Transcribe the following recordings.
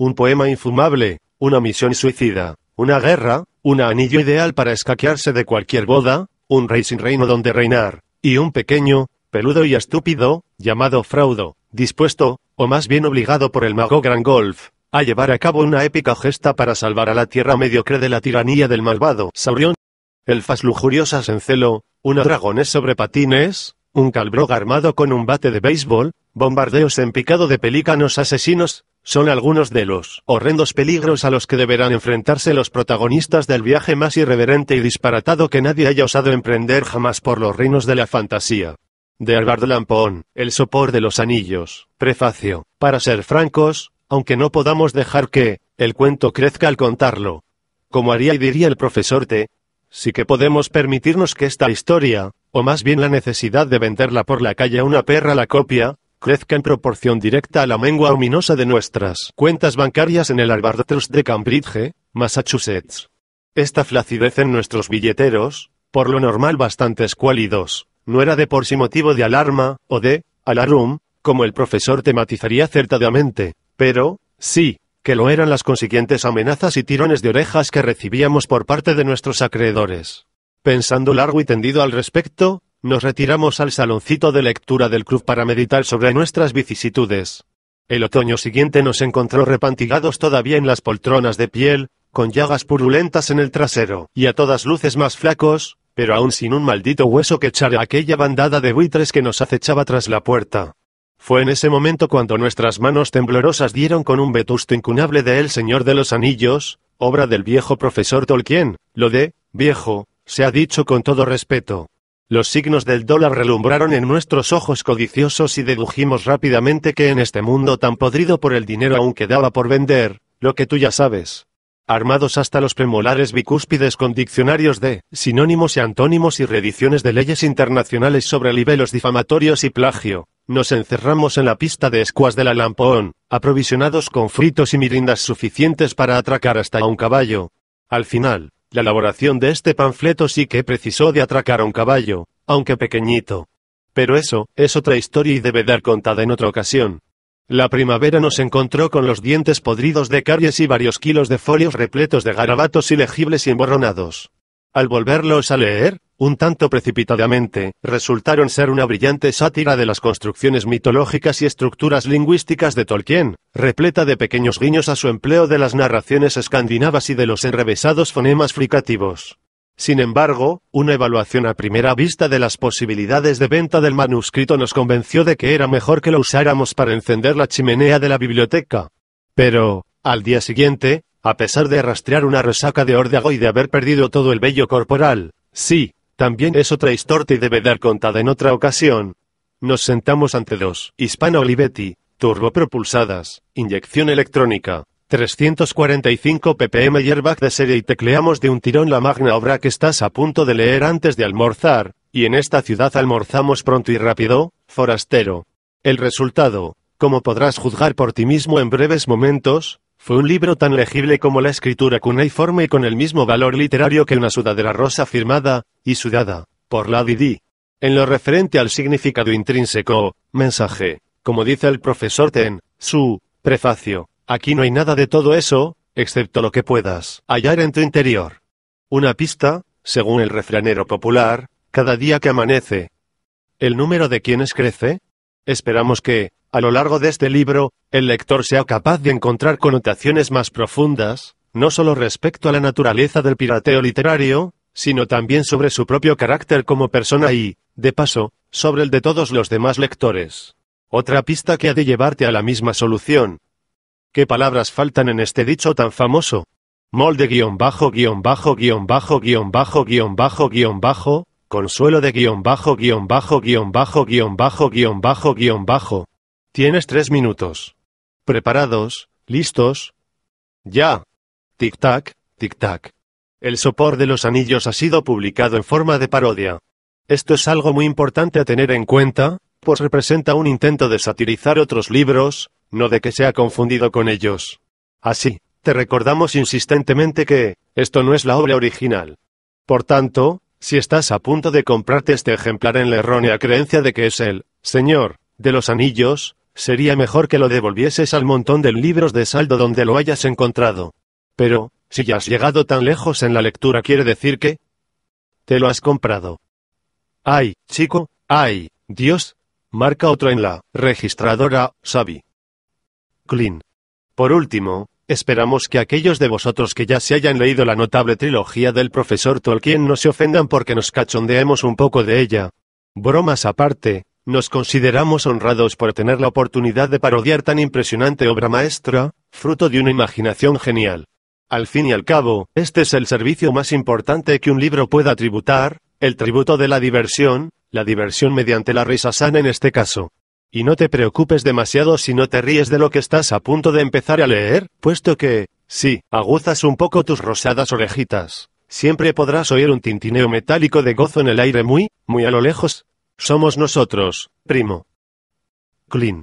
un poema infumable, una misión suicida, una guerra, un anillo ideal para escaquearse de cualquier boda, un rey sin reino donde reinar, y un pequeño, peludo y estúpido, llamado Fraudo, dispuesto, o más bien obligado por el mago Gran Golf, a llevar a cabo una épica gesta para salvar a la tierra mediocre de la tiranía del malvado Saurión. Elfas lujuriosas en celo, una dragones sobre patines, un calbrog armado con un bate de béisbol, bombardeos en picado de pelícanos asesinos, son algunos de los horrendos peligros a los que deberán enfrentarse los protagonistas del viaje más irreverente y disparatado que nadie haya osado emprender jamás por los reinos de la fantasía. De Alvaro Lampón, El sopor de los anillos, prefacio. Para ser francos, aunque no podamos dejar que, el cuento crezca al contarlo. Como haría y diría el profesor T, sí que podemos permitirnos que esta historia, o más bien la necesidad de venderla por la calle a una perra la copia, crezca en proporción directa a la mengua ominosa de nuestras cuentas bancarias en el Trust de Cambridge, Massachusetts. Esta flacidez en nuestros billeteros, por lo normal bastante escuálidos, no era de por sí motivo de alarma, o de alarum, como el profesor tematizaría acertadamente, pero, sí, que lo eran las consiguientes amenazas y tirones de orejas que recibíamos por parte de nuestros acreedores. Pensando largo y tendido al respecto, nos retiramos al saloncito de lectura del club para meditar sobre nuestras vicisitudes. El otoño siguiente nos encontró repantigados todavía en las poltronas de piel, con llagas purulentas en el trasero, y a todas luces más flacos, pero aún sin un maldito hueso que echar a aquella bandada de buitres que nos acechaba tras la puerta. Fue en ese momento cuando nuestras manos temblorosas dieron con un vetusto incunable de El Señor de los Anillos, obra del viejo profesor Tolkien, lo de, viejo, se ha dicho con todo respeto, los signos del dólar relumbraron en nuestros ojos codiciosos y dedujimos rápidamente que en este mundo tan podrido por el dinero aún quedaba por vender, lo que tú ya sabes. Armados hasta los premolares bicúspides con diccionarios de sinónimos y antónimos y reediciones de leyes internacionales sobre libelos difamatorios y plagio, nos encerramos en la pista de escuas de la Lampoón, aprovisionados con fritos y mirindas suficientes para atracar hasta a un caballo. Al final, la elaboración de este panfleto sí que precisó de atracar a un caballo, aunque pequeñito. Pero eso, es otra historia y debe dar contada en otra ocasión. La primavera nos encontró con los dientes podridos de caries y varios kilos de folios repletos de garabatos ilegibles y emborronados. Al volverlos a leer, un tanto precipitadamente, resultaron ser una brillante sátira de las construcciones mitológicas y estructuras lingüísticas de Tolkien, repleta de pequeños guiños a su empleo de las narraciones escandinavas y de los enrevesados fonemas fricativos. Sin embargo, una evaluación a primera vista de las posibilidades de venta del manuscrito nos convenció de que era mejor que lo usáramos para encender la chimenea de la biblioteca. Pero, al día siguiente, a pesar de arrastrar una resaca de órdago y de haber perdido todo el vello corporal, sí, también es otra historia y debe dar contada en otra ocasión. Nos sentamos ante dos, Hispano Olivetti, turbopropulsadas, inyección electrónica, 345 ppm airbag de serie y tecleamos de un tirón la magna obra que estás a punto de leer antes de almorzar, y en esta ciudad almorzamos pronto y rápido, forastero. El resultado, como podrás juzgar por ti mismo en breves momentos, fue un libro tan legible como la escritura cuneiforme y con el mismo valor literario que una sudadera rosa firmada, y sudada, por la Didi. En lo referente al significado intrínseco, mensaje, como dice el profesor Ten, su prefacio, aquí no hay nada de todo eso, excepto lo que puedas hallar en tu interior. Una pista, según el refranero popular, cada día que amanece. El número de quienes crece? Esperamos que, a lo largo de este libro, el lector sea capaz de encontrar connotaciones más profundas, no solo respecto a la naturaleza del pirateo literario, sino también sobre su propio carácter como persona y, de paso, sobre el de todos los demás lectores. Otra pista que ha de llevarte a la misma solución. ¿Qué palabras faltan en este dicho tan famoso? Molde guión bajo guión bajo guión bajo guión bajo guión bajo guión bajo, consuelo de guión bajo guión bajo guión bajo guión bajo guión bajo guión bajo. Tienes tres minutos. ¿Preparados? ¿Listos? Ya. Tic-tac, tic-tac. El sopor de los anillos ha sido publicado en forma de parodia. Esto es algo muy importante a tener en cuenta, pues representa un intento de satirizar otros libros, no de que sea confundido con ellos. Así, te recordamos insistentemente que, esto no es la obra original. Por tanto, si estás a punto de comprarte este ejemplar en la errónea creencia de que es el, Señor, de los Anillos, Sería mejor que lo devolvieses al montón de libros de saldo donde lo hayas encontrado. Pero, si ya has llegado tan lejos en la lectura quiere decir que... Te lo has comprado. Ay, chico, ay, Dios. Marca otro en la registradora, Sabi. Clean. Por último, esperamos que aquellos de vosotros que ya se hayan leído la notable trilogía del profesor Tolkien no se ofendan porque nos cachondeemos un poco de ella. Bromas aparte, nos consideramos honrados por tener la oportunidad de parodiar tan impresionante obra maestra, fruto de una imaginación genial. Al fin y al cabo, este es el servicio más importante que un libro pueda tributar, el tributo de la diversión, la diversión mediante la risa sana en este caso. Y no te preocupes demasiado si no te ríes de lo que estás a punto de empezar a leer, puesto que, si aguzas un poco tus rosadas orejitas, siempre podrás oír un tintineo metálico de gozo en el aire muy, muy a lo lejos, somos nosotros, primo. Clean.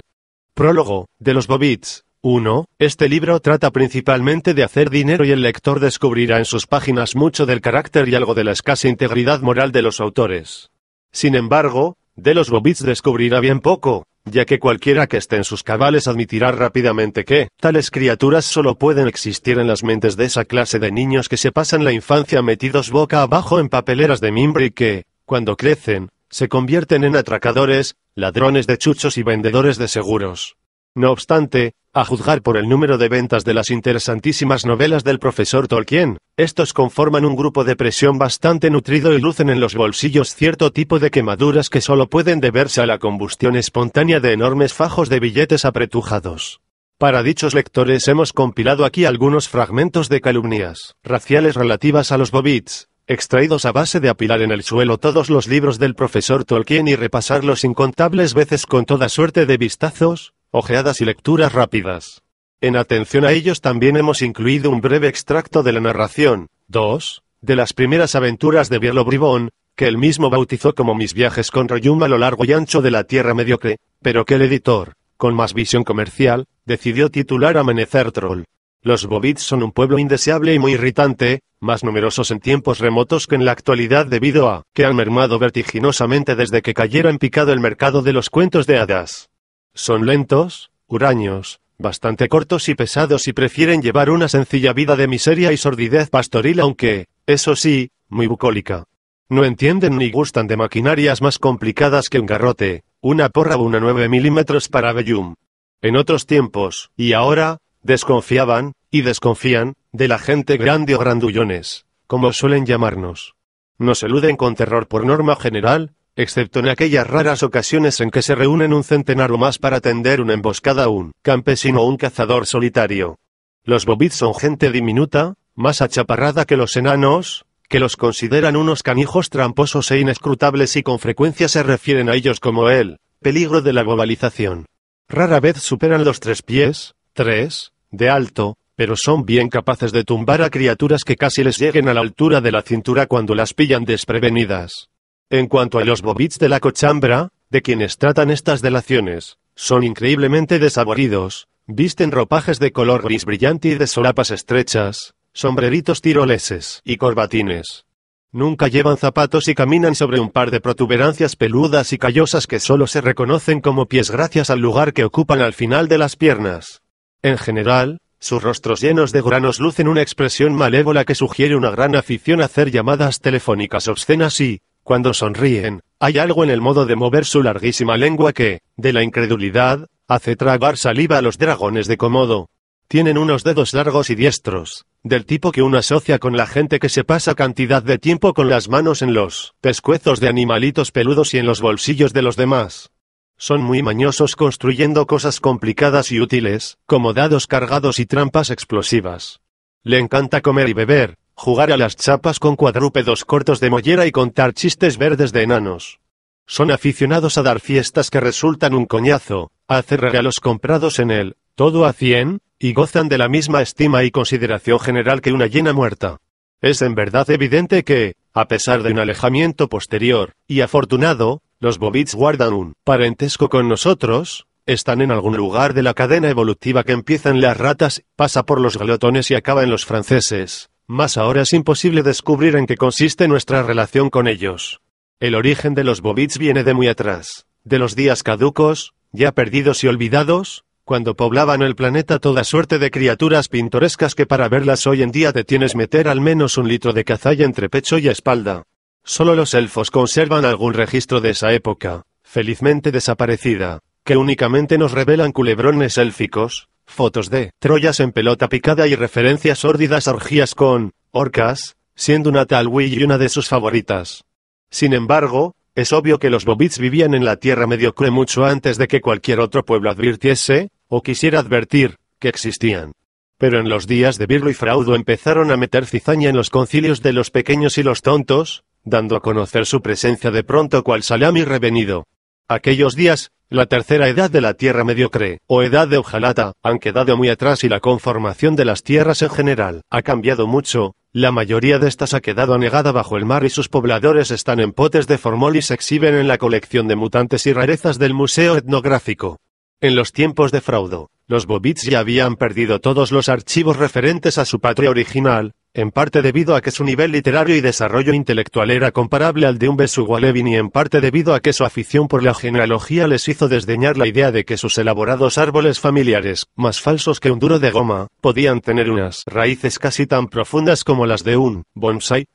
Prólogo, de los Bobbits, 1. Este libro trata principalmente de hacer dinero y el lector descubrirá en sus páginas mucho del carácter y algo de la escasa integridad moral de los autores. Sin embargo, de los Bobbits descubrirá bien poco, ya que cualquiera que esté en sus cabales admitirá rápidamente que tales criaturas solo pueden existir en las mentes de esa clase de niños que se pasan la infancia metidos boca abajo en papeleras de mimbre y que, cuando crecen, se convierten en atracadores, ladrones de chuchos y vendedores de seguros. No obstante, a juzgar por el número de ventas de las interesantísimas novelas del profesor Tolkien, estos conforman un grupo de presión bastante nutrido y lucen en los bolsillos cierto tipo de quemaduras que solo pueden deberse a la combustión espontánea de enormes fajos de billetes apretujados. Para dichos lectores hemos compilado aquí algunos fragmentos de calumnias raciales relativas a los Bobbits extraídos a base de apilar en el suelo todos los libros del profesor Tolkien y repasarlos incontables veces con toda suerte de vistazos, ojeadas y lecturas rápidas. En atención a ellos también hemos incluido un breve extracto de la narración, 2, de las primeras aventuras de Bielo Bribón, que él mismo bautizó como mis viajes con Royum a lo largo y ancho de la tierra mediocre, pero que el editor, con más visión comercial, decidió titular Amanecer Troll. Los Bobits son un pueblo indeseable y muy irritante, más numerosos en tiempos remotos que en la actualidad debido a que han mermado vertiginosamente desde que cayera en picado el mercado de los cuentos de hadas. Son lentos, huraños, bastante cortos y pesados y prefieren llevar una sencilla vida de miseria y sordidez pastoril aunque, eso sí, muy bucólica. No entienden ni gustan de maquinarias más complicadas que un garrote, una porra o una 9 milímetros para Bellum. En otros tiempos, y ahora, desconfiaban, y desconfían, de la gente grande o grandullones, como suelen llamarnos. Nos eluden con terror por norma general, excepto en aquellas raras ocasiones en que se reúnen un centenar o más para tender una emboscada a un campesino o un cazador solitario. Los bobits son gente diminuta, más achaparrada que los enanos, que los consideran unos canijos tramposos e inescrutables y con frecuencia se refieren a ellos como el peligro de la globalización. Rara vez superan los tres pies, tres, de alto, pero son bien capaces de tumbar a criaturas que casi les lleguen a la altura de la cintura cuando las pillan desprevenidas. En cuanto a los bobits de la cochambra, de quienes tratan estas delaciones, son increíblemente desaboridos, visten ropajes de color gris brillante y de solapas estrechas, sombreritos tiroleses y corbatines. Nunca llevan zapatos y caminan sobre un par de protuberancias peludas y callosas que solo se reconocen como pies gracias al lugar que ocupan al final de las piernas. En general, sus rostros llenos de granos lucen una expresión malévola que sugiere una gran afición a hacer llamadas telefónicas obscenas y, cuando sonríen, hay algo en el modo de mover su larguísima lengua que, de la incredulidad, hace tragar saliva a los dragones de Komodo. Tienen unos dedos largos y diestros, del tipo que uno asocia con la gente que se pasa cantidad de tiempo con las manos en los pescuezos de animalitos peludos y en los bolsillos de los demás. Son muy mañosos construyendo cosas complicadas y útiles, como dados cargados y trampas explosivas. Le encanta comer y beber, jugar a las chapas con cuadrúpedos cortos de mollera y contar chistes verdes de enanos. Son aficionados a dar fiestas que resultan un coñazo, a hacer regalos comprados en él, todo a cien, y gozan de la misma estima y consideración general que una llena muerta. Es en verdad evidente que, a pesar de un alejamiento posterior, y afortunado, los bobits guardan un parentesco con nosotros, están en algún lugar de la cadena evolutiva que empieza en las ratas, pasa por los galotones y acaba en los franceses, más ahora es imposible descubrir en qué consiste nuestra relación con ellos. El origen de los bobits viene de muy atrás, de los días caducos, ya perdidos y olvidados, cuando poblaban el planeta toda suerte de criaturas pintorescas que para verlas hoy en día te tienes meter al menos un litro de cazalla entre pecho y espalda. Solo los elfos conservan algún registro de esa época, felizmente desaparecida, que únicamente nos revelan culebrones élficos, fotos de Troyas en pelota picada y referencias sórdidas a orgías con orcas, siendo una tal y una de sus favoritas. Sin embargo, es obvio que los Bobits vivían en la tierra mediocre mucho antes de que cualquier otro pueblo advirtiese, o quisiera advertir, que existían. Pero en los días de Birlo y Fraudo empezaron a meter cizaña en los concilios de los pequeños y los tontos, dando a conocer su presencia de pronto cual salami revenido. Aquellos días, la tercera edad de la tierra mediocre, o edad de ojalata, han quedado muy atrás y la conformación de las tierras en general ha cambiado mucho, la mayoría de estas ha quedado anegada bajo el mar y sus pobladores están en potes de formol y se exhiben en la colección de mutantes y rarezas del Museo Etnográfico. En los tiempos de fraudo, los Bobits ya habían perdido todos los archivos referentes a su patria original, en parte debido a que su nivel literario y desarrollo intelectual era comparable al de un Levin y en parte debido a que su afición por la genealogía les hizo desdeñar la idea de que sus elaborados árboles familiares, más falsos que un duro de goma, podían tener unas raíces casi tan profundas como las de un bonsai.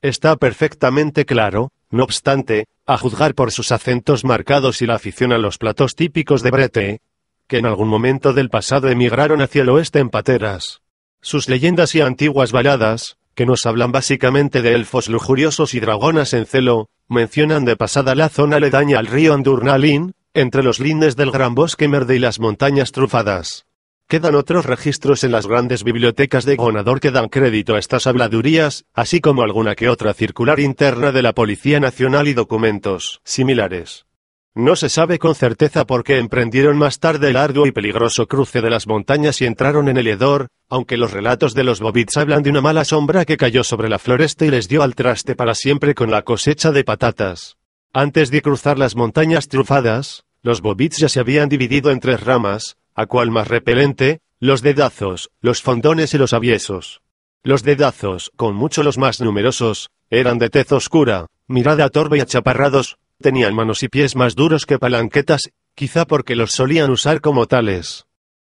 Está perfectamente claro, no obstante, a juzgar por sus acentos marcados y la afición a los platos típicos de Brete, que en algún momento del pasado emigraron hacia el oeste en pateras sus leyendas y antiguas baladas, que nos hablan básicamente de elfos lujuriosos y dragonas en celo, mencionan de pasada la zona aledaña al río Andurnalín, entre los lindes del Gran Bosque Merde y las montañas trufadas. Quedan otros registros en las grandes bibliotecas de Gonador que dan crédito a estas habladurías, así como alguna que otra circular interna de la Policía Nacional y documentos similares. No se sabe con certeza por qué emprendieron más tarde el arduo y peligroso cruce de las montañas y entraron en el hedor, aunque los relatos de los Bobits hablan de una mala sombra que cayó sobre la floresta y les dio al traste para siempre con la cosecha de patatas. Antes de cruzar las montañas trufadas, los Bobits ya se habían dividido en tres ramas, a cual más repelente, los dedazos, los fondones y los aviesos. Los dedazos, con mucho los más numerosos, eran de tez oscura, mirada torva y achaparrados, Tenían manos y pies más duros que palanquetas, quizá porque los solían usar como tales.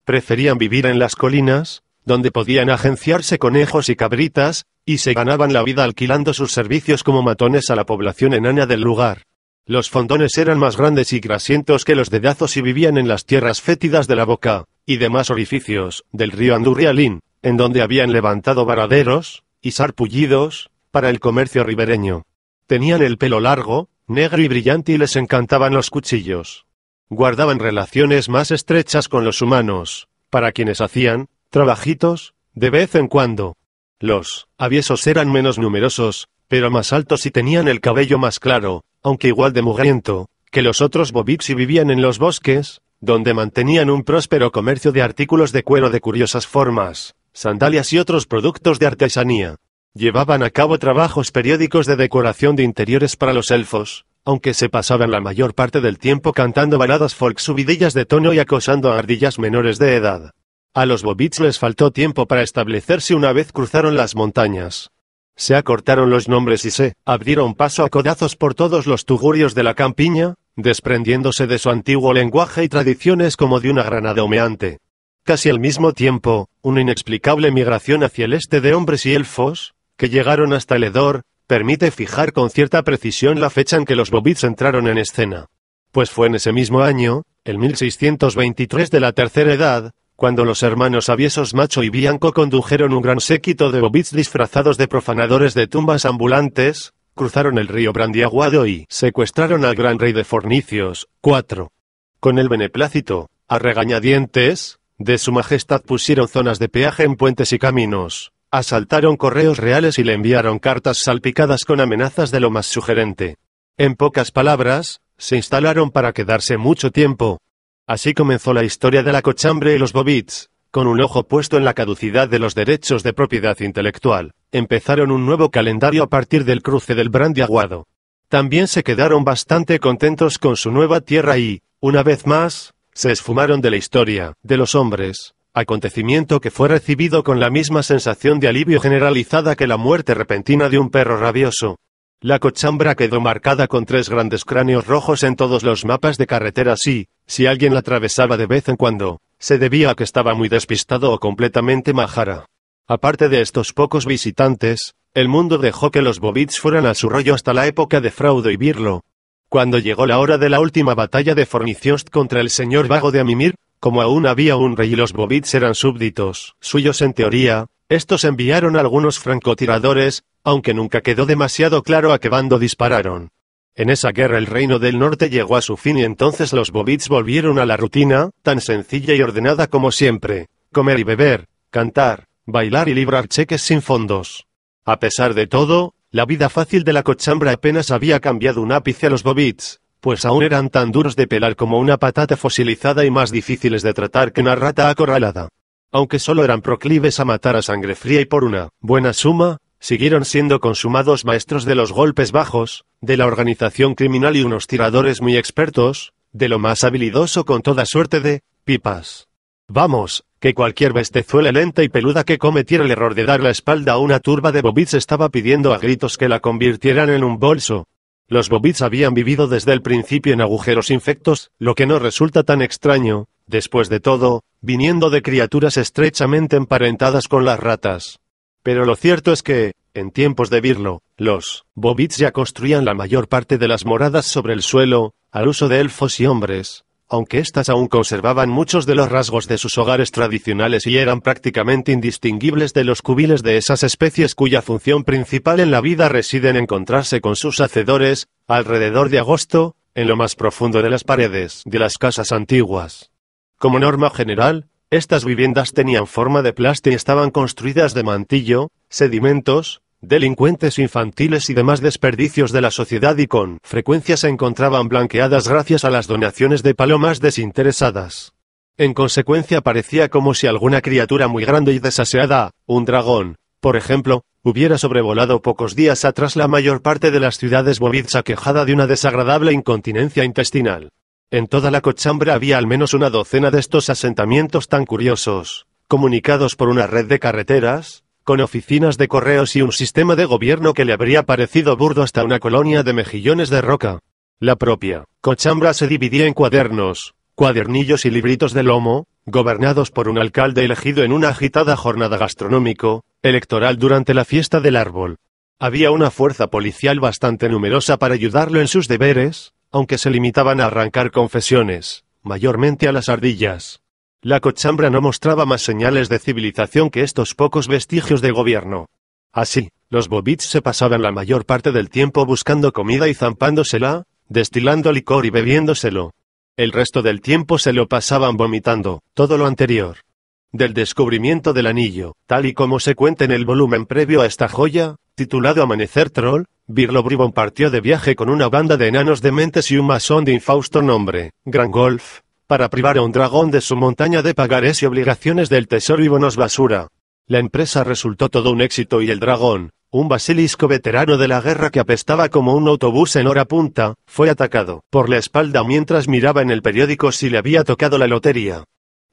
Preferían vivir en las colinas, donde podían agenciarse conejos y cabritas, y se ganaban la vida alquilando sus servicios como matones a la población enana del lugar. Los fondones eran más grandes y grasientos que los dedazos y vivían en las tierras fétidas de la boca, y demás orificios, del río Andurrialín, en donde habían levantado varaderos, y sarpullidos, para el comercio ribereño. Tenían el pelo largo, negro y brillante y les encantaban los cuchillos. Guardaban relaciones más estrechas con los humanos, para quienes hacían trabajitos de vez en cuando. Los aviesos eran menos numerosos, pero más altos y tenían el cabello más claro, aunque igual de mugriento, que los otros bobics y vivían en los bosques, donde mantenían un próspero comercio de artículos de cuero de curiosas formas, sandalias y otros productos de artesanía. Llevaban a cabo trabajos periódicos de decoración de interiores para los elfos, aunque se pasaban la mayor parte del tiempo cantando baladas folk subidillas de tono y acosando a ardillas menores de edad. A los Bobits les faltó tiempo para establecerse una vez cruzaron las montañas. Se acortaron los nombres y se abrieron paso a codazos por todos los tugurios de la campiña, desprendiéndose de su antiguo lenguaje y tradiciones como de una granada humeante. Casi al mismo tiempo, una inexplicable migración hacia el este de hombres y elfos, que llegaron hasta el Edor, permite fijar con cierta precisión la fecha en que los Bobbits entraron en escena. Pues fue en ese mismo año, el 1623 de la Tercera Edad, cuando los hermanos aviesos Macho y Bianco condujeron un gran séquito de Bobbits disfrazados de profanadores de tumbas ambulantes, cruzaron el río Brandiaguado y secuestraron al gran rey de Fornicios. 4. Con el beneplácito, a regañadientes, de su majestad pusieron zonas de peaje en puentes y caminos, Asaltaron correos reales y le enviaron cartas salpicadas con amenazas de lo más sugerente. En pocas palabras, se instalaron para quedarse mucho tiempo. Así comenzó la historia de la cochambre y los bobits, con un ojo puesto en la caducidad de los derechos de propiedad intelectual. Empezaron un nuevo calendario a partir del cruce del brandy aguado. También se quedaron bastante contentos con su nueva tierra y, una vez más, se esfumaron de la historia, de los hombres, acontecimiento que fue recibido con la misma sensación de alivio generalizada que la muerte repentina de un perro rabioso. La cochambra quedó marcada con tres grandes cráneos rojos en todos los mapas de carreteras y, si alguien la atravesaba de vez en cuando, se debía a que estaba muy despistado o completamente majara. Aparte de estos pocos visitantes, el mundo dejó que los bobits fueran a su rollo hasta la época de Fraudo y Birlo. Cuando llegó la hora de la última batalla de Forniciost contra el señor vago de Amimir, como aún había un rey y los Bobits eran súbditos suyos en teoría, estos enviaron algunos francotiradores, aunque nunca quedó demasiado claro a qué bando dispararon. En esa guerra el reino del norte llegó a su fin y entonces los Bobits volvieron a la rutina, tan sencilla y ordenada como siempre, comer y beber, cantar, bailar y librar cheques sin fondos. A pesar de todo, la vida fácil de la cochambra apenas había cambiado un ápice a los Bobits, pues aún eran tan duros de pelar como una patata fosilizada y más difíciles de tratar que una rata acorralada. Aunque solo eran proclives a matar a sangre fría y por una buena suma, siguieron siendo consumados maestros de los golpes bajos, de la organización criminal y unos tiradores muy expertos, de lo más habilidoso con toda suerte de pipas. Vamos, que cualquier bestezuela lenta y peluda que cometiera el error de dar la espalda a una turba de bobits estaba pidiendo a gritos que la convirtieran en un bolso, los Bobbits habían vivido desde el principio en agujeros infectos, lo que no resulta tan extraño, después de todo, viniendo de criaturas estrechamente emparentadas con las ratas. Pero lo cierto es que, en tiempos de Virlo, los bobits ya construían la mayor parte de las moradas sobre el suelo, al uso de elfos y hombres, aunque éstas aún conservaban muchos de los rasgos de sus hogares tradicionales y eran prácticamente indistinguibles de los cubiles de esas especies cuya función principal en la vida reside en encontrarse con sus hacedores, alrededor de agosto, en lo más profundo de las paredes de las casas antiguas. Como norma general, estas viviendas tenían forma de plástico y estaban construidas de mantillo, sedimentos, delincuentes infantiles y demás desperdicios de la sociedad y con frecuencia se encontraban blanqueadas gracias a las donaciones de palomas desinteresadas. En consecuencia parecía como si alguna criatura muy grande y desaseada, un dragón, por ejemplo, hubiera sobrevolado pocos días atrás la mayor parte de las ciudades bovids aquejada de una desagradable incontinencia intestinal. En toda la cochambra había al menos una docena de estos asentamientos tan curiosos, comunicados por una red de carreteras, con oficinas de correos y un sistema de gobierno que le habría parecido burdo hasta una colonia de mejillones de roca. La propia cochambra se dividía en cuadernos, cuadernillos y libritos de lomo, gobernados por un alcalde elegido en una agitada jornada gastronómico, electoral durante la fiesta del árbol. Había una fuerza policial bastante numerosa para ayudarlo en sus deberes, aunque se limitaban a arrancar confesiones, mayormente a las ardillas. La cochambra no mostraba más señales de civilización que estos pocos vestigios de gobierno. Así, los bobits se pasaban la mayor parte del tiempo buscando comida y zampándosela, destilando licor y bebiéndoselo. El resto del tiempo se lo pasaban vomitando, todo lo anterior. Del descubrimiento del anillo, tal y como se cuenta en el volumen previo a esta joya, titulado Amanecer Troll, Birlo Bribon partió de viaje con una banda de enanos dementes y un masón de infausto nombre, Gran Golf, para privar a un dragón de su montaña de pagares y obligaciones del tesoro y bonos basura. La empresa resultó todo un éxito y el dragón, un basilisco veterano de la guerra que apestaba como un autobús en hora punta, fue atacado por la espalda mientras miraba en el periódico si le había tocado la lotería.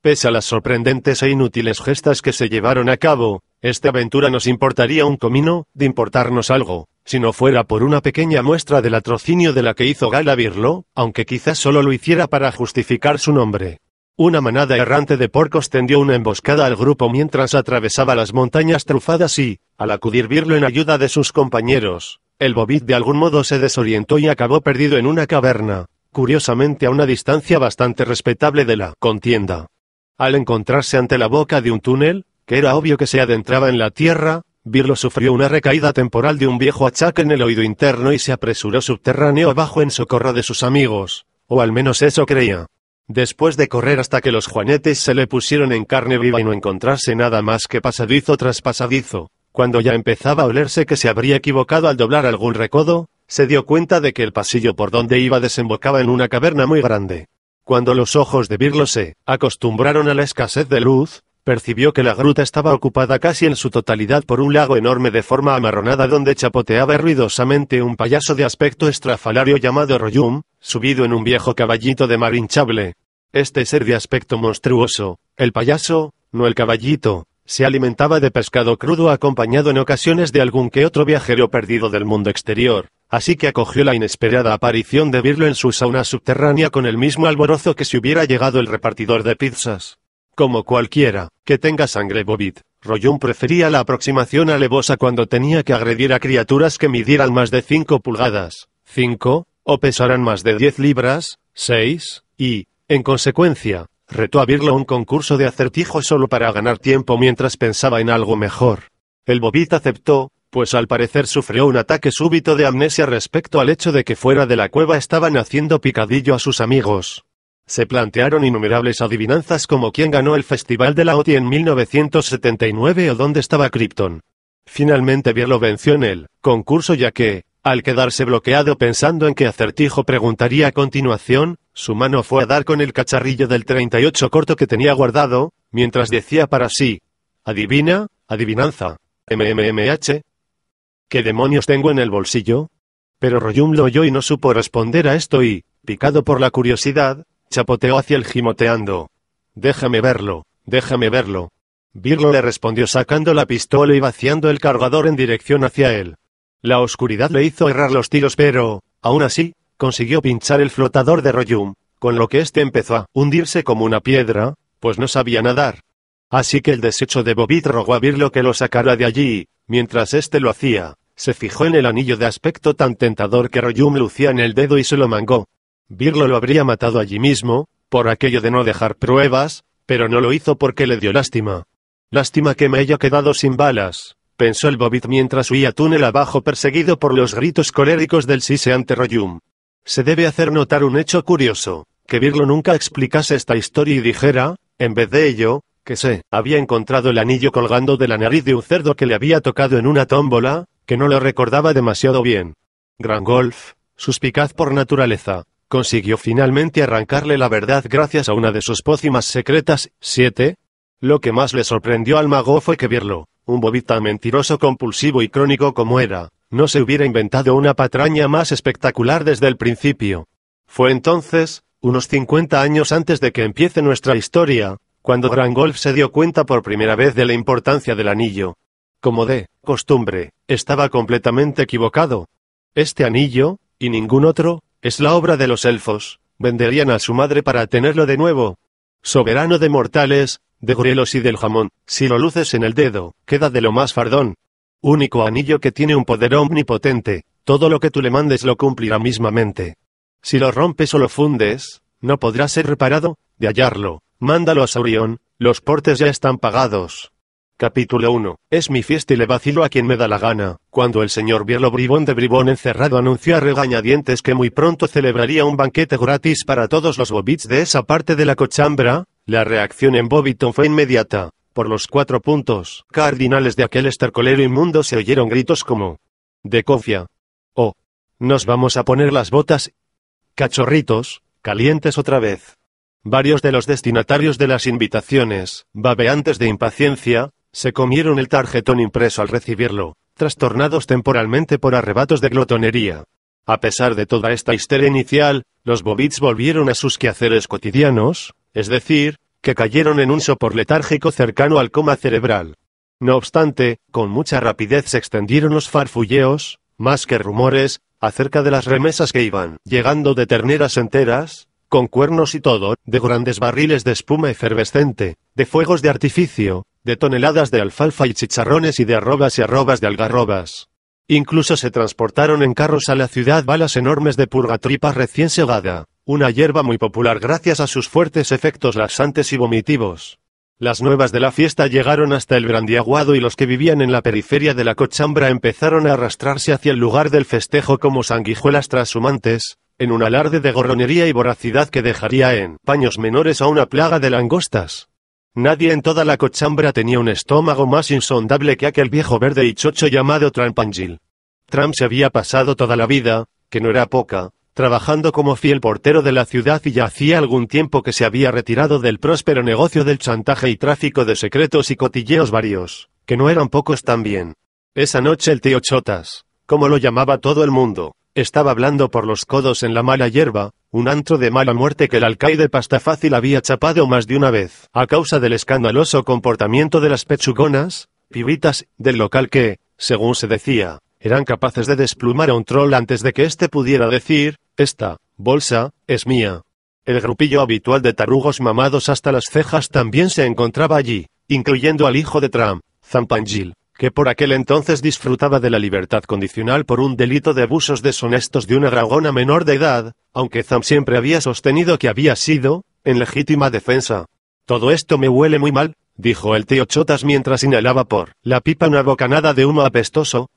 Pese a las sorprendentes e inútiles gestas que se llevaron a cabo, esta aventura nos importaría un comino, de importarnos algo, si no fuera por una pequeña muestra del atrocinio de la que hizo gala Birlo, aunque quizás solo lo hiciera para justificar su nombre. Una manada errante de porcos tendió una emboscada al grupo mientras atravesaba las montañas trufadas y, al acudir Birlo en ayuda de sus compañeros, el bobit de algún modo se desorientó y acabó perdido en una caverna, curiosamente a una distancia bastante respetable de la contienda. Al encontrarse ante la boca de un túnel, que era obvio que se adentraba en la tierra, Birlo sufrió una recaída temporal de un viejo achaque en el oído interno y se apresuró subterráneo abajo en socorro de sus amigos, o al menos eso creía. Después de correr hasta que los juanetes se le pusieron en carne viva y no encontrarse nada más que pasadizo tras pasadizo, cuando ya empezaba a olerse que se habría equivocado al doblar algún recodo, se dio cuenta de que el pasillo por donde iba desembocaba en una caverna muy grande. Cuando los ojos de Virlo se acostumbraron a la escasez de luz, percibió que la gruta estaba ocupada casi en su totalidad por un lago enorme de forma amarronada donde chapoteaba ruidosamente un payaso de aspecto estrafalario llamado Royum, subido en un viejo caballito de mar hinchable. Este ser de aspecto monstruoso, el payaso, no el caballito, se alimentaba de pescado crudo acompañado en ocasiones de algún que otro viajero perdido del mundo exterior, así que acogió la inesperada aparición de Virlo en su sauna subterránea con el mismo alborozo que si hubiera llegado el repartidor de pizzas. Como cualquiera que tenga sangre bobit, Royun prefería la aproximación alevosa cuando tenía que agredir a criaturas que midieran más de 5 pulgadas, 5, o pesaran más de 10 libras, 6, y, en consecuencia, retó a Birlo a un concurso de acertijo solo para ganar tiempo mientras pensaba en algo mejor. El Bobit aceptó, pues al parecer sufrió un ataque súbito de amnesia respecto al hecho de que fuera de la cueva estaban haciendo picadillo a sus amigos. Se plantearon innumerables adivinanzas como quién ganó el Festival de la OTI en 1979 o dónde estaba Krypton. Finalmente lo venció en el concurso ya que, al quedarse bloqueado pensando en qué acertijo preguntaría a continuación, su mano fue a dar con el cacharrillo del 38 corto que tenía guardado, mientras decía para sí, adivina, adivinanza, MMMH. ¿Qué demonios tengo en el bolsillo? Pero Royum lo oyó y no supo responder a esto y, picado por la curiosidad, Chapoteó hacia el gimoteando. Déjame verlo, déjame verlo. Birlo le respondió sacando la pistola y vaciando el cargador en dirección hacia él. La oscuridad le hizo errar los tiros pero, aún así, consiguió pinchar el flotador de Royum, con lo que éste empezó a hundirse como una piedra, pues no sabía nadar. Así que el desecho de Bobit rogó a Birlo que lo sacara de allí, mientras éste lo hacía, se fijó en el anillo de aspecto tan tentador que Royum lucía en el dedo y se lo mangó. Virlo lo habría matado allí mismo, por aquello de no dejar pruebas, pero no lo hizo porque le dio lástima. Lástima que me haya quedado sin balas, pensó el Bobit mientras huía túnel abajo perseguido por los gritos coléricos del siseante Royum. Se debe hacer notar un hecho curioso, que Virlo nunca explicase esta historia y dijera, en vez de ello, que se había encontrado el anillo colgando de la nariz de un cerdo que le había tocado en una tómbola, que no lo recordaba demasiado bien. Gran Golf, suspicaz por naturaleza, consiguió finalmente arrancarle la verdad gracias a una de sus pócimas secretas, 7. Lo que más le sorprendió al mago fue que Verlo, un bobita mentiroso compulsivo y crónico como era, no se hubiera inventado una patraña más espectacular desde el principio. Fue entonces, unos 50 años antes de que empiece nuestra historia, cuando Drangolf se dio cuenta por primera vez de la importancia del anillo. Como de costumbre, estaba completamente equivocado. Este anillo, y ningún otro, es la obra de los elfos, venderían a su madre para tenerlo de nuevo. Soberano de mortales, de gorelos y del jamón, si lo luces en el dedo, queda de lo más fardón. Único anillo que tiene un poder omnipotente, todo lo que tú le mandes lo cumplirá mismamente. Si lo rompes o lo fundes, no podrá ser reparado, de hallarlo, mándalo a Saurión, los portes ya están pagados. Capítulo 1. Es mi fiesta y le vacilo a quien me da la gana. Cuando el señor Bielo Bribón de Bribón encerrado anunció a regañadientes que muy pronto celebraría un banquete gratis para todos los bobits de esa parte de la cochambra, la reacción en Bobiton fue inmediata. Por los cuatro puntos cardinales de aquel estercolero inmundo se oyeron gritos como: De cofia. Oh. Nos vamos a poner las botas. Cachorritos, calientes otra vez. Varios de los destinatarios de las invitaciones, babeantes de impaciencia, se comieron el tarjetón impreso al recibirlo, trastornados temporalmente por arrebatos de glotonería. A pesar de toda esta histeria inicial, los Bobits volvieron a sus quehaceres cotidianos, es decir, que cayeron en un sopor letárgico cercano al coma cerebral. No obstante, con mucha rapidez se extendieron los farfulleos, más que rumores, acerca de las remesas que iban llegando de terneras enteras, con cuernos y todo, de grandes barriles de espuma efervescente, de fuegos de artificio, de toneladas de alfalfa y chicharrones y de arrobas y arrobas de algarrobas. Incluso se transportaron en carros a la ciudad balas enormes de purgatripa recién segada, una hierba muy popular gracias a sus fuertes efectos laxantes y vomitivos. Las nuevas de la fiesta llegaron hasta el brandiaguado y los que vivían en la periferia de la cochambra empezaron a arrastrarse hacia el lugar del festejo como sanguijuelas trashumantes, en un alarde de gorronería y voracidad que dejaría en paños menores a una plaga de langostas. Nadie en toda la cochambra tenía un estómago más insondable que aquel viejo verde y chocho llamado Trampangil. Tramp se había pasado toda la vida, que no era poca, trabajando como fiel portero de la ciudad y ya hacía algún tiempo que se había retirado del próspero negocio del chantaje y tráfico de secretos y cotilleos varios, que no eran pocos también. Esa noche el tío Chotas, como lo llamaba todo el mundo, estaba hablando por los codos en la mala hierba, un antro de mala muerte que el alcaide pasta fácil había chapado más de una vez, a causa del escandaloso comportamiento de las pechugonas, pibitas, del local que, según se decía, eran capaces de desplumar a un troll antes de que éste pudiera decir, esta, bolsa, es mía. El grupillo habitual de tarugos mamados hasta las cejas también se encontraba allí, incluyendo al hijo de Trump, Zampangil, que por aquel entonces disfrutaba de la libertad condicional por un delito de abusos deshonestos de una dragona menor de edad, aunque Zam siempre había sostenido que había sido, en legítima defensa. Todo esto me huele muy mal, dijo el tío Chotas mientras inhalaba por la pipa una bocanada de humo apestoso.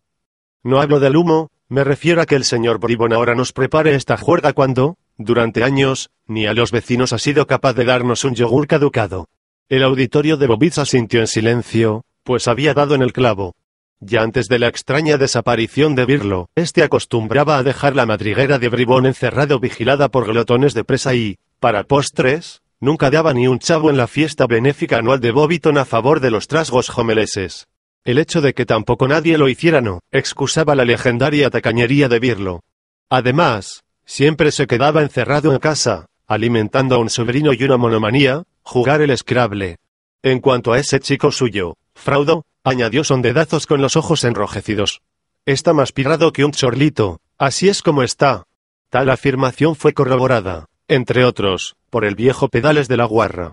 No hablo del humo, me refiero a que el señor Bribon ahora nos prepare esta juerga cuando, durante años, ni a los vecinos ha sido capaz de darnos un yogur caducado. El auditorio de Bobiza sintió en silencio, pues había dado en el clavo. Ya antes de la extraña desaparición de Birlo, este acostumbraba a dejar la madriguera de Bribón encerrado vigilada por glotones de presa y, para postres, nunca daba ni un chavo en la fiesta benéfica anual de Bobiton a favor de los trasgos homeleses. El hecho de que tampoco nadie lo hiciera no, excusaba la legendaria tacañería de Birlo. Además, siempre se quedaba encerrado en casa, alimentando a un sobrino y una monomanía, jugar el escrable. En cuanto a ese chico suyo, Fraudo, añadió dedazos con los ojos enrojecidos. Está más pirado que un chorlito, así es como está. Tal afirmación fue corroborada, entre otros, por el viejo Pedales de la Guarra.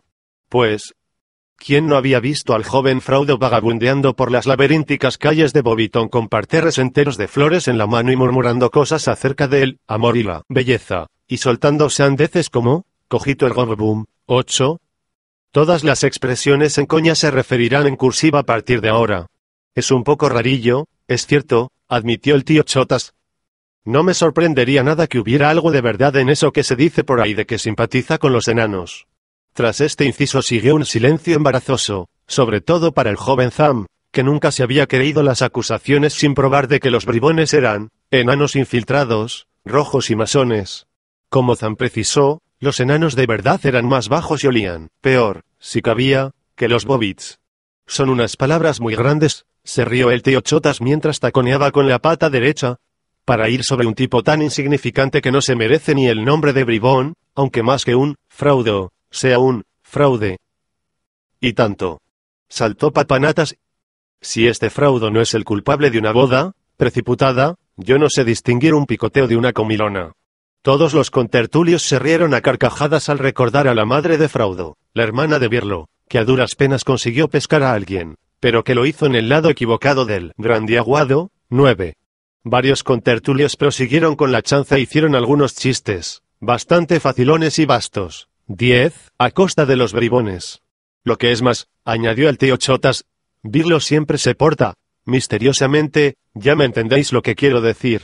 Pues, ¿quién no había visto al joven Fraudo vagabundeando por las laberínticas calles de Bobitón con parterres enteros de flores en la mano y murmurando cosas acerca de él, amor y la belleza, y soltando sandeces como, cogito el gobboom, ocho, Todas las expresiones en coña se referirán en cursiva a partir de ahora. Es un poco rarillo, es cierto, admitió el tío Chotas. No me sorprendería nada que hubiera algo de verdad en eso que se dice por ahí de que simpatiza con los enanos. Tras este inciso siguió un silencio embarazoso, sobre todo para el joven Zam, que nunca se había creído las acusaciones sin probar de que los bribones eran, enanos infiltrados, rojos y masones. Como Zam precisó, los enanos de verdad eran más bajos y olían, peor, si cabía, que los Bobbits. Son unas palabras muy grandes, se rió el tío Chotas mientras taconeaba con la pata derecha, para ir sobre un tipo tan insignificante que no se merece ni el nombre de bribón, aunque más que un fraudo, sea un fraude. Y tanto. Saltó Papanatas. Si este fraudo no es el culpable de una boda, precipitada, yo no sé distinguir un picoteo de una comilona. Todos los contertulios se rieron a carcajadas al recordar a la madre de Fraudo, la hermana de Birlo, que a duras penas consiguió pescar a alguien, pero que lo hizo en el lado equivocado del Grandiaguado, 9. Varios contertulios prosiguieron con la chanza e hicieron algunos chistes, bastante facilones y bastos. 10. A costa de los bribones. Lo que es más, añadió el tío Chotas, Birlo siempre se porta, misteriosamente, ya me entendéis lo que quiero decir.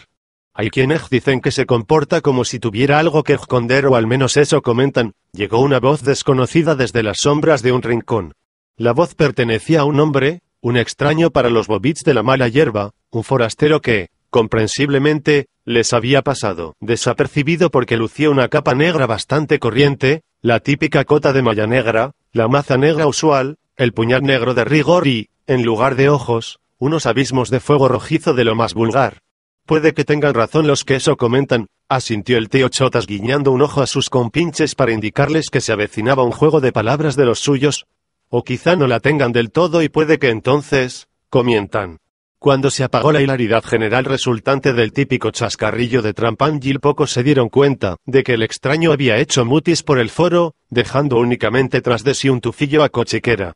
Hay quienes dicen que se comporta como si tuviera algo que esconder o al menos eso comentan, llegó una voz desconocida desde las sombras de un rincón. La voz pertenecía a un hombre, un extraño para los bobits de la mala hierba, un forastero que, comprensiblemente, les había pasado desapercibido porque lucía una capa negra bastante corriente, la típica cota de malla negra, la maza negra usual, el puñal negro de rigor y, en lugar de ojos, unos abismos de fuego rojizo de lo más vulgar. Puede que tengan razón los que eso comentan, asintió el tío Chotas guiñando un ojo a sus compinches para indicarles que se avecinaba un juego de palabras de los suyos. O quizá no la tengan del todo y puede que entonces, comientan. Cuando se apagó la hilaridad general resultante del típico chascarrillo de Trampangil, pocos se dieron cuenta de que el extraño había hecho mutis por el foro, dejando únicamente tras de sí un tufillo a cochiquera.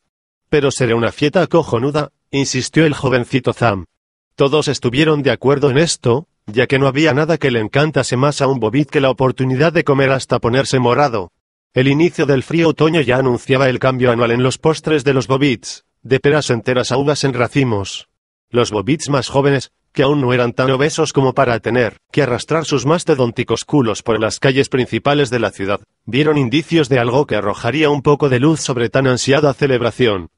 Pero seré una fiesta cojonuda, insistió el jovencito Zam. Todos estuvieron de acuerdo en esto, ya que no había nada que le encantase más a un bobit que la oportunidad de comer hasta ponerse morado. El inicio del frío otoño ya anunciaba el cambio anual en los postres de los bobits, de peras enteras a uvas en racimos. Los bobits más jóvenes, que aún no eran tan obesos como para tener que arrastrar sus mastodónticos culos por las calles principales de la ciudad, vieron indicios de algo que arrojaría un poco de luz sobre tan ansiada celebración.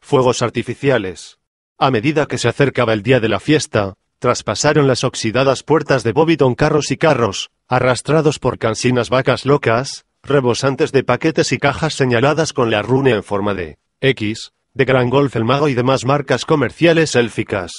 Fuegos artificiales. A medida que se acercaba el día de la fiesta, traspasaron las oxidadas puertas de Bobbiton carros y carros, arrastrados por cansinas vacas locas, rebosantes de paquetes y cajas señaladas con la runa en forma de X, de Gran Golf el Mago y demás marcas comerciales élficas.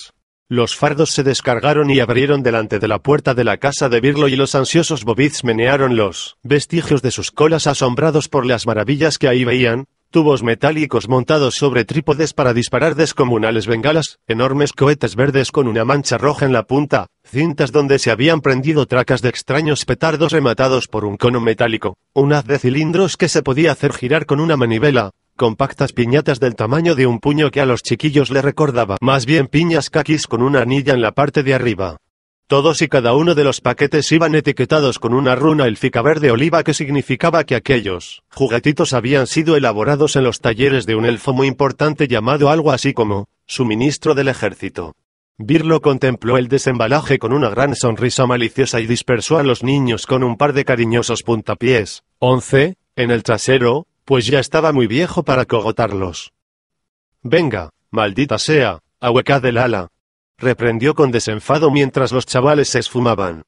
Los fardos se descargaron y abrieron delante de la puerta de la casa de Birlo y los ansiosos Bobbits menearon los vestigios de sus colas asombrados por las maravillas que ahí veían, tubos metálicos montados sobre trípodes para disparar descomunales bengalas, enormes cohetes verdes con una mancha roja en la punta, cintas donde se habían prendido tracas de extraños petardos rematados por un cono metálico, un haz de cilindros que se podía hacer girar con una manivela, compactas piñatas del tamaño de un puño que a los chiquillos le recordaba más bien piñas caquis con una anilla en la parte de arriba, todos y cada uno de los paquetes iban etiquetados con una runa élfica verde oliva que significaba que aquellos juguetitos habían sido elaborados en los talleres de un elfo muy importante llamado algo así como suministro del ejército. Birlo contempló el desembalaje con una gran sonrisa maliciosa y dispersó a los niños con un par de cariñosos puntapiés. 11. En el trasero, pues ya estaba muy viejo para cogotarlos. Venga, maldita sea, ahuecad del ala, reprendió con desenfado mientras los chavales se esfumaban.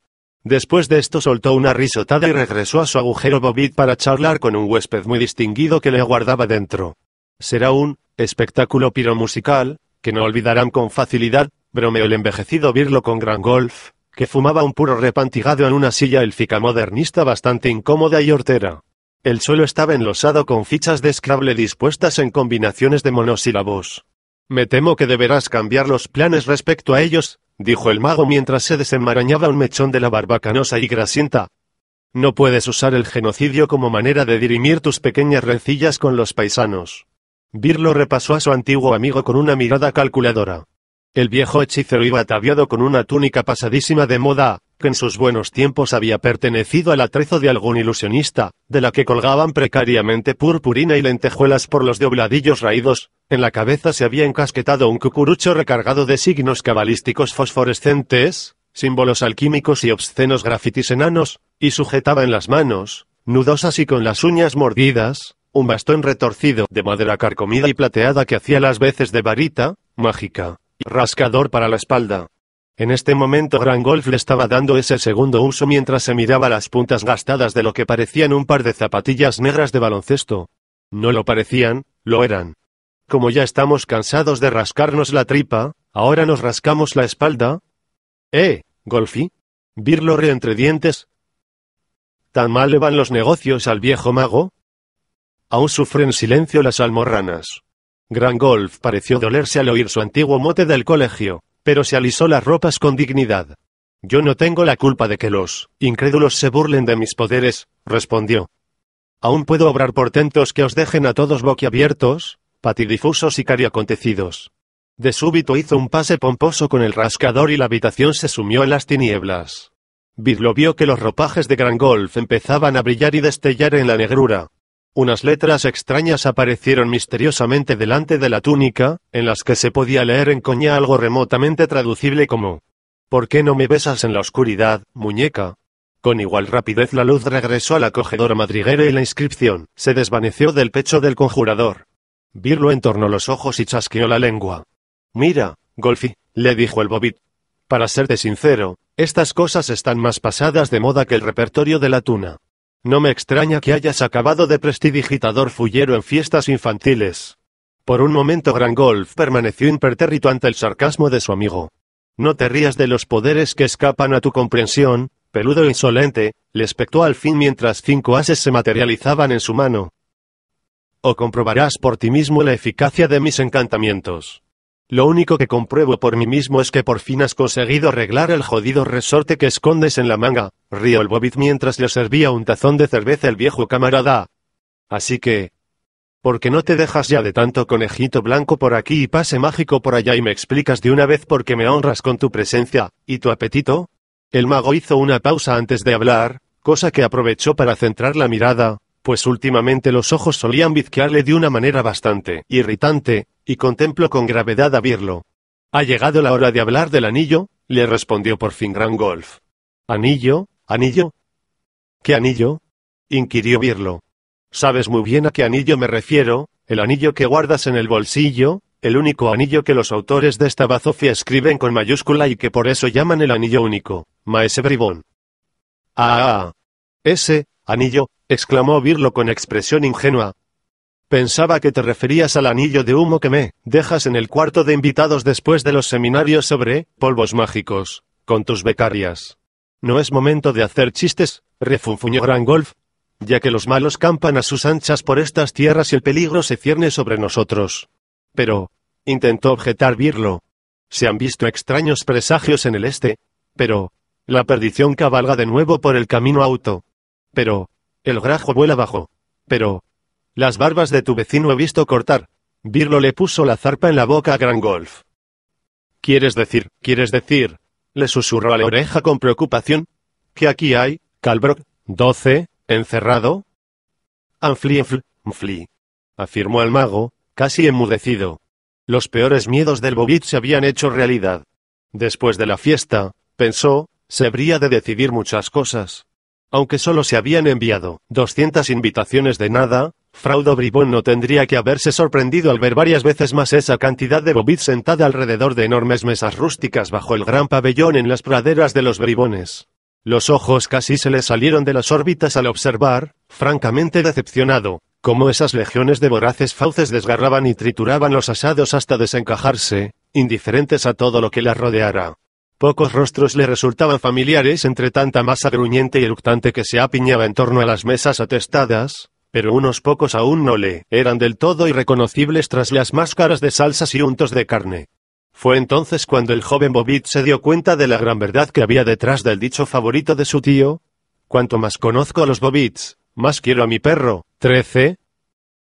Después de esto soltó una risotada y regresó a su agujero Bobit para charlar con un huésped muy distinguido que le aguardaba dentro. Será un espectáculo piromusical, que no olvidarán con facilidad, bromeó el envejecido Birlo con Gran Golf, que fumaba un puro repantigado en una silla élfica modernista bastante incómoda y hortera. El suelo estaba enlosado con fichas de escrable dispuestas en combinaciones de monosílabos. Me temo que deberás cambiar los planes respecto a ellos, dijo el mago mientras se desenmarañaba un mechón de la barba canosa y grasienta. No puedes usar el genocidio como manera de dirimir tus pequeñas rencillas con los paisanos. Birlo repasó a su antiguo amigo con una mirada calculadora. El viejo hechicero iba ataviado con una túnica pasadísima de moda, que en sus buenos tiempos había pertenecido al atrezo de algún ilusionista, de la que colgaban precariamente purpurina y lentejuelas por los dobladillos raídos, en la cabeza se había encasquetado un cucurucho recargado de signos cabalísticos fosforescentes, símbolos alquímicos y obscenos grafitis enanos, y sujetaba en las manos, nudosas y con las uñas mordidas, un bastón retorcido de madera carcomida y plateada que hacía las veces de varita, mágica, y rascador para la espalda. En este momento Gran Golf le estaba dando ese segundo uso mientras se miraba las puntas gastadas de lo que parecían un par de zapatillas negras de baloncesto. No lo parecían, lo eran. Como ya estamos cansados de rascarnos la tripa, ahora nos rascamos la espalda. ¿Eh, Golfi? Virlo re entre dientes. ¿Tan mal le van los negocios al viejo mago? Aún sufren silencio las almorranas. Gran Golf pareció dolerse al oír su antiguo mote del colegio pero se alisó las ropas con dignidad. Yo no tengo la culpa de que los incrédulos se burlen de mis poderes, respondió. Aún puedo obrar portentos que os dejen a todos boquiabiertos, patidifusos y cariacontecidos. De súbito hizo un pase pomposo con el rascador y la habitación se sumió en las tinieblas. Bidlo vio que los ropajes de Gran Golf empezaban a brillar y destellar en la negrura, unas letras extrañas aparecieron misteriosamente delante de la túnica, en las que se podía leer en coña algo remotamente traducible como ¿Por qué no me besas en la oscuridad, muñeca? Con igual rapidez la luz regresó al acogedor madriguera y la inscripción se desvaneció del pecho del conjurador. Birlo entornó los ojos y chasqueó la lengua. Mira, Golfi, le dijo el Bobit. Para serte sincero, estas cosas están más pasadas de moda que el repertorio de la tuna. No me extraña que hayas acabado de prestidigitador fullero en fiestas infantiles. Por un momento Gran Golf permaneció impertérrito ante el sarcasmo de su amigo. No te rías de los poderes que escapan a tu comprensión, peludo e insolente, le espectó al fin mientras cinco ases se materializaban en su mano. O comprobarás por ti mismo la eficacia de mis encantamientos. Lo único que compruebo por mí mismo es que por fin has conseguido arreglar el jodido resorte que escondes en la manga, rió el Bobit mientras le servía un tazón de cerveza el viejo camarada. Así que... ¿Por qué no te dejas ya de tanto conejito blanco por aquí y pase mágico por allá y me explicas de una vez por qué me honras con tu presencia, y tu apetito? El mago hizo una pausa antes de hablar, cosa que aprovechó para centrar la mirada, pues últimamente los ojos solían bizquearle de una manera bastante irritante, y contemplo con gravedad a Birlo. Ha llegado la hora de hablar del anillo, le respondió por fin Gran Golf. ¿Anillo? ¿Anillo? ¿Qué anillo? inquirió Birlo. Sabes muy bien a qué anillo me refiero, el anillo que guardas en el bolsillo, el único anillo que los autores de esta bazofia escriben con mayúscula y que por eso llaman el anillo único, Maese Bribón. ah, ah. ah. Ese, ¿Anillo? exclamó Virlo con expresión ingenua. Pensaba que te referías al anillo de humo que me dejas en el cuarto de invitados después de los seminarios sobre polvos mágicos, con tus becarias. No es momento de hacer chistes, refunfuñó Golf, ya que los malos campan a sus anchas por estas tierras y el peligro se cierne sobre nosotros. Pero, intentó objetar Virlo. Se han visto extraños presagios en el este, pero, la perdición cabalga de nuevo por el camino auto. Pero, el grajo vuela bajo. Pero, las barbas de tu vecino he visto cortar. Birlo le puso la zarpa en la boca a Golf. ¿Quieres decir, quieres decir? Le susurró a la oreja con preocupación. ¿Que aquí hay, Calbrock, doce, encerrado? Anfliefl, Mfli. Afirmó el mago, casi enmudecido. Los peores miedos del Bobit se habían hecho realidad. Después de la fiesta, pensó, se habría de decidir muchas cosas aunque solo se habían enviado 200 invitaciones de nada, Fraudo Bribón no tendría que haberse sorprendido al ver varias veces más esa cantidad de bobits sentada alrededor de enormes mesas rústicas bajo el gran pabellón en las praderas de los bribones. Los ojos casi se le salieron de las órbitas al observar, francamente decepcionado, cómo esas legiones de voraces fauces desgarraban y trituraban los asados hasta desencajarse, indiferentes a todo lo que las rodeara. Pocos rostros le resultaban familiares entre tanta masa gruñente y eructante que se apiñaba en torno a las mesas atestadas, pero unos pocos aún no le eran del todo irreconocibles tras las máscaras de salsas y untos de carne. Fue entonces cuando el joven Bobit se dio cuenta de la gran verdad que había detrás del dicho favorito de su tío. Cuanto más conozco a los Bobits, más quiero a mi perro. 13.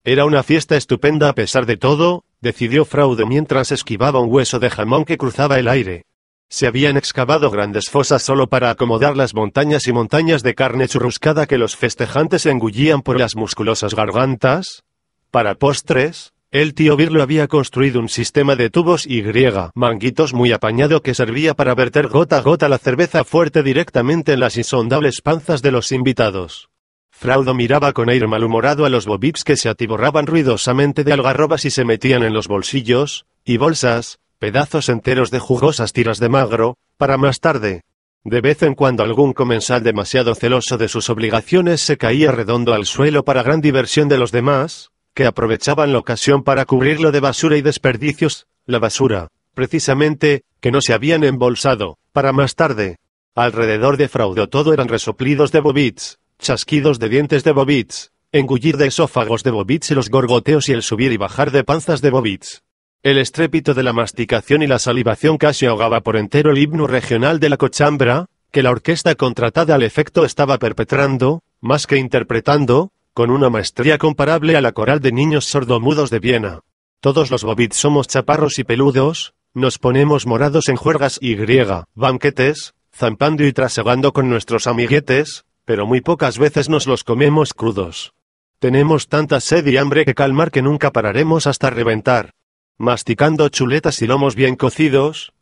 Era una fiesta estupenda a pesar de todo, decidió Fraude mientras esquivaba un hueso de jamón que cruzaba el aire. Se habían excavado grandes fosas solo para acomodar las montañas y montañas de carne churruscada que los festejantes engullían por las musculosas gargantas. Para postres, el tío Birlo había construido un sistema de tubos y griega, manguitos muy apañado que servía para verter gota a gota la cerveza fuerte directamente en las insondables panzas de los invitados. Fraudo miraba con aire malhumorado a los bobips que se atiborraban ruidosamente de algarrobas y se metían en los bolsillos y bolsas, pedazos enteros de jugosas tiras de magro, para más tarde. De vez en cuando algún comensal demasiado celoso de sus obligaciones se caía redondo al suelo para gran diversión de los demás, que aprovechaban la ocasión para cubrirlo de basura y desperdicios, la basura, precisamente, que no se habían embolsado, para más tarde. Alrededor de Fraudo todo eran resoplidos de bobits, chasquidos de dientes de bobits, engullir de esófagos de bobits y los gorgoteos y el subir y bajar de panzas de bobits. El estrépito de la masticación y la salivación casi ahogaba por entero el himno regional de la cochambra, que la orquesta contratada al efecto estaba perpetrando, más que interpretando, con una maestría comparable a la coral de niños sordomudos de Viena. Todos los bobits somos chaparros y peludos, nos ponemos morados en juergas y griega, banquetes, zampando y trasegando con nuestros amiguetes, pero muy pocas veces nos los comemos crudos. Tenemos tanta sed y hambre que calmar que nunca pararemos hasta reventar masticando chuletas y lomos bien cocidos.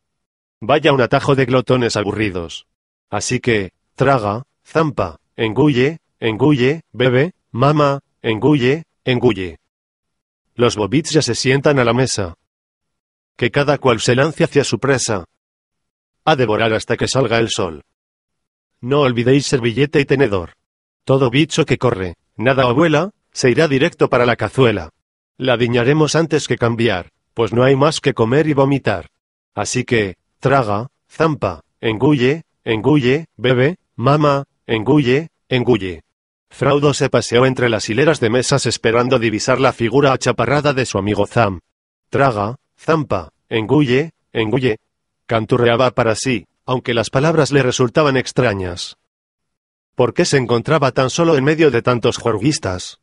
Vaya un atajo de glotones aburridos. Así que, traga, zampa, engulle, engulle, bebe, mama, engulle, engulle. Los bobits ya se sientan a la mesa. Que cada cual se lance hacia su presa. A devorar hasta que salga el sol. No olvidéis servilleta y tenedor. Todo bicho que corre, nada abuela, se irá directo para la cazuela. La diñaremos antes que cambiar pues no hay más que comer y vomitar. Así que, traga, zampa, engulle, engulle, bebe, mama, engulle, engulle. Fraudo se paseó entre las hileras de mesas esperando divisar la figura achaparrada de su amigo Zam. Traga, zampa, engulle, engulle. Canturreaba para sí, aunque las palabras le resultaban extrañas. ¿Por qué se encontraba tan solo en medio de tantos jorguistas?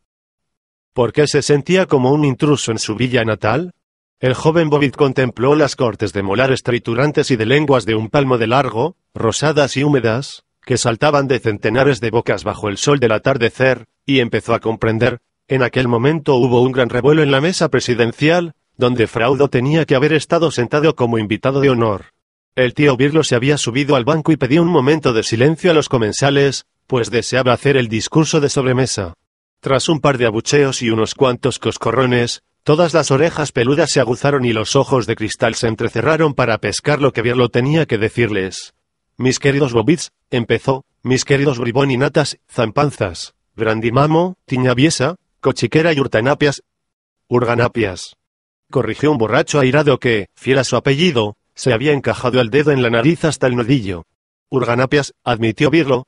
¿Por qué se sentía como un intruso en su villa natal? El joven Bobbitt contempló las cortes de molares triturantes y de lenguas de un palmo de largo, rosadas y húmedas, que saltaban de centenares de bocas bajo el sol del atardecer, y empezó a comprender. En aquel momento hubo un gran revuelo en la mesa presidencial, donde Fraudo tenía que haber estado sentado como invitado de honor. El tío Birlo se había subido al banco y pedía un momento de silencio a los comensales, pues deseaba hacer el discurso de sobremesa. Tras un par de abucheos y unos cuantos coscorrones, Todas las orejas peludas se aguzaron y los ojos de cristal se entrecerraron para pescar lo que Birlo tenía que decirles. Mis queridos bobits, empezó, mis queridos y natas, zampanzas, grandimamo, tiñaviesa, cochiquera y urtanapias. Urganapias. Corrigió un borracho airado que, fiel a su apellido, se había encajado el dedo en la nariz hasta el nudillo. Urganapias, admitió Virlo.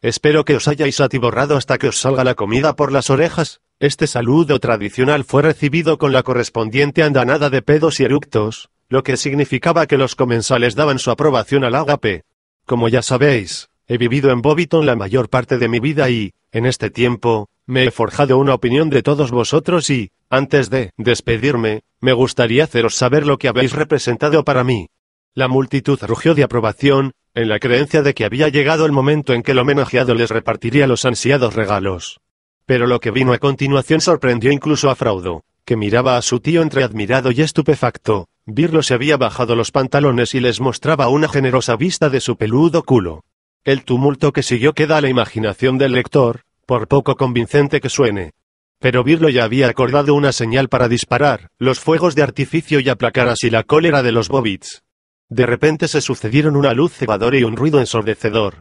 Espero que os hayáis atiborrado hasta que os salga la comida por las orejas, este saludo tradicional fue recibido con la correspondiente andanada de pedos y eructos, lo que significaba que los comensales daban su aprobación al agape. Como ya sabéis, he vivido en Bobiton la mayor parte de mi vida y, en este tiempo, me he forjado una opinión de todos vosotros y, antes de despedirme, me gustaría haceros saber lo que habéis representado para mí. La multitud rugió de aprobación, en la creencia de que había llegado el momento en que el homenajeado les repartiría los ansiados regalos. Pero lo que vino a continuación sorprendió incluso a Fraudo, que miraba a su tío entre admirado y estupefacto. Virlo se había bajado los pantalones y les mostraba una generosa vista de su peludo culo. El tumulto que siguió queda a la imaginación del lector, por poco convincente que suene. Pero Virlo ya había acordado una señal para disparar, los fuegos de artificio y aplacar así la cólera de los Bobbits. De repente se sucedieron una luz cebadora y un ruido ensordecedor.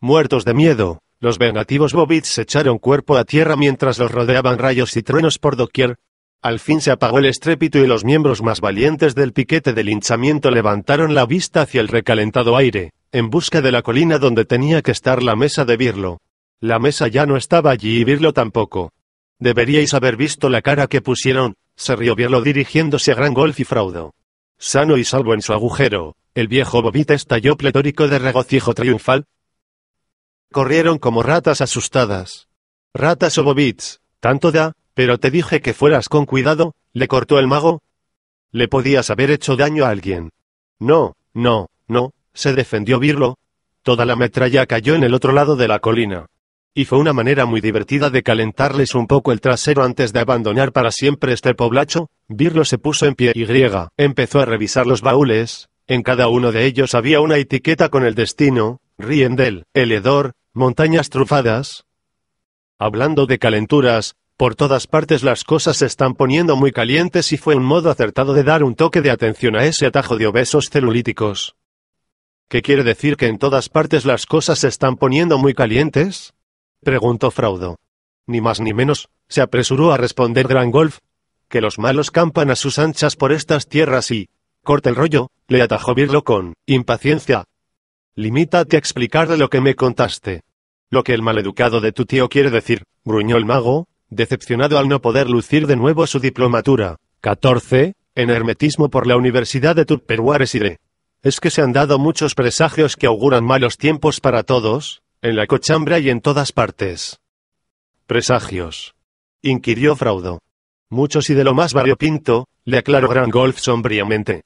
Muertos de miedo, los vengativos Bobits echaron cuerpo a tierra mientras los rodeaban rayos y truenos por doquier. Al fin se apagó el estrépito y los miembros más valientes del piquete de linchamiento levantaron la vista hacia el recalentado aire, en busca de la colina donde tenía que estar la mesa de Birlo. La mesa ya no estaba allí y Birlo tampoco. Deberíais haber visto la cara que pusieron, se rió Birlo dirigiéndose a Gran Golf y Fraudo. Sano y salvo en su agujero, el viejo Bobit estalló pletórico de regocijo triunfal, Corrieron como ratas asustadas. Ratas o bobits, tanto da, pero te dije que fueras con cuidado, le cortó el mago. Le podías haber hecho daño a alguien. No, no, no, se defendió Birlo. Toda la metralla cayó en el otro lado de la colina. Y fue una manera muy divertida de calentarles un poco el trasero antes de abandonar para siempre este poblacho. Birlo se puso en pie y griega. empezó a revisar los baúles. En cada uno de ellos había una etiqueta con el destino, Riendel, hedor, montañas trufadas. Hablando de calenturas, por todas partes las cosas se están poniendo muy calientes y fue un modo acertado de dar un toque de atención a ese atajo de obesos celulíticos. ¿Qué quiere decir que en todas partes las cosas se están poniendo muy calientes? preguntó Fraudo. Ni más ni menos, se apresuró a responder Gran Golf. Que los malos campan a sus anchas por estas tierras y. corte el rollo, le atajó Birlo con impaciencia, Limítate a explicarle lo que me contaste. Lo que el maleducado de tu tío quiere decir, gruñó el mago, decepcionado al no poder lucir de nuevo su diplomatura. 14. En hermetismo por la Universidad de Tupperware Es que se han dado muchos presagios que auguran malos tiempos para todos, en la cochambra y en todas partes. ¿Presagios? inquirió Fraudo. Muchos y de lo más variopinto, le aclaró Gran Golf sombríamente.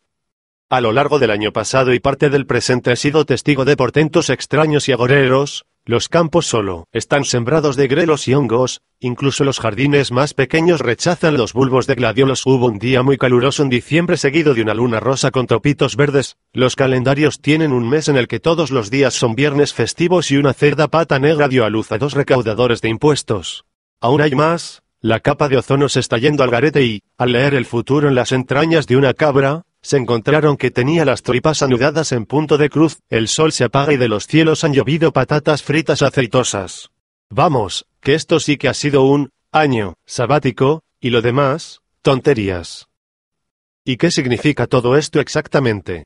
A lo largo del año pasado y parte del presente he sido testigo de portentos extraños y agoreros, los campos solo están sembrados de grelos y hongos, incluso los jardines más pequeños rechazan los bulbos de gladiolos. Hubo un día muy caluroso en diciembre seguido de una luna rosa con tropitos verdes, los calendarios tienen un mes en el que todos los días son viernes festivos y una cerda pata negra dio a luz a dos recaudadores de impuestos. Aún hay más, la capa de ozono se está yendo al garete y, al leer el futuro en las entrañas de una cabra, se encontraron que tenía las tripas anudadas en punto de cruz, el sol se apaga y de los cielos han llovido patatas fritas aceitosas. Vamos, que esto sí que ha sido un año sabático, y lo demás, tonterías. ¿Y qué significa todo esto exactamente?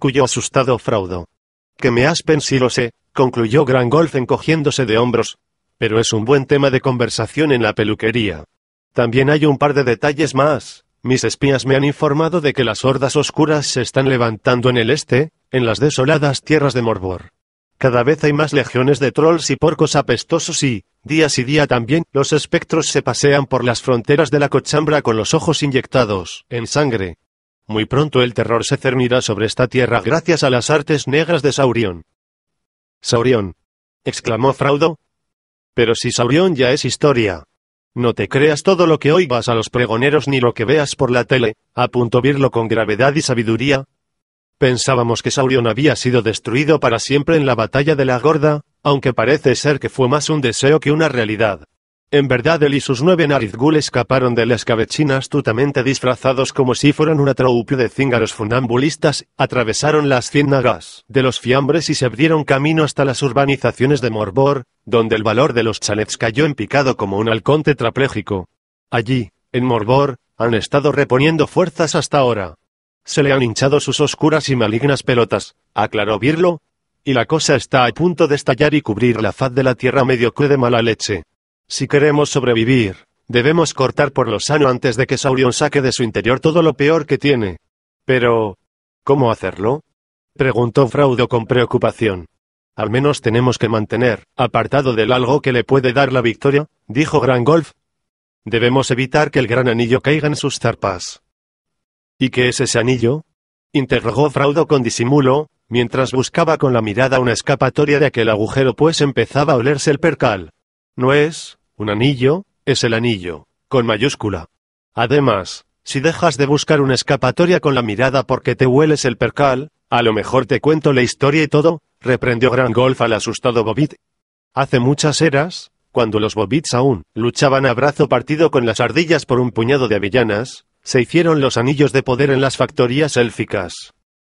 cuyo asustado Fraudo. Que me aspen si lo sé, concluyó Golf encogiéndose de hombros, pero es un buen tema de conversación en la peluquería. También hay un par de detalles más, mis espías me han informado de que las hordas oscuras se están levantando en el este, en las desoladas tierras de Morbor. Cada vez hay más legiones de trolls y porcos apestosos y, día y día también, los espectros se pasean por las fronteras de la cochambra con los ojos inyectados en sangre. Muy pronto el terror se cernirá sobre esta tierra gracias a las artes negras de Saurión. Saurión. exclamó Fraudo. Pero si Saurión ya es historia, no te creas todo lo que vas a los pregoneros ni lo que veas por la tele, a de Virlo con gravedad y sabiduría. Pensábamos que Saurion había sido destruido para siempre en la batalla de la Gorda, aunque parece ser que fue más un deseo que una realidad. En verdad él y sus nueve Narizgul escaparon de la escabechina astutamente disfrazados como si fueran una troupe de cíngaros funambulistas, atravesaron las ciénagas de los fiambres y se abrieron camino hasta las urbanizaciones de Morbor, donde el valor de los chalets cayó en picado como un halcón tetrapléjico. Allí, en Morbor, han estado reponiendo fuerzas hasta ahora. Se le han hinchado sus oscuras y malignas pelotas, aclaró Birlo, y la cosa está a punto de estallar y cubrir la faz de la tierra medio que de mala leche. Si queremos sobrevivir, debemos cortar por lo sano antes de que Saurion saque de su interior todo lo peor que tiene. Pero... ¿Cómo hacerlo? preguntó Fraudo con preocupación. Al menos tenemos que mantener, apartado del algo que le puede dar la victoria, dijo Golf. Debemos evitar que el gran anillo caiga en sus zarpas. ¿Y qué es ese anillo? interrogó Fraudo con disimulo, mientras buscaba con la mirada una escapatoria de aquel agujero pues empezaba a olerse el percal. No es un anillo, es el anillo, con mayúscula. Además, si dejas de buscar una escapatoria con la mirada porque te hueles el percal, a lo mejor te cuento la historia y todo, reprendió Gran Golf al asustado Bobit. Hace muchas eras, cuando los Bobits aún luchaban a brazo partido con las ardillas por un puñado de avellanas, se hicieron los anillos de poder en las factorías élficas.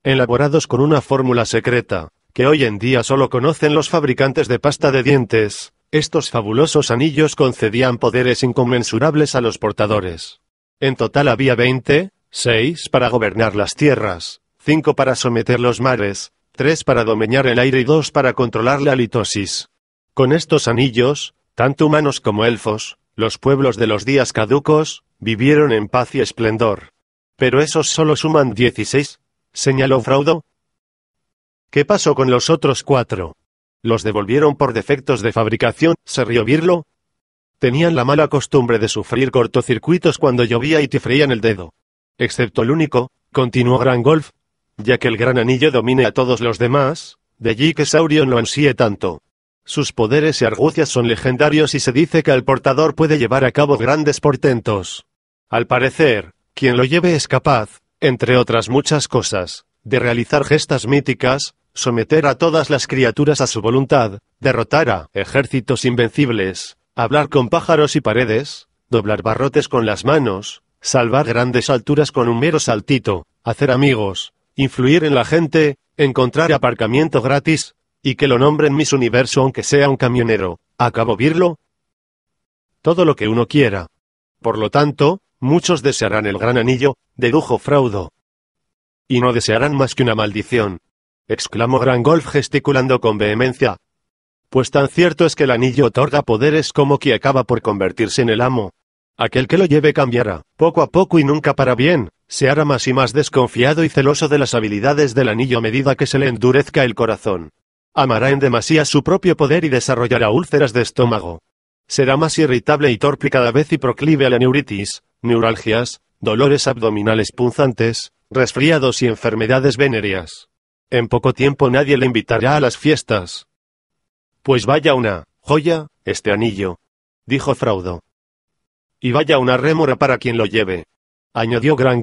Elaborados con una fórmula secreta, que hoy en día solo conocen los fabricantes de pasta de dientes, estos fabulosos anillos concedían poderes inconmensurables a los portadores. En total había veinte, seis para gobernar las tierras, cinco para someter los mares, tres para domeñar el aire y dos para controlar la litosis. Con estos anillos, tanto humanos como elfos, los pueblos de los días caducos, vivieron en paz y esplendor. Pero esos solo suman dieciséis, señaló Fraudo. ¿Qué pasó con los otros cuatro? Los devolvieron por defectos de fabricación, se rió Birlo. Tenían la mala costumbre de sufrir cortocircuitos cuando llovía y te freían el dedo. Excepto el único, continuó Gran Golf, ya que el gran anillo domine a todos los demás, de allí que Saurion lo ansíe tanto. Sus poderes y argucias son legendarios y se dice que el portador puede llevar a cabo grandes portentos. Al parecer, quien lo lleve es capaz, entre otras muchas cosas, de realizar gestas míticas, someter a todas las criaturas a su voluntad, derrotar a ejércitos invencibles, hablar con pájaros y paredes, doblar barrotes con las manos, salvar grandes alturas con un mero saltito, hacer amigos, influir en la gente, encontrar aparcamiento gratis, y que lo nombren Miss Universo aunque sea un camionero, acabo virlo. Todo lo que uno quiera. Por lo tanto, muchos desearán el gran anillo, dedujo Fraudo. Y no desearán más que una maldición, exclamó Golf gesticulando con vehemencia. Pues tan cierto es que el anillo otorga poderes como que acaba por convertirse en el amo. Aquel que lo lleve cambiará, poco a poco y nunca para bien, se hará más y más desconfiado y celoso de las habilidades del anillo a medida que se le endurezca el corazón. Amará en demasía su propio poder y desarrollará úlceras de estómago. Será más irritable y torpe cada vez y proclive a la neuritis, neuralgias, dolores abdominales punzantes, resfriados y enfermedades venéreas. En poco tiempo nadie le invitará a las fiestas. Pues vaya una, joya, este anillo, dijo Fraudo. Y vaya una rémora para quien lo lleve, añadió Gran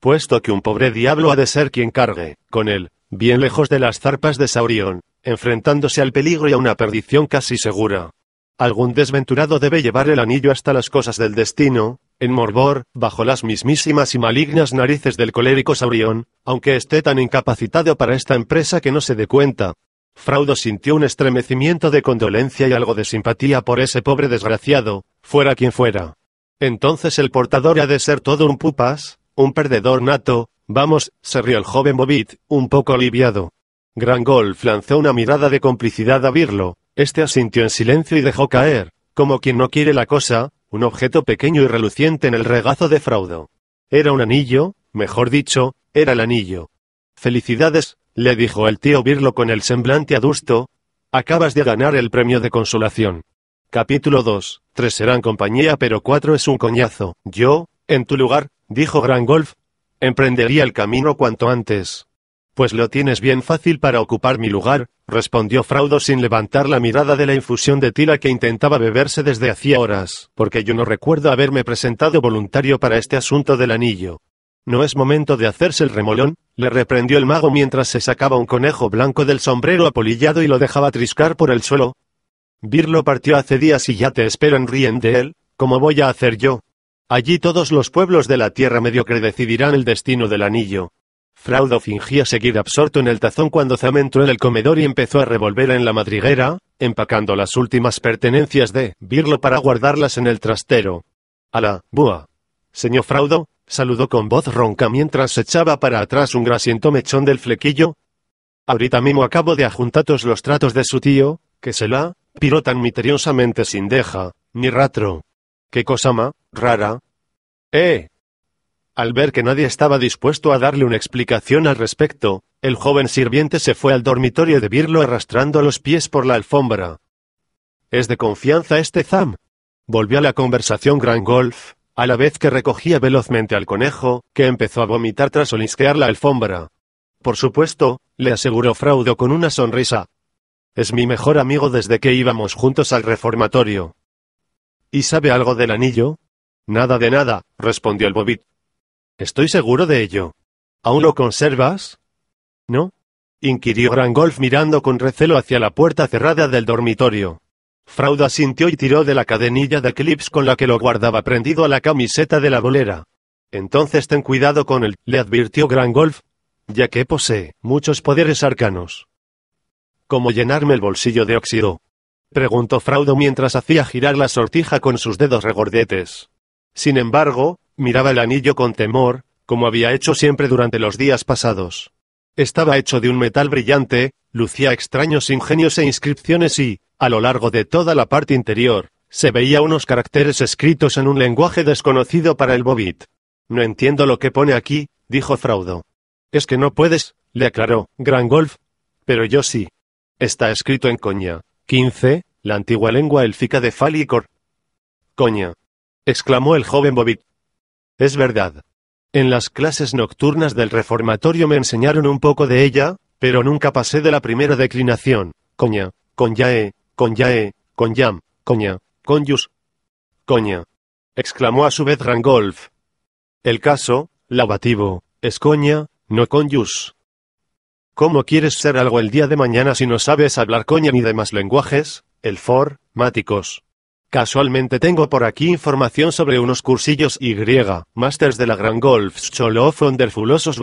Puesto que un pobre diablo ha de ser quien cargue, con él, bien lejos de las zarpas de Saurión, enfrentándose al peligro y a una perdición casi segura. Algún desventurado debe llevar el anillo hasta las cosas del destino, en Morbor, bajo las mismísimas y malignas narices del colérico Saurión, aunque esté tan incapacitado para esta empresa que no se dé cuenta. Fraudo sintió un estremecimiento de condolencia y algo de simpatía por ese pobre desgraciado, fuera quien fuera. Entonces el portador ha de ser todo un pupas, un perdedor nato, vamos, se rió el joven Bobit, un poco aliviado. Gran Golf lanzó una mirada de complicidad a Virlo, este asintió en silencio y dejó caer, como quien no quiere la cosa, un objeto pequeño y reluciente en el regazo de Fraudo. Era un anillo, mejor dicho, era el anillo. Felicidades, le dijo el tío Birlo con el semblante adusto. Acabas de ganar el premio de consolación. Capítulo 2. Tres serán compañía pero cuatro es un coñazo. Yo, en tu lugar, dijo Golf. emprendería el camino cuanto antes. Pues lo tienes bien fácil para ocupar mi lugar, respondió Fraudo sin levantar la mirada de la infusión de tila que intentaba beberse desde hacía horas, porque yo no recuerdo haberme presentado voluntario para este asunto del anillo. No es momento de hacerse el remolón, le reprendió el mago mientras se sacaba un conejo blanco del sombrero apolillado y lo dejaba triscar por el suelo. Birlo partió hace días y ya te esperan ríen de él, como voy a hacer yo. Allí todos los pueblos de la tierra mediocre decidirán el destino del anillo. Fraudo fingía seguir absorto en el tazón cuando Zam entró en el comedor y empezó a revolver en la madriguera, empacando las últimas pertenencias de Birlo para guardarlas en el trastero. Ala, búa. Señor Fraudo, saludó con voz ronca mientras se echaba para atrás un grasiento mechón del flequillo. Ahorita mismo acabo de ajuntatos los tratos de su tío, que se la piró tan misteriosamente sin deja, ni ratro. ¿Qué cosa ma, rara? ¡Eh! Al ver que nadie estaba dispuesto a darle una explicación al respecto, el joven sirviente se fue al dormitorio de Birlo arrastrando los pies por la alfombra. ¿Es de confianza este Zam? Volvió a la conversación Gran Golf, a la vez que recogía velozmente al conejo, que empezó a vomitar tras olisquear la alfombra. Por supuesto, le aseguró Fraudo con una sonrisa. Es mi mejor amigo desde que íbamos juntos al reformatorio. ¿Y sabe algo del anillo? Nada de nada, respondió el bobit. Estoy seguro de ello. ¿Aún lo conservas? ¿No? inquirió Golf mirando con recelo hacia la puerta cerrada del dormitorio. Fraudo asintió y tiró de la cadenilla de clips con la que lo guardaba prendido a la camiseta de la bolera. Entonces ten cuidado con él, le advirtió Grangolf, ya que posee muchos poderes arcanos. ¿Cómo llenarme el bolsillo de óxido? preguntó Fraudo mientras hacía girar la sortija con sus dedos regordetes. Sin embargo, Miraba el anillo con temor, como había hecho siempre durante los días pasados. Estaba hecho de un metal brillante, lucía extraños ingenios e inscripciones y, a lo largo de toda la parte interior, se veía unos caracteres escritos en un lenguaje desconocido para el Bobit. No entiendo lo que pone aquí, dijo Fraudo. Es que no puedes, le aclaró, Gran Golf. Pero yo sí. Está escrito en Coña. 15, la antigua lengua elfica de Falicor. Coña. exclamó el joven Bobit. Es verdad. En las clases nocturnas del reformatorio me enseñaron un poco de ella, pero nunca pasé de la primera declinación, coña, con con yae, con yam coña, yus, eh, eh, coña, exclamó a su vez Rangolf. El caso, lavativo, es coña, no yus. ¿Cómo quieres ser algo el día de mañana si no sabes hablar coña ni demás lenguajes? El for, máticos. Casualmente tengo por aquí información sobre unos cursillos Y, Masters de la Grand Golf School of Wonderfulosos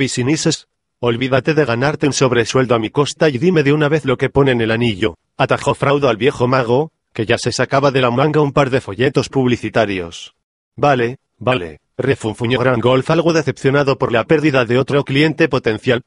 Olvídate de ganarte un sobresueldo a mi costa y dime de una vez lo que pone en el anillo. Atajó fraudo al viejo mago, que ya se sacaba de la manga un par de folletos publicitarios. Vale, vale, refunfuñó Grand Golf algo decepcionado por la pérdida de otro cliente potencial.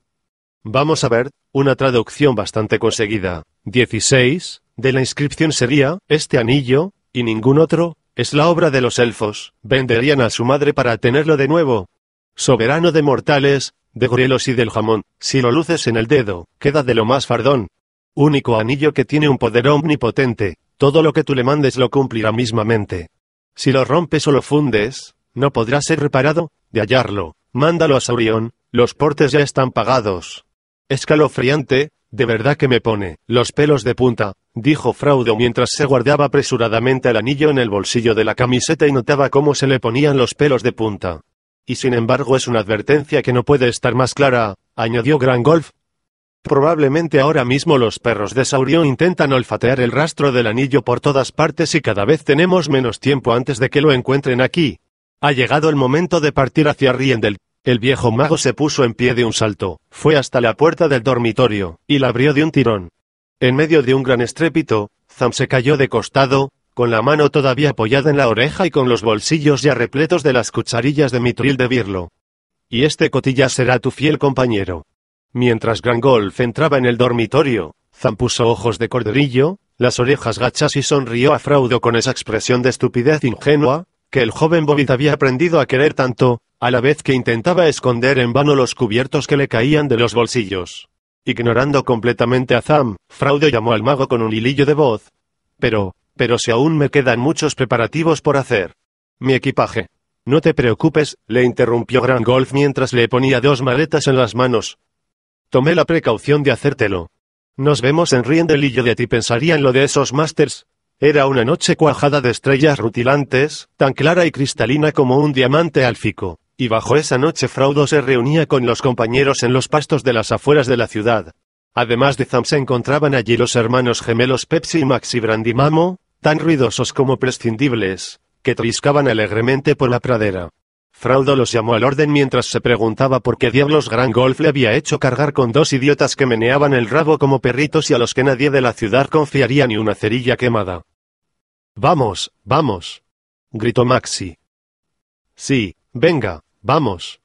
Vamos a ver, una traducción bastante conseguida. 16, de la inscripción sería, este anillo, y ningún otro, es la obra de los elfos, venderían a su madre para tenerlo de nuevo. Soberano de mortales, de grelos y del jamón, si lo luces en el dedo, queda de lo más fardón. Único anillo que tiene un poder omnipotente, todo lo que tú le mandes lo cumplirá mismamente. Si lo rompes o lo fundes, no podrá ser reparado, de hallarlo, mándalo a Saurión, los portes ya están pagados. Escalofriante, de verdad que me pone los pelos de punta, dijo Fraudo mientras se guardaba apresuradamente el anillo en el bolsillo de la camiseta y notaba cómo se le ponían los pelos de punta. Y sin embargo es una advertencia que no puede estar más clara, añadió Gran Golf. Probablemente ahora mismo los perros de Saurión intentan olfatear el rastro del anillo por todas partes y cada vez tenemos menos tiempo antes de que lo encuentren aquí. Ha llegado el momento de partir hacia Rien Riendel. El viejo mago se puso en pie de un salto, fue hasta la puerta del dormitorio, y la abrió de un tirón. En medio de un gran estrépito, Zam se cayó de costado, con la mano todavía apoyada en la oreja y con los bolsillos ya repletos de las cucharillas de mitril de birlo. Y este cotilla será tu fiel compañero. Mientras Golf entraba en el dormitorio, Zam puso ojos de corderillo, las orejas gachas y sonrió a Fraudo con esa expresión de estupidez ingenua, que el joven Bobit había aprendido a querer tanto, a la vez que intentaba esconder en vano los cubiertos que le caían de los bolsillos. Ignorando completamente a Zam, Fraude llamó al mago con un hilillo de voz. Pero, pero si aún me quedan muchos preparativos por hacer. Mi equipaje. No te preocupes, le interrumpió Grand Golf mientras le ponía dos maletas en las manos. Tomé la precaución de hacértelo. Nos vemos en Riendelillo de ti pensaría en lo de esos masters. Era una noche cuajada de estrellas rutilantes, tan clara y cristalina como un diamante álfico y bajo esa noche Fraudo se reunía con los compañeros en los pastos de las afueras de la ciudad. Además de Zam se encontraban allí los hermanos gemelos Pepsi y Maxi Brandimamo, tan ruidosos como prescindibles, que triscaban alegremente por la pradera. Fraudo los llamó al orden mientras se preguntaba por qué diablos Gran Golf le había hecho cargar con dos idiotas que meneaban el rabo como perritos y a los que nadie de la ciudad confiaría ni una cerilla quemada. Vamos, vamos. gritó Maxi. Sí, venga, ¡Vamos!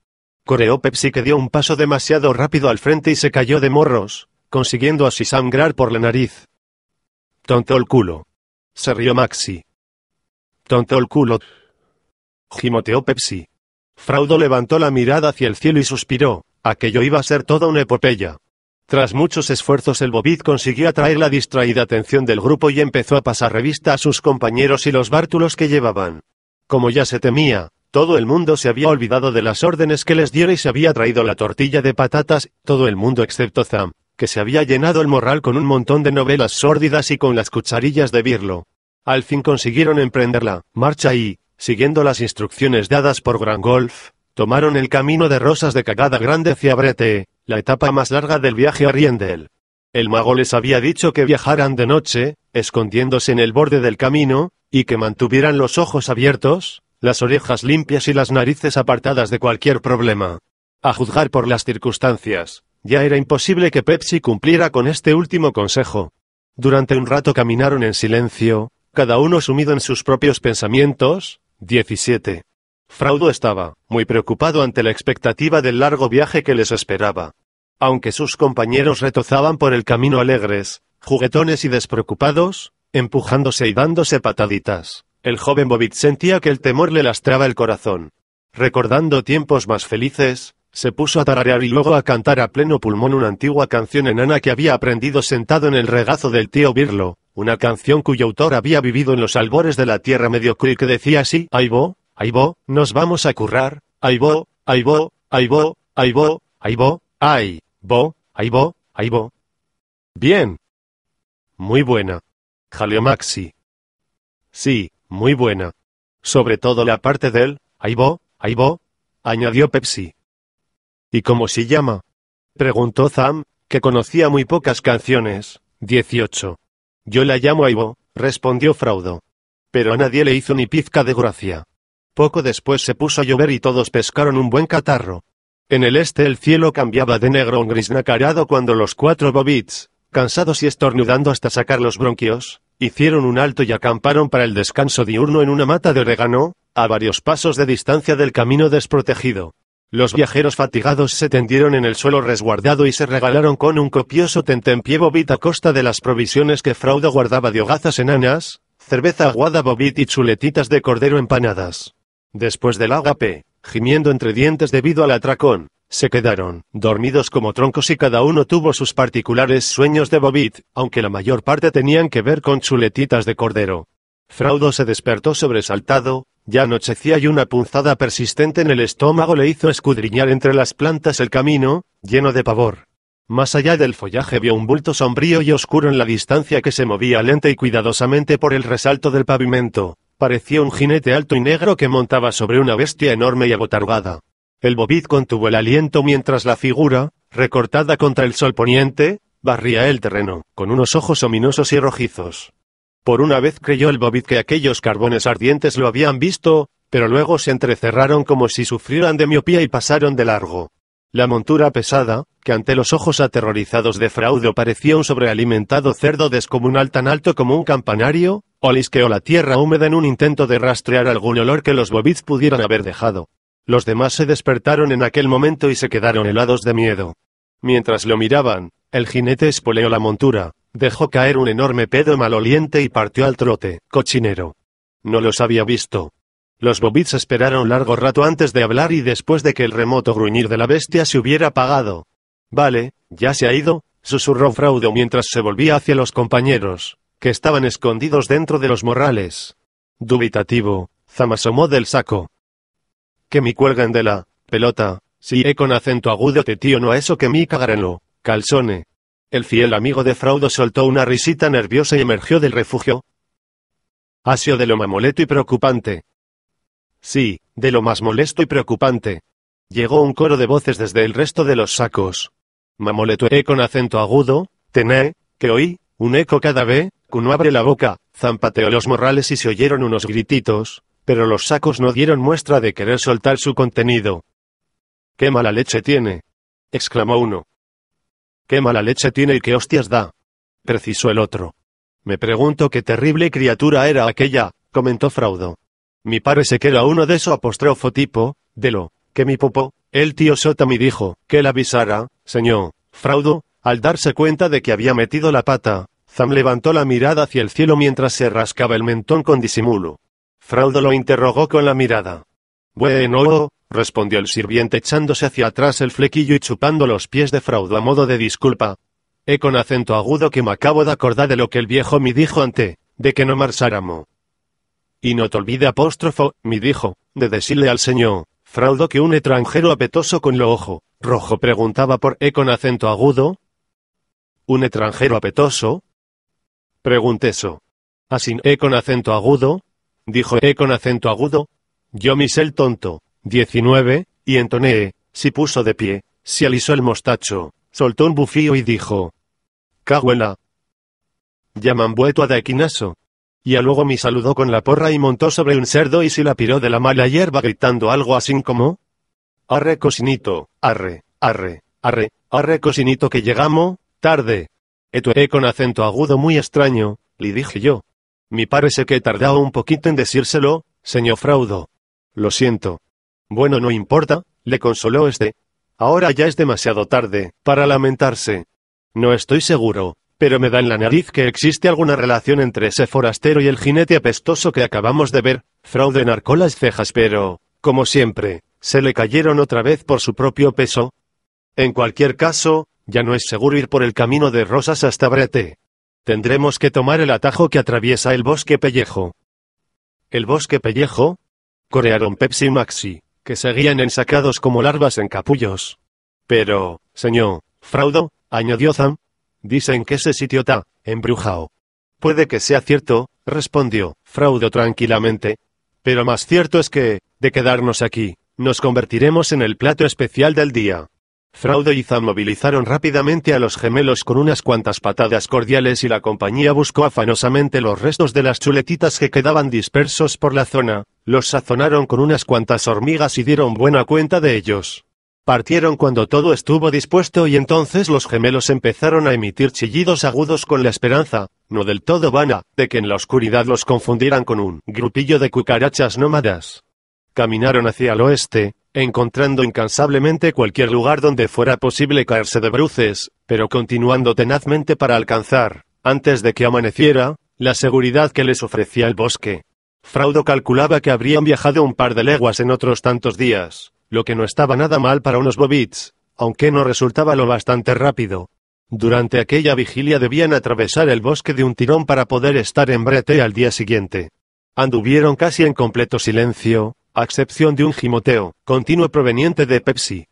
Coreó Pepsi que dio un paso demasiado rápido al frente y se cayó de morros, consiguiendo así sangrar por la nariz. Tonto el culo. Se rió Maxi. Tonto el culo. Gimoteó Pepsi. Fraudo levantó la mirada hacia el cielo y suspiró. Aquello iba a ser toda una epopeya. Tras muchos esfuerzos el Bobit consiguió atraer la distraída atención del grupo y empezó a pasar revista a sus compañeros y los bártulos que llevaban. Como ya se temía, todo el mundo se había olvidado de las órdenes que les diera y se había traído la tortilla de patatas, todo el mundo excepto Zam, que se había llenado el morral con un montón de novelas sórdidas y con las cucharillas de birlo. Al fin consiguieron emprender la marcha y, siguiendo las instrucciones dadas por Gran Golf, tomaron el camino de Rosas de Cagada Grande hacia la etapa más larga del viaje a Riendel. El mago les había dicho que viajaran de noche, escondiéndose en el borde del camino, y que mantuvieran los ojos abiertos, las orejas limpias y las narices apartadas de cualquier problema. A juzgar por las circunstancias, ya era imposible que Pepsi cumpliera con este último consejo. Durante un rato caminaron en silencio, cada uno sumido en sus propios pensamientos. 17. Fraudo estaba, muy preocupado ante la expectativa del largo viaje que les esperaba. Aunque sus compañeros retozaban por el camino alegres, juguetones y despreocupados, empujándose y dándose pataditas. El joven Bobit sentía que el temor le lastraba el corazón. Recordando tiempos más felices, se puso a tararear y luego a cantar a pleno pulmón una antigua canción enana que había aprendido sentado en el regazo del tío Birlo, una canción cuyo autor había vivido en los albores de la tierra mediocre y que decía así, ay bo, nos vamos a currar, Aibo, ay Aibo, ay Aibo, ay bo, ay bo. Bien. Muy buena. Jaleo Maxi. Sí, muy buena. Sobre todo la parte del, ahí Aibo, añadió Pepsi. ¿Y cómo se llama? preguntó Zam, que conocía muy pocas canciones. 18. Yo la llamo Aibo, respondió Fraudo. Pero a nadie le hizo ni pizca de gracia. Poco después se puso a llover y todos pescaron un buen catarro. En el este el cielo cambiaba de negro a un gris nacarado cuando los cuatro bobits, cansados y estornudando hasta sacar los bronquios, Hicieron un alto y acamparon para el descanso diurno en una mata de orégano, a varios pasos de distancia del camino desprotegido. Los viajeros fatigados se tendieron en el suelo resguardado y se regalaron con un copioso tentempié bobit a costa de las provisiones que Fraudo guardaba de hogazas enanas, cerveza aguada bobit y chuletitas de cordero empanadas. Después del agape, gimiendo entre dientes debido al atracón, se quedaron, dormidos como troncos y cada uno tuvo sus particulares sueños de Bobit, aunque la mayor parte tenían que ver con chuletitas de cordero. Fraudo se despertó sobresaltado, ya anochecía y una punzada persistente en el estómago le hizo escudriñar entre las plantas el camino, lleno de pavor. Más allá del follaje vio un bulto sombrío y oscuro en la distancia que se movía lenta y cuidadosamente por el resalto del pavimento. Parecía un jinete alto y negro que montaba sobre una bestia enorme y agotargada. El bobiz contuvo el aliento mientras la figura, recortada contra el sol poniente, barría el terreno, con unos ojos ominosos y rojizos. Por una vez creyó el bobiz que aquellos carbones ardientes lo habían visto, pero luego se entrecerraron como si sufrieran de miopía y pasaron de largo. La montura pesada, que ante los ojos aterrorizados de fraude parecía un sobrealimentado cerdo descomunal tan alto como un campanario, olisqueó la tierra húmeda en un intento de rastrear algún olor que los bobids pudieran haber dejado. Los demás se despertaron en aquel momento y se quedaron helados de miedo. Mientras lo miraban, el jinete espoleó la montura, dejó caer un enorme pedo maloliente y partió al trote, cochinero. No los había visto. Los bobits esperaron largo rato antes de hablar y después de que el remoto gruñir de la bestia se hubiera apagado. Vale, ya se ha ido, susurró Fraudo mientras se volvía hacia los compañeros, que estaban escondidos dentro de los morrales. Dubitativo, Zama asomó del saco, que me cuelguen de la pelota, si he con acento agudo te este tío no a eso que mi cagarenlo, calzone. El fiel amigo de Fraudo soltó una risita nerviosa y emergió del refugio. Asio de lo mamoleto y preocupante. Sí, de lo más molesto y preocupante. Llegó un coro de voces desde el resto de los sacos. Mamoleto e con acento agudo, tené, que oí, un eco cada vez, cuno abre la boca, zampateó los morrales y se oyeron unos grititos, pero los sacos no dieron muestra de querer soltar su contenido. ¡Qué mala leche tiene! exclamó uno. ¡Qué mala leche tiene y qué hostias da! precisó el otro. Me pregunto qué terrible criatura era aquella, comentó Fraudo. Mi parece que era uno de esos apóstrofo tipo, de lo que mi popo, el tío Sotami dijo, que la avisara, señor, Fraudo, al darse cuenta de que había metido la pata, Zam levantó la mirada hacia el cielo mientras se rascaba el mentón con disimulo. Fraudo lo interrogó con la mirada. Bueno, respondió el sirviente echándose hacia atrás el flequillo y chupando los pies de Fraudo a modo de disculpa. He con acento agudo que me acabo de acordar de lo que el viejo me dijo ante, de que no marcháramos. Y no te olvide apóstrofo, me dijo, de decirle al señor, Fraudo que un extranjero apetoso con lo ojo, rojo preguntaba por E con acento agudo. ¿Un extranjero apetoso? Pregunté eso. ¿Así ah, E con acento agudo? dijo E con acento agudo. Yo misel el tonto, 19, y entoné, si puso de pie, si alisó el mostacho, soltó un bufío y dijo. Caguela. Llaman vueto a equinaso. Y a luego me saludó con la porra y montó sobre un cerdo y se la piró de la mala hierba gritando algo así como. Arre cocinito arre, arre, arre, arre cocinito que llegamos, tarde. E con acento agudo muy extraño, le dije yo. Mi parece que he tardado un poquito en decírselo, señor Fraudo. Lo siento. Bueno, no importa, le consoló este. Ahora ya es demasiado tarde, para lamentarse. No estoy seguro, pero me da en la nariz que existe alguna relación entre ese forastero y el jinete apestoso que acabamos de ver. Fraude enarcó las cejas, pero, como siempre, se le cayeron otra vez por su propio peso. En cualquier caso, ya no es seguro ir por el camino de Rosas hasta Brete. Tendremos que tomar el atajo que atraviesa el bosque pellejo. ¿El bosque pellejo? Corearon Pepsi y Maxi, que seguían ensacados como larvas en capullos. Pero, señor, fraudo, añadió Zam. Dicen que ese sitio está, embrujao. Puede que sea cierto, respondió, fraudo tranquilamente. Pero más cierto es que, de quedarnos aquí, nos convertiremos en el plato especial del día. Fraudo y Zan movilizaron rápidamente a los gemelos con unas cuantas patadas cordiales y la compañía buscó afanosamente los restos de las chuletitas que quedaban dispersos por la zona, los sazonaron con unas cuantas hormigas y dieron buena cuenta de ellos. Partieron cuando todo estuvo dispuesto y entonces los gemelos empezaron a emitir chillidos agudos con la esperanza, no del todo vana, de que en la oscuridad los confundieran con un grupillo de cucarachas nómadas. Caminaron hacia el oeste, encontrando incansablemente cualquier lugar donde fuera posible caerse de bruces, pero continuando tenazmente para alcanzar, antes de que amaneciera, la seguridad que les ofrecía el bosque. Fraudo calculaba que habrían viajado un par de leguas en otros tantos días, lo que no estaba nada mal para unos bobits, aunque no resultaba lo bastante rápido. Durante aquella vigilia debían atravesar el bosque de un tirón para poder estar en Brete al día siguiente. Anduvieron casi en completo silencio, a excepción de un gimoteo, continuo proveniente de Pepsi.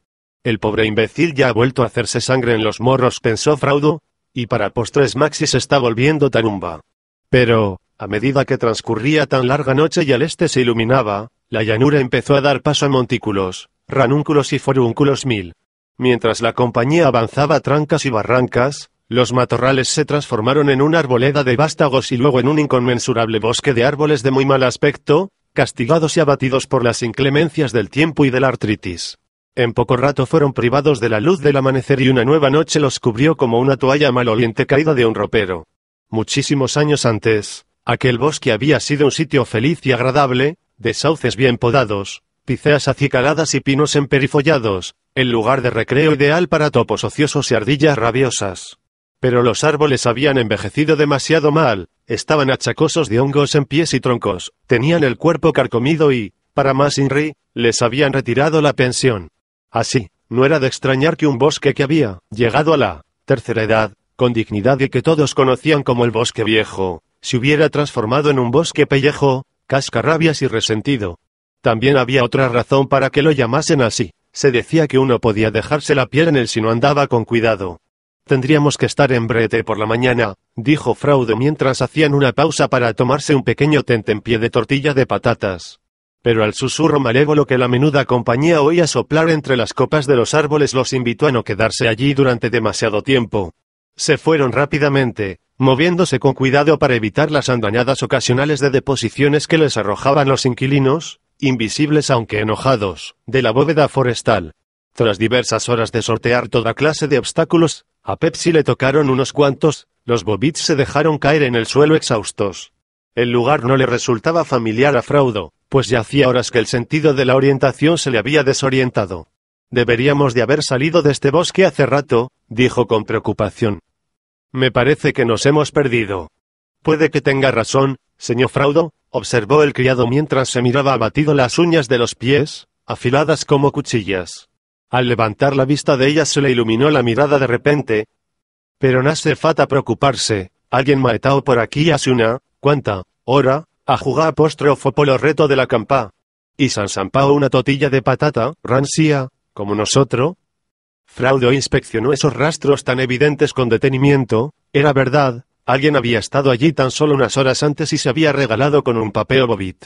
El pobre imbécil ya ha vuelto a hacerse sangre en los morros, pensó Fraudo, y para postres Maxi se está volviendo tarumba. Pero, a medida que transcurría tan larga noche y al este se iluminaba, la llanura empezó a dar paso a montículos, ranúnculos y forúnculos mil. Mientras la compañía avanzaba trancas y barrancas, los matorrales se transformaron en una arboleda de vástagos y luego en un inconmensurable bosque de árboles de muy mal aspecto, castigados y abatidos por las inclemencias del tiempo y de la artritis. En poco rato fueron privados de la luz del amanecer y una nueva noche los cubrió como una toalla maloliente caída de un ropero. Muchísimos años antes, aquel bosque había sido un sitio feliz y agradable, de sauces bien podados, piceas acicaladas y pinos emperifollados, el lugar de recreo ideal para topos ociosos y ardillas rabiosas. Pero los árboles habían envejecido demasiado mal, estaban achacosos de hongos en pies y troncos, tenían el cuerpo carcomido y, para más Inri, les habían retirado la pensión. Así, no era de extrañar que un bosque que había, llegado a la tercera edad, con dignidad y que todos conocían como el bosque viejo, se hubiera transformado en un bosque pellejo, cascarrabias y resentido. También había otra razón para que lo llamasen así. Se decía que uno podía dejarse la piel en él si no andaba con cuidado, Tendríamos que estar en Brete por la mañana, dijo Fraude mientras hacían una pausa para tomarse un pequeño tentempié de tortilla de patatas. Pero al susurro malévolo que la menuda compañía oía soplar entre las copas de los árboles los invitó a no quedarse allí durante demasiado tiempo. Se fueron rápidamente, moviéndose con cuidado para evitar las andañadas ocasionales de deposiciones que les arrojaban los inquilinos, invisibles aunque enojados, de la bóveda forestal. Tras diversas horas de sortear toda clase de obstáculos, a Pepsi le tocaron unos cuantos, los Bobits se dejaron caer en el suelo exhaustos. El lugar no le resultaba familiar a Fraudo, pues ya hacía horas que el sentido de la orientación se le había desorientado. Deberíamos de haber salido de este bosque hace rato, dijo con preocupación. Me parece que nos hemos perdido. Puede que tenga razón, señor Fraudo, observó el criado mientras se miraba abatido las uñas de los pies, afiladas como cuchillas. Al levantar la vista de ella se le iluminó la mirada de repente. Pero no hace falta preocuparse, alguien maetao por aquí hace una, cuanta, hora, a jugar a postre o por los reto de la campa. Y San Sampao una totilla de patata, rancia, como nosotros. Fraude inspeccionó esos rastros tan evidentes con detenimiento, era verdad, alguien había estado allí tan solo unas horas antes y se había regalado con un papel bobit.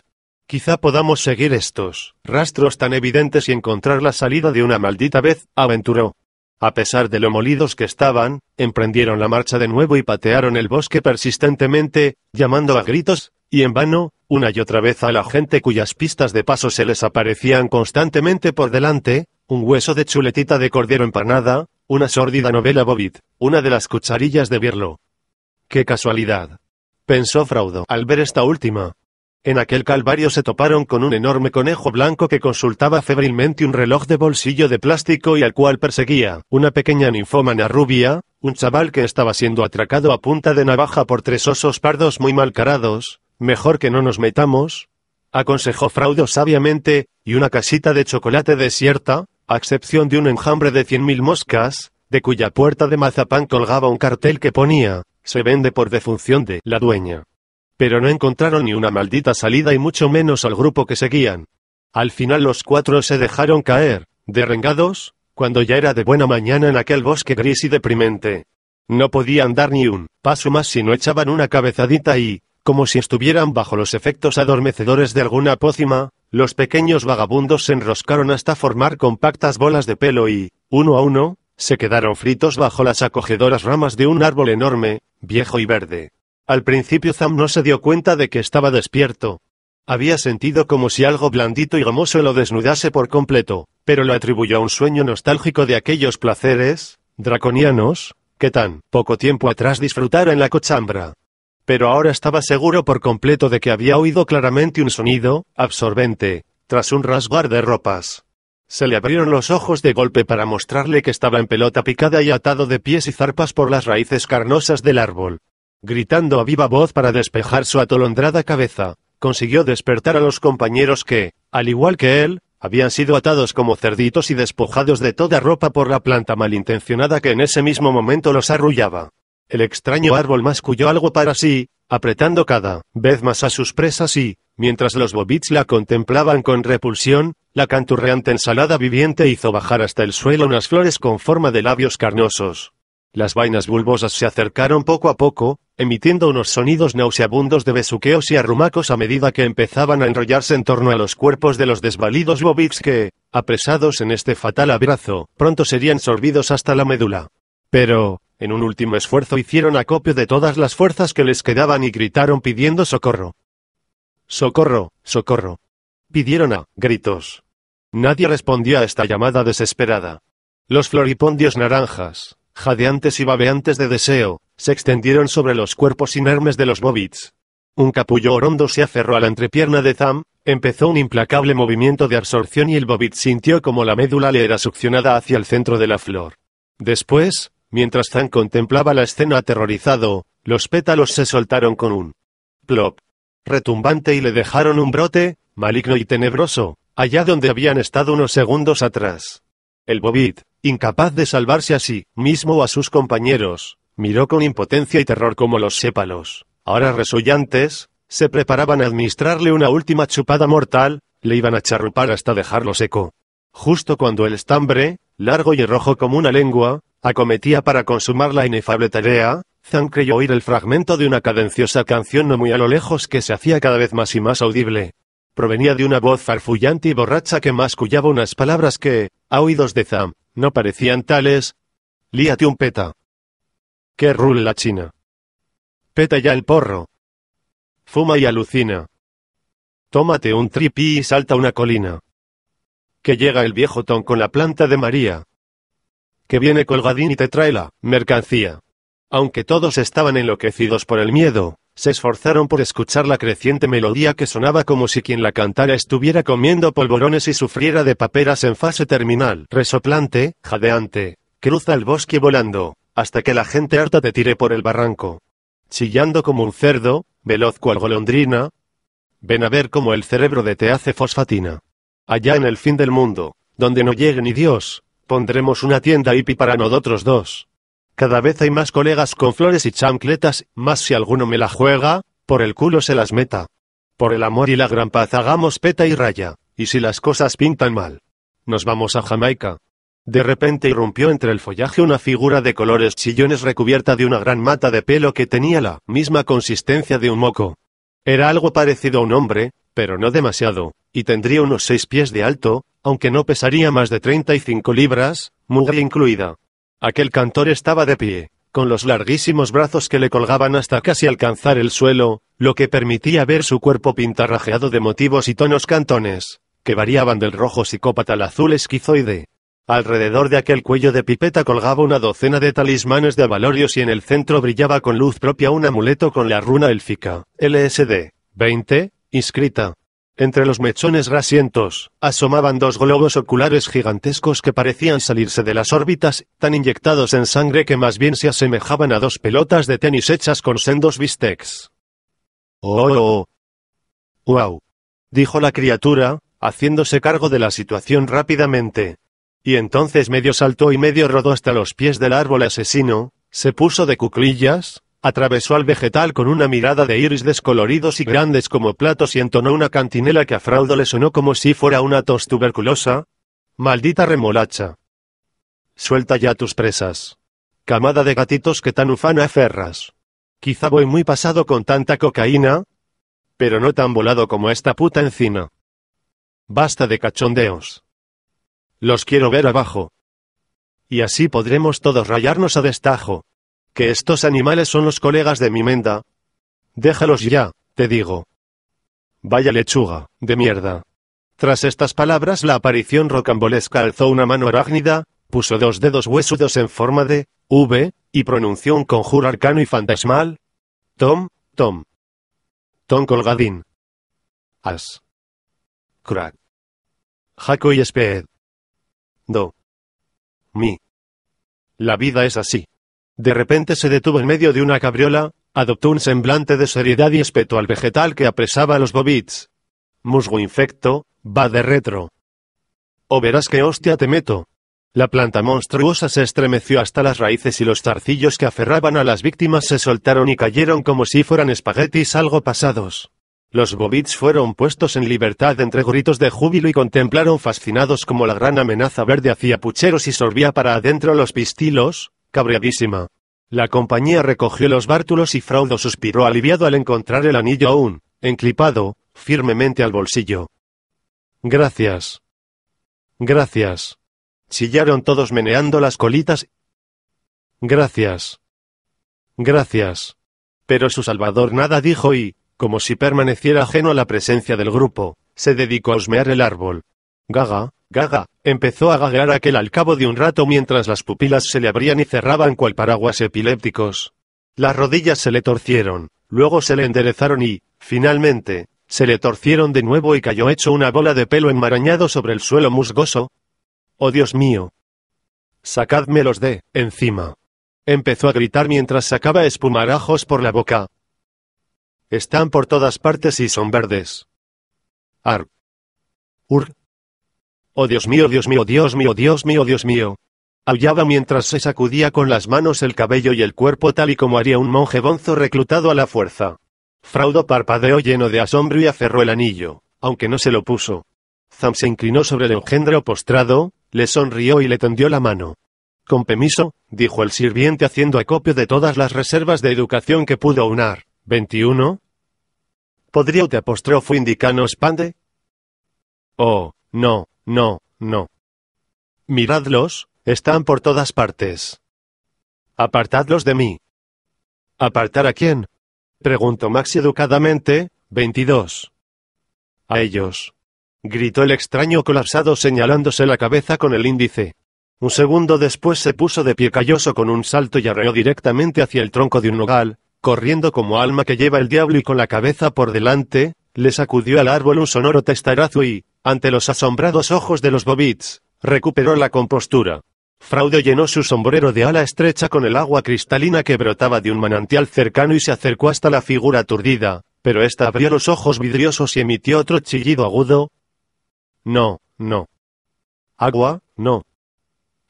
Quizá podamos seguir estos rastros tan evidentes y encontrar la salida de una maldita vez, aventuró. A pesar de lo molidos que estaban, emprendieron la marcha de nuevo y patearon el bosque persistentemente, llamando a gritos, y en vano, una y otra vez a la gente cuyas pistas de paso se les aparecían constantemente por delante, un hueso de chuletita de cordero empanada, una sórdida novela Bobit, una de las cucharillas de bierlo. ¡Qué casualidad! pensó Fraudo al ver esta última. En aquel calvario se toparon con un enorme conejo blanco que consultaba febrilmente un reloj de bolsillo de plástico y al cual perseguía una pequeña ninfómana rubia, un chaval que estaba siendo atracado a punta de navaja por tres osos pardos muy malcarados, mejor que no nos metamos, aconsejó Fraudo sabiamente, y una casita de chocolate desierta, a excepción de un enjambre de cien mil moscas, de cuya puerta de mazapán colgaba un cartel que ponía, se vende por defunción de la dueña. Pero no encontraron ni una maldita salida y mucho menos al grupo que seguían. Al final los cuatro se dejaron caer, derrengados, cuando ya era de buena mañana en aquel bosque gris y deprimente. No podían dar ni un paso más si no echaban una cabezadita y, como si estuvieran bajo los efectos adormecedores de alguna pócima, los pequeños vagabundos se enroscaron hasta formar compactas bolas de pelo y, uno a uno, se quedaron fritos bajo las acogedoras ramas de un árbol enorme, viejo y verde. Al principio Zam no se dio cuenta de que estaba despierto. Había sentido como si algo blandito y gomoso lo desnudase por completo, pero lo atribuyó a un sueño nostálgico de aquellos placeres, draconianos, que tan poco tiempo atrás disfrutara en la cochambra. Pero ahora estaba seguro por completo de que había oído claramente un sonido, absorbente, tras un rasgar de ropas. Se le abrieron los ojos de golpe para mostrarle que estaba en pelota picada y atado de pies y zarpas por las raíces carnosas del árbol, gritando a viva voz para despejar su atolondrada cabeza, consiguió despertar a los compañeros que, al igual que él, habían sido atados como cerditos y despojados de toda ropa por la planta malintencionada que en ese mismo momento los arrullaba. El extraño árbol masculló algo para sí, apretando cada vez más a sus presas y, mientras los bobits la contemplaban con repulsión, la canturreante ensalada viviente hizo bajar hasta el suelo unas flores con forma de labios carnosos. Las vainas bulbosas se acercaron poco a poco, emitiendo unos sonidos nauseabundos de besuqueos y arrumacos a medida que empezaban a enrollarse en torno a los cuerpos de los desvalidos bobics que, apresados en este fatal abrazo, pronto serían sorbidos hasta la médula. Pero, en un último esfuerzo hicieron acopio de todas las fuerzas que les quedaban y gritaron pidiendo socorro. Socorro, socorro. Pidieron a gritos. Nadie respondió a esta llamada desesperada. Los floripondios naranjas, jadeantes y babeantes de deseo, se extendieron sobre los cuerpos inermes de los Bobits. Un capullo orondo se aferró a la entrepierna de Zam, empezó un implacable movimiento de absorción y el Bobit sintió como la médula le era succionada hacia el centro de la flor. Después, mientras Zam contemplaba la escena aterrorizado, los pétalos se soltaron con un plop retumbante y le dejaron un brote, maligno y tenebroso, allá donde habían estado unos segundos atrás. El Bobit, incapaz de salvarse a sí mismo o a sus compañeros, miró con impotencia y terror como los sépalos, ahora resollantes, se preparaban a administrarle una última chupada mortal, le iban a charrupar hasta dejarlo seco. Justo cuando el estambre, largo y rojo como una lengua, acometía para consumar la inefable tarea, Zan creyó oír el fragmento de una cadenciosa canción no muy a lo lejos que se hacía cada vez más y más audible. Provenía de una voz farfullante y borracha que mascullaba unas palabras que, a oídos de Zam, no parecían tales. Líate un peta. Que rule la China. Peta ya el porro. Fuma y alucina. Tómate un tripi y salta una colina. Que llega el viejo Tom con la planta de María. Que viene colgadín y te trae la mercancía. Aunque todos estaban enloquecidos por el miedo, se esforzaron por escuchar la creciente melodía que sonaba como si quien la cantara estuviera comiendo polvorones y sufriera de paperas en fase terminal. Resoplante, jadeante, cruza el bosque volando, hasta que la gente harta te tire por el barranco. Chillando como un cerdo, veloz cual golondrina. Ven a ver cómo el cerebro de te hace fosfatina. Allá en el fin del mundo, donde no llegue ni Dios, pondremos una tienda hippie para nosotros dos. Cada vez hay más colegas con flores y chancletas, más si alguno me la juega, por el culo se las meta. Por el amor y la gran paz hagamos peta y raya, y si las cosas pintan mal. Nos vamos a Jamaica. De repente irrumpió entre el follaje una figura de colores chillones recubierta de una gran mata de pelo que tenía la misma consistencia de un moco. Era algo parecido a un hombre, pero no demasiado, y tendría unos seis pies de alto, aunque no pesaría más de 35 libras, mugre incluida. Aquel cantor estaba de pie, con los larguísimos brazos que le colgaban hasta casi alcanzar el suelo, lo que permitía ver su cuerpo pintarrajeado de motivos y tonos cantones, que variaban del rojo psicópata al azul esquizoide. Alrededor de aquel cuello de pipeta colgaba una docena de talismanes de avalorios y en el centro brillaba con luz propia un amuleto con la runa élfica, LSD 20, inscrita. Entre los mechones rasientos, asomaban dos globos oculares gigantescos que parecían salirse de las órbitas, tan inyectados en sangre que más bien se asemejaban a dos pelotas de tenis hechas con sendos bistecs. ¡Oh! oh, oh. ¡Wow! dijo la criatura, haciéndose cargo de la situación rápidamente. Y entonces medio saltó y medio rodó hasta los pies del árbol asesino, se puso de cuclillas, Atravesó al vegetal con una mirada de iris descoloridos y grandes como platos y entonó una cantinela que a Fraudo le sonó como si fuera una tos tuberculosa. Maldita remolacha. Suelta ya tus presas. Camada de gatitos que tan ufana aferras. Quizá voy muy pasado con tanta cocaína, pero no tan volado como esta puta encina. Basta de cachondeos. Los quiero ver abajo. Y así podremos todos rayarnos a destajo que estos animales son los colegas de mi menda. Déjalos ya, te digo. Vaya lechuga, de mierda. Tras estas palabras la aparición rocambolesca alzó una mano arácnida, puso dos dedos huesudos en forma de V, y pronunció un conjuro arcano y fantasmal. Tom, Tom. Tom Colgadín. As. Crack. Jaco y Speed. Do. Mi. La vida es así. De repente se detuvo en medio de una cabriola, adoptó un semblante de seriedad y espeto al vegetal que apresaba a los bobits. Musgo infecto, va de retro. O oh, verás qué hostia te meto. La planta monstruosa se estremeció hasta las raíces y los zarcillos que aferraban a las víctimas se soltaron y cayeron como si fueran espaguetis algo pasados. Los bobits fueron puestos en libertad entre gritos de júbilo y contemplaron fascinados como la gran amenaza verde hacía pucheros y sorbía para adentro los pistilos, cabreadísima. La compañía recogió los bártulos y Fraudo suspiró aliviado al encontrar el anillo aún, enclipado, firmemente al bolsillo. Gracias. Gracias. Chillaron todos meneando las colitas. Gracias. Gracias. Pero su salvador nada dijo y, como si permaneciera ajeno a la presencia del grupo, se dedicó a husmear el árbol. Gaga, Gaga, empezó a gaguear aquel al cabo de un rato mientras las pupilas se le abrían y cerraban cual paraguas epilépticos. Las rodillas se le torcieron, luego se le enderezaron y, finalmente, se le torcieron de nuevo y cayó hecho una bola de pelo enmarañado sobre el suelo musgoso. ¡Oh Dios mío! ¡Sacadme los de encima. Empezó a gritar mientras sacaba espumarajos por la boca. Están por todas partes y son verdes. Ar. Ur. Oh Dios mío, Dios mío, Dios mío, Dios mío, Dios mío. Aullaba mientras se sacudía con las manos el cabello y el cuerpo tal y como haría un monje bonzo reclutado a la fuerza. Fraudo parpadeó lleno de asombro y aferró el anillo, aunque no se lo puso. Zam se inclinó sobre el engendro postrado, le sonrió y le tendió la mano. Con permiso, dijo el sirviente haciendo acopio de todas las reservas de educación que pudo unar. 21. ¿Podría usted apostrofo indicarnos pande? Oh, no, no, no. Miradlos, están por todas partes. Apartadlos de mí. ¿Apartar a quién? Preguntó Max educadamente, 22. A ellos. Gritó el extraño colapsado señalándose la cabeza con el índice. Un segundo después se puso de pie calloso con un salto y arreó directamente hacia el tronco de un nogal, corriendo como alma que lleva el diablo y con la cabeza por delante, le sacudió al árbol un sonoro testarazo y, ante los asombrados ojos de los bobits, recuperó la compostura. Fraudo llenó su sombrero de ala estrecha con el agua cristalina que brotaba de un manantial cercano y se acercó hasta la figura aturdida, pero ésta abrió los ojos vidriosos y emitió otro chillido agudo. No, no. Agua, no.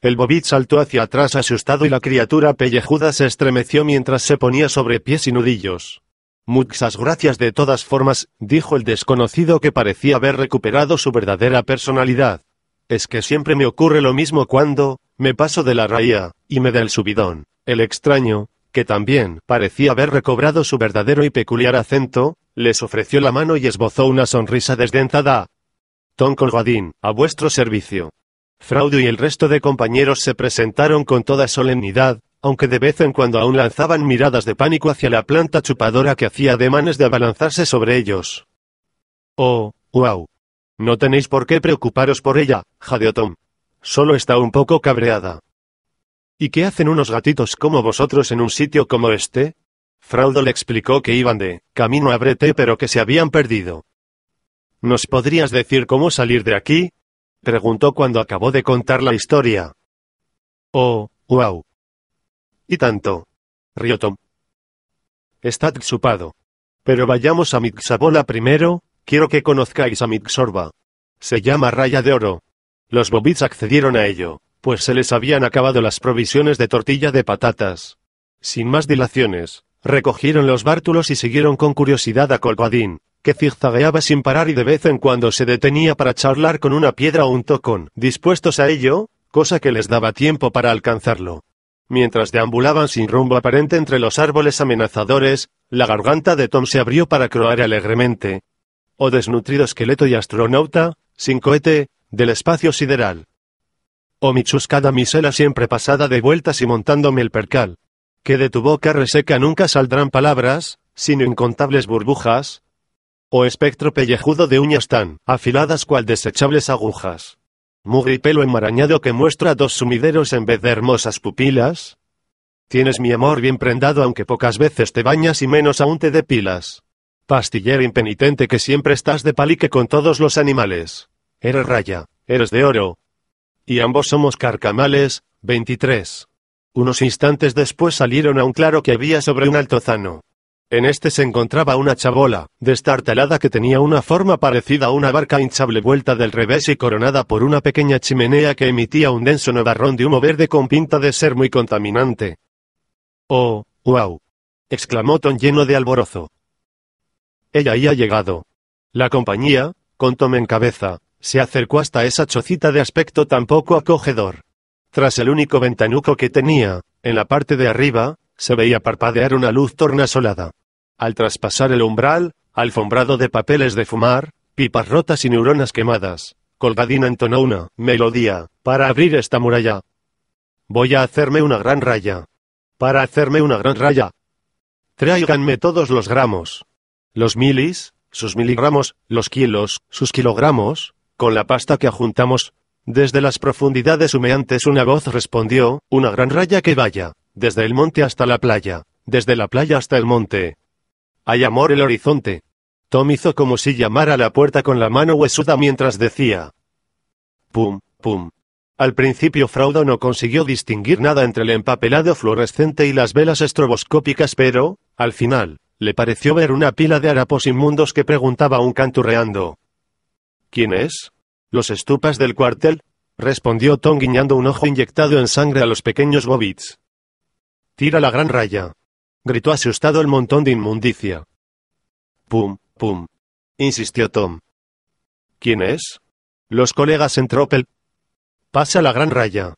El bobit saltó hacia atrás asustado y la criatura pellejuda se estremeció mientras se ponía sobre pies y nudillos. Muchas gracias de todas formas, dijo el desconocido que parecía haber recuperado su verdadera personalidad. Es que siempre me ocurre lo mismo cuando, me paso de la raya, y me da el subidón. El extraño, que también parecía haber recobrado su verdadero y peculiar acento, les ofreció la mano y esbozó una sonrisa desdentada. Tom Colgadín, a vuestro servicio. Fraudio y el resto de compañeros se presentaron con toda solemnidad, aunque de vez en cuando aún lanzaban miradas de pánico hacia la planta chupadora que hacía ademanes de abalanzarse sobre ellos. Oh, wow. No tenéis por qué preocuparos por ella, jadeó Tom. Solo está un poco cabreada. ¿Y qué hacen unos gatitos como vosotros en un sitio como este? Fraudo le explicó que iban de camino a Brete pero que se habían perdido. ¿Nos podrías decir cómo salir de aquí? preguntó cuando acabó de contar la historia. Oh, wow. Y tanto. Ryotom. Está chupado. Pero vayamos a Mixabola primero, quiero que conozcáis a Mixorba. Se llama Raya de Oro. Los bobits accedieron a ello, pues se les habían acabado las provisiones de tortilla de patatas. Sin más dilaciones, recogieron los bártulos y siguieron con curiosidad a Colpadín, que zigzagueaba sin parar y de vez en cuando se detenía para charlar con una piedra o un tocón, dispuestos a ello, cosa que les daba tiempo para alcanzarlo. Mientras deambulaban sin rumbo aparente entre los árboles amenazadores, la garganta de Tom se abrió para croar alegremente. Oh desnutrido esqueleto y astronauta, sin cohete, del espacio sideral. Oh mi misela siempre pasada de vueltas y montándome el percal. Que de tu boca reseca nunca saldrán palabras, sino incontables burbujas, o oh, espectro pellejudo de uñas tan afiladas cual desechables agujas pelo enmarañado que muestra dos sumideros en vez de hermosas pupilas. Tienes mi amor bien prendado aunque pocas veces te bañas y menos aún te depilas. Pastillero impenitente que siempre estás de palique con todos los animales. Eres raya, eres de oro. Y ambos somos carcamales, 23. Unos instantes después salieron a un claro que había sobre un altozano. En este se encontraba una chabola, destartalada que tenía una forma parecida a una barca hinchable vuelta del revés y coronada por una pequeña chimenea que emitía un denso nubarrón de humo verde con pinta de ser muy contaminante. ¡Oh, wow! exclamó Ton lleno de alborozo. Ella había ha llegado. La compañía, con Tom en cabeza, se acercó hasta esa chocita de aspecto tan poco acogedor. Tras el único ventanuco que tenía, en la parte de arriba, se veía parpadear una luz tornasolada al traspasar el umbral, alfombrado de papeles de fumar, pipas rotas y neuronas quemadas. Colgadina entonó una melodía, para abrir esta muralla. Voy a hacerme una gran raya. Para hacerme una gran raya. Tráiganme todos los gramos. Los milis, sus miligramos, los kilos, sus kilogramos, con la pasta que ajuntamos. Desde las profundidades humeantes una voz respondió, una gran raya que vaya, desde el monte hasta la playa, desde la playa hasta el monte, hay amor el horizonte. Tom hizo como si llamara a la puerta con la mano huesuda mientras decía. Pum, pum. Al principio Fraudo no consiguió distinguir nada entre el empapelado fluorescente y las velas estroboscópicas, pero, al final, le pareció ver una pila de harapos inmundos que preguntaba un canturreando. ¿Quién es? ¿Los estupas del cuartel? respondió Tom guiñando un ojo inyectado en sangre a los pequeños bobits. Tira la gran raya gritó asustado el montón de inmundicia. Pum, pum, insistió Tom. ¿Quién es? Los colegas en Tropel. Pasa la gran raya.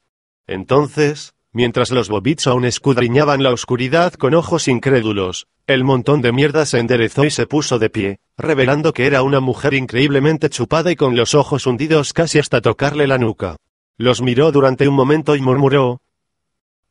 Entonces, mientras los bobits aún escudriñaban la oscuridad con ojos incrédulos, el montón de mierda se enderezó y se puso de pie, revelando que era una mujer increíblemente chupada y con los ojos hundidos casi hasta tocarle la nuca. Los miró durante un momento y murmuró.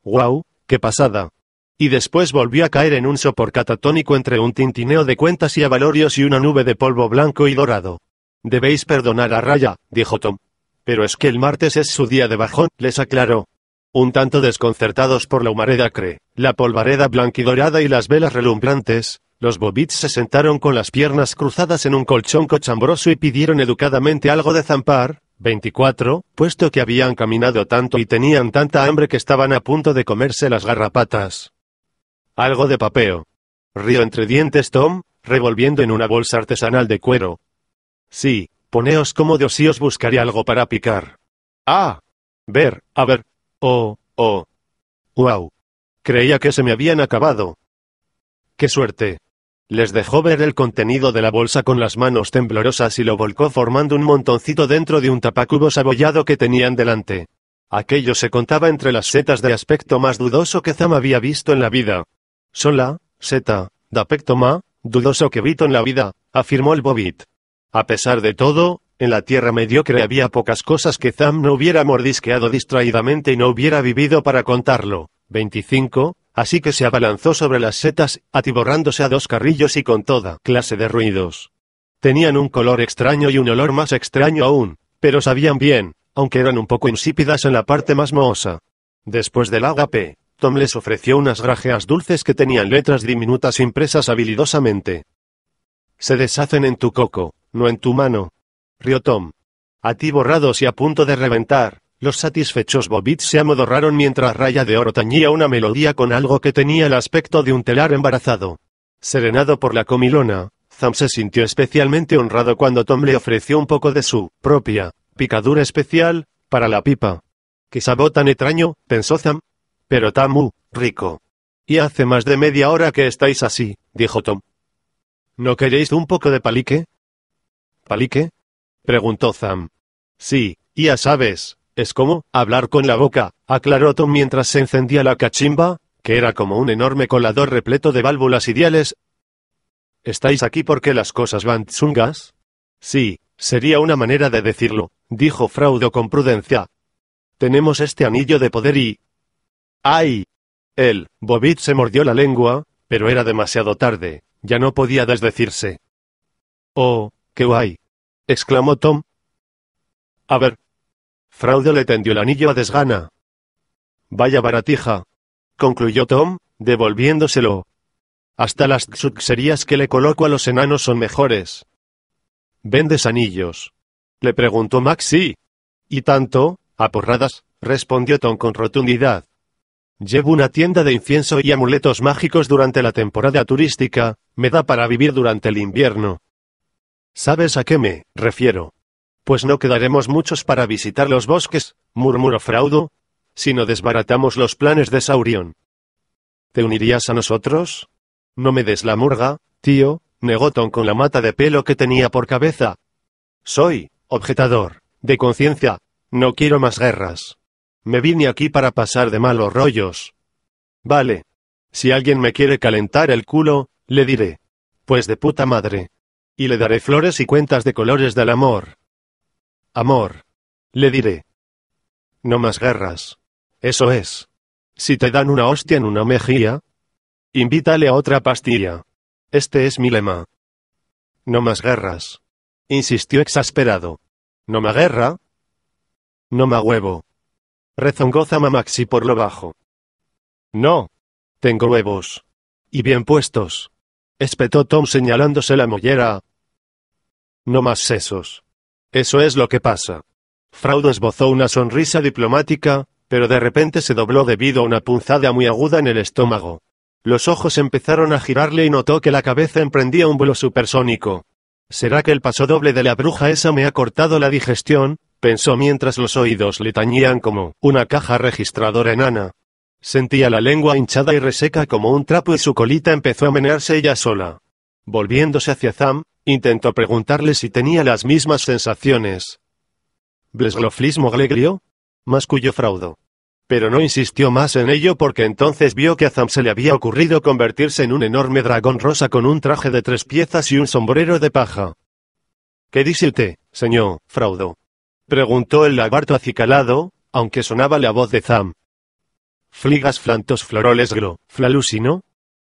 ¡Guau! ¡Qué pasada! Y después volvió a caer en un sopor catatónico entre un tintineo de cuentas y avalorios y una nube de polvo blanco y dorado. Debéis perdonar a Raya, dijo Tom. Pero es que el martes es su día de bajón, les aclaró. Un tanto desconcertados por la humareda cre, la polvareda blanquidorada y las velas relumbrantes, los bobits se sentaron con las piernas cruzadas en un colchón cochambroso y pidieron educadamente algo de zampar, 24, puesto que habían caminado tanto y tenían tanta hambre que estaban a punto de comerse las garrapatas. Algo de papeo. Río entre dientes Tom, revolviendo en una bolsa artesanal de cuero. Sí, poneos cómodos y os buscaré algo para picar. Ah. Ver, a ver. Oh, oh. Wow. Creía que se me habían acabado. ¡Qué suerte! Les dejó ver el contenido de la bolsa con las manos temblorosas y lo volcó formando un montoncito dentro de un tapacubos abollado que tenían delante. Aquello se contaba entre las setas de aspecto más dudoso que Zam había visto en la vida sola, seta, d'Apectoma, dudoso que Vito en la vida, afirmó el Bobit. A pesar de todo, en la tierra mediocre había pocas cosas que Zam no hubiera mordisqueado distraídamente y no hubiera vivido para contarlo. 25. Así que se abalanzó sobre las setas, atiborrándose a dos carrillos y con toda clase de ruidos. Tenían un color extraño y un olor más extraño aún, pero sabían bien, aunque eran un poco insípidas en la parte más mohosa. Después del agape. Tom les ofreció unas grajeas dulces que tenían letras diminutas impresas habilidosamente. Se deshacen en tu coco, no en tu mano. Rió Tom. A ti borrados y a punto de reventar, los satisfechos Bobits se amodorraron mientras Raya de Oro tañía una melodía con algo que tenía el aspecto de un telar embarazado. Serenado por la comilona, Tham se sintió especialmente honrado cuando Tom le ofreció un poco de su propia picadura especial para la pipa. Qué sabor tan extraño, pensó Tham? Pero Tamu, rico. Y hace más de media hora que estáis así, dijo Tom. ¿No queréis un poco de palique? ¿Palique? preguntó Zam. Sí, ya sabes, es como hablar con la boca, aclaró Tom mientras se encendía la cachimba, que era como un enorme colador repleto de válvulas ideales. ¿Estáis aquí porque las cosas van chungas? Sí, sería una manera de decirlo, dijo Fraudo con prudencia. Tenemos este anillo de poder y, ¡Ay! El Bobit se mordió la lengua, pero era demasiado tarde, ya no podía desdecirse. ¡Oh, qué guay! exclamó Tom. A ver. Fraude le tendió el anillo a desgana. Vaya baratija. concluyó Tom, devolviéndoselo. Hasta las sucerías que le coloco a los enanos son mejores. ¿Vendes anillos? le preguntó Maxi. Y tanto, a porradas, respondió Tom con rotundidad. Llevo una tienda de incienso y amuletos mágicos durante la temporada turística, me da para vivir durante el invierno. ¿Sabes a qué me refiero? Pues no quedaremos muchos para visitar los bosques, murmuró Fraudo, si no desbaratamos los planes de Saurión. ¿Te unirías a nosotros? No me des la murga, tío, negó con la mata de pelo que tenía por cabeza. Soy, objetador, de conciencia, no quiero más guerras. Me vine aquí para pasar de malos rollos. Vale. Si alguien me quiere calentar el culo, le diré. Pues de puta madre. Y le daré flores y cuentas de colores del amor. Amor. Le diré. No más guerras. Eso es. Si te dan una hostia en una mejilla, invítale a otra pastilla. Este es mi lema. No más guerras. Insistió exasperado. No me guerra. No me huevo. Rezongó Maxi por lo bajo. No. Tengo huevos. Y bien puestos. Espetó Tom señalándose la mollera. No más sesos. Eso es lo que pasa. Fraudo esbozó una sonrisa diplomática, pero de repente se dobló debido a una punzada muy aguda en el estómago. Los ojos empezaron a girarle y notó que la cabeza emprendía un vuelo supersónico. ¿Será que el paso doble de la bruja esa me ha cortado la digestión? pensó mientras los oídos le tañían como una caja registradora enana. Sentía la lengua hinchada y reseca como un trapo y su colita empezó a menearse ella sola. Volviéndose hacia Zam, intentó preguntarle si tenía las mismas sensaciones. Blesloflismo Más cuyo fraudo. Pero no insistió más en ello porque entonces vio que a Zam se le había ocurrido convertirse en un enorme dragón rosa con un traje de tres piezas y un sombrero de paja. ¿Qué dice usted, señor, fraudo? preguntó el lagarto acicalado, aunque sonaba la voz de Zam. Fligas flantos floroles gro, flalusino?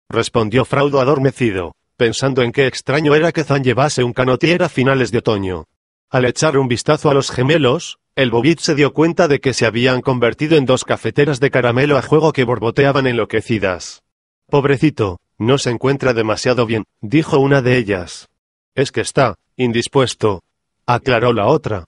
respondió Fraudo adormecido, pensando en qué extraño era que Zam llevase un canotier a finales de otoño. Al echar un vistazo a los gemelos, el Bobit se dio cuenta de que se habían convertido en dos cafeteras de caramelo a juego que borboteaban enloquecidas. Pobrecito, no se encuentra demasiado bien, dijo una de ellas. Es que está, indispuesto, aclaró la otra.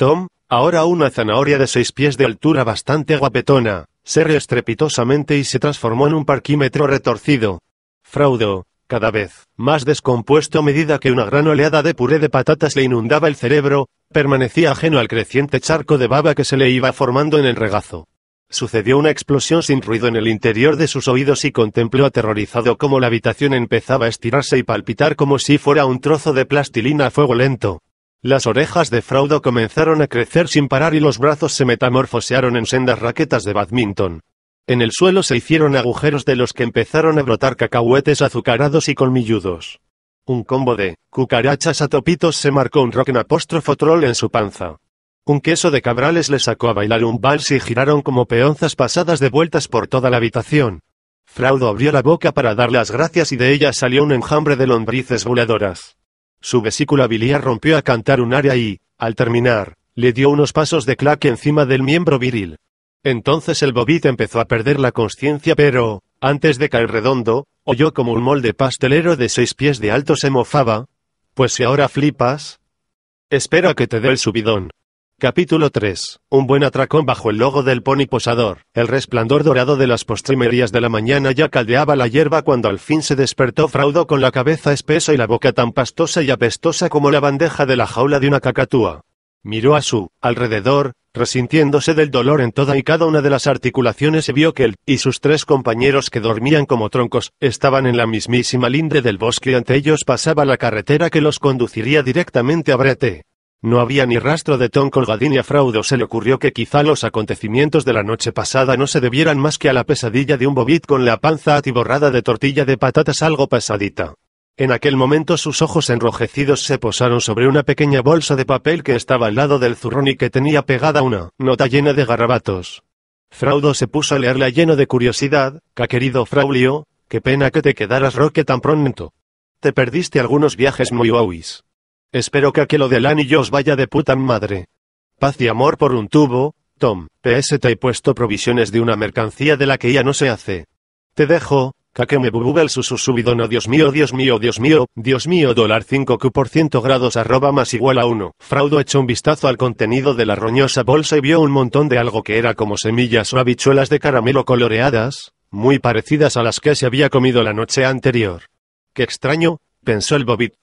Tom, ahora una zanahoria de seis pies de altura bastante guapetona, se rió estrepitosamente y se transformó en un parquímetro retorcido. Fraudo, cada vez más descompuesto a medida que una gran oleada de puré de patatas le inundaba el cerebro, permanecía ajeno al creciente charco de baba que se le iba formando en el regazo. Sucedió una explosión sin ruido en el interior de sus oídos y contempló aterrorizado cómo la habitación empezaba a estirarse y palpitar como si fuera un trozo de plastilina a fuego lento. Las orejas de Fraudo comenzaron a crecer sin parar y los brazos se metamorfosearon en sendas raquetas de badminton. En el suelo se hicieron agujeros de los que empezaron a brotar cacahuetes azucarados y colmilludos. Un combo de cucarachas a topitos se marcó un rock en apóstrofo troll en su panza. Un queso de cabrales le sacó a bailar un vals y giraron como peonzas pasadas de vueltas por toda la habitación. Fraudo abrió la boca para dar las gracias y de ella salió un enjambre de lombrices voladoras. Su vesícula biliar rompió a cantar un área y, al terminar, le dio unos pasos de claque encima del miembro viril. Entonces el bobit empezó a perder la conciencia, pero, antes de caer redondo, oyó como un molde pastelero de seis pies de alto se mofaba. Pues si ahora flipas. Espera que te dé el subidón. Capítulo 3. Un buen atracón bajo el logo del pony posador. El resplandor dorado de las postrimerías de la mañana ya caldeaba la hierba cuando al fin se despertó Fraudo con la cabeza espesa y la boca tan pastosa y apestosa como la bandeja de la jaula de una cacatúa. Miró a su alrededor, resintiéndose del dolor en toda y cada una de las articulaciones y vio que él y sus tres compañeros que dormían como troncos estaban en la mismísima linde del bosque y ante ellos pasaba la carretera que los conduciría directamente a Brete. No había ni rastro de Tom Colgadín y a Fraudo se le ocurrió que quizá los acontecimientos de la noche pasada no se debieran más que a la pesadilla de un bobit con la panza atiborrada de tortilla de patatas algo pasadita. En aquel momento sus ojos enrojecidos se posaron sobre una pequeña bolsa de papel que estaba al lado del zurrón y que tenía pegada una nota llena de garrabatos. Fraudo se puso a leerla lleno de curiosidad, «Ca querido Fraulio, qué pena que te quedaras roque tan pronto. Te perdiste algunos viajes muy guauis. Espero que aquello y yo os vaya de puta madre. Paz y amor por un tubo, Tom. PS te he puesto provisiones de una mercancía de la que ya no se hace. Te dejo, Kakeme Bububel susu subidono Dios mío, Dios mío, Dios mío, Dios mío, dólar 5Q% grados arroba más igual a 1. Fraudo echó un vistazo al contenido de la roñosa bolsa y vio un montón de algo que era como semillas o habichuelas de caramelo coloreadas, muy parecidas a las que se había comido la noche anterior. Qué extraño, pensó el Bobit.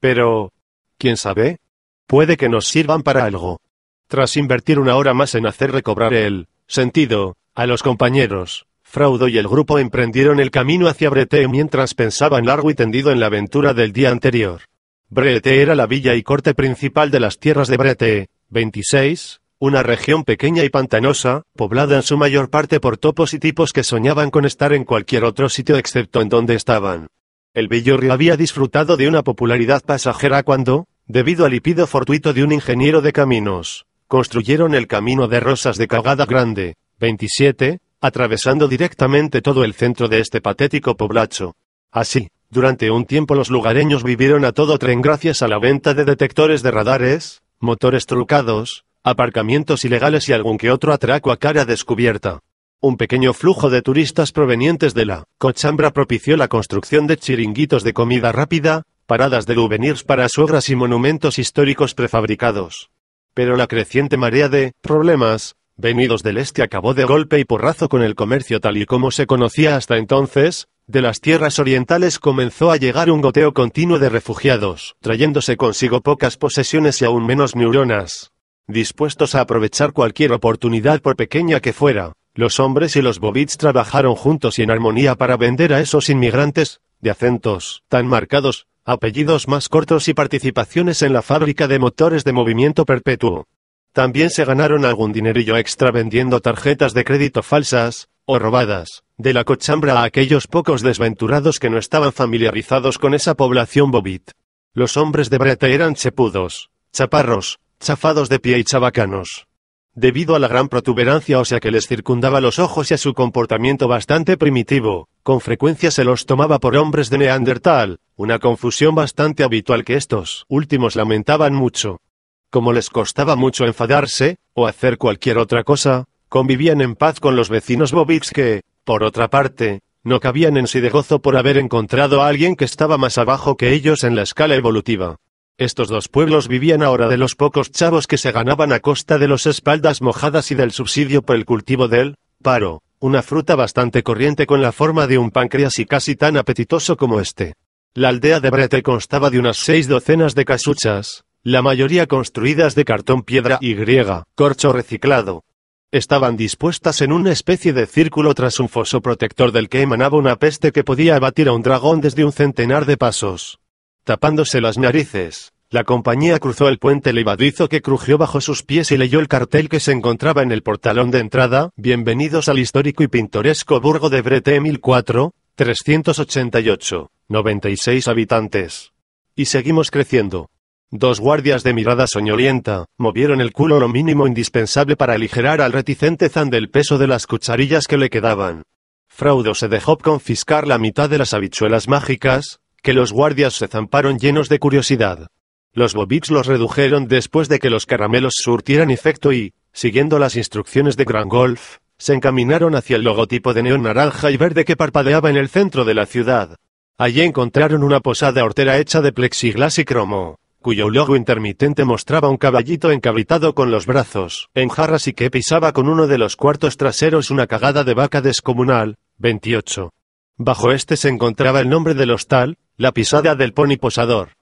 Pero, ¿Quién sabe? Puede que nos sirvan para algo. Tras invertir una hora más en hacer recobrar el sentido a los compañeros, Fraudo y el grupo emprendieron el camino hacia Brete mientras pensaban largo y tendido en la aventura del día anterior. Brete era la villa y corte principal de las tierras de Brete, 26, una región pequeña y pantanosa, poblada en su mayor parte por topos y tipos que soñaban con estar en cualquier otro sitio excepto en donde estaban. El Villorrio había disfrutado de una popularidad pasajera cuando, debido al hipido fortuito de un ingeniero de caminos, construyeron el Camino de Rosas de Cagada Grande, 27, atravesando directamente todo el centro de este patético poblacho. Así, durante un tiempo los lugareños vivieron a todo tren gracias a la venta de detectores de radares, motores trucados, aparcamientos ilegales y algún que otro atraco a cara descubierta. Un pequeño flujo de turistas provenientes de la Cochambra propició la construcción de chiringuitos de comida rápida, paradas de souvenirs para suegras y monumentos históricos prefabricados. Pero la creciente marea de problemas venidos del este acabó de golpe y porrazo con el comercio tal y como se conocía hasta entonces, de las tierras orientales comenzó a llegar un goteo continuo de refugiados, trayéndose consigo pocas posesiones y aún menos neuronas. Dispuestos a aprovechar cualquier oportunidad por pequeña que fuera, los hombres y los bobits trabajaron juntos y en armonía para vender a esos inmigrantes, de acentos tan marcados, apellidos más cortos y participaciones en la fábrica de motores de movimiento perpetuo. También se ganaron algún dinerillo extra vendiendo tarjetas de crédito falsas, o robadas, de la cochambra a aquellos pocos desventurados que no estaban familiarizados con esa población bobit. Los hombres de Brete eran chepudos, chaparros, chafados de pie y chabacanos. Debido a la gran protuberancia ósea que les circundaba los ojos y a su comportamiento bastante primitivo, con frecuencia se los tomaba por hombres de Neandertal, una confusión bastante habitual que estos últimos lamentaban mucho. Como les costaba mucho enfadarse, o hacer cualquier otra cosa, convivían en paz con los vecinos Bobix que, por otra parte, no cabían en sí de gozo por haber encontrado a alguien que estaba más abajo que ellos en la escala evolutiva. Estos dos pueblos vivían ahora de los pocos chavos que se ganaban a costa de los espaldas mojadas y del subsidio por el cultivo del paro, una fruta bastante corriente con la forma de un páncreas y casi tan apetitoso como este. La aldea de Brete constaba de unas seis docenas de casuchas, la mayoría construidas de cartón piedra y griega, corcho reciclado. Estaban dispuestas en una especie de círculo tras un foso protector del que emanaba una peste que podía abatir a un dragón desde un centenar de pasos. Tapándose las narices, la compañía cruzó el puente levadizo que crujió bajo sus pies y leyó el cartel que se encontraba en el portalón de entrada, Bienvenidos al histórico y pintoresco burgo de Brete 1004, 388, 96 habitantes. Y seguimos creciendo. Dos guardias de mirada soñolienta, movieron el culo lo mínimo indispensable para aligerar al reticente Zan del peso de las cucharillas que le quedaban. Fraudo se dejó confiscar la mitad de las habichuelas mágicas, que los guardias se zamparon llenos de curiosidad. Los bobics los redujeron después de que los caramelos surtieran efecto y, siguiendo las instrucciones de Grand Golf, se encaminaron hacia el logotipo de neón naranja y verde que parpadeaba en el centro de la ciudad. Allí encontraron una posada hortera hecha de plexiglas y cromo, cuyo logo intermitente mostraba un caballito encabritado con los brazos en jarras y que pisaba con uno de los cuartos traseros una cagada de vaca descomunal. 28. Bajo este se encontraba el nombre del hostal, la pisada del pony posador.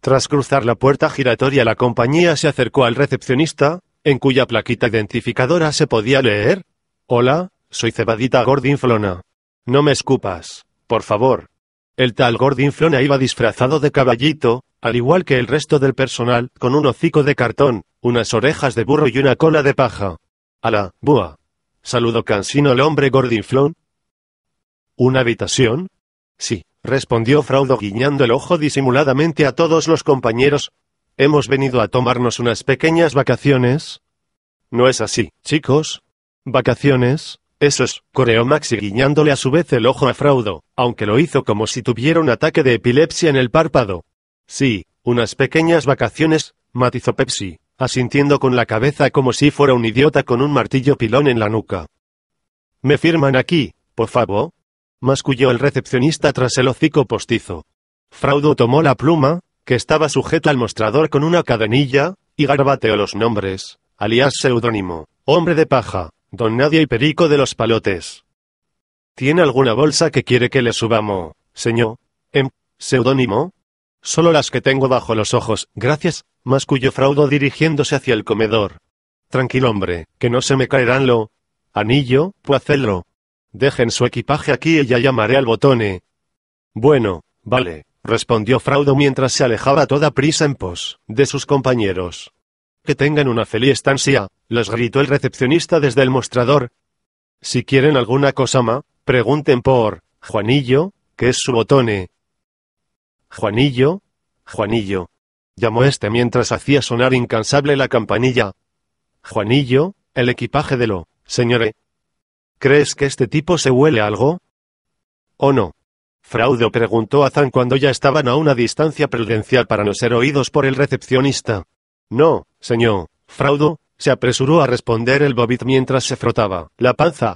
Tras cruzar la puerta giratoria la compañía se acercó al recepcionista, en cuya plaquita identificadora se podía leer. Hola, soy Cebadita Gordinflona. No me escupas, por favor. El tal Gordinflona iba disfrazado de caballito, al igual que el resto del personal, con un hocico de cartón, unas orejas de burro y una cola de paja. Ala, búa. Saludo cansino al hombre Gordinflón. ¿Una habitación? Sí, respondió Fraudo guiñando el ojo disimuladamente a todos los compañeros. Hemos venido a tomarnos unas pequeñas vacaciones. No es así, chicos. Vacaciones, eso es, coreó Maxi guiñándole a su vez el ojo a Fraudo, aunque lo hizo como si tuviera un ataque de epilepsia en el párpado. Sí, unas pequeñas vacaciones, matizó Pepsi, asintiendo con la cabeza como si fuera un idiota con un martillo pilón en la nuca. ¿Me firman aquí, por favor? masculló el recepcionista tras el hocico postizo. Fraudo tomó la pluma, que estaba sujeta al mostrador con una cadenilla, y garbateó los nombres, alias seudónimo, hombre de paja, don Nadia y Perico de los Palotes. ¿Tiene alguna bolsa que quiere que le subamos, señor? ¿En ¿Em, seudónimo? Solo las que tengo bajo los ojos, gracias, masculló Fraudo dirigiéndose hacia el comedor. Tranquilo hombre, que no se me caerán lo... Anillo, hacerlo. Dejen su equipaje aquí y ya llamaré al botone. Bueno, vale, respondió Fraudo mientras se alejaba a toda prisa en pos de sus compañeros. Que tengan una feliz estancia, les gritó el recepcionista desde el mostrador. Si quieren alguna cosa más, pregunten por Juanillo, que es su botone. Juanillo, Juanillo, llamó este mientras hacía sonar incansable la campanilla. Juanillo, el equipaje de lo, señore, ¿Crees que este tipo se huele algo? ¿O no? Fraudo preguntó a Zan cuando ya estaban a una distancia prudencial para no ser oídos por el recepcionista. No, señor, Fraudo, se apresuró a responder el Bobit mientras se frotaba la panza.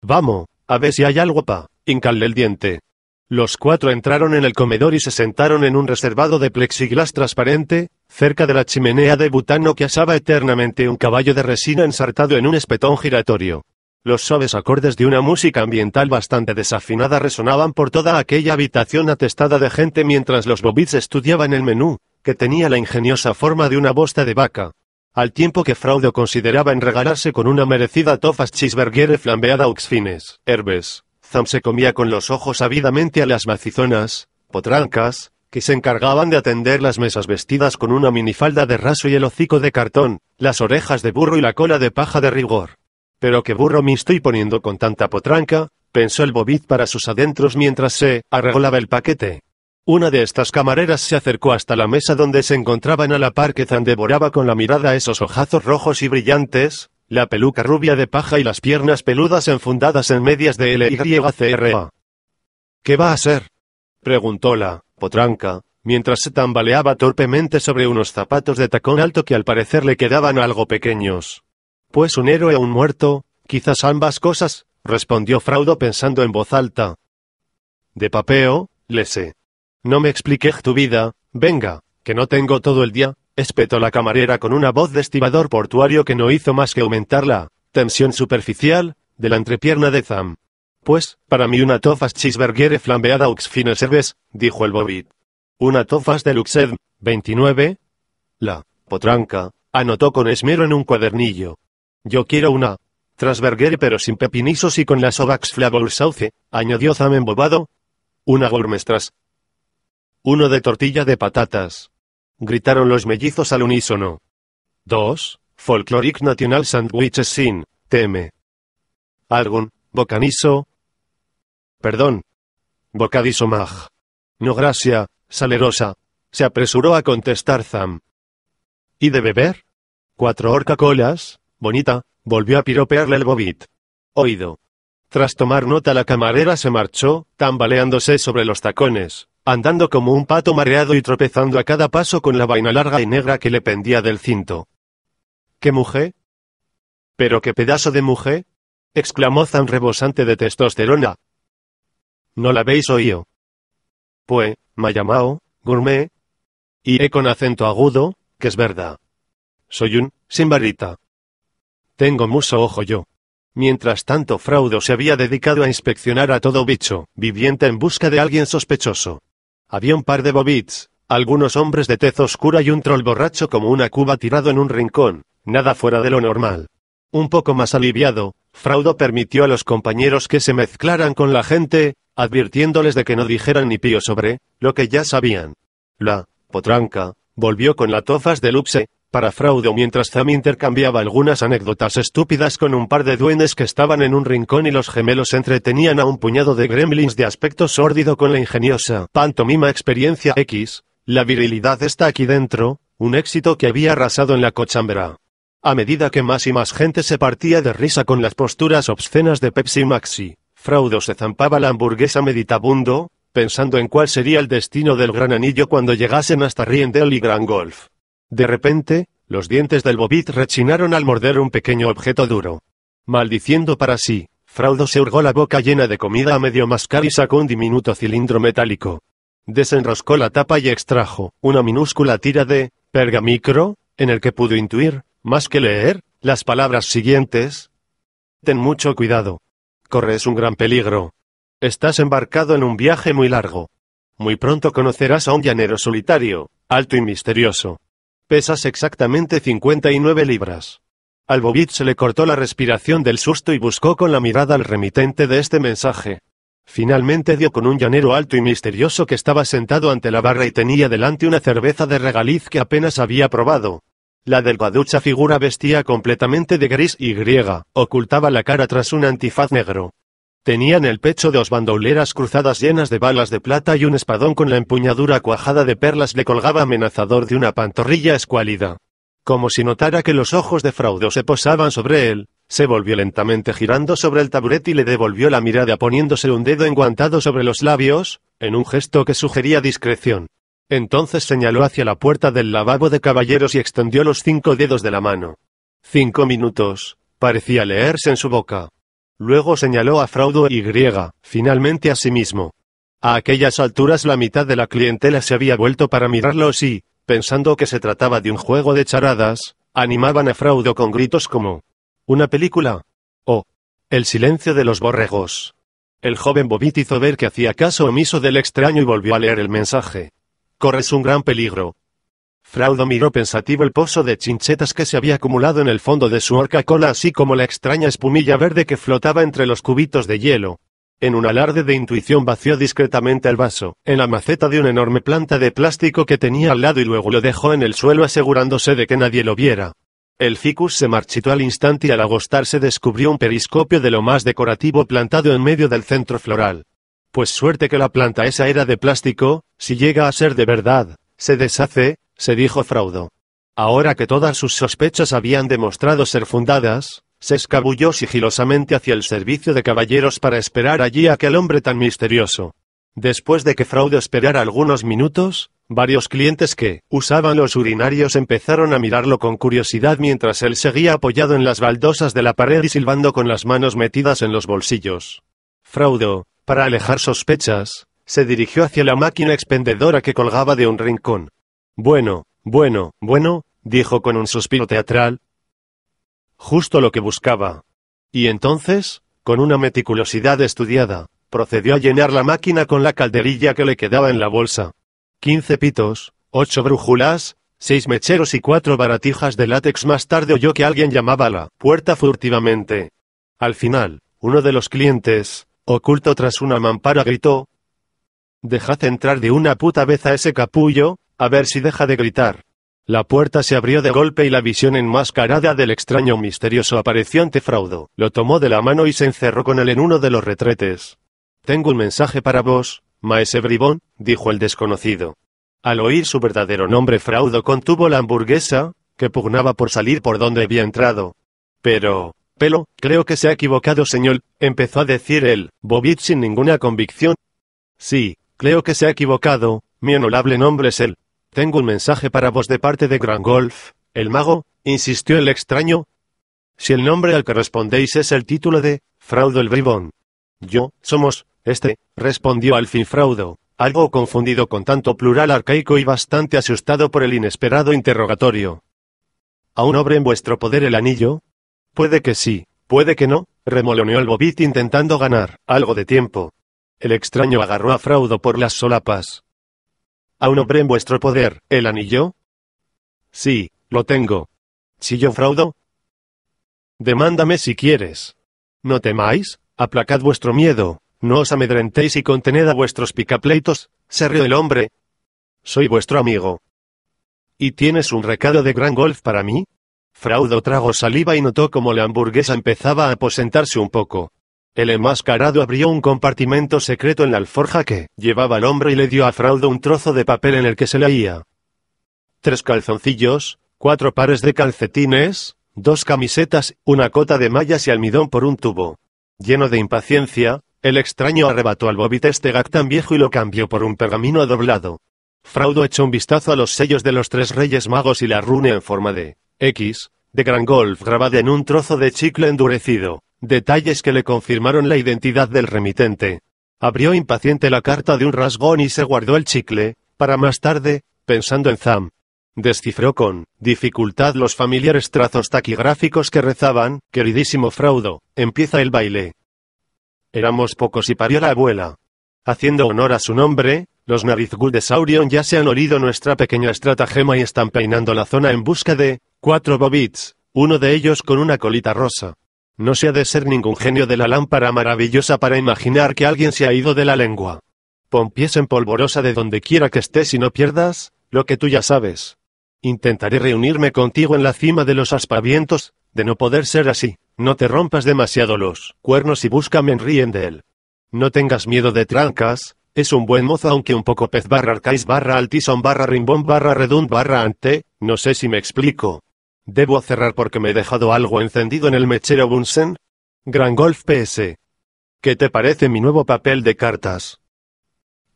Vamos, a ver si hay algo pa, hincarle el diente. Los cuatro entraron en el comedor y se sentaron en un reservado de plexiglas transparente, cerca de la chimenea de butano que asaba eternamente un caballo de resina ensartado en un espetón giratorio. Los suaves acordes de una música ambiental bastante desafinada resonaban por toda aquella habitación atestada de gente mientras los bobits estudiaban el menú, que tenía la ingeniosa forma de una bosta de vaca. Al tiempo que Fraudo consideraba en regalarse con una merecida tofas cheeseburger flambeada aux fines, herbes, Zam se comía con los ojos ávidamente a las macizonas, potrancas, que se encargaban de atender las mesas vestidas con una minifalda de raso y el hocico de cartón, las orejas de burro y la cola de paja de rigor. Pero qué burro me estoy poniendo con tanta potranca, pensó el bobiz para sus adentros mientras se arreglaba el paquete. Una de estas camareras se acercó hasta la mesa donde se encontraban a la par que Zan devoraba con la mirada esos ojazos rojos y brillantes, la peluca rubia de paja y las piernas peludas enfundadas en medias de LYCRA. ¿Qué va a ser? preguntó la potranca, mientras se tambaleaba torpemente sobre unos zapatos de tacón alto que al parecer le quedaban algo pequeños. Pues un héroe o un muerto, quizás ambas cosas, respondió Fraudo pensando en voz alta. De papeo, le sé. No me expliques tu vida, venga, que no tengo todo el día, espetó la camarera con una voz de estibador portuario que no hizo más que aumentar la tensión superficial de la entrepierna de Zam. Pues, para mí una tofas chisberguere flambeada aux fines serves, dijo el Bobit. Una tofas de Luxed, 29. La potranca, anotó con esmero en un cuadernillo. Yo quiero una. Trasberger pero sin pepinizos y con las Ovax Flavor Sauce, añadió Zam embobado. Una gourmestras. Uno de tortilla de patatas. Gritaron los mellizos al unísono. Dos, Folkloric National Sandwiches sin, teme. Algún, bocaniso. Perdón. Bocadiso mag. No gracia, salerosa. Se apresuró a contestar Zam. ¿Y de beber? ¿Cuatro colas? Bonita, volvió a piropearle el bobit. Oído. Tras tomar nota la camarera se marchó, tambaleándose sobre los tacones, andando como un pato mareado y tropezando a cada paso con la vaina larga y negra que le pendía del cinto. ¿Qué mujer? ¿Pero qué pedazo de mujer? exclamó Zan rebosante de testosterona. ¿No la habéis oído? Pues, me llamado, gourmet. Y he con acento agudo, que es verdad. Soy un, sin barrita. Tengo mucho ojo yo. Mientras tanto, Fraudo se había dedicado a inspeccionar a todo bicho viviente en busca de alguien sospechoso. Había un par de bobits, algunos hombres de tez oscura y un troll borracho como una cuba tirado en un rincón, nada fuera de lo normal. Un poco más aliviado, Fraudo permitió a los compañeros que se mezclaran con la gente, advirtiéndoles de que no dijeran ni pío sobre lo que ya sabían. La potranca volvió con la tofas de Lupse, para fraude mientras Sam intercambiaba algunas anécdotas estúpidas con un par de duendes que estaban en un rincón y los gemelos entretenían a un puñado de gremlins de aspecto sórdido con la ingeniosa pantomima experiencia X, la virilidad está aquí dentro, un éxito que había arrasado en la cochambra. A medida que más y más gente se partía de risa con las posturas obscenas de Pepsi Maxi, Fraudo se zampaba la hamburguesa meditabundo, pensando en cuál sería el destino del gran anillo cuando llegasen hasta Riendel y Grand Golf. De repente, los dientes del Bobit rechinaron al morder un pequeño objeto duro. Maldiciendo para sí, Fraudo se hurgó la boca llena de comida a medio mascar y sacó un diminuto cilindro metálico. Desenroscó la tapa y extrajo una minúscula tira de pergamicro, en el que pudo intuir, más que leer, las palabras siguientes. Ten mucho cuidado. Corres un gran peligro. Estás embarcado en un viaje muy largo. Muy pronto conocerás a un llanero solitario, alto y misterioso, Pesas exactamente 59 libras. Al se le cortó la respiración del susto y buscó con la mirada al remitente de este mensaje. Finalmente dio con un llanero alto y misterioso que estaba sentado ante la barra y tenía delante una cerveza de regaliz que apenas había probado. La delgaducha figura vestía completamente de gris y griega, ocultaba la cara tras un antifaz negro. Tenía en el pecho dos bandoleras cruzadas llenas de balas de plata y un espadón con la empuñadura cuajada de perlas le colgaba amenazador de una pantorrilla escuálida. Como si notara que los ojos de Fraudo se posaban sobre él, se volvió lentamente girando sobre el taburete y le devolvió la mirada poniéndose un dedo enguantado sobre los labios, en un gesto que sugería discreción. Entonces señaló hacia la puerta del lavabo de caballeros y extendió los cinco dedos de la mano. Cinco minutos, parecía leerse en su boca. Luego señaló a Fraudo y Griega, finalmente a sí mismo. A aquellas alturas la mitad de la clientela se había vuelto para mirarlos y, pensando que se trataba de un juego de charadas, animaban a Fraudo con gritos como ¿Una película? o El silencio de los borregos. El joven Bobit hizo ver que hacía caso omiso del extraño y volvió a leer el mensaje. Corres un gran peligro, Fraudo miró pensativo el pozo de chinchetas que se había acumulado en el fondo de su horca cola así como la extraña espumilla verde que flotaba entre los cubitos de hielo. En un alarde de intuición vació discretamente el vaso, en la maceta de una enorme planta de plástico que tenía al lado y luego lo dejó en el suelo asegurándose de que nadie lo viera. El ficus se marchitó al instante y al agostarse descubrió un periscopio de lo más decorativo plantado en medio del centro floral. Pues suerte que la planta esa era de plástico, si llega a ser de verdad, se deshace, se dijo Fraudo. Ahora que todas sus sospechas habían demostrado ser fundadas, se escabulló sigilosamente hacia el servicio de caballeros para esperar allí a aquel hombre tan misterioso. Después de que Fraudo esperara algunos minutos, varios clientes que usaban los urinarios empezaron a mirarlo con curiosidad mientras él seguía apoyado en las baldosas de la pared y silbando con las manos metidas en los bolsillos. Fraudo, para alejar sospechas, se dirigió hacia la máquina expendedora que colgaba de un rincón. Bueno, bueno, bueno, dijo con un suspiro teatral. Justo lo que buscaba. Y entonces, con una meticulosidad estudiada, procedió a llenar la máquina con la calderilla que le quedaba en la bolsa. Quince pitos, ocho brújulas, seis mecheros y cuatro baratijas de látex. Más tarde oyó que alguien llamaba a la puerta furtivamente. Al final, uno de los clientes, oculto tras una mampara, gritó Dejad entrar de una puta vez a ese capullo, a ver si deja de gritar. La puerta se abrió de golpe y la visión enmascarada del extraño misterioso apareció ante Fraudo. Lo tomó de la mano y se encerró con él en uno de los retretes. Tengo un mensaje para vos, maese bribón, dijo el desconocido. Al oír su verdadero nombre, Fraudo contuvo la hamburguesa, que pugnaba por salir por donde había entrado. Pero, pelo, creo que se ha equivocado, señor, empezó a decir él, Bobit sin ninguna convicción. Sí, creo que se ha equivocado, mi honorable nombre es él, tengo un mensaje para vos de parte de Golf, el mago, insistió el extraño. Si el nombre al que respondéis es el título de, Fraudo el Bribón. Yo, somos, este, respondió al fin Fraudo, algo confundido con tanto plural arcaico y bastante asustado por el inesperado interrogatorio. ¿Aún obre en vuestro poder el anillo? Puede que sí, puede que no, remoloneó el Bobit intentando ganar algo de tiempo. El extraño agarró a Fraudo por las solapas. ¿Aún obré en vuestro poder, el anillo? Sí, lo tengo. Si yo fraudo. Demándame si quieres. No temáis, aplacad vuestro miedo, no os amedrentéis y contened a vuestros picapleitos, se rió el hombre. Soy vuestro amigo. ¿Y tienes un recado de gran golf para mí? Fraudo tragó saliva y notó como la hamburguesa empezaba a aposentarse un poco. El enmascarado abrió un compartimento secreto en la alforja que llevaba al hombre y le dio a Fraudo un trozo de papel en el que se leía. Tres calzoncillos, cuatro pares de calcetines, dos camisetas, una cota de mallas y almidón por un tubo. Lleno de impaciencia, el extraño arrebató al bobite este gag tan viejo y lo cambió por un pergamino doblado. Fraudo echó un vistazo a los sellos de los tres reyes magos y la rune en forma de X, de gran golf grabada en un trozo de chicle endurecido detalles que le confirmaron la identidad del remitente. Abrió impaciente la carta de un rasgón y se guardó el chicle, para más tarde, pensando en Zam. Descifró con dificultad los familiares trazos taquigráficos que rezaban, queridísimo fraudo, empieza el baile. Éramos pocos y parió la abuela. Haciendo honor a su nombre, los narizgul ya se han olido nuestra pequeña estratagema y están peinando la zona en busca de cuatro bobits, uno de ellos con una colita rosa. No se ha de ser ningún genio de la lámpara maravillosa para imaginar que alguien se ha ido de la lengua. Pon pies en polvorosa de donde quiera que estés y no pierdas, lo que tú ya sabes. Intentaré reunirme contigo en la cima de los aspavientos, de no poder ser así. No te rompas demasiado los cuernos y búscame en Riendel. No tengas miedo de trancas, es un buen mozo aunque un poco pez barra arcais barra altison barra rimbón barra redund barra ante, no sé si me explico. ¿Debo cerrar porque me he dejado algo encendido en el mechero Bunsen? Gran Golf PS. ¿Qué te parece mi nuevo papel de cartas?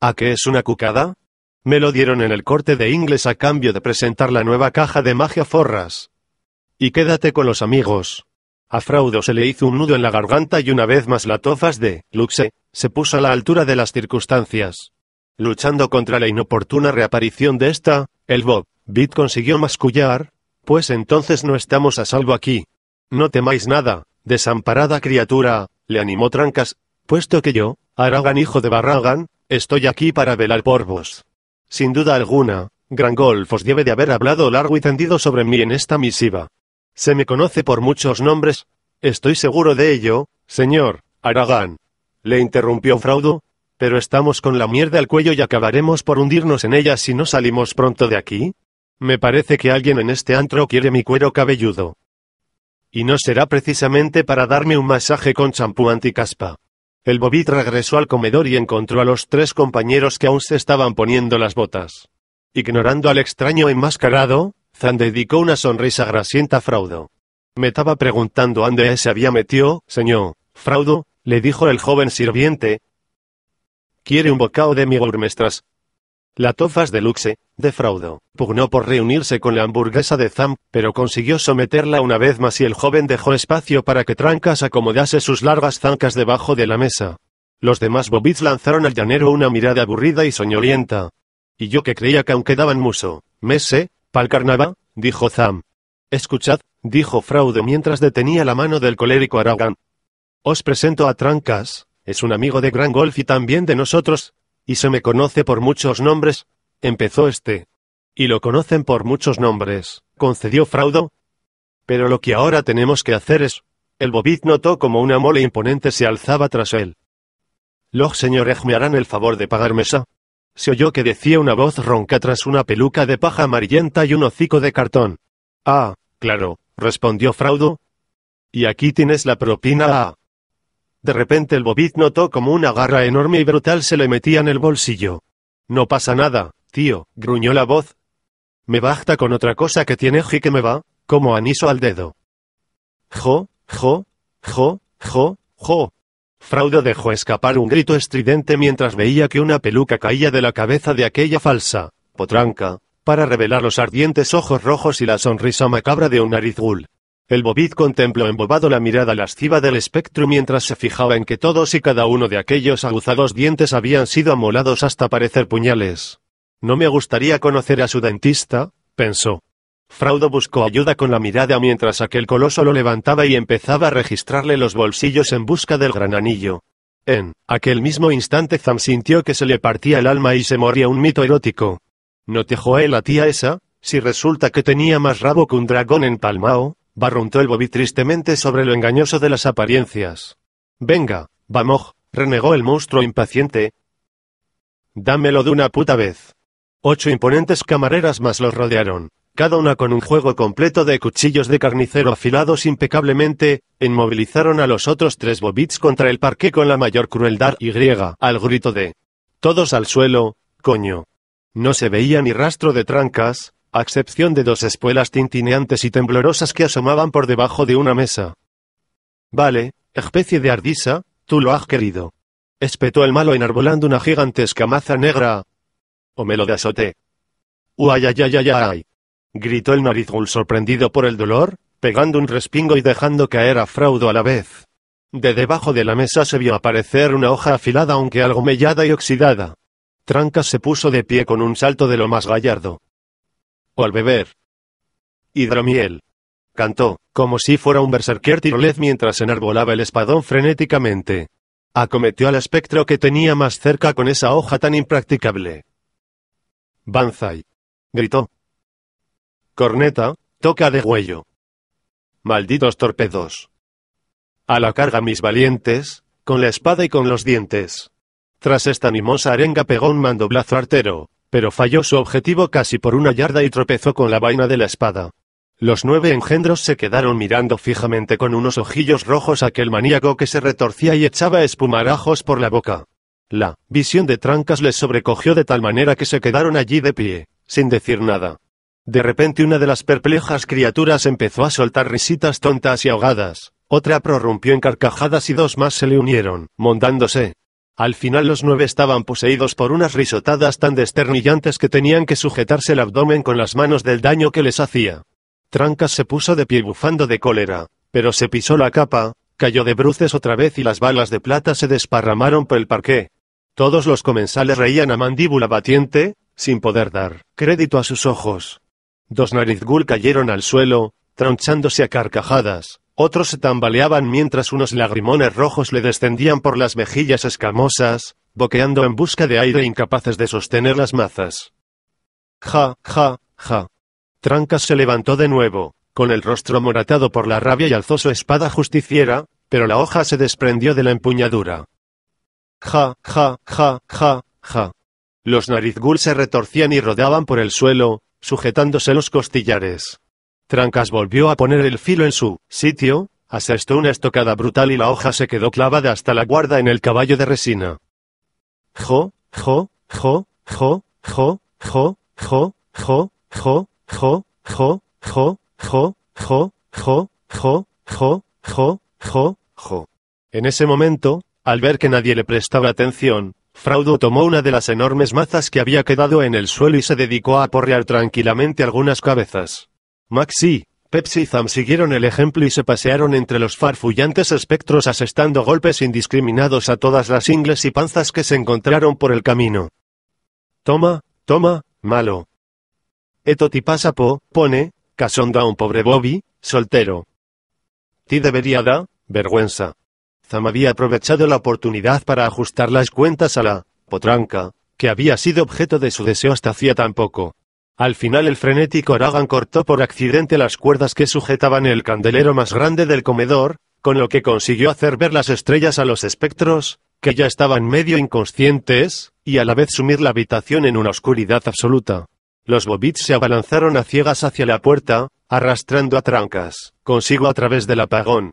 ¿A qué es una cucada? Me lo dieron en el corte de inglés a cambio de presentar la nueva caja de magia forras. Y quédate con los amigos. A Fraudo se le hizo un nudo en la garganta y una vez más la tofas de Luxe se puso a la altura de las circunstancias. Luchando contra la inoportuna reaparición de esta, el Bob Bit consiguió mascullar pues entonces no estamos a salvo aquí. No temáis nada, desamparada criatura, le animó Trancas, puesto que yo, Aragán hijo de Barragán, estoy aquí para velar por vos. Sin duda alguna, Gran os debe de haber hablado largo y tendido sobre mí en esta misiva. Se me conoce por muchos nombres, estoy seguro de ello, señor, Aragán. Le interrumpió Fraudo, pero estamos con la mierda al cuello y acabaremos por hundirnos en ella si no salimos pronto de aquí. Me parece que alguien en este antro quiere mi cuero cabelludo. Y no será precisamente para darme un masaje con champú anticaspa. El Bobit regresó al comedor y encontró a los tres compañeros que aún se estaban poniendo las botas. Ignorando al extraño enmascarado, Zan dedicó una sonrisa grasienta a Fraudo. Me estaba preguntando dónde se había metido, señor. Fraudo, le dijo el joven sirviente. ¿Quiere un bocado de mi gourmestras? La tofas de luxe, de fraudo, Pugnó por reunirse con la hamburguesa de Zam, pero consiguió someterla una vez más y el joven dejó espacio para que Trancas acomodase sus largas zancas debajo de la mesa. Los demás bobits lanzaron al llanero una mirada aburrida y soñolienta. Y yo que creía que aún quedaban muso, mese, pa'l carnaval, dijo Zam. Escuchad, dijo Fraude mientras detenía la mano del colérico Aragán. Os presento a Trancas, es un amigo de Gran Golf y también de nosotros, y se me conoce por muchos nombres, empezó este, y lo conocen por muchos nombres, concedió Fraudo. Pero lo que ahora tenemos que hacer es, el Bobit notó como una mole imponente se alzaba tras él. Los señores me harán el favor de pagar mesa. Se oyó que decía una voz ronca tras una peluca de paja amarillenta y un hocico de cartón. Ah, claro, respondió Fraudo. Y aquí tienes la propina. Ah. De repente el Bobit notó como una garra enorme y brutal se le metía en el bolsillo. No pasa nada, Tío, gruñó la voz. Me basta con otra cosa que tiene y que me va, como aniso al dedo. Jo, jo, jo, jo, jo. Fraudo dejó escapar un grito estridente mientras veía que una peluca caía de la cabeza de aquella falsa, potranca, para revelar los ardientes ojos rojos y la sonrisa macabra de un narizgul. El bobiz contempló embobado la mirada lasciva del espectro mientras se fijaba en que todos y cada uno de aquellos aguzados dientes habían sido amolados hasta parecer puñales. No me gustaría conocer a su dentista, pensó. Fraudo buscó ayuda con la mirada mientras aquel coloso lo levantaba y empezaba a registrarle los bolsillos en busca del gran anillo. En aquel mismo instante Zam sintió que se le partía el alma y se moría un mito erótico. ¿No te él la tía esa? Si resulta que tenía más rabo que un dragón en Palmao? barruntó el Bobby tristemente sobre lo engañoso de las apariencias. Venga, vamos, renegó el monstruo impaciente. Dámelo de una puta vez. Ocho imponentes camareras más los rodearon, cada una con un juego completo de cuchillos de carnicero afilados impecablemente, inmovilizaron a los otros tres bobits contra el parque con la mayor crueldad y griega, al grito de todos al suelo, coño. No se veía ni rastro de trancas, a excepción de dos espuelas tintineantes y temblorosas que asomaban por debajo de una mesa. Vale, especie de ardisa, tú lo has querido. Espetó el malo enarbolando una gigantesca maza negra, o me lo de azote. ¡Uay, ay, ay, ay, gritó el narizul sorprendido por el dolor, pegando un respingo y dejando caer a Fraudo a la vez. De debajo de la mesa se vio aparecer una hoja afilada aunque algo mellada y oxidada. Tranca se puso de pie con un salto de lo más gallardo. O al beber. Hidromiel. Cantó, como si fuera un berserker tirolez mientras enarbolaba el espadón frenéticamente. Acometió al espectro que tenía más cerca con esa hoja tan impracticable. Banzai. Gritó. Corneta, toca de huello. Malditos torpedos. A la carga mis valientes, con la espada y con los dientes. Tras esta animosa arenga pegó un mandoblazo artero, pero falló su objetivo casi por una yarda y tropezó con la vaina de la espada. Los nueve engendros se quedaron mirando fijamente con unos ojillos rojos aquel maníaco que se retorcía y echaba espumarajos por la boca. La visión de Trancas les sobrecogió de tal manera que se quedaron allí de pie, sin decir nada. De repente una de las perplejas criaturas empezó a soltar risitas tontas y ahogadas, otra prorrumpió en carcajadas y dos más se le unieron, mondándose. Al final los nueve estaban poseídos por unas risotadas tan desternillantes que tenían que sujetarse el abdomen con las manos del daño que les hacía. Trancas se puso de pie bufando de cólera, pero se pisó la capa, cayó de bruces otra vez y las balas de plata se desparramaron por el parqué. Todos los comensales reían a mandíbula batiente, sin poder dar crédito a sus ojos. Dos narizgul cayeron al suelo, tronchándose a carcajadas, otros se tambaleaban mientras unos lagrimones rojos le descendían por las mejillas escamosas, boqueando en busca de aire incapaces de sostener las mazas. Ja, ja, ja. Trancas se levantó de nuevo, con el rostro moratado por la rabia y alzó su espada justiciera, pero la hoja se desprendió de la empuñadura. Ja, ja, ja, ja, ja. Los narizgul se retorcían y rodaban por el suelo, sujetándose los costillares. Trancas volvió a poner el filo en su sitio, asestó una estocada brutal y la hoja se quedó clavada hasta la guarda en el caballo de resina. Jo, jo, jo, jo, jo, jo, jo, jo, jo, jo, jo, jo, jo, jo, jo, jo, jo, jo, jo. En ese momento, al ver que nadie le prestaba atención, Fraudo tomó una de las enormes mazas que había quedado en el suelo y se dedicó a aporrear tranquilamente algunas cabezas. Maxi, Pepsi y Zam siguieron el ejemplo y se pasearon entre los farfullantes espectros asestando golpes indiscriminados a todas las ingles y panzas que se encontraron por el camino. Toma, toma, malo. Eto ti pasa po, pone, casonda da un pobre Bobby, soltero. Ti debería da, vergüenza había aprovechado la oportunidad para ajustar las cuentas a la potranca, que había sido objeto de su deseo hasta hacía tan poco. Al final el frenético Aragán cortó por accidente las cuerdas que sujetaban el candelero más grande del comedor, con lo que consiguió hacer ver las estrellas a los espectros, que ya estaban medio inconscientes, y a la vez sumir la habitación en una oscuridad absoluta. Los bobits se abalanzaron a ciegas hacia la puerta, arrastrando a trancas, consigo a través del apagón,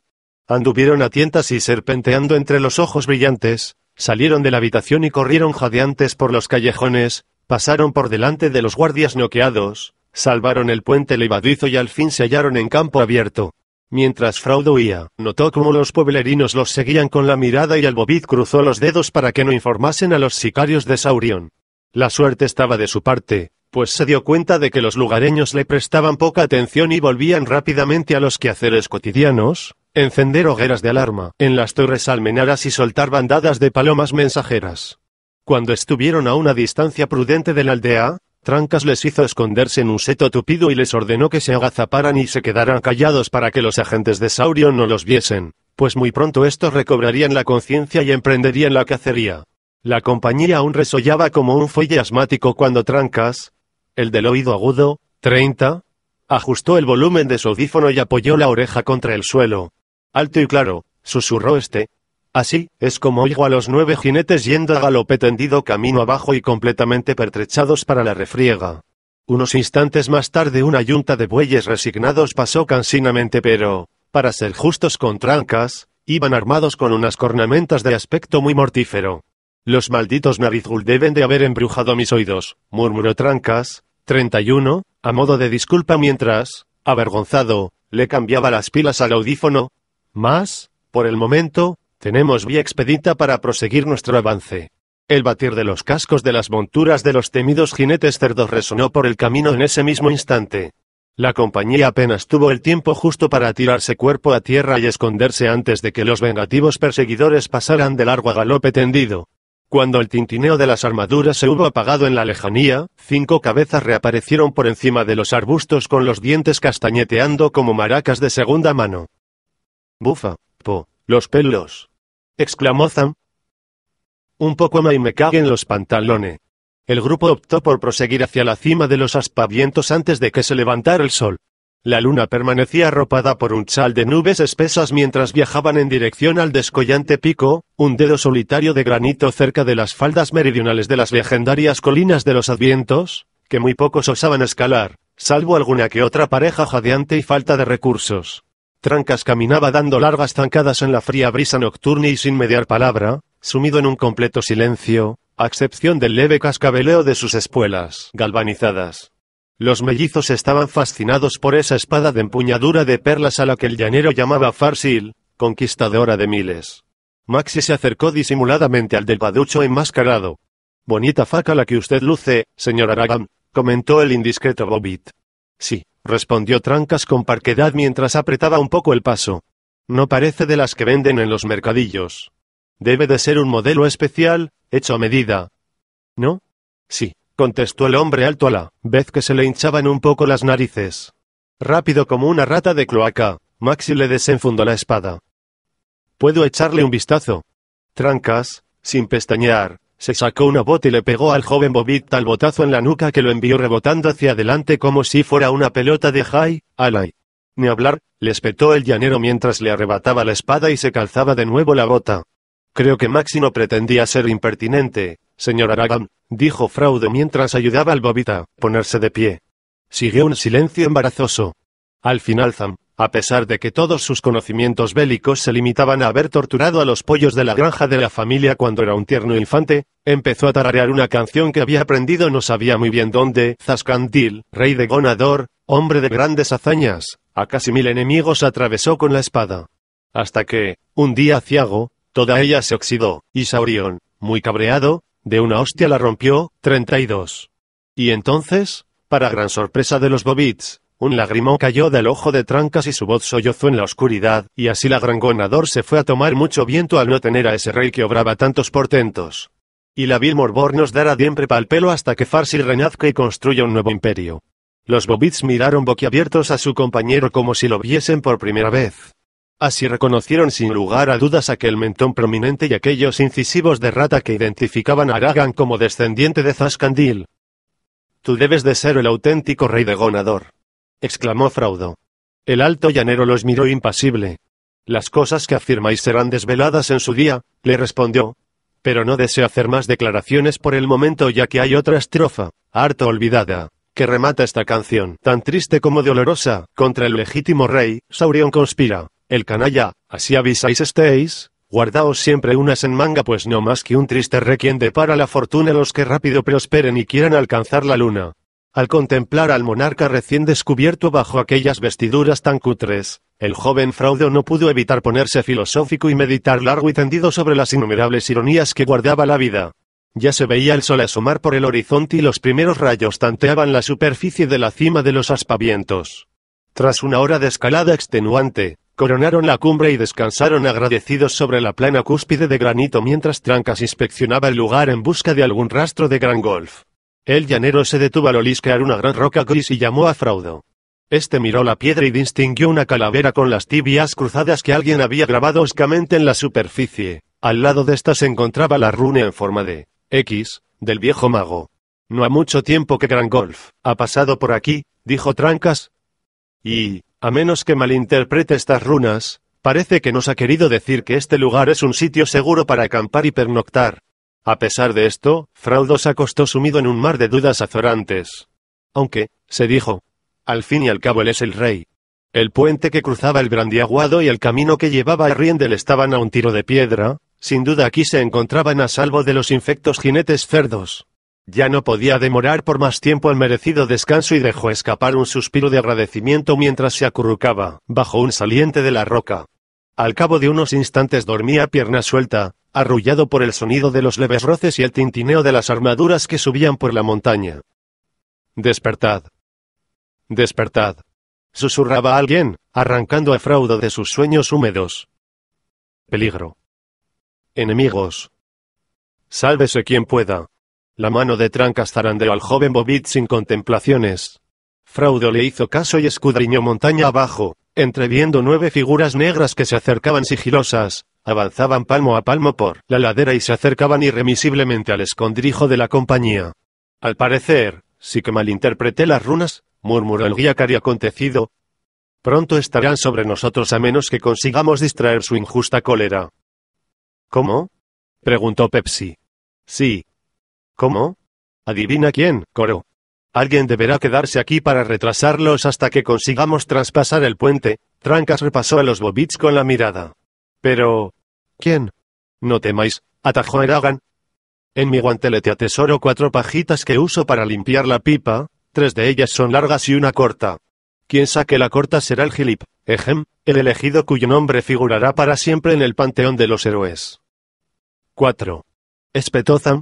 Anduvieron a tientas y serpenteando entre los ojos brillantes, salieron de la habitación y corrieron jadeantes por los callejones, pasaron por delante de los guardias noqueados, salvaron el puente levadizo y al fin se hallaron en campo abierto. Mientras Fraudo huía, notó cómo los pueblerinos los seguían con la mirada y Albovid cruzó los dedos para que no informasen a los sicarios de Saurión. La suerte estaba de su parte, pues se dio cuenta de que los lugareños le prestaban poca atención y volvían rápidamente a los quehaceres cotidianos, encender hogueras de alarma en las torres almenaras y soltar bandadas de palomas mensajeras. Cuando estuvieron a una distancia prudente de la aldea, Trancas les hizo esconderse en un seto tupido y les ordenó que se agazaparan y se quedaran callados para que los agentes de Saurio no los viesen, pues muy pronto estos recobrarían la conciencia y emprenderían la cacería. La compañía aún resollaba como un fuelle asmático cuando Trancas, el del oído agudo, 30. Ajustó el volumen de su audífono y apoyó la oreja contra el suelo. Alto y claro, susurró este. Así, es como oigo a los nueve jinetes yendo a galope tendido camino abajo y completamente pertrechados para la refriega. Unos instantes más tarde una yunta de bueyes resignados pasó cansinamente pero, para ser justos con trancas, iban armados con unas cornamentas de aspecto muy mortífero. Los malditos narizgul deben de haber embrujado mis oídos, murmuró Trancas, 31, a modo de disculpa mientras, avergonzado, le cambiaba las pilas al audífono. Más, por el momento, tenemos vía expedita para proseguir nuestro avance. El batir de los cascos de las monturas de los temidos jinetes cerdos resonó por el camino en ese mismo instante. La compañía apenas tuvo el tiempo justo para tirarse cuerpo a tierra y esconderse antes de que los vengativos perseguidores pasaran de largo a galope tendido. Cuando el tintineo de las armaduras se hubo apagado en la lejanía, cinco cabezas reaparecieron por encima de los arbustos con los dientes castañeteando como maracas de segunda mano. Bufa, po, los pelos. exclamó Zam. Un poco más y me en los pantalones. El grupo optó por proseguir hacia la cima de los aspavientos antes de que se levantara el sol. La luna permanecía arropada por un chal de nubes espesas mientras viajaban en dirección al descollante pico, un dedo solitario de granito cerca de las faldas meridionales de las legendarias colinas de los Advientos, que muy pocos osaban escalar, salvo alguna que otra pareja jadeante y falta de recursos. Trancas caminaba dando largas zancadas en la fría brisa nocturna y sin mediar palabra, sumido en un completo silencio, a excepción del leve cascabeleo de sus espuelas galvanizadas. Los mellizos estaban fascinados por esa espada de empuñadura de perlas a la que el llanero llamaba Farsil, conquistadora de miles. Maxi se acercó disimuladamente al del paducho enmascarado. Bonita faca la que usted luce, señor Aragam, comentó el indiscreto Bobit. Sí, respondió Trancas con parquedad mientras apretaba un poco el paso. No parece de las que venden en los mercadillos. Debe de ser un modelo especial, hecho a medida. ¿No? Sí, contestó el hombre alto a la vez que se le hinchaban un poco las narices. Rápido como una rata de cloaca, Maxi le desenfundó la espada. Puedo echarle un vistazo. Trancas, sin pestañear, se sacó una bota y le pegó al joven Bobit tal botazo en la nuca que lo envió rebotando hacia adelante como si fuera una pelota de high, alay. Ni hablar, le espetó el llanero mientras le arrebataba la espada y se calzaba de nuevo la bota. Creo que Maxi no pretendía ser impertinente, Señor Aragón, dijo Fraude mientras ayudaba al Bobita a ponerse de pie. Siguió un silencio embarazoso. Al final Zam, a pesar de que todos sus conocimientos bélicos se limitaban a haber torturado a los pollos de la granja de la familia cuando era un tierno infante, empezó a tararear una canción que había aprendido no sabía muy bien dónde. Zascandil, rey de Gonador, hombre de grandes hazañas, a casi mil enemigos atravesó con la espada. Hasta que, un día aciago, toda ella se oxidó, y Saurión, muy cabreado, de una hostia la rompió, 32. Y entonces, para gran sorpresa de los bobits, un lagrimón cayó del ojo de Trancas y su voz sollozó en la oscuridad, y así la gran gonador se fue a tomar mucho viento al no tener a ese rey que obraba tantos portentos. Y la vil morbor nos dará siempre pal pelo hasta que Farsil renazca y construya un nuevo imperio. Los bobits miraron boquiabiertos a su compañero como si lo viesen por primera vez. Así reconocieron sin lugar a dudas aquel mentón prominente y aquellos incisivos de rata que identificaban a Aragán como descendiente de Zascandil. Tú debes de ser el auténtico rey de Gonador. exclamó Fraudo. El alto llanero los miró impasible. Las cosas que afirmáis serán desveladas en su día, le respondió. Pero no deseo hacer más declaraciones por el momento ya que hay otra estrofa, harto olvidada, que remata esta canción, tan triste como dolorosa, contra el legítimo rey, Saurión conspira. El canalla, así avisáis estéis, guardaos siempre unas en manga pues no más que un triste de para la fortuna los que rápido prosperen y quieran alcanzar la luna. Al contemplar al monarca recién descubierto bajo aquellas vestiduras tan cutres, el joven Fraudo no pudo evitar ponerse filosófico y meditar largo y tendido sobre las innumerables ironías que guardaba la vida. Ya se veía el sol asomar por el horizonte y los primeros rayos tanteaban la superficie de la cima de los aspavientos. Tras una hora de escalada extenuante, coronaron la cumbre y descansaron agradecidos sobre la plana cúspide de granito mientras Trancas inspeccionaba el lugar en busca de algún rastro de gran golf. El llanero se detuvo al olisquear una gran roca gris y llamó a Fraudo. Este miró la piedra y distinguió una calavera con las tibias cruzadas que alguien había grabado oscamente en la superficie. Al lado de esta se encontraba la runa en forma de X, del viejo mago. No ha mucho tiempo que Gran Golf ha pasado por aquí, dijo Trancas. Y, a menos que malinterprete estas runas, parece que nos ha querido decir que este lugar es un sitio seguro para acampar y pernoctar. A pesar de esto, se acostó sumido en un mar de dudas azorantes. Aunque, se dijo, al fin y al cabo él es el rey. El puente que cruzaba el brandiaguado y el camino que llevaba a Riendel estaban a un tiro de piedra, sin duda aquí se encontraban a salvo de los infectos jinetes cerdos. Ya no podía demorar por más tiempo el merecido descanso y dejó escapar un suspiro de agradecimiento mientras se acurrucaba, bajo un saliente de la roca. Al cabo de unos instantes dormía pierna suelta, arrullado por el sonido de los leves roces y el tintineo de las armaduras que subían por la montaña. Despertad. Despertad. Susurraba alguien, arrancando a Fraudo de sus sueños húmedos. Peligro. Enemigos. Sálvese quien pueda. La mano de tranca zarandeó al joven Bobit sin contemplaciones. Fraudo le hizo caso y escudriñó montaña abajo, entreviendo nueve figuras negras que se acercaban sigilosas, avanzaban palmo a palmo por la ladera y se acercaban irremisiblemente al escondrijo de la compañía. Al parecer, sí que malinterpreté las runas, murmuró el guía cari acontecido. Pronto estarán sobre nosotros a menos que consigamos distraer su injusta cólera. ¿Cómo? preguntó Pepsi. Sí, ¿Cómo? Adivina quién, coro. Alguien deberá quedarse aquí para retrasarlos hasta que consigamos traspasar el puente. Trancas repasó a los Bobits con la mirada. Pero. ¿Quién? No temáis, atajó Eragan. En mi guantelete atesoro cuatro pajitas que uso para limpiar la pipa, tres de ellas son largas y una corta. Quien saque la corta será el Gilip, ejem, el elegido cuyo nombre figurará para siempre en el panteón de los héroes. 4. Espetozam,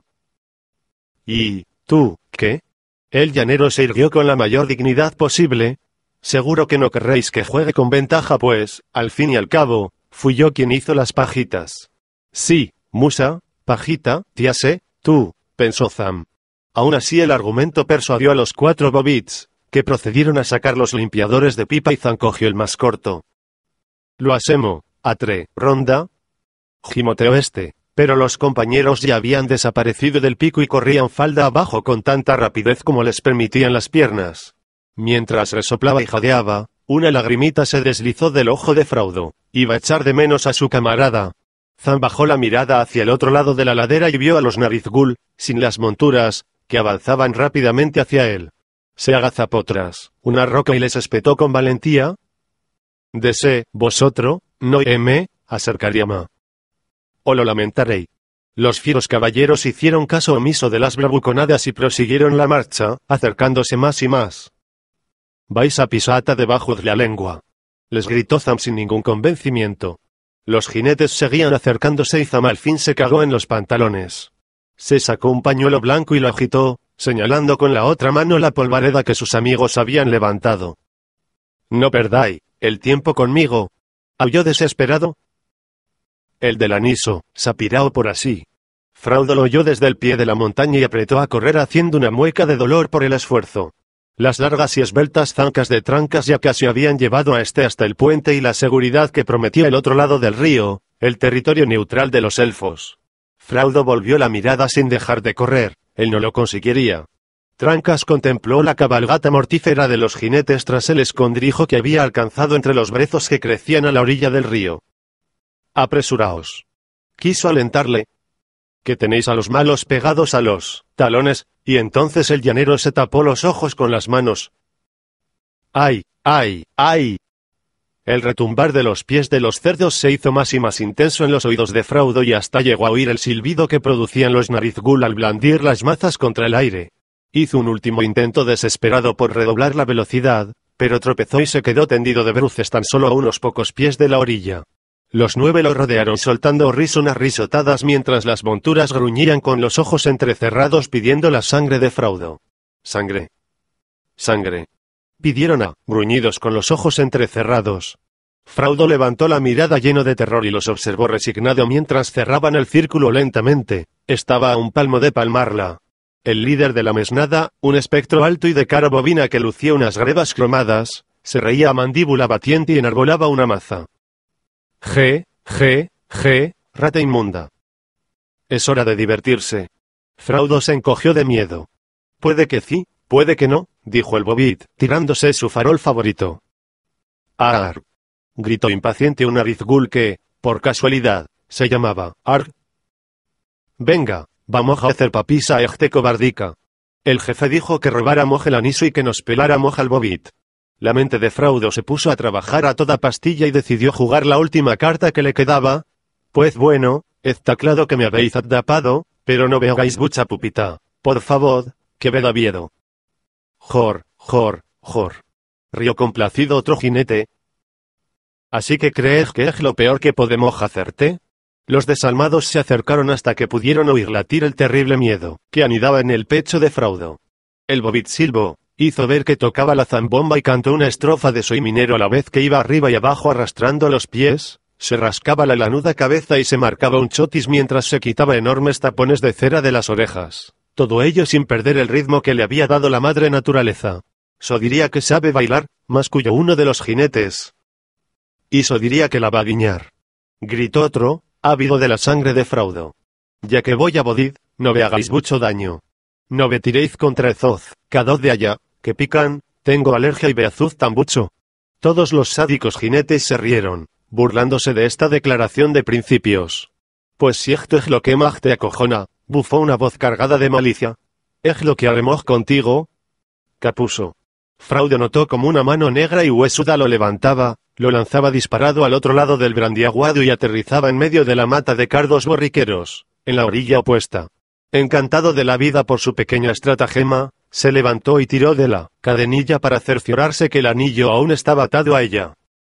¿Y tú, qué? El llanero se irguió con la mayor dignidad posible. Seguro que no querréis que juegue con ventaja, pues, al fin y al cabo, fui yo quien hizo las pajitas. Sí, musa, pajita, tía tú, pensó Zam. Aún así el argumento persuadió a los cuatro bobits, que procedieron a sacar los limpiadores de pipa y Zam cogió el más corto. Lo hacemos, a ronda. Gimoteo este, pero los compañeros ya habían desaparecido del pico y corrían falda abajo con tanta rapidez como les permitían las piernas. Mientras resoplaba y jadeaba, una lagrimita se deslizó del ojo de Fraudo. Iba a echar de menos a su camarada. Zan bajó la mirada hacia el otro lado de la ladera y vio a los narizgul, sin las monturas, que avanzaban rápidamente hacia él. Se agazapó tras una roca y les espetó con valentía. Dese, vosotro, no acercaría acercaríama o lo lamentaré. Los fieros caballeros hicieron caso omiso de las bravuconadas y prosiguieron la marcha, acercándose más y más. Vais a pisata debajo de la lengua. Les gritó Zam sin ningún convencimiento. Los jinetes seguían acercándose y Zam al fin se cagó en los pantalones. Se sacó un pañuelo blanco y lo agitó, señalando con la otra mano la polvareda que sus amigos habían levantado. No perdáis el tiempo conmigo. Aulló desesperado, el del aniso, sapirao por así. Fraudo lo oyó desde el pie de la montaña y apretó a correr haciendo una mueca de dolor por el esfuerzo. Las largas y esbeltas zancas de trancas ya casi habían llevado a este hasta el puente y la seguridad que prometía el otro lado del río, el territorio neutral de los elfos. Fraudo volvió la mirada sin dejar de correr, él no lo conseguiría. Trancas contempló la cabalgata mortífera de los jinetes tras el escondrijo que había alcanzado entre los brezos que crecían a la orilla del río. Apresuraos. Quiso alentarle. Que tenéis a los malos pegados a los talones, y entonces el llanero se tapó los ojos con las manos. ¡Ay, ay, ay! El retumbar de los pies de los cerdos se hizo más y más intenso en los oídos de Fraudo y hasta llegó a oír el silbido que producían los narizgul al blandir las mazas contra el aire. Hizo un último intento desesperado por redoblar la velocidad, pero tropezó y se quedó tendido de bruces tan solo a unos pocos pies de la orilla. Los nueve lo rodearon soltando risonas risotadas mientras las monturas gruñían con los ojos entrecerrados pidiendo la sangre de Fraudo. Sangre. Sangre. Pidieron a, gruñidos con los ojos entrecerrados. Fraudo levantó la mirada lleno de terror y los observó resignado mientras cerraban el círculo lentamente. Estaba a un palmo de palmarla. El líder de la mesnada, un espectro alto y de cara bovina que lucía unas grebas cromadas, se reía a mandíbula batiente y enarbolaba una maza. G, G, G, rata inmunda. Es hora de divertirse. Fraudo se encogió de miedo. Puede que sí, puede que no, dijo el Bobit, tirándose su farol favorito. Ar, Gritó impaciente un arizgul que, por casualidad, se llamaba Ar. Venga, vamos a hacer papisa a este cobardica. El jefe dijo que robáramos el aniso y que nos peláramos al Bobit. La mente de Fraudo se puso a trabajar a toda pastilla y decidió jugar la última carta que le quedaba. Pues bueno, está claro que me habéis atrapado, pero no veáis mucha pupita. Por favor, que veda miedo. Jor, jor, jor. Río complacido otro jinete. Así que crees que es lo peor que podemos hacerte? Los desalmados se acercaron hasta que pudieron oír latir el terrible miedo, que anidaba en el pecho de Fraudo. El bobit silbo, Hizo ver que tocaba la zambomba y cantó una estrofa de Soy minero a la vez que iba arriba y abajo arrastrando los pies, se rascaba la lanuda cabeza y se marcaba un chotis mientras se quitaba enormes tapones de cera de las orejas. Todo ello sin perder el ritmo que le había dado la madre naturaleza. So diría que sabe bailar, más cuyo uno de los jinetes. Y so diría que la va a guiñar. Gritó otro, ávido de la sangre de fraudo. Ya que voy a Bodid, no me hagáis mucho daño. No vetiréis contra cada dos de allá, que pican, tengo alergia y Beazuz tambucho. Todos los sádicos jinetes se rieron, burlándose de esta declaración de principios. Pues si es lo que te acojona, bufó una voz cargada de malicia. ¿Es lo que haremos contigo. Capuso. Fraude notó como una mano negra y huesuda lo levantaba, lo lanzaba disparado al otro lado del brandiaguado y aterrizaba en medio de la mata de cardos borriqueros, en la orilla opuesta. Encantado de la vida por su pequeña estratagema, se levantó y tiró de la cadenilla para cerciorarse que el anillo aún estaba atado a ella.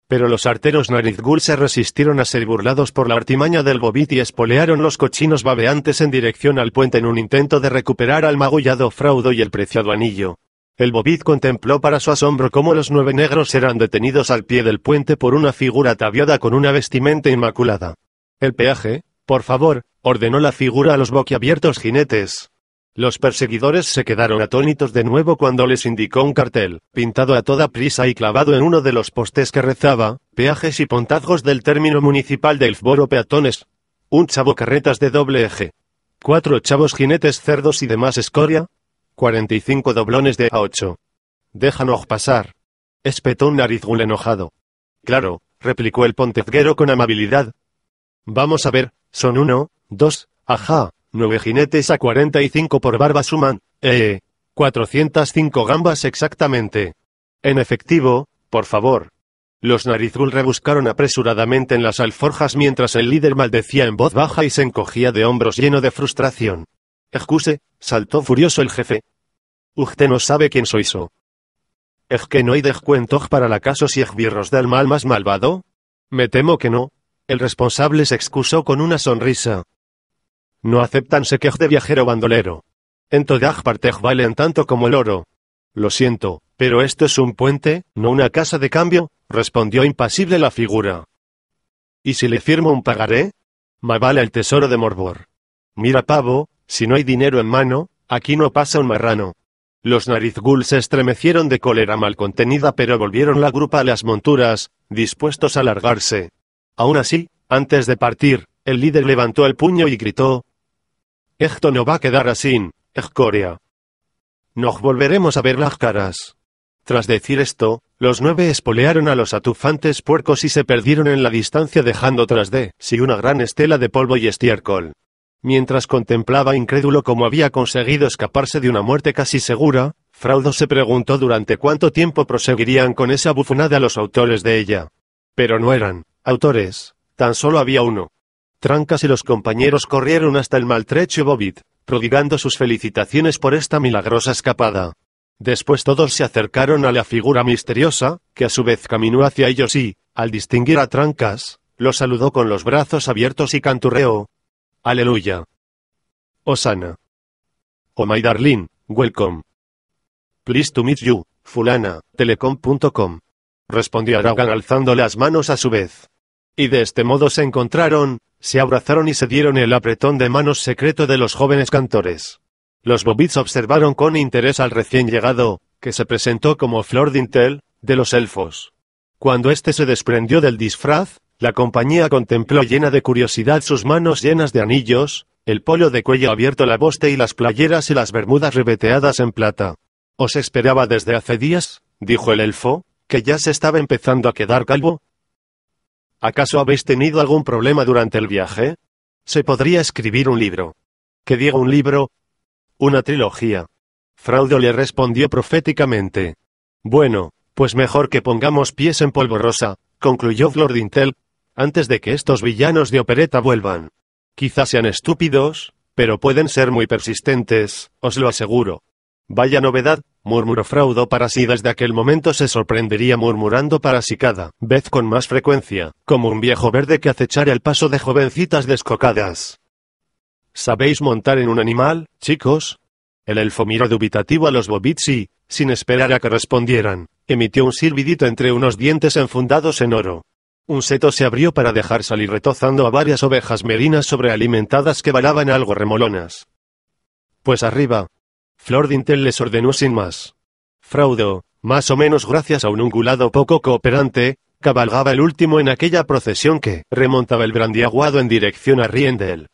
Pero los arteros Narizgul se resistieron a ser burlados por la artimaña del Bobit y espolearon los cochinos babeantes en dirección al puente en un intento de recuperar al magullado fraudo y el preciado anillo. El Bobit contempló para su asombro cómo los nueve negros eran detenidos al pie del puente por una figura ataviada con una vestimenta inmaculada. El peaje, por favor, ordenó la figura a los boquiabiertos jinetes. Los perseguidores se quedaron atónitos de nuevo cuando les indicó un cartel, pintado a toda prisa y clavado en uno de los postes que rezaba, peajes y pontazgos del término municipal de Elfboro Peatones. Un chavo carretas de doble eje. Cuatro chavos jinetes cerdos y demás escoria. 45 doblones de A8. Déjanos pasar. Espetó un narizgul enojado. Claro, replicó el pontezguero con amabilidad. Vamos a ver, son uno, 2, ajá, nueve jinetes a 45 por barba suman, eh, 405 gambas exactamente. En efectivo, por favor. Los narizul rebuscaron apresuradamente en las alforjas mientras el líder maldecía en voz baja y se encogía de hombros lleno de frustración. Excuse, saltó furioso el jefe. Usted no sabe quién soy yo. ¿Es que no hay descuento para la caso si birros del mal más malvado? Me temo que no. El responsable se excusó con una sonrisa. No aceptan sequej de viajero bandolero. En Todaj Partej valen tanto como el oro. Lo siento, pero esto es un puente, no una casa de cambio, respondió impasible la figura. ¿Y si le firmo un pagaré? Me vale el tesoro de Morbor. Mira, pavo, si no hay dinero en mano, aquí no pasa un marrano. Los narizgul se estremecieron de cólera mal contenida pero volvieron la grupa a las monturas, dispuestos a largarse. Aún así, antes de partir, el líder levantó el puño y gritó, esto no va a quedar así, escoria. Nos volveremos a ver las caras. Tras decir esto, los nueve espolearon a los atufantes puercos y se perdieron en la distancia dejando tras de sí una gran estela de polvo y estiércol. Mientras contemplaba incrédulo cómo había conseguido escaparse de una muerte casi segura, Fraudo se preguntó durante cuánto tiempo proseguirían con esa bufonada los autores de ella. Pero no eran autores, tan solo había uno. Trancas y los compañeros corrieron hasta el maltrecho Bobit, prodigando sus felicitaciones por esta milagrosa escapada. Después todos se acercaron a la figura misteriosa, que a su vez caminó hacia ellos y, al distinguir a Trancas, lo saludó con los brazos abiertos y canturreó. Aleluya. Osana. Oh my darling, welcome. Please to meet you, fulana, telecom.com. Respondió Aragan alzando las manos a su vez. Y de este modo se encontraron, se abrazaron y se dieron el apretón de manos secreto de los jóvenes cantores. Los Bobits observaron con interés al recién llegado, que se presentó como Flor Dintel, de los elfos. Cuando éste se desprendió del disfraz, la compañía contempló llena de curiosidad sus manos llenas de anillos, el polo de cuello abierto, la boste y las playeras y las bermudas rebeteadas en plata. Os esperaba desde hace días, dijo el elfo, que ya se estaba empezando a quedar calvo, ¿Acaso habéis tenido algún problema durante el viaje? Se podría escribir un libro. ¿Qué digo un libro? Una trilogía. Fraudo le respondió proféticamente. Bueno, pues mejor que pongamos pies en polvorosa, concluyó Dintel, antes de que estos villanos de opereta vuelvan. Quizás sean estúpidos, pero pueden ser muy persistentes, os lo aseguro. Vaya novedad, murmuró Fraudo para sí desde aquel momento se sorprendería murmurando para sí cada vez con más frecuencia, como un viejo verde que acechara el paso de jovencitas descocadas. ¿Sabéis montar en un animal, chicos? El elfo miró dubitativo a los bobits y, sin esperar a que respondieran, emitió un silbidito entre unos dientes enfundados en oro. Un seto se abrió para dejar salir retozando a varias ovejas merinas sobrealimentadas que balaban algo remolonas. Pues arriba, Flor Dintel les ordenó sin más. Fraudo, más o menos gracias a un ungulado poco cooperante, cabalgaba el último en aquella procesión que remontaba el brandiaguado en dirección a Riendel.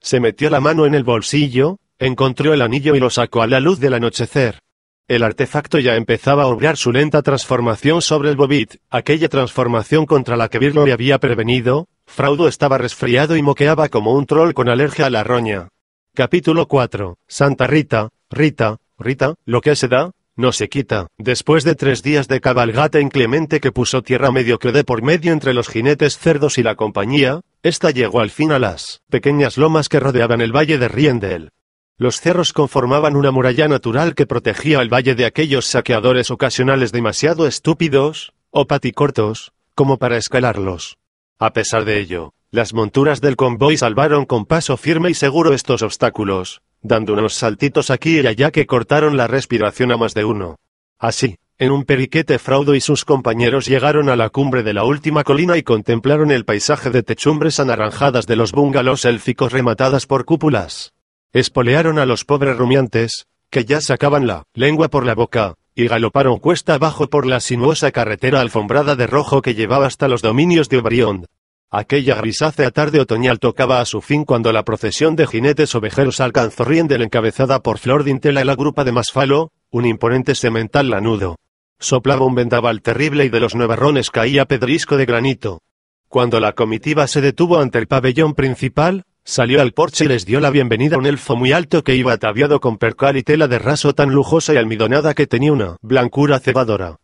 Se metió la mano en el bolsillo, encontró el anillo y lo sacó a la luz del anochecer. El artefacto ya empezaba a obrar su lenta transformación sobre el Bobit, aquella transformación contra la que Virlo había prevenido. Fraudo estaba resfriado y moqueaba como un troll con alergia a la roña. Capítulo 4. Santa Rita, Rita, Rita, lo que se da, no se quita. Después de tres días de cabalgata inclemente que puso tierra medio que de por medio entre los jinetes cerdos y la compañía, esta llegó al fin a las pequeñas lomas que rodeaban el valle de Riendel. Los cerros conformaban una muralla natural que protegía el valle de aquellos saqueadores ocasionales demasiado estúpidos, o paticortos, como para escalarlos. A pesar de ello, las monturas del convoy salvaron con paso firme y seguro estos obstáculos, dando unos saltitos aquí y allá que cortaron la respiración a más de uno. Así, en un periquete Fraudo y sus compañeros llegaron a la cumbre de la última colina y contemplaron el paisaje de techumbres anaranjadas de los bungalows élficos rematadas por cúpulas. Espolearon a los pobres rumiantes, que ya sacaban la lengua por la boca, y galoparon cuesta abajo por la sinuosa carretera alfombrada de rojo que llevaba hasta los dominios de Obrión, Aquella grisácea tarde otoñal tocaba a su fin cuando la procesión de jinetes ovejeros alcanzó Riendel encabezada por Flor Dintela y la grupa de Masfalo, un imponente semental lanudo. Soplaba un vendaval terrible y de los nuevarrones caía pedrisco de granito. Cuando la comitiva se detuvo ante el pabellón principal, salió al porche y les dio la bienvenida a un elfo muy alto que iba ataviado con percal y tela de raso tan lujosa y almidonada que tenía una blancura cebadora.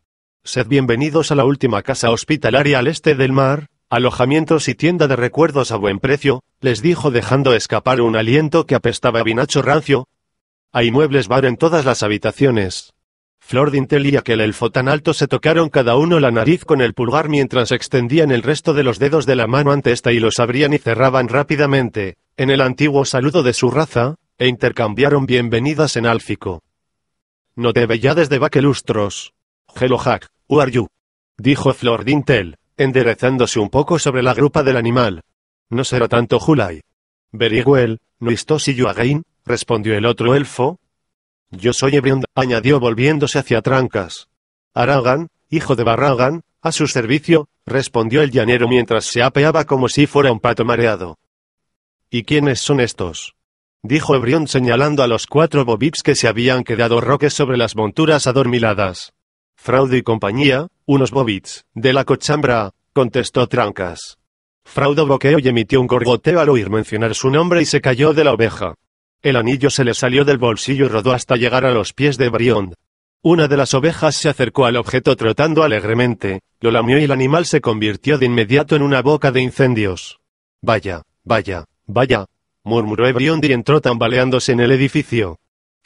Sed bienvenidos a la última casa hospitalaria al este del mar, alojamientos y tienda de recuerdos a buen precio, les dijo dejando escapar un aliento que apestaba a vinacho rancio. Hay muebles bar en todas las habitaciones. Flor Dintel y aquel elfo tan alto se tocaron cada uno la nariz con el pulgar mientras extendían el resto de los dedos de la mano ante esta y los abrían y cerraban rápidamente, en el antiguo saludo de su raza, e intercambiaron bienvenidas en álfico. No te ya desde Baquelustros. Hello Hack, who are you? Dijo Flor Dintel enderezándose un poco sobre la grupa del animal. No será tanto Julay. Very no estoy you respondió el otro elfo. Yo soy Ebrion, añadió volviéndose hacia Trancas. Aragan, hijo de Barragan, a su servicio, respondió el llanero mientras se apeaba como si fuera un pato mareado. ¿Y quiénes son estos? dijo Ebrion señalando a los cuatro bobips que se habían quedado roques sobre las monturas adormiladas. Fraude y compañía, unos bobits, de la cochambra, contestó Trancas. Fraudo boqueó y emitió un gorgoteo al oír mencionar su nombre y se cayó de la oveja. El anillo se le salió del bolsillo y rodó hasta llegar a los pies de Briond. Una de las ovejas se acercó al objeto trotando alegremente, lo lamió y el animal se convirtió de inmediato en una boca de incendios. Vaya, vaya, vaya, murmuró Briond y entró tambaleándose en el edificio.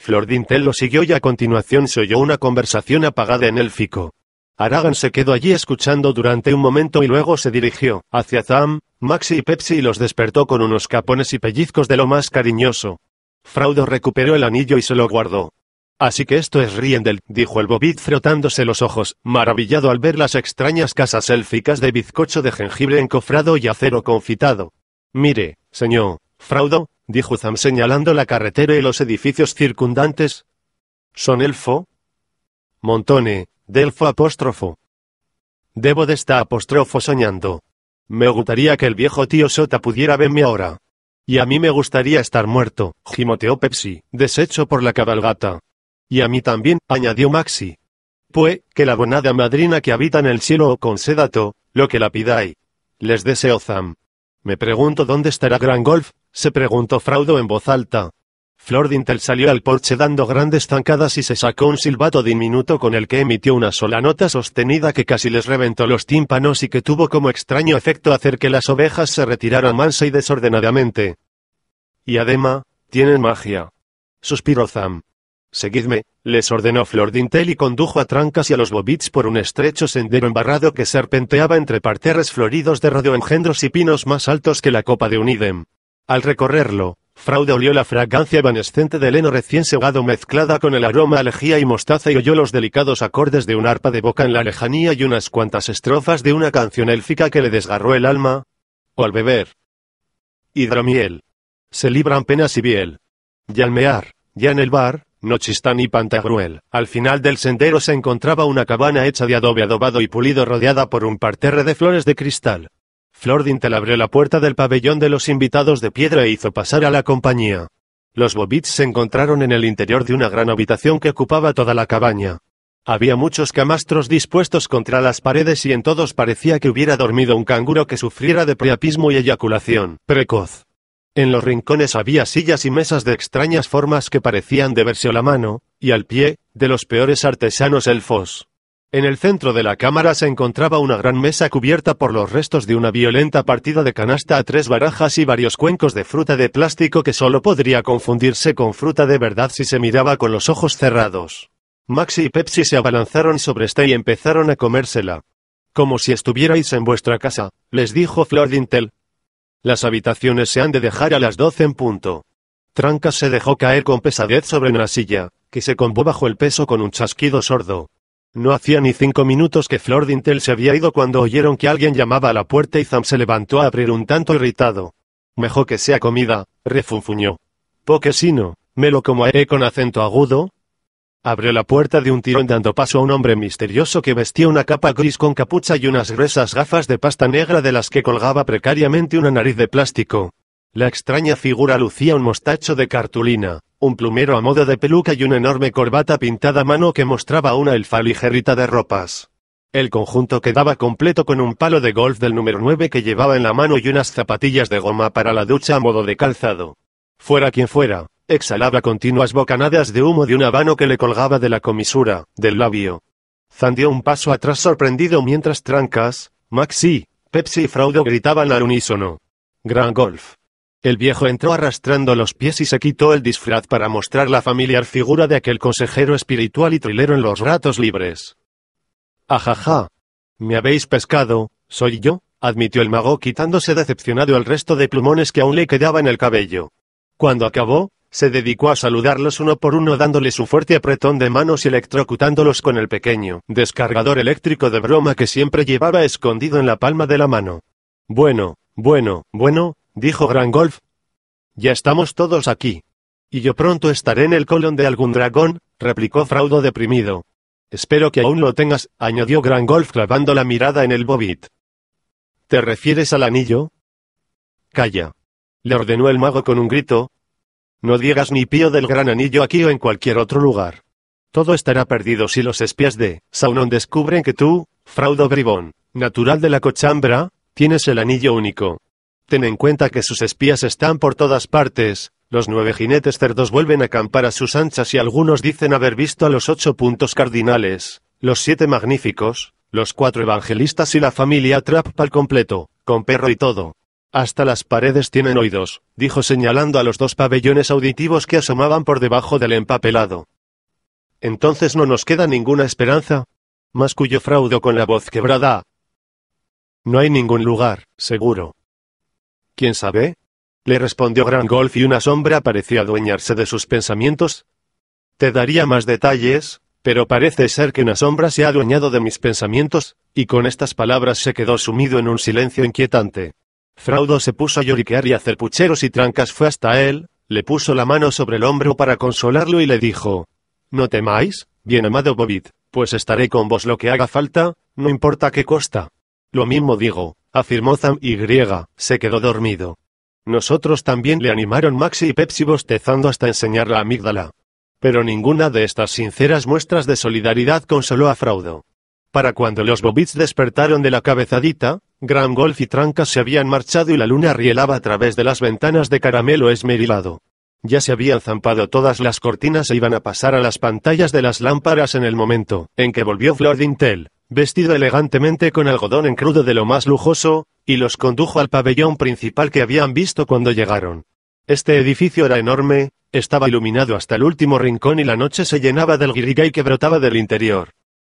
Flor Dintel lo siguió y a continuación se oyó una conversación apagada en élfico. Aragan se quedó allí escuchando durante un momento y luego se dirigió hacia Zam, Maxi y Pepsi y los despertó con unos capones y pellizcos de lo más cariñoso. Fraudo recuperó el anillo y se lo guardó. Así que esto es Riendel, dijo el Bobit frotándose los ojos, maravillado al ver las extrañas casas élficas de bizcocho de jengibre encofrado y acero confitado. Mire, señor, Fraudo, dijo Zam señalando la carretera y los edificios circundantes. Son elfo. Montone, delfo apóstrofo. Debo de estar apóstrofo soñando. Me gustaría que el viejo tío Sota pudiera verme ahora. Y a mí me gustaría estar muerto, gimoteó Pepsi, deshecho por la cabalgata. Y a mí también, añadió Maxi. Pues, que la bonada madrina que habita en el cielo o sedato, lo que la pidáis. Les deseo Zam. Me pregunto dónde estará Gran Golf, se preguntó Fraudo en voz alta. Flor Dintel salió al porche dando grandes zancadas y se sacó un silbato diminuto con el que emitió una sola nota sostenida que casi les reventó los tímpanos y que tuvo como extraño efecto hacer que las ovejas se retiraran mansa y desordenadamente. Y además, tienen magia. Suspiró Zam. Seguidme, les ordenó Flor Dintel y condujo a Trancas y a los Bobits por un estrecho sendero embarrado que serpenteaba entre parterres floridos de rodeo y pinos más altos que la copa de un idem. Al recorrerlo, Fraude olió la fragancia evanescente del heno recién segado mezclada con el aroma a lejía y mostaza y oyó los delicados acordes de un arpa de boca en la lejanía y unas cuantas estrofas de una canción élfica que le desgarró el alma. O al beber. Hidromiel. Se libran penas y biel. Y almear, ya en el bar, Nochistán y Pantagruel. Al final del sendero se encontraba una cabana hecha de adobe adobado y pulido rodeada por un parterre de flores de cristal. Flor Dintel abrió la puerta del pabellón de los invitados de piedra e hizo pasar a la compañía. Los Bobits se encontraron en el interior de una gran habitación que ocupaba toda la cabaña. Había muchos camastros dispuestos contra las paredes y en todos parecía que hubiera dormido un canguro que sufriera de priapismo y eyaculación precoz. En los rincones había sillas y mesas de extrañas formas que parecían verse a la mano, y al pie, de los peores artesanos elfos. En el centro de la cámara se encontraba una gran mesa cubierta por los restos de una violenta partida de canasta a tres barajas y varios cuencos de fruta de plástico que solo podría confundirse con fruta de verdad si se miraba con los ojos cerrados. Maxi y Pepsi se abalanzaron sobre esta y empezaron a comérsela. Como si estuvierais en vuestra casa, les dijo Flor Dintel. Las habitaciones se han de dejar a las doce en punto. Tranca se dejó caer con pesadez sobre una silla, que se combó bajo el peso con un chasquido sordo. No hacía ni cinco minutos que Flor Dintel se había ido cuando oyeron que alguien llamaba a la puerta y Zam se levantó a abrir un tanto irritado. Mejor que sea comida, refunfuñó. Porque si me lo como con acento agudo. Abrió la puerta de un tirón dando paso a un hombre misterioso que vestía una capa gris con capucha y unas gruesas gafas de pasta negra de las que colgaba precariamente una nariz de plástico. La extraña figura lucía un mostacho de cartulina, un plumero a modo de peluca y una enorme corbata pintada a mano que mostraba una elfa ligerita de ropas. El conjunto quedaba completo con un palo de golf del número 9 que llevaba en la mano y unas zapatillas de goma para la ducha a modo de calzado. Fuera quien fuera, exhalaba continuas bocanadas de humo de un habano que le colgaba de la comisura, del labio. Zandió un paso atrás sorprendido mientras Trancas, Maxi, Pepsi y Fraudo gritaban al unísono. Gran Golf. El viejo entró arrastrando los pies y se quitó el disfraz para mostrar la familiar figura de aquel consejero espiritual y trilero en los ratos libres. Ajaja. Me habéis pescado, soy yo, admitió el mago quitándose decepcionado el resto de plumones que aún le quedaba en el cabello. Cuando acabó, se dedicó a saludarlos uno por uno dándole su fuerte apretón de manos y electrocutándolos con el pequeño descargador eléctrico de broma que siempre llevaba escondido en la palma de la mano. Bueno, bueno, bueno, dijo Grangolf. Ya estamos todos aquí. Y yo pronto estaré en el colon de algún dragón, replicó Fraudo deprimido. Espero que aún lo tengas, añadió Grangolf clavando la mirada en el Bobit. ¿Te refieres al anillo? Calla. Le ordenó el mago con un grito. No digas ni pío del gran anillo aquí o en cualquier otro lugar. Todo estará perdido si los espías de Saunon descubren que tú, Fraudo Bribón, natural de la cochambra, tienes el anillo único. Ten en cuenta que sus espías están por todas partes. Los nueve jinetes cerdos vuelven a acampar a sus anchas y algunos dicen haber visto a los ocho puntos cardinales, los siete magníficos, los cuatro evangelistas y la familia Trapp al completo, con perro y todo. Hasta las paredes tienen oídos, dijo señalando a los dos pabellones auditivos que asomaban por debajo del empapelado. Entonces no nos queda ninguna esperanza. cuyo Fraudo con la voz quebrada. No hay ningún lugar, seguro, ¿Quién sabe? Le respondió Gran Golf y una sombra parecía adueñarse de sus pensamientos. Te daría más detalles, pero parece ser que una sombra se ha adueñado de mis pensamientos, y con estas palabras se quedó sumido en un silencio inquietante. Fraudo se puso a lloriquear y hacer pucheros y trancas fue hasta él, le puso la mano sobre el hombro para consolarlo y le dijo, No temáis, bien amado Bobit, pues estaré con vos lo que haga falta, no importa qué costa. Lo mismo digo, afirmó Zam y Griega, se quedó dormido. Nosotros también le animaron Maxi y Pepsi bostezando hasta enseñar la amígdala. Pero ninguna de estas sinceras muestras de solidaridad consoló a Fraudo. Para cuando los Bobits despertaron de la cabezadita, Gran Golf y Tranca se habían marchado y la luna rielaba a través de las ventanas de caramelo esmerilado. Ya se habían zampado todas las cortinas e iban a pasar a las pantallas de las lámparas en el momento en que volvió Flor Dintel, vestido elegantemente con algodón en crudo de lo más lujoso, y los condujo al pabellón principal que habían visto cuando llegaron. Este edificio era enorme, estaba iluminado hasta el último rincón y la noche se llenaba del guirigay que brotaba del interior.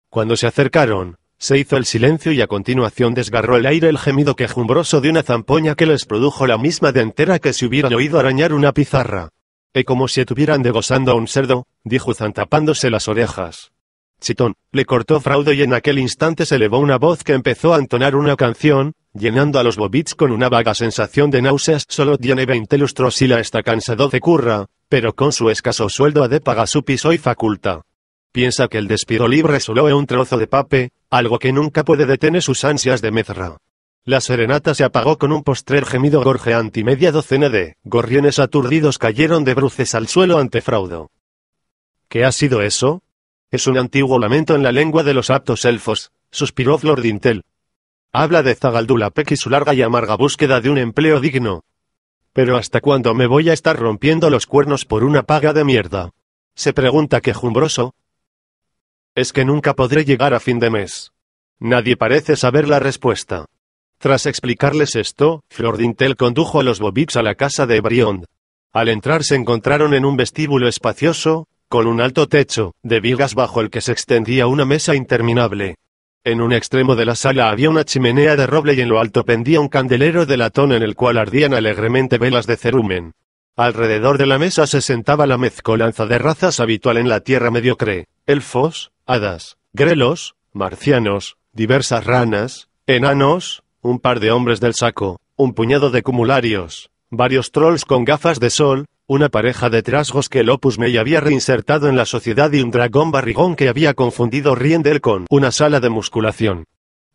Cuando se acercaron, se hizo el silencio y a continuación desgarró el aire el gemido quejumbroso de una zampoña que les produjo la misma dentera que si hubieran oído arañar una pizarra. E como si estuvieran degosando a un cerdo, dijo Zan tapándose las orejas. Chitón, le cortó Fraudo y en aquel instante se elevó una voz que empezó a entonar una canción, llenando a los bobits con una vaga sensación de náuseas. Solo tiene 20 lustros y la está cansado de curra, pero con su escaso sueldo ha de pagar su piso y faculta. Piensa que el despido libre solo es un trozo de pape, algo que nunca puede detener sus ansias de mezra. La serenata se apagó con un postrer gemido gorjeante y media docena de gorriones aturdidos cayeron de bruces al suelo ante Fraudo. ¿Qué ha sido eso? Es un antiguo lamento en la lengua de los aptos elfos, suspiró Flordintel. Habla de Zagaldulapec y su larga y amarga búsqueda de un empleo digno. Pero ¿hasta cuándo me voy a estar rompiendo los cuernos por una paga de mierda? Se pregunta quejumbroso. Es que nunca podré llegar a fin de mes. Nadie parece saber la respuesta. Tras explicarles esto, Flordintel condujo a los Bobix a la casa de Briond. Al entrar se encontraron en un vestíbulo espacioso, con un alto techo, de vigas bajo el que se extendía una mesa interminable. En un extremo de la sala había una chimenea de roble y en lo alto pendía un candelero de latón en el cual ardían alegremente velas de cerumen. Alrededor de la mesa se sentaba la mezcolanza de razas habitual en la tierra mediocre, elfos, hadas, grelos, marcianos, diversas ranas, enanos, un par de hombres del saco, un puñado de cumularios, varios trolls con gafas de sol, una pareja de trasgos que el Opus Mei había reinsertado en la sociedad y un dragón barrigón que había confundido Riendel con una sala de musculación.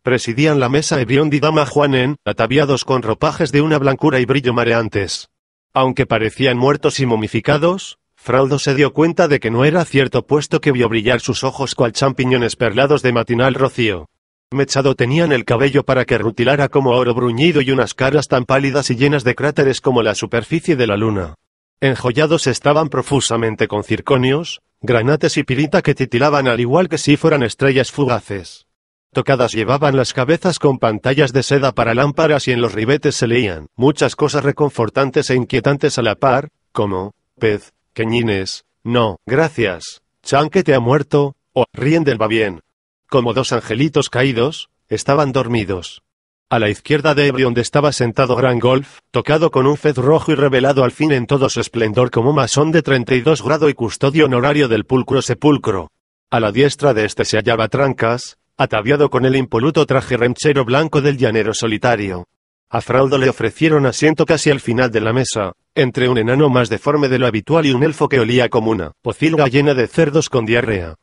Presidían la mesa Ebrion y Dama Juanen, ataviados con ropajes de una blancura y brillo mareantes. Aunque parecían muertos y momificados, Fraudo se dio cuenta de que no era cierto puesto que vio brillar sus ojos cual champiñones perlados de matinal rocío. Mechado tenían el cabello para que rutilara como oro bruñido y unas caras tan pálidas y llenas de cráteres como la superficie de la luna. Enjollados estaban profusamente con circonios, granates y pirita que titilaban al igual que si fueran estrellas fugaces. Tocadas llevaban las cabezas con pantallas de seda para lámparas y en los ribetes se leían muchas cosas reconfortantes e inquietantes a la par, como, pez, queñines, no, gracias, chanque te ha muerto, o, riendel va bien. Como dos angelitos caídos, estaban dormidos. A la izquierda de donde estaba sentado Gran Golf, tocado con un fez rojo y revelado al fin en todo su esplendor como masón de 32 grado y custodio honorario del pulcro sepulcro. A la diestra de este se hallaba Trancas, ataviado con el impoluto traje remchero blanco del llanero solitario. A Fraudo le ofrecieron asiento casi al final de la mesa, entre un enano más deforme de lo habitual y un elfo que olía como una pocilga llena de cerdos con diarrea.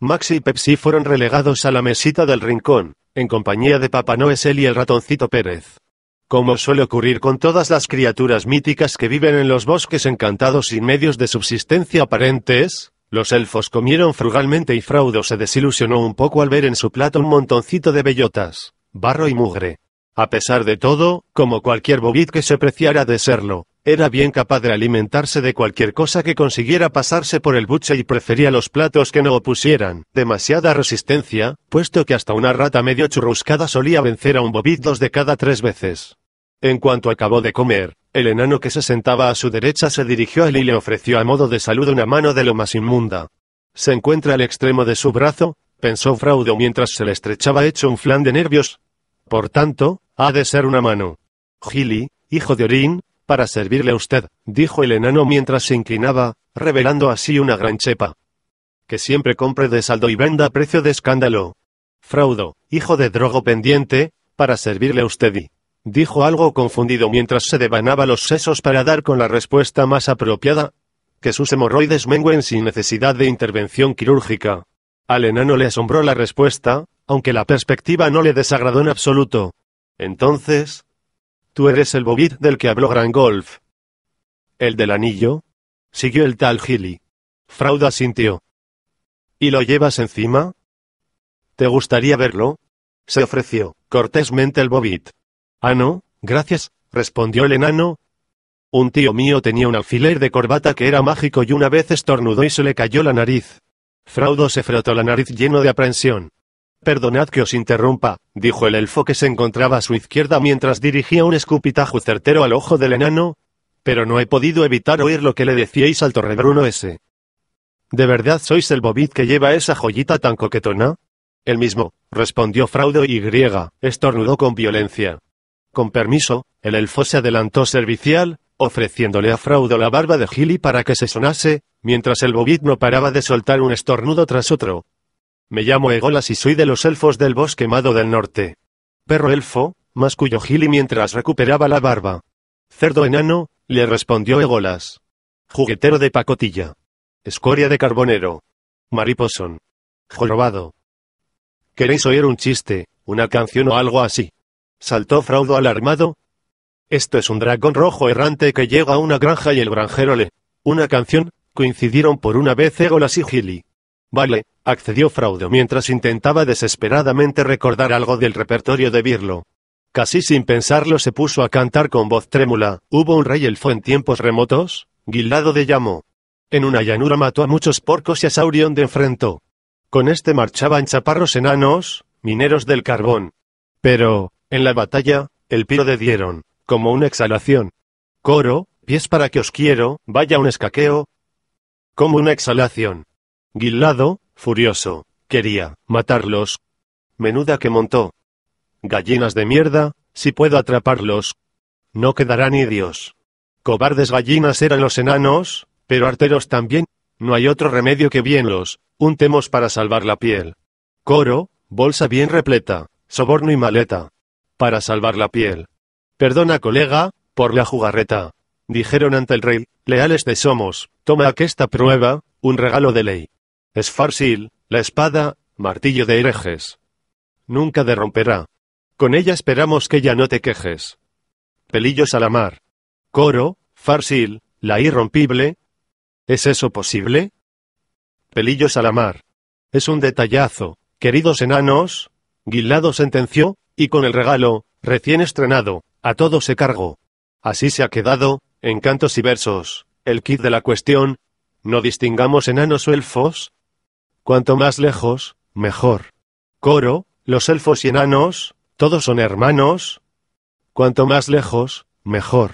Maxi y Pepsi fueron relegados a la mesita del rincón, en compañía de Papá él y el ratoncito Pérez. Como suele ocurrir con todas las criaturas míticas que viven en los bosques encantados sin medios de subsistencia aparentes, los elfos comieron frugalmente y Fraudo se desilusionó un poco al ver en su plato un montoncito de bellotas, barro y mugre. A pesar de todo, como cualquier bobit que se preciara de serlo, era bien capaz de alimentarse de cualquier cosa que consiguiera pasarse por el buche y prefería los platos que no opusieran demasiada resistencia, puesto que hasta una rata medio churruscada solía vencer a un bobit dos de cada tres veces. En cuanto acabó de comer, el enano que se sentaba a su derecha se dirigió a él y le ofreció a modo de salud una mano de lo más inmunda. Se encuentra al extremo de su brazo, pensó Fraudo mientras se le estrechaba hecho un flan de nervios. Por tanto, ha de ser una mano. Gili, hijo de Orin, para servirle a usted, dijo el enano mientras se inclinaba, revelando así una gran chepa. Que siempre compre de saldo y venda a precio de escándalo. Fraudo, hijo de drogo pendiente, para servirle a usted Dijo algo confundido mientras se devanaba los sesos para dar con la respuesta más apropiada. Que sus hemorroides mengüen sin necesidad de intervención quirúrgica. Al enano le asombró la respuesta, aunque la perspectiva no le desagradó en absoluto. Entonces, tú eres el Bobit del que habló Gran Golf. ¿El del anillo? Siguió el tal Gili. Frauda sintió. ¿Y lo llevas encima? ¿Te gustaría verlo? Se ofreció cortésmente el Bobit. Ah, no, gracias, respondió el enano. Un tío mío tenía un alfiler de corbata que era mágico y una vez estornudó y se le cayó la nariz. Fraudo se frotó la nariz lleno de aprensión. Perdonad que os interrumpa, dijo el elfo que se encontraba a su izquierda mientras dirigía un escupitajo certero al ojo del enano. Pero no he podido evitar oír lo que le decíais al torrebruno ese. ¿De verdad sois el bobit que lleva esa joyita tan coquetona? El mismo, respondió Fraudo y griega, estornudó con violencia. Con permiso, el elfo se adelantó servicial, ofreciéndole a Fraudo la barba de Gili para que se sonase, mientras el bobit no paraba de soltar un estornudo tras otro, me llamo Egolas y soy de los elfos del bosque mado del norte. Perro elfo, masculló Gili mientras recuperaba la barba. Cerdo enano, le respondió Egolas. Juguetero de pacotilla. Escoria de carbonero. Mariposón. Jorobado. ¿Queréis oír un chiste, una canción o algo así? Saltó Fraudo alarmado. Esto es un dragón rojo errante que llega a una granja y el granjero le. Una canción, coincidieron por una vez Egolas y Gili. Vale, accedió Fraudo mientras intentaba desesperadamente recordar algo del repertorio de Birlo. Casi sin pensarlo se puso a cantar con voz trémula, ¿hubo un rey elfo en tiempos remotos? Guildado de llamo. En una llanura mató a muchos porcos y a Saurión de enfrentó. Con este marchaban chaparros enanos, mineros del carbón. Pero, en la batalla, el piro de dieron, como una exhalación. Coro, pies para que os quiero, vaya un escaqueo. Como una exhalación. Guilado, Furioso, quería matarlos. Menuda que montó. Gallinas de mierda, si puedo atraparlos. No quedará ni Dios. Cobardes gallinas eran los enanos, pero arteros también. No hay otro remedio que bienlos, untemos para salvar la piel. Coro, bolsa bien repleta, soborno y maleta. Para salvar la piel. Perdona, colega, por la jugarreta. Dijeron ante el rey, leales de somos, toma aquesta prueba, un regalo de ley es Farsil, la espada, martillo de herejes. Nunca derromperá. Con ella esperamos que ya no te quejes. Pelillos a la mar. Coro, Farsil, la irrompible. ¿Es eso posible? Pelillos a la mar. Es un detallazo, queridos enanos. Guilado sentenció, y con el regalo, recién estrenado, a todo se cargó. Así se ha quedado, en cantos y versos, el kit de la cuestión. No distingamos enanos o elfos, Cuanto más lejos, mejor. Coro, los elfos y enanos, todos son hermanos. Cuanto más lejos, mejor.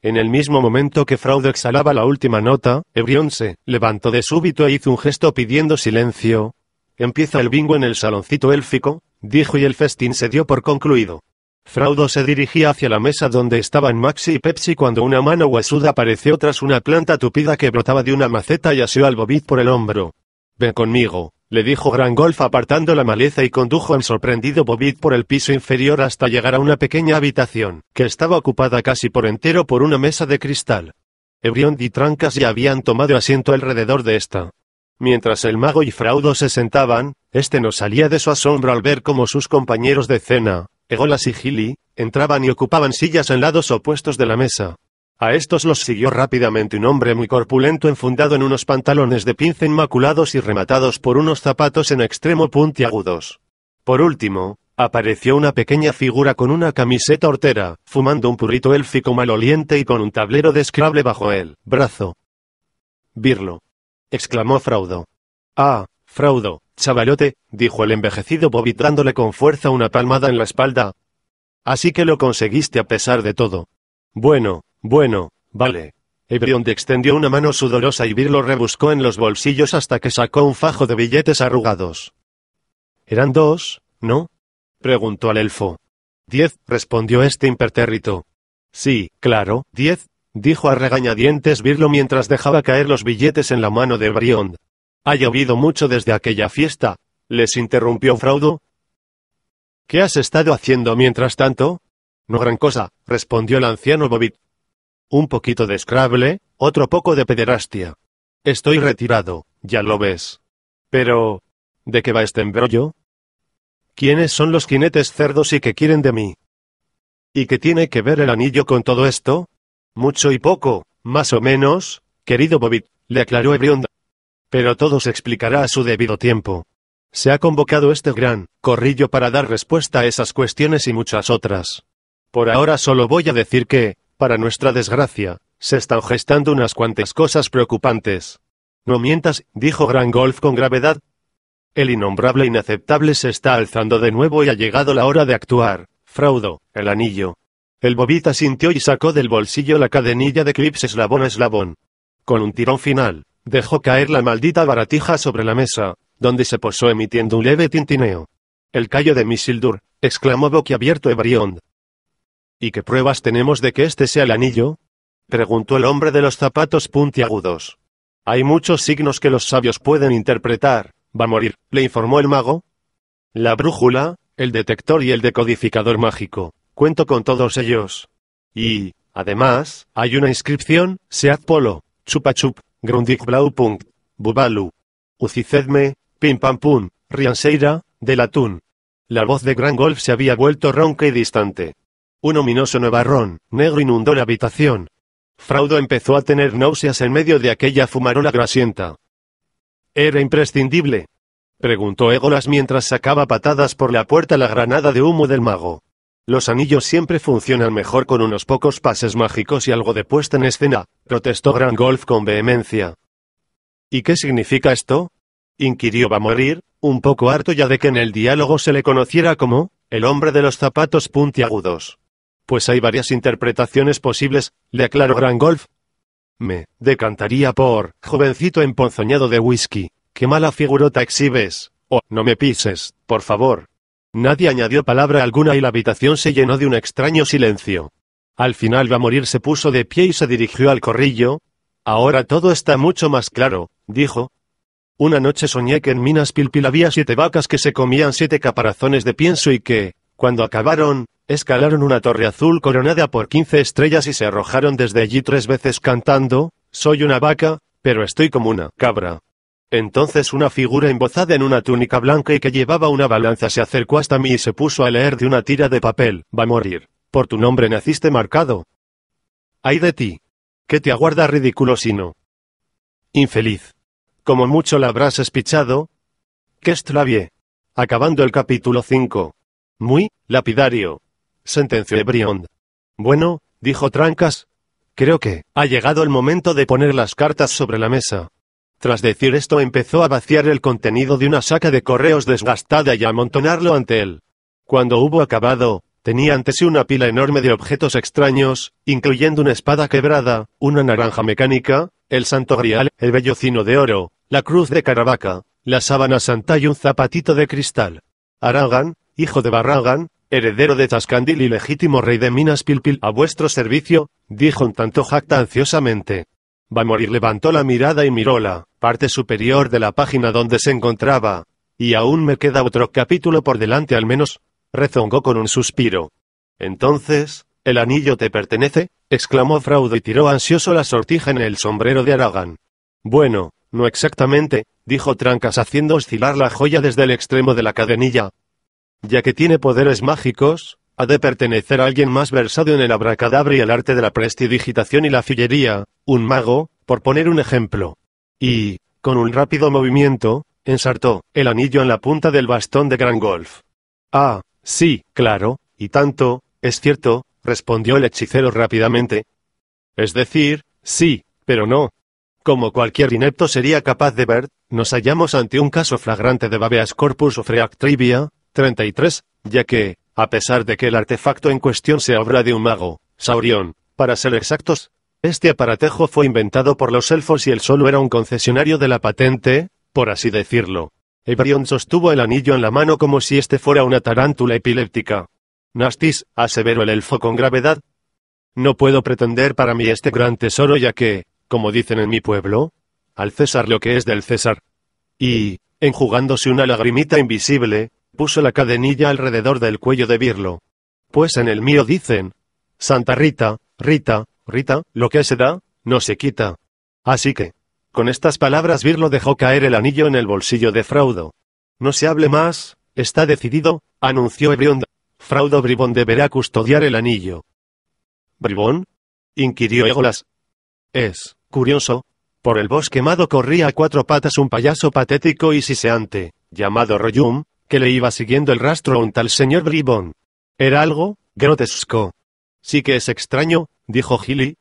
En el mismo momento que Fraudo exhalaba la última nota, Ebrión se levantó de súbito e hizo un gesto pidiendo silencio. Empieza el bingo en el saloncito élfico, dijo y el festín se dio por concluido. Fraudo se dirigía hacia la mesa donde estaban Maxi y Pepsi cuando una mano huesuda apareció tras una planta tupida que brotaba de una maceta y asió al Bobit por el hombro. Ven conmigo, le dijo Grangolf apartando la maleza y condujo al sorprendido Bobit por el piso inferior hasta llegar a una pequeña habitación, que estaba ocupada casi por entero por una mesa de cristal. Ebrion y Trancas ya habían tomado asiento alrededor de esta. Mientras el mago y Fraudo se sentaban, este no salía de su asombro al ver cómo sus compañeros de cena, Egolas y Gili, entraban y ocupaban sillas en lados opuestos de la mesa. A estos los siguió rápidamente un hombre muy corpulento enfundado en unos pantalones de pinza inmaculados y rematados por unos zapatos en extremo puntiagudos. Por último, apareció una pequeña figura con una camiseta hortera, fumando un purrito élfico maloliente y con un tablero de Scrabble bajo el brazo. Birlo. exclamó Fraudo. Ah, Fraudo, chavalote, dijo el envejecido Bobby dándole con fuerza una palmada en la espalda. Así que lo conseguiste a pesar de todo. Bueno, bueno, vale. ebrion extendió una mano sudorosa y Birlo rebuscó en los bolsillos hasta que sacó un fajo de billetes arrugados. ¿Eran dos, no? preguntó al elfo. Diez, respondió este impertérrito. Sí, claro, diez, dijo a regañadientes Virlo mientras dejaba caer los billetes en la mano de Briond. Ha llovido mucho desde aquella fiesta, les interrumpió Fraudo. ¿Qué has estado haciendo mientras tanto? No gran cosa, respondió el anciano Bobit. Un poquito de Scrabble, otro poco de pederastia. Estoy retirado, ya lo ves. Pero... ¿De qué va este embrollo? ¿Quiénes son los jinetes cerdos y qué quieren de mí? ¿Y qué tiene que ver el anillo con todo esto? Mucho y poco, más o menos, querido Bobit, le aclaró Ebrionda. Pero todo se explicará a su debido tiempo. Se ha convocado este gran corrillo para dar respuesta a esas cuestiones y muchas otras. Por ahora solo voy a decir que, para nuestra desgracia, se están gestando unas cuantas cosas preocupantes. No mientas, dijo Golf con gravedad. El innombrable e inaceptable se está alzando de nuevo y ha llegado la hora de actuar. Fraudo, el anillo. El bobita sintió y sacó del bolsillo la cadenilla de clips eslabón a eslabón. Con un tirón final, dejó caer la maldita baratija sobre la mesa, donde se posó emitiendo un leve tintineo. El callo de Misildur, exclamó boquiabierto Ebriond. ¿Y qué pruebas tenemos de que este sea el anillo? preguntó el hombre de los zapatos puntiagudos. Hay muchos signos que los sabios pueden interpretar, va a morir, le informó el mago. La brújula, el detector y el decodificador mágico, cuento con todos ellos. Y, además, hay una inscripción, sead Polo, Chupa Chup, Bubalu. Ucicedme, Pim Pam Pum, Rianseira, atún. La voz de Gran Golf se había vuelto ronca y distante. Un ominoso nevarrón, negro inundó la habitación. Fraudo empezó a tener náuseas en medio de aquella fumarola grasienta. ¿Era imprescindible? Preguntó Égolas mientras sacaba patadas por la puerta la granada de humo del mago. Los anillos siempre funcionan mejor con unos pocos pases mágicos y algo de puesta en escena, protestó Gran Golf con vehemencia. ¿Y qué significa esto? inquirió Va morir, un poco harto ya de que en el diálogo se le conociera como el hombre de los zapatos puntiagudos. Pues hay varias interpretaciones posibles, le aclaró Golf. Me decantaría por jovencito emponzoñado de whisky. Qué mala figurota exhibes. Oh, no me pises, por favor. Nadie añadió palabra alguna y la habitación se llenó de un extraño silencio. Al final va a morir se puso de pie y se dirigió al corrillo. Ahora todo está mucho más claro, dijo. Una noche soñé que en Minas Pilpil había siete vacas que se comían siete caparazones de pienso y que, cuando acabaron, escalaron una torre azul coronada por quince estrellas y se arrojaron desde allí tres veces cantando, soy una vaca, pero estoy como una cabra. Entonces una figura embozada en una túnica blanca y que llevaba una balanza se acercó hasta mí y se puso a leer de una tira de papel, va a morir, por tu nombre naciste marcado. ¡Ay de ti! ¿Qué te aguarda ridículo sino? Infeliz. Como mucho la habrás espichado. ¿Qué vie Acabando el capítulo 5. Muy, lapidario sentenció Briond. Bueno, dijo Trancas. Creo que ha llegado el momento de poner las cartas sobre la mesa. Tras decir esto empezó a vaciar el contenido de una saca de correos desgastada y a amontonarlo ante él. Cuando hubo acabado, tenía ante sí una pila enorme de objetos extraños, incluyendo una espada quebrada, una naranja mecánica, el santo grial, el bellocino de oro, la cruz de Caravaca, la sábana santa y un zapatito de cristal. Aragan, hijo de Barragan, Heredero de Tascandil y legítimo rey de Minas Pilpil, a vuestro servicio, dijo un tanto jactanciosamente. morir. levantó la mirada y miró la parte superior de la página donde se encontraba. Y aún me queda otro capítulo por delante al menos, rezongó con un suspiro. Entonces, ¿el anillo te pertenece? exclamó Fraudo y tiró ansioso la sortija en el sombrero de Aragán. Bueno, no exactamente, dijo Trancas haciendo oscilar la joya desde el extremo de la cadenilla, ya que tiene poderes mágicos, ha de pertenecer a alguien más versado en el abracadabra y el arte de la prestidigitación y la fillería, un mago, por poner un ejemplo. Y, con un rápido movimiento, ensartó el anillo en la punta del bastón de Gran Golf. Ah, sí, claro, y tanto, es cierto, respondió el hechicero rápidamente. Es decir, sí, pero no. Como cualquier inepto sería capaz de ver, nos hallamos ante un caso flagrante de Babeas corpus o freact 33, ya que, a pesar de que el artefacto en cuestión se obra de un mago, Saurión, para ser exactos, este aparatejo fue inventado por los elfos y él solo era un concesionario de la patente, por así decirlo. Ebrion sostuvo el anillo en la mano como si este fuera una tarántula epiléptica. Nastis, aseveró el elfo con gravedad. No puedo pretender para mí este gran tesoro ya que, como dicen en mi pueblo, al César lo que es del César. Y, enjugándose una lagrimita invisible, puso la cadenilla alrededor del cuello de Birlo. Pues en el mío dicen, Santa Rita, Rita, Rita, lo que se da, no se quita. Así que, con estas palabras Birlo dejó caer el anillo en el bolsillo de Fraudo. No se hable más, está decidido, anunció Ebrionda. Fraudo Bribón deberá custodiar el anillo. ¿Bribón? inquirió Egolas. Es, curioso. Por el bosque quemado corría a cuatro patas un payaso patético y siseante, llamado Royum, que le iba siguiendo el rastro a un tal señor bribón. Era algo grotesco. Sí que es extraño, dijo Gilly.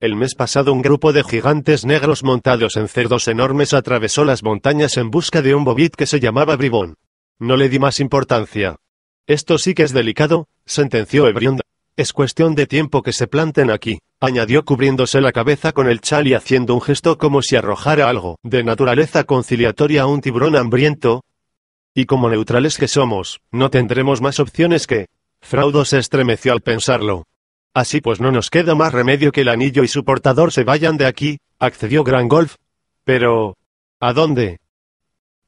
El mes pasado un grupo de gigantes negros montados en cerdos enormes atravesó las montañas en busca de un bobit que se llamaba bribón. No le di más importancia. Esto sí que es delicado, sentenció Ebrionda. Es cuestión de tiempo que se planten aquí, añadió cubriéndose la cabeza con el chal y haciendo un gesto como si arrojara algo de naturaleza conciliatoria a un tiburón hambriento, y como neutrales que somos, no tendremos más opciones que... Fraudo se estremeció al pensarlo. Así pues no nos queda más remedio que el anillo y su portador se vayan de aquí, accedió Gran Golf. Pero... ¿A dónde?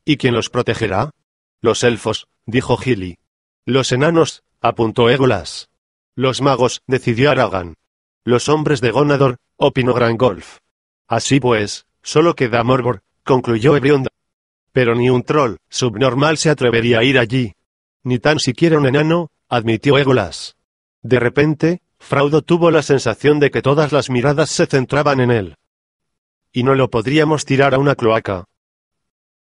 ¿Y quién los protegerá? Los elfos, dijo Gilly. Los enanos, apuntó Égolas. Los magos, decidió Aragán. Los hombres de Gonador, opinó Gran Golf. Así pues, solo queda Morbor, concluyó Ebrionda. Pero ni un troll subnormal se atrevería a ir allí. Ni tan siquiera un enano, admitió Égolas. De repente, Fraudo tuvo la sensación de que todas las miradas se centraban en él. ¿Y no lo podríamos tirar a una cloaca?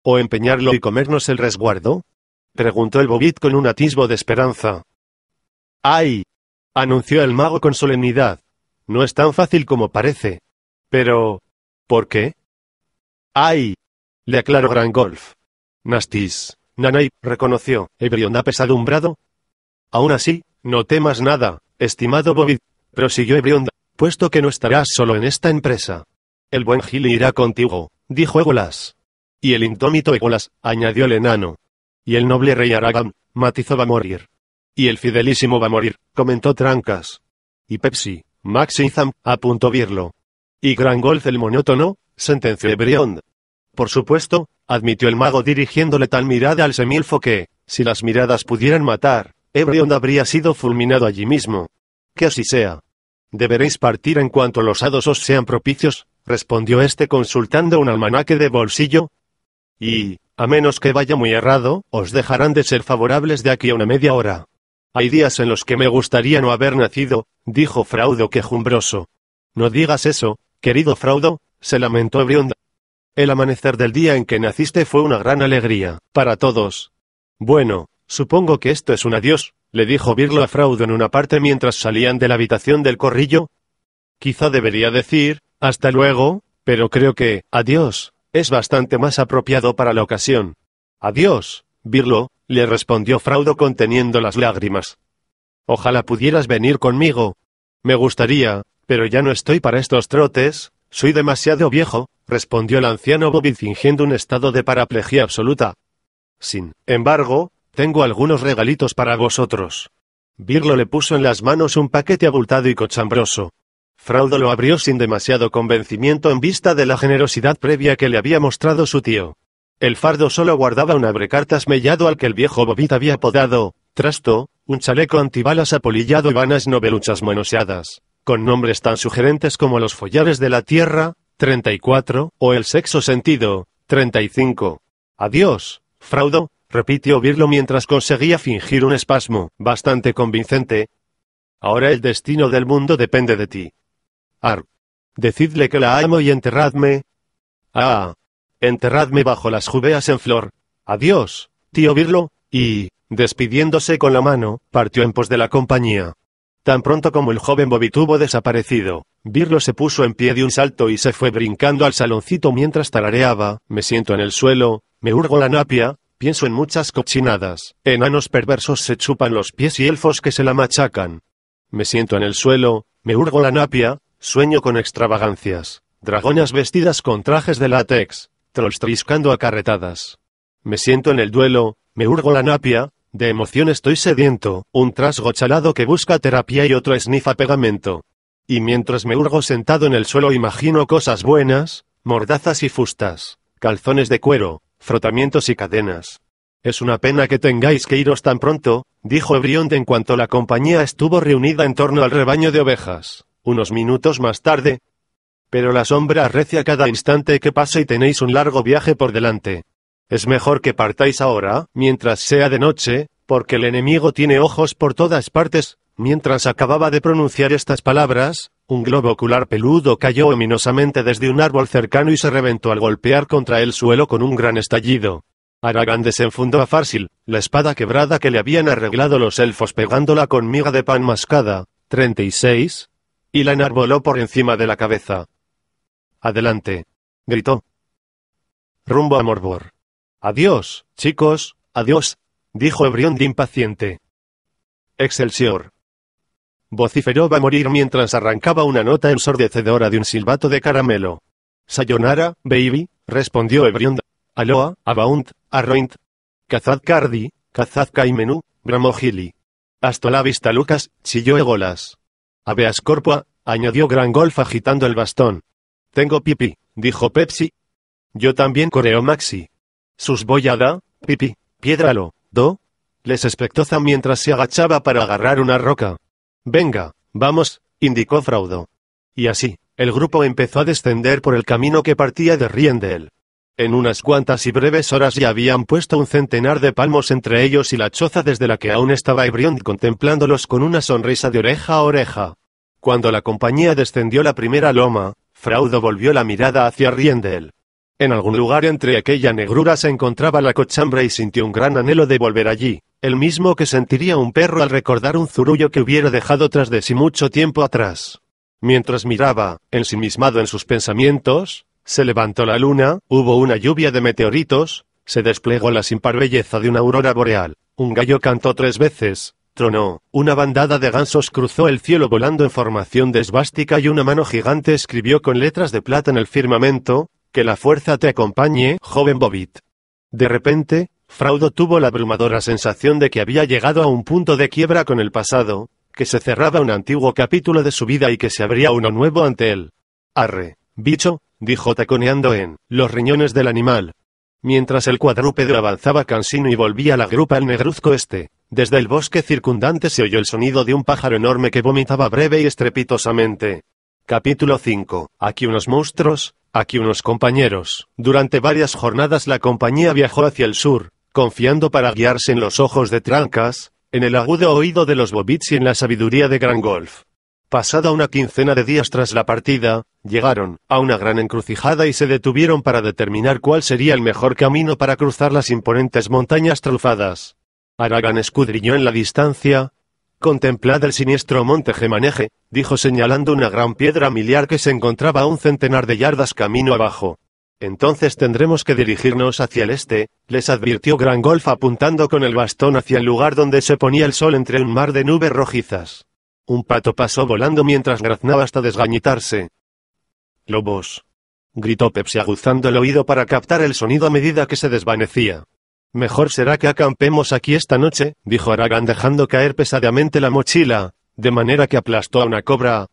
¿O empeñarlo y comernos el resguardo? preguntó el Bobit con un atisbo de esperanza. ¡Ay! anunció el mago con solemnidad. No es tan fácil como parece. Pero. ¿Por qué? ¡Ay! Le aclaró Gran Golf. Nastis, Nanay, reconoció, Ebrion pesadumbrado? Aún así, no temas nada, estimado Bobby, prosiguió Ebrion, puesto que no estarás solo en esta empresa. El buen Gil irá contigo, dijo Egolas. Y el indómito Egolas, añadió el enano. Y el noble rey Aragam, matizó va a morir. Y el fidelísimo va a morir, comentó Trancas. Y Pepsi, Max apuntó virlo. Y Gran Golf el monótono, sentenció Ebriond. Por supuesto, admitió el mago dirigiéndole tal mirada al semilfo que, si las miradas pudieran matar, Ebreon habría sido fulminado allí mismo. Que así sea. Deberéis partir en cuanto los hados os sean propicios, respondió este consultando un almanaque de bolsillo. Y, a menos que vaya muy errado, os dejarán de ser favorables de aquí a una media hora. Hay días en los que me gustaría no haber nacido, dijo Fraudo quejumbroso. No digas eso, querido Fraudo, se lamentó Ebrionda. El amanecer del día en que naciste fue una gran alegría, para todos. Bueno, supongo que esto es un adiós, le dijo Virlo a Fraudo en una parte mientras salían de la habitación del corrillo. Quizá debería decir, hasta luego, pero creo que, adiós, es bastante más apropiado para la ocasión. Adiós, Virlo, le respondió Fraudo conteniendo las lágrimas. Ojalá pudieras venir conmigo. Me gustaría, pero ya no estoy para estos trotes, soy demasiado viejo, respondió el anciano Bobby fingiendo un estado de paraplegia absoluta. Sin embargo, tengo algunos regalitos para vosotros. Birlo le puso en las manos un paquete abultado y cochambroso. Fraudo lo abrió sin demasiado convencimiento en vista de la generosidad previa que le había mostrado su tío. El fardo solo guardaba un abrecartas mellado al que el viejo Bobit había apodado, trasto, un chaleco antibalas apolillado y vanas noveluchas manoseadas con nombres tan sugerentes como los follares de la tierra, 34, o el sexo sentido, 35. Adiós, fraudo, repitió Virlo mientras conseguía fingir un espasmo, bastante convincente. Ahora el destino del mundo depende de ti. Ar. Decidle que la amo y enterradme. Ah. Enterradme bajo las jubeas en flor. Adiós, tío Virlo, y, despidiéndose con la mano, partió en pos de la compañía. Tan pronto como el joven Bobby tuvo desaparecido, Birlo se puso en pie de un salto y se fue brincando al saloncito mientras tarareaba, me siento en el suelo, me hurgo la napia, pienso en muchas cochinadas, enanos perversos se chupan los pies y elfos que se la machacan. Me siento en el suelo, me hurgo la napia, sueño con extravagancias, dragonas vestidas con trajes de látex, trolls triscando a carretadas. Me siento en el duelo, me hurgo la napia, de emoción estoy sediento, un trasgo chalado que busca terapia y otro esnifa pegamento. Y mientras me hurgo sentado en el suelo imagino cosas buenas, mordazas y fustas, calzones de cuero, frotamientos y cadenas. Es una pena que tengáis que iros tan pronto, dijo Brionde en cuanto la compañía estuvo reunida en torno al rebaño de ovejas, unos minutos más tarde. Pero la sombra arrecia cada instante que pasa y tenéis un largo viaje por delante. Es mejor que partáis ahora, mientras sea de noche, porque el enemigo tiene ojos por todas partes. Mientras acababa de pronunciar estas palabras, un globo ocular peludo cayó ominosamente desde un árbol cercano y se reventó al golpear contra el suelo con un gran estallido. Aragán desenfundó a Farsil, la espada quebrada que le habían arreglado los elfos pegándola con miga de pan mascada, 36, y la enarboló por encima de la cabeza. Adelante, gritó. Rumbo a Morbor. Adiós, chicos, adiós, dijo de impaciente. Excelsior. Vociferó va a morir mientras arrancaba una nota ensordecedora de un silbato de caramelo. Sayonara, baby, respondió Ebrion. Aloha, Abound, Arroint. Cazad Cardi, cazad Kaimenu, bramohili. Hasta la vista Lucas, chilló Egolas. Abeas corpua, añadió Gran Golf agitando el bastón. Tengo pipi, dijo Pepsi. Yo también coreo Maxi, sus boyada, pipi, piedra do, les espectoza mientras se agachaba para agarrar una roca. Venga, vamos, indicó Fraudo. Y así, el grupo empezó a descender por el camino que partía de Riendel. En unas cuantas y breves horas ya habían puesto un centenar de palmos entre ellos y la choza desde la que aún estaba Ebrion contemplándolos con una sonrisa de oreja a oreja. Cuando la compañía descendió la primera loma, Fraudo volvió la mirada hacia Riendel. En algún lugar entre aquella negrura se encontraba la cochambra y sintió un gran anhelo de volver allí, el mismo que sentiría un perro al recordar un zurullo que hubiera dejado tras de sí mucho tiempo atrás. Mientras miraba, ensimismado en sus pensamientos, se levantó la luna, hubo una lluvia de meteoritos, se desplegó la sin par belleza de una aurora boreal, un gallo cantó tres veces, tronó, una bandada de gansos cruzó el cielo volando en formación de y una mano gigante escribió con letras de plata en el firmamento, que la fuerza te acompañe, joven Bobit. De repente, Fraudo tuvo la abrumadora sensación de que había llegado a un punto de quiebra con el pasado, que se cerraba un antiguo capítulo de su vida y que se abría uno nuevo ante él. Arre, bicho, dijo taconeando en los riñones del animal. Mientras el cuadrúpedo avanzaba cansino y volvía a la grupa al negruzco este, desde el bosque circundante se oyó el sonido de un pájaro enorme que vomitaba breve y estrepitosamente. Capítulo 5. Aquí unos monstruos, aquí unos compañeros. Durante varias jornadas la compañía viajó hacia el sur, confiando para guiarse en los ojos de Trancas, en el agudo oído de los Bobits y en la sabiduría de Gran Golf. Pasada una quincena de días tras la partida, llegaron a una gran encrucijada y se detuvieron para determinar cuál sería el mejor camino para cruzar las imponentes montañas trufadas. Aragán escudriñó en la distancia, Contemplad el siniestro monte Gemaneje, dijo señalando una gran piedra miliar que se encontraba a un centenar de yardas camino abajo. Entonces tendremos que dirigirnos hacia el este, les advirtió Gran Golf apuntando con el bastón hacia el lugar donde se ponía el sol entre un mar de nubes rojizas. Un pato pasó volando mientras graznaba hasta desgañitarse. Lobos. gritó Pepsi aguzando el oído para captar el sonido a medida que se desvanecía. Mejor será que acampemos aquí esta noche, dijo Aragán dejando caer pesadamente la mochila, de manera que aplastó a una cobra.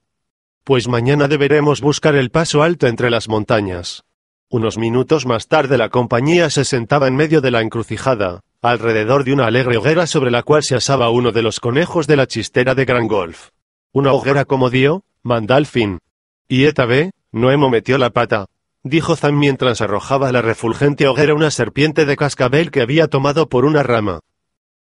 Pues mañana deberemos buscar el paso alto entre las montañas. Unos minutos más tarde la compañía se sentaba en medio de la encrucijada, alrededor de una alegre hoguera sobre la cual se asaba uno de los conejos de la chistera de Gran Golf. Una hoguera como dio, Mandalfin. Y Eta B, Noemo metió la pata dijo Zam mientras arrojaba a la refulgente hoguera una serpiente de cascabel que había tomado por una rama.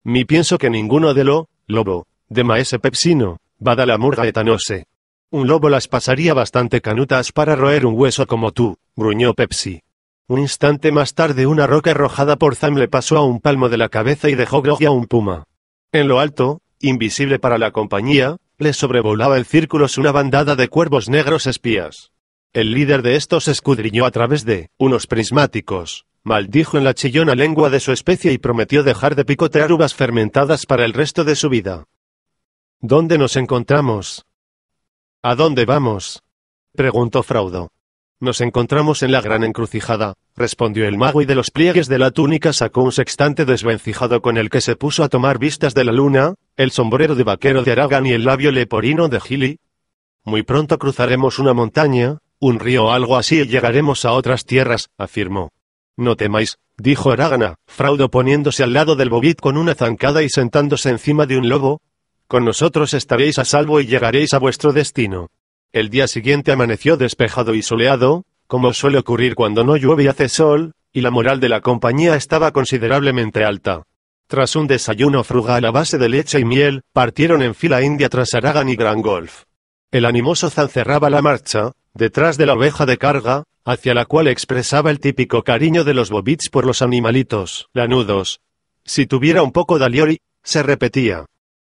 Mi pienso que ninguno de lo, lobo, de maese pepsino, bada la murga etanose. Un lobo las pasaría bastante canutas para roer un hueso como tú, gruñó Pepsi. Un instante más tarde una roca arrojada por Zam le pasó a un palmo de la cabeza y dejó Grogia a un puma. En lo alto, invisible para la compañía, le sobrevolaba el círculo una bandada de cuervos negros espías. El líder de estos escudriñó a través de unos prismáticos, maldijo en la chillona lengua de su especie y prometió dejar de picotear uvas fermentadas para el resto de su vida. ¿Dónde nos encontramos? ¿A dónde vamos? preguntó Fraudo. Nos encontramos en la gran encrucijada, respondió el mago y de los pliegues de la túnica sacó un sextante desvencijado con el que se puso a tomar vistas de la luna, el sombrero de vaquero de Aragán y el labio leporino de Gili. Muy pronto cruzaremos una montaña, un río o algo así y llegaremos a otras tierras, afirmó. No temáis, dijo Aragana, Fraudo poniéndose al lado del Bobit con una zancada y sentándose encima de un lobo. Con nosotros estaréis a salvo y llegaréis a vuestro destino. El día siguiente amaneció despejado y soleado, como suele ocurrir cuando no llueve y hace sol, y la moral de la compañía estaba considerablemente alta. Tras un desayuno frugal a base de leche y miel, partieron en fila india tras Aragán y Gran Golf. El animoso zancerraba la marcha, detrás de la oveja de carga, hacia la cual expresaba el típico cariño de los bobits por los animalitos, lanudos. Si tuviera un poco de aliori, se repetía.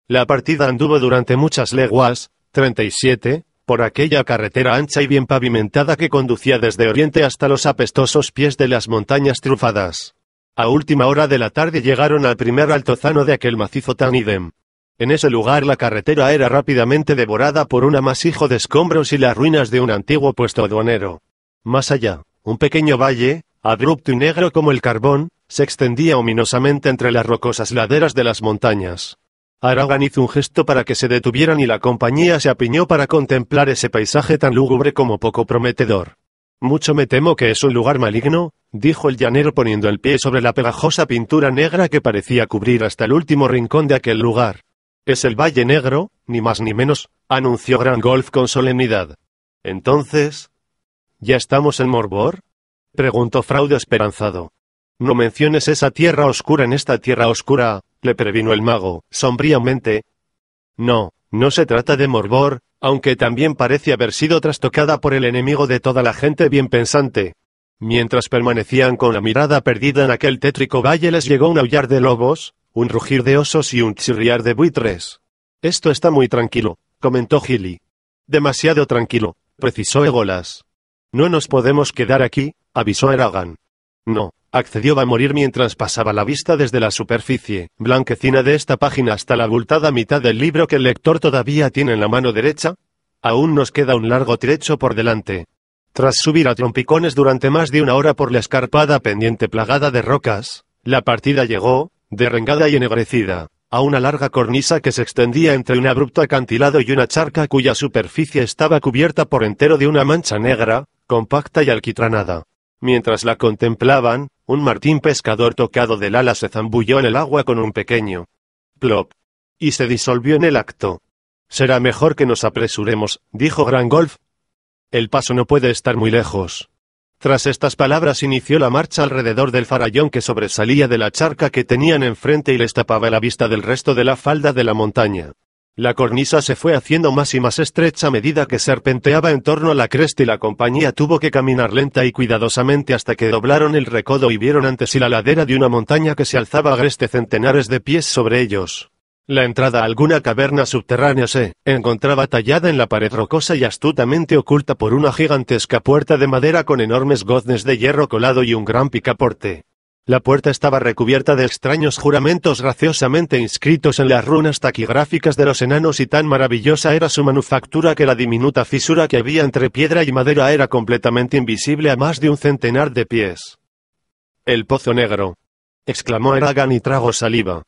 La partida anduvo durante muchas leguas, 37, por aquella carretera ancha y bien pavimentada que conducía desde Oriente hasta los apestosos pies de las montañas trufadas. A última hora de la tarde llegaron al primer altozano de aquel macizo tan idem. En ese lugar la carretera era rápidamente devorada por un amasijo de escombros y las ruinas de un antiguo puesto aduanero. Más allá, un pequeño valle, abrupto y negro como el carbón, se extendía ominosamente entre las rocosas laderas de las montañas. Aragan hizo un gesto para que se detuvieran y la compañía se apiñó para contemplar ese paisaje tan lúgubre como poco prometedor. Mucho me temo que es un lugar maligno, dijo el llanero poniendo el pie sobre la pegajosa pintura negra que parecía cubrir hasta el último rincón de aquel lugar. Es el Valle Negro, ni más ni menos, anunció Gran Golf con solemnidad. Entonces, ¿ya estamos en Morbor? preguntó Fraude esperanzado. No menciones esa tierra oscura en esta tierra oscura, le previno el mago, sombríamente. No, no se trata de Morbor, aunque también parece haber sido trastocada por el enemigo de toda la gente bien pensante. Mientras permanecían con la mirada perdida en aquel tétrico valle les llegó un aullar de lobos, un rugir de osos y un chirriar de buitres. Esto está muy tranquilo, comentó Gilly. Demasiado tranquilo, precisó Egolas. No nos podemos quedar aquí, avisó Eragan. No, accedió a morir mientras pasaba la vista desde la superficie blanquecina de esta página hasta la abultada mitad del libro que el lector todavía tiene en la mano derecha. Aún nos queda un largo trecho por delante. Tras subir a trompicones durante más de una hora por la escarpada pendiente plagada de rocas, la partida llegó, derrengada y ennegrecida, a una larga cornisa que se extendía entre un abrupto acantilado y una charca cuya superficie estaba cubierta por entero de una mancha negra, compacta y alquitranada. Mientras la contemplaban, un martín pescador tocado del ala se zambulló en el agua con un pequeño plop. Y se disolvió en el acto. Será mejor que nos apresuremos, dijo Golf. El paso no puede estar muy lejos. Tras estas palabras inició la marcha alrededor del farallón que sobresalía de la charca que tenían enfrente y les tapaba la vista del resto de la falda de la montaña. La cornisa se fue haciendo más y más estrecha a medida que serpenteaba en torno a la cresta y la compañía tuvo que caminar lenta y cuidadosamente hasta que doblaron el recodo y vieron ante sí la ladera de una montaña que se alzaba agreste centenares de pies sobre ellos. La entrada a alguna caverna subterránea se encontraba tallada en la pared rocosa y astutamente oculta por una gigantesca puerta de madera con enormes goznes de hierro colado y un gran picaporte. La puerta estaba recubierta de extraños juramentos graciosamente inscritos en las runas taquigráficas de los enanos y tan maravillosa era su manufactura que la diminuta fisura que había entre piedra y madera era completamente invisible a más de un centenar de pies. El pozo negro. exclamó Aragán y trago saliva.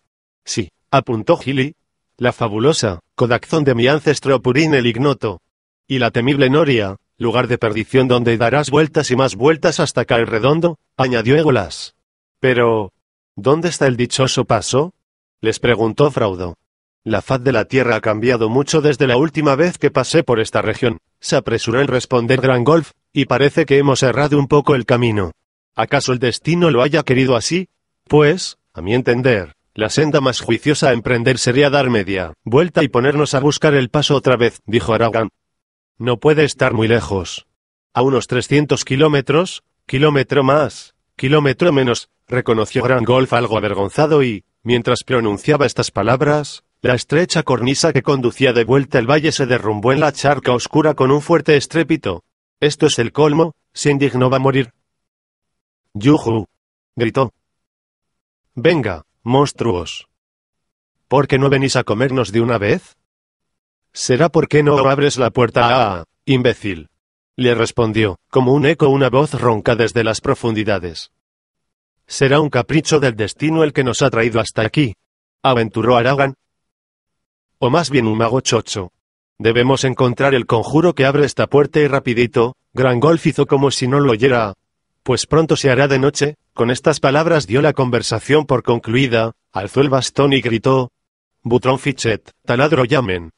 Sí, apuntó Gilly. La fabulosa, Codazón de mi ancestro Purín el ignoto. Y la temible Noria, lugar de perdición donde darás vueltas y más vueltas hasta caer redondo, añadió Egolas. Pero... ¿Dónde está el dichoso paso? les preguntó Fraudo. La faz de la Tierra ha cambiado mucho desde la última vez que pasé por esta región, se apresuró en responder golf y parece que hemos errado un poco el camino. ¿Acaso el destino lo haya querido así? Pues, a mi entender, la senda más juiciosa a emprender sería dar media vuelta y ponernos a buscar el paso otra vez, dijo Aragán. No puede estar muy lejos. A unos 300 kilómetros, kilómetro más, kilómetro menos, reconoció Gran Golf algo avergonzado y, mientras pronunciaba estas palabras, la estrecha cornisa que conducía de vuelta el valle se derrumbó en la charca oscura con un fuerte estrépito. Esto es el colmo, se indignó va a morir. Yuhu. gritó. Venga, Monstruos. ¿Por qué no venís a comernos de una vez? Será porque no abres la puerta, ah, imbécil. Le respondió, como un eco una voz ronca desde las profundidades. Será un capricho del destino el que nos ha traído hasta aquí. Aventuró Aragán. O más bien un mago chocho. Debemos encontrar el conjuro que abre esta puerta y rapidito, Gran Golf hizo como si no lo oyera, pues pronto se hará de noche. Con estas palabras dio la conversación por concluida, alzó el bastón y gritó, Butrón fichet, taladro llamen.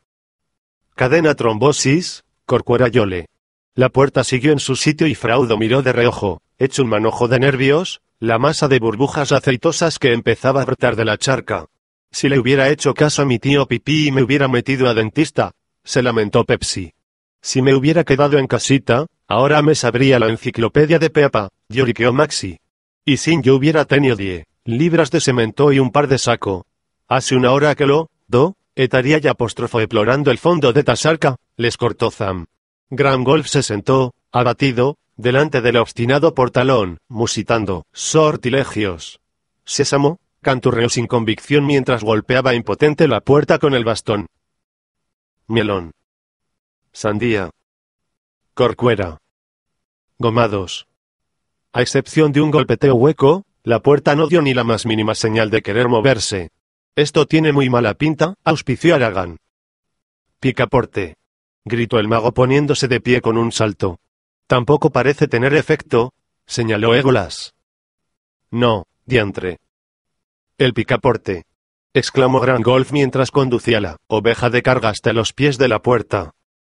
Cadena trombosis, Corcuera Yole». La puerta siguió en su sitio y Fraudo miró de reojo, hecho un manojo de nervios, la masa de burbujas aceitosas que empezaba a brotar de la charca. Si le hubiera hecho caso a mi tío Pipí y me hubiera metido a dentista, se lamentó Pepsi. Si me hubiera quedado en casita, Ahora me sabría la enciclopedia de Peapa, Dioriqueo Maxi. Y sin yo hubiera tenido diez libras de cemento y un par de saco. Hace una hora que lo, do, etaría y apóstrofo explorando el fondo de Tasarca, les cortó Zam. Gran Golf se sentó, abatido, delante del obstinado portalón, musitando, sortilegios. Sésamo, canturreó sin convicción mientras golpeaba impotente la puerta con el bastón. Mielón. Sandía, Corcuera. Gomados. A excepción de un golpeteo hueco, la puerta no dio ni la más mínima señal de querer moverse. Esto tiene muy mala pinta, auspició Aragán. Picaporte. Gritó el mago poniéndose de pie con un salto. Tampoco parece tener efecto, señaló Égolas. No, diantre. El picaporte. exclamó Gran Golf mientras conducía la oveja de carga hasta los pies de la puerta.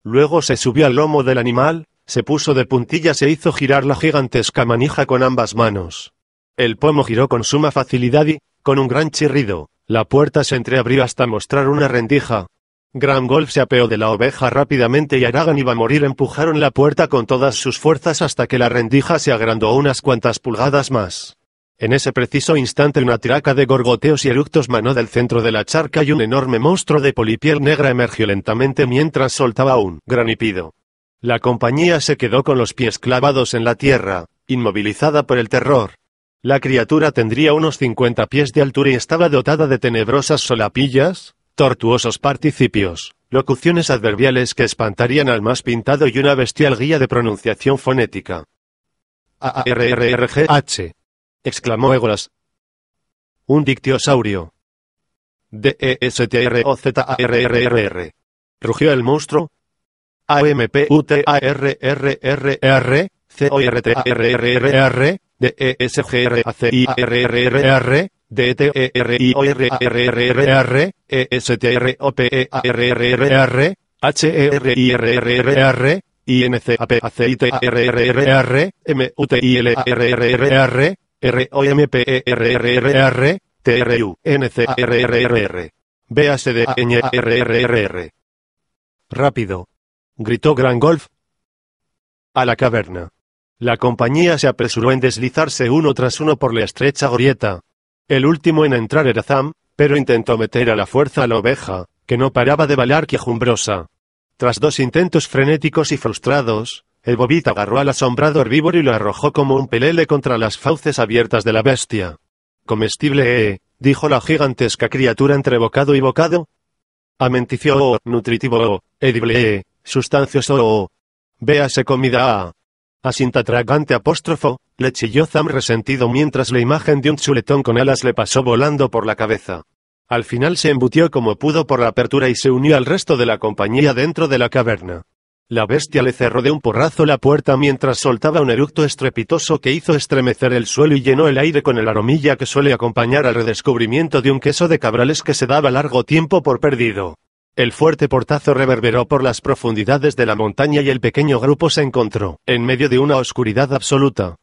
Luego se subió al lomo del animal, se puso de puntillas e hizo girar la gigantesca manija con ambas manos. El pomo giró con suma facilidad y, con un gran chirrido, la puerta se entreabrió hasta mostrar una rendija. Gran Golf se apeó de la oveja rápidamente y Aragan iba a morir empujaron la puerta con todas sus fuerzas hasta que la rendija se agrandó unas cuantas pulgadas más. En ese preciso instante una tiraca de gorgoteos y eructos manó del centro de la charca y un enorme monstruo de polipiel negra emergió lentamente mientras soltaba un granipido. La compañía se quedó con los pies clavados en la tierra, inmovilizada por el terror. La criatura tendría unos 50 pies de altura y estaba dotada de tenebrosas solapillas, tortuosos participios, locuciones adverbiales que espantarían al más pintado y una bestial guía de pronunciación fonética. A -H exclamó Egolas. Un dictiosaurio. D-E-S-T-R-O-Z-A-R-R-R-R. Rugió el monstruo. A-M-P-U-T-A-R-R-R-R. C-O-R-T-A-R-R-R-R. D-E-S-G-R-A-C-I-R-R-R-R. D-T-E-R-I-O-R-R-R-R. E-S-T-R-O-P-E-A-R-R-R-R. H-E-R-I-R-R-R-R. I-N-C-A-P-A-C-I-T-A-R-R-R-R. M-U-T-I-L-A-R-R-R-R r o m p e r r r t r u n c r r r b a s d n r r r Rápido. gritó Gran Golf. A la caverna. La compañía se apresuró en deslizarse uno tras uno por la estrecha grieta. El último en entrar era Zam, pero intentó meter a la fuerza a la oveja, que no paraba de balar quejumbrosa. Tras dos intentos frenéticos y frustrados, el bobito agarró al asombrado herbívoro y lo arrojó como un pelele contra las fauces abiertas de la bestia. Comestible, eh, eh dijo la gigantesca criatura entre bocado y bocado. Amenticio, oh, nutritivo, oh, edible, eh, eh sustancioso, oh, oh, véase comida, ah. Asintatragante apóstrofo, le chilló Zam resentido mientras la imagen de un chuletón con alas le pasó volando por la cabeza. Al final se embutió como pudo por la apertura y se unió al resto de la compañía dentro de la caverna. La bestia le cerró de un porrazo la puerta mientras soltaba un eructo estrepitoso que hizo estremecer el suelo y llenó el aire con el aromilla que suele acompañar al redescubrimiento de un queso de cabrales que se daba largo tiempo por perdido. El fuerte portazo reverberó por las profundidades de la montaña y el pequeño grupo se encontró, en medio de una oscuridad absoluta.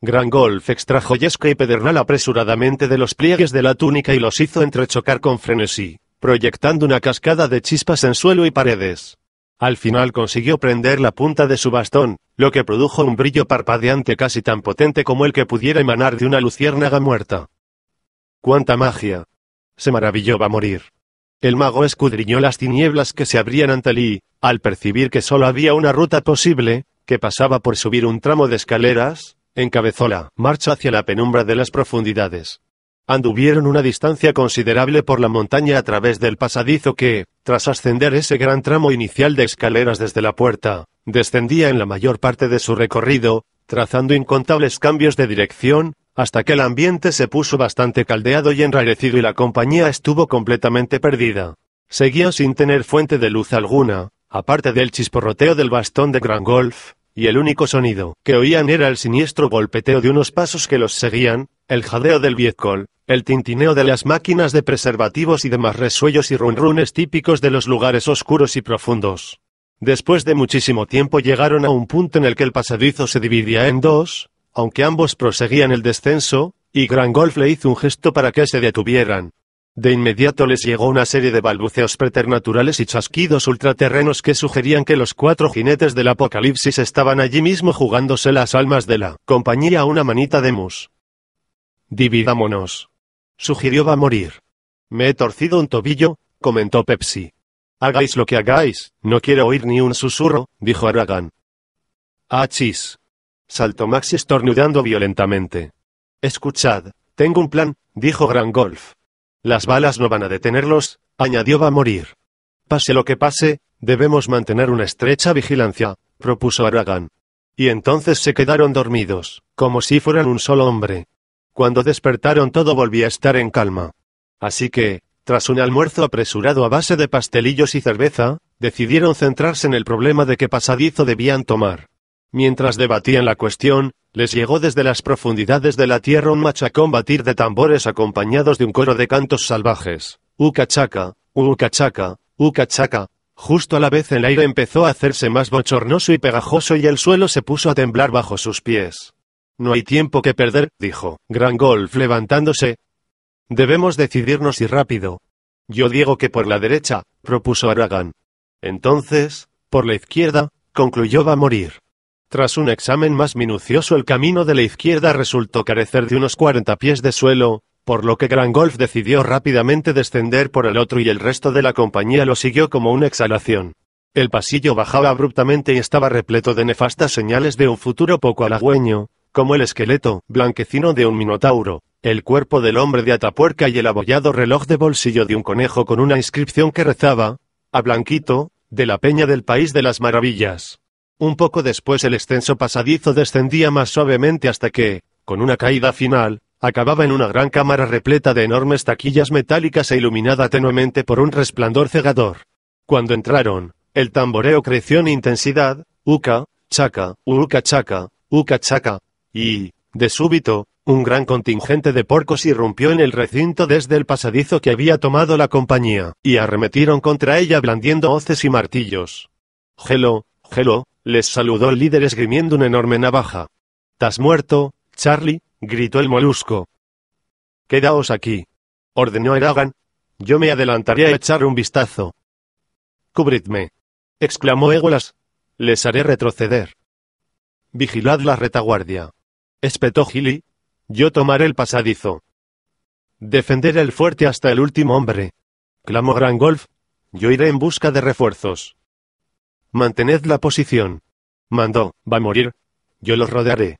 Gran Golf extrajo yesca y pedernal apresuradamente de los pliegues de la túnica y los hizo entrechocar con frenesí, proyectando una cascada de chispas en suelo y paredes. Al final consiguió prender la punta de su bastón, lo que produjo un brillo parpadeante casi tan potente como el que pudiera emanar de una luciérnaga muerta. ¡Cuánta magia! Se maravilló va a morir. El mago escudriñó las tinieblas que se abrían ante Lee, al percibir que solo había una ruta posible, que pasaba por subir un tramo de escaleras, encabezó la marcha hacia la penumbra de las profundidades anduvieron una distancia considerable por la montaña a través del pasadizo que, tras ascender ese gran tramo inicial de escaleras desde la puerta, descendía en la mayor parte de su recorrido, trazando incontables cambios de dirección, hasta que el ambiente se puso bastante caldeado y enrarecido y la compañía estuvo completamente perdida. Seguían sin tener fuente de luz alguna, aparte del chisporroteo del bastón de Gran Golf, y el único sonido que oían era el siniestro golpeteo de unos pasos que los seguían, el jadeo del viezcol, el tintineo de las máquinas de preservativos y demás resuellos y runrunes típicos de los lugares oscuros y profundos. Después de muchísimo tiempo llegaron a un punto en el que el pasadizo se dividía en dos, aunque ambos proseguían el descenso, y Golf le hizo un gesto para que se detuvieran. De inmediato les llegó una serie de balbuceos preternaturales y chasquidos ultraterrenos que sugerían que los cuatro jinetes del apocalipsis estaban allí mismo jugándose las almas de la compañía a una manita de mus. Dividámonos. Sugirió va a morir. Me he torcido un tobillo, comentó Pepsi. Hagáis lo que hagáis, no quiero oír ni un susurro, dijo Aragan. ¡Achis! Ah, saltó Maxi estornudando violentamente. Escuchad, tengo un plan, dijo Gran Golf. Las balas no van a detenerlos, añadió va a morir. Pase lo que pase, debemos mantener una estrecha vigilancia, propuso Aragán. Y entonces se quedaron dormidos, como si fueran un solo hombre. Cuando despertaron todo volvía a estar en calma. Así que, tras un almuerzo apresurado a base de pastelillos y cerveza, decidieron centrarse en el problema de qué pasadizo debían tomar. Mientras debatían la cuestión, les llegó desde las profundidades de la tierra un machacón batir de tambores acompañados de un coro de cantos salvajes. Ucachaca, ucachaca, ucachaca. Justo a la vez el aire empezó a hacerse más bochornoso y pegajoso y el suelo se puso a temblar bajo sus pies. No hay tiempo que perder, dijo Golf levantándose. Debemos decidirnos y rápido. Yo digo que por la derecha, propuso Aragán. Entonces, por la izquierda, concluyó va a morir. Tras un examen más minucioso el camino de la izquierda resultó carecer de unos 40 pies de suelo, por lo que Golf decidió rápidamente descender por el otro y el resto de la compañía lo siguió como una exhalación. El pasillo bajaba abruptamente y estaba repleto de nefastas señales de un futuro poco halagüeño, como el esqueleto blanquecino de un minotauro, el cuerpo del hombre de Atapuerca y el abollado reloj de bolsillo de un conejo con una inscripción que rezaba, a Blanquito, de la Peña del País de las Maravillas. Un poco después el extenso pasadizo descendía más suavemente hasta que, con una caída final, acababa en una gran cámara repleta de enormes taquillas metálicas e iluminada tenuemente por un resplandor cegador. Cuando entraron, el tamboreo creció en intensidad, uca, chaca, uca chaca, uca chaca, y, de súbito, un gran contingente de porcos irrumpió en el recinto desde el pasadizo que había tomado la compañía, y arremetieron contra ella blandiendo hoces y martillos. «¡Helo, helo!», les saludó el líder esgrimiendo una enorme navaja. Tas muerto, Charlie? gritó el molusco. Quedaos aquí. Ordenó Eragan. Yo me adelantaré a echar un vistazo. Cubridme. exclamó Egolas. Les haré retroceder. Vigilad la retaguardia espetó Gilly. Yo tomaré el pasadizo. Defender el fuerte hasta el último hombre. Clamó Gran Golf. Yo iré en busca de refuerzos. Mantened la posición. Mandó, va a morir. Yo los rodearé.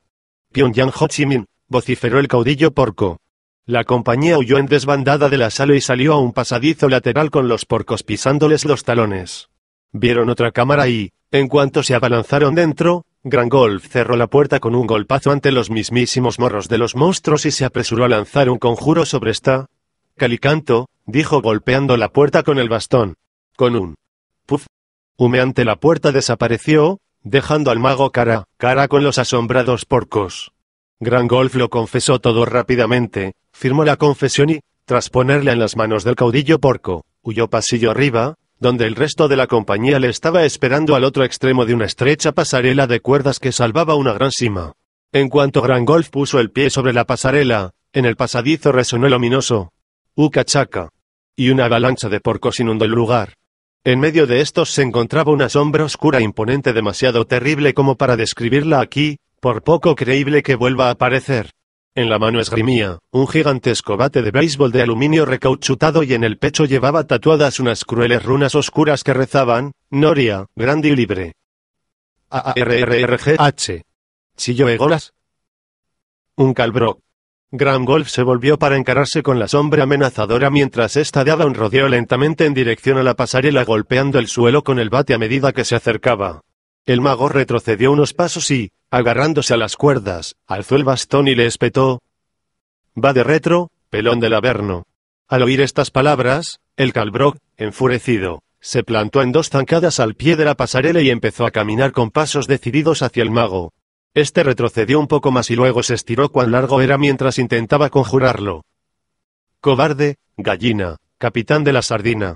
Pyongyang Ho Chi Minh, vociferó el caudillo porco. La compañía huyó en desbandada de la sala y salió a un pasadizo lateral con los porcos pisándoles los talones. Vieron otra cámara y, en cuanto se abalanzaron dentro, Gran Golf cerró la puerta con un golpazo ante los mismísimos morros de los monstruos y se apresuró a lanzar un conjuro sobre esta. Calicanto, dijo golpeando la puerta con el bastón. Con un ¡Puf! Humeante la puerta desapareció, dejando al mago cara, cara con los asombrados porcos. Gran Golf lo confesó todo rápidamente, firmó la confesión y, tras ponerla en las manos del caudillo porco, huyó pasillo arriba, donde el resto de la compañía le estaba esperando al otro extremo de una estrecha pasarela de cuerdas que salvaba una gran cima. En cuanto Gran Golf puso el pie sobre la pasarela, en el pasadizo resonó el ominoso Uca Chaca. Y una avalancha de porcos inundó el lugar. En medio de estos se encontraba una sombra oscura e imponente demasiado terrible como para describirla aquí, por poco creíble que vuelva a aparecer. En la mano esgrimía un gigantesco bate de béisbol de aluminio recauchutado y en el pecho llevaba tatuadas unas crueles runas oscuras que rezaban, Noria, grande y libre. h Chillo golas? Un calbro. Gran Golf se volvió para encararse con la sombra amenazadora mientras esta daba un rodeo lentamente en dirección a la pasarela golpeando el suelo con el bate a medida que se acercaba. El mago retrocedió unos pasos y, agarrándose a las cuerdas, alzó el bastón y le espetó. Va de retro, pelón del Averno. Al oír estas palabras, el Calbrog, enfurecido, se plantó en dos zancadas al pie de la pasarela y empezó a caminar con pasos decididos hacia el mago. Este retrocedió un poco más y luego se estiró cuán largo era mientras intentaba conjurarlo. Cobarde, gallina, capitán de la sardina.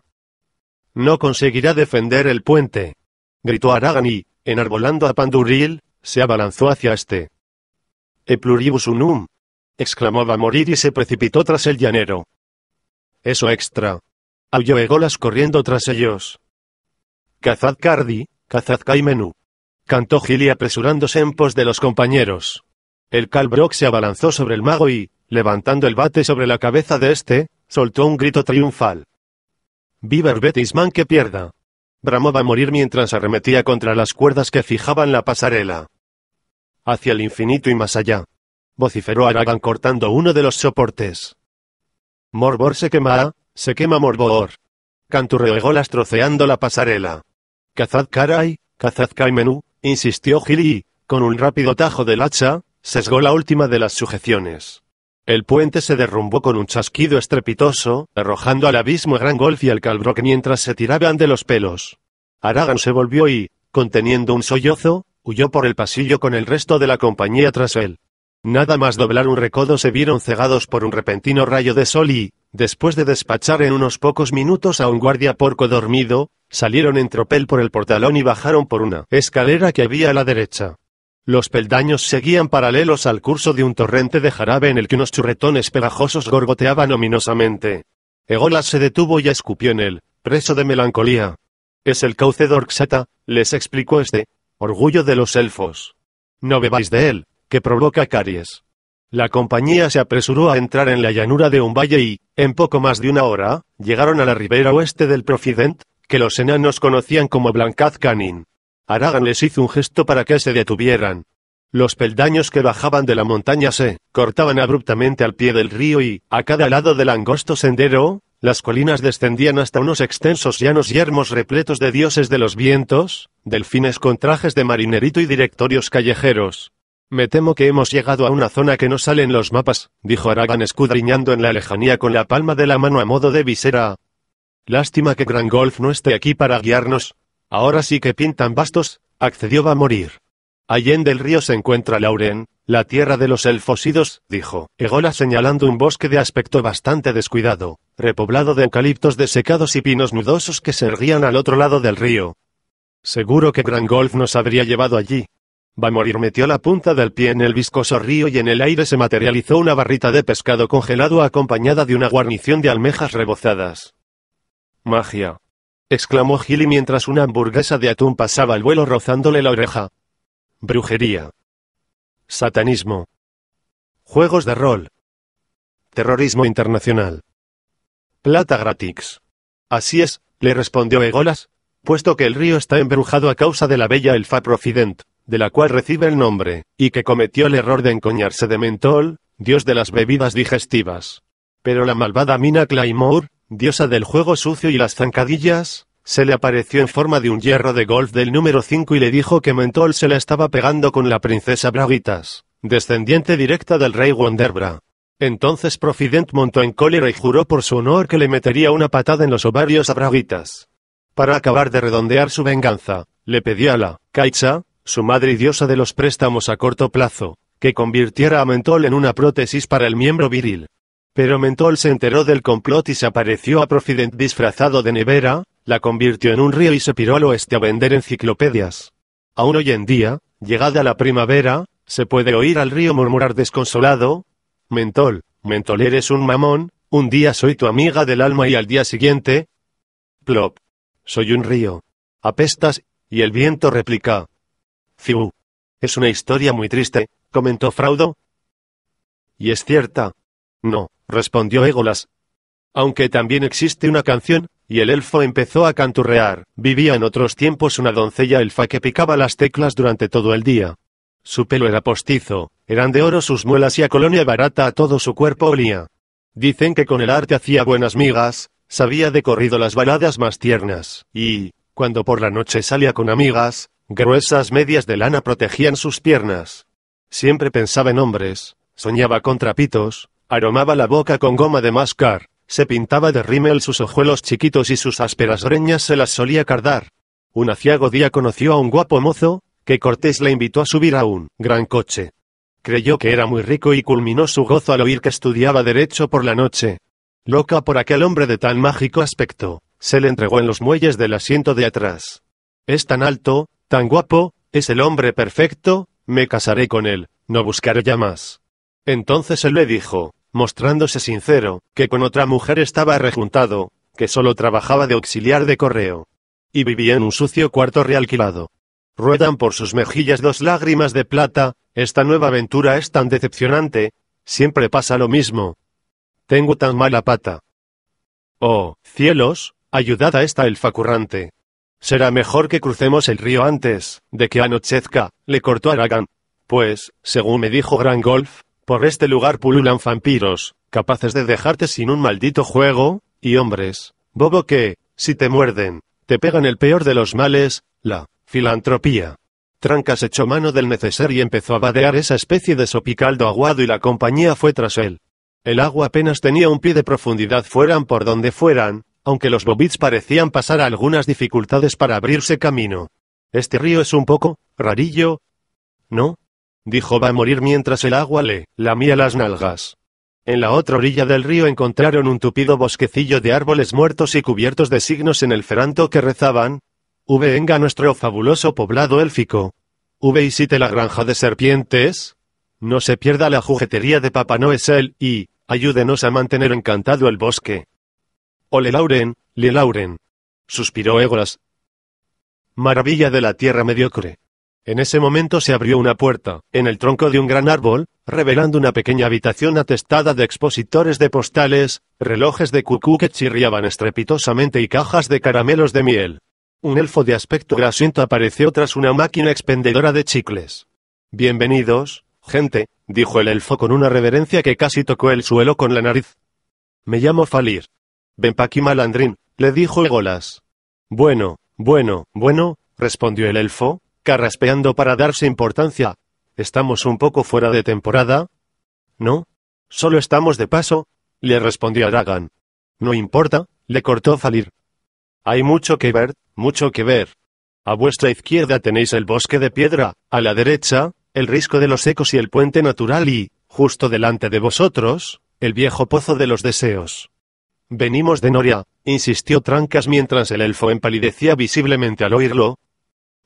No conseguirá defender el puente. Gritó Aragani enarbolando a Panduril, se abalanzó hacia este. «E pluribus unum!» exclamó morir y se precipitó tras el llanero. «Eso extra!» aulló Egolas corriendo tras ellos. «Cazad Cardi, cazad Caimenu!» cantó Gili apresurándose en pos de los compañeros. El Calbrock se abalanzó sobre el mago y, levantando el bate sobre la cabeza de este, soltó un grito triunfal. «Viva Betisman que pierda!» Bramó va a morir mientras arremetía contra las cuerdas que fijaban la pasarela. Hacia el infinito y más allá. Vociferó Aragán cortando uno de los soportes. Morbor se quema, se quema Morbor. Canturreó troceando la pasarela. Cazad caray, cazad Kamenú, insistió Gili, con un rápido tajo del hacha, sesgó la última de las sujeciones. El puente se derrumbó con un chasquido estrepitoso, arrojando al abismo a golf y al calbroque mientras se tiraban de los pelos. Aragan se volvió y, conteniendo un sollozo, huyó por el pasillo con el resto de la compañía tras él. Nada más doblar un recodo se vieron cegados por un repentino rayo de sol y, después de despachar en unos pocos minutos a un guardia porco dormido, salieron en tropel por el portalón y bajaron por una escalera que había a la derecha. Los peldaños seguían paralelos al curso de un torrente de jarabe en el que unos churretones pegajosos gorgoteaban ominosamente. Egolas se detuvo y escupió en él, preso de melancolía. Es el cauce de les explicó este, orgullo de los elfos. No bebáis de él, que provoca caries. La compañía se apresuró a entrar en la llanura de un valle y, en poco más de una hora, llegaron a la ribera oeste del Profident, que los enanos conocían como Blancazcanin. Aragón les hizo un gesto para que se detuvieran. Los peldaños que bajaban de la montaña se cortaban abruptamente al pie del río y, a cada lado del angosto sendero, las colinas descendían hasta unos extensos llanos yermos repletos de dioses de los vientos, delfines con trajes de marinerito y directorios callejeros. Me temo que hemos llegado a una zona que no sale en los mapas, dijo Aragan escudriñando en la lejanía con la palma de la mano a modo de visera. Lástima que Gran Golf no esté aquí para guiarnos, Ahora sí que pintan bastos, accedió a morir. Allende del río se encuentra Lauren, la tierra de los elfosidos, dijo Egola señalando un bosque de aspecto bastante descuidado, repoblado de eucaliptos desecados y pinos nudosos que se erguían al otro lado del río. Seguro que Gran Golf nos habría llevado allí. Va morir. metió la punta del pie en el viscoso río y en el aire se materializó una barrita de pescado congelado acompañada de una guarnición de almejas rebozadas. Magia exclamó Gilly mientras una hamburguesa de atún pasaba al vuelo rozándole la oreja. Brujería. Satanismo. Juegos de rol. Terrorismo internacional. Plata gratis. Así es, le respondió Egolas, puesto que el río está embrujado a causa de la bella elfa Profident, de la cual recibe el nombre, y que cometió el error de encoñarse de mentol, dios de las bebidas digestivas. Pero la malvada mina Claymore, diosa del juego sucio y las zancadillas, se le apareció en forma de un hierro de golf del número 5 y le dijo que Mentol se la estaba pegando con la princesa Braguitas, descendiente directa del rey Wonderbra. Entonces Profident montó en cólera y juró por su honor que le metería una patada en los ovarios a Braguitas. Para acabar de redondear su venganza, le pidió a la Kaicha, su madre y diosa de los préstamos a corto plazo, que convirtiera a Mentol en una prótesis para el miembro viril. Pero Mentol se enteró del complot y se apareció a Profident disfrazado de nevera, la convirtió en un río y se piró al oeste a vender enciclopedias. Aún hoy en día, llegada la primavera, se puede oír al río murmurar desconsolado. Mentol, Mentol eres un mamón, un día soy tu amiga del alma y al día siguiente... Plop. Soy un río. Apestas, y el viento replica. Ciu. Es una historia muy triste, comentó Fraudo. Y es cierta, no, respondió Égolas. Aunque también existe una canción, y el elfo empezó a canturrear. Vivía en otros tiempos una doncella elfa que picaba las teclas durante todo el día. Su pelo era postizo, eran de oro sus muelas y a colonia barata a todo su cuerpo olía. Dicen que con el arte hacía buenas migas, sabía de corrido las baladas más tiernas, y, cuando por la noche salía con amigas, gruesas medias de lana protegían sus piernas. Siempre pensaba en hombres, soñaba con trapitos, Aromaba la boca con goma de máscar, se pintaba de rímel sus ojuelos chiquitos y sus ásperas greñas se las solía cardar. Un aciago día conoció a un guapo mozo, que Cortés le invitó a subir a un gran coche. Creyó que era muy rico y culminó su gozo al oír que estudiaba derecho por la noche. Loca por aquel hombre de tan mágico aspecto, se le entregó en los muelles del asiento de atrás. Es tan alto, tan guapo, es el hombre perfecto, me casaré con él, no buscaré ya más. Entonces él le dijo, mostrándose sincero, que con otra mujer estaba rejuntado, que solo trabajaba de auxiliar de correo. Y vivía en un sucio cuarto realquilado. Ruedan por sus mejillas dos lágrimas de plata, esta nueva aventura es tan decepcionante, siempre pasa lo mismo. Tengo tan mala pata. Oh, cielos, ayudad a esta elfa currante. Será mejor que crucemos el río antes de que anochezca, le cortó Aragán. Pues, según me dijo Gran Golf, por este lugar pululan vampiros, capaces de dejarte sin un maldito juego, y hombres, bobo que, si te muerden, te pegan el peor de los males, la filantropía. Trancas echó mano del neceser y empezó a vadear esa especie de sopicaldo aguado y la compañía fue tras él. El agua apenas tenía un pie de profundidad fueran por donde fueran, aunque los bobits parecían pasar algunas dificultades para abrirse camino. Este río es un poco, rarillo. ¿No? Dijo va a morir mientras el agua le lamía las nalgas. En la otra orilla del río encontraron un tupido bosquecillo de árboles muertos y cubiertos de signos en el feranto que rezaban, venga nuestro fabuloso poblado élfico. visite la granja de serpientes. No se pierda la juguetería de Papá Noel y, ayúdenos a mantener encantado el bosque. Ole Lauren, Le Lauren. Suspiró Egolas. Maravilla de la tierra mediocre. En ese momento se abrió una puerta, en el tronco de un gran árbol, revelando una pequeña habitación atestada de expositores de postales, relojes de cucú que chirriaban estrepitosamente y cajas de caramelos de miel. Un elfo de aspecto grasiento apareció tras una máquina expendedora de chicles. Bienvenidos, gente, dijo el elfo con una reverencia que casi tocó el suelo con la nariz. Me llamo Falir. Ven pa' aquí malandrín, le dijo Egolas. Bueno, bueno, bueno, respondió el elfo, carraspeando para darse importancia. ¿Estamos un poco fuera de temporada? No. Solo estamos de paso, le respondió Dragan. No importa, le cortó salir. Hay mucho que ver, mucho que ver. A vuestra izquierda tenéis el bosque de piedra, a la derecha, el risco de los ecos y el puente natural y, justo delante de vosotros, el viejo pozo de los deseos. Venimos de Noria, insistió Trancas mientras el elfo empalidecía visiblemente al oírlo,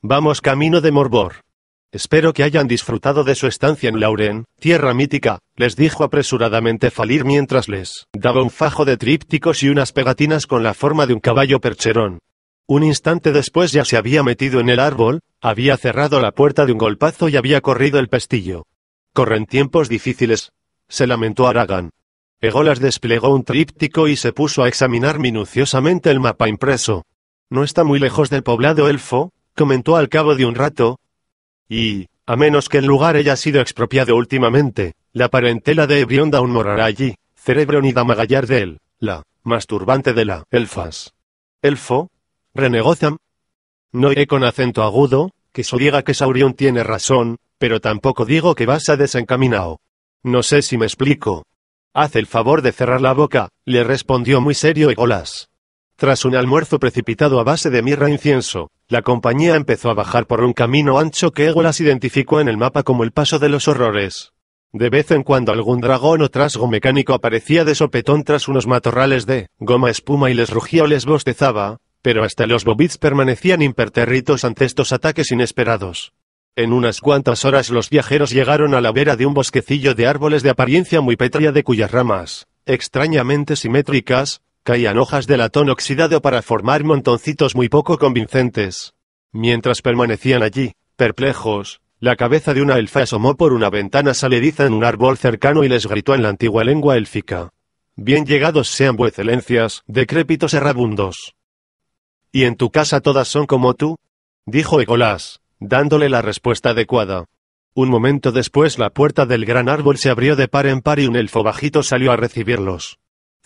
Vamos camino de Morbor. Espero que hayan disfrutado de su estancia en Lauren, tierra mítica, les dijo apresuradamente Falir mientras les daba un fajo de trípticos y unas pegatinas con la forma de un caballo percherón. Un instante después ya se había metido en el árbol, había cerrado la puerta de un golpazo y había corrido el pestillo. Corren tiempos difíciles, se lamentó Aragán. Egolas desplegó un tríptico y se puso a examinar minuciosamente el mapa impreso. No está muy lejos del poblado elfo, comentó al cabo de un rato. Y, a menos que el lugar haya sido expropiado últimamente, la parentela de Ebrionda aún morará allí, cerebro ni Damagallar de él, la masturbante de la Elfas. Elfo, renegozan. No iré con acento agudo, que eso diga que Saurión tiene razón, pero tampoco digo que vas a desencaminado. No sé si me explico. Haz el favor de cerrar la boca, le respondió muy serio Egolas. Tras un almuerzo precipitado a base de mirra e incienso, la compañía empezó a bajar por un camino ancho que Egolas identificó en el mapa como el Paso de los Horrores. De vez en cuando algún dragón o trasgo mecánico aparecía de sopetón tras unos matorrales de goma espuma y les rugía o les bostezaba, pero hasta los bobits permanecían impertérritos ante estos ataques inesperados. En unas cuantas horas los viajeros llegaron a la vera de un bosquecillo de árboles de apariencia muy petrea de cuyas ramas, extrañamente simétricas, Caían hojas de latón oxidado para formar montoncitos muy poco convincentes. Mientras permanecían allí, perplejos, la cabeza de una elfa asomó por una ventana salediza en un árbol cercano y les gritó en la antigua lengua élfica. Bien llegados sean vuecelencias, decrépitos errabundos. ¿Y en tu casa todas son como tú? dijo Egolás, dándole la respuesta adecuada. Un momento después la puerta del gran árbol se abrió de par en par y un elfo bajito salió a recibirlos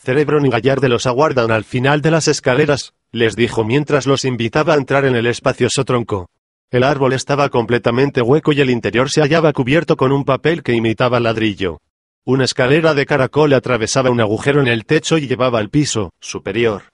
cerebro y Gallarde los aguardan al final de las escaleras, les dijo mientras los invitaba a entrar en el espacioso tronco. El árbol estaba completamente hueco y el interior se hallaba cubierto con un papel que imitaba ladrillo. Una escalera de caracol atravesaba un agujero en el techo y llevaba al piso superior.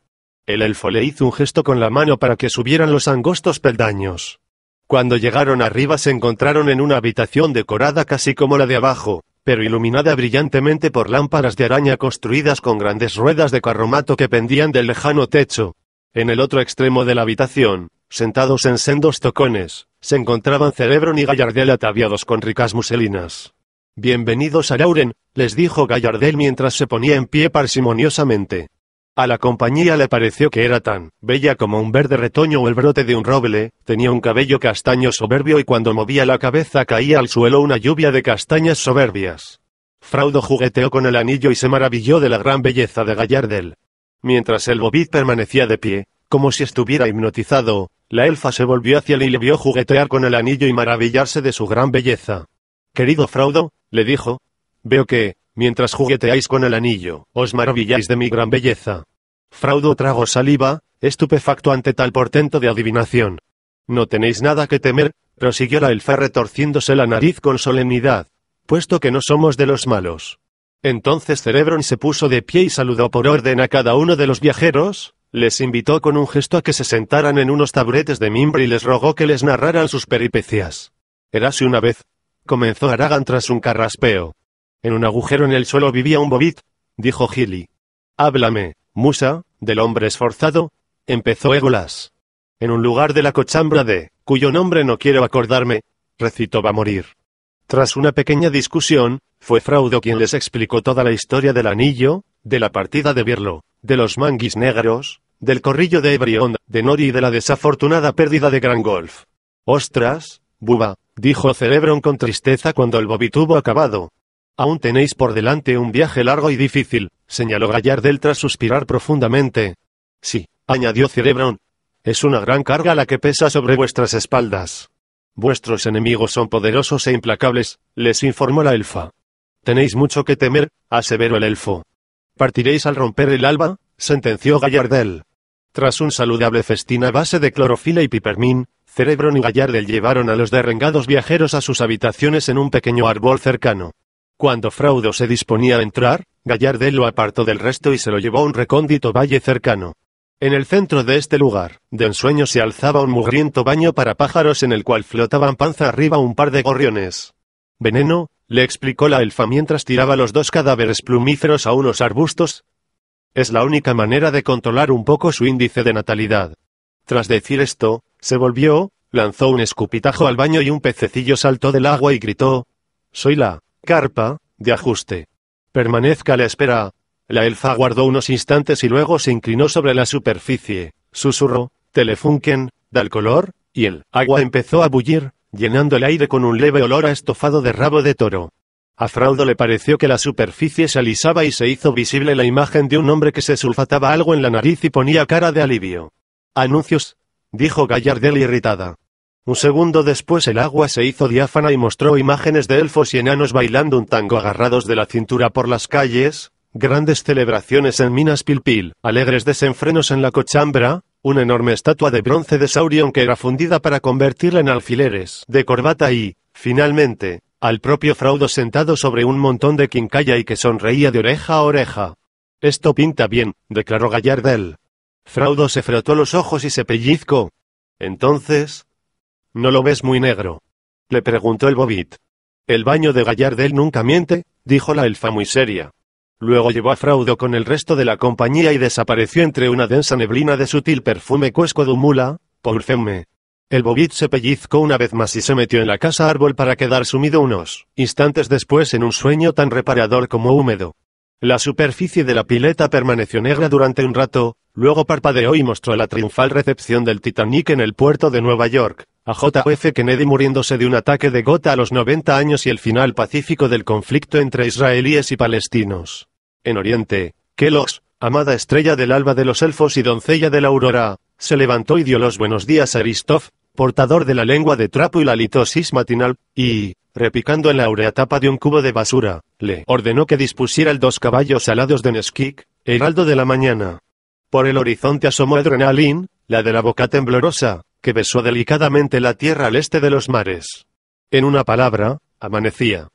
El elfo le hizo un gesto con la mano para que subieran los angostos peldaños. Cuando llegaron arriba se encontraron en una habitación decorada casi como la de abajo, pero iluminada brillantemente por lámparas de araña construidas con grandes ruedas de carromato que pendían del lejano techo. En el otro extremo de la habitación, sentados en sendos tocones, se encontraban Cerebron y Gallardel ataviados con ricas muselinas. Bienvenidos a Lauren, les dijo Gallardel mientras se ponía en pie parsimoniosamente. A la compañía le pareció que era tan bella como un verde retoño o el brote de un roble, tenía un cabello castaño soberbio y cuando movía la cabeza caía al suelo una lluvia de castañas soberbias. Fraudo jugueteó con el anillo y se maravilló de la gran belleza de Gallardel. Mientras el bobit permanecía de pie, como si estuviera hipnotizado, la elfa se volvió hacia él y le vio juguetear con el anillo y maravillarse de su gran belleza. Querido Fraudo, le dijo, veo que, Mientras jugueteáis con el anillo, os maravilláis de mi gran belleza. Fraudo trago saliva, estupefacto ante tal portento de adivinación. No tenéis nada que temer, prosiguió la elfa retorciéndose la nariz con solemnidad, puesto que no somos de los malos. Entonces Cerebron se puso de pie y saludó por orden a cada uno de los viajeros, les invitó con un gesto a que se sentaran en unos taburetes de mimbre y les rogó que les narraran sus peripecias. Erase una vez, comenzó Aragán tras un carraspeo, en un agujero en el suelo vivía un bobit, dijo Gilly. Háblame, Musa, del hombre esforzado, empezó Égolas. En un lugar de la cochambra de, cuyo nombre no quiero acordarme, recitó va a morir. Tras una pequeña discusión, fue Fraudo quien les explicó toda la historia del anillo, de la partida de Birlo, de los manguis negros, del corrillo de Ebrion, de Nori y de la desafortunada pérdida de Gran Golf. Ostras, buba, dijo Cerebron con tristeza cuando el Bobby tuvo acabado, Aún tenéis por delante un viaje largo y difícil, señaló Gallardel tras suspirar profundamente. Sí, añadió Cerebrón. Es una gran carga la que pesa sobre vuestras espaldas. Vuestros enemigos son poderosos e implacables, les informó la elfa. Tenéis mucho que temer, aseveró el elfo. Partiréis al romper el alba, sentenció Gallardel. Tras un saludable festín a base de clorofila y pipermín, Cerebrón y Gallardel llevaron a los derrengados viajeros a sus habitaciones en un pequeño árbol cercano. Cuando Fraudo se disponía a entrar, Gallardel lo apartó del resto y se lo llevó a un recóndito valle cercano. En el centro de este lugar, de ensueño se alzaba un mugriento baño para pájaros en el cual flotaban panza arriba un par de gorriones. Veneno, le explicó la elfa mientras tiraba los dos cadáveres plumíferos a unos arbustos. Es la única manera de controlar un poco su índice de natalidad. Tras decir esto, se volvió, lanzó un escupitajo al baño y un pececillo saltó del agua y gritó. Soy la Carpa, de ajuste. Permanezca a la espera. La elfa guardó unos instantes y luego se inclinó sobre la superficie. Susurró, Telefunken, dal color, y el agua empezó a bullir, llenando el aire con un leve olor a estofado de rabo de toro. A Fraudo le pareció que la superficie se alisaba y se hizo visible la imagen de un hombre que se sulfataba algo en la nariz y ponía cara de alivio. Anuncios, dijo Gallardel irritada. Un segundo después el agua se hizo diáfana y mostró imágenes de elfos y enanos bailando un tango agarrados de la cintura por las calles, grandes celebraciones en Minas Pilpil, alegres desenfrenos en la cochambra, una enorme estatua de bronce de Saurion que era fundida para convertirla en alfileres de corbata y, finalmente, al propio Fraudo sentado sobre un montón de quincalla y que sonreía de oreja a oreja. Esto pinta bien, declaró Gallardel. Fraudo se frotó los ojos y se pellizcó. Entonces, ¿No lo ves muy negro? le preguntó el Bobit. El baño de Gallardel nunca miente, dijo la elfa muy seria. Luego llevó a Fraudo con el resto de la compañía y desapareció entre una densa neblina de sutil perfume cuesco de mula, porfemme. El Bobit se pellizcó una vez más y se metió en la casa árbol para quedar sumido unos instantes después en un sueño tan reparador como húmedo. La superficie de la pileta permaneció negra durante un rato, luego parpadeó y mostró la triunfal recepción del Titanic en el puerto de Nueva York, a J.F. Kennedy muriéndose de un ataque de gota a los 90 años y el final pacífico del conflicto entre israelíes y palestinos. En Oriente, Kellogg's, amada estrella del alba de los elfos y doncella de la aurora, se levantó y dio los buenos días a Aristov, portador de la lengua de trapo y la litosis matinal, y, repicando en la áurea tapa de un cubo de basura, le ordenó que dispusiera el dos caballos alados de Nesquik, heraldo de la mañana. Por el horizonte asomó Adrenalin, la de la boca temblorosa, que besó delicadamente la tierra al este de los mares. En una palabra, amanecía.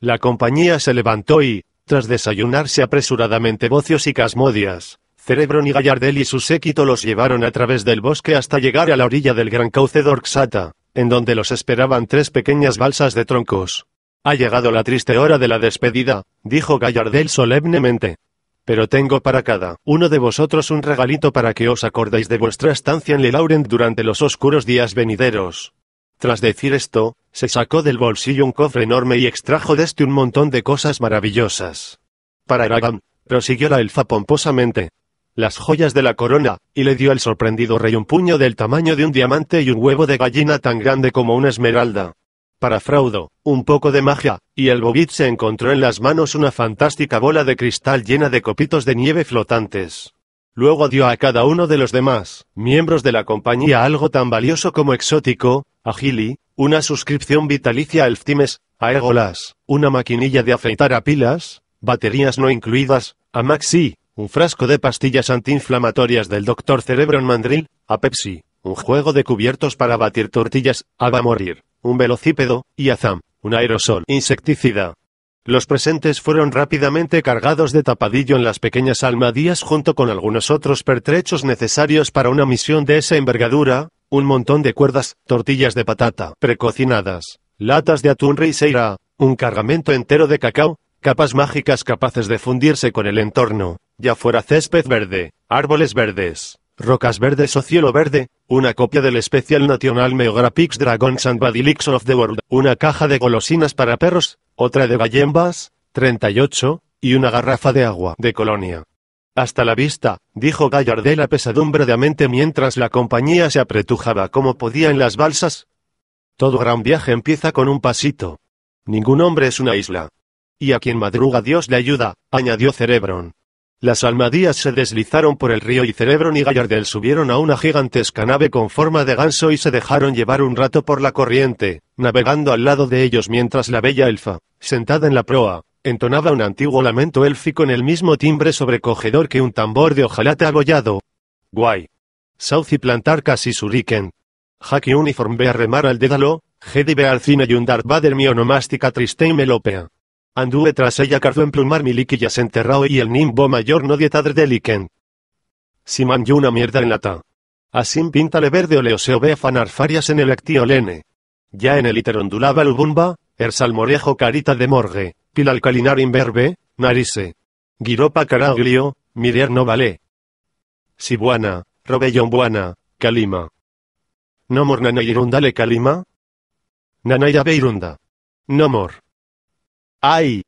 La compañía se levantó y, tras desayunarse apresuradamente bocios y casmodias, Cerebrón y Gallardel y su séquito los llevaron a través del bosque hasta llegar a la orilla del gran cauce Dorxata, en donde los esperaban tres pequeñas balsas de troncos. Ha llegado la triste hora de la despedida, dijo Gallardel solemnemente. Pero tengo para cada uno de vosotros un regalito para que os acordéis de vuestra estancia en Le Laurent durante los oscuros días venideros. Tras decir esto, se sacó del bolsillo un cofre enorme y extrajo de este un montón de cosas maravillosas. Para Aragón, prosiguió la elfa pomposamente, las joyas de la corona, y le dio al sorprendido rey un puño del tamaño de un diamante y un huevo de gallina tan grande como una esmeralda. Para Fraudo, un poco de magia, y el Bobit se encontró en las manos una fantástica bola de cristal llena de copitos de nieve flotantes. Luego dio a cada uno de los demás, miembros de la compañía, algo tan valioso como exótico, a Gili, una suscripción vitalicia a Elftimes, a Egolas, una maquinilla de afeitar a pilas, baterías no incluidas, a Maxi, un frasco de pastillas antiinflamatorias del Dr. en Mandril a Pepsi, un juego de cubiertos para batir tortillas, a morir, un velocípedo, y azam, un aerosol insecticida. Los presentes fueron rápidamente cargados de tapadillo en las pequeñas almadías junto con algunos otros pertrechos necesarios para una misión de esa envergadura, un montón de cuerdas, tortillas de patata precocinadas, latas de atún reiseira, un cargamento entero de cacao, capas mágicas capaces de fundirse con el entorno, ya fuera césped verde, árboles verdes, rocas verdes o cielo verde, una copia del especial nacional Geographic Dragons and Badilix of the World, una caja de golosinas para perros, otra de gallembas, 38, y una garrafa de agua de colonia. Hasta la vista, dijo Gallardela pesadumbradamente mientras la compañía se apretujaba como podía en las balsas. Todo gran viaje empieza con un pasito. Ningún hombre es una isla. Y a quien madruga Dios le ayuda, añadió Cerebron. Las almadías se deslizaron por el río y Cerebron y Gallardel subieron a una gigantesca nave con forma de ganso y se dejaron llevar un rato por la corriente, navegando al lado de ellos mientras la bella elfa, sentada en la proa, entonaba un antiguo lamento élfico en el mismo timbre sobrecogedor que un tambor de ojalate abollado. Guay. South y plantar casi suriken. Haki uniform ve a remar al dédalo, Hedi ve al cine y un Darth Vader mionomástica triste y melopea. Anduve tras ella cardo en plumar mi ya enterrado y el nimbo mayor no dietadre de liquen. Si una mierda en lata. Así píntale verde oleoseo ve afanar farias en el actiolene. Ya en el iter ondulaba el bumba, el salmorejo carita de morgue, pil alcalinar imberbe, narice. Giropa caraglio, mirier no vale. Si buana, robellón buana, calima. No mor irunda le calima? Nana irunda. No mor. ¡Ay!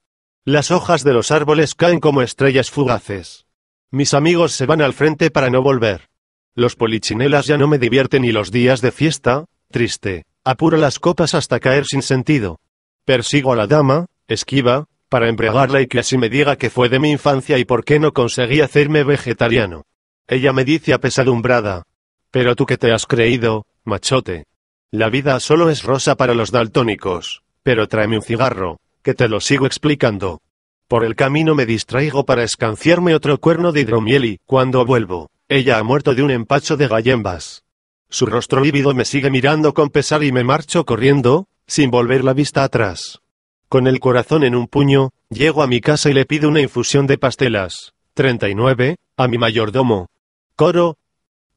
Las hojas de los árboles caen como estrellas fugaces. Mis amigos se van al frente para no volver. Los polichinelas ya no me divierten y los días de fiesta, triste, apuro las copas hasta caer sin sentido. Persigo a la dama, esquiva, para embriagarla y que así me diga que fue de mi infancia y por qué no conseguí hacerme vegetariano. Ella me dice apesadumbrada. Pero tú que te has creído, machote. La vida solo es rosa para los daltónicos, pero tráeme un cigarro que te lo sigo explicando. Por el camino me distraigo para escanciarme otro cuerno de hidromiel y, cuando vuelvo, ella ha muerto de un empacho de gallembas. Su rostro lívido me sigue mirando con pesar y me marcho corriendo, sin volver la vista atrás. Con el corazón en un puño, llego a mi casa y le pido una infusión de pastelas. 39, a mi mayordomo. Coro.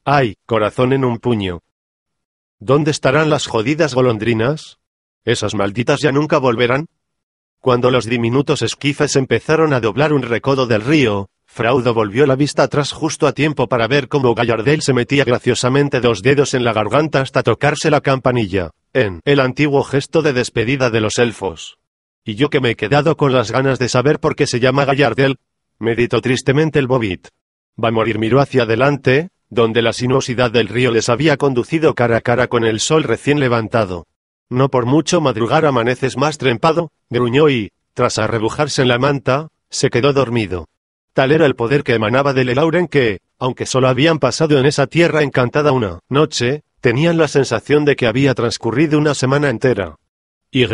Ay, corazón en un puño. ¿Dónde estarán las jodidas golondrinas? Esas malditas ya nunca volverán, cuando los diminutos esquifes empezaron a doblar un recodo del río, Fraudo volvió la vista atrás justo a tiempo para ver cómo Gallardel se metía graciosamente dos dedos en la garganta hasta tocarse la campanilla, en el antiguo gesto de despedida de los elfos. Y yo que me he quedado con las ganas de saber por qué se llama Gallardel, meditó tristemente el Bobit. Va a morir miró hacia adelante, donde la sinuosidad del río les había conducido cara a cara con el sol recién levantado. No por mucho madrugar amaneces más trempado, gruñó y, tras arrebujarse en la manta, se quedó dormido. Tal era el poder que emanaba de Lelauren que, aunque solo habían pasado en esa tierra encantada una noche, tenían la sensación de que había transcurrido una semana entera. Y,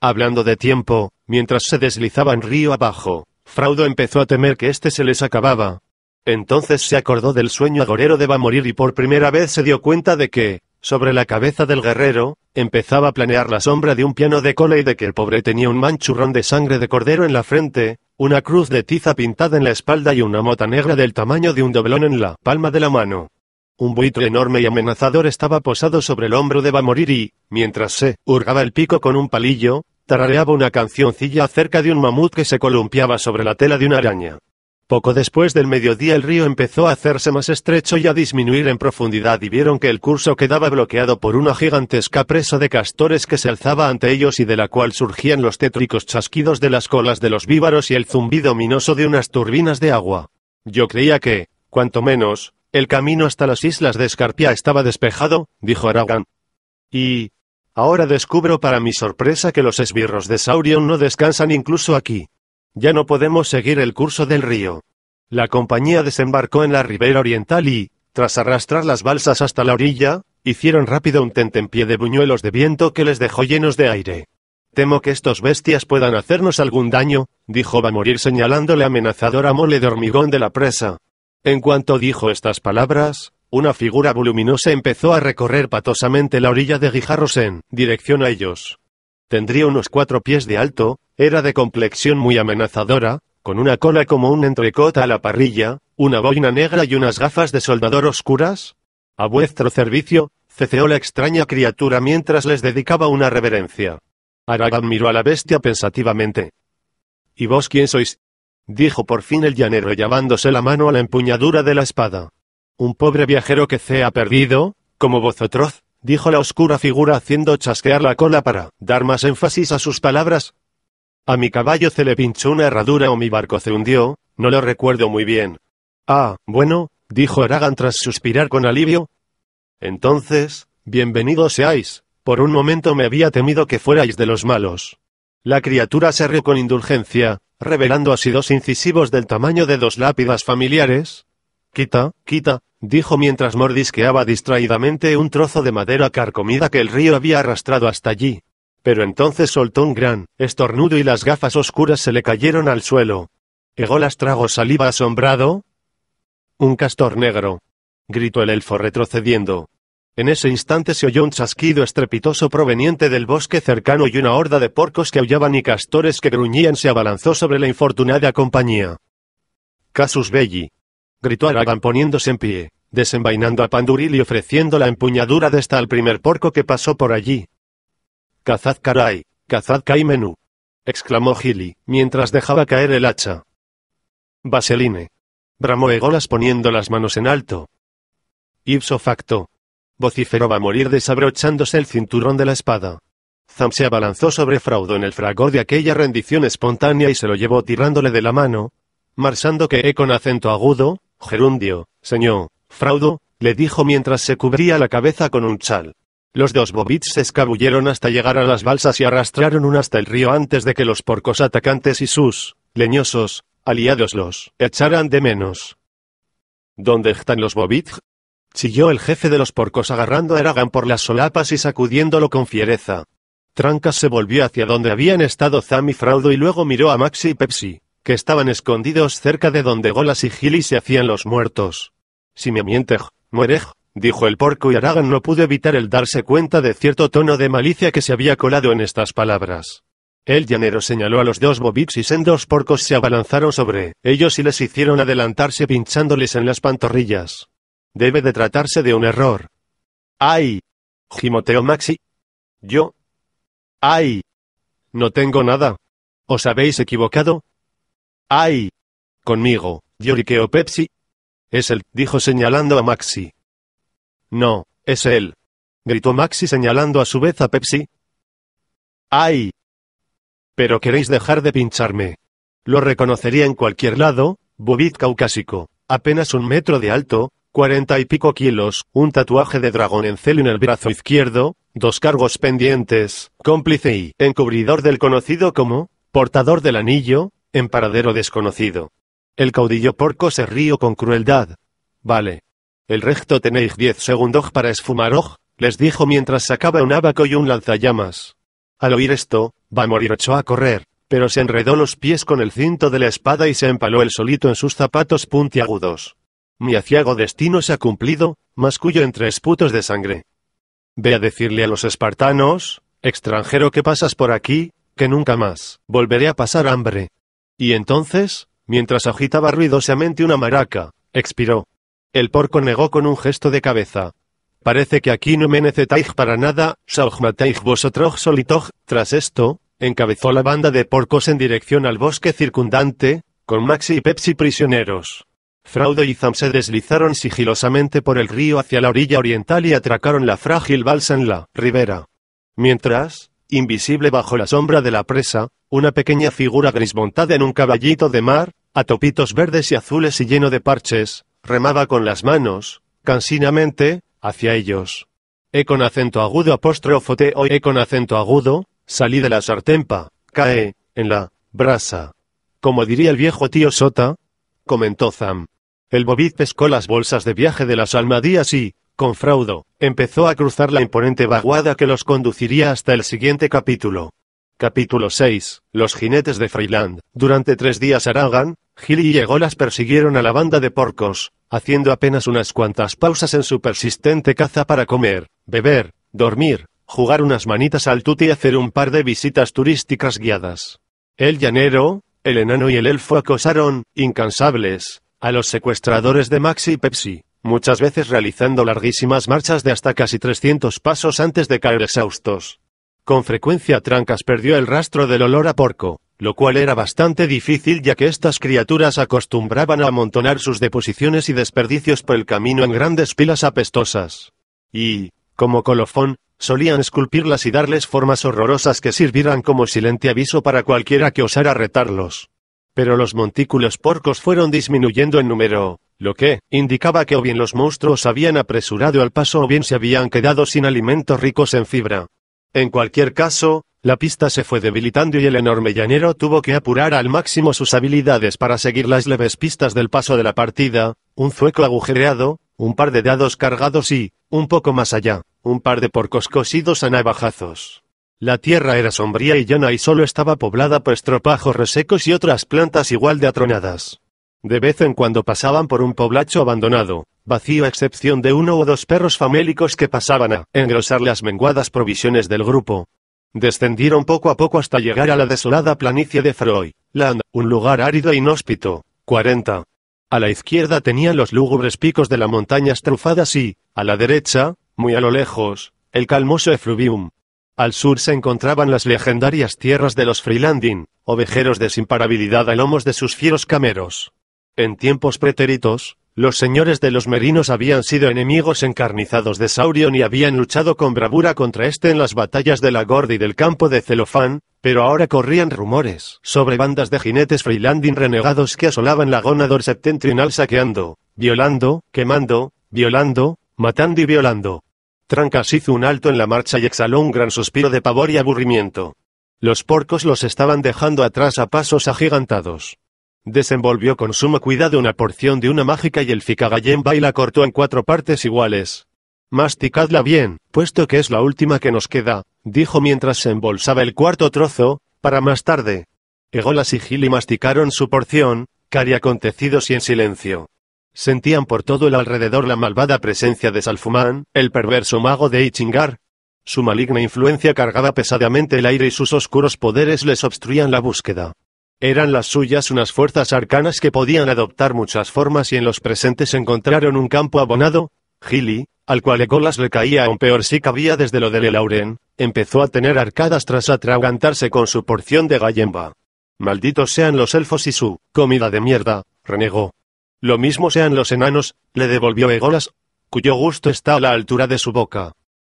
hablando de tiempo, mientras se deslizaban río abajo, Fraudo empezó a temer que éste se les acababa. Entonces se acordó del sueño agorero de va morir y por primera vez se dio cuenta de que, sobre la cabeza del guerrero, empezaba a planear la sombra de un piano de cola y de que el pobre tenía un manchurrón de sangre de cordero en la frente, una cruz de tiza pintada en la espalda y una mota negra del tamaño de un doblón en la palma de la mano. Un buitre enorme y amenazador estaba posado sobre el hombro de Bamorir y, mientras se hurgaba el pico con un palillo, tarareaba una cancioncilla acerca de un mamut que se columpiaba sobre la tela de una araña. Poco después del mediodía el río empezó a hacerse más estrecho y a disminuir en profundidad y vieron que el curso quedaba bloqueado por una gigantesca presa de castores que se alzaba ante ellos y de la cual surgían los tétricos chasquidos de las colas de los víbaros y el zumbido minoso de unas turbinas de agua. Yo creía que, cuanto menos, el camino hasta las islas de Escarpia estaba despejado, dijo Aragán. Y... Ahora descubro para mi sorpresa que los esbirros de Saurion no descansan incluso aquí. Ya no podemos seguir el curso del río. La compañía desembarcó en la ribera oriental y, tras arrastrar las balsas hasta la orilla, hicieron rápido un tentempié de buñuelos de viento que les dejó llenos de aire. Temo que estos bestias puedan hacernos algún daño, dijo Va morir señalando la amenazadora mole de hormigón de la presa. En cuanto dijo estas palabras, una figura voluminosa empezó a recorrer patosamente la orilla de Guijarros en dirección a ellos. Tendría unos cuatro pies de alto, era de complexión muy amenazadora, con una cola como un entrecota a la parrilla, una boina negra y unas gafas de soldador oscuras. A vuestro servicio, ceceó la extraña criatura mientras les dedicaba una reverencia. Aragán miró a la bestia pensativamente. ¿Y vos quién sois? dijo por fin el llanero llevándose la mano a la empuñadura de la espada. ¿Un pobre viajero que se ha perdido, como vosotros? dijo la oscura figura haciendo chasquear la cola para dar más énfasis a sus palabras. A mi caballo se le pinchó una herradura o mi barco se hundió, no lo recuerdo muy bien. Ah, bueno, dijo Aragán tras suspirar con alivio. Entonces, bienvenidos seáis, por un momento me había temido que fuerais de los malos. La criatura se rió con indulgencia, revelando así dos incisivos del tamaño de dos lápidas familiares. Quita, quita, dijo mientras mordisqueaba distraídamente un trozo de madera carcomida que el río había arrastrado hasta allí. Pero entonces soltó un gran estornudo y las gafas oscuras se le cayeron al suelo. Egolas trago saliva asombrado. Un castor negro. gritó el elfo retrocediendo. En ese instante se oyó un chasquido estrepitoso proveniente del bosque cercano y una horda de porcos que aullaban y castores que gruñían se abalanzó sobre la infortunada compañía. Casus Belli gritó Aragán poniéndose en pie, desenvainando a Panduril y ofreciendo la empuñadura de esta al primer porco que pasó por allí. Cazad caray, cazad caimenú! exclamó Gili, mientras dejaba caer el hacha. Vaseline. Bramó Egolas poniendo las manos en alto. Ipso facto. Vociferó va a morir desabrochándose el cinturón de la espada. Zam se abalanzó sobre Fraudo en el fragor de aquella rendición espontánea y se lo llevó tirándole de la mano, marchando que, con acento agudo, Gerundio, señor, fraudo, le dijo mientras se cubría la cabeza con un chal. Los dos bobits se escabulleron hasta llegar a las balsas y arrastraron un hasta el río antes de que los porcos atacantes y sus, leñosos, aliados los, echaran de menos. ¿Dónde están los bobits? chilló el jefe de los porcos agarrando a Eragan por las solapas y sacudiéndolo con fiereza. Trancas se volvió hacia donde habían estado Zam y Fraudo y luego miró a Maxi y Pepsi que estaban escondidos cerca de donde Golas y Gili se hacían los muertos. Si me mientes, muere. dijo el porco y Aragan no pudo evitar el darse cuenta de cierto tono de malicia que se había colado en estas palabras. El llanero señaló a los dos bobics y sendos porcos se abalanzaron sobre ellos y les hicieron adelantarse pinchándoles en las pantorrillas. Debe de tratarse de un error. ¡Ay! ¡Gimoteo Maxi. Yo. ¡Ay! No tengo nada. ¿Os habéis equivocado? ¡Ay! Conmigo, dioriqueo Pepsi. Es él, dijo señalando a Maxi. No, es él. Gritó Maxi señalando a su vez a Pepsi. ¡Ay! Pero queréis dejar de pincharme. Lo reconocería en cualquier lado, bovid caucásico, apenas un metro de alto, cuarenta y pico kilos, un tatuaje de dragón en celo en el brazo izquierdo, dos cargos pendientes, cómplice y encubridor del conocido como portador del anillo, en paradero desconocido. El caudillo porco se río con crueldad. Vale. El recto tenéis diez segundos para esfumaros, les dijo mientras sacaba un abaco y un lanzallamas. Al oír esto, morir echó a correr, pero se enredó los pies con el cinto de la espada y se empaló el solito en sus zapatos puntiagudos. Mi aciago destino se ha cumplido, mascullo entre esputos de sangre. Ve a decirle a los espartanos, extranjero que pasas por aquí, que nunca más volveré a pasar hambre. Y entonces, mientras agitaba ruidosamente una maraca, expiró. El porco negó con un gesto de cabeza. Parece que aquí no me necesitáis para nada, saugmatáis vosotros solitog. Tras esto, encabezó la banda de porcos en dirección al bosque circundante, con Maxi y Pepsi prisioneros. Fraudo y Zam se deslizaron sigilosamente por el río hacia la orilla oriental y atracaron la frágil balsa en la ribera. Mientras, invisible bajo la sombra de la presa, una pequeña figura gris montada en un caballito de mar, a topitos verdes y azules y lleno de parches, remaba con las manos, cansinamente, hacia ellos. E con acento agudo te o e con acento agudo, salí de la sartempa, cae, en la, brasa. Como diría el viejo tío Sota, comentó Zam. El bovid pescó las bolsas de viaje de las almadías y, con fraudo, empezó a cruzar la imponente vaguada que los conduciría hasta el siguiente capítulo. Capítulo 6. Los jinetes de Freeland. Durante tres días Aragan, Gil y Egolas persiguieron a la banda de porcos, haciendo apenas unas cuantas pausas en su persistente caza para comer, beber, dormir, jugar unas manitas al tuti y hacer un par de visitas turísticas guiadas. El llanero, el enano y el elfo acosaron, incansables, a los secuestradores de Maxi y Pepsi muchas veces realizando larguísimas marchas de hasta casi 300 pasos antes de caer exhaustos. Con frecuencia Trancas perdió el rastro del olor a porco, lo cual era bastante difícil ya que estas criaturas acostumbraban a amontonar sus deposiciones y desperdicios por el camino en grandes pilas apestosas. Y, como colofón, solían esculpirlas y darles formas horrorosas que sirvieran como silente aviso para cualquiera que osara retarlos. Pero los montículos porcos fueron disminuyendo en número, lo que indicaba que o bien los monstruos habían apresurado al paso o bien se habían quedado sin alimentos ricos en fibra. En cualquier caso, la pista se fue debilitando y el enorme llanero tuvo que apurar al máximo sus habilidades para seguir las leves pistas del paso de la partida, un zueco agujereado, un par de dados cargados y, un poco más allá, un par de porcos cosidos a navajazos. La tierra era sombría y llana y solo estaba poblada por estropajos resecos y otras plantas igual de atronadas. De vez en cuando pasaban por un poblacho abandonado, vacío a excepción de uno o dos perros famélicos que pasaban a engrosar las menguadas provisiones del grupo. Descendieron poco a poco hasta llegar a la desolada planicie de Freud, Land, un lugar árido e inhóspito. 40. A la izquierda tenían los lúgubres picos de la montaña estrufadas y, a la derecha, muy a lo lejos, el calmoso efluvium. Al sur se encontraban las legendarias tierras de los Freelanding, ovejeros de sin a lomos de sus fieros cameros. En tiempos pretéritos, los señores de los merinos habían sido enemigos encarnizados de Saurion y habían luchado con bravura contra este en las batallas de la Gorda y del campo de Celofán, pero ahora corrían rumores sobre bandas de jinetes freelanding renegados que asolaban la Gonador septentrional saqueando, violando, quemando, violando, matando y violando. Trancas hizo un alto en la marcha y exhaló un gran suspiro de pavor y aburrimiento. Los porcos los estaban dejando atrás a pasos agigantados. Desenvolvió con sumo cuidado una porción de una mágica y el ficagallemba y la cortó en cuatro partes iguales. Masticadla bien, puesto que es la última que nos queda, dijo mientras se embolsaba el cuarto trozo, para más tarde. Egolas y Gili masticaron su porción, cari acontecidos y en silencio. Sentían por todo el alrededor la malvada presencia de Salfumán, el perverso mago de Ichingar. Su maligna influencia cargaba pesadamente el aire y sus oscuros poderes les obstruían la búsqueda. Eran las suyas unas fuerzas arcanas que podían adoptar muchas formas y en los presentes encontraron un campo abonado, Gili, al cual Egolas le caía aún peor si cabía desde lo de Lauren, empezó a tener arcadas tras atragantarse con su porción de gallemba. Malditos sean los elfos y su comida de mierda, renegó. Lo mismo sean los enanos, le devolvió Egolas, cuyo gusto está a la altura de su boca.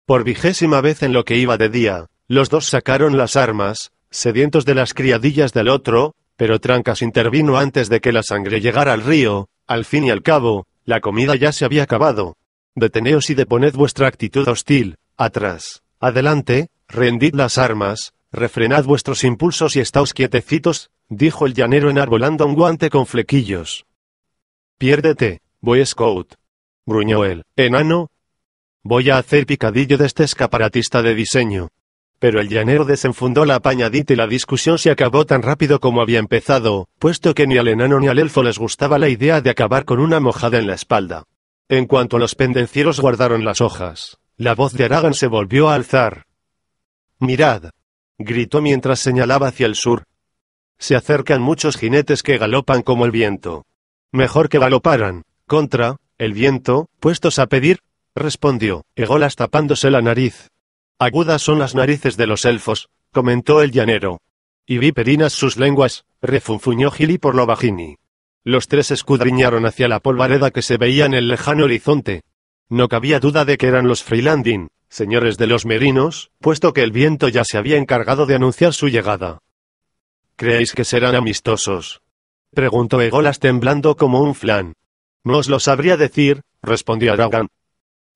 Por vigésima vez en lo que iba de día, los dos sacaron las armas, sedientos de las criadillas del otro, pero Trancas intervino antes de que la sangre llegara al río, al fin y al cabo, la comida ya se había acabado. Deteneos y deponed vuestra actitud hostil, atrás, adelante, rendid las armas, refrenad vuestros impulsos y estáos quietecitos, dijo el llanero enarbolando un guante con flequillos. Piérdete, voy Scout. Gruñó él, enano. Voy a hacer picadillo de este escaparatista de diseño. Pero el llanero desenfundó la pañadita y la discusión se acabó tan rápido como había empezado, puesto que ni al enano ni al elfo les gustaba la idea de acabar con una mojada en la espalda. En cuanto los pendencieros guardaron las hojas, la voz de Aragan se volvió a alzar. Mirad, gritó mientras señalaba hacia el sur. Se acercan muchos jinetes que galopan como el viento. Mejor que galoparan, contra, el viento, puestos a pedir, respondió, Egolas tapándose la nariz, Agudas son las narices de los elfos, comentó el llanero. Y viperinas sus lenguas, refunfuñó Gili por lo bajini. Los tres escudriñaron hacia la polvareda que se veía en el lejano horizonte. No cabía duda de que eran los Freelandin, señores de los merinos, puesto que el viento ya se había encargado de anunciar su llegada. ¿Creéis que serán amistosos? preguntó Egolas temblando como un flan. No os lo sabría decir, respondió Aragorn,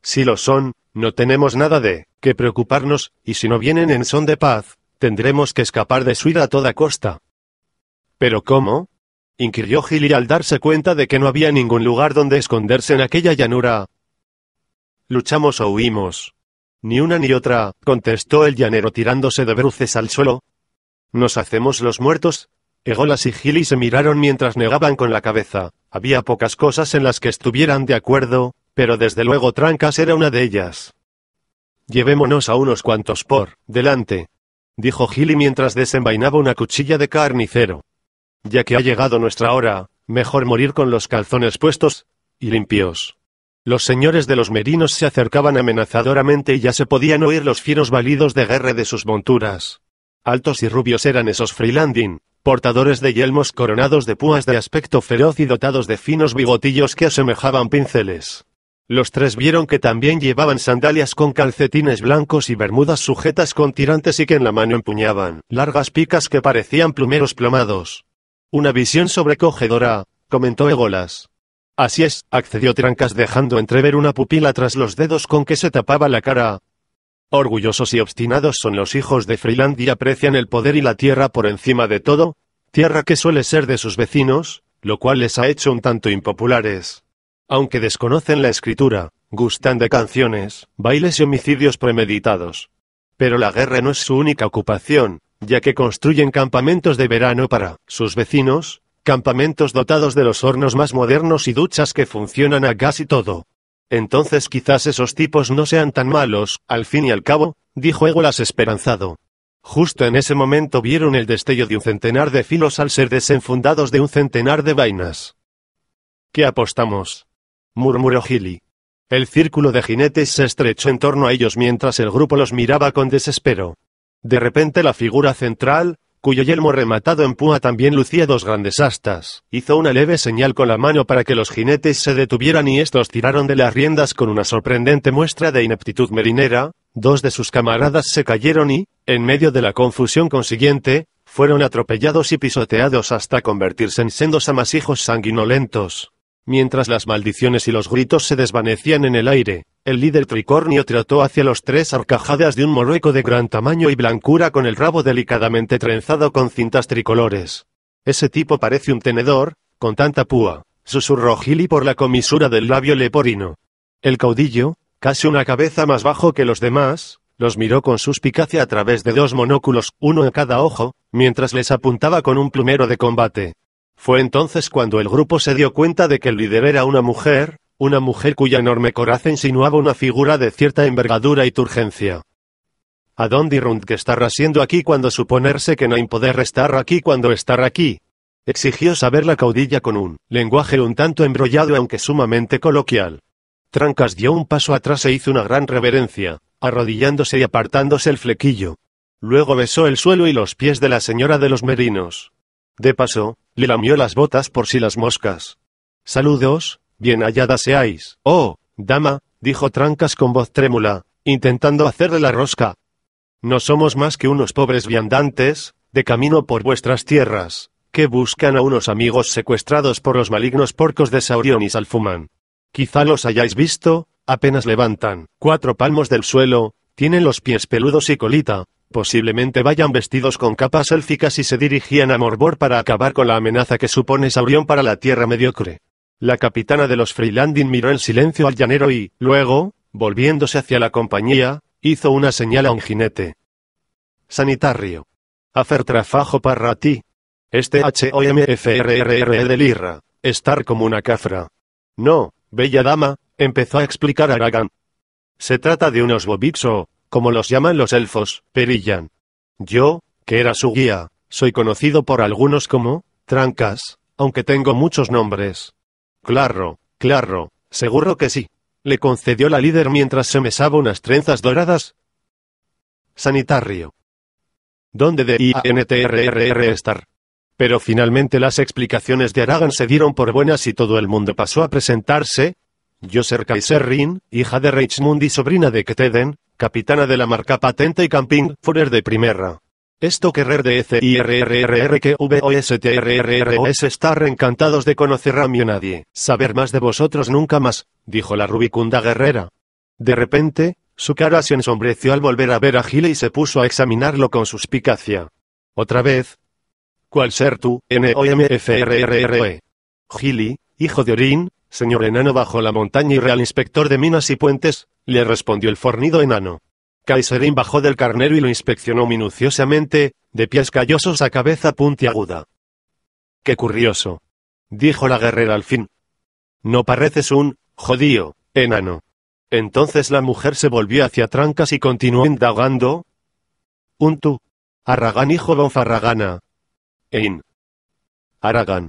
si lo son, no tenemos nada de que preocuparnos, y si no vienen en son de paz, tendremos que escapar de su ira a toda costa. ¿Pero cómo? inquirió Gilly al darse cuenta de que no había ningún lugar donde esconderse en aquella llanura. Luchamos o huimos. Ni una ni otra, contestó el llanero tirándose de bruces al suelo. Nos hacemos los muertos. Egolas y Gilly se miraron mientras negaban con la cabeza. Había pocas cosas en las que estuvieran de acuerdo, pero desde luego Trancas era una de ellas. Llevémonos a unos cuantos por delante, dijo Gilly mientras desenvainaba una cuchilla de carnicero. Ya que ha llegado nuestra hora, mejor morir con los calzones puestos y limpios. Los señores de los merinos se acercaban amenazadoramente y ya se podían oír los fieros balidos de guerra de sus monturas. Altos y rubios eran esos Freelandin, portadores de yelmos coronados de púas de aspecto feroz y dotados de finos bigotillos que asemejaban pinceles. Los tres vieron que también llevaban sandalias con calcetines blancos y bermudas sujetas con tirantes y que en la mano empuñaban largas picas que parecían plumeros plomados. Una visión sobrecogedora, comentó Egolas. Así es, accedió Trancas dejando entrever una pupila tras los dedos con que se tapaba la cara. Orgullosos y obstinados son los hijos de Freeland y aprecian el poder y la tierra por encima de todo, tierra que suele ser de sus vecinos, lo cual les ha hecho un tanto impopulares. Aunque desconocen la escritura, gustan de canciones, bailes y homicidios premeditados. Pero la guerra no es su única ocupación, ya que construyen campamentos de verano para sus vecinos, campamentos dotados de los hornos más modernos y duchas que funcionan a gas y todo. Entonces quizás esos tipos no sean tan malos, al fin y al cabo, dijo Egolas esperanzado. Justo en ese momento vieron el destello de un centenar de filos al ser desenfundados de un centenar de vainas. ¿Qué apostamos? murmuró Gilly. El círculo de jinetes se estrechó en torno a ellos mientras el grupo los miraba con desespero. De repente la figura central, cuyo yelmo rematado en púa también lucía dos grandes astas, hizo una leve señal con la mano para que los jinetes se detuvieran y estos tiraron de las riendas con una sorprendente muestra de ineptitud merinera, dos de sus camaradas se cayeron y, en medio de la confusión consiguiente, fueron atropellados y pisoteados hasta convertirse en sendos amasijos sanguinolentos. Mientras las maldiciones y los gritos se desvanecían en el aire, el líder tricornio trotó hacia los tres arcajadas de un morrueco de gran tamaño y blancura con el rabo delicadamente trenzado con cintas tricolores. Ese tipo parece un tenedor, con tanta púa, susurró Gili por la comisura del labio leporino. El caudillo, casi una cabeza más bajo que los demás, los miró con suspicacia a través de dos monóculos, uno en cada ojo, mientras les apuntaba con un plumero de combate. Fue entonces cuando el grupo se dio cuenta de que el líder era una mujer, una mujer cuya enorme coraza insinuaba una figura de cierta envergadura y turgencia. ¿A dónde irrund que estará haciendo aquí cuando suponerse que no hay poder estar aquí cuando estar aquí? Exigió saber la caudilla con un lenguaje un tanto embrollado aunque sumamente coloquial. Trancas dio un paso atrás e hizo una gran reverencia, arrodillándose y apartándose el flequillo. Luego besó el suelo y los pies de la señora de los merinos. De paso, le lamió las botas por si las moscas. Saludos, bien hallada seáis. Oh, dama, dijo Trancas con voz trémula, intentando hacerle la rosca. No somos más que unos pobres viandantes, de camino por vuestras tierras, que buscan a unos amigos secuestrados por los malignos porcos de Saurión y Salfuman. Quizá los hayáis visto, apenas levantan cuatro palmos del suelo, tienen los pies peludos y colita, Posiblemente vayan vestidos con capas élficas y se dirigían a Morbor para acabar con la amenaza que supone Saurión para la Tierra Mediocre. La capitana de los Freelandin miró en silencio al llanero y, luego, volviéndose hacia la compañía, hizo una señal a un jinete. Sanitario. Hacer trafajo para ti. Este HOMFRRRE delirra. Estar como una cafra. No, bella dama, empezó a explicar a Aragán. Se trata de unos bobixo, como los llaman los elfos, perillan. Yo, que era su guía, soy conocido por algunos como, trancas, aunque tengo muchos nombres. Claro, claro, seguro que sí. Le concedió la líder mientras se mesaba unas trenzas doradas. Sanitario. ¿Dónde de INTRRR estar? Pero finalmente las explicaciones de Aragan se dieron por buenas y todo el mundo pasó a presentarse. Yo ser Kaiserin, hija de Reichsmund y sobrina de Keteden, capitana de la marca patente y camping Forer de primera. Esto querer de es estar encantados de conocer a mí nadie, saber más de vosotros nunca más, dijo la rubicunda guerrera. De repente, su cara se ensombreció al volver a ver a Gile y se puso a examinarlo con suspicacia. Otra vez. ¿Cuál ser tú, N.O.M.F.R.R.R.O.E.? Gili, hijo de Orín, señor enano bajo la montaña y real inspector de minas y puentes, le respondió el fornido enano. Kaiserin bajó del carnero y lo inspeccionó minuciosamente, de pies callosos a cabeza puntiaguda. ¡Qué curioso! dijo la guerrera al fin. No pareces un, jodío, enano. Entonces la mujer se volvió hacia Trancas y continuó indagando. Un tú. Aragán hijo de Farragana. Ein. Aragán.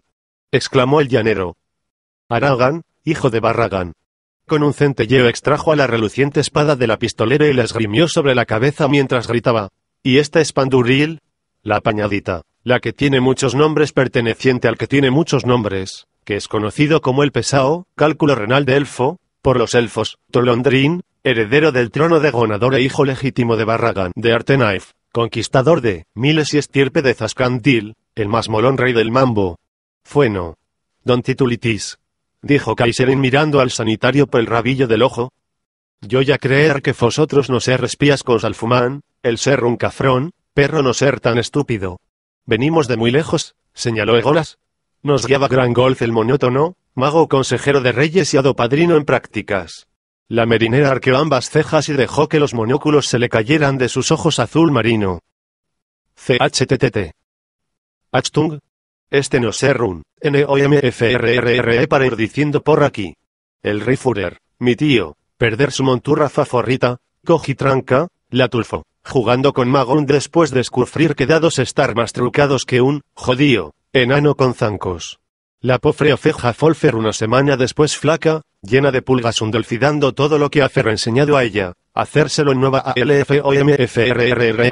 exclamó el llanero. Aragán, hijo de Barragán. Con un centelleo extrajo a la reluciente espada de la pistolera y la esgrimió sobre la cabeza mientras gritaba. ¿Y esta es Panduril? La pañadita, la que tiene muchos nombres perteneciente al que tiene muchos nombres, que es conocido como el pesao, cálculo renal de elfo, por los elfos, Tolondrin, heredero del trono de Gonador e hijo legítimo de Barragan, de Artenaif, conquistador de Miles y estirpe de Zascandil, el más molón rey del Mambo. Fueno. Don Titulitis, dijo Kaiserin mirando al sanitario por el rabillo del ojo. Yo ya creer que vosotros no ser espías con Salfumán, el ser un cafrón, perro no ser tan estúpido. Venimos de muy lejos, señaló Egolas. Nos guiaba Gran Golf el monótono, mago consejero de reyes y ado padrino en prácticas. La marinera arqueó ambas cejas y dejó que los monóculos se le cayeran de sus ojos azul marino. CHTTT. Achtung. Este no ser un. NOMFRRRE e para ir diciendo por aquí. El rey mi tío, perder su montura favorita, cogitranca, la tulfo, jugando con Magón después de que dados estar más trucados que un, jodío, enano con zancos. La pofre ofeja Folfer una semana después flaca, llena de pulgas undolfidando todo lo que ha enseñado a ella, hacérselo en nueva r a Rey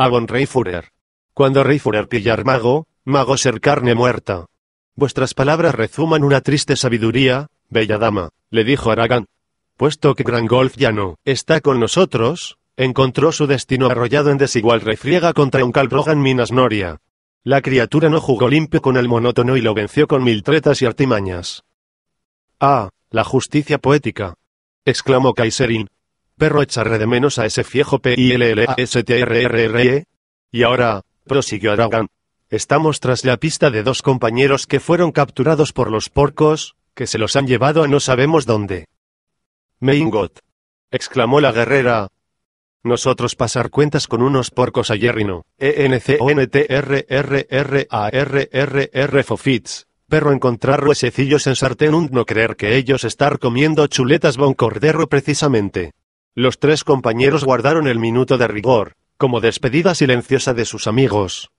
Cuando Reifurer pillar mago, mago ser carne muerta. Vuestras palabras rezuman una triste sabiduría, bella dama, le dijo Aragán. Puesto que Golf ya no está con nosotros, encontró su destino arrollado en desigual refriega contra un Calbrogan Minas Noria. La criatura no jugó limpio con el monótono y lo venció con mil tretas y artimañas. ¡Ah! La justicia poética. exclamó Kaiserin. Perro echarre de menos a ese viejo e Y ahora, prosiguió Aragán, Estamos tras la pista de dos compañeros que fueron capturados por los porcos, que se los han llevado a no sabemos dónde. Meingot. exclamó la guerrera. Nosotros pasar cuentas con unos porcos ayer y no. E -N -C -O -N Fofits. Perro encontrar huesecillos en sartén no creer que ellos estar comiendo chuletas bon cordero precisamente. Los tres compañeros guardaron el minuto de rigor, como despedida silenciosa de sus amigos.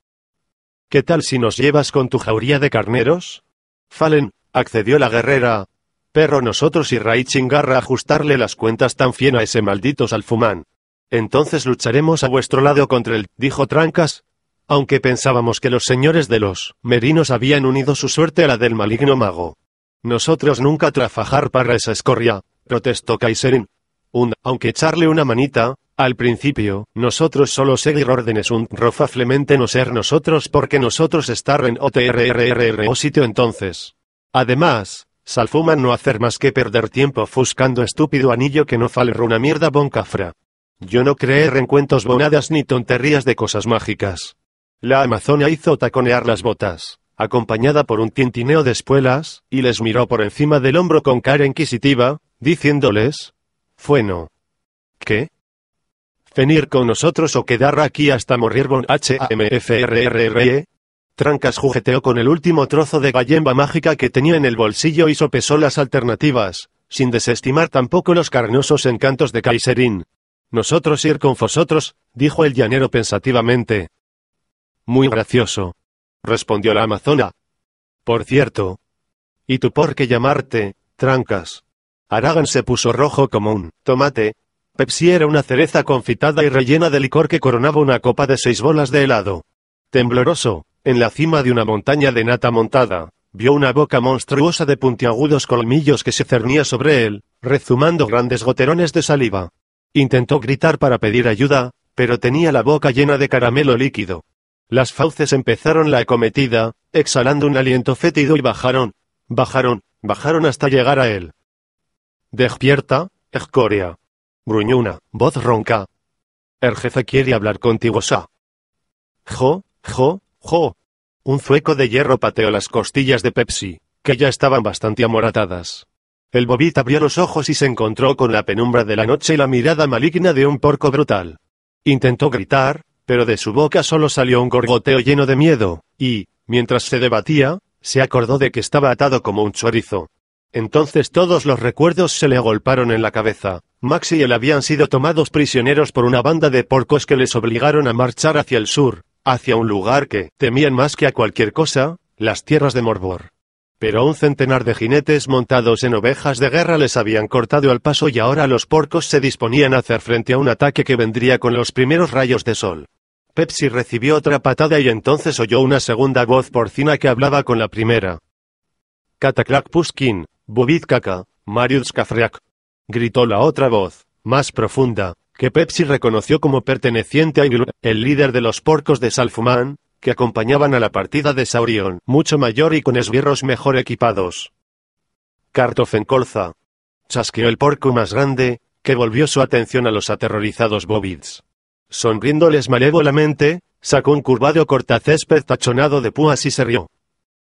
¿Qué tal si nos llevas con tu jauría de carneros? Fallen, accedió la guerrera. Perro nosotros y Raichingarra chingarra ajustarle las cuentas tan fien a ese maldito salfumán. Entonces lucharemos a vuestro lado contra él, dijo Trancas. Aunque pensábamos que los señores de los merinos habían unido su suerte a la del maligno mago. Nosotros nunca trafajar para esa escoria, protestó Kaiserin. Un, aunque echarle una manita, al principio, nosotros solo seguir órdenes un rofaflemente no ser nosotros porque nosotros estar en OTRRRR o sitio entonces. Además, Salfuman no hacer más que perder tiempo fuscando estúpido anillo que no faler una mierda boncafra. Yo no creer en cuentos bonadas ni tonterías de cosas mágicas. La amazona hizo taconear las botas, acompañada por un tintineo de espuelas, y les miró por encima del hombro con cara inquisitiva, diciéndoles, «Fueno». ¿Qué? venir con nosotros o quedar aquí hasta morir bon e. Trancas jugueteó con el último trozo de gallemba mágica que tenía en el bolsillo y sopesó las alternativas, sin desestimar tampoco los carnosos encantos de Kaiserin. Nosotros ir con vosotros, dijo el llanero pensativamente. Muy gracioso. Respondió la amazona. Por cierto. ¿Y tú por qué llamarte, Trancas? Aragan se puso rojo como un tomate, Pepsi era una cereza confitada y rellena de licor que coronaba una copa de seis bolas de helado. Tembloroso, en la cima de una montaña de nata montada, vio una boca monstruosa de puntiagudos colmillos que se cernía sobre él, rezumando grandes goterones de saliva. Intentó gritar para pedir ayuda, pero tenía la boca llena de caramelo líquido. Las fauces empezaron la acometida, exhalando un aliento fétido y bajaron, bajaron, bajaron hasta llegar a él. Despierta, Escoria gruñó una voz ronca. El jefe quiere hablar contigo, Sa. Jo, jo, jo. Un zueco de hierro pateó las costillas de Pepsi, que ya estaban bastante amoratadas. El bobit abrió los ojos y se encontró con la penumbra de la noche y la mirada maligna de un porco brutal. Intentó gritar, pero de su boca solo salió un gorgoteo lleno de miedo, y, mientras se debatía, se acordó de que estaba atado como un chorizo. Entonces todos los recuerdos se le agolparon en la cabeza. Max y él habían sido tomados prisioneros por una banda de porcos que les obligaron a marchar hacia el sur, hacia un lugar que temían más que a cualquier cosa, las tierras de Morbor. Pero un centenar de jinetes montados en ovejas de guerra les habían cortado al paso y ahora los porcos se disponían a hacer frente a un ataque que vendría con los primeros rayos de sol. Pepsi recibió otra patada y entonces oyó una segunda voz porcina que hablaba con la primera. Cataclac Puskin, Bubit caca, Marius Kafriak, Gritó la otra voz, más profunda, que Pepsi reconoció como perteneciente a el líder de los porcos de Salfumán, que acompañaban a la partida de Saurión, mucho mayor y con esbirros mejor equipados. Cartofencolza. Chasqueó el porco más grande, que volvió su atención a los aterrorizados bobids. Sonriéndoles malévolamente, sacó un curvado cortacésped tachonado de púas y se rió.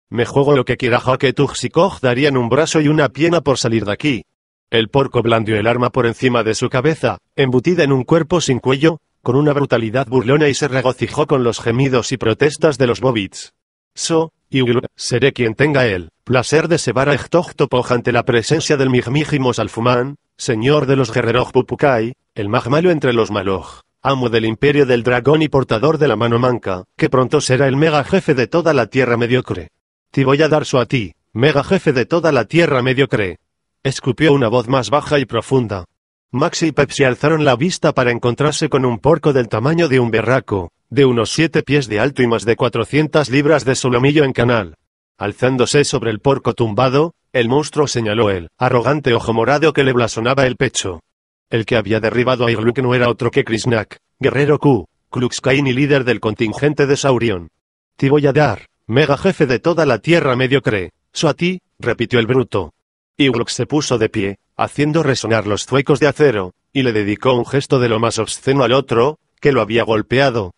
Me juego lo que quiera Jaque Tuxikoj darían un brazo y una pierna por salir de aquí. El porco blandió el arma por encima de su cabeza, embutida en un cuerpo sin cuello, con una brutalidad burlona y se regocijó con los gemidos y protestas de los bobits. So, y seré quien tenga el placer de cebar a Topoj ante la presencia del Migmijimos Alfumán, señor de los guerreros Pupukai, el más malo entre los maloj, amo del imperio del dragón y portador de la mano manca, que pronto será el mega jefe de toda la tierra mediocre. Te voy a dar su a ti, mega jefe de toda la tierra medio cree». Escupió una voz más baja y profunda. Max y Pepsi alzaron la vista para encontrarse con un porco del tamaño de un berraco, de unos siete pies de alto y más de 400 libras de solomillo en canal. Alzándose sobre el porco tumbado, el monstruo señaló el arrogante ojo morado que le blasonaba el pecho. El que había derribado a Irluk no era otro que Krishnak, guerrero Q, Klux Kain y líder del contingente de Saurion. Te voy a dar, Mega jefe de toda la tierra mediocre, ti», repitió el bruto. Y se puso de pie, haciendo resonar los zuecos de acero, y le dedicó un gesto de lo más obsceno al otro, que lo había golpeado.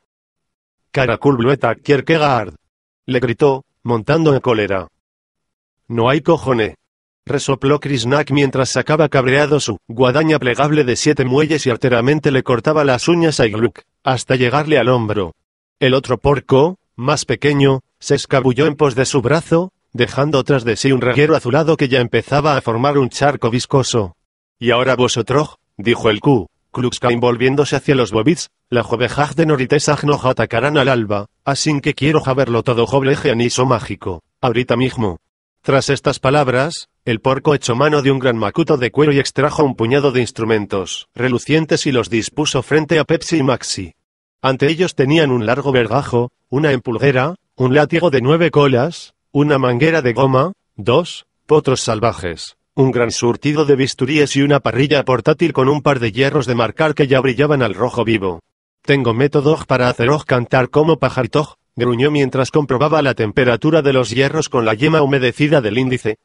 «Caracul Blueta Kierkegaard. Le gritó, montando en cólera. No hay cojone. Resopló Krisnak mientras sacaba cabreado su guadaña plegable de siete muelles y arteramente le cortaba las uñas a Igluk, hasta llegarle al hombro. El otro porco, más pequeño, se escabulló en pos de su brazo, dejando tras de sí un reguero azulado que ya empezaba a formar un charco viscoso. Y ahora vosotros, dijo el Q, Kluxkain volviéndose hacia los bobits, la jovejaj de Noritesaj no atacarán al alba, así que quiero haberlo todo jobleje aniso mágico, ahorita mismo. Tras estas palabras, el porco echó mano de un gran macuto de cuero y extrajo un puñado de instrumentos relucientes y los dispuso frente a Pepsi y Maxi. Ante ellos tenían un largo vergajo, una empulguera, un látigo de nueve colas, una manguera de goma, dos potros salvajes, un gran surtido de bisturíes y una parrilla portátil con un par de hierros de marcar que ya brillaban al rojo vivo. Tengo método para haceros cantar como pajarito, gruñó mientras comprobaba la temperatura de los hierros con la yema humedecida del índice.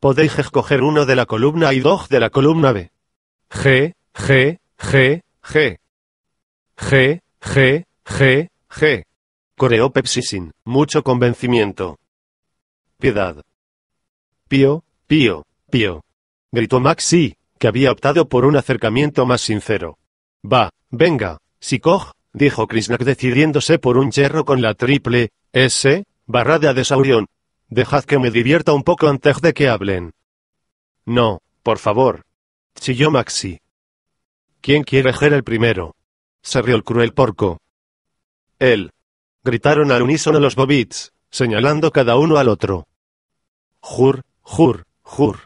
Podéis escoger uno de la columna A y dos de la columna B. G, G, G, G. G, G, G, G. Coreó Pepsi sin mucho convencimiento. Piedad. Pío, pío, pío. Gritó Maxi, que había optado por un acercamiento más sincero. Va, venga, si cog, dijo Krisnak, decidiéndose por un yerro con la triple ese, barrada de Saurión. Dejad que me divierta un poco antes de que hablen. No, por favor. Chilló Maxi. ¿Quién quiere ser el primero? Se rió el cruel porco. Él, gritaron al unísono los Bobits, señalando cada uno al otro. Jur, jur, jur.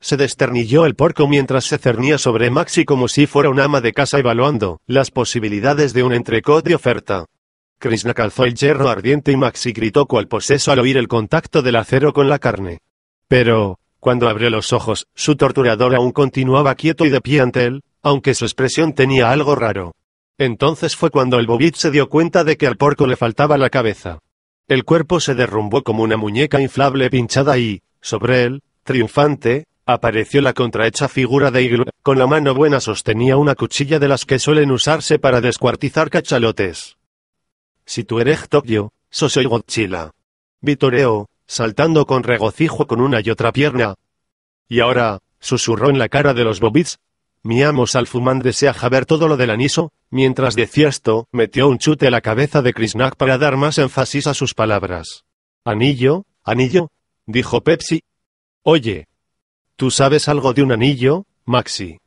Se desternilló el porco mientras se cernía sobre Maxi como si fuera un ama de casa evaluando las posibilidades de un entrecot de oferta. Krishna calzó el hierro ardiente y Maxi gritó cual poseso al oír el contacto del acero con la carne. Pero, cuando abrió los ojos, su torturador aún continuaba quieto y de pie ante él, aunque su expresión tenía algo raro. Entonces fue cuando el Bobit se dio cuenta de que al porco le faltaba la cabeza. El cuerpo se derrumbó como una muñeca inflable pinchada y, sobre él, triunfante, apareció la contrahecha figura de Iglu. Con la mano buena sostenía una cuchilla de las que suelen usarse para descuartizar cachalotes. Si tú eres Tokio, so soy Godzilla. Vitoreo, saltando con regocijo con una y otra pierna. Y ahora, susurró en la cara de los bobits, mi amo Salfumán desea saber todo lo del aniso. Mientras decía esto, metió un chute a la cabeza de Krisnak para dar más énfasis a sus palabras. Anillo, anillo, dijo Pepsi. Oye. ¿Tú sabes algo de un anillo, Maxi?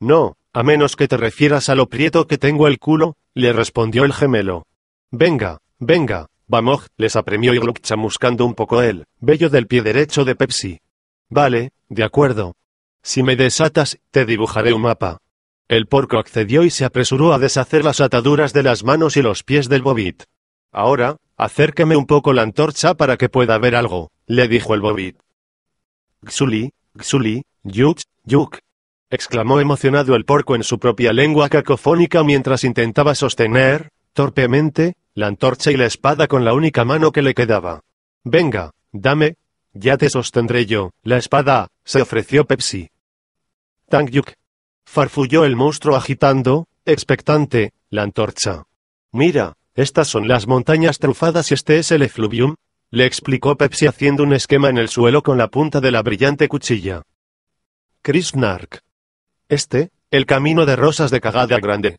No, a menos que te refieras a lo prieto que tengo el culo, le respondió el gemelo. Venga, venga, vamos, les apremió Gluck chamuscando un poco el bello del pie derecho de Pepsi. Vale, de acuerdo, si me desatas, te dibujaré un mapa. El porco accedió y se apresuró a deshacer las ataduras de las manos y los pies del bobit. Ahora, acérqueme un poco la antorcha para que pueda ver algo, le dijo el bobit. Xuli, Xuli, yuk, yuk. exclamó emocionado el porco en su propia lengua cacofónica mientras intentaba sostener, torpemente, la antorcha y la espada con la única mano que le quedaba. Venga, dame, ya te sostendré yo, la espada, se ofreció Pepsi. Tang Farfulló el monstruo agitando, expectante, la antorcha. Mira, estas son las montañas trufadas y este es el efluvium, le explicó Pepsi haciendo un esquema en el suelo con la punta de la brillante cuchilla. Chris Nark. Este, el camino de rosas de cagada grande.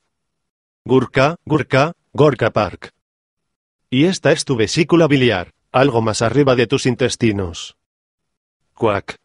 Gurka, Gurka, Gorka Park. Y esta es tu vesícula biliar, algo más arriba de tus intestinos. Quack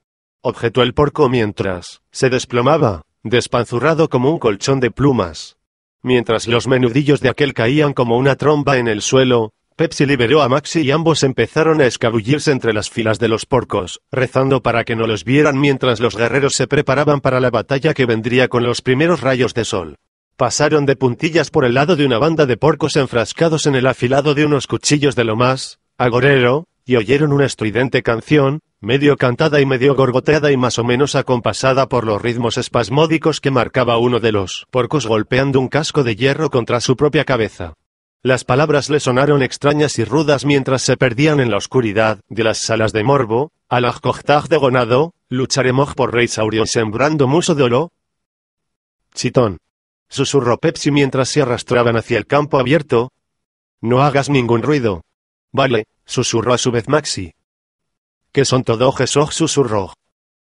objetó el porco mientras se desplomaba, despanzurrado como un colchón de plumas. Mientras los menudillos de aquel caían como una tromba en el suelo, Pepsi liberó a Maxi y ambos empezaron a escabullirse entre las filas de los porcos, rezando para que no los vieran mientras los guerreros se preparaban para la batalla que vendría con los primeros rayos de sol. Pasaron de puntillas por el lado de una banda de porcos enfrascados en el afilado de unos cuchillos de lo más agorero, y oyeron una estridente canción, medio cantada y medio gorgoteada y más o menos acompasada por los ritmos espasmódicos que marcaba uno de los porcos golpeando un casco de hierro contra su propia cabeza. Las palabras le sonaron extrañas y rudas mientras se perdían en la oscuridad de las salas de Morbo, Alajkojtaj de Gonado, lucharemos por Rey Saurio sembrando muso de oro. Chitón. Susurró Pepsi mientras se arrastraban hacia el campo abierto. No hagas ningún ruido. Vale, susurró a su vez Maxi. Que son todo Jesús? susurró.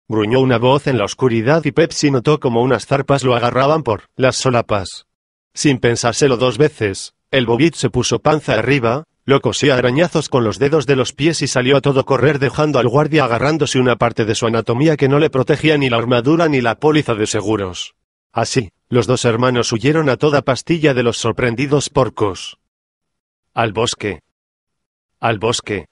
Gruñó una voz en la oscuridad y Pepsi notó como unas zarpas lo agarraban por las solapas. Sin pensárselo dos veces, el bobit se puso panza arriba, lo cosía a arañazos con los dedos de los pies y salió a todo correr dejando al guardia agarrándose una parte de su anatomía que no le protegía ni la armadura ni la póliza de seguros. Así, los dos hermanos huyeron a toda pastilla de los sorprendidos porcos. Al bosque. Al bosque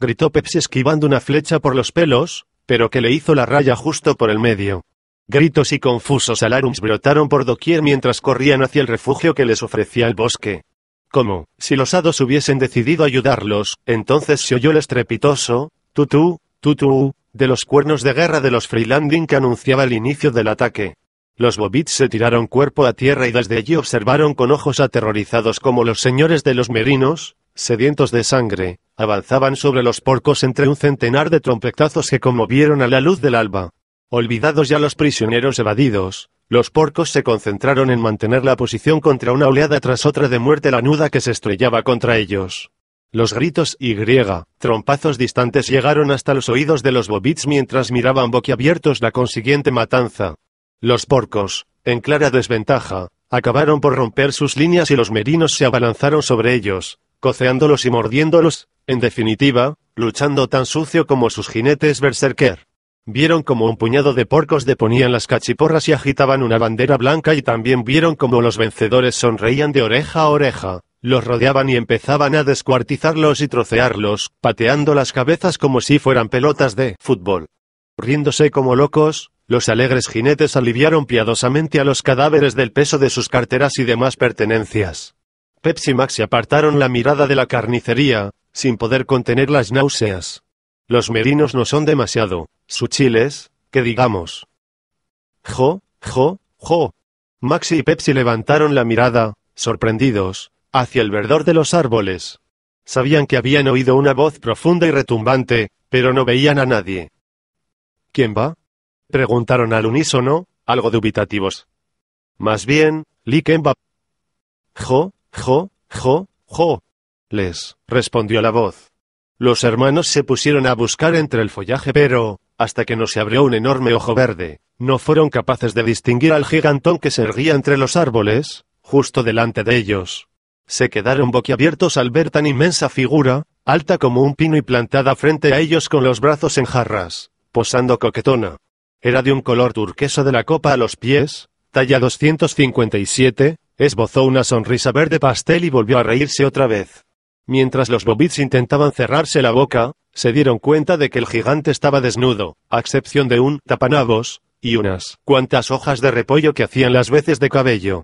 gritó Pepsi esquivando una flecha por los pelos, pero que le hizo la raya justo por el medio. Gritos y confusos alarums brotaron por doquier mientras corrían hacia el refugio que les ofrecía el bosque. Como, si los hados hubiesen decidido ayudarlos, entonces se oyó el estrepitoso, tutú, tutú, de los cuernos de guerra de los Freelanding que anunciaba el inicio del ataque. Los Bobits se tiraron cuerpo a tierra y desde allí observaron con ojos aterrorizados como los señores de los merinos, sedientos de sangre, avanzaban sobre los porcos entre un centenar de trompetazos que conmovieron a la luz del alba. Olvidados ya los prisioneros evadidos, los porcos se concentraron en mantener la posición contra una oleada tras otra de muerte lanuda que se estrellaba contra ellos. Los gritos y griega, trompazos distantes llegaron hasta los oídos de los bobits mientras miraban boquiabiertos la consiguiente matanza. Los porcos, en clara desventaja, acabaron por romper sus líneas y los merinos se abalanzaron sobre ellos, coceándolos y mordiéndolos, en definitiva, luchando tan sucio como sus jinetes berserker. Vieron como un puñado de porcos deponían las cachiporras y agitaban una bandera blanca y también vieron como los vencedores sonreían de oreja a oreja, los rodeaban y empezaban a descuartizarlos y trocearlos, pateando las cabezas como si fueran pelotas de fútbol. Riéndose como locos, los alegres jinetes aliviaron piadosamente a los cadáveres del peso de sus carteras y demás pertenencias. Pepsi Max se apartaron la mirada de la carnicería, sin poder contener las náuseas. Los merinos no son demasiado chiles, que digamos. Jo, jo, jo. Maxi y Pepsi levantaron la mirada, sorprendidos, hacia el verdor de los árboles. Sabían que habían oído una voz profunda y retumbante, pero no veían a nadie. ¿Quién va? Preguntaron al unísono, algo dubitativos. Más bien, Ken va. Jo, jo, jo, jo les respondió la voz. Los hermanos se pusieron a buscar entre el follaje, pero, hasta que no se abrió un enorme ojo verde, no fueron capaces de distinguir al gigantón que se erguía entre los árboles, justo delante de ellos. Se quedaron boquiabiertos al ver tan inmensa figura, alta como un pino y plantada frente a ellos con los brazos en jarras, posando coquetona. Era de un color turquesa de la copa a los pies, talla 257, esbozó una sonrisa verde pastel y volvió a reírse otra vez. Mientras los bobits intentaban cerrarse la boca, se dieron cuenta de que el gigante estaba desnudo, a excepción de un tapanabos, y unas cuantas hojas de repollo que hacían las veces de cabello.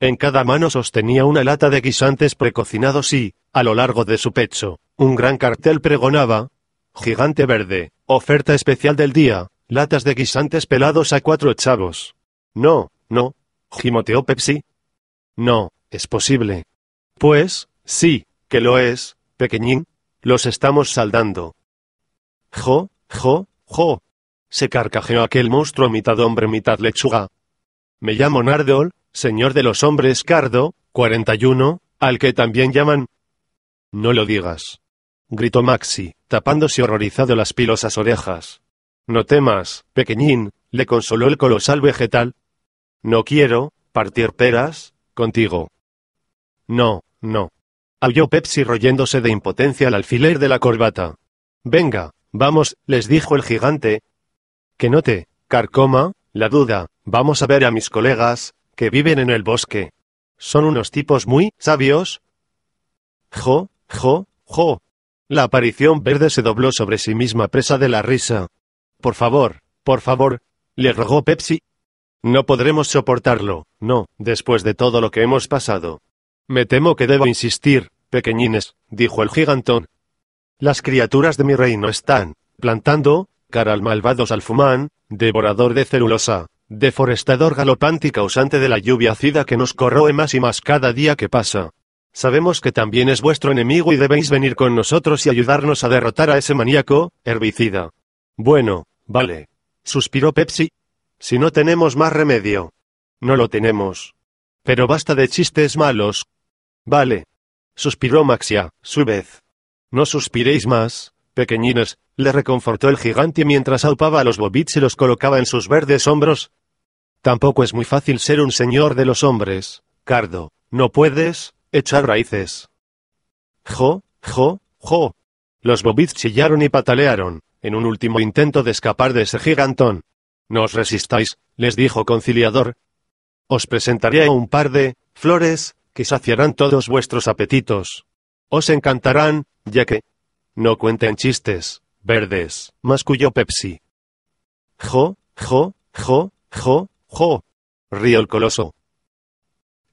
En cada mano sostenía una lata de guisantes precocinados y, a lo largo de su pecho, un gran cartel pregonaba, Gigante verde, oferta especial del día, latas de guisantes pelados a cuatro chavos. No, no, gimoteó Pepsi. No, es posible. Pues, sí, que lo es, pequeñín, los estamos saldando. Jo, jo, jo. Se carcajeó aquel monstruo mitad hombre mitad lechuga. Me llamo Nardol, señor de los hombres Cardo, 41, al que también llaman... No lo digas. Gritó Maxi, tapándose horrorizado las pilosas orejas. No temas, pequeñín, le consoló el colosal vegetal. No quiero, partir peras, contigo. No, no aulló Pepsi royéndose de impotencia al alfiler de la corbata. Venga, vamos, les dijo el gigante. Que no te, carcoma, la duda, vamos a ver a mis colegas, que viven en el bosque. Son unos tipos muy sabios. Jo, jo, jo. La aparición verde se dobló sobre sí misma presa de la risa. Por favor, por favor, le rogó Pepsi. No podremos soportarlo, no, después de todo lo que hemos pasado. Me temo que debo insistir, Pequeñines, dijo el gigantón. Las criaturas de mi reino están, plantando, cara al malvado Salfumán, devorador de celulosa, deforestador galopante y causante de la lluvia ácida que nos corroe más y más cada día que pasa. Sabemos que también es vuestro enemigo y debéis venir con nosotros y ayudarnos a derrotar a ese maníaco, herbicida. Bueno, vale. Suspiró Pepsi. Si no tenemos más remedio. No lo tenemos. Pero basta de chistes malos. Vale, suspiró Maxia, su vez. No suspiréis más, pequeñines, le reconfortó el gigante mientras aupaba a los bobits y los colocaba en sus verdes hombros. Tampoco es muy fácil ser un señor de los hombres, Cardo, no puedes, echar raíces. Jo, jo, jo. Los bobits chillaron y patalearon, en un último intento de escapar de ese gigantón. No os resistáis, les dijo conciliador. Os presentaré un par de, flores, que saciarán todos vuestros apetitos. Os encantarán, ya que... No cuenten chistes, verdes, cuyo Pepsi. Jo, jo, jo, jo, jo, río el coloso.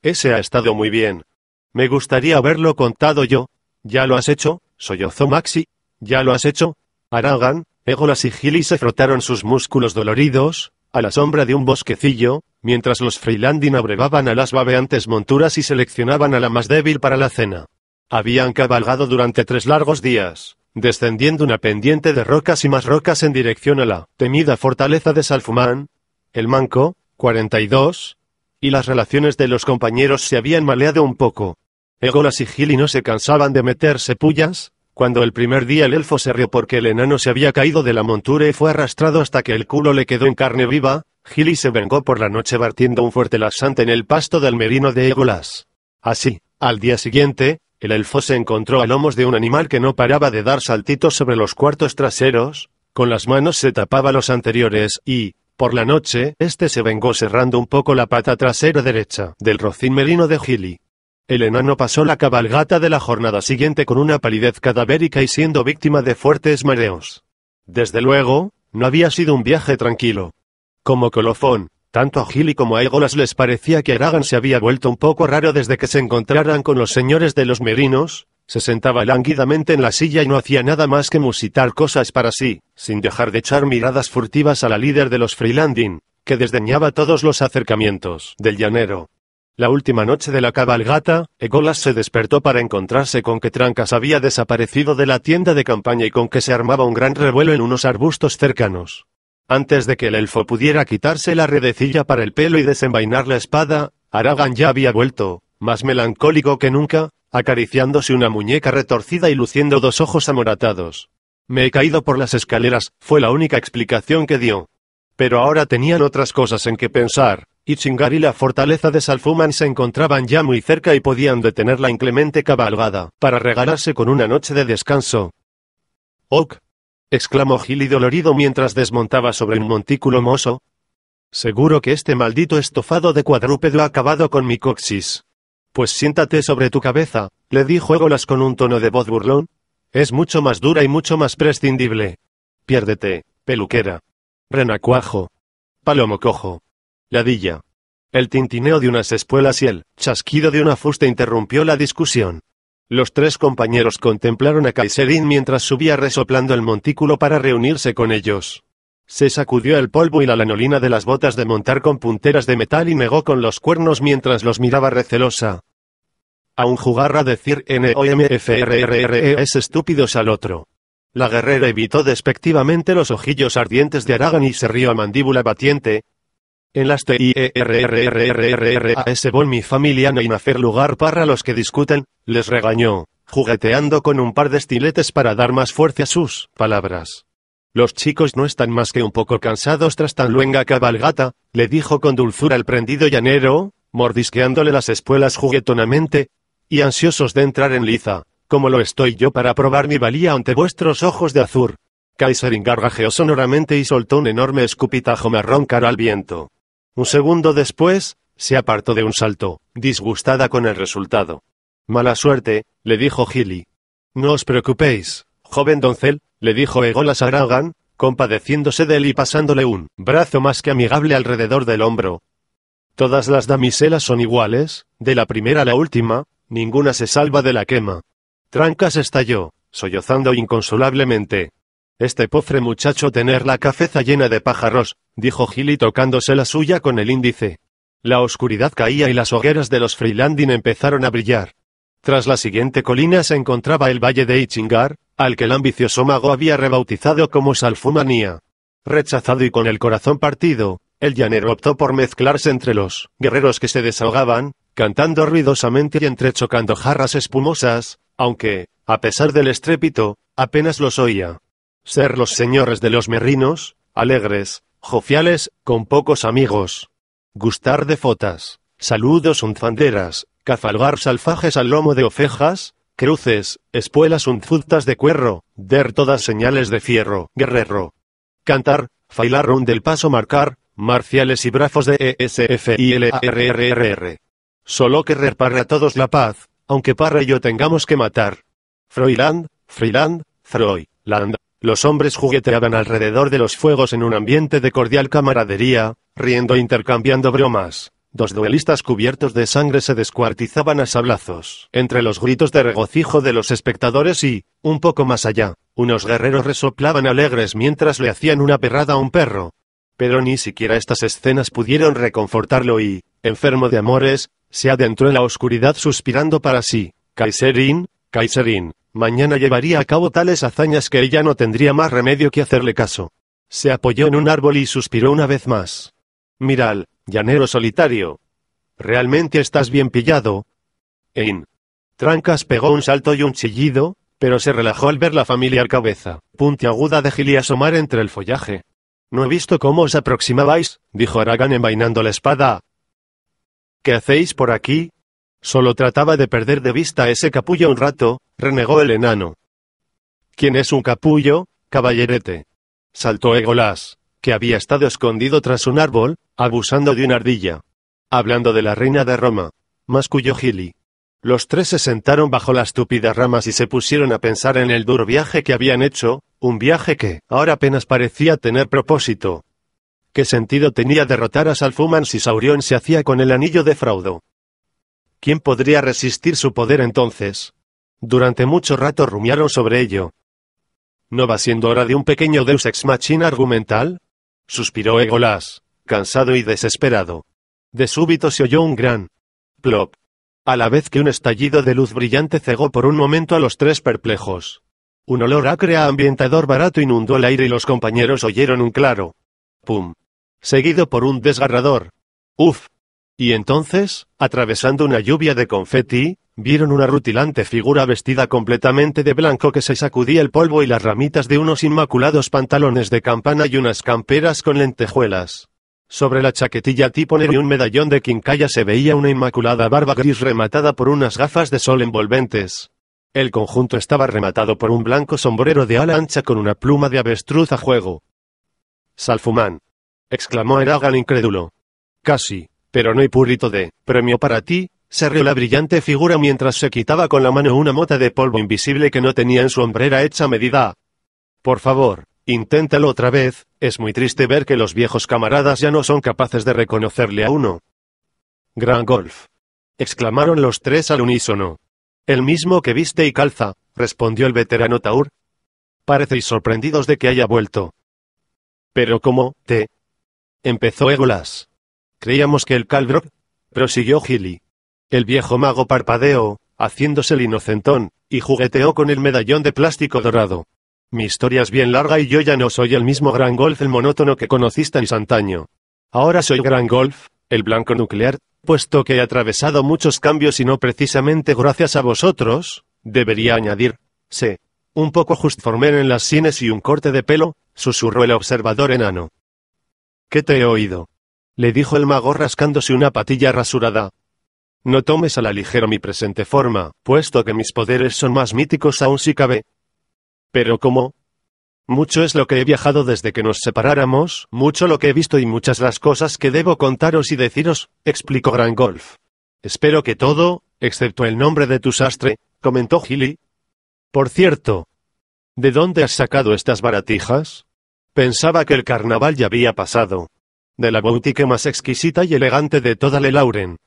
Ese ha estado muy bien. Me gustaría haberlo contado yo. ¿Ya lo has hecho? sollozó Maxi. ¿Ya lo has hecho? Aragan, Égolas y Gili se frotaron sus músculos doloridos, a la sombra de un bosquecillo, mientras los Freelandin abrevaban a las babeantes monturas y seleccionaban a la más débil para la cena. Habían cabalgado durante tres largos días, descendiendo una pendiente de rocas y más rocas en dirección a la temida fortaleza de Salfumán, el Manco, 42, y las relaciones de los compañeros se habían maleado un poco. Egolas y Gili no se cansaban de meterse pullas, cuando el primer día el elfo se rió porque el enano se había caído de la montura y fue arrastrado hasta que el culo le quedó en carne viva, Gilly se vengó por la noche vertiendo un fuerte laxante en el pasto del merino de Egolas Así, al día siguiente, el elfo se encontró a lomos de un animal que no paraba de dar saltitos sobre los cuartos traseros, con las manos se tapaba los anteriores y, por la noche, este se vengó cerrando un poco la pata trasera derecha del rocín merino de Gilly. El enano pasó la cabalgata de la jornada siguiente con una palidez cadavérica y siendo víctima de fuertes mareos. Desde luego, no había sido un viaje tranquilo. Como colofón, tanto a Gilly como a Egolas les parecía que Aragan se había vuelto un poco raro desde que se encontraran con los señores de los merinos, se sentaba lánguidamente en la silla y no hacía nada más que musitar cosas para sí, sin dejar de echar miradas furtivas a la líder de los Freelandin, que desdeñaba todos los acercamientos del llanero. La última noche de la cabalgata, Egolas se despertó para encontrarse con que Trancas había desaparecido de la tienda de campaña y con que se armaba un gran revuelo en unos arbustos cercanos. Antes de que el elfo pudiera quitarse la redecilla para el pelo y desenvainar la espada, Aragan ya había vuelto, más melancólico que nunca, acariciándose una muñeca retorcida y luciendo dos ojos amoratados. Me he caído por las escaleras, fue la única explicación que dio. Pero ahora tenían otras cosas en que pensar, y Chingar y la fortaleza de Salfuman se encontraban ya muy cerca y podían detener la inclemente cabalgada, para regalarse con una noche de descanso. Ok, exclamó Gilly dolorido mientras desmontaba sobre un montículo mozo Seguro que este maldito estofado de cuadrúpedo ha acabado con mi coxis. Pues siéntate sobre tu cabeza, le dijo Egolas con un tono de voz burlón. Es mucho más dura y mucho más prescindible. Piérdete, peluquera. Renacuajo. Palomo cojo. Ladilla. El tintineo de unas espuelas y el chasquido de una fusta interrumpió la discusión. Los tres compañeros contemplaron a Kaiserin mientras subía resoplando el montículo para reunirse con ellos. Se sacudió el polvo y la lanolina de las botas de montar con punteras de metal y negó con los cuernos mientras los miraba recelosa. A un jugarra decir es estúpidos al otro. La guerrera evitó despectivamente los ojillos ardientes de Aragan y se rió a mandíbula batiente, en las TIERRRRRRAS Bon mi familia no hacer lugar para los que discuten, les regañó, jugueteando con un par de estiletes para dar más fuerza a sus palabras. Los chicos no están más que un poco cansados tras tan luenga cabalgata, le dijo con dulzura el prendido llanero, mordisqueándole las espuelas juguetonamente, y ansiosos de entrar en liza, como lo estoy yo para probar mi valía ante vuestros ojos de azur. Kaisering garrajeó sonoramente y soltó un enorme escupitajo marrón cara al viento un segundo después, se apartó de un salto, disgustada con el resultado. Mala suerte, le dijo Gilly. No os preocupéis, joven doncel, le dijo Egolas a compadeciéndose de él y pasándole un brazo más que amigable alrededor del hombro. Todas las damiselas son iguales, de la primera a la última, ninguna se salva de la quema. Trancas estalló, sollozando inconsolablemente. Este pofre muchacho tener la cabeza llena de pájaros, dijo Gilly tocándose la suya con el índice. La oscuridad caía y las hogueras de los freelanding empezaron a brillar. Tras la siguiente colina se encontraba el valle de Ichingar, al que el ambicioso mago había rebautizado como Salfumanía. Rechazado y con el corazón partido, el llanero optó por mezclarse entre los guerreros que se desahogaban, cantando ruidosamente y entrechocando jarras espumosas, aunque, a pesar del estrépito, apenas los oía ser los señores de los merrinos, alegres, jofiales, con pocos amigos. Gustar de fotas, saludos unzanderas, cafalgar salvajes al lomo de ovejas, cruces, espuelas unzutas de cuerro, der todas señales de fierro, guerrero. Cantar, failar un del paso marcar, marciales y brazos de ESF y r. Solo querer para todos la paz, aunque para yo tengamos que matar. Froiland, Freeland, Freud, los hombres jugueteaban alrededor de los fuegos en un ambiente de cordial camaradería, riendo e intercambiando bromas. Dos duelistas cubiertos de sangre se descuartizaban a sablazos. Entre los gritos de regocijo de los espectadores y, un poco más allá, unos guerreros resoplaban alegres mientras le hacían una perrada a un perro. Pero ni siquiera estas escenas pudieron reconfortarlo y, enfermo de amores, se adentró en la oscuridad suspirando para sí. Kaiserin, Kaiserin, Mañana llevaría a cabo tales hazañas que ella no tendría más remedio que hacerle caso. Se apoyó en un árbol y suspiró una vez más. Miral, llanero solitario. ¿Realmente estás bien pillado? Ein. Trancas pegó un salto y un chillido, pero se relajó al ver la familiar cabeza, puntiaguda de Gili asomar entre el follaje. No he visto cómo os aproximabais, dijo Aragán envainando la espada. ¿Qué hacéis por aquí? Solo trataba de perder de vista a ese capullo un rato, renegó el enano. ¿Quién es un capullo, caballerete? saltó Egolás, que había estado escondido tras un árbol, abusando de una ardilla. Hablando de la reina de Roma, cuyo Gili. Los tres se sentaron bajo las estúpidas ramas y se pusieron a pensar en el duro viaje que habían hecho, un viaje que ahora apenas parecía tener propósito. ¿Qué sentido tenía derrotar a Salfuman si Saurión se hacía con el anillo de fraudo? ¿Quién podría resistir su poder entonces? Durante mucho rato rumiaron sobre ello. ¿No va siendo hora de un pequeño deus ex machina argumental? suspiró Egolas, cansado y desesperado. De súbito se oyó un gran plop, a la vez que un estallido de luz brillante cegó por un momento a los tres perplejos. Un olor acre a ambientador barato inundó el aire y los compañeros oyeron un claro pum, seguido por un desgarrador Uff. Y entonces, atravesando una lluvia de confeti, vieron una rutilante figura vestida completamente de blanco que se sacudía el polvo y las ramitas de unos inmaculados pantalones de campana y unas camperas con lentejuelas. Sobre la chaquetilla tipo y un medallón de quincalla se veía una inmaculada barba gris rematada por unas gafas de sol envolventes. El conjunto estaba rematado por un blanco sombrero de ala ancha con una pluma de avestruz a juego. Salfumán. exclamó Eragan incrédulo. Casi. Pero no hay purrito de premio para ti, se rió la brillante figura mientras se quitaba con la mano una mota de polvo invisible que no tenía en su hombrera hecha medida. Por favor, inténtalo otra vez, es muy triste ver que los viejos camaradas ya no son capaces de reconocerle a uno. Gran golf. exclamaron los tres al unísono. El mismo que viste y calza, respondió el veterano Taur. Pareceis sorprendidos de que haya vuelto. Pero ¿cómo, te? empezó Égolas. Creíamos que el Calbrock? prosiguió Gilly. El viejo mago parpadeó, haciéndose el inocentón, y jugueteó con el medallón de plástico dorado. Mi historia es bien larga y yo ya no soy el mismo Gran Golf el monótono que conociste en Santaño. Ahora soy Gran Golf, el blanco nuclear, puesto que he atravesado muchos cambios y no precisamente gracias a vosotros, debería añadir, sé, un poco justformer en las cines y un corte de pelo, susurró el observador enano. ¿Qué te he oído? le dijo el mago rascándose una patilla rasurada. No tomes a la ligera mi presente forma, puesto que mis poderes son más míticos aún si cabe. Pero ¿cómo? Mucho es lo que he viajado desde que nos separáramos, mucho lo que he visto y muchas las cosas que debo contaros y deciros, explicó Grangolf. Espero que todo, excepto el nombre de tu sastre, comentó Gilly. Por cierto, ¿de dónde has sacado estas baratijas? Pensaba que el carnaval ya había pasado de la boutique más exquisita y elegante de toda Le Lauren.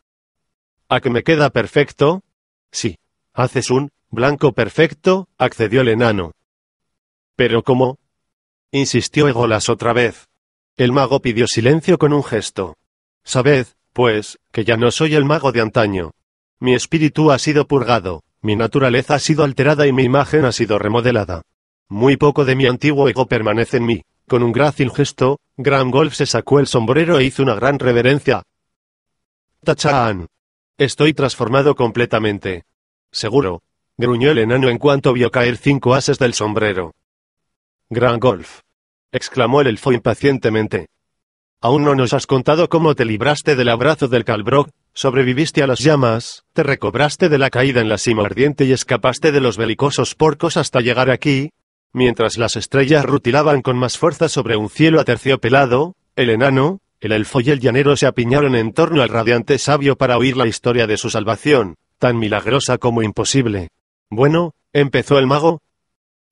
¿A que me queda perfecto? Sí. Haces un blanco perfecto, accedió el enano. ¿Pero cómo? insistió Egolas otra vez. El mago pidió silencio con un gesto. Sabed, pues, que ya no soy el mago de antaño. Mi espíritu ha sido purgado, mi naturaleza ha sido alterada y mi imagen ha sido remodelada. Muy poco de mi antiguo ego permanece en mí, con un grácil gesto, Grand Golf se sacó el sombrero e hizo una gran reverencia. ¡Tachán! Estoy transformado completamente. Seguro. Gruñó el enano en cuanto vio caer cinco ases del sombrero. Gran Golf. exclamó el elfo impacientemente. Aún no nos has contado cómo te libraste del abrazo del Calbrog, sobreviviste a las llamas, te recobraste de la caída en la cima ardiente y escapaste de los belicosos porcos hasta llegar aquí, Mientras las estrellas rutilaban con más fuerza sobre un cielo aterciopelado, el enano, el elfo y el llanero se apiñaron en torno al radiante sabio para oír la historia de su salvación, tan milagrosa como imposible. Bueno, empezó el mago.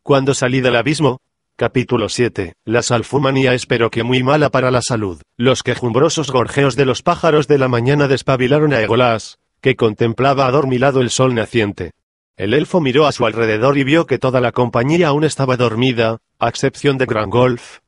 Cuando salí del abismo, Capítulo 7. La salfumanía espero que muy mala para la salud. Los quejumbrosos gorjeos de los pájaros de la mañana despabilaron a Egolás, que contemplaba adormilado el sol naciente. El elfo miró a su alrededor y vio que toda la compañía aún estaba dormida, a excepción de Grangolf.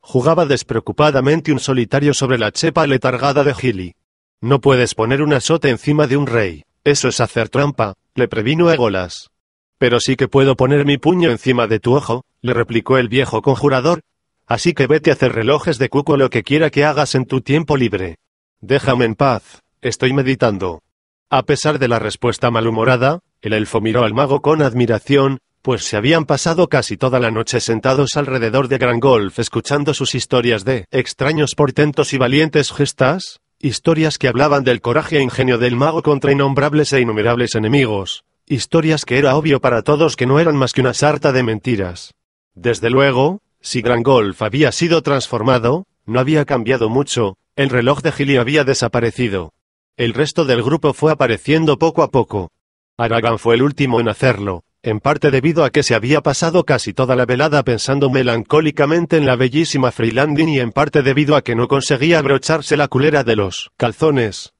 Jugaba despreocupadamente un solitario sobre la chepa letargada de Gilly. No puedes poner una azote encima de un rey, eso es hacer trampa, le previno Golas. Pero sí que puedo poner mi puño encima de tu ojo, le replicó el viejo conjurador. Así que vete a hacer relojes de cuco lo que quiera que hagas en tu tiempo libre. Déjame en paz, estoy meditando. A pesar de la respuesta malhumorada, el elfo miró al mago con admiración, pues se habían pasado casi toda la noche sentados alrededor de Gran Golf escuchando sus historias de extraños portentos y valientes gestas, historias que hablaban del coraje e ingenio del mago contra innombrables e innumerables enemigos, historias que era obvio para todos que no eran más que una sarta de mentiras. Desde luego, si Gran Golf había sido transformado, no había cambiado mucho, el reloj de Gili había desaparecido. El resto del grupo fue apareciendo poco a poco, Aragán fue el último en hacerlo, en parte debido a que se había pasado casi toda la velada pensando melancólicamente en la bellísima Freelandin y en parte debido a que no conseguía abrocharse la culera de los calzones.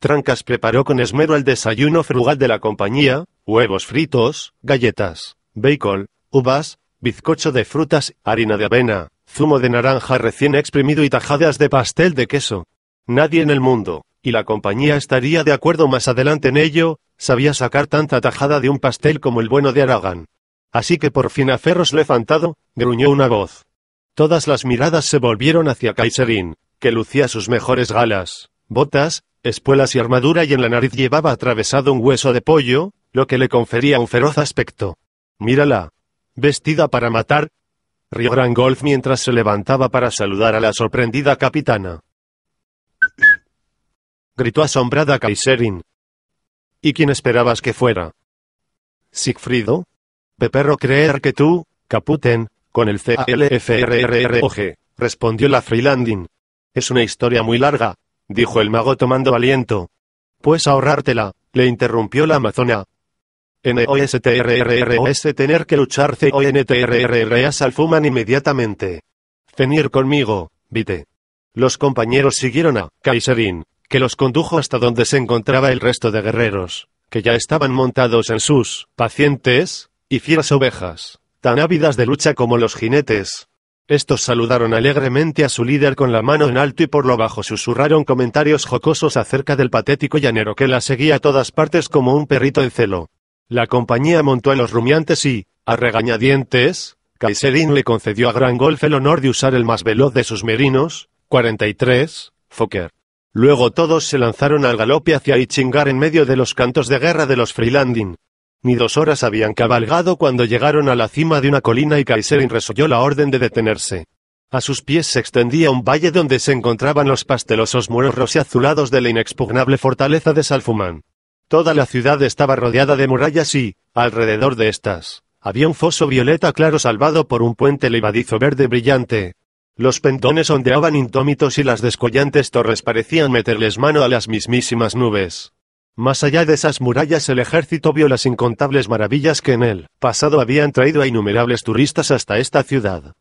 Trancas preparó con esmero el desayuno frugal de la compañía, huevos fritos, galletas, bacon, uvas, bizcocho de frutas, harina de avena, zumo de naranja recién exprimido y tajadas de pastel de queso. Nadie en el mundo, y la compañía estaría de acuerdo más adelante en ello, sabía sacar tanta tajada de un pastel como el bueno de Aragán. Así que por fin a Ferros levantado, gruñó una voz. Todas las miradas se volvieron hacia Kaiserin, que lucía sus mejores galas, botas, espuelas y armadura y en la nariz llevaba atravesado un hueso de pollo, lo que le confería un feroz aspecto. Mírala. Vestida para matar. Rió Golf mientras se levantaba para saludar a la sorprendida capitana gritó asombrada Kaiserin. ¿Y quién esperabas que fuera? ¿Sigfrido? Peperro creer que tú, Caputen, con el g, respondió la Freelanding. Es una historia muy larga, dijo el mago tomando aliento. Pues ahorrártela, le interrumpió la amazona. s tener que luchar CONTRRRAS e al fuman inmediatamente. Venir conmigo, vite. Los compañeros siguieron a Kaiserin, que los condujo hasta donde se encontraba el resto de guerreros, que ya estaban montados en sus pacientes y fieras ovejas, tan ávidas de lucha como los jinetes. Estos saludaron alegremente a su líder con la mano en alto y por lo bajo susurraron comentarios jocosos acerca del patético llanero que la seguía a todas partes como un perrito en celo. La compañía montó a los rumiantes y, a regañadientes, Kaiserin le concedió a Gran Golf el honor de usar el más veloz de sus merinos, 43, Fokker. Luego todos se lanzaron al galope hacia Ichingar en medio de los cantos de guerra de los Freelanding. Ni dos horas habían cabalgado cuando llegaron a la cima de una colina y Kaiserin resolvió la orden de detenerse. A sus pies se extendía un valle donde se encontraban los pastelosos muros azulados de la inexpugnable fortaleza de Salfumán. Toda la ciudad estaba rodeada de murallas y, alrededor de estas, había un foso violeta claro salvado por un puente levadizo verde brillante, los pendones ondeaban indómitos y las descollantes torres parecían meterles mano a las mismísimas nubes. Más allá de esas murallas el ejército vio las incontables maravillas que en el pasado habían traído a innumerables turistas hasta esta ciudad.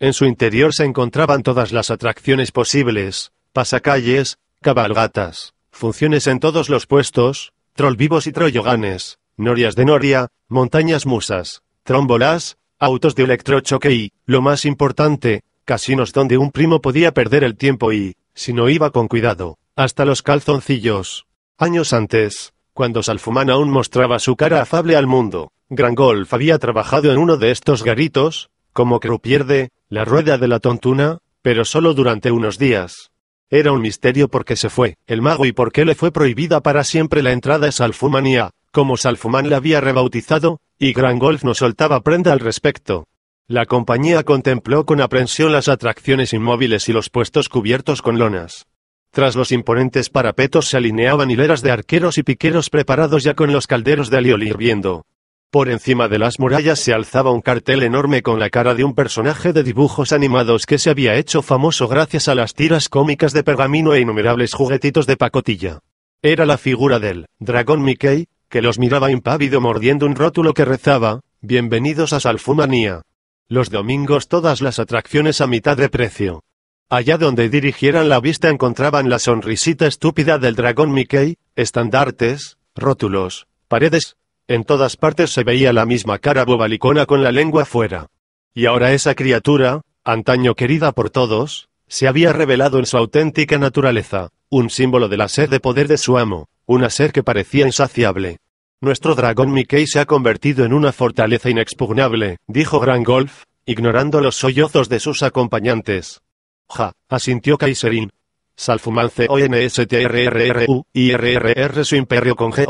En su interior se encontraban todas las atracciones posibles, pasacalles, cabalgatas, funciones en todos los puestos, troll vivos y troyoganes, norias de noria, montañas musas, trombolas, autos de electrochoque y, lo más importante, casinos donde un primo podía perder el tiempo y, si no iba con cuidado, hasta los calzoncillos. Años antes, cuando Salfumán aún mostraba su cara afable al mundo, Gran Golf había trabajado en uno de estos garitos, como croupier pierde, la rueda de la tontuna, pero solo durante unos días. Era un misterio por qué se fue, el mago y por qué le fue prohibida para siempre la entrada a Salfumanía, como Salfumán la había rebautizado, y Gran Golf no soltaba prenda al respecto. La compañía contempló con aprensión las atracciones inmóviles y los puestos cubiertos con lonas. Tras los imponentes parapetos se alineaban hileras de arqueros y piqueros preparados ya con los calderos de alioli hirviendo. Por encima de las murallas se alzaba un cartel enorme con la cara de un personaje de dibujos animados que se había hecho famoso gracias a las tiras cómicas de pergamino e innumerables juguetitos de pacotilla. Era la figura del dragón Mickey, que los miraba impávido mordiendo un rótulo que rezaba, Bienvenidos a Salfumanía. Los domingos todas las atracciones a mitad de precio. Allá donde dirigieran la vista encontraban la sonrisita estúpida del dragón Mickey, estandartes, rótulos, paredes. En todas partes se veía la misma cara bobalicona con la lengua fuera. Y ahora esa criatura, antaño querida por todos, se había revelado en su auténtica naturaleza, un símbolo de la sed de poder de su amo, una sed que parecía insaciable. Nuestro dragón Mickey se ha convertido en una fortaleza inexpugnable, dijo Golf, ignorando los sollozos de sus acompañantes. Ja, asintió Kaiserin. r r r su imperio con von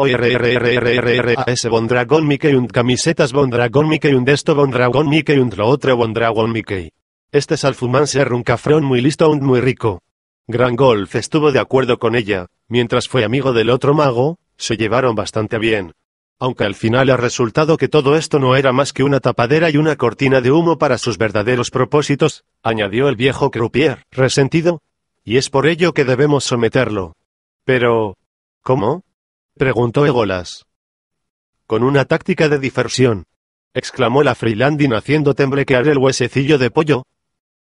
Bondragón Mickey und camisetas Bondragón Mickey und esto dragon Mickey und lo otro dragón Mickey. Este Salfuman ser un cafrón muy listo und muy rico. Gran Golf estuvo de acuerdo con ella, mientras fue amigo del otro mago, se llevaron bastante bien. Aunque al final ha resultado que todo esto no era más que una tapadera y una cortina de humo para sus verdaderos propósitos, añadió el viejo croupier, resentido. Y es por ello que debemos someterlo. Pero... ¿Cómo? preguntó Egolas. Con una táctica de difersión. exclamó la Freelandin haciendo temblequear el huesecillo de pollo,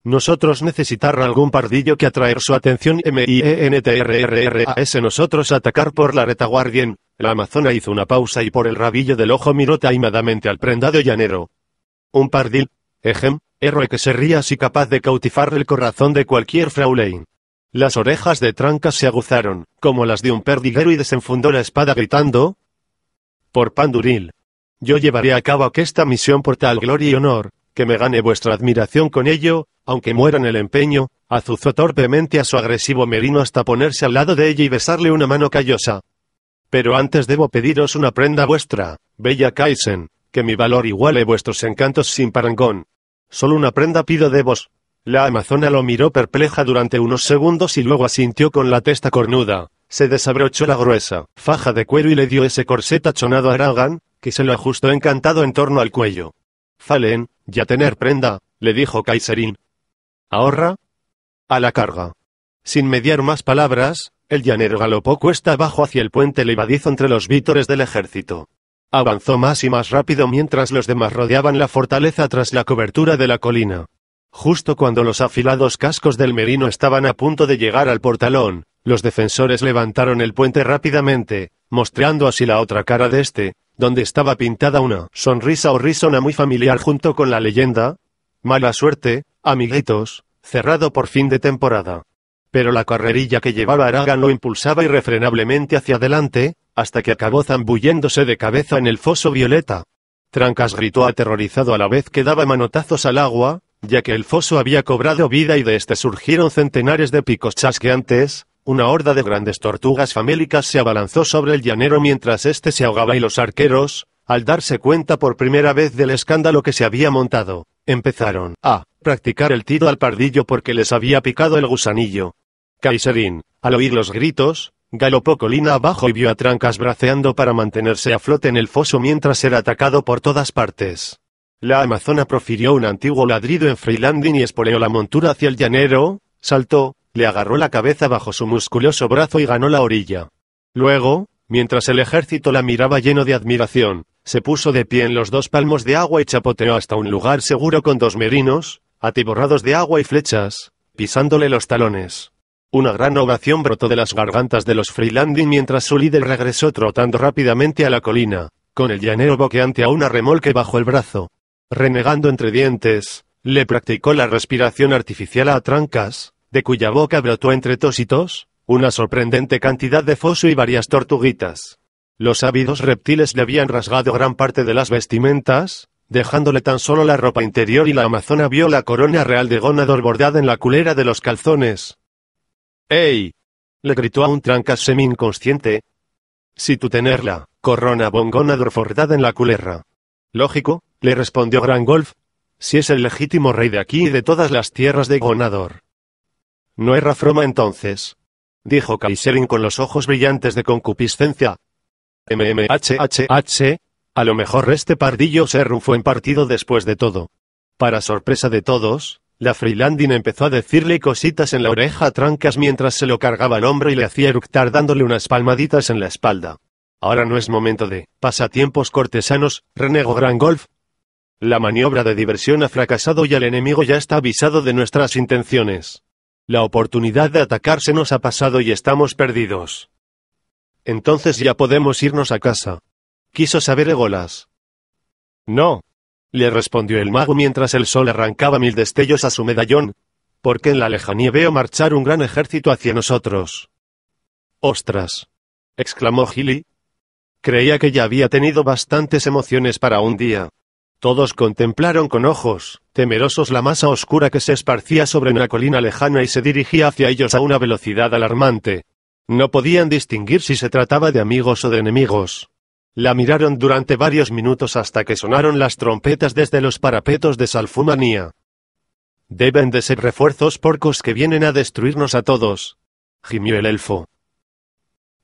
nosotros necesitar algún pardillo que atraer su atención e s nosotros atacar por la retaguardia la amazona hizo una pausa y por el rabillo del ojo miró taimadamente al prendado llanero. Un pardil, ejem, héroe que se ría así capaz de cautivar el corazón de cualquier fraulein. Las orejas de Tranca se aguzaron, como las de un perdiguero y desenfundó la espada gritando, por Panduril. Yo llevaré a cabo esta misión por tal gloria y honor, que me gane vuestra admiración con ello, aunque muera en el empeño, azuzó torpemente a su agresivo merino hasta ponerse al lado de ella y besarle una mano callosa. Pero antes debo pediros una prenda vuestra, bella Kaisen, que mi valor iguale vuestros encantos sin parangón. Solo una prenda pido de vos. La amazona lo miró perpleja durante unos segundos y luego asintió con la testa cornuda. Se desabrochó la gruesa faja de cuero y le dio ese corset achonado a Ragan, que se lo ajustó encantado en torno al cuello. Falen, ya tener prenda, le dijo Kaiserin, Ahorra. A la carga. Sin mediar más palabras, el llanero galopó cuesta abajo hacia el puente levadizo entre los vítores del ejército. Avanzó más y más rápido mientras los demás rodeaban la fortaleza tras la cobertura de la colina. Justo cuando los afilados cascos del merino estaban a punto de llegar al portalón, los defensores levantaron el puente rápidamente, mostrando así la otra cara de este, donde estaba pintada una sonrisa o muy familiar junto con la leyenda. Mala suerte, Amiguitos, cerrado por fin de temporada. Pero la carrerilla que llevaba Aragan lo impulsaba irrefrenablemente hacia adelante, hasta que acabó zambulléndose de cabeza en el foso violeta. Trancas gritó aterrorizado a la vez que daba manotazos al agua, ya que el foso había cobrado vida y de este surgieron centenares de picos chasqueantes, una horda de grandes tortugas famélicas se abalanzó sobre el llanero mientras éste se ahogaba y los arqueros, al darse cuenta por primera vez del escándalo que se había montado, empezaron a practicar el tiro al pardillo porque les había picado el gusanillo. Kaiserin, al oír los gritos, galopó colina abajo y vio a Trancas braceando para mantenerse a flote en el foso mientras era atacado por todas partes. La amazona profirió un antiguo ladrido en Freelanding y espoleó la montura hacia el llanero, saltó, le agarró la cabeza bajo su musculoso brazo y ganó la orilla. Luego, mientras el ejército la miraba lleno de admiración, se puso de pie en los dos palmos de agua y chapoteó hasta un lugar seguro con dos merinos, atiborrados de agua y flechas, pisándole los talones. Una gran ovación brotó de las gargantas de los Freelanding mientras su líder regresó trotando rápidamente a la colina, con el llanero boqueante a una remolque bajo el brazo. Renegando entre dientes, le practicó la respiración artificial a Trancas, de cuya boca brotó entre tositos una sorprendente cantidad de foso y varias tortuguitas. Los ávidos reptiles le habían rasgado gran parte de las vestimentas, dejándole tan solo la ropa interior y la amazona vio la corona real de Gonador bordada en la culera de los calzones. ¡Ey! le gritó a un tranca semi-inconsciente. Si tú tenerla, corona von Gonador bordada en la culera. Lógico, le respondió Gran Golf. si es el legítimo rey de aquí y de todas las tierras de Gonador. No era froma entonces. Dijo Kaiserin con los ojos brillantes de concupiscencia. MMHHH, a lo mejor este pardillo se rufó en partido después de todo. Para sorpresa de todos, la Freelandin empezó a decirle cositas en la oreja a trancas mientras se lo cargaba al hombro y le hacía eructar dándole unas palmaditas en la espalda. Ahora no es momento de pasatiempos cortesanos, renego Gran Golf. La maniobra de diversión ha fracasado y el enemigo ya está avisado de nuestras intenciones. La oportunidad de atacar nos ha pasado y estamos perdidos. Entonces ya podemos irnos a casa quiso saber Egolas. No, le respondió el mago mientras el sol arrancaba mil destellos a su medallón, porque en la lejanía veo marchar un gran ejército hacia nosotros. ¡Ostras! exclamó Gilly. Creía que ya había tenido bastantes emociones para un día. Todos contemplaron con ojos, temerosos la masa oscura que se esparcía sobre una colina lejana y se dirigía hacia ellos a una velocidad alarmante. No podían distinguir si se trataba de amigos o de enemigos. La miraron durante varios minutos hasta que sonaron las trompetas desde los parapetos de Salfumanía. Deben de ser refuerzos porcos que vienen a destruirnos a todos. gimió el elfo.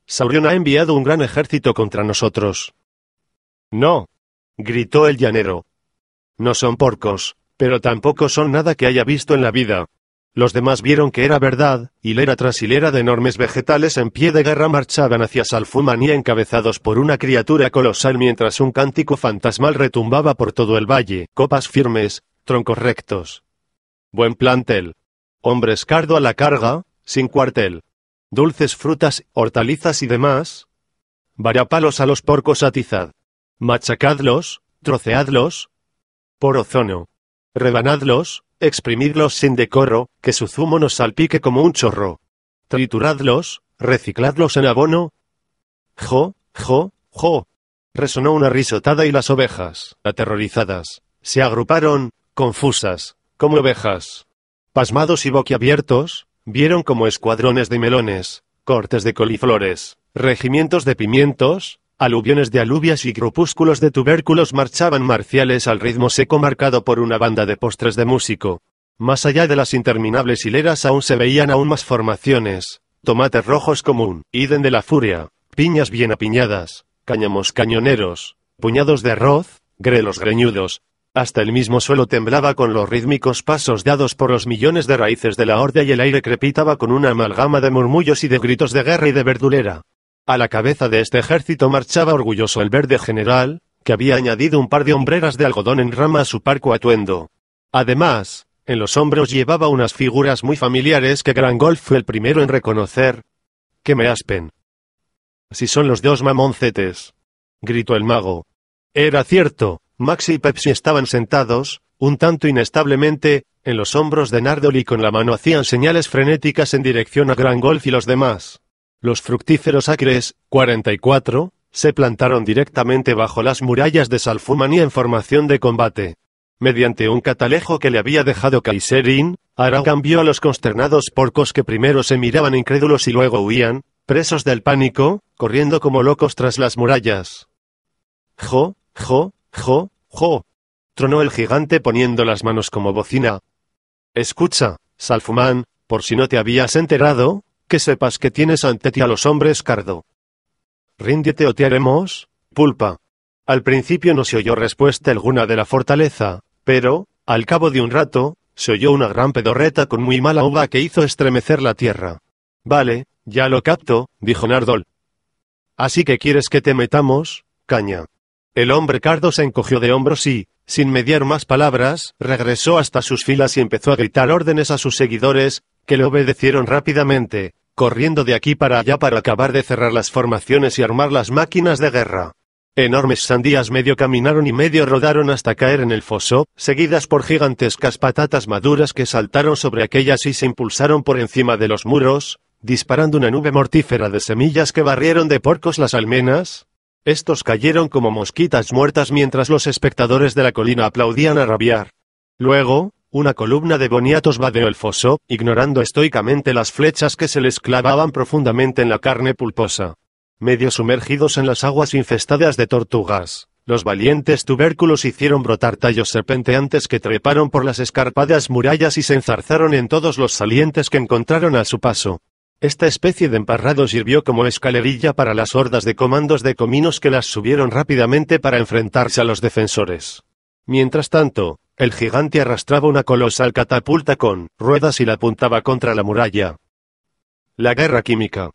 Saurión ha enviado un gran ejército contra nosotros. No, gritó el llanero. No son porcos, pero tampoco son nada que haya visto en la vida. Los demás vieron que era verdad, hilera tras hilera de enormes vegetales en pie de guerra marchaban hacia Salfumanía encabezados por una criatura colosal mientras un cántico fantasmal retumbaba por todo el valle, copas firmes, troncos rectos. Buen plantel. Hombres cardo a la carga, sin cuartel. Dulces frutas, hortalizas y demás. Varapalos a los porcos atizad. Machacadlos, troceadlos. Por ozono. Rebanadlos, exprimidlos sin decoro, que su zumo nos salpique como un chorro. Trituradlos, recicladlos en abono. Jo, jo, jo. Resonó una risotada y las ovejas, aterrorizadas, se agruparon, confusas, como ovejas. Pasmados y boquiabiertos, vieron como escuadrones de melones, cortes de coliflores, regimientos de pimientos, Aluviones de alubias y grupúsculos de tubérculos marchaban marciales al ritmo seco marcado por una banda de postres de músico. Más allá de las interminables hileras aún se veían aún más formaciones. Tomates rojos común, un de la furia, piñas bien apiñadas, cáñamos cañoneros, puñados de arroz, grelos greñudos. Hasta el mismo suelo temblaba con los rítmicos pasos dados por los millones de raíces de la horda y el aire crepitaba con una amalgama de murmullos y de gritos de guerra y de verdulera. A la cabeza de este ejército marchaba orgulloso el verde general, que había añadido un par de hombreras de algodón en rama a su parco atuendo. Además, en los hombros llevaba unas figuras muy familiares que Golf fue el primero en reconocer. ¡Que me aspen! Si son los dos mamoncetes. gritó el mago. Era cierto, Maxi y Pepsi estaban sentados, un tanto inestablemente, en los hombros de Nardoli y con la mano hacían señales frenéticas en dirección a Golf y los demás. Los fructíferos acres, 44, se plantaron directamente bajo las murallas de y en formación de combate. Mediante un catalejo que le había dejado Kaiserin, Arau cambió a los consternados porcos que primero se miraban incrédulos y luego huían, presos del pánico, corriendo como locos tras las murallas. Jo, jo, jo, jo. Tronó el gigante poniendo las manos como bocina. Escucha, Salfumán, por si no te habías enterado, que sepas que tienes ante ti a los hombres cardo. Ríndete o te haremos, pulpa. Al principio no se oyó respuesta alguna de la fortaleza, pero, al cabo de un rato, se oyó una gran pedorreta con muy mala uva que hizo estremecer la tierra. Vale, ya lo capto, dijo Nardol. Así que quieres que te metamos, caña. El hombre cardo se encogió de hombros y, sin mediar más palabras, regresó hasta sus filas y empezó a gritar órdenes a sus seguidores, que le obedecieron rápidamente, corriendo de aquí para allá para acabar de cerrar las formaciones y armar las máquinas de guerra. Enormes sandías medio caminaron y medio rodaron hasta caer en el foso, seguidas por gigantescas patatas maduras que saltaron sobre aquellas y se impulsaron por encima de los muros, disparando una nube mortífera de semillas que barrieron de porcos las almenas. Estos cayeron como mosquitas muertas mientras los espectadores de la colina aplaudían a rabiar. Luego, una columna de boniatos vadeó el foso, ignorando estoicamente las flechas que se les clavaban profundamente en la carne pulposa. Medio sumergidos en las aguas infestadas de tortugas, los valientes tubérculos hicieron brotar tallos serpenteantes que treparon por las escarpadas murallas y se enzarzaron en todos los salientes que encontraron a su paso. Esta especie de emparrado sirvió como escalerilla para las hordas de comandos de cominos que las subieron rápidamente para enfrentarse a los defensores. Mientras tanto, el gigante arrastraba una colosal catapulta con ruedas y la apuntaba contra la muralla. La guerra química.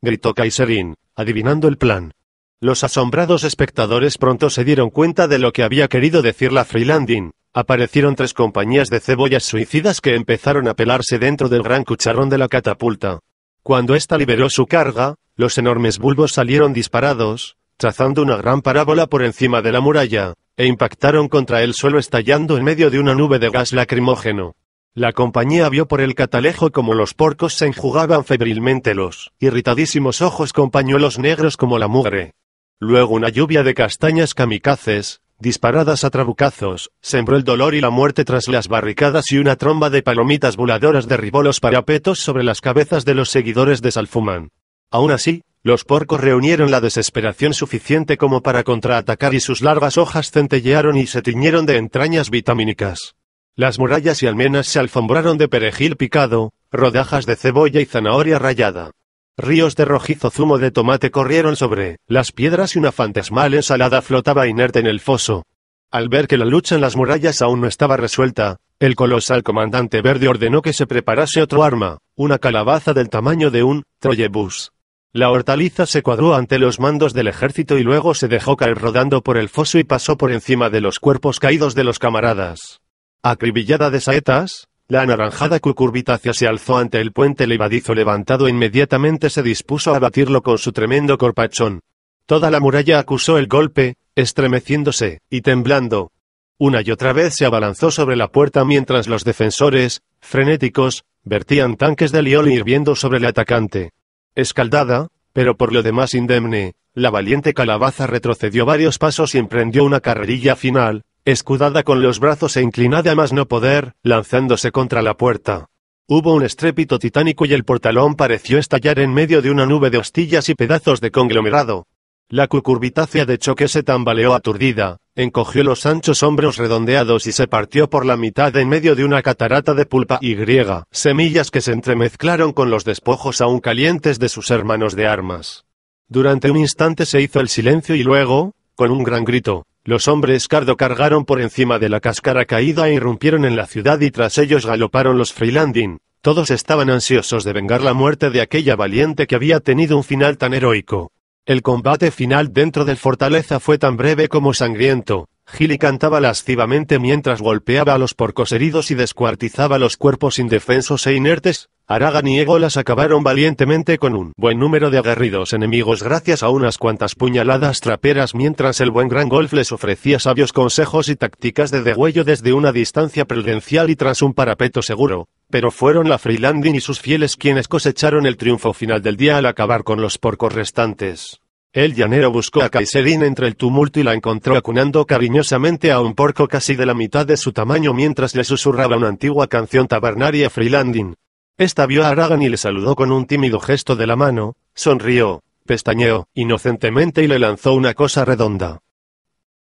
gritó Kaiserin, adivinando el plan. Los asombrados espectadores pronto se dieron cuenta de lo que había querido decir la Freelanding. Aparecieron tres compañías de cebollas suicidas que empezaron a pelarse dentro del gran cucharrón de la catapulta. Cuando ésta liberó su carga, los enormes bulbos salieron disparados, trazando una gran parábola por encima de la muralla, e impactaron contra el suelo estallando en medio de una nube de gas lacrimógeno. La compañía vio por el catalejo como los porcos se enjugaban febrilmente los irritadísimos ojos con pañuelos negros como la mugre. Luego una lluvia de castañas kamikazes, disparadas a trabucazos, sembró el dolor y la muerte tras las barricadas y una tromba de palomitas voladoras derribó los parapetos sobre las cabezas de los seguidores de Salfumán. Aún así, los porcos reunieron la desesperación suficiente como para contraatacar y sus largas hojas centellearon y se tiñeron de entrañas vitamínicas. Las murallas y almenas se alfombraron de perejil picado, rodajas de cebolla y zanahoria rallada. Ríos de rojizo zumo de tomate corrieron sobre las piedras y una fantasmal ensalada flotaba inerte en el foso. Al ver que la lucha en las murallas aún no estaba resuelta, el colosal comandante verde ordenó que se preparase otro arma, una calabaza del tamaño de un troyebus. La hortaliza se cuadró ante los mandos del ejército y luego se dejó caer rodando por el foso y pasó por encima de los cuerpos caídos de los camaradas. Acribillada de saetas, la anaranjada cucurbitácea se alzó ante el puente levadizo levantado e inmediatamente se dispuso a batirlo con su tremendo corpachón. Toda la muralla acusó el golpe, estremeciéndose y temblando. Una y otra vez se abalanzó sobre la puerta mientras los defensores, frenéticos, vertían tanques de liol hirviendo sobre el atacante. Escaldada, pero por lo demás indemne, la valiente calabaza retrocedió varios pasos y emprendió una carrerilla final, escudada con los brazos e inclinada a más no poder, lanzándose contra la puerta. Hubo un estrépito titánico y el portalón pareció estallar en medio de una nube de hostillas y pedazos de conglomerado, la cucurbitácea de choque se tambaleó aturdida, encogió los anchos hombros redondeados y se partió por la mitad en medio de una catarata de pulpa y griega, semillas que se entremezclaron con los despojos aún calientes de sus hermanos de armas. Durante un instante se hizo el silencio y luego, con un gran grito, los hombres cardo cargaron por encima de la cáscara caída e irrumpieron en la ciudad y tras ellos galoparon los freelanding. todos estaban ansiosos de vengar la muerte de aquella valiente que había tenido un final tan heroico, el combate final dentro del fortaleza fue tan breve como sangriento. Gilly cantaba lascivamente mientras golpeaba a los porcos heridos y descuartizaba los cuerpos indefensos e inertes. Aragan y Egolas acabaron valientemente con un buen número de aguerridos enemigos gracias a unas cuantas puñaladas traperas mientras el buen Gran Golf les ofrecía sabios consejos y tácticas de degüello desde una distancia prudencial y tras un parapeto seguro pero fueron la Freelanding y sus fieles quienes cosecharon el triunfo final del día al acabar con los porcos restantes. El llanero buscó a Kaiserin entre el tumulto y la encontró acunando cariñosamente a un porco casi de la mitad de su tamaño mientras le susurraba una antigua canción tabernaria Freelanding. Esta vio a Aragan y le saludó con un tímido gesto de la mano, sonrió, pestañeó, inocentemente y le lanzó una cosa redonda.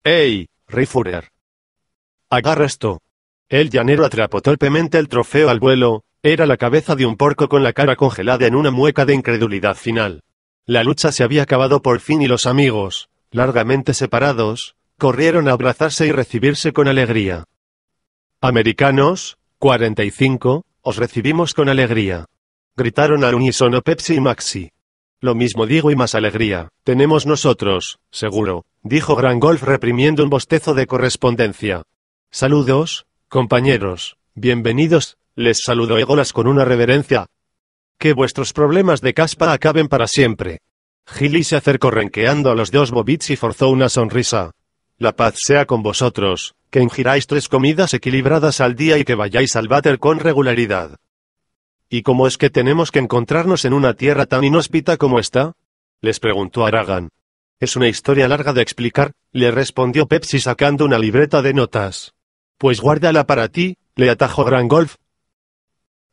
¡Ey, Rifurer! Agarra esto. El llanero atrapó torpemente el trofeo al vuelo, era la cabeza de un porco con la cara congelada en una mueca de incredulidad final. La lucha se había acabado por fin y los amigos, largamente separados, corrieron a abrazarse y recibirse con alegría. Americanos, 45, os recibimos con alegría. Gritaron al unísono Pepsi y Maxi. Lo mismo digo y más alegría, tenemos nosotros, seguro, dijo Gran Golf reprimiendo un bostezo de correspondencia. Saludos, Compañeros, bienvenidos, les saludo Egolas con una reverencia. Que vuestros problemas de caspa acaben para siempre. Gilly se acercó renqueando a los dos bobits y forzó una sonrisa. La paz sea con vosotros, que ingiráis tres comidas equilibradas al día y que vayáis al váter con regularidad. ¿Y cómo es que tenemos que encontrarnos en una tierra tan inhóspita como esta? les preguntó Aragan. Es una historia larga de explicar, le respondió Pepsi sacando una libreta de notas. Pues guárdala para ti, le atajó golf,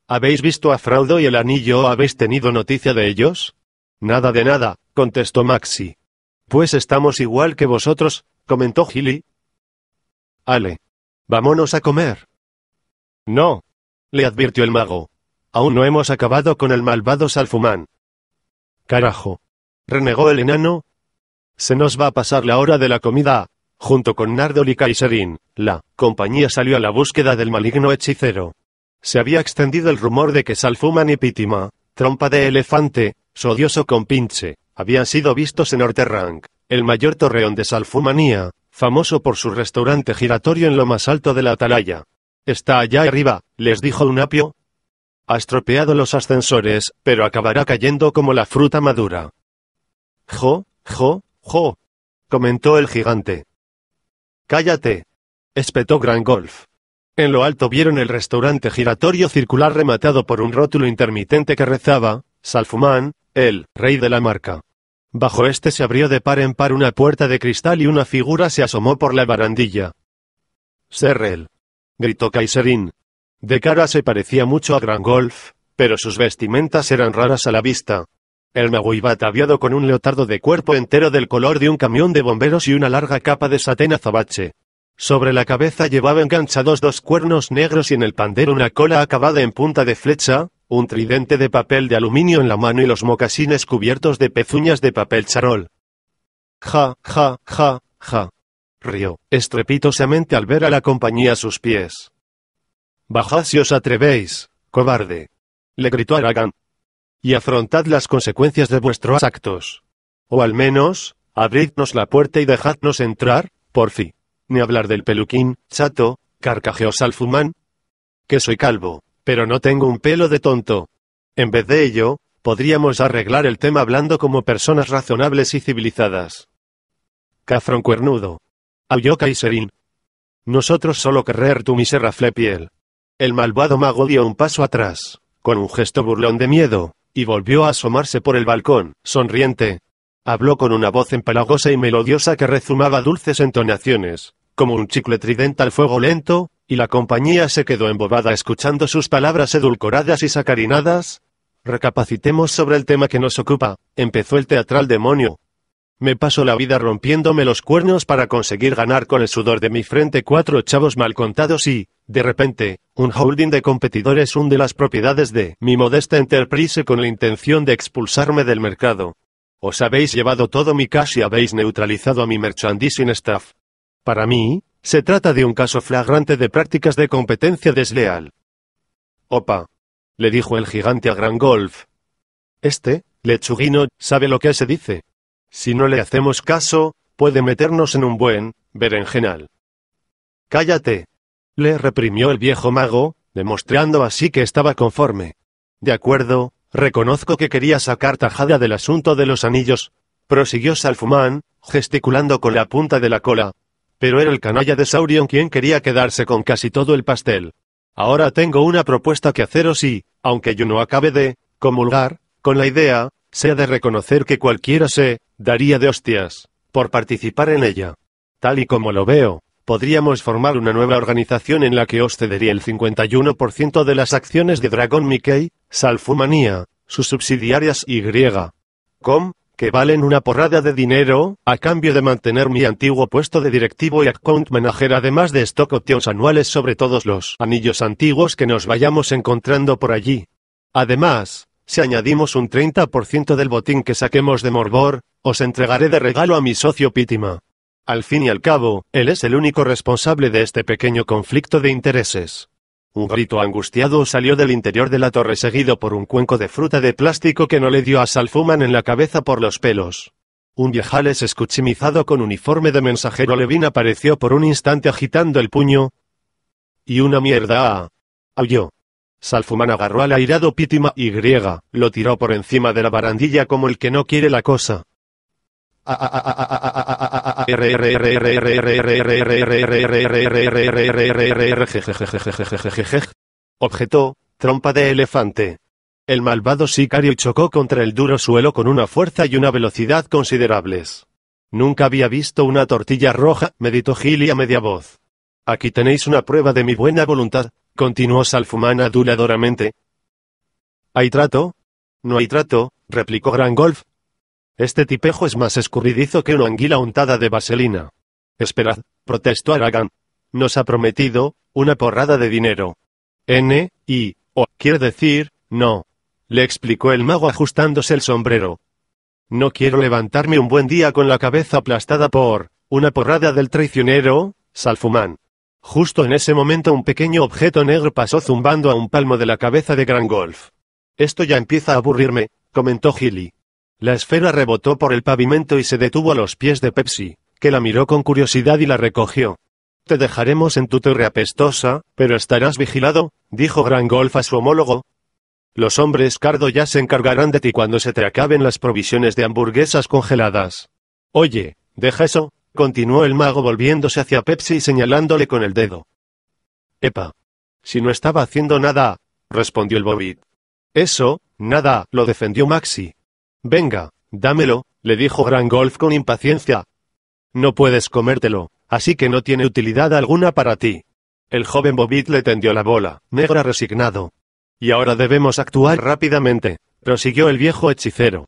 ¿Habéis visto a Fraudo y el anillo o habéis tenido noticia de ellos? Nada de nada, contestó Maxi. Pues estamos igual que vosotros, comentó Gilly. Ale. Vámonos a comer. No, le advirtió el mago. Aún no hemos acabado con el malvado Salfumán. Carajo. Renegó el enano. Se nos va a pasar la hora de la comida, Junto con y Kaiserin, la compañía salió a la búsqueda del maligno hechicero. Se había extendido el rumor de que Salfuman y Pitima, trompa de elefante, sodioso odioso compinche, habían sido vistos en Orterrank, el mayor torreón de Salfumanía, famoso por su restaurante giratorio en lo más alto de la atalaya. Está allá arriba, les dijo un apio. Ha estropeado los ascensores, pero acabará cayendo como la fruta madura. Jo, jo, jo, comentó el gigante. ¡Cállate! espetó Grand Golf. En lo alto vieron el restaurante giratorio circular rematado por un rótulo intermitente que rezaba, Salfumán, el rey de la marca. Bajo este se abrió de par en par una puerta de cristal y una figura se asomó por la barandilla. Serrel. gritó Kaiserin. De cara se parecía mucho a Gran Golf, pero sus vestimentas eran raras a la vista, el Magui va con un leotardo de cuerpo entero del color de un camión de bomberos y una larga capa de satén azabache. Sobre la cabeza llevaba enganchados dos cuernos negros y en el pandero una cola acabada en punta de flecha, un tridente de papel de aluminio en la mano y los mocasines cubiertos de pezuñas de papel charol. Ja, ja, ja, ja. Rió, estrepitosamente al ver a la compañía a sus pies. Bajad si os atrevéis, cobarde. Le gritó Aragán, y afrontad las consecuencias de vuestros actos. O al menos, abridnos la puerta y dejadnos entrar, por fin. Ni hablar del peluquín, chato, carcajeos al Que soy calvo, pero no tengo un pelo de tonto. En vez de ello, podríamos arreglar el tema hablando como personas razonables y civilizadas. Cafrón cuernudo. Aulló Kaiserín. Nosotros solo querer tu miserable piel. El malvado mago dio un paso atrás, con un gesto burlón de miedo, y volvió a asomarse por el balcón, sonriente. Habló con una voz empalagosa y melodiosa que rezumaba dulces entonaciones, como un chicle tridente al fuego lento, y la compañía se quedó embobada escuchando sus palabras edulcoradas y sacarinadas. Recapacitemos sobre el tema que nos ocupa, empezó el teatral demonio, me paso la vida rompiéndome los cuernos para conseguir ganar con el sudor de mi frente cuatro chavos mal contados y, de repente, un holding de competidores hunde las propiedades de mi modesta enterprise con la intención de expulsarme del mercado. Os habéis llevado todo mi cash y habéis neutralizado a mi merchandising staff. Para mí, se trata de un caso flagrante de prácticas de competencia desleal. Opa. Le dijo el gigante a Gran Golf. Este, lechuguino, sabe lo que se dice. Si no le hacemos caso, puede meternos en un buen berenjenal. Cállate. Le reprimió el viejo mago, demostrando así que estaba conforme. De acuerdo, reconozco que quería sacar tajada del asunto de los anillos, prosiguió Salfumán, gesticulando con la punta de la cola. Pero era el canalla de Saurion quien quería quedarse con casi todo el pastel. Ahora tengo una propuesta que haceros y, aunque yo no acabe de comulgar con la idea, sea de reconocer que cualquiera se daría de hostias, por participar en ella. Tal y como lo veo, podríamos formar una nueva organización en la que os cedería el 51% de las acciones de Dragon Mickey, Salfumanía, sus subsidiarias y com, que valen una porrada de dinero, a cambio de mantener mi antiguo puesto de directivo y account manager además de stock options anuales sobre todos los anillos antiguos que nos vayamos encontrando por allí. Además, si añadimos un 30% del botín que saquemos de Morbor, os entregaré de regalo a mi socio Pitima. Al fin y al cabo, él es el único responsable de este pequeño conflicto de intereses. Un grito angustiado salió del interior de la torre seguido por un cuenco de fruta de plástico que no le dio a Salfuman en la cabeza por los pelos. Un viejales escuchimizado con uniforme de mensajero Levin apareció por un instante agitando el puño. Y una mierda. aulló. Salfuman agarró al airado Pítima y griega, lo tiró por encima de la barandilla como el que no quiere la cosa. Objetó, trompa de elefante. El malvado sicario chocó contra el duro suelo con una fuerza y una velocidad considerables. Nunca había visto una tortilla roja, meditó Gili a media voz. Aquí tenéis una prueba de mi buena voluntad, continuó Salfumán aduladoramente. ¿Hay trato? No hay trato, replicó Gran Golf, este tipejo es más escurridizo que una anguila untada de vaselina. Esperad, protestó Aragán. Nos ha prometido, una porrada de dinero. N, I, O, quiere decir, no. Le explicó el mago ajustándose el sombrero. No quiero levantarme un buen día con la cabeza aplastada por, una porrada del traicionero, Salfumán. Justo en ese momento un pequeño objeto negro pasó zumbando a un palmo de la cabeza de Gran Golf. Esto ya empieza a aburrirme, comentó Gilly. La esfera rebotó por el pavimento y se detuvo a los pies de Pepsi, que la miró con curiosidad y la recogió. Te dejaremos en tu torre apestosa, pero estarás vigilado, dijo Gran Golf a su homólogo. Los hombres cardo ya se encargarán de ti cuando se te acaben las provisiones de hamburguesas congeladas. Oye, deja eso, continuó el mago volviéndose hacia Pepsi y señalándole con el dedo. Epa. Si no estaba haciendo nada, respondió el Bobit. Eso, nada, lo defendió Maxi. Venga, dámelo, le dijo Golf con impaciencia. No puedes comértelo, así que no tiene utilidad alguna para ti. El joven Bobit le tendió la bola, negra resignado. Y ahora debemos actuar rápidamente, prosiguió el viejo hechicero.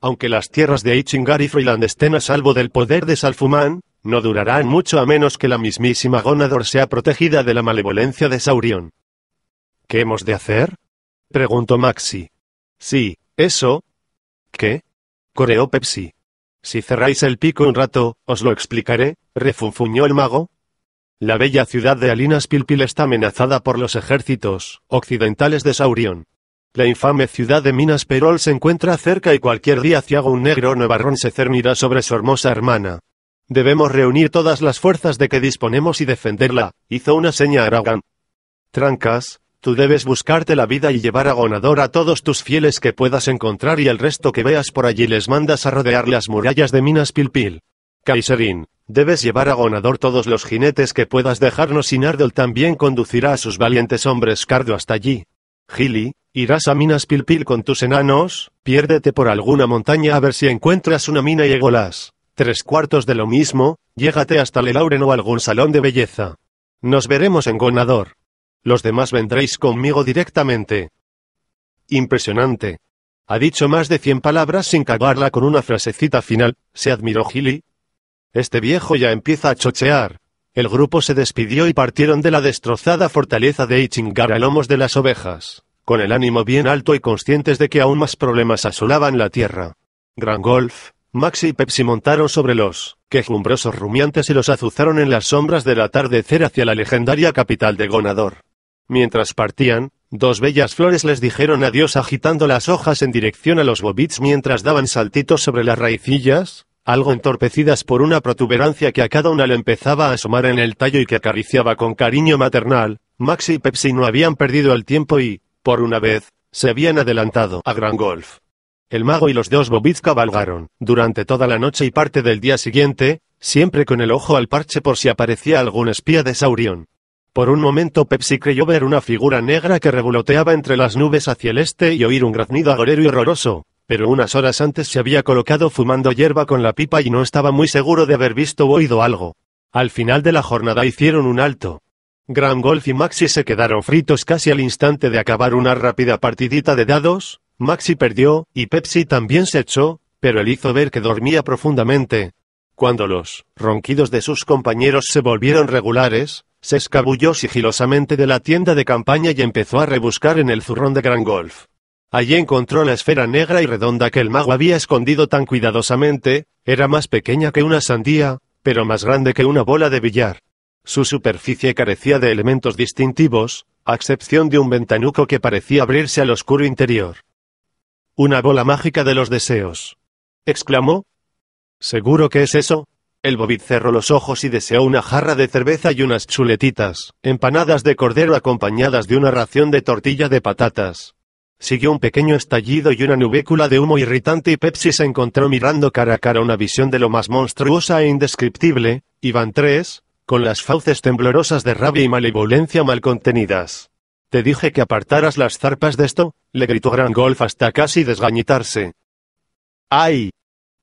Aunque las tierras de Ichingar y Freeland estén a salvo del poder de Salfumán, no durarán mucho a menos que la mismísima Gonador sea protegida de la malevolencia de Saurión. ¿Qué hemos de hacer? preguntó Maxi. Sí, eso, ¿Qué? Coreó Pepsi. Si cerráis el pico un rato, os lo explicaré, refunfuñó el mago. La bella ciudad de Alinas Pilpil está amenazada por los ejércitos occidentales de Saurión. La infame ciudad de Minas Perol se encuentra cerca y cualquier día ciago un negro nevarrón se cernirá sobre su hermosa hermana. Debemos reunir todas las fuerzas de que disponemos y defenderla, hizo una seña a Aragán. Trancas, Tú debes buscarte la vida y llevar a Gonador a todos tus fieles que puedas encontrar y el resto que veas por allí les mandas a rodear las murallas de Minas Pilpil. Kaiserin, debes llevar a Gonador todos los jinetes que puedas dejarnos y Nardol también conducirá a sus valientes hombres Cardo hasta allí. Gili, irás a Minas Pilpil con tus enanos, piérdete por alguna montaña a ver si encuentras una mina y egolas. Tres cuartos de lo mismo, llégate hasta Lelauren o algún salón de belleza. Nos veremos en Gonador los demás vendréis conmigo directamente. Impresionante. Ha dicho más de cien palabras sin cagarla con una frasecita final, se admiró Gilly. Este viejo ya empieza a chochear. El grupo se despidió y partieron de la destrozada fortaleza de Ichingar a lomos de las ovejas, con el ánimo bien alto y conscientes de que aún más problemas asolaban la tierra. Gran Golf, Maxi y Pepsi montaron sobre los quejumbrosos rumiantes y los azuzaron en las sombras del atardecer hacia la legendaria capital de Gonador. Mientras partían, dos bellas flores les dijeron adiós agitando las hojas en dirección a los bobits mientras daban saltitos sobre las raicillas, algo entorpecidas por una protuberancia que a cada una le empezaba a asomar en el tallo y que acariciaba con cariño maternal. Maxi y Pepsi no habían perdido el tiempo y, por una vez, se habían adelantado a Gran Golf. El mago y los dos bobits cabalgaron, durante toda la noche y parte del día siguiente, siempre con el ojo al parche por si aparecía algún espía de Saurión. Por un momento Pepsi creyó ver una figura negra que revoloteaba entre las nubes hacia el este y oír un graznido agorero y horroroso, pero unas horas antes se había colocado fumando hierba con la pipa y no estaba muy seguro de haber visto o oído algo. Al final de la jornada hicieron un alto. gran Golf y Maxi se quedaron fritos casi al instante de acabar una rápida partidita de dados, Maxi perdió, y Pepsi también se echó, pero él hizo ver que dormía profundamente. Cuando los ronquidos de sus compañeros se volvieron regulares, se escabulló sigilosamente de la tienda de campaña y empezó a rebuscar en el zurrón de Gran Golf. Allí encontró la esfera negra y redonda que el mago había escondido tan cuidadosamente, era más pequeña que una sandía, pero más grande que una bola de billar. Su superficie carecía de elementos distintivos, a excepción de un ventanuco que parecía abrirse al oscuro interior. Una bola mágica de los deseos. exclamó. ¿Seguro que es eso? El Bobit cerró los ojos y deseó una jarra de cerveza y unas chuletitas, empanadas de cordero acompañadas de una ración de tortilla de patatas. Siguió un pequeño estallido y una nubécula de humo irritante y Pepsi se encontró mirando cara a cara una visión de lo más monstruosa e indescriptible, Iván tres, con las fauces temblorosas de rabia y malevolencia mal contenidas. Te dije que apartaras las zarpas de esto, le gritó Gran Golf hasta casi desgañitarse. ¡Ay!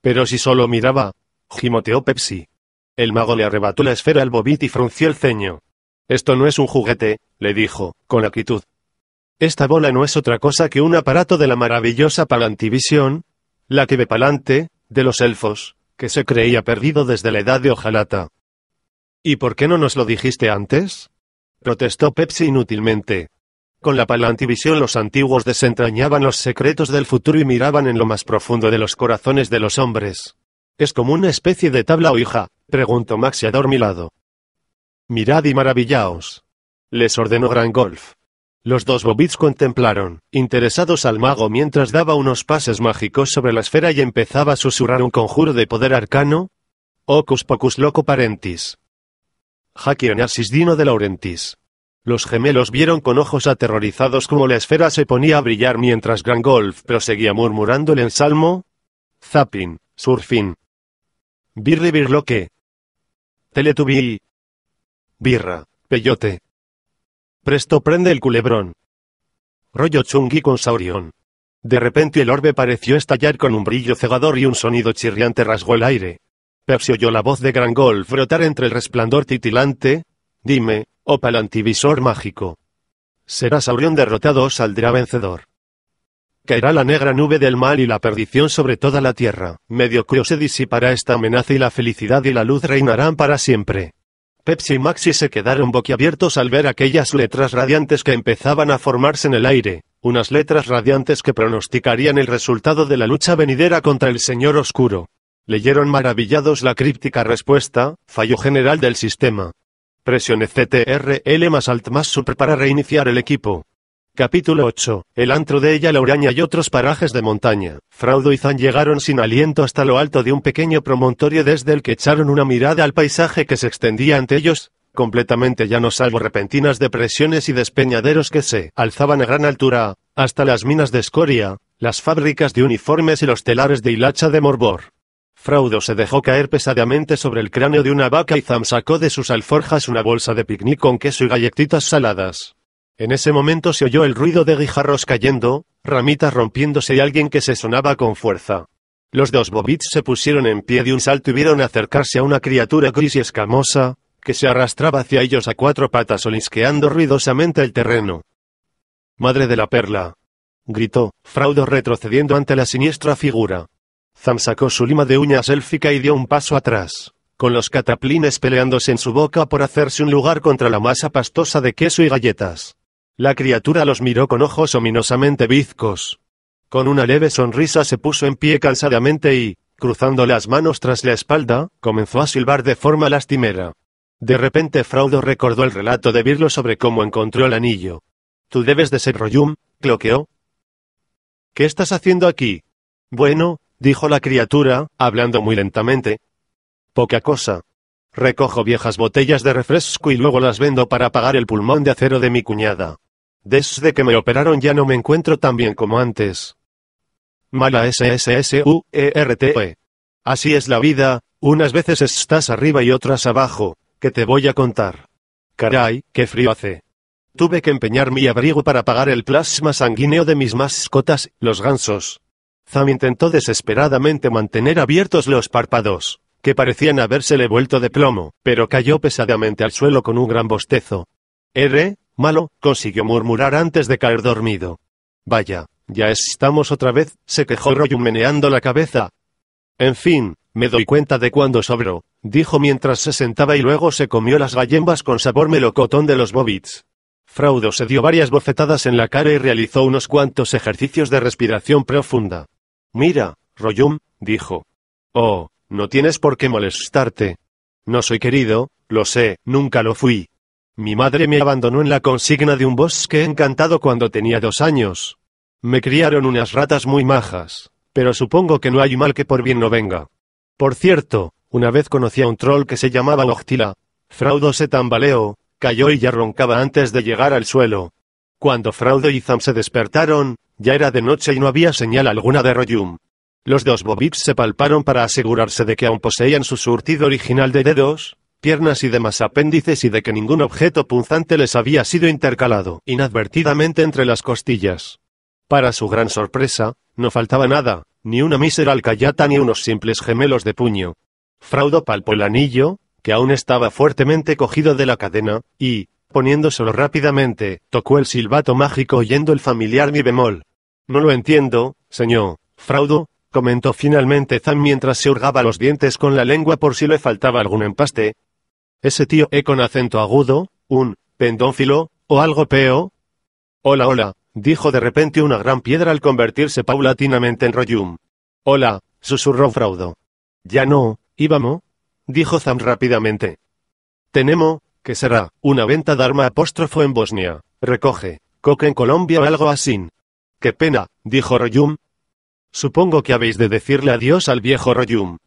Pero si solo miraba, gimoteó Pepsi. El mago le arrebató la esfera al Bobit y frunció el ceño. Esto no es un juguete, le dijo, con actitud. Esta bola no es otra cosa que un aparato de la maravillosa Palantivisión, la que ve Palante, de los elfos, que se creía perdido desde la edad de Ojalata. ¿Y por qué no nos lo dijiste antes? protestó Pepsi inútilmente. Con la Palantivisión los antiguos desentrañaban los secretos del futuro y miraban en lo más profundo de los corazones de los hombres. ¿Es como una especie de tabla o hija? preguntó Maxi adormilado. Mirad y maravillaos. Les ordenó Golf. Los dos bobits contemplaron, interesados al mago mientras daba unos pases mágicos sobre la esfera y empezaba a susurrar un conjuro de poder arcano. Ocus pocus loco parentis. Hakionasis dino de Laurentis. Los gemelos vieron con ojos aterrorizados cómo la esfera se ponía a brillar mientras Golf proseguía murmurando el ensalmo. Zapping, surfing, Birri Birloque. teletubi, Birra, peyote. Presto prende el culebrón. Rollo chungi con Saurión. De repente el orbe pareció estallar con un brillo cegador y un sonido chirriante rasgó el aire. Percy oyó la voz de gol frotar entre el resplandor titilante. Dime, oh antivisor mágico. ¿Será Saurión derrotado o saldrá vencedor? Caerá la negra nube del mal y la perdición sobre toda la tierra. Mediocrio se disipará esta amenaza y la felicidad y la luz reinarán para siempre. Pepsi y Maxi se quedaron boquiabiertos al ver aquellas letras radiantes que empezaban a formarse en el aire, unas letras radiantes que pronosticarían el resultado de la lucha venidera contra el Señor Oscuro. Leyeron maravillados la críptica respuesta, fallo general del sistema. Presione CTRL más Alt más Super para reiniciar el equipo. Capítulo 8. El antro de ella, la Uraña y otros parajes de montaña. Fraudo y Zan llegaron sin aliento hasta lo alto de un pequeño promontorio desde el que echaron una mirada al paisaje que se extendía ante ellos, completamente llano salvo repentinas depresiones y despeñaderos que se alzaban a gran altura, hasta las minas de escoria, las fábricas de uniformes y los telares de hilacha de Morbor. Fraudo se dejó caer pesadamente sobre el cráneo de una vaca y Zam sacó de sus alforjas una bolsa de picnic con queso y galletitas saladas. En ese momento se oyó el ruido de guijarros cayendo, ramitas rompiéndose y alguien que se sonaba con fuerza. Los dos bobbits se pusieron en pie de un salto y vieron acercarse a una criatura gris y escamosa, que se arrastraba hacia ellos a cuatro patas olisqueando ruidosamente el terreno. Madre de la perla. gritó, Fraudo retrocediendo ante la siniestra figura. Zam sacó su lima de uñas élfica y dio un paso atrás, con los cataplines peleándose en su boca por hacerse un lugar contra la masa pastosa de queso y galletas. La criatura los miró con ojos ominosamente bizcos. Con una leve sonrisa se puso en pie cansadamente y, cruzando las manos tras la espalda, comenzó a silbar de forma lastimera. De repente Fraudo recordó el relato de Virlo sobre cómo encontró el anillo. Tú debes de ser Royum, cloqueó. ¿Qué estás haciendo aquí? Bueno, dijo la criatura, hablando muy lentamente. Poca cosa. Recojo viejas botellas de refresco y luego las vendo para pagar el pulmón de acero de mi cuñada. Desde que me operaron ya no me encuentro tan bien como antes. Mala e, e. Así es la vida, unas veces estás arriba y otras abajo, que te voy a contar. Caray, qué frío hace. Tuve que empeñar mi abrigo para pagar el plasma sanguíneo de mis mascotas, los gansos. Zam intentó desesperadamente mantener abiertos los párpados, que parecían habérsele vuelto de plomo, pero cayó pesadamente al suelo con un gran bostezo. R, Malo, consiguió murmurar antes de caer dormido. Vaya, ya estamos otra vez, se quejó Royum meneando la cabeza. En fin, me doy cuenta de cuando sobro», dijo mientras se sentaba y luego se comió las gallembas con sabor melocotón de los Bobbits. Fraudo se dio varias bofetadas en la cara y realizó unos cuantos ejercicios de respiración profunda. Mira, Royum, dijo. Oh, no tienes por qué molestarte. No soy querido, lo sé, nunca lo fui. Mi madre me abandonó en la consigna de un bosque encantado cuando tenía dos años. Me criaron unas ratas muy majas, pero supongo que no hay mal que por bien no venga. Por cierto, una vez conocí a un troll que se llamaba Noctila. Fraudo se tambaleó, cayó y ya roncaba antes de llegar al suelo. Cuando Fraudo y Zam se despertaron, ya era de noche y no había señal alguna de Royum. Los dos Bobiks se palparon para asegurarse de que aún poseían su surtido original de dedos, piernas y demás apéndices y de que ningún objeto punzante les había sido intercalado inadvertidamente entre las costillas. Para su gran sorpresa, no faltaba nada, ni una mísera alcayata ni unos simples gemelos de puño. Fraudo palpó el anillo, que aún estaba fuertemente cogido de la cadena, y, poniéndoselo rápidamente, tocó el silbato mágico oyendo el familiar mi bemol. No lo entiendo, señor, Fraudo, comentó finalmente Zan mientras se hurgaba los dientes con la lengua por si le faltaba algún empaste, ese tío E con acento agudo, un pendónfilo o algo peo. Hola, hola, dijo de repente una gran piedra al convertirse paulatinamente en Royum. Hola, susurró Fraudo. Ya no, íbamos, dijo Zam rápidamente. Tenemos, que será, una venta de apóstrofo en Bosnia, recoge, coque en Colombia o algo así. Qué pena, dijo Royum. Supongo que habéis de decirle adiós al viejo Royum.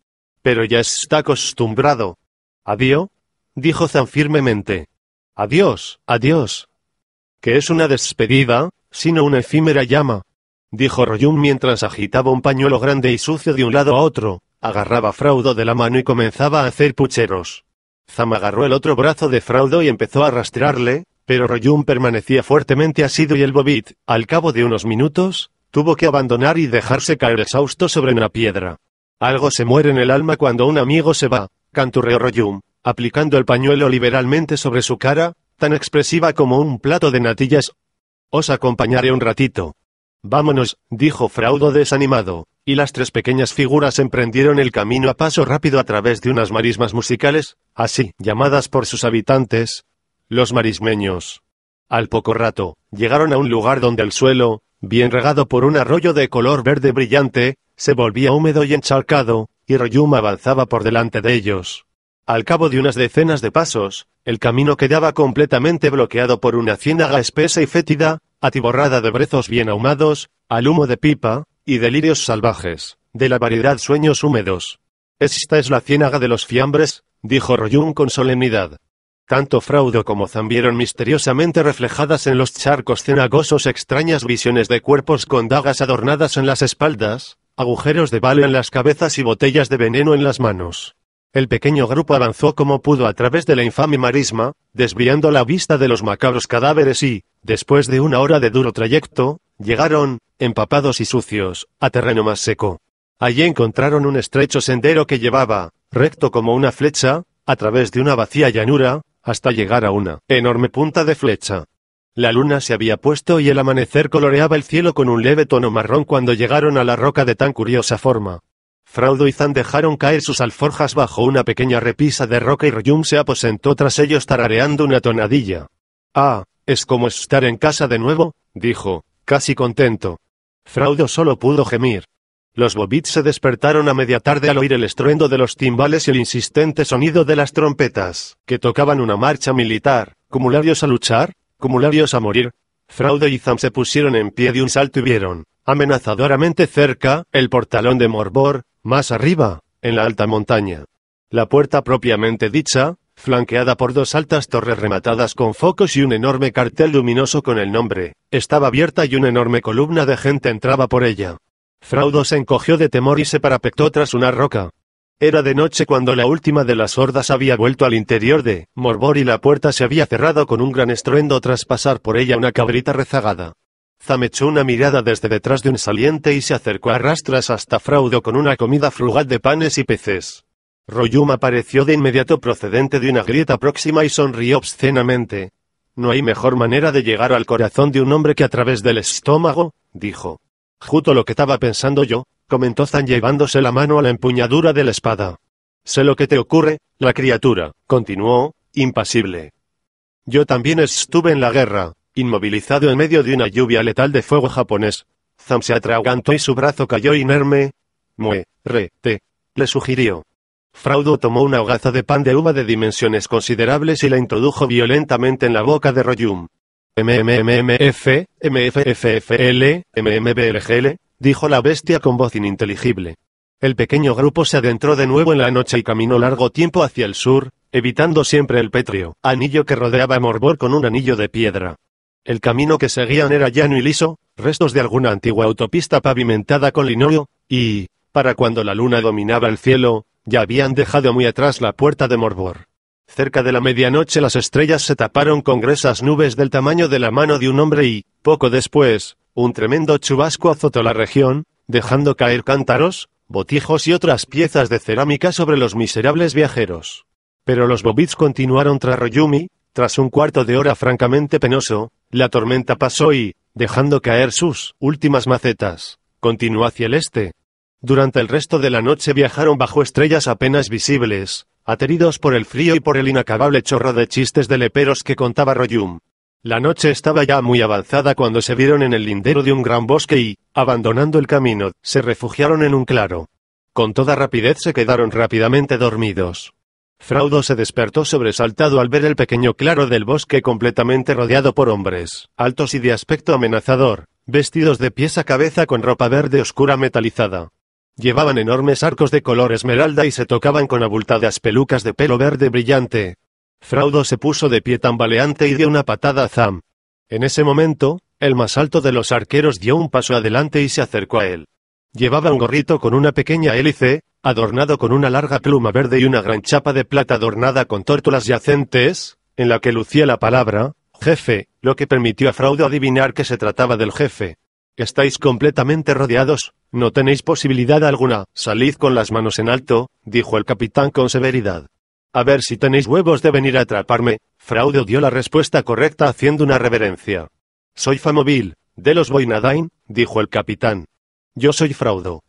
Pero ya está acostumbrado. Adiós, dijo Zan firmemente. Adiós, adiós. Que es una despedida, sino una efímera llama. Dijo Royun mientras agitaba un pañuelo grande y sucio de un lado a otro, agarraba a Fraudo de la mano y comenzaba a hacer pucheros. Zam agarró el otro brazo de Fraudo y empezó a arrastrarle, pero Royun permanecía fuertemente asido y el Bobit, al cabo de unos minutos, tuvo que abandonar y dejarse caer exhausto sobre una piedra. Algo se muere en el alma cuando un amigo se va, canturreó Royum, aplicando el pañuelo liberalmente sobre su cara, tan expresiva como un plato de natillas. Os acompañaré un ratito. Vámonos, dijo Fraudo desanimado, y las tres pequeñas figuras emprendieron el camino a paso rápido a través de unas marismas musicales, así llamadas por sus habitantes, los marismeños. Al poco rato, llegaron a un lugar donde el suelo, bien regado por un arroyo de color verde brillante, se volvía húmedo y encharcado, y Royum avanzaba por delante de ellos. Al cabo de unas decenas de pasos, el camino quedaba completamente bloqueado por una ciénaga espesa y fétida, atiborrada de brezos bien ahumados, al humo de pipa, y delirios salvajes, de la variedad sueños húmedos. Esta es la ciénaga de los fiambres, dijo Royun con solemnidad. Tanto Fraudo como zambieron misteriosamente reflejadas en los charcos cenagosos extrañas visiones de cuerpos con dagas adornadas en las espaldas, agujeros de bala en las cabezas y botellas de veneno en las manos. El pequeño grupo avanzó como pudo a través de la infame marisma, desviando la vista de los macabros cadáveres y, después de una hora de duro trayecto, llegaron, empapados y sucios, a terreno más seco. Allí encontraron un estrecho sendero que llevaba, recto como una flecha, a través de una vacía llanura, hasta llegar a una enorme punta de flecha. La luna se había puesto y el amanecer coloreaba el cielo con un leve tono marrón cuando llegaron a la roca de tan curiosa forma. Fraudo y Zan dejaron caer sus alforjas bajo una pequeña repisa de roca y Ryum se aposentó tras ellos tarareando una tonadilla. Ah, es como estar en casa de nuevo, dijo, casi contento. Fraudo solo pudo gemir. Los bobits se despertaron a media tarde al oír el estruendo de los timbales y el insistente sonido de las trompetas, que tocaban una marcha militar, cumularios a luchar, cumularios a morir. Fraudo y Zam se pusieron en pie de un salto y vieron, amenazadoramente cerca, el portalón de Morbor, más arriba, en la alta montaña. La puerta propiamente dicha, flanqueada por dos altas torres rematadas con focos y un enorme cartel luminoso con el nombre, estaba abierta y una enorme columna de gente entraba por ella. Fraudo se encogió de temor y se parapetó tras una roca. Era de noche cuando la última de las hordas había vuelto al interior de Morbor y la puerta se había cerrado con un gran estruendo tras pasar por ella una cabrita rezagada. Zam echó una mirada desde detrás de un saliente y se acercó a rastras hasta Fraudo con una comida frugal de panes y peces. Royuma apareció de inmediato procedente de una grieta próxima y sonrió obscenamente. No hay mejor manera de llegar al corazón de un hombre que a través del estómago, dijo. Justo lo que estaba pensando yo, comentó Zan llevándose la mano a la empuñadura de la espada. Sé lo que te ocurre, la criatura, continuó, impasible. Yo también estuve en la guerra, Inmovilizado en medio de una lluvia letal de fuego japonés, Zam se atragantó y su brazo cayó inerme. Mue, re, te, le sugirió. Fraudo tomó una hogaza de pan de uva de dimensiones considerables y la introdujo violentamente en la boca de Royum. MMMMF, MFFFL, MMBLGL, dijo la bestia con voz ininteligible. El pequeño grupo se adentró de nuevo en la noche y caminó largo tiempo hacia el sur, evitando siempre el pétreo anillo que rodeaba Morbor con un anillo de piedra. El camino que seguían era llano y liso, restos de alguna antigua autopista pavimentada con linóleo, y, para cuando la luna dominaba el cielo, ya habían dejado muy atrás la puerta de Morbor. Cerca de la medianoche las estrellas se taparon con gruesas nubes del tamaño de la mano de un hombre y, poco después, un tremendo chubasco azotó la región, dejando caer cántaros, botijos y otras piezas de cerámica sobre los miserables viajeros. Pero los bobits continuaron tras Royumi, tras un cuarto de hora francamente penoso, la tormenta pasó y, dejando caer sus últimas macetas, continuó hacia el este. Durante el resto de la noche viajaron bajo estrellas apenas visibles, ateridos por el frío y por el inacabable chorro de chistes de leperos que contaba Royum. La noche estaba ya muy avanzada cuando se vieron en el lindero de un gran bosque y, abandonando el camino, se refugiaron en un claro. Con toda rapidez se quedaron rápidamente dormidos. Fraudo se despertó sobresaltado al ver el pequeño claro del bosque completamente rodeado por hombres, altos y de aspecto amenazador, vestidos de pies a cabeza con ropa verde oscura metalizada. Llevaban enormes arcos de color esmeralda y se tocaban con abultadas pelucas de pelo verde brillante. Fraudo se puso de pie tambaleante y dio una patada a Zam. En ese momento, el más alto de los arqueros dio un paso adelante y se acercó a él. Llevaba un gorrito con una pequeña hélice, adornado con una larga pluma verde y una gran chapa de plata adornada con tórtolas yacentes, en la que lucía la palabra, jefe, lo que permitió a Fraudo adivinar que se trataba del jefe. Estáis completamente rodeados, no tenéis posibilidad alguna, salid con las manos en alto, dijo el capitán con severidad. A ver si tenéis huevos de venir a atraparme, Fraudo dio la respuesta correcta haciendo una reverencia. Soy Famovil, de los Boinadain, dijo el capitán. Yo soy Fraudo.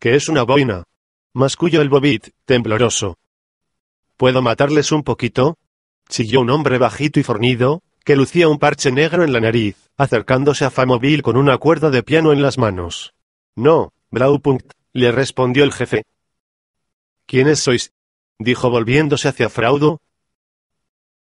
¿Qué es una boina? Mascullo el Bobit, tembloroso. ¿Puedo matarles un poquito? chilló un hombre bajito y fornido, que lucía un parche negro en la nariz, acercándose a Famovil con una cuerda de piano en las manos. No, Blaupunkt, le respondió el jefe. ¿Quiénes sois? dijo volviéndose hacia Fraudo.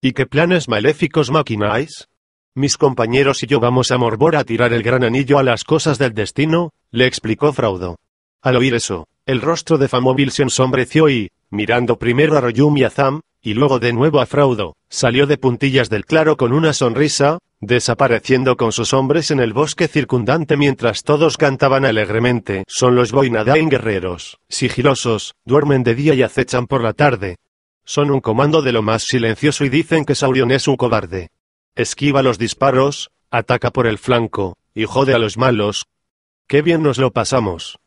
¿Y qué planes maléficos maquináis? Mis compañeros y yo vamos a Morbor a tirar el gran anillo a las cosas del destino, le explicó Fraudo. Al oír eso, el rostro de Famóvil se ensombreció y, mirando primero a Royum y a Zam, y luego de nuevo a Fraudo, salió de puntillas del claro con una sonrisa, desapareciendo con sus hombres en el bosque circundante mientras todos cantaban alegremente. Son los Boinadain guerreros, sigilosos, duermen de día y acechan por la tarde. Son un comando de lo más silencioso y dicen que Saurion es un cobarde. Esquiva los disparos, ataca por el flanco, y jode a los malos. Qué bien nos lo pasamos.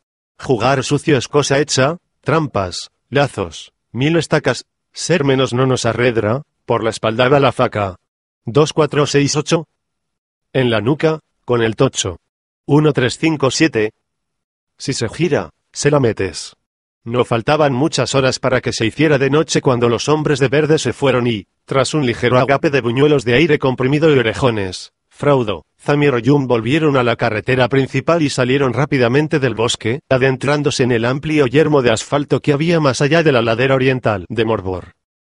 Jugar sucio es cosa hecha, trampas, lazos, mil estacas, ser menos no nos arredra, por la espaldada la faca. 2, 4, 6, 8. En la nuca, con el tocho. 1, 3, 5, 7. Si se gira, se la metes. No faltaban muchas horas para que se hiciera de noche cuando los hombres de verde se fueron y, tras un ligero agape de buñuelos de aire comprimido y orejones, fraudo, Zami y volvieron a la carretera principal y salieron rápidamente del bosque, adentrándose en el amplio yermo de asfalto que había más allá de la ladera oriental de Morbor.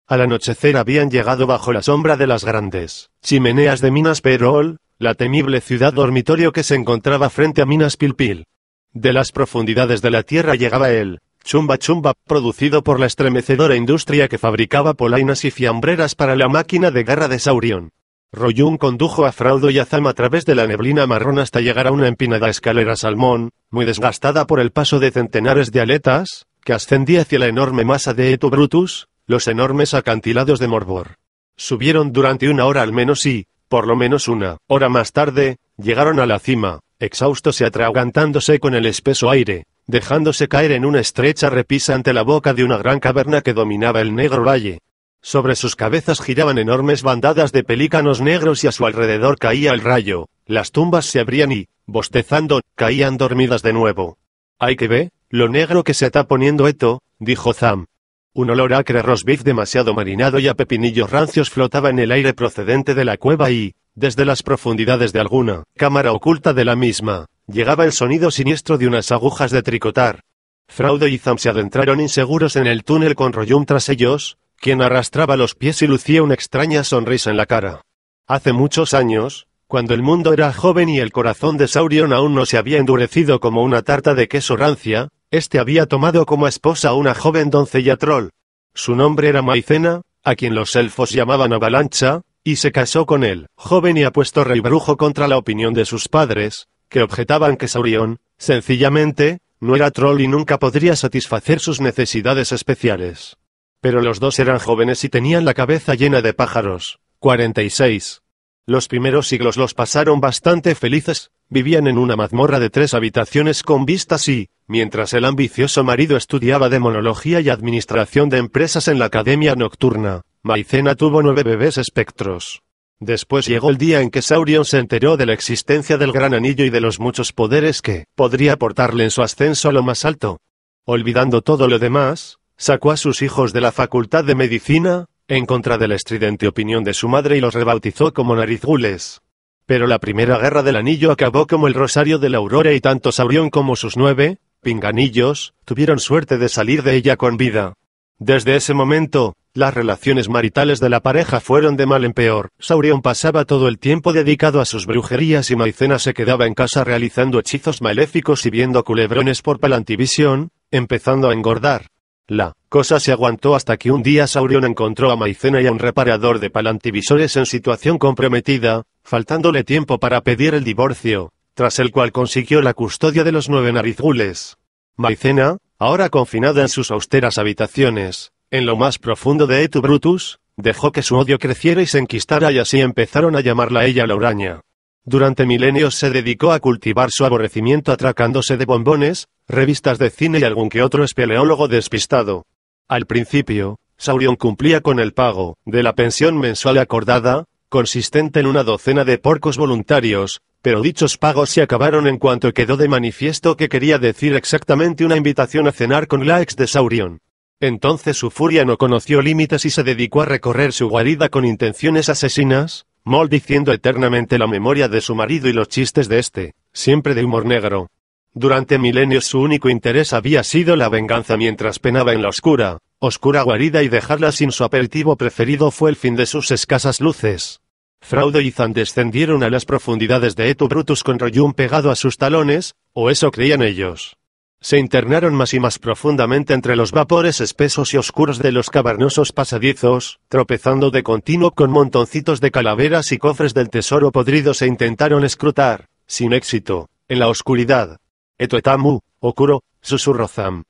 Al anochecer habían llegado bajo la sombra de las grandes chimeneas de Minas Perol, la temible ciudad dormitorio que se encontraba frente a Minas Pilpil. De las profundidades de la tierra llegaba el chumba chumba, producido por la estremecedora industria que fabricaba polainas y fiambreras para la máquina de guerra de Saurión. Royun condujo a Fraudo y a Zam a través de la neblina marrón hasta llegar a una empinada escalera salmón, muy desgastada por el paso de centenares de aletas, que ascendía hacia la enorme masa de Eto Brutus, los enormes acantilados de Morbor. Subieron durante una hora al menos y, por lo menos una hora más tarde, llegaron a la cima, exhaustos y atragantándose con el espeso aire, dejándose caer en una estrecha repisa ante la boca de una gran caverna que dominaba el negro valle, sobre sus cabezas giraban enormes bandadas de pelícanos negros y a su alrededor caía el rayo. Las tumbas se abrían y, bostezando, caían dormidas de nuevo. Hay que ver, lo negro que se está poniendo esto, dijo Zam. Un olor a acre rosbif demasiado marinado y a pepinillos rancios flotaba en el aire procedente de la cueva y, desde las profundidades de alguna cámara oculta de la misma, llegaba el sonido siniestro de unas agujas de tricotar. Fraude y Zam se adentraron inseguros en el túnel con Royum tras ellos, quien arrastraba los pies y lucía una extraña sonrisa en la cara. Hace muchos años, cuando el mundo era joven y el corazón de Saurion aún no se había endurecido como una tarta de queso rancia, este había tomado como esposa a una joven doncella troll. Su nombre era Maicena, a quien los elfos llamaban Avalancha, y se casó con él, joven y apuesto rey brujo contra la opinión de sus padres, que objetaban que Saurion, sencillamente, no era troll y nunca podría satisfacer sus necesidades especiales. Pero los dos eran jóvenes y tenían la cabeza llena de pájaros. 46. Los primeros siglos los pasaron bastante felices, vivían en una mazmorra de tres habitaciones con vistas y, mientras el ambicioso marido estudiaba demonología y administración de empresas en la academia nocturna, Maicena tuvo nueve bebés espectros. Después llegó el día en que Saurion se enteró de la existencia del gran anillo y de los muchos poderes que podría aportarle en su ascenso a lo más alto. Olvidando todo lo demás, Sacó a sus hijos de la Facultad de Medicina, en contra de la estridente opinión de su madre y los rebautizó como narizgules. Pero la primera guerra del anillo acabó como el rosario de la aurora y tanto Saurión como sus nueve, pinganillos, tuvieron suerte de salir de ella con vida. Desde ese momento, las relaciones maritales de la pareja fueron de mal en peor. Saurión pasaba todo el tiempo dedicado a sus brujerías y Maicena se quedaba en casa realizando hechizos maléficos y viendo culebrones por Palantivisión, empezando a engordar. La cosa se aguantó hasta que un día Saurion encontró a Maicena y a un reparador de palantivisores en situación comprometida, faltándole tiempo para pedir el divorcio, tras el cual consiguió la custodia de los nueve narizgules. Maicena, ahora confinada en sus austeras habitaciones, en lo más profundo de Etu Brutus, dejó que su odio creciera y se enquistara y así empezaron a llamarla ella la uraña. Durante milenios se dedicó a cultivar su aborrecimiento atracándose de bombones, revistas de cine y algún que otro espeleólogo despistado. Al principio, Saurion cumplía con el pago de la pensión mensual acordada, consistente en una docena de porcos voluntarios, pero dichos pagos se acabaron en cuanto quedó de manifiesto que quería decir exactamente una invitación a cenar con la ex de Saurion. Entonces su furia no conoció límites y se dedicó a recorrer su guarida con intenciones asesinas, diciendo eternamente la memoria de su marido y los chistes de este, siempre de humor negro. Durante milenios su único interés había sido la venganza mientras penaba en la oscura, oscura guarida y dejarla sin su aperitivo preferido fue el fin de sus escasas luces. Fraudo y Zan descendieron a las profundidades de Eto Brutus con Royun pegado a sus talones, o eso creían ellos se internaron más y más profundamente entre los vapores espesos y oscuros de los cavernosos pasadizos, tropezando de continuo con montoncitos de calaveras y cofres del tesoro podrido se intentaron escrutar, sin éxito, en la oscuridad. Etoetamu, Okuro, susurró Zam.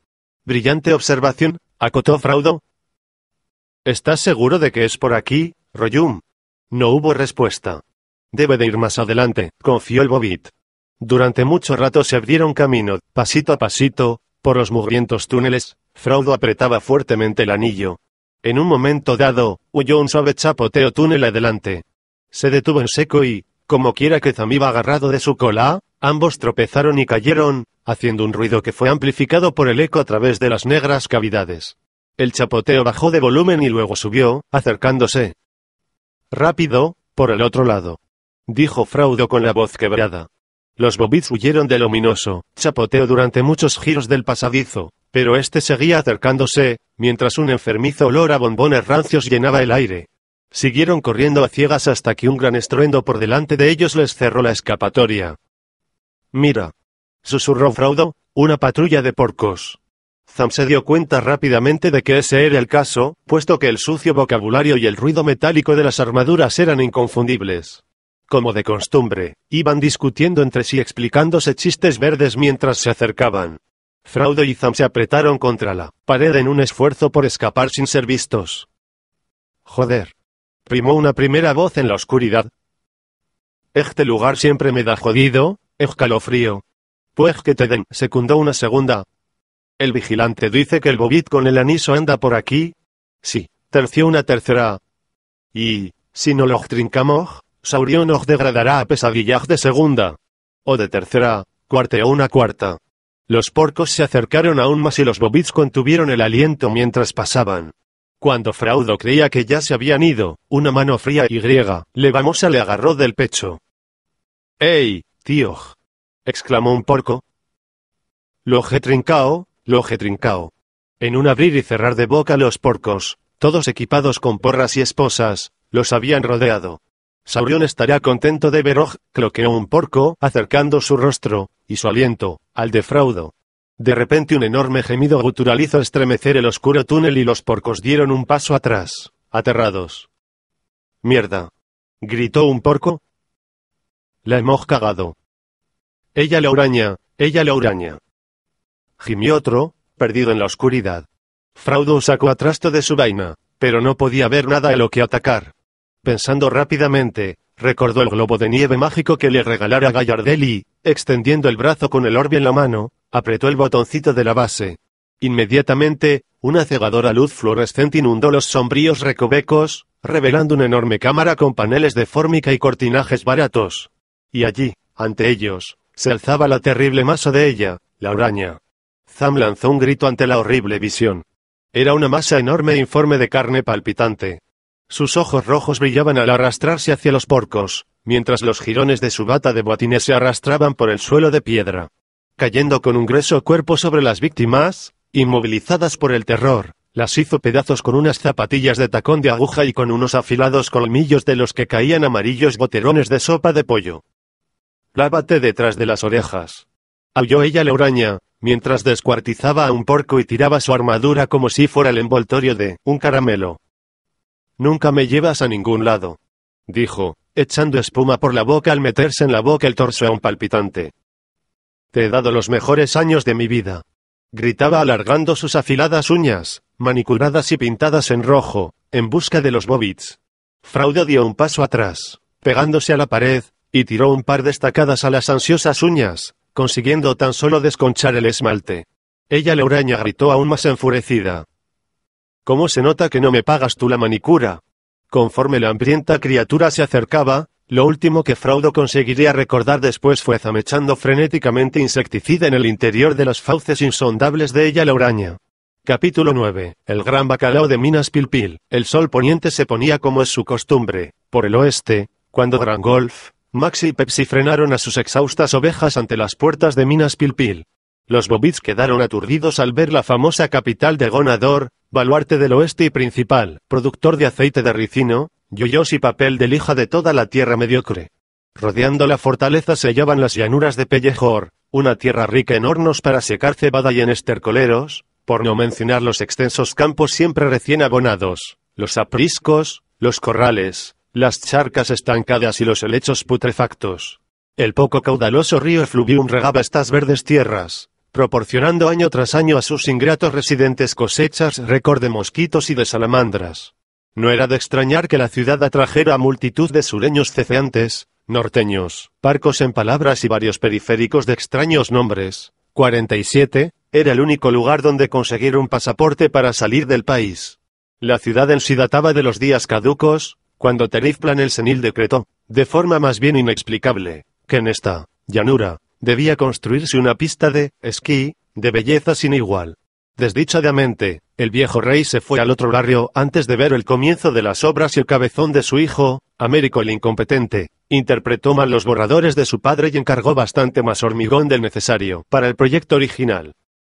Brillante observación, acotó Fraudo. ¿Estás seguro de que es por aquí, Royum? No hubo respuesta. Debe de ir más adelante, confió el Bobit. Durante mucho rato se abrieron camino, pasito a pasito, por los mugrientos túneles, Fraudo apretaba fuertemente el anillo. En un momento dado, huyó un suave chapoteo túnel adelante. Se detuvo en seco y, como quiera que Zamiba agarrado de su cola, ambos tropezaron y cayeron, haciendo un ruido que fue amplificado por el eco a través de las negras cavidades. El chapoteo bajó de volumen y luego subió, acercándose. Rápido, por el otro lado. Dijo Fraudo con la voz quebrada. Los bobits huyeron del ominoso chapoteo durante muchos giros del pasadizo, pero este seguía acercándose, mientras un enfermizo olor a bombones rancios llenaba el aire. Siguieron corriendo a ciegas hasta que un gran estruendo por delante de ellos les cerró la escapatoria. Mira. Susurró Fraudo, una patrulla de porcos. Zam se dio cuenta rápidamente de que ese era el caso, puesto que el sucio vocabulario y el ruido metálico de las armaduras eran inconfundibles como de costumbre, iban discutiendo entre sí explicándose chistes verdes mientras se acercaban. Fraude y Zam se apretaron contra la pared en un esfuerzo por escapar sin ser vistos. Joder. Primó una primera voz en la oscuridad. Este lugar siempre me da jodido, escalofrío. Pues que te den, secundó una segunda. El vigilante dice que el bobit con el aniso anda por aquí. Sí, terció una tercera. Y, si no lo trincamos, Saurión os degradará a pesadillas de segunda. O de tercera, cuarta o una cuarta. Los porcos se acercaron aún más y los bobits contuvieron el aliento mientras pasaban. Cuando Fraudo creía que ya se habían ido, una mano fría y griega, Levamosa le agarró del pecho. ¡Ey, tío! exclamó un porco. he trincao, he trincao. En un abrir y cerrar de boca los porcos, todos equipados con porras y esposas, los habían rodeado. Saurión estaría contento de ver Og, cloqueó un porco, acercando su rostro, y su aliento, al de Fraudo. De repente un enorme gemido gutural hizo estremecer el oscuro túnel y los porcos dieron un paso atrás, aterrados. ¡Mierda! gritó un porco. La hemos cagado. Ella la uraña, ella la uraña. Gimió otro, perdido en la oscuridad. Fraudo sacó a de su vaina, pero no podía ver nada a lo que atacar. Pensando rápidamente, recordó el globo de nieve mágico que le regalara Gallardelli, extendiendo el brazo con el orbe en la mano, apretó el botoncito de la base. Inmediatamente, una cegadora luz fluorescente inundó los sombríos recovecos, revelando una enorme cámara con paneles de fórmica y cortinajes baratos. Y allí, ante ellos, se alzaba la terrible masa de ella, la araña. Zam lanzó un grito ante la horrible visión. Era una masa enorme e informe de carne palpitante, sus ojos rojos brillaban al arrastrarse hacia los porcos, mientras los jirones de su bata de botines se arrastraban por el suelo de piedra. Cayendo con un grueso cuerpo sobre las víctimas, inmovilizadas por el terror, las hizo pedazos con unas zapatillas de tacón de aguja y con unos afilados colmillos de los que caían amarillos boterones de sopa de pollo. Lávate detrás de las orejas. Aulló ella la uraña, mientras descuartizaba a un porco y tiraba su armadura como si fuera el envoltorio de un caramelo. Nunca me llevas a ningún lado. Dijo, echando espuma por la boca al meterse en la boca el torso un palpitante. Te he dado los mejores años de mi vida. Gritaba alargando sus afiladas uñas, manicuradas y pintadas en rojo, en busca de los bobbits. Frauda dio un paso atrás, pegándose a la pared, y tiró un par de estacadas a las ansiosas uñas, consiguiendo tan solo desconchar el esmalte. Ella le gritó aún más enfurecida, ¿Cómo se nota que no me pagas tú la manicura? Conforme la hambrienta criatura se acercaba, lo último que Fraudo conseguiría recordar después fue zamechando frenéticamente insecticida en el interior de las fauces insondables de ella la uraña. Capítulo 9. El gran bacalao de Minas Pilpil. El sol poniente se ponía como es su costumbre, por el oeste, cuando Golf, Maxi y Pepsi frenaron a sus exhaustas ovejas ante las puertas de Minas Pilpil. Los bobits quedaron aturdidos al ver la famosa capital de Gonador, baluarte del oeste y principal, productor de aceite de ricino, yuyos y papel de lija de toda la tierra mediocre. Rodeando la fortaleza se hallaban las llanuras de Pellejor, una tierra rica en hornos para secar cebada y en estercoleros, por no mencionar los extensos campos siempre recién abonados, los apriscos, los corrales, las charcas estancadas y los helechos putrefactos. El poco caudaloso río Fluvium regaba estas verdes tierras, proporcionando año tras año a sus ingratos residentes cosechas récord de mosquitos y de salamandras. No era de extrañar que la ciudad atrajera a multitud de sureños ceceantes, norteños, parcos en palabras y varios periféricos de extraños nombres. 47, era el único lugar donde conseguir un pasaporte para salir del país. La ciudad en sí databa de los días caducos, cuando Terifplan el senil decretó, de forma más bien inexplicable, que en esta llanura debía construirse una pista de esquí, de belleza sin igual. Desdichadamente, el viejo rey se fue al otro barrio antes de ver el comienzo de las obras y el cabezón de su hijo, Américo el Incompetente, interpretó mal los borradores de su padre y encargó bastante más hormigón del necesario para el proyecto original.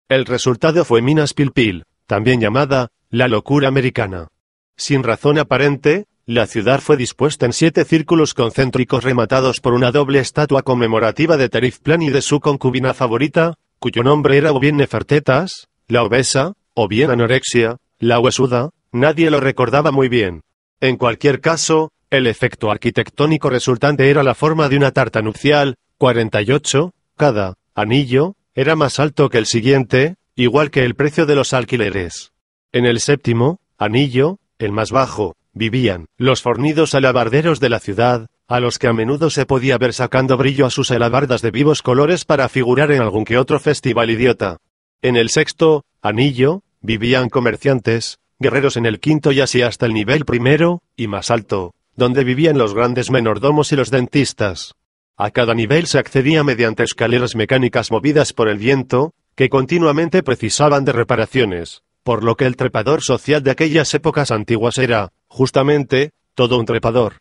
El resultado fue Minas Pilpil, también llamada la locura americana. Sin razón aparente, la ciudad fue dispuesta en siete círculos concéntricos rematados por una doble estatua conmemorativa de plan y de su concubina favorita, cuyo nombre era o bien Nefertetas, la obesa, o bien anorexia, la huesuda, nadie lo recordaba muy bien. En cualquier caso, el efecto arquitectónico resultante era la forma de una tarta nupcial, 48, cada anillo, era más alto que el siguiente, igual que el precio de los alquileres. En el séptimo, anillo, el más bajo, vivían los fornidos alabarderos de la ciudad, a los que a menudo se podía ver sacando brillo a sus alabardas de vivos colores para figurar en algún que otro festival idiota. En el sexto, anillo, vivían comerciantes, guerreros en el quinto y así hasta el nivel primero, y más alto, donde vivían los grandes menordomos y los dentistas. A cada nivel se accedía mediante escaleras mecánicas movidas por el viento, que continuamente precisaban de reparaciones por lo que el trepador social de aquellas épocas antiguas era, justamente, todo un trepador.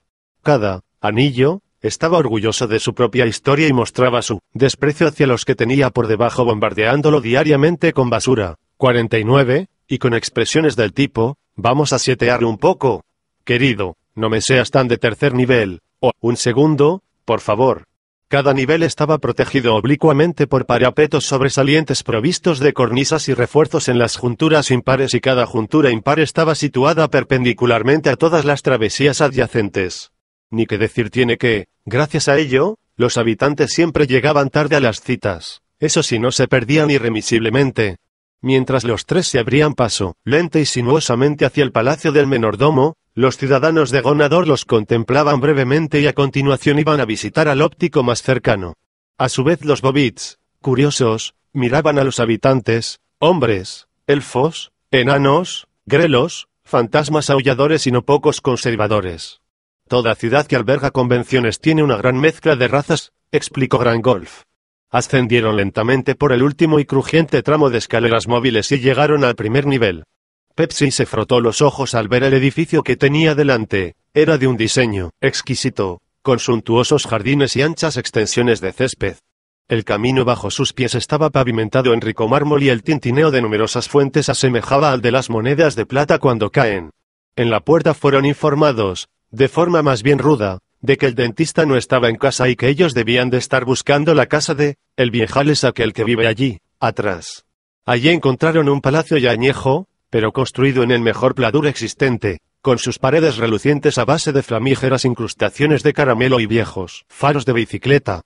Cada anillo estaba orgulloso de su propia historia y mostraba su desprecio hacia los que tenía por debajo bombardeándolo diariamente con basura. 49, y con expresiones del tipo, vamos a sietear un poco. Querido, no me seas tan de tercer nivel, o un segundo, por favor, cada nivel estaba protegido oblicuamente por parapetos sobresalientes provistos de cornisas y refuerzos en las junturas impares y cada juntura impar estaba situada perpendicularmente a todas las travesías adyacentes. Ni que decir tiene que, gracias a ello, los habitantes siempre llegaban tarde a las citas. Eso sí, no se perdían irremisiblemente. Mientras los tres se abrían paso, lenta y sinuosamente hacia el palacio del menordomo, los ciudadanos de Gonador los contemplaban brevemente y a continuación iban a visitar al óptico más cercano. A su vez los bovits, curiosos, miraban a los habitantes, hombres, elfos, enanos, grelos, fantasmas aulladores y no pocos conservadores. Toda ciudad que alberga convenciones tiene una gran mezcla de razas, explicó Gran Golf. Ascendieron lentamente por el último y crujiente tramo de escaleras móviles y llegaron al primer nivel. Pepsi se frotó los ojos al ver el edificio que tenía delante. Era de un diseño exquisito, con suntuosos jardines y anchas extensiones de césped. El camino bajo sus pies estaba pavimentado en rico mármol y el tintineo de numerosas fuentes asemejaba al de las monedas de plata cuando caen. En la puerta fueron informados, de forma más bien ruda, de que el dentista no estaba en casa y que ellos debían de estar buscando la casa de, el viejales aquel que vive allí, atrás. Allí encontraron un palacio ya añejo, pero construido en el mejor pladur existente, con sus paredes relucientes a base de flamígeras incrustaciones de caramelo y viejos faros de bicicleta.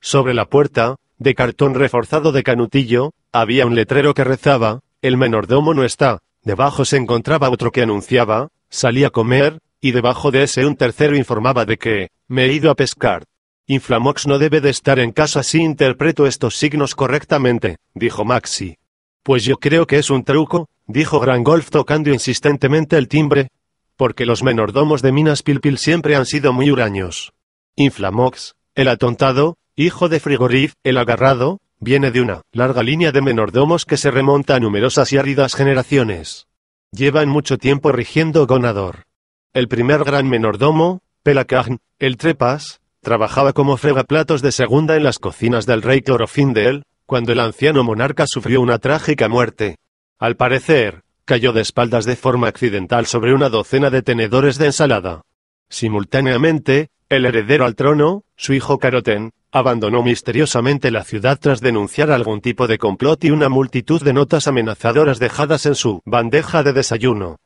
Sobre la puerta, de cartón reforzado de canutillo, había un letrero que rezaba, el menordomo no está, debajo se encontraba otro que anunciaba, salí a comer, y debajo de ese un tercero informaba de que, me he ido a pescar. Inflamox no debe de estar en casa si interpreto estos signos correctamente, dijo Maxi. Pues yo creo que es un truco, dijo Golf tocando insistentemente el timbre, porque los menordomos de Minas Pilpil siempre han sido muy huraños. Inflamox, el atontado, hijo de Frigorif, el agarrado, viene de una larga línea de menordomos que se remonta a numerosas y áridas generaciones. Llevan mucho tiempo rigiendo Gonador. El primer gran menordomo, Pelacan, el Trepas, trabajaba como fregaplatos de segunda en las cocinas del rey Clorofindel, de él, cuando el anciano monarca sufrió una trágica muerte. Al parecer, cayó de espaldas de forma accidental sobre una docena de tenedores de ensalada. Simultáneamente, el heredero al trono, su hijo Caroten, abandonó misteriosamente la ciudad tras denunciar algún tipo de complot y una multitud de notas amenazadoras dejadas en su bandeja de desayuno.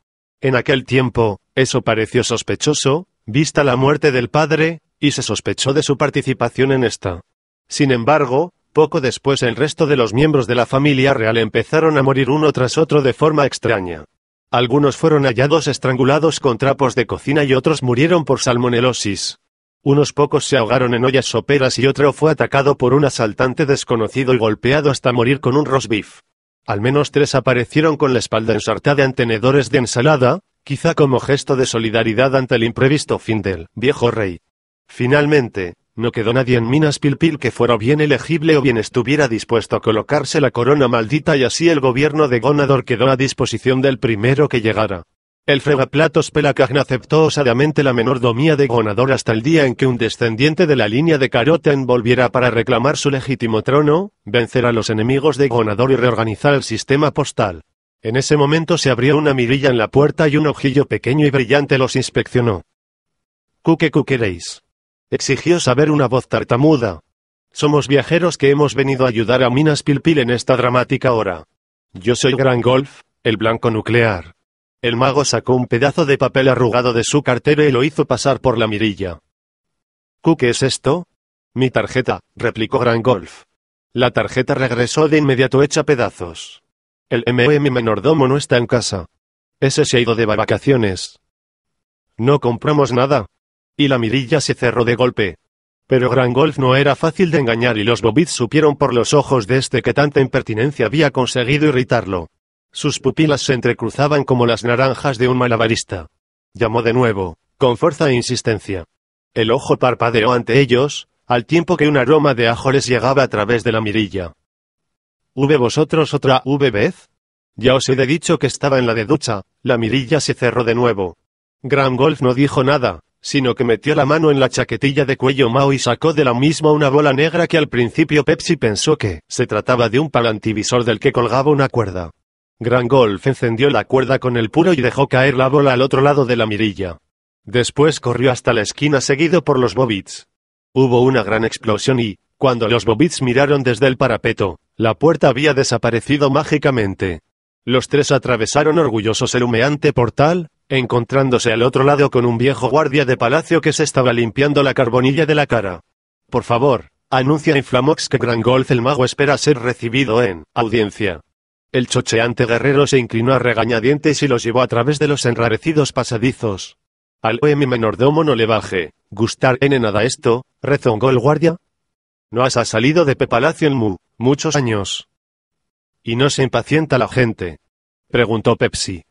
En aquel tiempo, eso pareció sospechoso, vista la muerte del padre, y se sospechó de su participación en esta. Sin embargo, poco después el resto de los miembros de la familia real empezaron a morir uno tras otro de forma extraña. Algunos fueron hallados estrangulados con trapos de cocina y otros murieron por salmonelosis. Unos pocos se ahogaron en ollas soperas y otro fue atacado por un asaltante desconocido y golpeado hasta morir con un roast beef. Al menos tres aparecieron con la espalda ensartada en tenedores de ensalada, quizá como gesto de solidaridad ante el imprevisto fin del viejo rey. Finalmente, no quedó nadie en Minas Pilpil que fuera bien elegible o bien estuviera dispuesto a colocarse la corona maldita y así el gobierno de Gonador quedó a disposición del primero que llegara. El fregaplatos Pelacagna aceptó osadamente la menordomía de Gonador hasta el día en que un descendiente de la línea de Caroten volviera para reclamar su legítimo trono, vencer a los enemigos de Gonador y reorganizar el sistema postal. En ese momento se abrió una mirilla en la puerta y un ojillo pequeño y brillante los inspeccionó. ¿Qué queréis? Exigió saber una voz tartamuda. Somos viajeros que hemos venido a ayudar a Minas Pilpil en esta dramática hora. Yo soy Gran Golf, el blanco nuclear. El mago sacó un pedazo de papel arrugado de su cartera y lo hizo pasar por la mirilla. qué es esto? Mi tarjeta, replicó Gran Golf. La tarjeta regresó de inmediato hecha pedazos. El MM menordomo no está en casa. Ese se ha ido de vacaciones. No compramos nada, y la mirilla se cerró de golpe. Pero Gran Golf no era fácil de engañar y los bobits supieron por los ojos de este que tanta impertinencia había conseguido irritarlo. Sus pupilas se entrecruzaban como las naranjas de un malabarista. Llamó de nuevo, con fuerza e insistencia. El ojo parpadeó ante ellos, al tiempo que un aroma de ajo les llegaba a través de la mirilla. ¿Hube vosotros otra vez? Ya os he dicho que estaba en la de ducha, la mirilla se cerró de nuevo. Gran Golf no dijo nada, sino que metió la mano en la chaquetilla de cuello Mao y sacó de la misma una bola negra que al principio Pepsi pensó que se trataba de un palantivisor del que colgaba una cuerda. Gran Golf encendió la cuerda con el puro y dejó caer la bola al otro lado de la mirilla. Después corrió hasta la esquina seguido por los Bobits. Hubo una gran explosión y, cuando los Bobbits miraron desde el parapeto, la puerta había desaparecido mágicamente. Los tres atravesaron orgullosos el humeante portal, encontrándose al otro lado con un viejo guardia de palacio que se estaba limpiando la carbonilla de la cara. Por favor, anuncia Inflamox que Gran Golf el mago espera ser recibido en audiencia. El chocheante guerrero se inclinó a regañadientes y los llevó a través de los enrarecidos pasadizos. Al OM menordomo no le baje, gustar en nada esto, rezongó el guardia. No has salido de Pepalacio en mu, muchos años. ¿Y no se impacienta la gente? Preguntó Pepsi.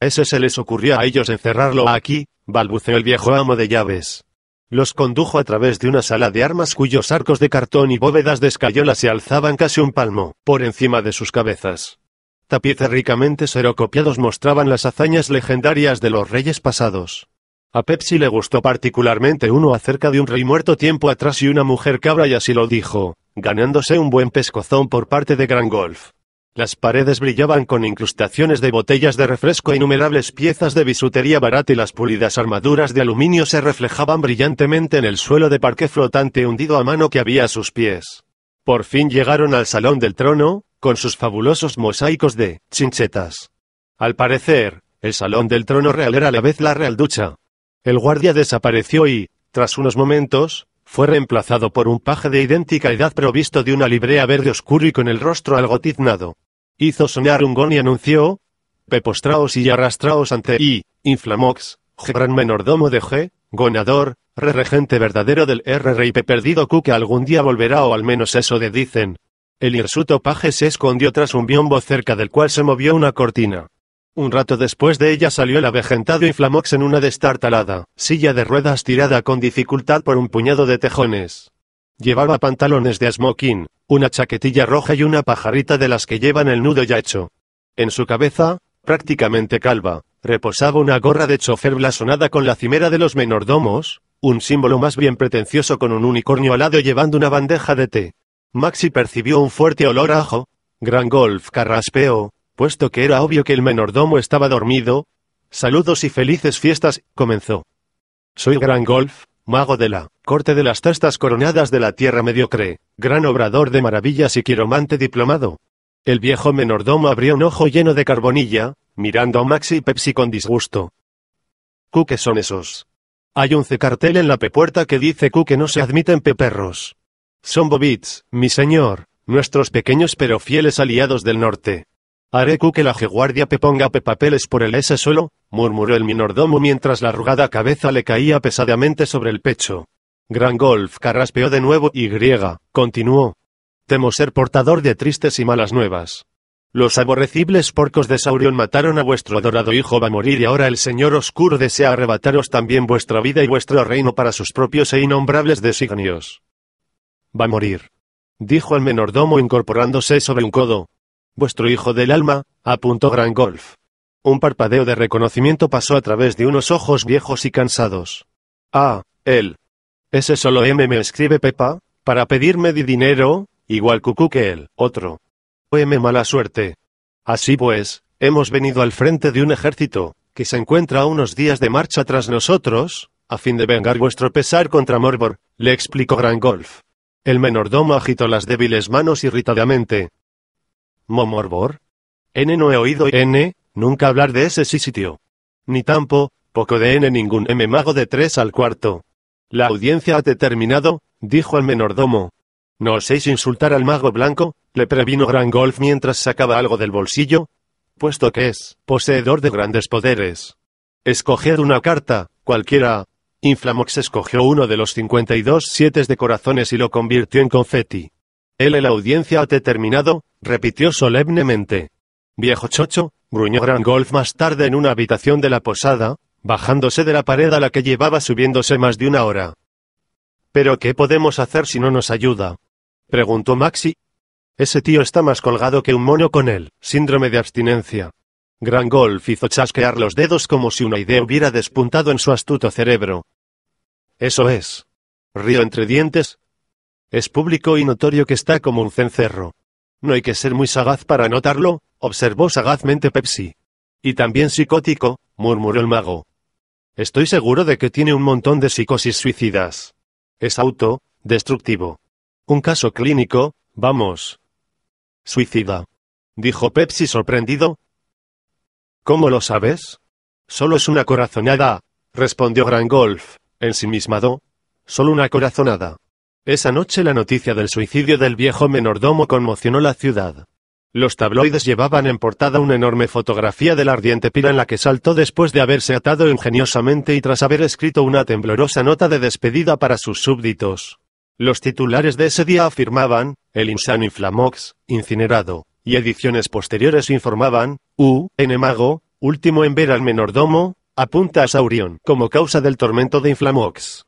Ese se les ocurrió a ellos encerrarlo aquí, balbuceó el viejo amo de llaves. Los condujo a través de una sala de armas cuyos arcos de cartón y bóvedas de escayola se alzaban casi un palmo, por encima de sus cabezas. Tapices ricamente serocopiados mostraban las hazañas legendarias de los reyes pasados. A Pepsi le gustó particularmente uno acerca de un rey muerto tiempo atrás y una mujer cabra y así lo dijo, ganándose un buen pescozón por parte de Gran Golf. Las paredes brillaban con incrustaciones de botellas de refresco e innumerables piezas de bisutería barata y las pulidas armaduras de aluminio se reflejaban brillantemente en el suelo de parque flotante hundido a mano que había a sus pies. Por fin llegaron al salón del trono, con sus fabulosos mosaicos de chinchetas. Al parecer, el salón del trono real era a la vez la real ducha. El guardia desapareció y, tras unos momentos, fue reemplazado por un paje de idéntica edad provisto de una librea verde oscuro y con el rostro algo tiznado hizo sonar un gong y anunció, pepostraos y arrastraos ante I, inflamox, gran menordomo de G, gonador, re regente verdadero del RRIP perdido Q que algún día volverá o al menos eso de dicen. El hirsuto paje se escondió tras un biombo cerca del cual se movió una cortina. Un rato después de ella salió el avejentado Inflamox en una destartalada silla de ruedas tirada con dificultad por un puñado de tejones. Llevaba pantalones de smoking, una chaquetilla roja y una pajarita de las que llevan el nudo ya hecho. En su cabeza, prácticamente calva, reposaba una gorra de chofer blasonada con la cimera de los menordomos, un símbolo más bien pretencioso con un unicornio alado llevando una bandeja de té. Maxi percibió un fuerte olor a ajo, gran golf carraspeo, puesto que era obvio que el menordomo estaba dormido. Saludos y felices fiestas, comenzó. Soy Gran Golf, mago de la corte de las testas coronadas de la tierra mediocre, gran obrador de maravillas y quiromante diplomado. El viejo menordomo abrió un ojo lleno de carbonilla, mirando a Maxi y Pepsi con disgusto. qué son esos? Hay un cartel en la pepuerta que dice que no se admiten peperros. Son bobits, mi señor, nuestros pequeños pero fieles aliados del norte. Haré que la jeguardia pe ponga pe papeles por el ese suelo, murmuró el menordomo mientras la arrugada cabeza le caía pesadamente sobre el pecho. Gran Golf carraspeó de nuevo y griega, continuó. Temo ser portador de tristes y malas nuevas. Los aborrecibles porcos de Saurion mataron a vuestro adorado hijo va a morir y ahora el Señor Oscuro desea arrebataros también vuestra vida y vuestro reino para sus propios e innombrables designios. Va a morir. Dijo el menordomo incorporándose sobre un codo, vuestro hijo del alma, apuntó Gran Golf. Un parpadeo de reconocimiento pasó a través de unos ojos viejos y cansados. Ah, él. Ese solo M me escribe Pepa, para pedirme de dinero, igual cucú que él, otro. M mala suerte. Así pues, hemos venido al frente de un ejército, que se encuentra a unos días de marcha tras nosotros, a fin de vengar vuestro pesar contra Morbor, le explicó Gran Golf. El menordomo agitó las débiles manos irritadamente, Momorbor. N no he oído N, nunca hablar de ese sí sitio. Ni tampoco, poco de N ningún M mago de tres al cuarto. La audiencia ha determinado, dijo el menordomo. No oséis insultar al mago blanco, le previno Golf mientras sacaba algo del bolsillo, puesto que es poseedor de grandes poderes. Escoger una carta, cualquiera. Inflamox escogió uno de los 52 siete de corazones y lo convirtió en confeti. Él la audiencia ha determinado, repitió solemnemente. Viejo chocho, gruñó Gran Golf más tarde en una habitación de la posada, bajándose de la pared a la que llevaba subiéndose más de una hora. ¿Pero qué podemos hacer si no nos ayuda? preguntó Maxi. Ese tío está más colgado que un mono con él, síndrome de abstinencia. Gran Golf hizo chasquear los dedos como si una idea hubiera despuntado en su astuto cerebro. Eso es. Río entre dientes. Es público y notorio que está como un cencerro. No hay que ser muy sagaz para notarlo, observó sagazmente Pepsi. Y también psicótico, murmuró el mago. Estoy seguro de que tiene un montón de psicosis suicidas. Es auto, destructivo. Un caso clínico, vamos. Suicida. Dijo Pepsi sorprendido. ¿Cómo lo sabes? Solo es una corazonada, respondió Gran Golf, ensimismado. Solo una corazonada. Esa noche la noticia del suicidio del viejo menordomo conmocionó la ciudad. Los tabloides llevaban en portada una enorme fotografía de la ardiente pila en la que saltó después de haberse atado ingeniosamente y tras haber escrito una temblorosa nota de despedida para sus súbditos. Los titulares de ese día afirmaban, el insano Inflamox, incinerado, y ediciones posteriores informaban, U, N último en ver al menordomo, apunta a Saurión como causa del tormento de Inflamox.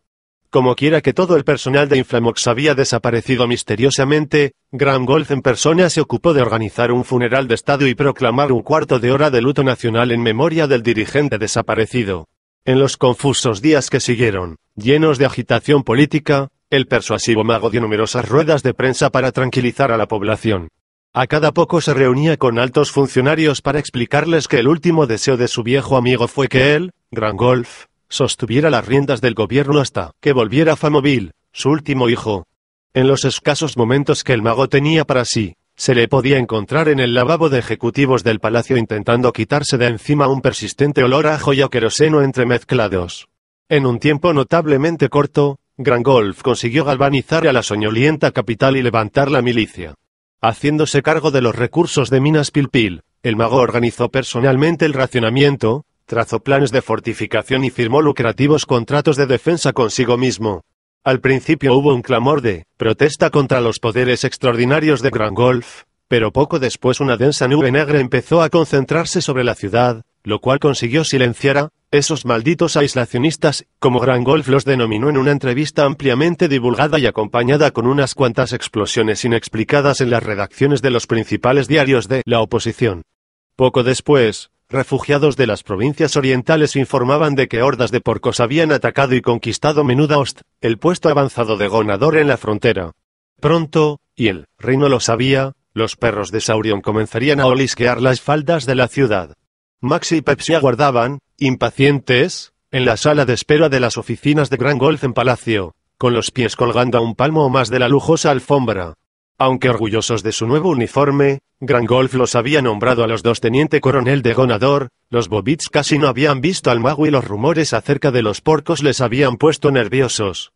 Como quiera que todo el personal de Inflamox había desaparecido misteriosamente, Gran Golf en persona se ocupó de organizar un funeral de estado y proclamar un cuarto de hora de luto nacional en memoria del dirigente desaparecido. En los confusos días que siguieron, llenos de agitación política, el persuasivo mago dio numerosas ruedas de prensa para tranquilizar a la población. A cada poco se reunía con altos funcionarios para explicarles que el último deseo de su viejo amigo fue que él, Gran Golf, sostuviera las riendas del gobierno hasta que volviera Famovil, su último hijo. En los escasos momentos que el mago tenía para sí, se le podía encontrar en el lavabo de ejecutivos del palacio intentando quitarse de encima un persistente olor a ajo queroseno entremezclados. En un tiempo notablemente corto, Gran Golf consiguió galvanizar a la soñolienta capital y levantar la milicia. Haciéndose cargo de los recursos de Minas Pilpil, el mago organizó personalmente el racionamiento, Trazó planes de fortificación y firmó lucrativos contratos de defensa consigo mismo. Al principio hubo un clamor de protesta contra los poderes extraordinarios de Grand Golf, pero poco después una densa nube negra empezó a concentrarse sobre la ciudad, lo cual consiguió silenciar a esos malditos aislacionistas, como Grand Golf los denominó en una entrevista ampliamente divulgada y acompañada con unas cuantas explosiones inexplicadas en las redacciones de los principales diarios de la oposición. Poco después, Refugiados de las provincias orientales informaban de que hordas de porcos habían atacado y conquistado Menudaost, el puesto avanzado de Gonador en la frontera. Pronto, y el reino lo sabía, los perros de Saurion comenzarían a olisquear las faldas de la ciudad. Max y Pepsi aguardaban, impacientes, en la sala de espera de las oficinas de Gran Golf en Palacio, con los pies colgando a un palmo o más de la lujosa alfombra. Aunque orgullosos de su nuevo uniforme, Grand Golf los había nombrado a los dos teniente coronel de Gonador, los Bobits casi no habían visto al mago y los rumores acerca de los porcos les habían puesto nerviosos.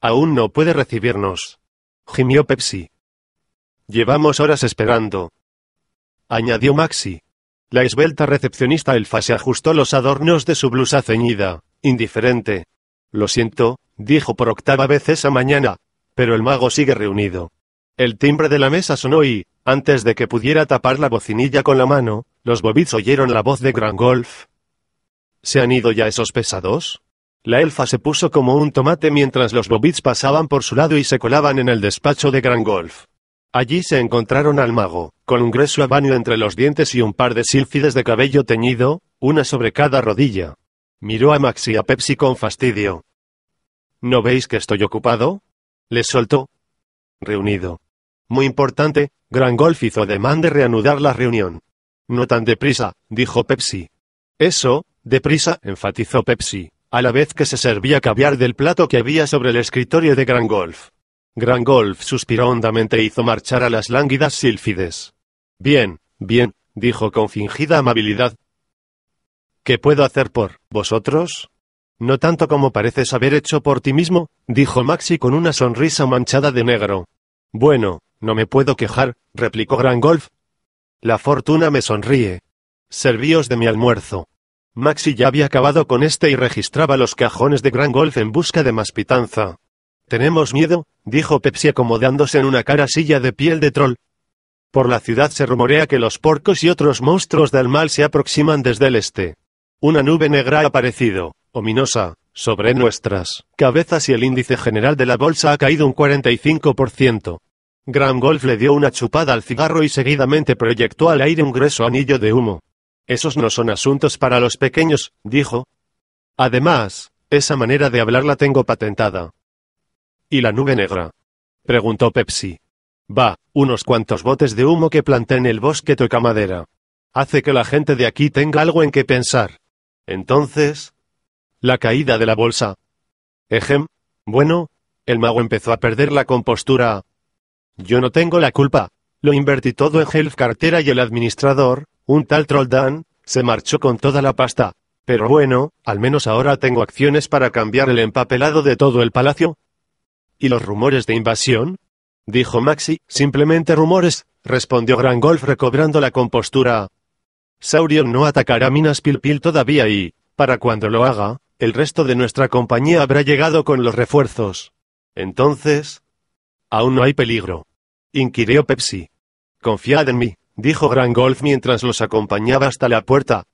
Aún no puede recibirnos. Gimió Pepsi. Llevamos horas esperando. Añadió Maxi. La esbelta recepcionista Elfa se ajustó los adornos de su blusa ceñida, indiferente. Lo siento, dijo por octava vez esa mañana, pero el mago sigue reunido. El timbre de la mesa sonó y, antes de que pudiera tapar la bocinilla con la mano, los bobits oyeron la voz de golf ¿Se han ido ya esos pesados? La elfa se puso como un tomate mientras los bobits pasaban por su lado y se colaban en el despacho de golf Allí se encontraron al mago, con un grueso abanio entre los dientes y un par de sílfides de cabello teñido, una sobre cada rodilla. Miró a Max y a Pepsi con fastidio. ¿No veis que estoy ocupado? Les soltó. Reunido. Muy importante, Gran Golf hizo demanda de reanudar la reunión. No tan deprisa, dijo Pepsi. Eso, deprisa, enfatizó Pepsi, a la vez que se servía caviar del plato que había sobre el escritorio de Gran Golf. Gran Golf suspiró hondamente e hizo marchar a las lánguidas sílfides. Bien, bien, dijo con fingida amabilidad. ¿Qué puedo hacer por vosotros? No tanto como pareces haber hecho por ti mismo, dijo Maxi con una sonrisa manchada de negro. Bueno, no me puedo quejar, replicó Golf. La fortuna me sonríe. Servíos de mi almuerzo. Maxi ya había acabado con este y registraba los cajones de Golf en busca de más pitanza. Tenemos miedo, dijo Pepsi acomodándose en una cara silla de piel de troll. Por la ciudad se rumorea que los porcos y otros monstruos del mal se aproximan desde el este. Una nube negra ha aparecido, ominosa, sobre nuestras cabezas y el índice general de la bolsa ha caído un 45%. Gran Golf le dio una chupada al cigarro y seguidamente proyectó al aire un grueso anillo de humo. Esos no son asuntos para los pequeños, dijo. Además, esa manera de hablar la tengo patentada. ¿Y la nube negra? preguntó Pepsi. Va, unos cuantos botes de humo que planté en el bosque toca madera. Hace que la gente de aquí tenga algo en qué pensar. Entonces... La caída de la bolsa. Ejem. Bueno, el mago empezó a perder la compostura, yo no tengo la culpa. Lo invertí todo en Health Cartera y el administrador, un tal Trolldan, se marchó con toda la pasta. Pero bueno, al menos ahora tengo acciones para cambiar el empapelado de todo el palacio. ¿Y los rumores de invasión? Dijo Maxi, simplemente rumores, respondió Golf recobrando la compostura. Saurion no atacará Minas Pilpil todavía y, para cuando lo haga, el resto de nuestra compañía habrá llegado con los refuerzos. Entonces... Aún no hay peligro inquirió Pepsi. Confiad en mí, dijo Golf mientras los acompañaba hasta la puerta.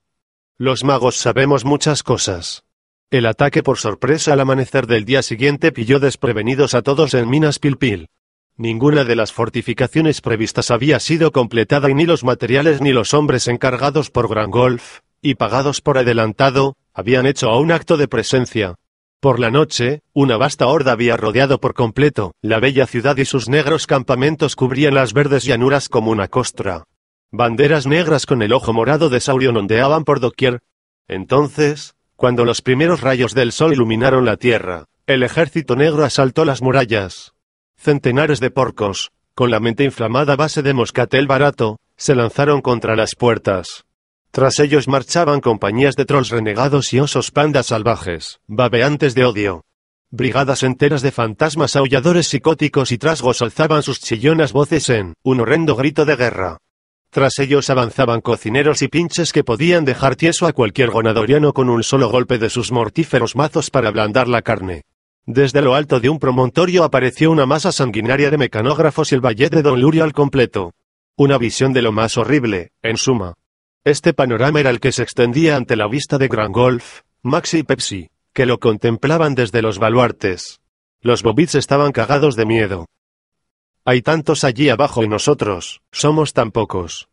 Los magos sabemos muchas cosas. El ataque por sorpresa al amanecer del día siguiente pilló desprevenidos a todos en Minas Pilpil. Ninguna de las fortificaciones previstas había sido completada y ni los materiales ni los hombres encargados por Golf, y pagados por adelantado, habían hecho aún acto de presencia. Por la noche, una vasta horda había rodeado por completo la bella ciudad y sus negros campamentos cubrían las verdes llanuras como una costra. Banderas negras con el ojo morado de saurio ondeaban por doquier. Entonces, cuando los primeros rayos del sol iluminaron la tierra, el ejército negro asaltó las murallas. Centenares de porcos, con la mente inflamada base de moscatel barato, se lanzaron contra las puertas. Tras ellos marchaban compañías de trolls renegados y osos pandas salvajes, babeantes de odio. Brigadas enteras de fantasmas aulladores psicóticos y trasgos alzaban sus chillonas voces en un horrendo grito de guerra. Tras ellos avanzaban cocineros y pinches que podían dejar tieso a cualquier gonadoriano con un solo golpe de sus mortíferos mazos para ablandar la carne. Desde lo alto de un promontorio apareció una masa sanguinaria de mecanógrafos y el valle de Don Lurio al completo. Una visión de lo más horrible, en suma. Este panorama era el que se extendía ante la vista de Grand Golf, Maxi y Pepsi, que lo contemplaban desde los baluartes. Los bobits estaban cagados de miedo. Hay tantos allí abajo y nosotros, somos tan pocos.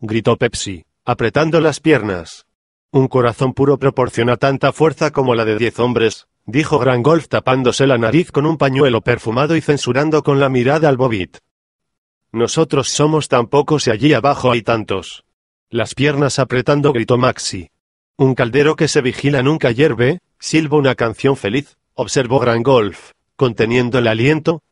Gritó Pepsi, apretando las piernas. Un corazón puro proporciona tanta fuerza como la de diez hombres, dijo Grand Golf tapándose la nariz con un pañuelo perfumado y censurando con la mirada al Bobit. Nosotros somos tan pocos y allí abajo hay tantos. Las piernas apretando gritó Maxi. Un caldero que se vigila nunca hierve, silba una canción feliz, observó Gran Golf, conteniendo el aliento.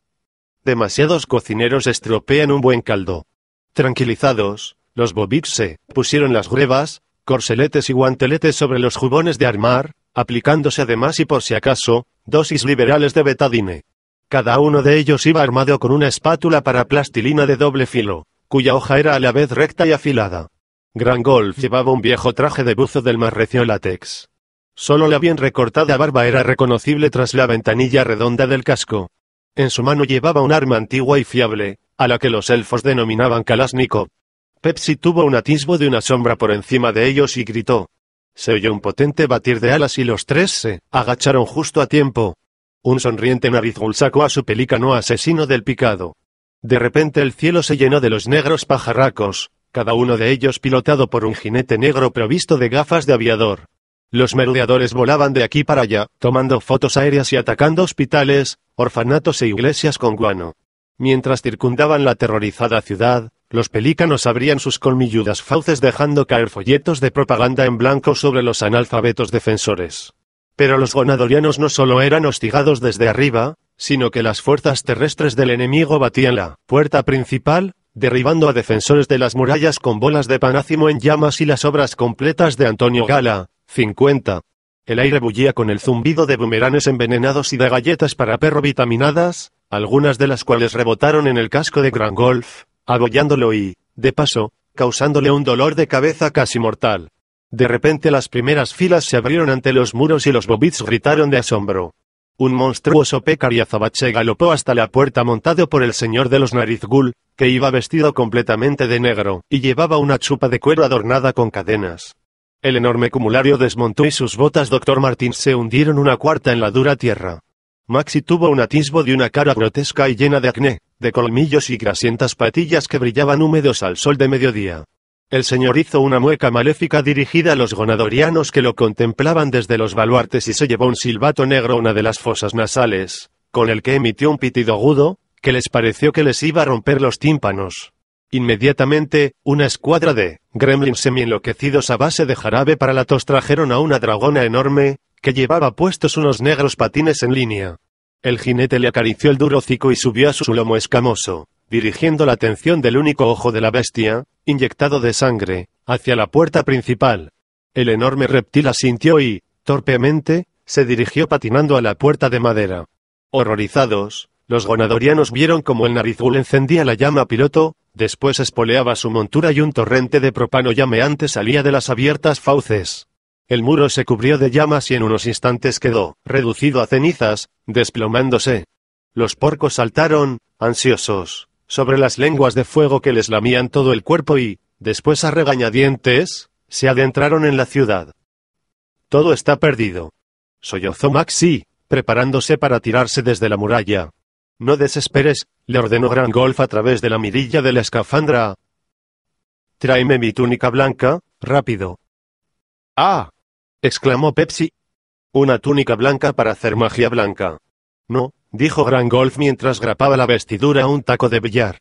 Demasiados cocineros estropean un buen caldo. Tranquilizados, los bobics se pusieron las grebas, corseletes y guanteletes sobre los jubones de armar, aplicándose además y por si acaso, dosis liberales de betadine. Cada uno de ellos iba armado con una espátula para plastilina de doble filo, cuya hoja era a la vez recta y afilada. Gran Golf llevaba un viejo traje de buzo del más recio látex. Solo la bien recortada barba era reconocible tras la ventanilla redonda del casco. En su mano llevaba un arma antigua y fiable, a la que los elfos denominaban Kalashnikov. Pepsi tuvo un atisbo de una sombra por encima de ellos y gritó. Se oyó un potente batir de alas y los tres se agacharon justo a tiempo. Un sonriente nariz sacó a su pelícano asesino del picado. De repente el cielo se llenó de los negros pajarracos, cada uno de ellos pilotado por un jinete negro provisto de gafas de aviador. Los merodeadores volaban de aquí para allá, tomando fotos aéreas y atacando hospitales, orfanatos e iglesias con guano. Mientras circundaban la aterrorizada ciudad, los pelícanos abrían sus colmilludas fauces dejando caer folletos de propaganda en blanco sobre los analfabetos defensores. Pero los gonadorianos no solo eran hostigados desde arriba, sino que las fuerzas terrestres del enemigo batían la puerta principal, derribando a defensores de las murallas con bolas de panácimo en llamas y las obras completas de Antonio Gala, 50. El aire bullía con el zumbido de bumeranes envenenados y de galletas para perro vitaminadas, algunas de las cuales rebotaron en el casco de Grand Golf, abollándolo y, de paso, causándole un dolor de cabeza casi mortal. De repente las primeras filas se abrieron ante los muros y los bobits gritaron de asombro. Un monstruoso y azabache galopó hasta la puerta montado por el señor de los narizgul, que iba vestido completamente de negro, y llevaba una chupa de cuero adornada con cadenas. El enorme cumulario desmontó y sus botas Dr. Martín se hundieron una cuarta en la dura tierra. Maxi tuvo un atisbo de una cara grotesca y llena de acné, de colmillos y grasientas patillas que brillaban húmedos al sol de mediodía. El señor hizo una mueca maléfica dirigida a los gonadorianos que lo contemplaban desde los baluartes y se llevó un silbato negro a una de las fosas nasales, con el que emitió un pitido agudo, que les pareció que les iba a romper los tímpanos. Inmediatamente, una escuadra de gremlins semienloquecidos a base de jarabe para la tos trajeron a una dragona enorme, que llevaba puestos unos negros patines en línea. El jinete le acarició el duro hocico y subió a su lomo escamoso dirigiendo la atención del único ojo de la bestia, inyectado de sangre, hacia la puerta principal. El enorme reptil asintió y, torpemente, se dirigió patinando a la puerta de madera. Horrorizados, los gonadorianos vieron como el narizul encendía la llama piloto, después espoleaba su montura y un torrente de propano llameante salía de las abiertas fauces. El muro se cubrió de llamas y en unos instantes quedó, reducido a cenizas, desplomándose. Los porcos saltaron, ansiosos sobre las lenguas de fuego que les lamían todo el cuerpo y, después a regañadientes, se adentraron en la ciudad. Todo está perdido. Sollozó Maxi, preparándose para tirarse desde la muralla. No desesperes, le ordenó Gran Golf a través de la mirilla de la escafandra. Tráeme mi túnica blanca, rápido. ¡Ah! exclamó Pepsi. Una túnica blanca para hacer magia blanca. No, dijo Golf mientras grapaba la vestidura a un taco de billar.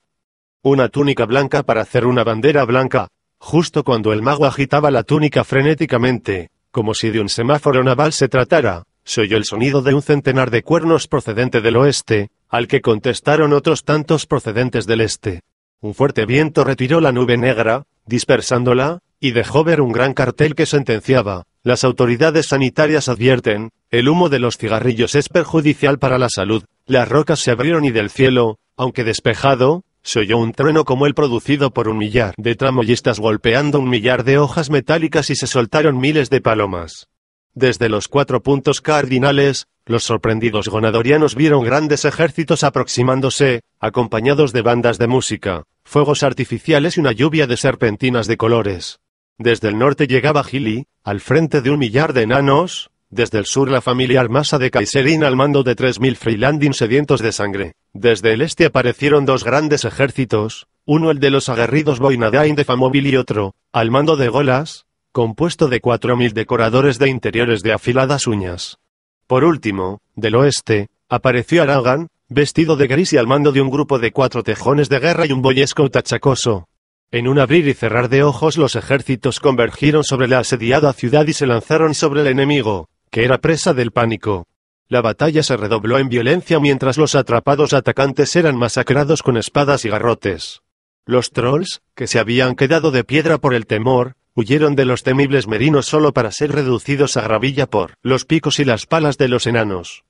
Una túnica blanca para hacer una bandera blanca, justo cuando el mago agitaba la túnica frenéticamente, como si de un semáforo naval se tratara, se oyó el sonido de un centenar de cuernos procedente del oeste, al que contestaron otros tantos procedentes del este. Un fuerte viento retiró la nube negra, dispersándola, y dejó ver un gran cartel que sentenciaba, las autoridades sanitarias advierten, el humo de los cigarrillos es perjudicial para la salud. Las rocas se abrieron y del cielo, aunque despejado, se oyó un trueno como el producido por un millar de tramoyistas golpeando un millar de hojas metálicas y se soltaron miles de palomas. Desde los cuatro puntos cardinales, los sorprendidos gonadorianos vieron grandes ejércitos aproximándose, acompañados de bandas de música, fuegos artificiales y una lluvia de serpentinas de colores. Desde el norte llegaba Gili, al frente de un millar de enanos, desde el sur la familiar masa de Kaiserin al mando de 3.000 Freilandin sedientos de sangre. Desde el este aparecieron dos grandes ejércitos, uno el de los aguerridos Boinadain de Famobil y otro, al mando de Golas, compuesto de 4.000 decoradores de interiores de afiladas uñas. Por último, del oeste, apareció Aragan, vestido de gris y al mando de un grupo de cuatro tejones de guerra y un boyesco tachacoso, en un abrir y cerrar de ojos los ejércitos convergieron sobre la asediada ciudad y se lanzaron sobre el enemigo, que era presa del pánico. La batalla se redobló en violencia mientras los atrapados atacantes eran masacrados con espadas y garrotes. Los trolls, que se habían quedado de piedra por el temor, huyeron de los temibles merinos solo para ser reducidos a gravilla por los picos y las palas de los enanos.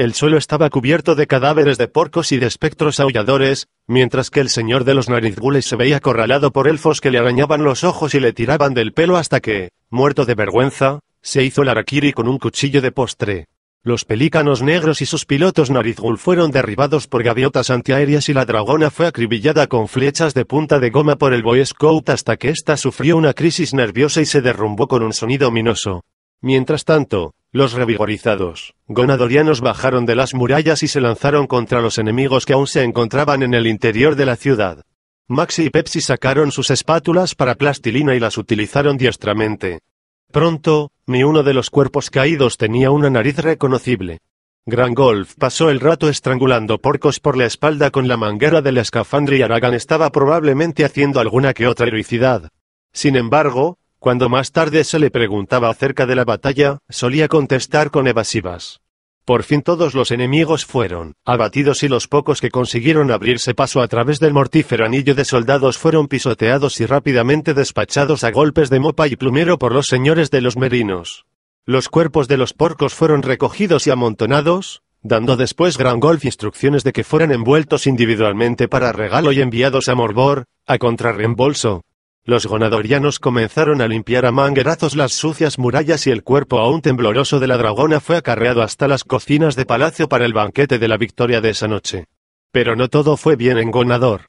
El suelo estaba cubierto de cadáveres de porcos y de espectros aulladores, mientras que el señor de los narizgules se veía acorralado por elfos que le arañaban los ojos y le tiraban del pelo hasta que, muerto de vergüenza, se hizo el araquiri con un cuchillo de postre. Los pelícanos negros y sus pilotos narizgul fueron derribados por gaviotas antiaéreas y la dragona fue acribillada con flechas de punta de goma por el Boy Scout hasta que ésta sufrió una crisis nerviosa y se derrumbó con un sonido ominoso. Mientras tanto, los revigorizados, gonadorianos bajaron de las murallas y se lanzaron contra los enemigos que aún se encontraban en el interior de la ciudad. Maxi y Pepsi sacaron sus espátulas para plastilina y las utilizaron diestramente. Pronto, ni uno de los cuerpos caídos tenía una nariz reconocible. Gran Golf pasó el rato estrangulando porcos por la espalda con la manguera del escafandri y Aragan estaba probablemente haciendo alguna que otra heroicidad. Sin embargo, cuando más tarde se le preguntaba acerca de la batalla, solía contestar con evasivas. Por fin todos los enemigos fueron abatidos y los pocos que consiguieron abrirse paso a través del mortífero anillo de soldados fueron pisoteados y rápidamente despachados a golpes de mopa y plumero por los señores de los merinos. Los cuerpos de los porcos fueron recogidos y amontonados, dando después Gran Golf instrucciones de que fueran envueltos individualmente para regalo y enviados a Morbor, a contrarreembolso, los gonadorianos comenzaron a limpiar a manguerazos las sucias murallas y el cuerpo aún tembloroso de la dragona fue acarreado hasta las cocinas de palacio para el banquete de la victoria de esa noche. Pero no todo fue bien en Gonador.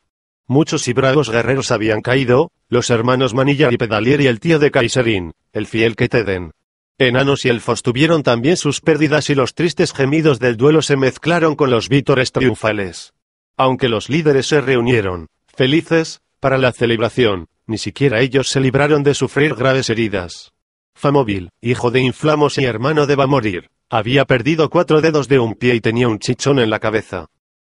Muchos y bravos guerreros habían caído, los hermanos Manilla y Pedalier y el tío de Kaiserin, el fiel Keteden. Enanos y elfos tuvieron también sus pérdidas y los tristes gemidos del duelo se mezclaron con los vítores triunfales. Aunque los líderes se reunieron, felices, para la celebración, ni siquiera ellos se libraron de sufrir graves heridas. Famobil, hijo de Inflamos y hermano de Bamorir, había perdido cuatro dedos de un pie y tenía un chichón en la cabeza.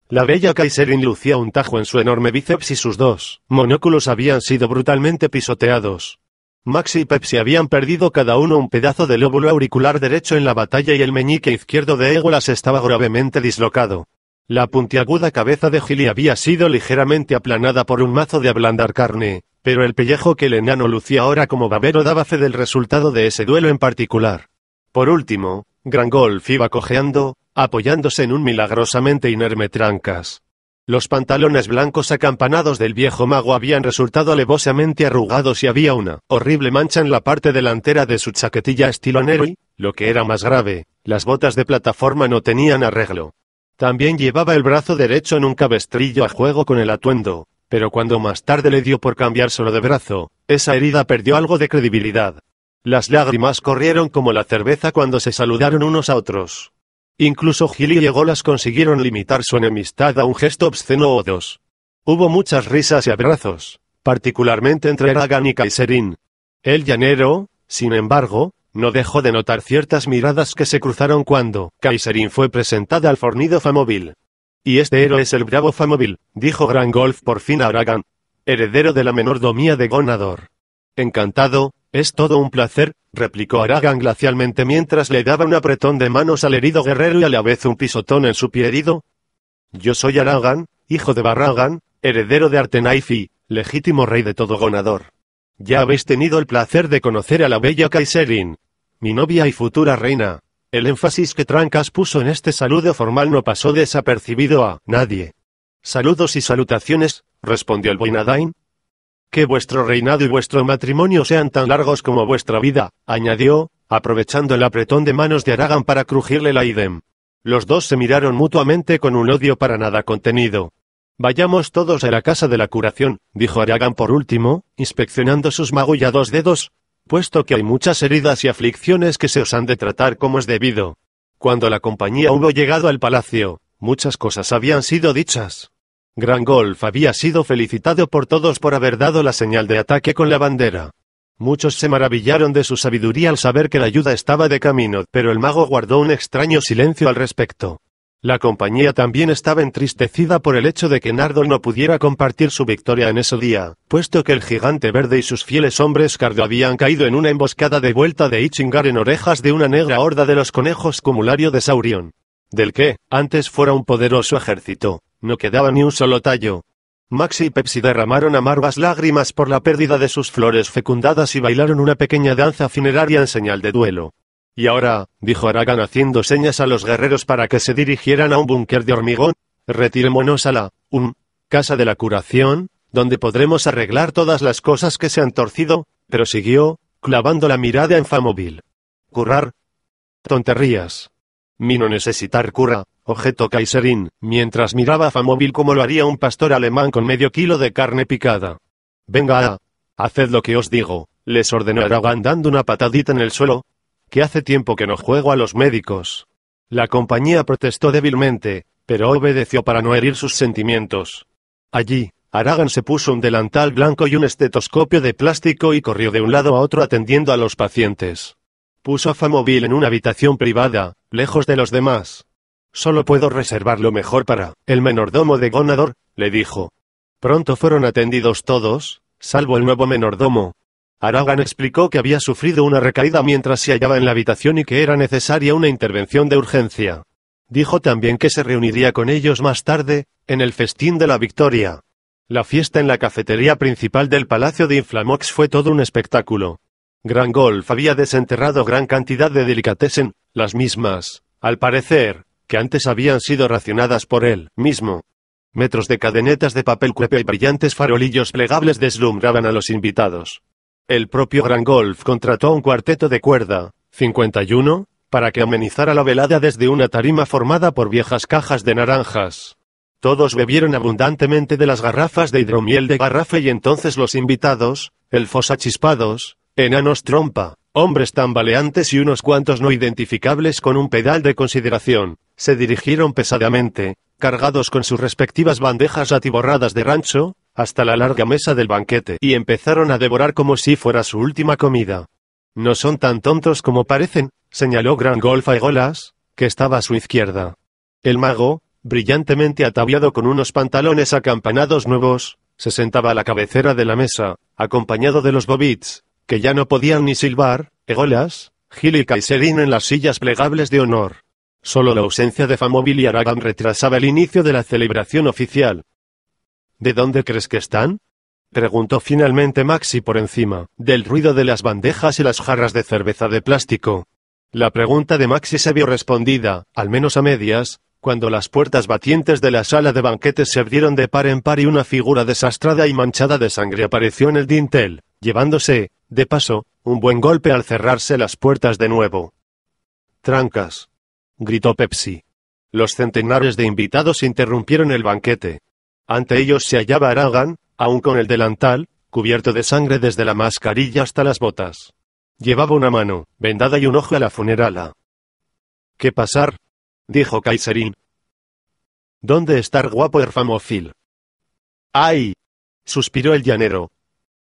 La bella Kaiserin lucía un tajo en su enorme bíceps y sus dos monóculos habían sido brutalmente pisoteados. Max y Pepsi habían perdido cada uno un pedazo del lóbulo auricular derecho en la batalla y el meñique izquierdo de Egolas estaba gravemente dislocado. La puntiaguda cabeza de Gilly había sido ligeramente aplanada por un mazo de ablandar carne, pero el pellejo que el enano lucía ahora como babero daba fe del resultado de ese duelo en particular. Por último, Gran Golf iba cojeando, apoyándose en un milagrosamente inerme trancas. Los pantalones blancos acampanados del viejo mago habían resultado alevosamente arrugados y había una horrible mancha en la parte delantera de su chaquetilla estilo nero y, lo que era más grave, las botas de plataforma no tenían arreglo. También llevaba el brazo derecho en un cabestrillo a juego con el atuendo, pero cuando más tarde le dio por cambiar solo de brazo, esa herida perdió algo de credibilidad. Las lágrimas corrieron como la cerveza cuando se saludaron unos a otros. Incluso Gil y Egolas consiguieron limitar su enemistad a un gesto obsceno o dos. Hubo muchas risas y abrazos, particularmente entre Eragan y Kaiserin. El llanero, sin embargo, no dejó de notar ciertas miradas que se cruzaron cuando Kaiserin fue presentada al fornido Famóvil. Y este héroe es el bravo Famovil, dijo Gran Golf por fin a Aragán. Heredero de la menordomía de Gonador. Encantado, es todo un placer, replicó Aragán glacialmente mientras le daba un apretón de manos al herido guerrero y a la vez un pisotón en su pie herido. Yo soy Aragán, hijo de Barragán, heredero de Artenaifi, legítimo rey de todo Gonador. Ya habéis tenido el placer de conocer a la bella Kaiserin, mi novia y futura reina. El énfasis que Trancas puso en este saludo formal no pasó desapercibido a nadie. Saludos y salutaciones, respondió el Boinadain. Que vuestro reinado y vuestro matrimonio sean tan largos como vuestra vida, añadió, aprovechando el apretón de manos de Aragán para crujirle la idem. Los dos se miraron mutuamente con un odio para nada contenido. Vayamos todos a la casa de la curación, dijo Aragán por último, inspeccionando sus magullados dedos, puesto que hay muchas heridas y aflicciones que se os han de tratar como es debido. Cuando la compañía hubo llegado al palacio, muchas cosas habían sido dichas. Gran Golf había sido felicitado por todos por haber dado la señal de ataque con la bandera. Muchos se maravillaron de su sabiduría al saber que la ayuda estaba de camino, pero el mago guardó un extraño silencio al respecto. La compañía también estaba entristecida por el hecho de que Nardo no pudiera compartir su victoria en ese día, puesto que el gigante verde y sus fieles hombres cardo habían caído en una emboscada de vuelta de Ichingar en orejas de una negra horda de los conejos cumulario de Saurión. Del que, antes fuera un poderoso ejército, no quedaba ni un solo tallo. Maxi y Pepsi derramaron amargas lágrimas por la pérdida de sus flores fecundadas y bailaron una pequeña danza funeraria en señal de duelo. Y ahora, dijo Aragán haciendo señas a los guerreros para que se dirigieran a un búnker de hormigón, retirémonos a la, casa de la curación, donde podremos arreglar todas las cosas que se han torcido, pero siguió, clavando la mirada en Famóvil. Curar. Tonterías. Mino necesitar cura, objeto Kaiserin, mientras miraba a Famóvil como lo haría un pastor alemán con medio kilo de carne picada. Venga, haced lo que os digo, les ordenó Aragán dando una patadita en el suelo, que hace tiempo que no juego a los médicos. La compañía protestó débilmente, pero obedeció para no herir sus sentimientos. Allí, Aragan se puso un delantal blanco y un estetoscopio de plástico y corrió de un lado a otro atendiendo a los pacientes. Puso a Famovil en una habitación privada, lejos de los demás. Solo puedo reservar lo mejor para el menordomo de Gonador, le dijo. Pronto fueron atendidos todos, salvo el nuevo menordomo, Aragan explicó que había sufrido una recaída mientras se hallaba en la habitación y que era necesaria una intervención de urgencia. Dijo también que se reuniría con ellos más tarde, en el festín de la victoria. La fiesta en la cafetería principal del Palacio de Inflamox fue todo un espectáculo. Gran Golf había desenterrado gran cantidad de delicatessen, las mismas, al parecer, que antes habían sido racionadas por él mismo. Metros de cadenetas de papel cuepe y brillantes farolillos plegables deslumbraban a los invitados. El propio Gran Golf contrató un cuarteto de cuerda, 51, para que amenizara la velada desde una tarima formada por viejas cajas de naranjas. Todos bebieron abundantemente de las garrafas de hidromiel de garrafe y entonces los invitados, fosa achispados, enanos trompa, hombres tambaleantes y unos cuantos no identificables con un pedal de consideración, se dirigieron pesadamente, cargados con sus respectivas bandejas atiborradas de rancho, hasta la larga mesa del banquete, y empezaron a devorar como si fuera su última comida. No son tan tontos como parecen, señaló Golf a Golas, que estaba a su izquierda. El mago, brillantemente ataviado con unos pantalones acampanados nuevos, se sentaba a la cabecera de la mesa, acompañado de los bobits, que ya no podían ni silbar, Egolas, Gil y Kaiserin en las sillas plegables de honor. Solo la ausencia de Famobil y Aragán retrasaba el inicio de la celebración oficial, ¿De dónde crees que están? preguntó finalmente Maxi por encima, del ruido de las bandejas y las jarras de cerveza de plástico. La pregunta de Maxi se vio respondida, al menos a medias, cuando las puertas batientes de la sala de banquetes se abrieron de par en par y una figura desastrada y manchada de sangre apareció en el dintel, llevándose, de paso, un buen golpe al cerrarse las puertas de nuevo. Trancas. gritó Pepsi. Los centenares de invitados interrumpieron el banquete, ante ellos se hallaba Aragán, aún con el delantal, cubierto de sangre desde la mascarilla hasta las botas. Llevaba una mano, vendada y un ojo a la funerala. ¿Qué pasar? dijo Kaiserin. ¿Dónde estar guapo famófil? ¡Ay! suspiró el llanero.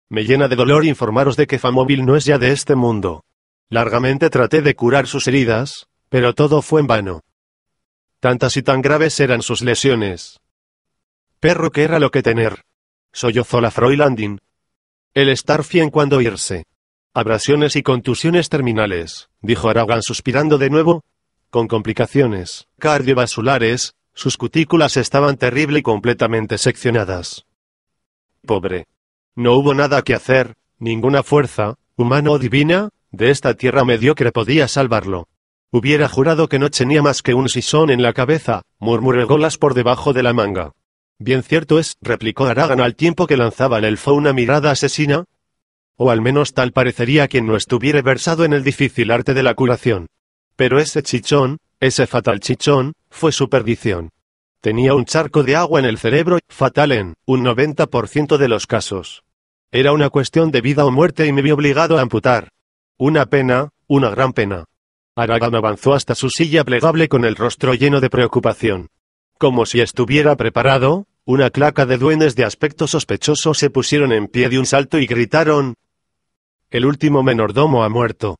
Me llena de dolor informaros de que Famóvil no es ya de este mundo. Largamente traté de curar sus heridas, pero todo fue en vano. Tantas y tan graves eran sus lesiones, Perro que era lo que tener. Sollozó la el El fien cuando irse. Abrasiones y contusiones terminales, dijo Aragón, suspirando de nuevo. Con complicaciones cardiovasculares, sus cutículas estaban terrible y completamente seccionadas. Pobre. No hubo nada que hacer, ninguna fuerza, humana o divina, de esta tierra mediocre podía salvarlo. Hubiera jurado que no tenía más que un sisón en la cabeza, murmuró Golas por debajo de la manga. Bien cierto es, replicó Aragón al tiempo que lanzaba al elfo una mirada asesina. O al menos tal parecería quien no estuviera versado en el difícil arte de la curación. Pero ese chichón, ese fatal chichón, fue su perdición. Tenía un charco de agua en el cerebro, fatal en un 90% de los casos. Era una cuestión de vida o muerte y me vi obligado a amputar. Una pena, una gran pena. Aragón avanzó hasta su silla plegable con el rostro lleno de preocupación. Como si estuviera preparado, una claca de duendes de aspecto sospechoso se pusieron en pie de un salto y gritaron. El último menordomo ha muerto.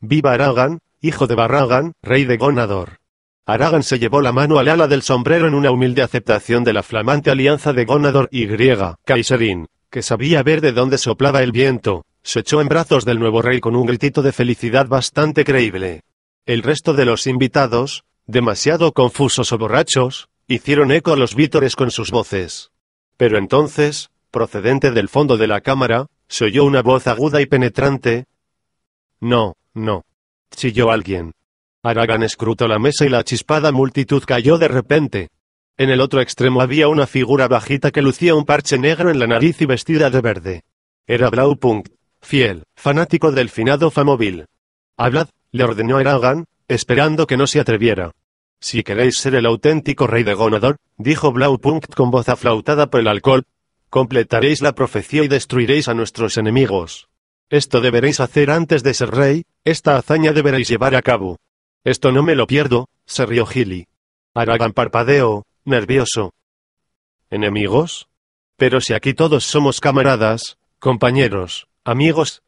Viva Aragan, hijo de Barragan, rey de Gonador. Aragan se llevó la mano al ala del sombrero en una humilde aceptación de la flamante alianza de Gonador y griega, Kaiserin, que sabía ver de dónde soplaba el viento, se echó en brazos del nuevo rey con un gritito de felicidad bastante creíble. El resto de los invitados, demasiado confusos o borrachos, hicieron eco a los vítores con sus voces. Pero entonces, procedente del fondo de la cámara, se oyó una voz aguda y penetrante. No, no. Chilló alguien. Aragán escrutó la mesa y la chispada multitud cayó de repente. En el otro extremo había una figura bajita que lucía un parche negro en la nariz y vestida de verde. Era Blaupunk, fiel, fanático del finado Famovil. Hablad, le ordenó Aragán, esperando que no se atreviera. Si queréis ser el auténtico rey de Gonador, dijo Blaupunkt con voz aflautada por el alcohol, completaréis la profecía y destruiréis a nuestros enemigos. Esto deberéis hacer antes de ser rey, esta hazaña deberéis llevar a cabo. Esto no me lo pierdo, se rió Gili. Aragán parpadeo, nervioso. ¿Enemigos? Pero si aquí todos somos camaradas, compañeros, amigos.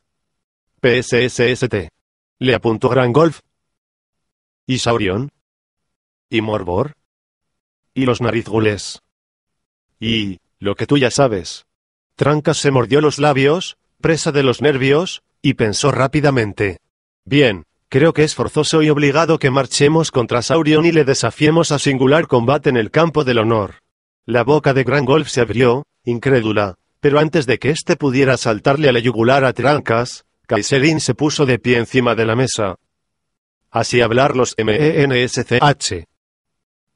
PSSST. Le apuntó Gran Golf. ¿Y y Morbor. Y los narizgules. Y, lo que tú ya sabes. Trancas se mordió los labios, presa de los nervios, y pensó rápidamente. Bien, creo que es forzoso y obligado que marchemos contra Saurion y le desafiemos a singular combate en el campo del honor. La boca de Gran Golf se abrió, incrédula, pero antes de que éste pudiera saltarle a la yugular a Trancas, Kaiserin se puso de pie encima de la mesa. Así hablar los MENSCH.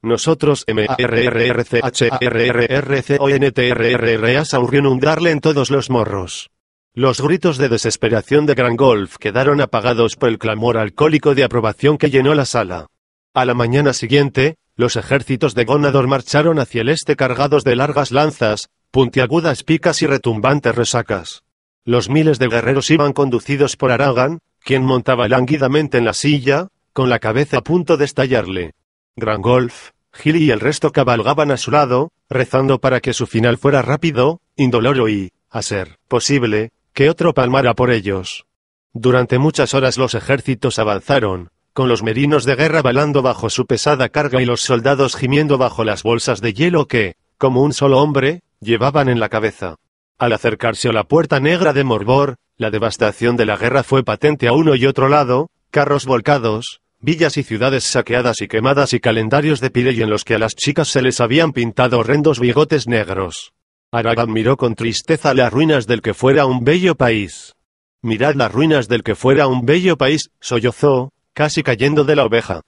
Nosotros M-A-R-R-R-C-H-A-R-R-R-C-O-N-T-R-R-R-A inundarle en todos los morros. Los gritos de desesperación de Gran Golf quedaron apagados por el clamor alcohólico de aprobación que llenó la sala. A la mañana siguiente, los ejércitos de Gonador marcharon hacia el este cargados de largas lanzas, puntiagudas picas y retumbantes resacas. Los miles de guerreros iban conducidos por Aragán, quien montaba lánguidamente en la silla, con la cabeza a punto de estallarle. Gran Golf, Gil y el resto cabalgaban a su lado, rezando para que su final fuera rápido, indoloro y, a ser posible, que otro palmara por ellos. Durante muchas horas los ejércitos avanzaron, con los merinos de guerra balando bajo su pesada carga y los soldados gimiendo bajo las bolsas de hielo que, como un solo hombre, llevaban en la cabeza. Al acercarse a la puerta negra de Morbor, la devastación de la guerra fue patente a uno y otro lado, carros volcados, villas y ciudades saqueadas y quemadas y calendarios de pirey en los que a las chicas se les habían pintado horrendos bigotes negros. Aragón miró con tristeza las ruinas del que fuera un bello país. Mirad las ruinas del que fuera un bello país, sollozó, casi cayendo de la oveja.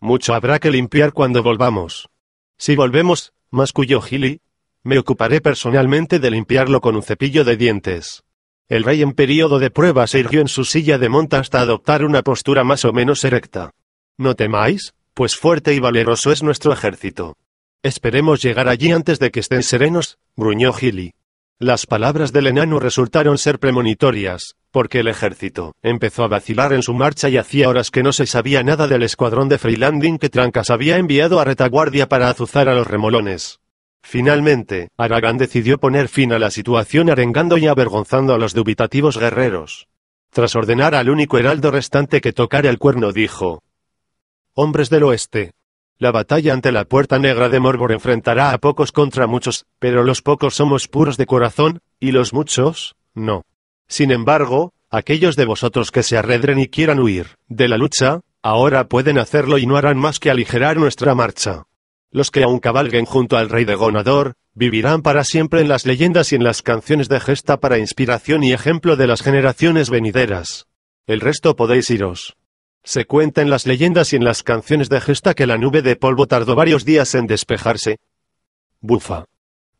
Mucho habrá que limpiar cuando volvamos. Si volvemos, masculló Gili, me ocuparé personalmente de limpiarlo con un cepillo de dientes. El rey en periodo de prueba se irguió en su silla de monta hasta adoptar una postura más o menos erecta. No temáis, pues fuerte y valeroso es nuestro ejército. Esperemos llegar allí antes de que estén serenos, gruñó Gili. Las palabras del enano resultaron ser premonitorias, porque el ejército empezó a vacilar en su marcha y hacía horas que no se sabía nada del escuadrón de Freelanding que Trancas había enviado a retaguardia para azuzar a los remolones. Finalmente, Aragán decidió poner fin a la situación arengando y avergonzando a los dubitativos guerreros. Tras ordenar al único heraldo restante que tocara el cuerno dijo, Hombres del Oeste, la batalla ante la Puerta Negra de Morbor enfrentará a pocos contra muchos, pero los pocos somos puros de corazón, y los muchos, no. Sin embargo, aquellos de vosotros que se arredren y quieran huir de la lucha, ahora pueden hacerlo y no harán más que aligerar nuestra marcha. Los que aún cabalguen junto al rey de Gonador, vivirán para siempre en las leyendas y en las canciones de gesta para inspiración y ejemplo de las generaciones venideras. El resto podéis iros. Se cuenta en las leyendas y en las canciones de gesta que la nube de polvo tardó varios días en despejarse. Bufa.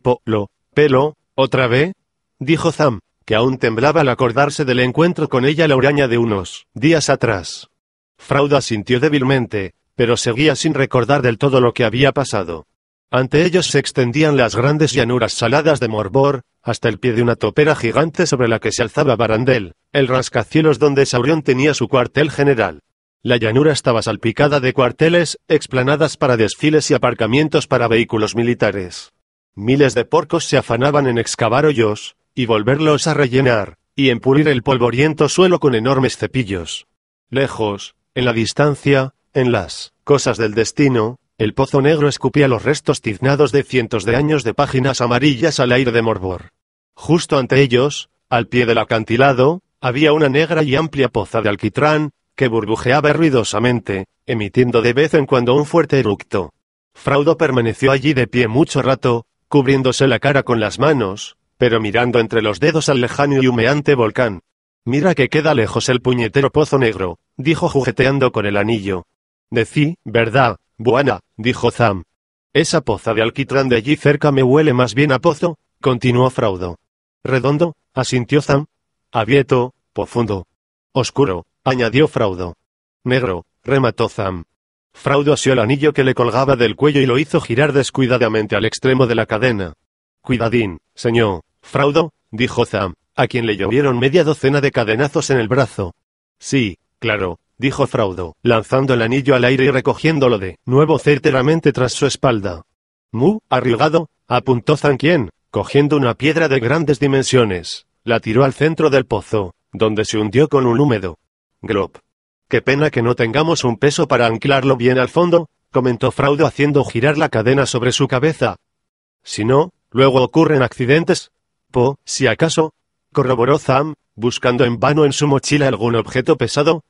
Polo, pelo, otra vez, dijo Zam, que aún temblaba al acordarse del encuentro con ella la uraña de unos días atrás. Frauda sintió débilmente, pero seguía sin recordar del todo lo que había pasado. Ante ellos se extendían las grandes llanuras saladas de Morbor, hasta el pie de una topera gigante sobre la que se alzaba Barandel, el rascacielos donde Saurión tenía su cuartel general. La llanura estaba salpicada de cuarteles, explanadas para desfiles y aparcamientos para vehículos militares. Miles de porcos se afanaban en excavar hoyos, y volverlos a rellenar, y en pulir el polvoriento suelo con enormes cepillos. Lejos, en la distancia, en las Cosas del destino, el Pozo Negro escupía los restos tiznados de cientos de años de páginas amarillas al aire de Morbor. Justo ante ellos, al pie del acantilado, había una negra y amplia poza de alquitrán, que burbujeaba ruidosamente, emitiendo de vez en cuando un fuerte eructo. Fraudo permaneció allí de pie mucho rato, cubriéndose la cara con las manos, pero mirando entre los dedos al lejano y humeante volcán. Mira que queda lejos el puñetero pozo negro, dijo jugueteando con el anillo. Decí, verdad, buena, dijo Zam. Esa poza de alquitrán de allí cerca me huele más bien a pozo, continuó Fraudo. Redondo, asintió Zam. Abierto, profundo. Oscuro, añadió Fraudo. Negro, remató Zam. Fraudo asió el anillo que le colgaba del cuello y lo hizo girar descuidadamente al extremo de la cadena. Cuidadín, señor, Fraudo, dijo Zam, a quien le llovieron media docena de cadenazos en el brazo. Sí, claro, dijo Fraudo, lanzando el anillo al aire y recogiéndolo de nuevo certeramente tras su espalda. Mu, arriesgado, apuntó Zanquien, cogiendo una piedra de grandes dimensiones, la tiró al centro del pozo, donde se hundió con un húmedo. Glop. Qué pena que no tengamos un peso para anclarlo bien al fondo, comentó Fraudo haciendo girar la cadena sobre su cabeza. Si no, luego ocurren accidentes. Po, si acaso, corroboró Zam, buscando en vano en su mochila algún objeto pesado,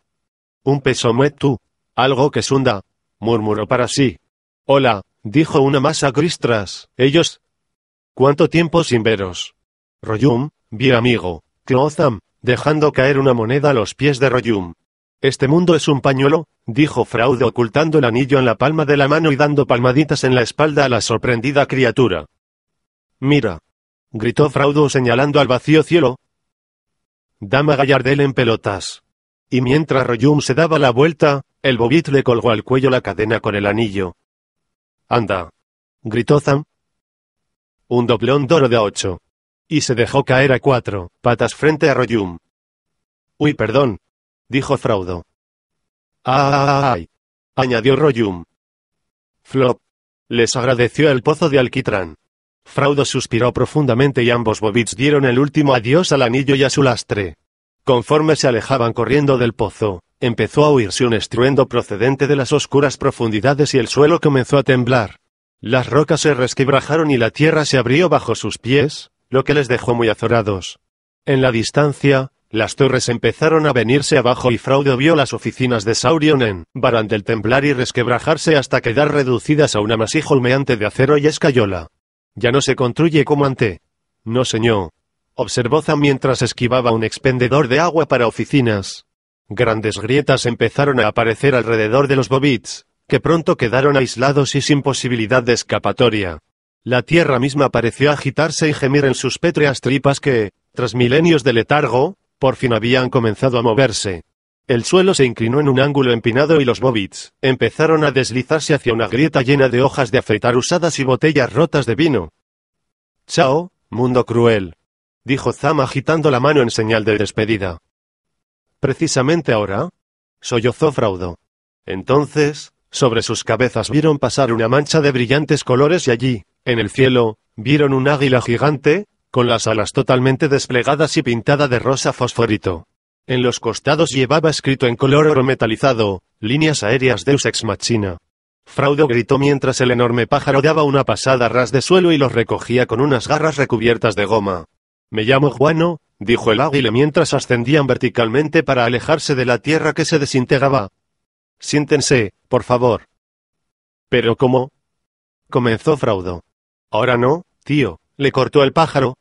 un peso tú, Algo que sunda, murmuró para sí. Hola, dijo una masa gris tras ellos. ¿Cuánto tiempo sin veros? Royum, bien amigo, Clozam, dejando caer una moneda a los pies de Royum. Este mundo es un pañuelo, dijo Fraude ocultando el anillo en la palma de la mano y dando palmaditas en la espalda a la sorprendida criatura. Mira. gritó Fraude señalando al vacío cielo. Dama Gallardel en pelotas. Y mientras Royum se daba la vuelta, el Bobit le colgó al cuello la cadena con el anillo. ¡Anda! gritó Zam. Un doblón d'oro de ocho. Y se dejó caer a cuatro, patas frente a Royum. Uy, perdón, dijo Fraudo. ¡Ay! añadió Royum. Flop. Les agradeció el pozo de alquitrán. Fraudo suspiró profundamente y ambos bobits dieron el último adiós al anillo y a su lastre. Conforme se alejaban corriendo del pozo, empezó a oírse un estruendo procedente de las oscuras profundidades y el suelo comenzó a temblar. Las rocas se resquebrajaron y la tierra se abrió bajo sus pies, lo que les dejó muy azorados. En la distancia, las torres empezaron a venirse abajo y Fraude vio las oficinas de Saurion en del temblar y resquebrajarse hasta quedar reducidas a un amasijo humeante de acero y escayola. Ya no se construye como antes. No señor, observó Zan mientras esquivaba un expendedor de agua para oficinas. Grandes grietas empezaron a aparecer alrededor de los bobits, que pronto quedaron aislados y sin posibilidad de escapatoria. La tierra misma pareció agitarse y gemir en sus pétreas tripas que, tras milenios de letargo, por fin habían comenzado a moverse. El suelo se inclinó en un ángulo empinado y los bobits empezaron a deslizarse hacia una grieta llena de hojas de afeitar usadas y botellas rotas de vino. Chao, mundo cruel dijo Zama agitando la mano en señal de despedida. Precisamente ahora, sollozó Fraudo. Entonces, sobre sus cabezas vieron pasar una mancha de brillantes colores y allí, en el cielo, vieron un águila gigante, con las alas totalmente desplegadas y pintada de rosa fosforito. En los costados llevaba escrito en color oro metalizado, líneas aéreas de ex machina. Fraudo gritó mientras el enorme pájaro daba una pasada ras de suelo y los recogía con unas garras recubiertas de goma. Me llamo Juano, dijo el águila mientras ascendían verticalmente para alejarse de la tierra que se desintegraba. Siéntense, por favor. ¿Pero cómo? comenzó Fraudo. Ahora no, tío, le cortó el pájaro.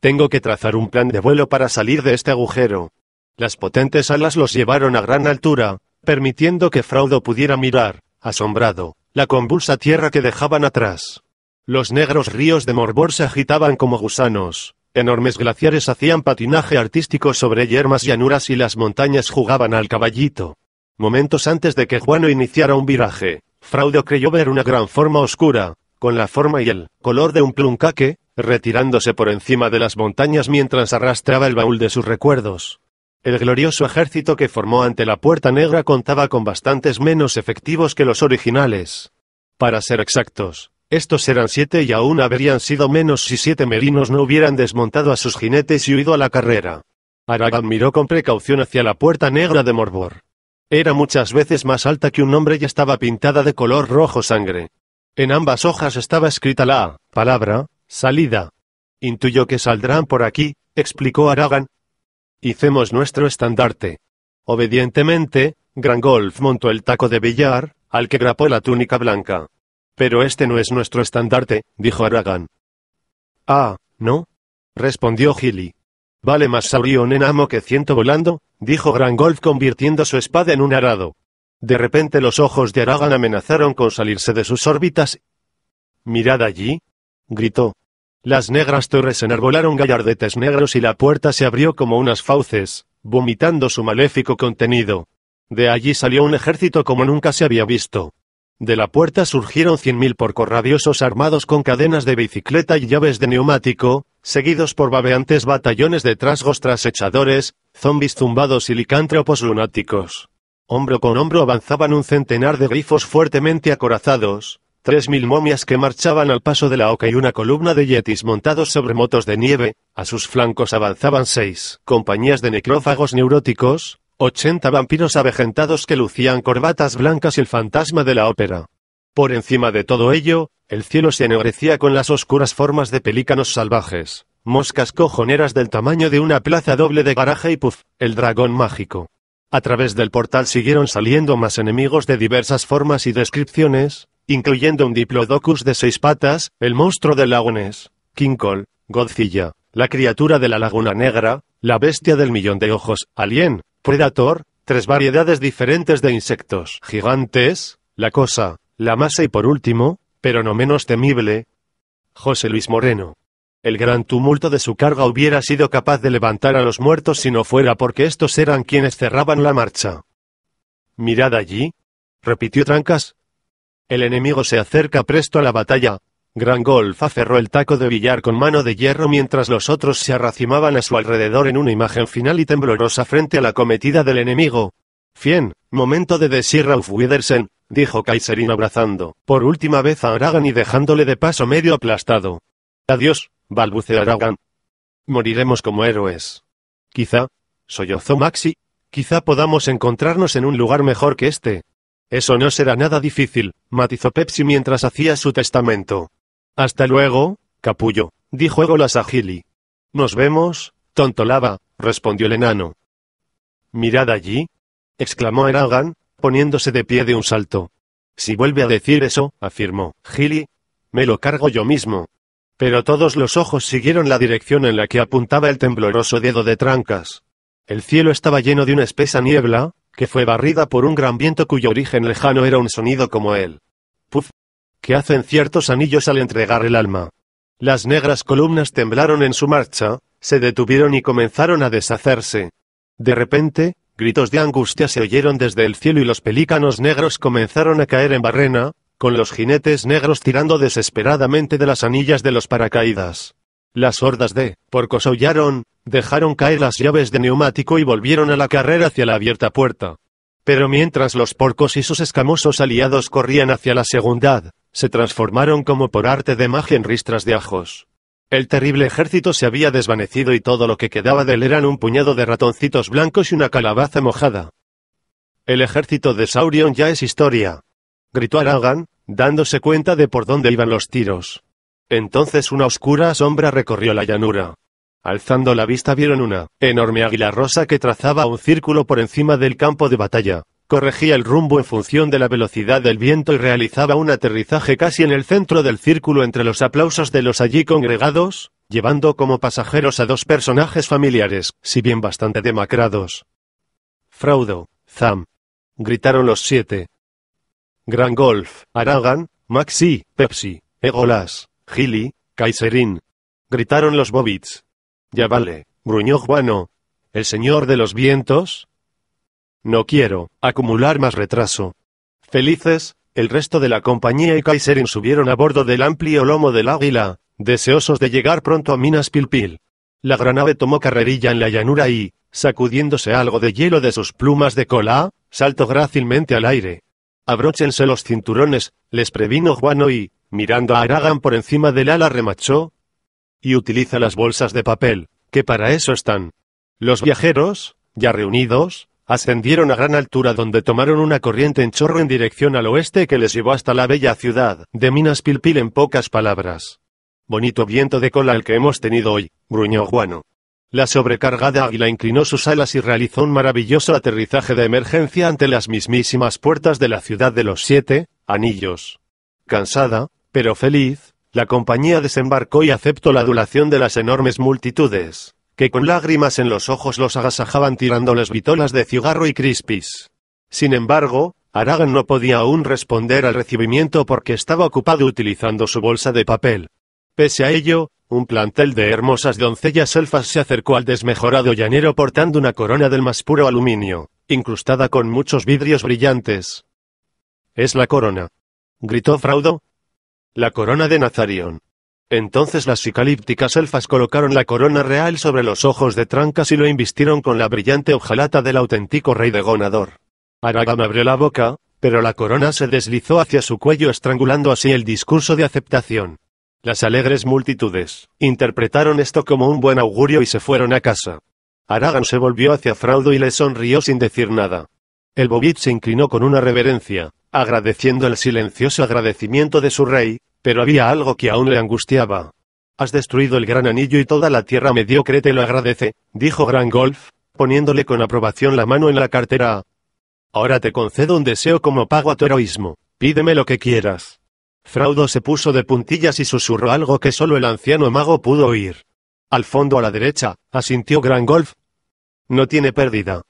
Tengo que trazar un plan de vuelo para salir de este agujero. Las potentes alas los llevaron a gran altura, permitiendo que Fraudo pudiera mirar, asombrado, la convulsa tierra que dejaban atrás. Los negros ríos de Morbor se agitaban como gusanos, Enormes glaciares hacían patinaje artístico sobre yermas llanuras y las montañas jugaban al caballito. Momentos antes de que Juano iniciara un viraje, Fraude creyó ver una gran forma oscura, con la forma y el color de un pluncaque, retirándose por encima de las montañas mientras arrastraba el baúl de sus recuerdos. El glorioso ejército que formó ante la Puerta Negra contaba con bastantes menos efectivos que los originales. Para ser exactos, estos eran siete y aún habrían sido menos si siete merinos no hubieran desmontado a sus jinetes y huido a la carrera. Aragán miró con precaución hacia la puerta negra de Morbor. Era muchas veces más alta que un hombre y estaba pintada de color rojo sangre. En ambas hojas estaba escrita la palabra, salida. Intuyo que saldrán por aquí, explicó Aragán. Hicemos nuestro estandarte. Obedientemente, Gran Golf montó el taco de billar, al que grapó la túnica blanca. Pero este no es nuestro estandarte, dijo Aragán. Ah, ¿no? respondió Gilly. Vale más Saurión en amo que ciento volando, dijo Grangolf convirtiendo su espada en un arado. De repente los ojos de Aragán amenazaron con salirse de sus órbitas. Mirad allí, gritó. Las negras torres enarbolaron gallardetes negros y la puerta se abrió como unas fauces, vomitando su maléfico contenido. De allí salió un ejército como nunca se había visto. De la puerta surgieron 100.000 mil rabiosos armados con cadenas de bicicleta y llaves de neumático, seguidos por babeantes batallones de trasgos trasechadores, zombis zumbados y licántropos lunáticos. Hombro con hombro avanzaban un centenar de grifos fuertemente acorazados, tres momias que marchaban al paso de la oca y una columna de yetis montados sobre motos de nieve, a sus flancos avanzaban seis compañías de necrófagos neuróticos, 80 vampiros avejentados que lucían corbatas blancas y el fantasma de la ópera. Por encima de todo ello, el cielo se ennegrecía con las oscuras formas de pelícanos salvajes, moscas cojoneras del tamaño de una plaza doble de garaje y puff, el dragón mágico. A través del portal siguieron saliendo más enemigos de diversas formas y descripciones, incluyendo un diplodocus de seis patas, el monstruo del lagones, King Cole, Godzilla, la criatura de la laguna negra, la bestia del millón de ojos, Alien, Predator, tres variedades diferentes de insectos gigantes, la cosa, la masa y por último, pero no menos temible, José Luis Moreno. El gran tumulto de su carga hubiera sido capaz de levantar a los muertos si no fuera porque estos eran quienes cerraban la marcha. Mirad allí, repitió Trancas. El enemigo se acerca presto a la batalla, Gran Golf aferró el taco de billar con mano de hierro mientras los otros se arracimaban a su alrededor en una imagen final y temblorosa frente a la cometida del enemigo. Fien, momento de decir Ralph Withersen, dijo Kaiserin abrazando, por última vez a Aragan y dejándole de paso medio aplastado. Adiós, balbuceó Aragan. Moriremos como héroes. Quizá, sollozó Maxi, quizá podamos encontrarnos en un lugar mejor que este. Eso no será nada difícil, matizó Pepsi mientras hacía su testamento. Hasta luego, capullo, dijo Egolas a Gili. Nos vemos, tonto lava, respondió el enano. Mirad allí, exclamó Aragán, poniéndose de pie de un salto. Si vuelve a decir eso, afirmó Gili, me lo cargo yo mismo. Pero todos los ojos siguieron la dirección en la que apuntaba el tembloroso dedo de trancas. El cielo estaba lleno de una espesa niebla, que fue barrida por un gran viento cuyo origen lejano era un sonido como el que hacen ciertos anillos al entregar el alma. Las negras columnas temblaron en su marcha, se detuvieron y comenzaron a deshacerse. De repente, gritos de angustia se oyeron desde el cielo y los pelícanos negros comenzaron a caer en barrena, con los jinetes negros tirando desesperadamente de las anillas de los paracaídas. Las hordas de porcos aullaron, dejaron caer las llaves de neumático y volvieron a la carrera hacia la abierta puerta. Pero mientras los porcos y sus escamosos aliados corrían hacia la segundad, se transformaron como por arte de magia en ristras de ajos. El terrible ejército se había desvanecido y todo lo que quedaba de él eran un puñado de ratoncitos blancos y una calabaza mojada. El ejército de Saurion ya es historia. Gritó Aragan, dándose cuenta de por dónde iban los tiros. Entonces una oscura sombra recorrió la llanura. Alzando la vista vieron una enorme águila rosa que trazaba un círculo por encima del campo de batalla corregía el rumbo en función de la velocidad del viento y realizaba un aterrizaje casi en el centro del círculo entre los aplausos de los allí congregados, llevando como pasajeros a dos personajes familiares, si bien bastante demacrados. Fraudo, Zam. Gritaron los siete. Gran Golf, Aragan, Maxi, Pepsi, Egolas, Gili, Kaiserin. Gritaron los Bobbits. Ya vale, gruñó Juano. El señor de los vientos, no quiero acumular más retraso. Felices, el resto de la compañía y Kaiserin subieron a bordo del amplio lomo del águila, deseosos de llegar pronto a Minas Pilpil. La granave tomó carrerilla en la llanura y, sacudiéndose algo de hielo de sus plumas de cola, saltó grácilmente al aire. Abróchense los cinturones, les previno Juano y, mirando a Aragán por encima del ala remachó. Y utiliza las bolsas de papel, que para eso están. Los viajeros, ya reunidos, Ascendieron a gran altura donde tomaron una corriente en chorro en dirección al oeste que les llevó hasta la bella ciudad de Minas Pilpil en pocas palabras. Bonito viento de cola el que hemos tenido hoy, gruñó Juano. La sobrecargada águila inclinó sus alas y realizó un maravilloso aterrizaje de emergencia ante las mismísimas puertas de la ciudad de los siete anillos. Cansada, pero feliz, la compañía desembarcó y aceptó la adulación de las enormes multitudes que con lágrimas en los ojos los agasajaban tirándoles vitolas de cigarro y crispis. Sin embargo, Aragan no podía aún responder al recibimiento porque estaba ocupado utilizando su bolsa de papel. Pese a ello, un plantel de hermosas doncellas elfas se acercó al desmejorado llanero portando una corona del más puro aluminio, incrustada con muchos vidrios brillantes. Es la corona. gritó Fraudo. La corona de Nazarion! Entonces las sicalípticas elfas colocaron la corona real sobre los ojos de Trancas y lo invistieron con la brillante ojalata del auténtico rey de Gonador. Aragam abrió la boca, pero la corona se deslizó hacia su cuello estrangulando así el discurso de aceptación. Las alegres multitudes interpretaron esto como un buen augurio y se fueron a casa. Aragón se volvió hacia Fraudo y le sonrió sin decir nada. El Bobit se inclinó con una reverencia, agradeciendo el silencioso agradecimiento de su rey, pero había algo que aún le angustiaba. Has destruido el gran anillo y toda la tierra mediocre te lo agradece, dijo Gran Golf, poniéndole con aprobación la mano en la cartera. Ahora te concedo un deseo como pago a tu heroísmo. Pídeme lo que quieras. Fraudo se puso de puntillas y susurró algo que solo el anciano mago pudo oír. Al fondo a la derecha, asintió Gran Golf. No tiene pérdida.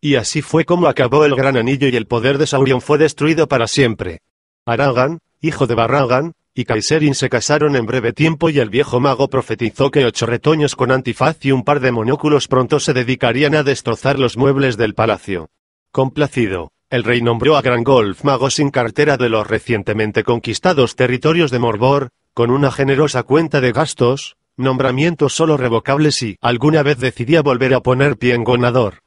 Y así fue como acabó el gran anillo y el poder de Saurion fue destruido para siempre. Aragan, hijo de Barragan, y Kaiserin se casaron en breve tiempo y el viejo mago profetizó que ocho retoños con antifaz y un par de monóculos pronto se dedicarían a destrozar los muebles del palacio. Complacido, el rey nombró a Golf mago sin cartera de los recientemente conquistados territorios de Morbor, con una generosa cuenta de gastos, nombramientos solo revocables si alguna vez decidía volver a poner pie en Gonador.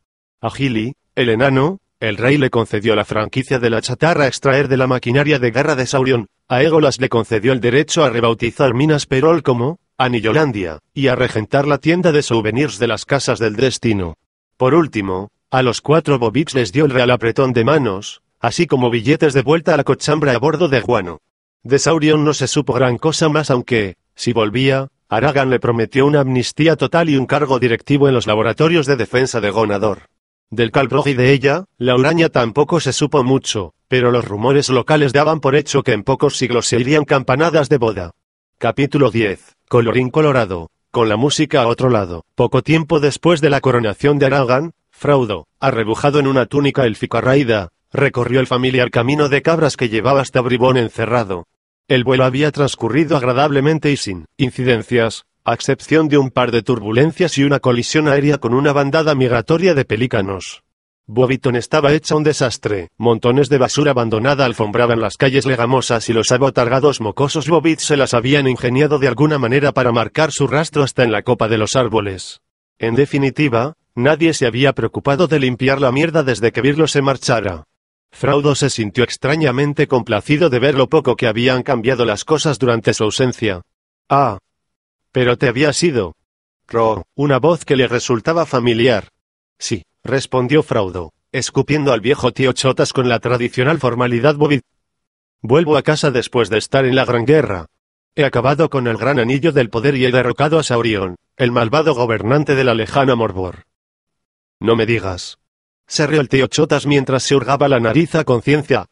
A Gili, el enano, el rey le concedió la franquicia de la chatarra extraer de la maquinaria de guerra de Saurion. A Égolas le concedió el derecho a rebautizar Minas Perol como Anillolandia, y a regentar la tienda de souvenirs de las casas del destino. Por último, a los cuatro Bobbits les dio el real apretón de manos, así como billetes de vuelta a la cochambra a bordo de Guano. De Saurion no se supo gran cosa más aunque, si volvía, Aragan le prometió una amnistía total y un cargo directivo en los laboratorios de defensa de Gonador. Del Calbrog y de ella, la Uraña tampoco se supo mucho, pero los rumores locales daban por hecho que en pocos siglos se irían campanadas de boda. Capítulo 10. Colorín Colorado. Con la música a otro lado. Poco tiempo después de la coronación de Aragán, Fraudo, arrebujado en una túnica elficarraída, recorrió el familiar camino de cabras que llevaba hasta Bribón encerrado. El vuelo había transcurrido agradablemente y sin incidencias, a excepción de un par de turbulencias y una colisión aérea con una bandada migratoria de pelícanos. Bobiton estaba hecha un desastre, montones de basura abandonada alfombraban las calles legamosas y los abotargados mocosos Bobits se las habían ingeniado de alguna manera para marcar su rastro hasta en la copa de los árboles. En definitiva, nadie se había preocupado de limpiar la mierda desde que Virlo se marchara. Fraudo se sintió extrañamente complacido de ver lo poco que habían cambiado las cosas durante su ausencia. Ah, pero te había sido. Ro, una voz que le resultaba familiar. Sí, respondió Fraudo, escupiendo al viejo tío Chotas con la tradicional formalidad bovid. Vuelvo a casa después de estar en la Gran Guerra. He acabado con el gran anillo del poder y he derrocado a Saurión, el malvado gobernante de la lejana Morbor. No me digas. Se rió el tío Chotas mientras se hurgaba la nariz a conciencia.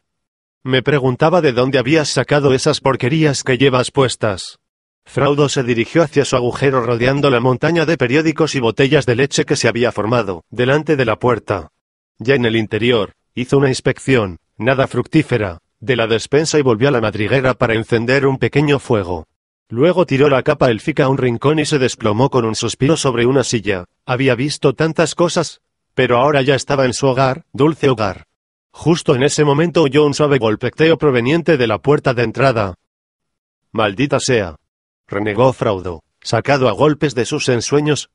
Me preguntaba de dónde habías sacado esas porquerías que llevas puestas. Fraudo se dirigió hacia su agujero rodeando la montaña de periódicos y botellas de leche que se había formado, delante de la puerta. Ya en el interior, hizo una inspección, nada fructífera, de la despensa y volvió a la madriguera para encender un pequeño fuego. Luego tiró la capa elfica a un rincón y se desplomó con un suspiro sobre una silla. Había visto tantas cosas, pero ahora ya estaba en su hogar, dulce hogar. Justo en ese momento oyó un suave golpeteo proveniente de la puerta de entrada. Maldita sea, renegó Fraudo, sacado a golpes de sus ensueños.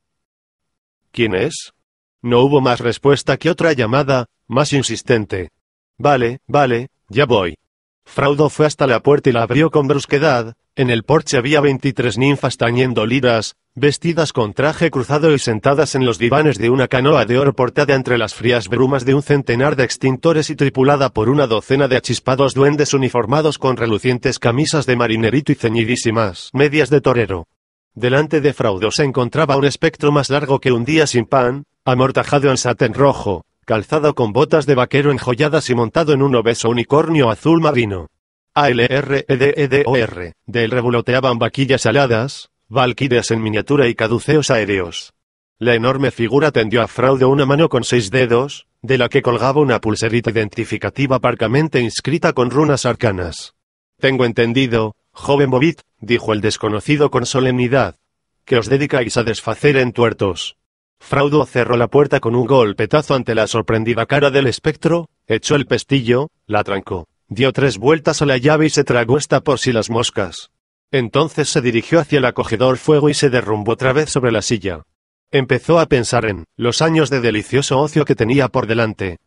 ¿Quién es? No hubo más respuesta que otra llamada, más insistente. Vale, vale, ya voy. Fraudo fue hasta la puerta y la abrió con brusquedad. En el porche había veintitrés ninfas tañendo liras, vestidas con traje cruzado y sentadas en los divanes de una canoa de oro portada entre las frías brumas de un centenar de extintores y tripulada por una docena de achispados duendes uniformados con relucientes camisas de marinerito y ceñidísimas medias de torero. Delante de Fraudo se encontraba un espectro más largo que un día sin pan, amortajado en satén rojo, calzado con botas de vaquero enjolladas y montado en un obeso unicornio azul marino. ALREDEDOR, de e Del revoloteaban vaquillas aladas, valquirias en miniatura y caduceos aéreos. La enorme figura tendió a Fraudo una mano con seis dedos, de la que colgaba una pulserita identificativa parcamente inscrita con runas arcanas. Tengo entendido, joven Bobit, dijo el desconocido con solemnidad, que os dedicáis a desfacer tuertos?». Fraudo cerró la puerta con un golpetazo ante la sorprendida cara del espectro, echó el pestillo, la trancó, dio tres vueltas a la llave y se tragó esta por si las moscas. Entonces se dirigió hacia el acogedor fuego y se derrumbó otra vez sobre la silla. Empezó a pensar en los años de delicioso ocio que tenía por delante.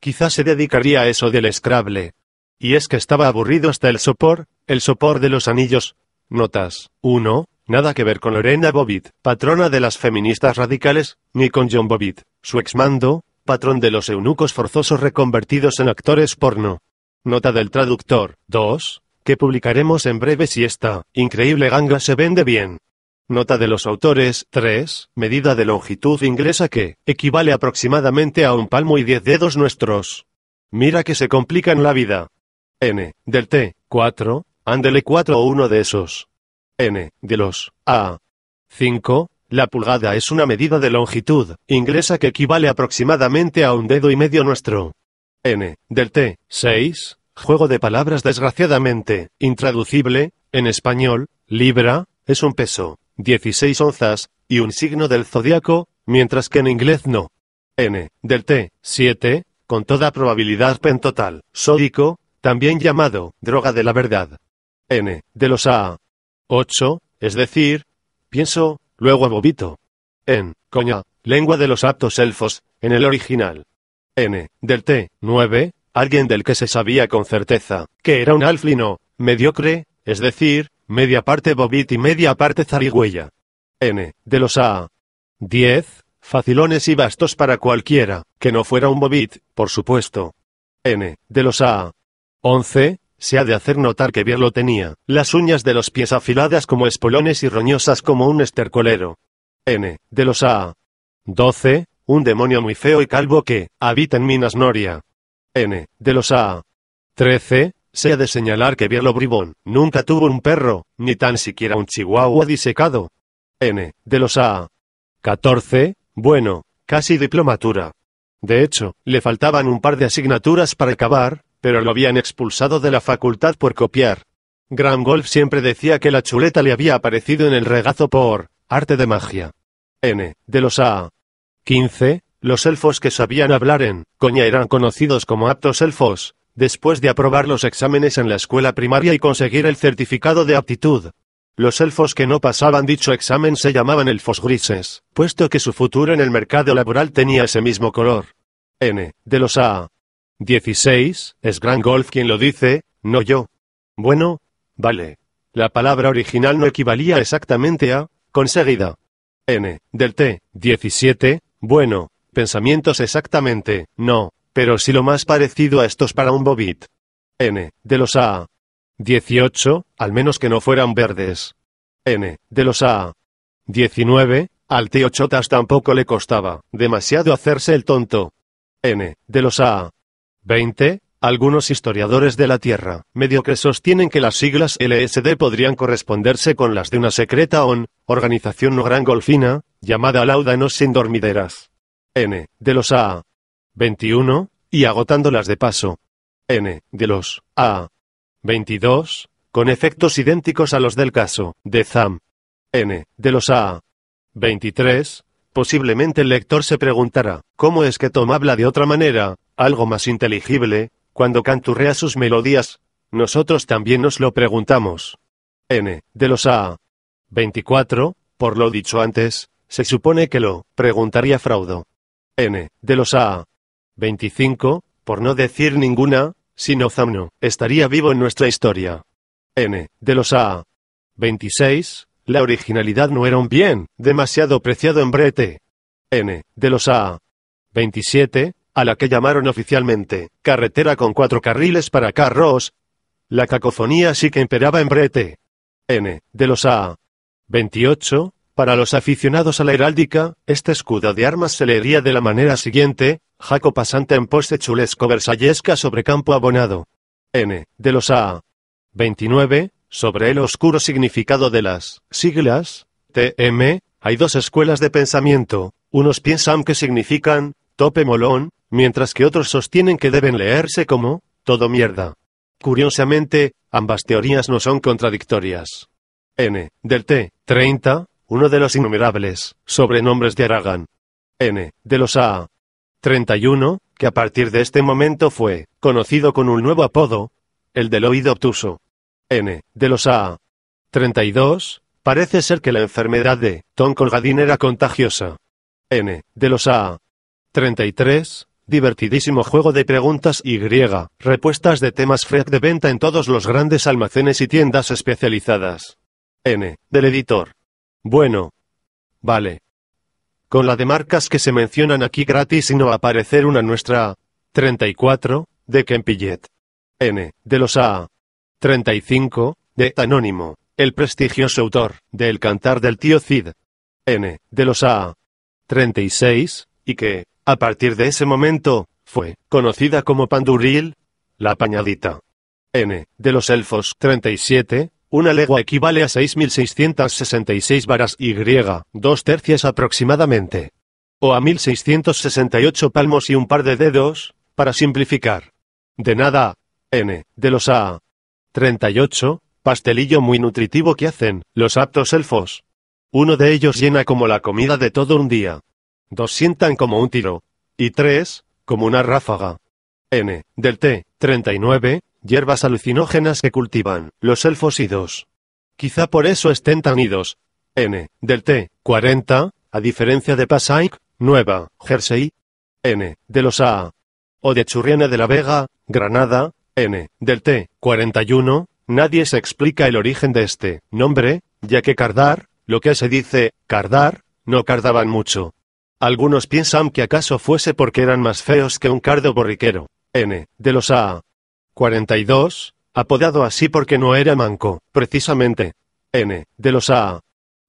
Quizás se dedicaría a eso del escrable. Y es que estaba aburrido hasta el sopor, el sopor de los anillos. Notas. 1. Nada que ver con Lorena Bobbitt, patrona de las feministas radicales, ni con John Bobbitt, su exmando, patrón de los eunucos forzosos reconvertidos en actores porno. Nota del traductor. 2 publicaremos en breve si esta increíble ganga se vende bien. Nota de los autores, 3, medida de longitud inglesa que equivale aproximadamente a un palmo y 10 dedos nuestros. Mira que se complican la vida. N, del T, 4, ándele 4 o uno de esos. N, de los A. 5, la pulgada es una medida de longitud inglesa que equivale aproximadamente a un dedo y medio nuestro. N, del T, 6, Juego de palabras desgraciadamente, intraducible, en español, libra, es un peso, 16 onzas, y un signo del zodiaco, mientras que en inglés no. N, del T, 7, con toda probabilidad total, sódico, también llamado, droga de la verdad. N, de los A. 8, es decir, pienso, luego bobito. En, coña, lengua de los aptos elfos, en el original. N, del T, 9, alguien del que se sabía con certeza, que era un alflino, mediocre, es decir, media parte bobit y media parte zarigüeya. N. De los A. 10. Facilones y bastos para cualquiera, que no fuera un bobit, por supuesto. N. De los A. 11. Se ha de hacer notar que bien lo tenía, las uñas de los pies afiladas como espolones y roñosas como un estercolero. N. De los A. 12. Un demonio muy feo y calvo que, habita en Minas Noria, N. de los A. 13. Se ha de señalar que Bielo Bribón nunca tuvo un perro, ni tan siquiera un chihuahua disecado. N. de los A. 14. Bueno, casi diplomatura. De hecho, le faltaban un par de asignaturas para acabar, pero lo habían expulsado de la facultad por copiar. Graham Golf siempre decía que la chuleta le había aparecido en el regazo por arte de magia. N. de los A. 15. Los elfos que sabían hablar en Coña eran conocidos como aptos elfos, después de aprobar los exámenes en la escuela primaria y conseguir el certificado de aptitud. Los elfos que no pasaban dicho examen se llamaban elfos grises, puesto que su futuro en el mercado laboral tenía ese mismo color. N. De los A. 16, es Gran Golf quien lo dice, no yo. Bueno, vale. La palabra original no equivalía exactamente a conseguida. N. Del T. 17, bueno, pensamientos exactamente, no, pero sí lo más parecido a estos para un bobit. N. De los A. 18, al menos que no fueran verdes. N. De los A. 19, al tío Chotas tampoco le costaba demasiado hacerse el tonto. N. De los A. 20, algunos historiadores de la Tierra, medio que sostienen que las siglas LSD podrían corresponderse con las de una secreta ON, organización no gran golfina, llamada no sin dormideras n de los a 21, y agotándolas de paso, n de los a 22, con efectos idénticos a los del caso de Zam. n de los a 23, posiblemente el lector se preguntará, ¿cómo es que Tom habla de otra manera, algo más inteligible, cuando canturrea sus melodías? Nosotros también nos lo preguntamos. N. De los A. 24, por lo dicho antes, se supone que lo preguntaría Fraudo. N, de los A. 25, por no decir ninguna, sino Zamno, estaría vivo en nuestra historia. N, de los A. 26, la originalidad no era un bien, demasiado preciado en Brete. N, de los A. 27, a la que llamaron oficialmente, carretera con cuatro carriles para carros. La cacofonía sí que imperaba en Brete. N, de los A. 28, para los aficionados a la heráldica, este escudo de armas se leería de la manera siguiente, Jaco pasante en poste chulesco versallesca sobre campo abonado. N. De los A. 29. Sobre el oscuro significado de las siglas, TM, hay dos escuelas de pensamiento. Unos piensan que significan, tope molón, mientras que otros sostienen que deben leerse como, todo mierda. Curiosamente, ambas teorías no son contradictorias. N. Del T. 30, uno de los innumerables sobrenombres de Aragán. N. de los A. 31, que a partir de este momento fue conocido con un nuevo apodo, el del oído obtuso. N. de los A. 32, parece ser que la enfermedad de Tom Colgadín era contagiosa. N. de los A. 33, divertidísimo juego de preguntas y repuestas de temas FREAK de venta en todos los grandes almacenes y tiendas especializadas. N. del editor. Bueno. Vale. Con la de marcas que se mencionan aquí gratis y no aparecer una nuestra 34 de Kempillet. N. de los A. 35 de Anónimo, el prestigioso autor del Cantar del Tío Cid. N. de los A. 36 y que, a partir de ese momento, fue conocida como Panduril, la pañadita. N. de los elfos 37 una legua equivale a 6.666 varas y, dos tercias aproximadamente. O a 1.668 palmos y un par de dedos, para simplificar. De nada, n, de los a. 38, pastelillo muy nutritivo que hacen, los aptos elfos. Uno de ellos llena como la comida de todo un día. Dos sientan como un tiro. Y tres, como una ráfaga. N, del T, 39, hierbas alucinógenas que cultivan los elfos idos. Quizá por eso estén tan idos. N. Del T. 40, a diferencia de Pasaic, Nueva, Jersey. N. De los A. O de Churriana de la Vega, Granada. N. Del T. 41. Nadie se explica el origen de este nombre, ya que cardar, lo que se dice, cardar, no cardaban mucho. Algunos piensan que acaso fuese porque eran más feos que un cardo borriquero. N. De los A. 42, apodado así porque no era manco, precisamente. N. de los A.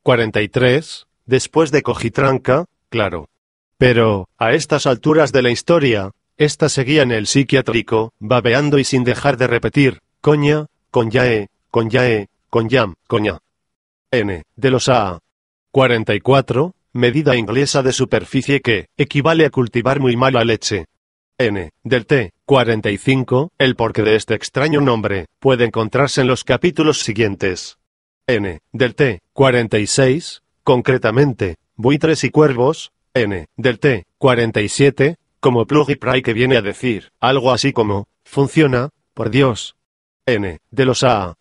43, después de Cogitranca, claro. Pero, a estas alturas de la historia, ésta seguía en el psiquiátrico, babeando y sin dejar de repetir, coña, yae, con yam e, e, coña. N. de los A. 44, medida inglesa de superficie que equivale a cultivar muy mal la leche. N. del T. 45. El porqué de este extraño nombre puede encontrarse en los capítulos siguientes. N. del T. 46. Concretamente, buitres y cuervos. N. del T. 47. Como plug y pry que viene a decir algo así como, funciona, por Dios. N. de los A.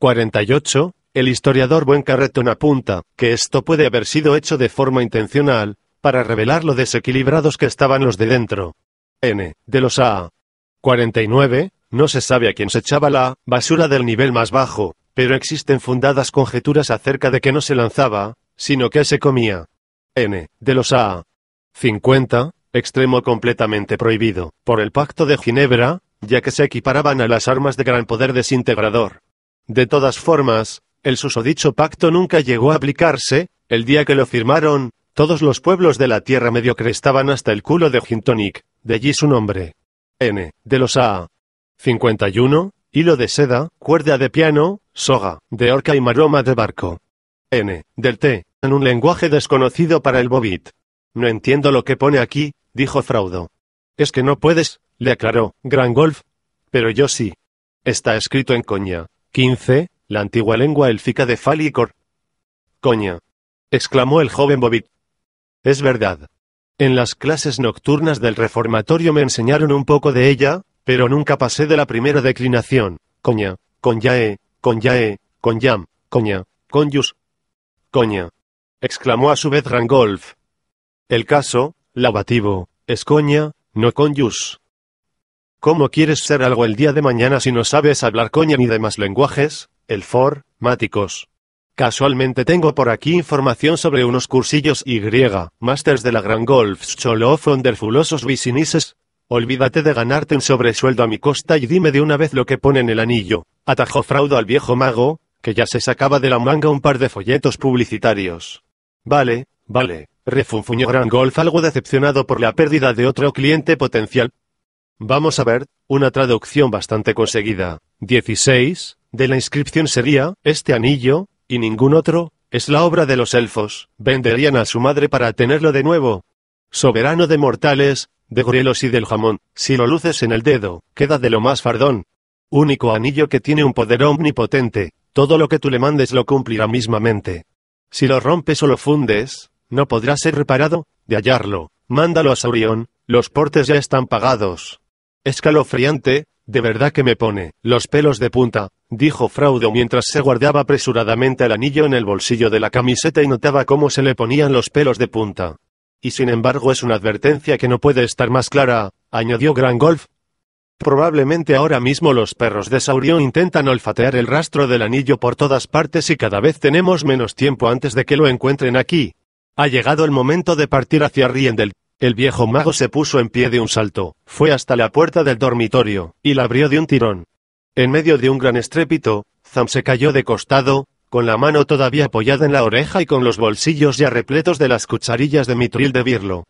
48. El historiador Buen Carretón apunta que esto puede haber sido hecho de forma intencional, para revelar lo desequilibrados que estaban los de dentro, N, de los A. 49, no se sabe a quién se echaba la basura del nivel más bajo, pero existen fundadas conjeturas acerca de que no se lanzaba, sino que se comía. N, de los A. 50, extremo completamente prohibido, por el Pacto de Ginebra, ya que se equiparaban a las armas de gran poder desintegrador. De todas formas, el susodicho pacto nunca llegó a aplicarse, el día que lo firmaron, todos los pueblos de la Tierra medio estaban hasta el culo de Gintonic, de allí su nombre. N. De los A. 51. Hilo de seda, cuerda de piano, soga, de orca y maroma de barco. N. Del T. En un lenguaje desconocido para el Bobit. No entiendo lo que pone aquí, dijo Fraudo. Es que no puedes, le aclaró, Gran Golf. Pero yo sí. Está escrito en coña. 15. La antigua lengua elfica de Falicor. Coña. exclamó el joven Bobit. Es verdad. En las clases nocturnas del reformatorio me enseñaron un poco de ella, pero nunca pasé de la primera declinación, coña, yae, e, con yam, coña, conyus, coña, exclamó a su vez Rangolf. El caso, lavativo, es coña, no conyus. ¿Cómo quieres ser algo el día de mañana si no sabes hablar coña ni demás lenguajes, el for, máticos? Casualmente tengo por aquí información sobre unos cursillos Y, Masters de la Gran Golf School of Fulosos Businesses. Olvídate de ganarte un sobresueldo a mi costa y dime de una vez lo que pone en el anillo. Atajó fraudo al viejo mago, que ya se sacaba de la manga un par de folletos publicitarios. Vale, vale, refunfuñó Gran Golf algo decepcionado por la pérdida de otro cliente potencial. Vamos a ver, una traducción bastante conseguida. 16, de la inscripción sería, este anillo, y ningún otro, es la obra de los elfos, venderían a su madre para tenerlo de nuevo. Soberano de mortales, de grielos y del jamón, si lo luces en el dedo, queda de lo más fardón. Único anillo que tiene un poder omnipotente, todo lo que tú le mandes lo cumplirá mismamente. Si lo rompes o lo fundes, no podrá ser reparado, de hallarlo, mándalo a Saurión, los portes ya están pagados. Escalofriante, de verdad que me pone, los pelos de punta, dijo Fraudo mientras se guardaba apresuradamente el anillo en el bolsillo de la camiseta y notaba cómo se le ponían los pelos de punta. Y sin embargo es una advertencia que no puede estar más clara, añadió Golf. Probablemente ahora mismo los perros de saurio intentan olfatear el rastro del anillo por todas partes y cada vez tenemos menos tiempo antes de que lo encuentren aquí. Ha llegado el momento de partir hacia Riendel. El viejo mago se puso en pie de un salto, fue hasta la puerta del dormitorio, y la abrió de un tirón. En medio de un gran estrépito, Zam se cayó de costado, con la mano todavía apoyada en la oreja y con los bolsillos ya repletos de las cucharillas de mitril de birlo.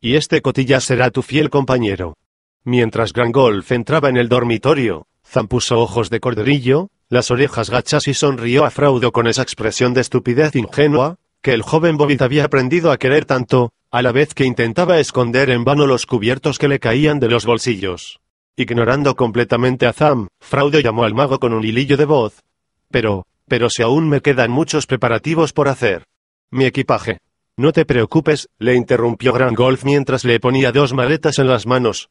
Y este cotilla será tu fiel compañero. Mientras Golf entraba en el dormitorio, Zam puso ojos de corderillo, las orejas gachas y sonrió a Fraudo con esa expresión de estupidez ingenua, que el joven Bobit había aprendido a querer tanto, a la vez que intentaba esconder en vano los cubiertos que le caían de los bolsillos. Ignorando completamente a Zam, Fraude llamó al mago con un hilillo de voz. Pero, pero si aún me quedan muchos preparativos por hacer. Mi equipaje. No te preocupes, le interrumpió Gran Golf mientras le ponía dos maletas en las manos.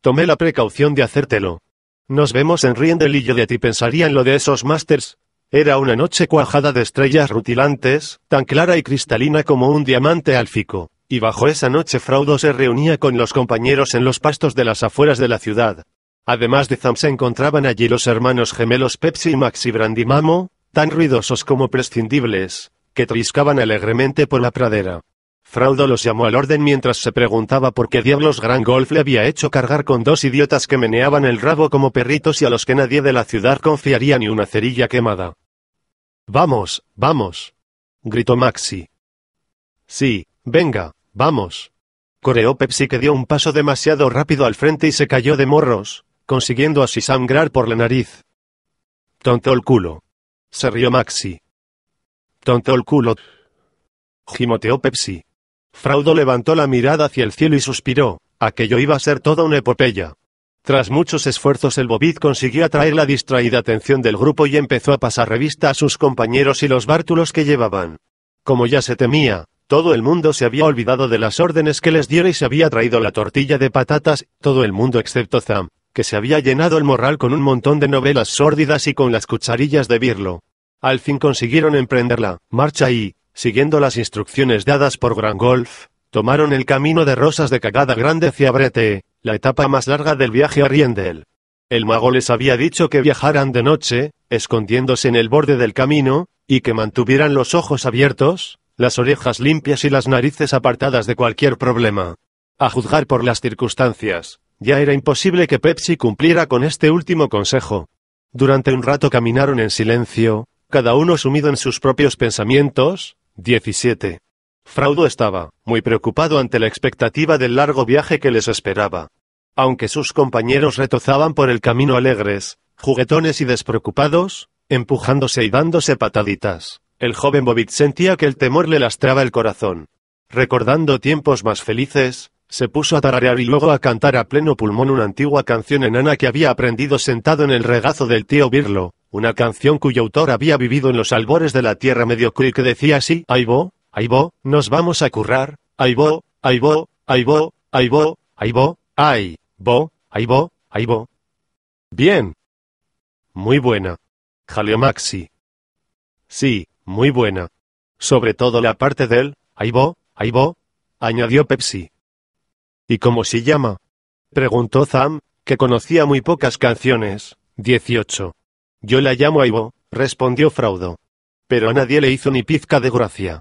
Tomé la precaución de hacértelo. Nos vemos en Riendelillo de ti pensaría en lo de esos masters. Era una noche cuajada de estrellas rutilantes, tan clara y cristalina como un diamante álfico y bajo esa noche Fraudo se reunía con los compañeros en los pastos de las afueras de la ciudad. Además de Zam se encontraban allí los hermanos gemelos Pepsi y Maxi Brandimamo, tan ruidosos como prescindibles, que triscaban alegremente por la pradera. Fraudo los llamó al orden mientras se preguntaba por qué diablos Gran Golf le había hecho cargar con dos idiotas que meneaban el rabo como perritos y a los que nadie de la ciudad confiaría ni una cerilla quemada. Vamos, vamos. gritó Maxi. Sí, venga, ¡Vamos! Coreó Pepsi que dio un paso demasiado rápido al frente y se cayó de morros, consiguiendo así sangrar por la nariz. Tonto el culo. Se rió Maxi. Tonto el culo. Gimoteó Pepsi. Fraudo levantó la mirada hacia el cielo y suspiró. Aquello iba a ser toda una epopeya. Tras muchos esfuerzos el Bobit consiguió atraer la distraída atención del grupo y empezó a pasar revista a sus compañeros y los bártulos que llevaban. Como ya se temía, todo el mundo se había olvidado de las órdenes que les diera y se había traído la tortilla de patatas, todo el mundo excepto Zam, que se había llenado el morral con un montón de novelas sórdidas y con las cucharillas de birlo. Al fin consiguieron emprender la marcha y, siguiendo las instrucciones dadas por Golf, tomaron el camino de Rosas de Cagada Grande hacia Brete, la etapa más larga del viaje a Riendel. El mago les había dicho que viajaran de noche, escondiéndose en el borde del camino, y que mantuvieran los ojos abiertos, las orejas limpias y las narices apartadas de cualquier problema. A juzgar por las circunstancias, ya era imposible que Pepsi cumpliera con este último consejo. Durante un rato caminaron en silencio, cada uno sumido en sus propios pensamientos. 17. Fraudo estaba, muy preocupado ante la expectativa del largo viaje que les esperaba. Aunque sus compañeros retozaban por el camino alegres, juguetones y despreocupados, empujándose y dándose pataditas. El joven Bobit sentía que el temor le lastraba el corazón. Recordando tiempos más felices, se puso a tararear y luego a cantar a pleno pulmón una antigua canción enana que había aprendido sentado en el regazo del tío Birlo, una canción cuyo autor había vivido en los albores de la tierra mediocre y que decía así, ay bo nos vamos a currar, bo ay bo, ay bo, Ay, Bo, ay bo. Bien. Muy buena. Jaleo Maxi. Sí, muy buena. Sobre todo la parte del, Aibo, Aibo». añadió Pepsi. ¿Y cómo se llama? preguntó Zam, que conocía muy pocas canciones. 18. Yo la llamo Aibo, respondió Fraudo. Pero a nadie le hizo ni pizca de gracia.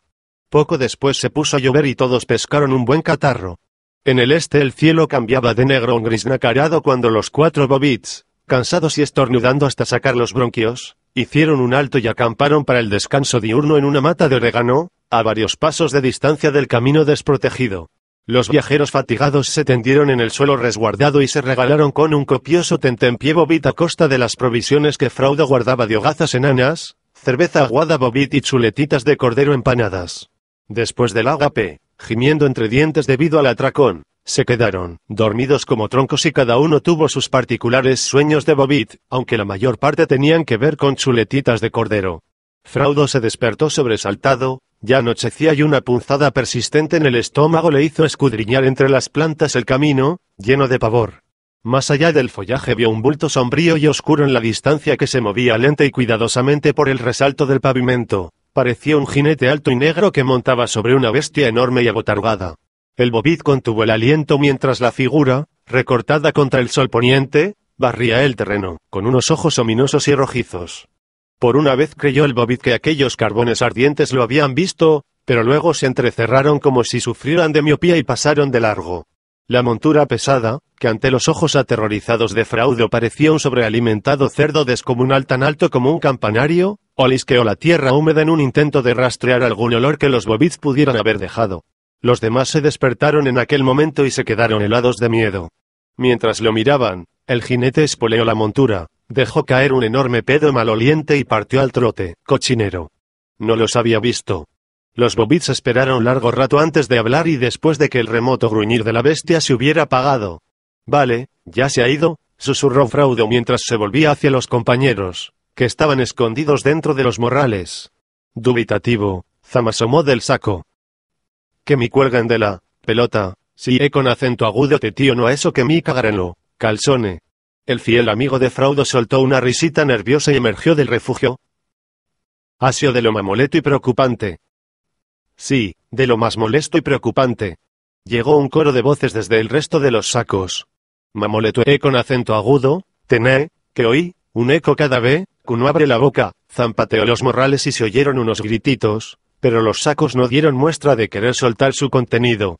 Poco después se puso a llover y todos pescaron un buen catarro. En el este el cielo cambiaba de negro a un gris nacarado cuando los cuatro bobits, cansados y estornudando hasta sacar los bronquios, Hicieron un alto y acamparon para el descanso diurno en una mata de orégano, a varios pasos de distancia del camino desprotegido. Los viajeros fatigados se tendieron en el suelo resguardado y se regalaron con un copioso tentempié bobit a costa de las provisiones que Frauda guardaba de hogazas enanas, cerveza aguada bobit y chuletitas de cordero empanadas. Después del ágape, gimiendo entre dientes debido al atracón, se quedaron dormidos como troncos y cada uno tuvo sus particulares sueños de Bobit, aunque la mayor parte tenían que ver con chuletitas de cordero. Fraudo se despertó sobresaltado, ya anochecía y una punzada persistente en el estómago le hizo escudriñar entre las plantas el camino, lleno de pavor. Más allá del follaje vio un bulto sombrío y oscuro en la distancia que se movía lenta y cuidadosamente por el resalto del pavimento. Parecía un jinete alto y negro que montaba sobre una bestia enorme y abotargada. El bovid contuvo el aliento mientras la figura, recortada contra el sol poniente, barría el terreno, con unos ojos ominosos y rojizos. Por una vez creyó el bovid que aquellos carbones ardientes lo habían visto, pero luego se entrecerraron como si sufrieran de miopía y pasaron de largo. La montura pesada, que ante los ojos aterrorizados de fraude parecía un sobrealimentado cerdo descomunal tan alto como un campanario, olisqueó la tierra húmeda en un intento de rastrear algún olor que los bobids pudieran haber dejado. Los demás se despertaron en aquel momento y se quedaron helados de miedo. Mientras lo miraban, el jinete espoleó la montura, dejó caer un enorme pedo maloliente y partió al trote, cochinero. No los había visto. Los bobits esperaron largo rato antes de hablar y después de que el remoto gruñir de la bestia se hubiera apagado. Vale, ya se ha ido, susurró Fraudo mientras se volvía hacia los compañeros, que estaban escondidos dentro de los morrales. Dubitativo, Zamasomó del saco que me cuelguen de la pelota, si he con acento agudo te este tío no a eso que mi lo calzone. El fiel amigo de Fraudo soltó una risita nerviosa y emergió del refugio. Ha sido de lo mamoleto y preocupante. Sí, de lo más molesto y preocupante. Llegó un coro de voces desde el resto de los sacos. Mamoleto e con acento agudo, tené, que oí, un eco cada vez, cuno abre la boca, zampateó los morrales y se oyeron unos grititos, pero los sacos no dieron muestra de querer soltar su contenido.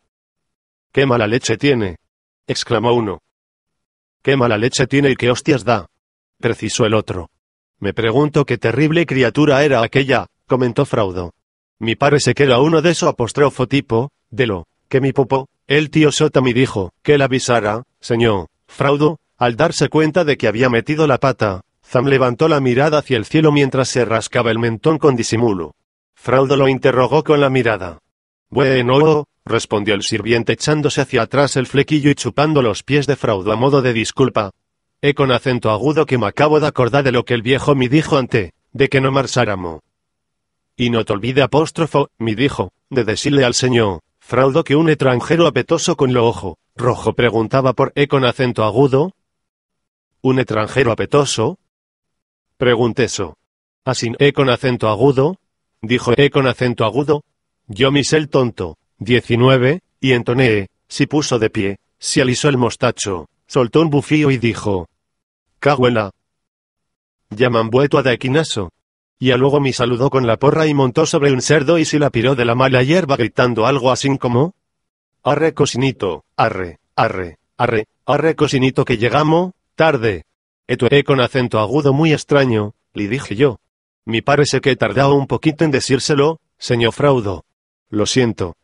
¡Qué mala leche tiene! exclamó uno. ¡Qué mala leche tiene y qué hostias da! precisó el otro. Me pregunto qué terrible criatura era aquella, comentó Fraudo. Mi parece que era uno de esos apostrofo tipo, de lo que mi popo, el tío Sotami dijo, que la avisara, señor, Fraudo, al darse cuenta de que había metido la pata, Zam levantó la mirada hacia el cielo mientras se rascaba el mentón con disimulo. Fraudo lo interrogó con la mirada. Bueno, respondió el sirviente echándose hacia atrás el flequillo y chupando los pies de Fraudo a modo de disculpa. He con acento agudo que me acabo de acordar de lo que el viejo me dijo ante, de que no marcháramos. Y no te olvide apóstrofo, me dijo, de decirle al señor, Fraudo que un extranjero apetoso con lo ojo, rojo preguntaba por he con acento agudo. ¿Un extranjero apetoso? Pregunté eso. ¿Así he con acento agudo? dijo E con acento agudo. Yo mis el tonto, 19, y entoné, e, si puso de pie, si alisó el mostacho, soltó un bufío y dijo. Cahuela. Llaman vueto a daquinaso. Y a luego me saludó con la porra y montó sobre un cerdo y se la piró de la mala hierba gritando algo así como. Arre cocinito arre, arre, arre, arre cosinito que llegamos, tarde. E con acento agudo muy extraño, le dije yo, me parece que he tardado un poquito en decírselo, señor Fraudo. Lo siento.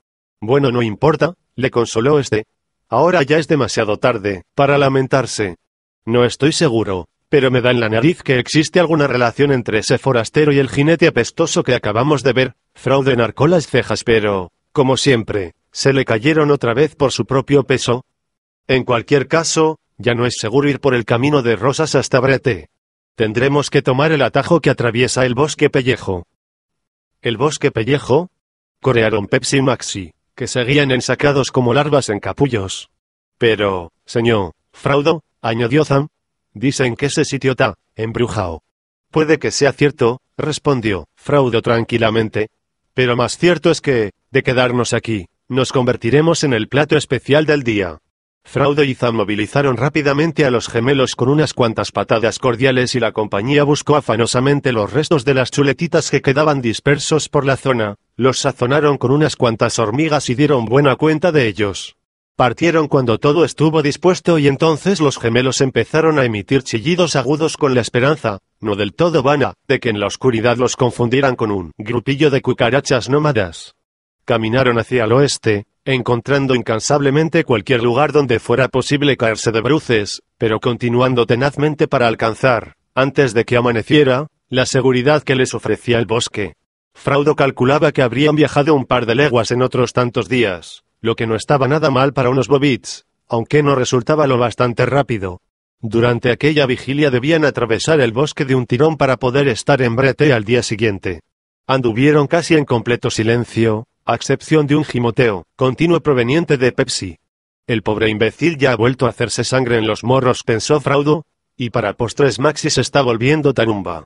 Bueno, no importa, le consoló este. Ahora ya es demasiado tarde, para lamentarse. No estoy seguro, pero me da en la nariz que existe alguna relación entre ese forastero y el jinete apestoso que acabamos de ver. Fraude enarcó las cejas, pero, como siempre, se le cayeron otra vez por su propio peso. En cualquier caso, ya no es seguro ir por el camino de Rosas hasta Brete. Tendremos que tomar el atajo que atraviesa el bosque pellejo. ¿El bosque pellejo? Corearon Pepsi y Maxi, que seguían ensacados como larvas en capullos. Pero, señor, fraudo, añadió Zam. Dicen que ese sitio está, embrujao. Puede que sea cierto, respondió, fraudo tranquilamente. Pero más cierto es que, de quedarnos aquí, nos convertiremos en el plato especial del día. Fraude y Zan movilizaron rápidamente a los gemelos con unas cuantas patadas cordiales y la compañía buscó afanosamente los restos de las chuletitas que quedaban dispersos por la zona, los sazonaron con unas cuantas hormigas y dieron buena cuenta de ellos. Partieron cuando todo estuvo dispuesto y entonces los gemelos empezaron a emitir chillidos agudos con la esperanza, no del todo vana, de que en la oscuridad los confundieran con un grupillo de cucarachas nómadas. Caminaron hacia el oeste, encontrando incansablemente cualquier lugar donde fuera posible caerse de bruces, pero continuando tenazmente para alcanzar, antes de que amaneciera, la seguridad que les ofrecía el bosque. Fraudo calculaba que habrían viajado un par de leguas en otros tantos días, lo que no estaba nada mal para unos bobits, aunque no resultaba lo bastante rápido. Durante aquella vigilia debían atravesar el bosque de un tirón para poder estar en Brete al día siguiente. Anduvieron casi en completo silencio, a excepción de un gimoteo, continuo proveniente de Pepsi. El pobre imbécil ya ha vuelto a hacerse sangre en los morros, pensó Fraudo, y para postres Maxi se está volviendo tanumba.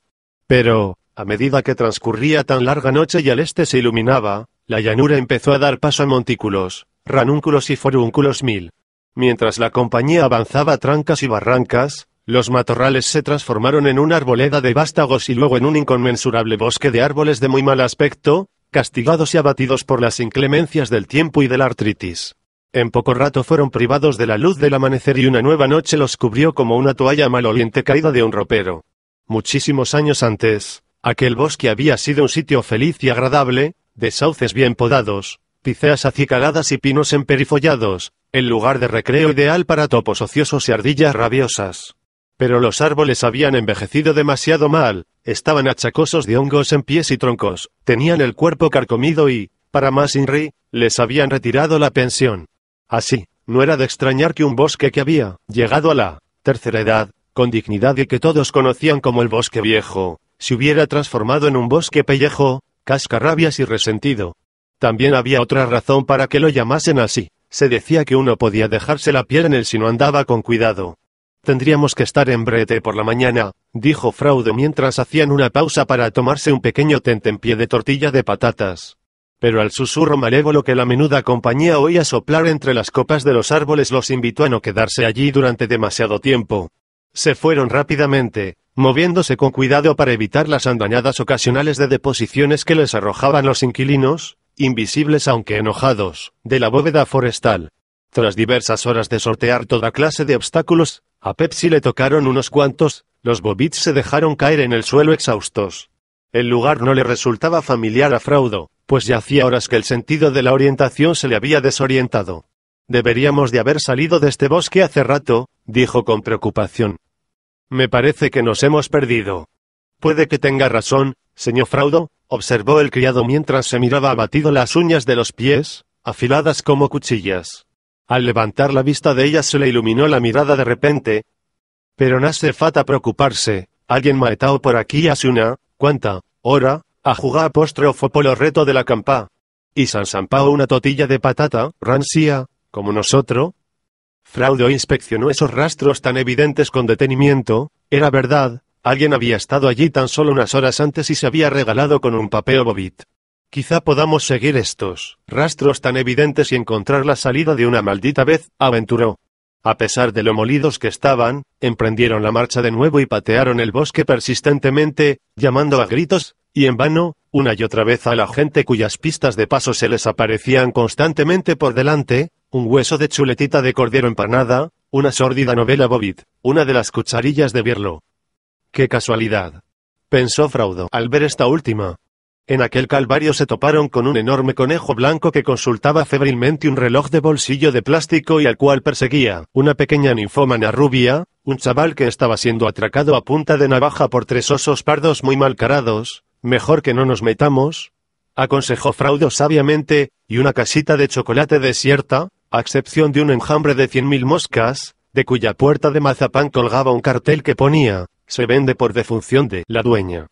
Pero, a medida que transcurría tan larga noche y al este se iluminaba, la llanura empezó a dar paso a montículos, ranúnculos y forúnculos mil. Mientras la compañía avanzaba trancas y barrancas, los matorrales se transformaron en una arboleda de vástagos y luego en un inconmensurable bosque de árboles de muy mal aspecto, castigados y abatidos por las inclemencias del tiempo y de la artritis. En poco rato fueron privados de la luz del amanecer y una nueva noche los cubrió como una toalla maloliente caída de un ropero. Muchísimos años antes, aquel bosque había sido un sitio feliz y agradable, de sauces bien podados, piceas acicaladas y pinos emperifollados, el lugar de recreo ideal para topos ociosos y ardillas rabiosas. Pero los árboles habían envejecido demasiado mal, estaban achacosos de hongos en pies y troncos, tenían el cuerpo carcomido y, para más Inri, les habían retirado la pensión. Así, no era de extrañar que un bosque que había llegado a la tercera edad, con dignidad y que todos conocían como el bosque viejo, se hubiera transformado en un bosque pellejo, cascarrabias y resentido. También había otra razón para que lo llamasen así. Se decía que uno podía dejarse la piel en él si no andaba con cuidado, Tendríamos que estar en Brete por la mañana, dijo Fraude mientras hacían una pausa para tomarse un pequeño tentempié de tortilla de patatas. Pero al susurro malévolo que la menuda compañía oía soplar entre las copas de los árboles los invitó a no quedarse allí durante demasiado tiempo. Se fueron rápidamente, moviéndose con cuidado para evitar las andañadas ocasionales de deposiciones que les arrojaban los inquilinos, invisibles aunque enojados, de la bóveda forestal. Tras diversas horas de sortear toda clase de obstáculos, a Pepsi le tocaron unos cuantos, los Bobits se dejaron caer en el suelo exhaustos. El lugar no le resultaba familiar a Fraudo, pues ya hacía horas que el sentido de la orientación se le había desorientado. Deberíamos de haber salido de este bosque hace rato, dijo con preocupación. Me parece que nos hemos perdido. Puede que tenga razón, señor Fraudo, observó el criado mientras se miraba abatido las uñas de los pies, afiladas como cuchillas. Al levantar la vista de ella se le iluminó la mirada de repente. Pero no hace falta preocuparse, alguien maetao por aquí hace una, cuanta, hora, a jugar a postre o fue por los reto de la campa. Y San Sampao una totilla de patata, rancia, como nosotros. Fraudo inspeccionó esos rastros tan evidentes con detenimiento, era verdad, alguien había estado allí tan solo unas horas antes y se había regalado con un papel bobit. Quizá podamos seguir estos rastros tan evidentes y encontrar la salida de una maldita vez, aventuró. A pesar de lo molidos que estaban, emprendieron la marcha de nuevo y patearon el bosque persistentemente, llamando a gritos, y en vano, una y otra vez a la gente cuyas pistas de paso se les aparecían constantemente por delante, un hueso de chuletita de cordero empanada, una sórdida novela Bobbit, una de las cucharillas de Birlo. ¡Qué casualidad! pensó Fraudo al ver esta última, en aquel calvario se toparon con un enorme conejo blanco que consultaba febrilmente un reloj de bolsillo de plástico y al cual perseguía una pequeña ninfómana rubia, un chaval que estaba siendo atracado a punta de navaja por tres osos pardos muy malcarados, mejor que no nos metamos, aconsejó Fraudo sabiamente, y una casita de chocolate desierta, a excepción de un enjambre de cien mil moscas, de cuya puerta de mazapán colgaba un cartel que ponía, se vende por defunción de la dueña.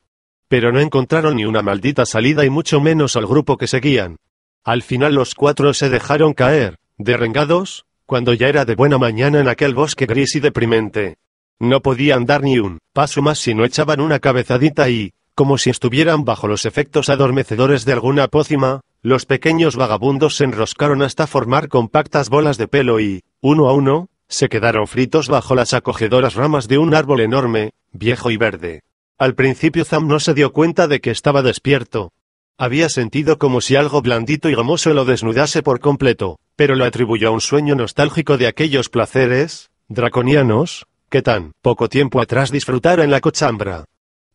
Pero no encontraron ni una maldita salida y mucho menos al grupo que seguían. Al final los cuatro se dejaron caer, derrengados, cuando ya era de buena mañana en aquel bosque gris y deprimente. No podían dar ni un paso más si no echaban una cabezadita y, como si estuvieran bajo los efectos adormecedores de alguna pócima, los pequeños vagabundos se enroscaron hasta formar compactas bolas de pelo y, uno a uno, se quedaron fritos bajo las acogedoras ramas de un árbol enorme, viejo y verde. Al principio Zam no se dio cuenta de que estaba despierto. Había sentido como si algo blandito y gomoso lo desnudase por completo, pero lo atribuyó a un sueño nostálgico de aquellos placeres, draconianos, que tan poco tiempo atrás disfrutara en la cochambra.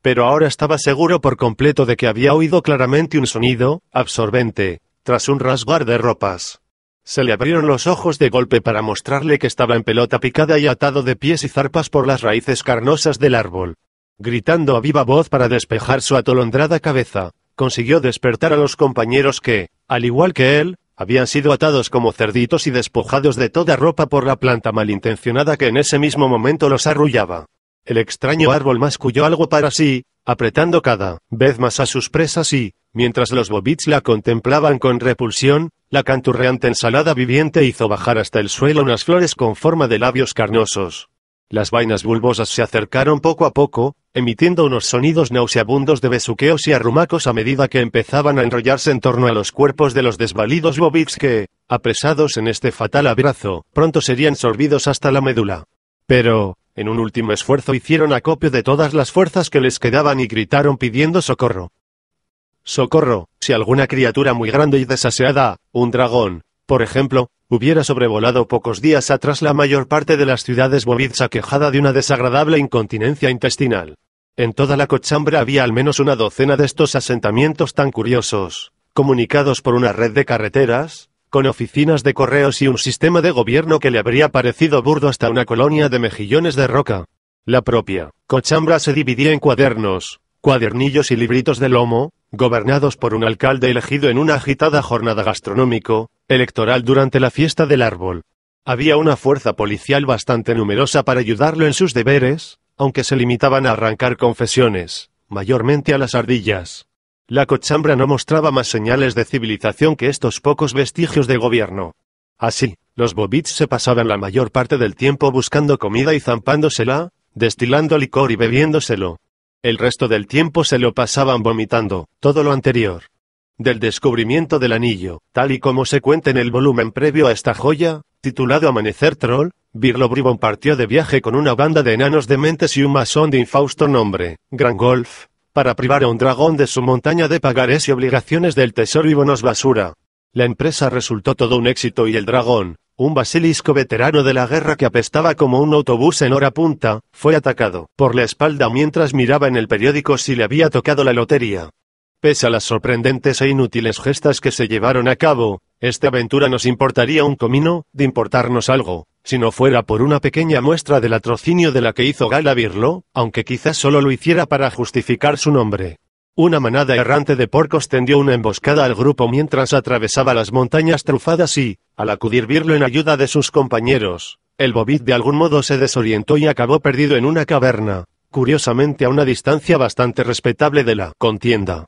Pero ahora estaba seguro por completo de que había oído claramente un sonido, absorbente, tras un rasguar de ropas. Se le abrieron los ojos de golpe para mostrarle que estaba en pelota picada y atado de pies y zarpas por las raíces carnosas del árbol. Gritando a viva voz para despejar su atolondrada cabeza, consiguió despertar a los compañeros que, al igual que él, habían sido atados como cerditos y despojados de toda ropa por la planta malintencionada que en ese mismo momento los arrullaba. El extraño árbol masculló algo para sí, apretando cada vez más a sus presas y, mientras los bobits la contemplaban con repulsión, la canturreante ensalada viviente hizo bajar hasta el suelo unas flores con forma de labios carnosos. Las vainas bulbosas se acercaron poco a poco, emitiendo unos sonidos nauseabundos de besuqueos y arrumacos a medida que empezaban a enrollarse en torno a los cuerpos de los desvalidos bobics que, apresados en este fatal abrazo, pronto serían sorbidos hasta la médula. Pero, en un último esfuerzo hicieron acopio de todas las fuerzas que les quedaban y gritaron pidiendo socorro. Socorro, si alguna criatura muy grande y desaseada, un dragón, por ejemplo, hubiera sobrevolado pocos días atrás la mayor parte de las ciudades bovids aquejada de una desagradable incontinencia intestinal. En toda la cochambra había al menos una docena de estos asentamientos tan curiosos, comunicados por una red de carreteras, con oficinas de correos y un sistema de gobierno que le habría parecido burdo hasta una colonia de mejillones de roca. La propia cochambra se dividía en cuadernos, cuadernillos y libritos de lomo, gobernados por un alcalde elegido en una agitada jornada gastronómico, electoral durante la fiesta del árbol. Había una fuerza policial bastante numerosa para ayudarlo en sus deberes, aunque se limitaban a arrancar confesiones, mayormente a las ardillas. La cochambra no mostraba más señales de civilización que estos pocos vestigios de gobierno. Así, los bobits se pasaban la mayor parte del tiempo buscando comida y zampándosela, destilando licor y bebiéndoselo. El resto del tiempo se lo pasaban vomitando, todo lo anterior. Del descubrimiento del anillo, tal y como se cuenta en el volumen previo a esta joya, titulado Amanecer Troll, Birlo Bribon partió de viaje con una banda de enanos dementes y un masón de infausto nombre, Gran Golf, para privar a un dragón de su montaña de pagares y obligaciones del tesoro y bonos basura. La empresa resultó todo un éxito y el dragón, un basilisco veterano de la guerra que apestaba como un autobús en hora punta, fue atacado por la espalda mientras miraba en el periódico si le había tocado la lotería. Pese a las sorprendentes e inútiles gestas que se llevaron a cabo, esta aventura nos importaría un comino, de importarnos algo, si no fuera por una pequeña muestra del atrocinio de la que hizo gala Birlo, aunque quizás solo lo hiciera para justificar su nombre. Una manada errante de porcos tendió una emboscada al grupo mientras atravesaba las montañas trufadas y, al acudir Birlo en ayuda de sus compañeros, el bobit de algún modo se desorientó y acabó perdido en una caverna, curiosamente a una distancia bastante respetable de la contienda.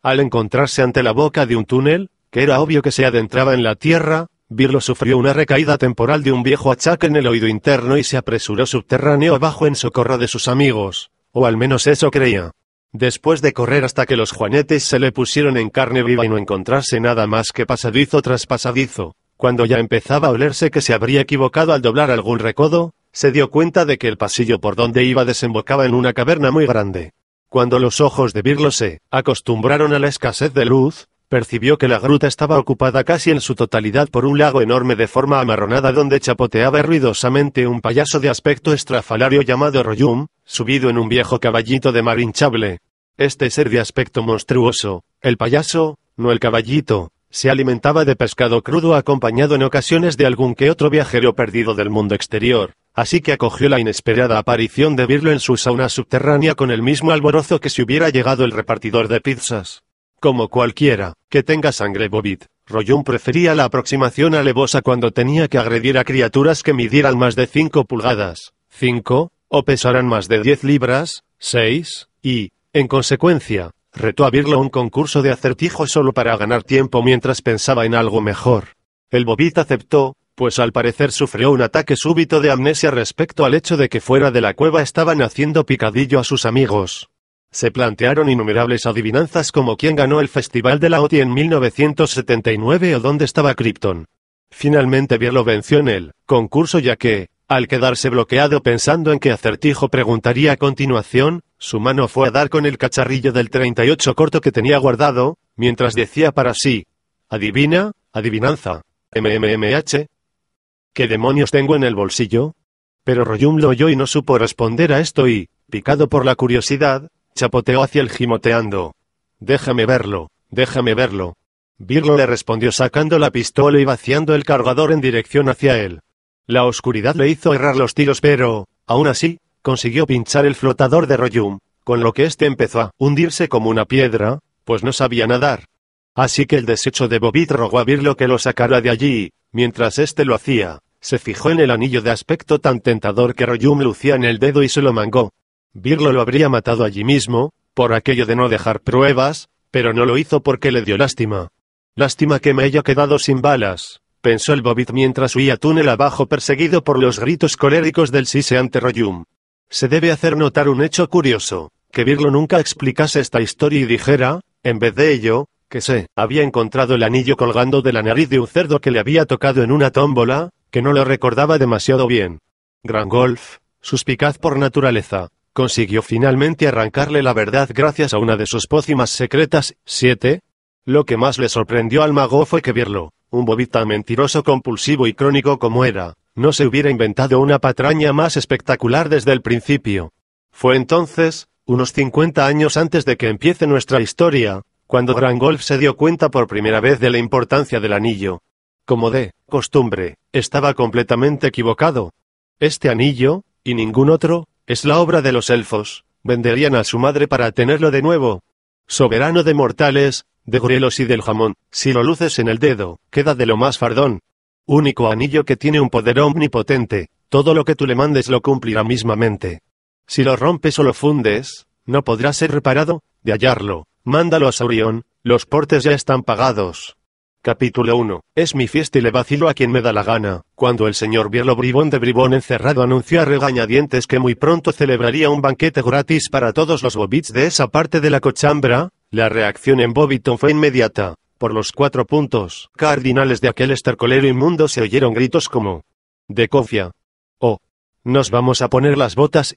Al encontrarse ante la boca de un túnel, que era obvio que se adentraba en la tierra, Virlo sufrió una recaída temporal de un viejo achaque en el oído interno y se apresuró subterráneo abajo en socorro de sus amigos, o al menos eso creía. Después de correr hasta que los juanetes se le pusieron en carne viva y no encontrarse nada más que pasadizo tras pasadizo, cuando ya empezaba a olerse que se habría equivocado al doblar algún recodo, se dio cuenta de que el pasillo por donde iba desembocaba en una caverna muy grande. Cuando los ojos de Birlo se acostumbraron a la escasez de luz, percibió que la gruta estaba ocupada casi en su totalidad por un lago enorme de forma amarronada donde chapoteaba ruidosamente un payaso de aspecto estrafalario llamado Royum, subido en un viejo caballito de mar hinchable. Este ser de aspecto monstruoso, el payaso, no el caballito, se alimentaba de pescado crudo acompañado en ocasiones de algún que otro viajero perdido del mundo exterior, así que acogió la inesperada aparición de Birlo en su sauna subterránea con el mismo alborozo que si hubiera llegado el repartidor de pizzas. Como cualquiera que tenga sangre bobit, Royun prefería la aproximación alevosa cuando tenía que agredir a criaturas que midieran más de 5 pulgadas, 5, o pesaran más de 10 libras, 6, y, en consecuencia, retó a Birlo un concurso de acertijo solo para ganar tiempo mientras pensaba en algo mejor. El Bobit aceptó, pues al parecer sufrió un ataque súbito de amnesia respecto al hecho de que fuera de la cueva estaban haciendo picadillo a sus amigos. Se plantearon innumerables adivinanzas como quién ganó el Festival de la OTI en 1979 o dónde estaba Krypton. Finalmente Bielo venció en el concurso ya que, al quedarse bloqueado pensando en qué acertijo preguntaría a continuación, su mano fue a dar con el cacharrillo del 38 corto que tenía guardado, mientras decía para sí, adivina, adivinanza, MMMH. ¿Qué demonios tengo en el bolsillo? Pero Royum lo oyó y no supo responder a esto y, picado por la curiosidad, chapoteó hacia el gimoteando. Déjame verlo, déjame verlo. Birlo le respondió sacando la pistola y vaciando el cargador en dirección hacia él. La oscuridad le hizo errar los tiros pero, aún así, consiguió pinchar el flotador de Royum, con lo que éste empezó a hundirse como una piedra, pues no sabía nadar. Así que el desecho de Bobit rogó a Birlo que lo sacara de allí, mientras éste lo hacía, se fijó en el anillo de aspecto tan tentador que Royum lucía en el dedo y se lo mangó. Virlo lo habría matado allí mismo, por aquello de no dejar pruebas, pero no lo hizo porque le dio lástima. Lástima que me haya quedado sin balas, pensó el Bobit mientras huía túnel abajo perseguido por los gritos coléricos del siseante Royum. Se debe hacer notar un hecho curioso, que Virlo nunca explicase esta historia y dijera, en vez de ello, que se había encontrado el anillo colgando de la nariz de un cerdo que le había tocado en una tómbola, que no lo recordaba demasiado bien. Gran Golf, suspicaz por naturaleza, consiguió finalmente arrancarle la verdad gracias a una de sus pócimas secretas. 7. Lo que más le sorprendió al mago fue que Verlo, un tan mentiroso compulsivo y crónico como era, no se hubiera inventado una patraña más espectacular desde el principio. Fue entonces, unos 50 años antes de que empiece nuestra historia, cuando Grangolf se dio cuenta por primera vez de la importancia del anillo. Como de costumbre, estaba completamente equivocado. Este anillo, y ningún otro, es la obra de los elfos, venderían a su madre para tenerlo de nuevo. Soberano de mortales, de grielos y del jamón, si lo luces en el dedo, queda de lo más fardón. Único anillo que tiene un poder omnipotente, todo lo que tú le mandes lo cumplirá mismamente. Si lo rompes o lo fundes, no podrá ser reparado, de hallarlo, mándalo a Saurión, los portes ya están pagados. Capítulo 1. Es mi fiesta y le vacilo a quien me da la gana. Cuando el señor Bierlo Bribón de Bribón encerrado anunció a regañadientes que muy pronto celebraría un banquete gratis para todos los bobits de esa parte de la cochambra, la reacción en Bobbiton fue inmediata. Por los cuatro puntos cardinales de aquel estercolero inmundo se oyeron gritos como: De cofia. Oh. Nos vamos a poner las botas.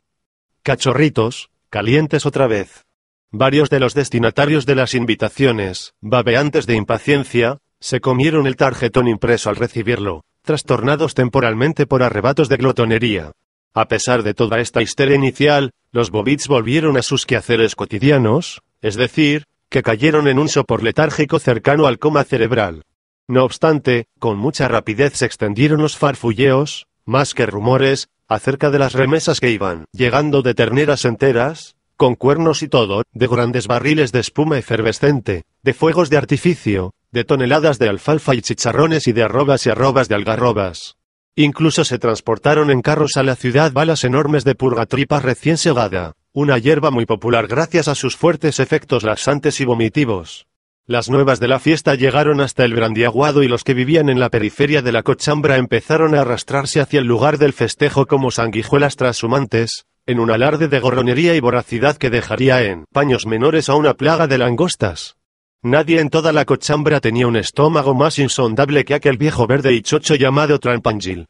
Cachorritos, calientes otra vez. Varios de los destinatarios de las invitaciones, babeantes de impaciencia, se comieron el tarjetón impreso al recibirlo, trastornados temporalmente por arrebatos de glotonería. A pesar de toda esta histeria inicial, los Bobits volvieron a sus quehaceres cotidianos, es decir, que cayeron en un sopor letárgico cercano al coma cerebral. No obstante, con mucha rapidez se extendieron los farfulleos, más que rumores, acerca de las remesas que iban llegando de terneras enteras, con cuernos y todo, de grandes barriles de espuma efervescente, de fuegos de artificio, de toneladas de alfalfa y chicharrones y de arrobas y arrobas de algarrobas. Incluso se transportaron en carros a la ciudad balas enormes de purgatripa recién segada, una hierba muy popular gracias a sus fuertes efectos laxantes y vomitivos. Las nuevas de la fiesta llegaron hasta el brandiaguado y los que vivían en la periferia de la cochambra empezaron a arrastrarse hacia el lugar del festejo como sanguijuelas trashumantes, en un alarde de gorronería y voracidad que dejaría en paños menores a una plaga de langostas. Nadie en toda la cochambra tenía un estómago más insondable que aquel viejo verde y chocho llamado Trampangil.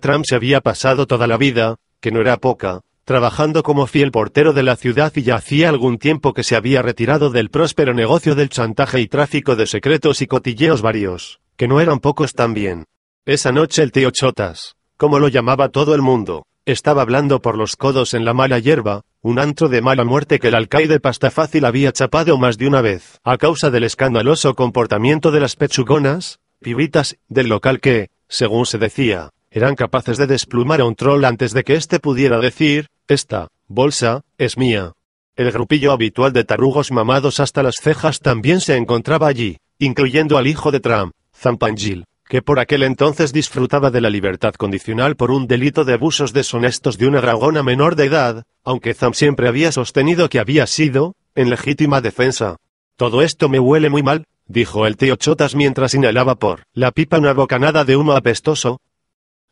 Trump se había pasado toda la vida, que no era poca, trabajando como fiel portero de la ciudad y ya hacía algún tiempo que se había retirado del próspero negocio del chantaje y tráfico de secretos y cotilleos varios, que no eran pocos también. Esa noche el tío Chotas, como lo llamaba todo el mundo, estaba hablando por los codos en la mala hierba, un antro de mala muerte que el alcaide fácil había chapado más de una vez, a causa del escandaloso comportamiento de las pechugonas, pibitas, del local que, según se decía, eran capaces de desplumar a un troll antes de que éste pudiera decir, esta, bolsa, es mía. El grupillo habitual de tarugos mamados hasta las cejas también se encontraba allí, incluyendo al hijo de Trump, Zampangil, que por aquel entonces disfrutaba de la libertad condicional por un delito de abusos deshonestos de una dragona menor de edad, aunque Zam siempre había sostenido que había sido, en legítima defensa. Todo esto me huele muy mal, dijo el tío Chotas mientras inhalaba por la pipa una bocanada de humo apestoso.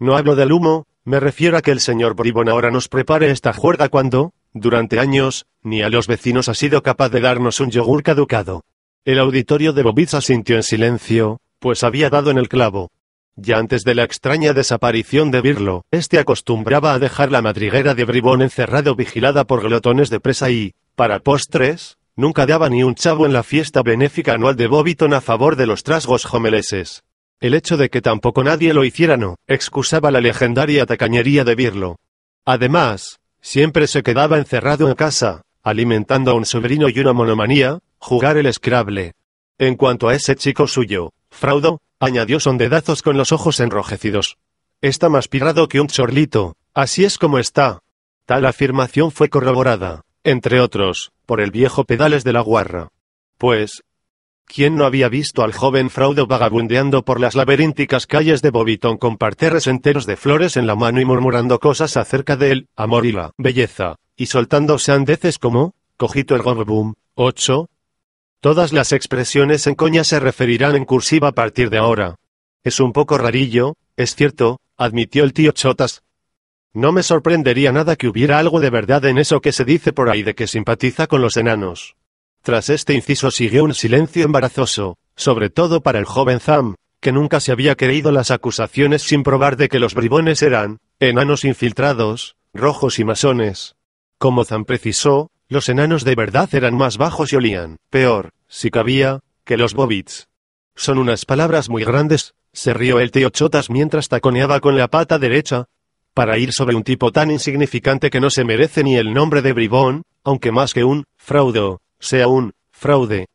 No hablo del humo, me refiero a que el señor Bribón ahora nos prepare esta juerga cuando, durante años, ni a los vecinos ha sido capaz de darnos un yogur caducado. El auditorio de Bobiza sintió en silencio, pues había dado en el clavo. Ya antes de la extraña desaparición de Birlo, este acostumbraba a dejar la madriguera de Bribón encerrado vigilada por glotones de presa y, para postres, nunca daba ni un chavo en la fiesta benéfica anual de Bobiton a favor de los trasgos jomeleses. El hecho de que tampoco nadie lo hiciera no, excusaba la legendaria tacañería de Birlo. Además, siempre se quedaba encerrado en casa, alimentando a un sobrino y una monomanía, jugar el escrable. En cuanto a ese chico suyo, Fraudo, añadió Sondedazos con los ojos enrojecidos. Está más pirado que un chorlito, así es como está. Tal afirmación fue corroborada, entre otros, por el viejo Pedales de la Guarra. Pues, ¿quién no había visto al joven Fraudo vagabundeando por las laberínticas calles de Bobitón con parterres enteros de flores en la mano y murmurando cosas acerca de él, amor y la belleza, y soltando sandeces como, cogito el gorbum, ocho, Todas las expresiones en coña se referirán en cursiva a partir de ahora. Es un poco rarillo, es cierto, admitió el tío Chotas. No me sorprendería nada que hubiera algo de verdad en eso que se dice por ahí de que simpatiza con los enanos. Tras este inciso siguió un silencio embarazoso, sobre todo para el joven Zam, que nunca se había creído las acusaciones sin probar de que los bribones eran, enanos infiltrados, rojos y masones. Como Zam precisó, los enanos de verdad eran más bajos y olían, peor, si cabía, que los Bobbits. Son unas palabras muy grandes, se rió el tío Chotas mientras taconeaba con la pata derecha, para ir sobre un tipo tan insignificante que no se merece ni el nombre de bribón, aunque más que un fraudo, sea un fraude.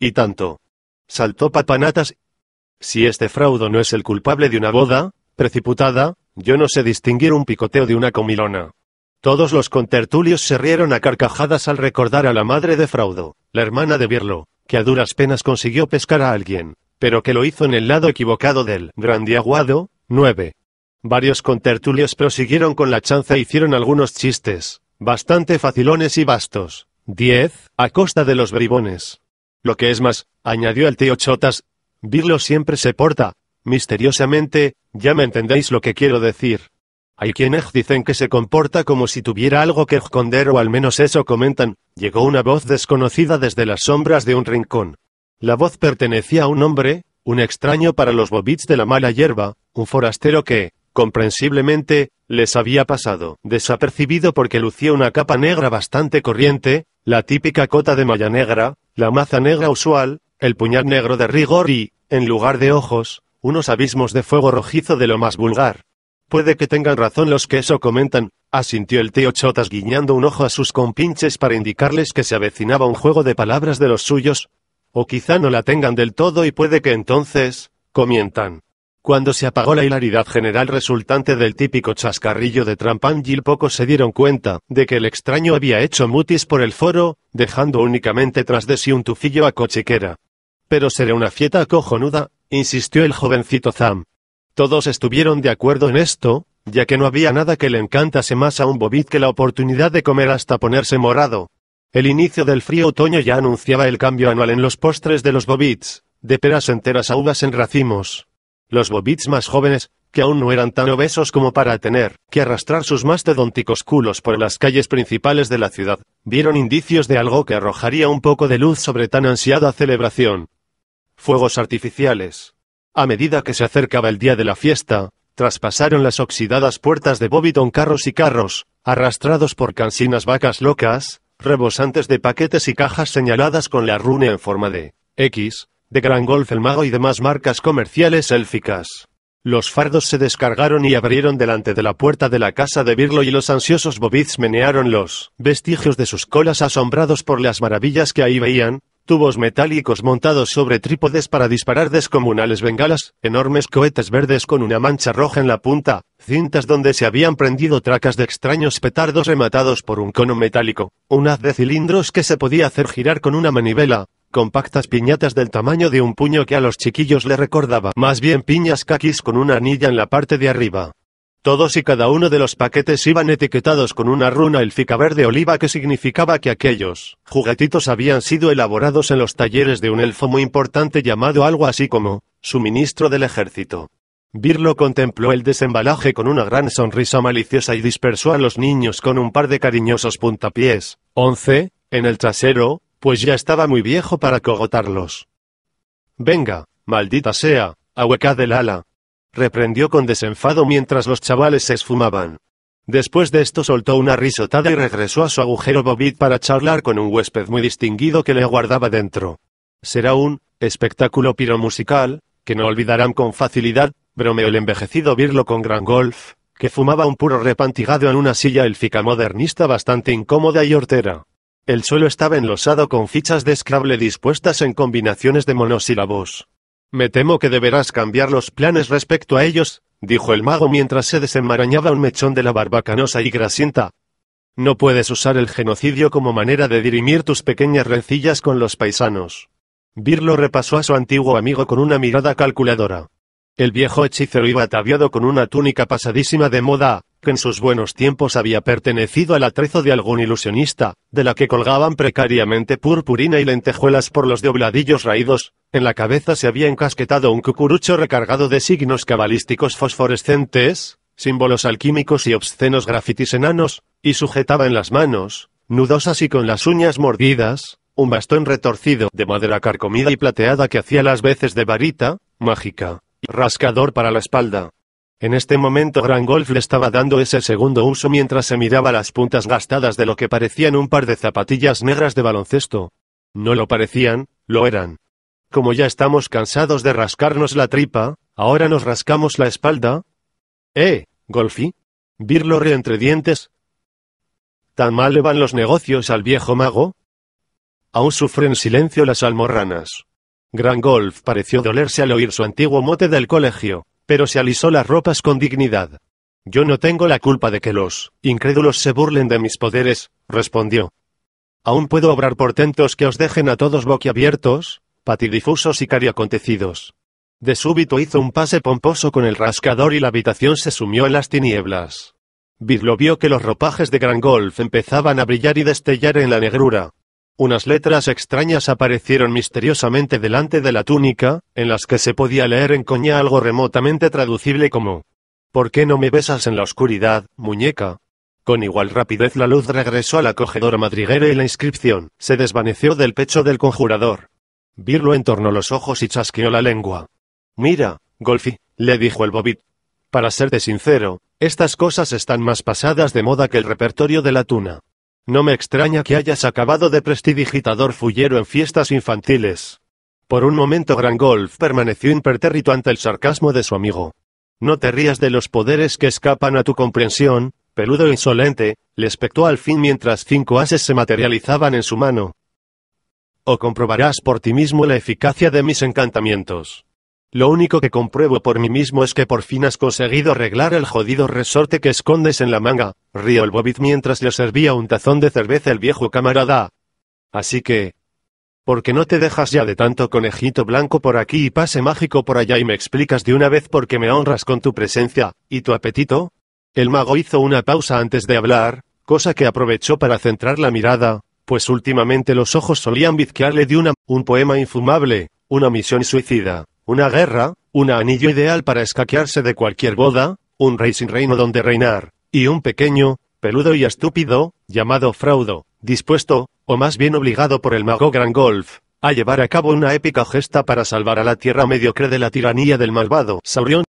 Y tanto. Saltó Papanatas. Si este fraudo no es el culpable de una boda, precipitada, yo no sé distinguir un picoteo de una comilona. Todos los contertulios se rieron a carcajadas al recordar a la madre de Fraudo, la hermana de Birlo, que a duras penas consiguió pescar a alguien, pero que lo hizo en el lado equivocado del Grandiaguado. 9. Varios contertulios prosiguieron con la chanza e hicieron algunos chistes, bastante facilones y bastos. 10. A costa de los bribones. Lo que es más, añadió el tío Chotas, Birlo siempre se porta, misteriosamente, ya me entendéis lo que quiero decir. Hay quienes dicen que se comporta como si tuviera algo que esconder o al menos eso comentan. Llegó una voz desconocida desde las sombras de un rincón. La voz pertenecía a un hombre, un extraño para los bobits de la mala hierba, un forastero que, comprensiblemente, les había pasado desapercibido porque lucía una capa negra bastante corriente, la típica cota de malla negra, la maza negra usual, el puñal negro de rigor y, en lugar de ojos, unos abismos de fuego rojizo de lo más vulgar. Puede que tengan razón los que eso comentan, asintió el tío Chotas guiñando un ojo a sus compinches para indicarles que se avecinaba un juego de palabras de los suyos. O quizá no la tengan del todo y puede que entonces, comientan. Cuando se apagó la hilaridad general resultante del típico chascarrillo de Trampangil, pocos se dieron cuenta de que el extraño había hecho mutis por el foro, dejando únicamente tras de sí un tufillo a cochiquera. Pero seré una fiesta acojonuda, insistió el jovencito Zam. Todos estuvieron de acuerdo en esto, ya que no había nada que le encantase más a un Bobit que la oportunidad de comer hasta ponerse morado. El inicio del frío otoño ya anunciaba el cambio anual en los postres de los Bobits, de peras enteras a uvas en racimos. Los Bobits más jóvenes, que aún no eran tan obesos como para tener que arrastrar sus mastodónticos culos por las calles principales de la ciudad, vieron indicios de algo que arrojaría un poco de luz sobre tan ansiada celebración. Fuegos artificiales. A medida que se acercaba el día de la fiesta, traspasaron las oxidadas puertas de Bobbiton carros y carros, arrastrados por cansinas vacas locas, rebosantes de paquetes y cajas señaladas con la rune en forma de X, de Gran Golf el Mago y demás marcas comerciales élficas. Los fardos se descargaron y abrieron delante de la puerta de la casa de Birlo y los ansiosos Bobbits menearon los vestigios de sus colas asombrados por las maravillas que ahí veían, tubos metálicos montados sobre trípodes para disparar descomunales bengalas, enormes cohetes verdes con una mancha roja en la punta, cintas donde se habían prendido tracas de extraños petardos rematados por un cono metálico, un haz de cilindros que se podía hacer girar con una manivela, compactas piñatas del tamaño de un puño que a los chiquillos le recordaba más bien piñas caquis con una anilla en la parte de arriba. Todos y cada uno de los paquetes iban etiquetados con una runa elfica verde oliva que significaba que aquellos juguetitos habían sido elaborados en los talleres de un elfo muy importante llamado algo así como suministro del ejército. Birlo contempló el desembalaje con una gran sonrisa maliciosa y dispersó a los niños con un par de cariñosos puntapiés, once, en el trasero, pues ya estaba muy viejo para cogotarlos. Venga, maldita sea, ahuecad del ala, reprendió con desenfado mientras los chavales se esfumaban. Después de esto soltó una risotada y regresó a su agujero Bobit para charlar con un huésped muy distinguido que le aguardaba dentro. Será un espectáculo piromusical, que no olvidarán con facilidad, bromeó el envejecido Birlo con Gran Golf, que fumaba un puro repantigado en una silla élfica modernista bastante incómoda y hortera. El suelo estaba enlosado con fichas de escrable dispuestas en combinaciones de monosílabos. Me temo que deberás cambiar los planes respecto a ellos, dijo el mago mientras se desenmarañaba un mechón de la barba canosa y grasienta. No puedes usar el genocidio como manera de dirimir tus pequeñas rencillas con los paisanos. Birlo repasó a su antiguo amigo con una mirada calculadora. El viejo hechicero iba ataviado con una túnica pasadísima de moda, que en sus buenos tiempos había pertenecido al atrezo de algún ilusionista, de la que colgaban precariamente purpurina y lentejuelas por los dobladillos raídos, en la cabeza se había encasquetado un cucurucho recargado de signos cabalísticos fosforescentes, símbolos alquímicos y obscenos grafitis enanos, y sujetaba en las manos, nudosas y con las uñas mordidas, un bastón retorcido de madera carcomida y plateada que hacía las veces de varita, mágica, y rascador para la espalda. En este momento Gran Golf le estaba dando ese segundo uso mientras se miraba las puntas gastadas de lo que parecían un par de zapatillas negras de baloncesto. No lo parecían, lo eran. Como ya estamos cansados de rascarnos la tripa, ahora nos rascamos la espalda. ¿Eh, Golfi? Virlo re entre dientes. ¿Tan mal le van los negocios al viejo mago? Aún sufren silencio las almorranas. Gran Golf pareció dolerse al oír su antiguo mote del colegio pero se alisó las ropas con dignidad. Yo no tengo la culpa de que los incrédulos se burlen de mis poderes, respondió. Aún puedo obrar portentos que os dejen a todos boquiabiertos, patidifusos y cariacontecidos. De súbito hizo un pase pomposo con el rascador y la habitación se sumió en las tinieblas. Bidlo vio que los ropajes de Gran Golf empezaban a brillar y destellar en la negrura, unas letras extrañas aparecieron misteriosamente delante de la túnica, en las que se podía leer en coña algo remotamente traducible como ¿Por qué no me besas en la oscuridad, muñeca? Con igual rapidez la luz regresó al acogedor madriguero y la inscripción se desvaneció del pecho del conjurador. Birlo entornó los ojos y chasqueó la lengua. Mira, Golfi, le dijo el Bobit. Para serte sincero, estas cosas están más pasadas de moda que el repertorio de la tuna. No me extraña que hayas acabado de prestidigitador fullero en fiestas infantiles. Por un momento Golf permaneció impertérrito ante el sarcasmo de su amigo. No te rías de los poderes que escapan a tu comprensión, peludo e insolente, le espectó al fin mientras cinco ases se materializaban en su mano. O comprobarás por ti mismo la eficacia de mis encantamientos. Lo único que compruebo por mí mismo es que por fin has conseguido arreglar el jodido resorte que escondes en la manga, Río el Bobit mientras le servía un tazón de cerveza el viejo camarada. Así que... ¿Por qué no te dejas ya de tanto conejito blanco por aquí y pase mágico por allá y me explicas de una vez por qué me honras con tu presencia, y tu apetito? El mago hizo una pausa antes de hablar, cosa que aprovechó para centrar la mirada, pues últimamente los ojos solían bizquearle de una, un poema infumable, una misión suicida. Una guerra, un anillo ideal para escaquearse de cualquier boda, un rey sin reino donde reinar, y un pequeño, peludo y estúpido, llamado Fraudo, dispuesto, o más bien obligado por el mago Gran Golf, a llevar a cabo una épica gesta para salvar a la tierra mediocre de la tiranía del malvado Saurión.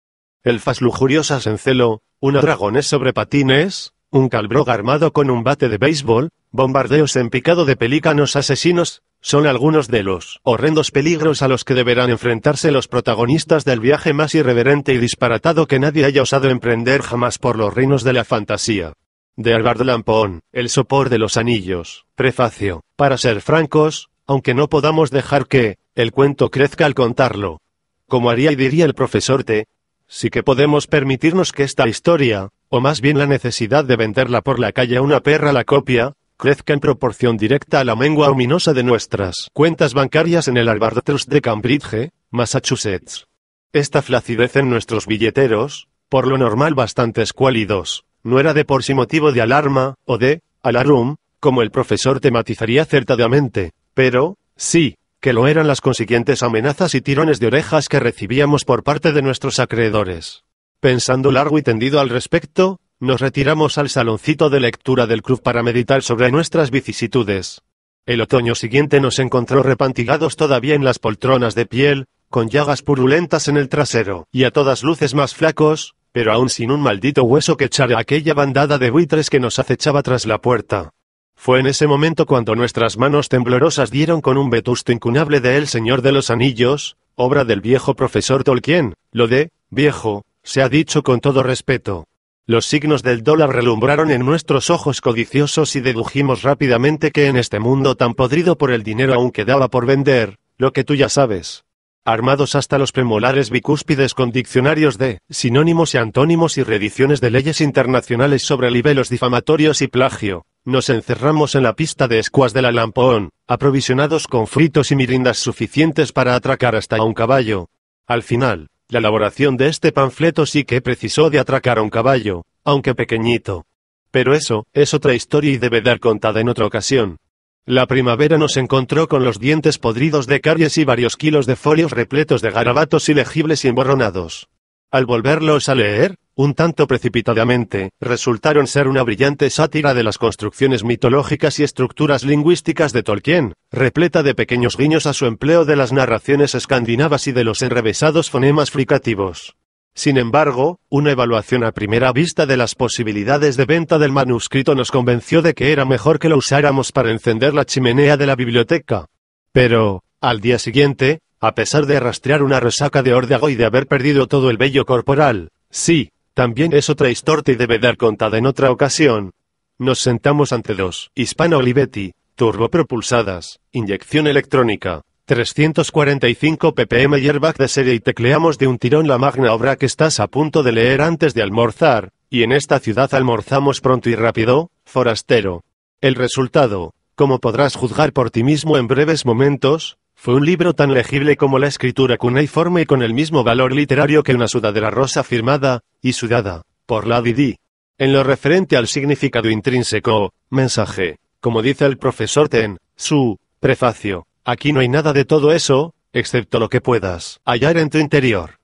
Elfas lujuriosas en celo, una dragones sobre patines, un calbrog armado con un bate de béisbol, bombardeos en picado de pelícanos asesinos, son algunos de los horrendos peligros a los que deberán enfrentarse los protagonistas del viaje más irreverente y disparatado que nadie haya osado emprender jamás por los reinos de la fantasía. De Albert Lampón, El sopor de los anillos, prefacio. Para ser francos, aunque no podamos dejar que el cuento crezca al contarlo. Como haría y diría el profesor T, sí que podemos permitirnos que esta historia, o más bien la necesidad de venderla por la calle a una perra la copia, crezca en proporción directa a la mengua ominosa de nuestras cuentas bancarias en el Harvard Trust de Cambridge, Massachusetts. Esta flacidez en nuestros billeteros, por lo normal bastante escuálidos, no era de por sí motivo de alarma, o de alarum, como el profesor tematizaría acertadamente, pero, sí, que lo eran las consiguientes amenazas y tirones de orejas que recibíamos por parte de nuestros acreedores. Pensando largo y tendido al respecto, nos retiramos al saloncito de lectura del club para meditar sobre nuestras vicisitudes. El otoño siguiente nos encontró repantigados todavía en las poltronas de piel, con llagas purulentas en el trasero, y a todas luces más flacos, pero aún sin un maldito hueso que echara aquella bandada de buitres que nos acechaba tras la puerta. Fue en ese momento cuando nuestras manos temblorosas dieron con un vetusto incunable de El Señor de los Anillos, obra del viejo profesor Tolkien, lo de, viejo, se ha dicho con todo respeto. Los signos del dólar relumbraron en nuestros ojos codiciosos y dedujimos rápidamente que en este mundo tan podrido por el dinero aún quedaba por vender, lo que tú ya sabes. Armados hasta los premolares bicúspides con diccionarios de sinónimos y antónimos y reediciones de leyes internacionales sobre libelos difamatorios y plagio, nos encerramos en la pista de escuas de la Lampoón, aprovisionados con fritos y mirindas suficientes para atracar hasta a un caballo. Al final, la elaboración de este panfleto sí que precisó de atracar a un caballo, aunque pequeñito. Pero eso, es otra historia y debe dar contada en otra ocasión. La primavera nos encontró con los dientes podridos de caries y varios kilos de folios repletos de garabatos ilegibles y emborronados. Al volverlos a leer, un tanto precipitadamente, resultaron ser una brillante sátira de las construcciones mitológicas y estructuras lingüísticas de Tolkien, repleta de pequeños guiños a su empleo de las narraciones escandinavas y de los enrevesados fonemas fricativos. Sin embargo, una evaluación a primera vista de las posibilidades de venta del manuscrito nos convenció de que era mejor que lo usáramos para encender la chimenea de la biblioteca. Pero, al día siguiente, a pesar de arrastrar una resaca de órdago y de haber perdido todo el vello corporal, sí, también es otra historia y debe dar contada en otra ocasión. Nos sentamos ante dos, Hispano Olivetti, turbopropulsadas, inyección electrónica, 345 ppm airbag de serie y tecleamos de un tirón la magna obra que estás a punto de leer antes de almorzar, y en esta ciudad almorzamos pronto y rápido, forastero. El resultado, como podrás juzgar por ti mismo en breves momentos, fue un libro tan legible como la escritura cuneiforme y con el mismo valor literario que una sudadera rosa firmada, y sudada, por la Didi. En lo referente al significado intrínseco, mensaje, como dice el profesor Ten, su prefacio, aquí no hay nada de todo eso, excepto lo que puedas hallar en tu interior.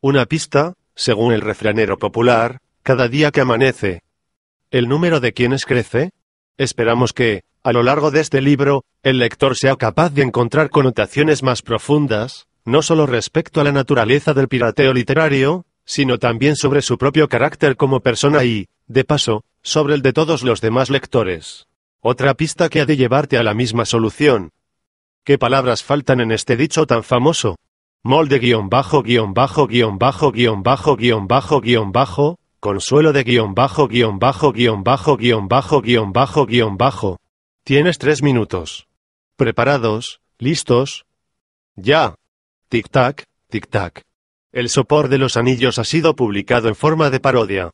Una pista, según el refranero popular, cada día que amanece. ¿El número de quienes crece? Esperamos que, a lo largo de este libro, el lector sea capaz de encontrar connotaciones más profundas, no solo respecto a la naturaleza del pirateo literario, sino también sobre su propio carácter como persona y, de paso, sobre el de todos los demás lectores. Otra pista que ha de llevarte a la misma solución. ¿Qué palabras faltan en este dicho tan famoso? Molde guión bajo guión bajo guión bajo guión bajo guión bajo guión bajo, consuelo de guión bajo guión bajo guión bajo guión bajo guión bajo guión bajo Tienes tres minutos. ¿Preparados? ¿Listos? Ya. Tic-tac, tic-tac. El sopor de los anillos ha sido publicado en forma de parodia.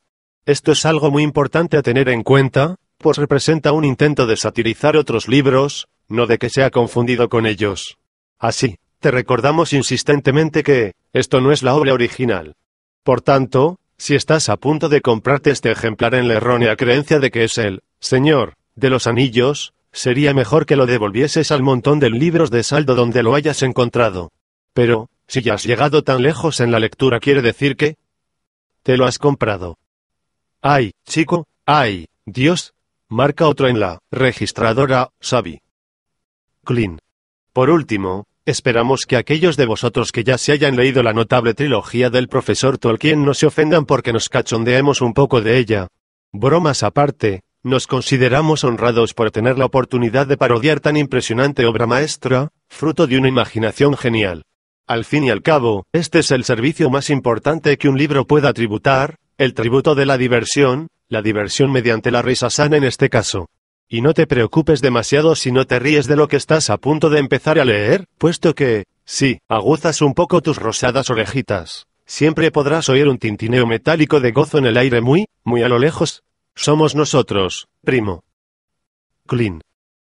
Esto es algo muy importante a tener en cuenta, pues representa un intento de satirizar otros libros, no de que sea confundido con ellos. Así, te recordamos insistentemente que, esto no es la obra original. Por tanto, si estás a punto de comprarte este ejemplar en la errónea creencia de que es el Señor de los Anillos, Sería mejor que lo devolvieses al montón de libros de saldo donde lo hayas encontrado. Pero, si ya has llegado tan lejos en la lectura quiere decir que... Te lo has comprado. Ay, chico, ay, Dios. Marca otro en la registradora, Sabi. Clean. Por último, esperamos que aquellos de vosotros que ya se hayan leído la notable trilogía del profesor Tolkien no se ofendan porque nos cachondeemos un poco de ella. Bromas aparte, nos consideramos honrados por tener la oportunidad de parodiar tan impresionante obra maestra, fruto de una imaginación genial. Al fin y al cabo, este es el servicio más importante que un libro pueda tributar, el tributo de la diversión, la diversión mediante la risa sana en este caso. Y no te preocupes demasiado si no te ríes de lo que estás a punto de empezar a leer, puesto que, si, aguzas un poco tus rosadas orejitas, siempre podrás oír un tintineo metálico de gozo en el aire muy, muy a lo lejos, somos nosotros, primo. Clean.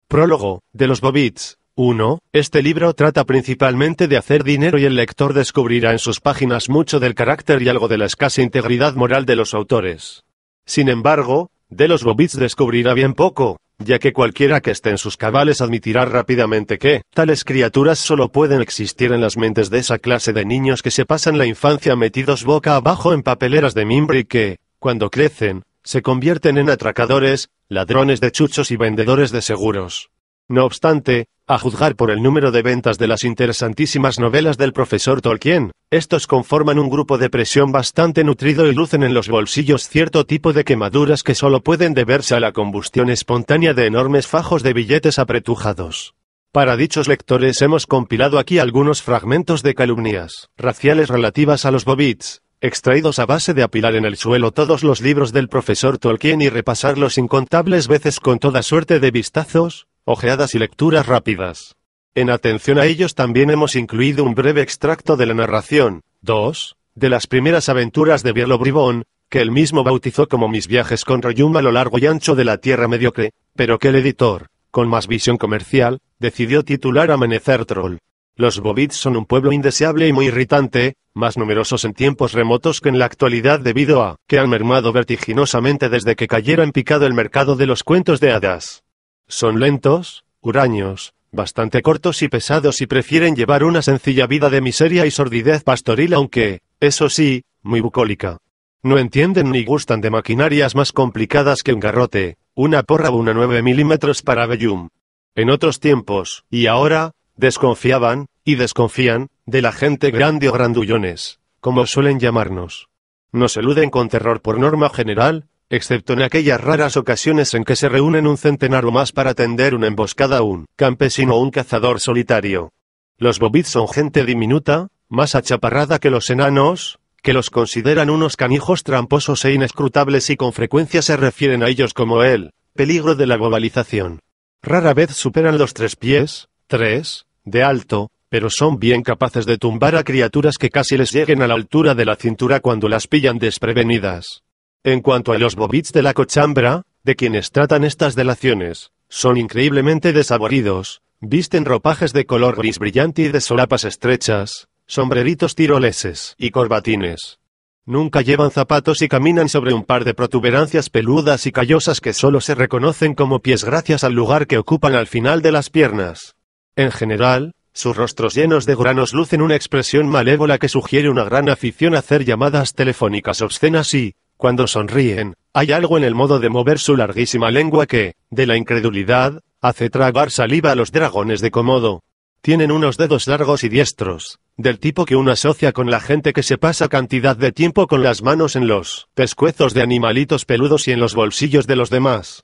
Prólogo, de los Bobbits. 1. Este libro trata principalmente de hacer dinero y el lector descubrirá en sus páginas mucho del carácter y algo de la escasa integridad moral de los autores. Sin embargo, de los Bobbits descubrirá bien poco, ya que cualquiera que esté en sus cabales admitirá rápidamente que tales criaturas solo pueden existir en las mentes de esa clase de niños que se pasan la infancia metidos boca abajo en papeleras de mimbre y que, cuando crecen, se convierten en atracadores, ladrones de chuchos y vendedores de seguros. No obstante, a juzgar por el número de ventas de las interesantísimas novelas del profesor Tolkien, estos conforman un grupo de presión bastante nutrido y lucen en los bolsillos cierto tipo de quemaduras que solo pueden deberse a la combustión espontánea de enormes fajos de billetes apretujados. Para dichos lectores hemos compilado aquí algunos fragmentos de calumnias raciales relativas a los Bobbits extraídos a base de apilar en el suelo todos los libros del profesor Tolkien y repasarlos incontables veces con toda suerte de vistazos, ojeadas y lecturas rápidas. En atención a ellos también hemos incluido un breve extracto de la narración, 2, de las primeras aventuras de Bielo Bribón, que él mismo bautizó como Mis viajes con Royum a lo largo y ancho de la Tierra Mediocre, pero que el editor, con más visión comercial, decidió titular Amanecer Troll, los Bobits son un pueblo indeseable y muy irritante, más numerosos en tiempos remotos que en la actualidad debido a que han mermado vertiginosamente desde que cayera en picado el mercado de los cuentos de hadas. Son lentos, huraños, bastante cortos y pesados y prefieren llevar una sencilla vida de miseria y sordidez pastoril aunque, eso sí, muy bucólica. No entienden ni gustan de maquinarias más complicadas que un garrote, una porra o una 9 milímetros para Bellum. En otros tiempos, y ahora, desconfiaban, y desconfían, de la gente grande o grandullones, como suelen llamarnos. Nos eluden con terror por norma general, excepto en aquellas raras ocasiones en que se reúnen un centenar o más para tender una emboscada a un campesino o un cazador solitario. Los bobits son gente diminuta, más achaparrada que los enanos, que los consideran unos canijos tramposos e inescrutables y con frecuencia se refieren a ellos como el peligro de la globalización. Rara vez superan los tres pies, 3, de alto, pero son bien capaces de tumbar a criaturas que casi les lleguen a la altura de la cintura cuando las pillan desprevenidas. En cuanto a los bobits de la cochambra, de quienes tratan estas delaciones, son increíblemente desaboridos, visten ropajes de color gris brillante y de solapas estrechas, sombreritos tiroleses y corbatines. Nunca llevan zapatos y caminan sobre un par de protuberancias peludas y callosas que solo se reconocen como pies gracias al lugar que ocupan al final de las piernas. En general, sus rostros llenos de granos lucen una expresión malévola que sugiere una gran afición a hacer llamadas telefónicas obscenas y, cuando sonríen, hay algo en el modo de mover su larguísima lengua que, de la incredulidad, hace tragar saliva a los dragones de Komodo. Tienen unos dedos largos y diestros, del tipo que uno asocia con la gente que se pasa cantidad de tiempo con las manos en los pescuezos de animalitos peludos y en los bolsillos de los demás.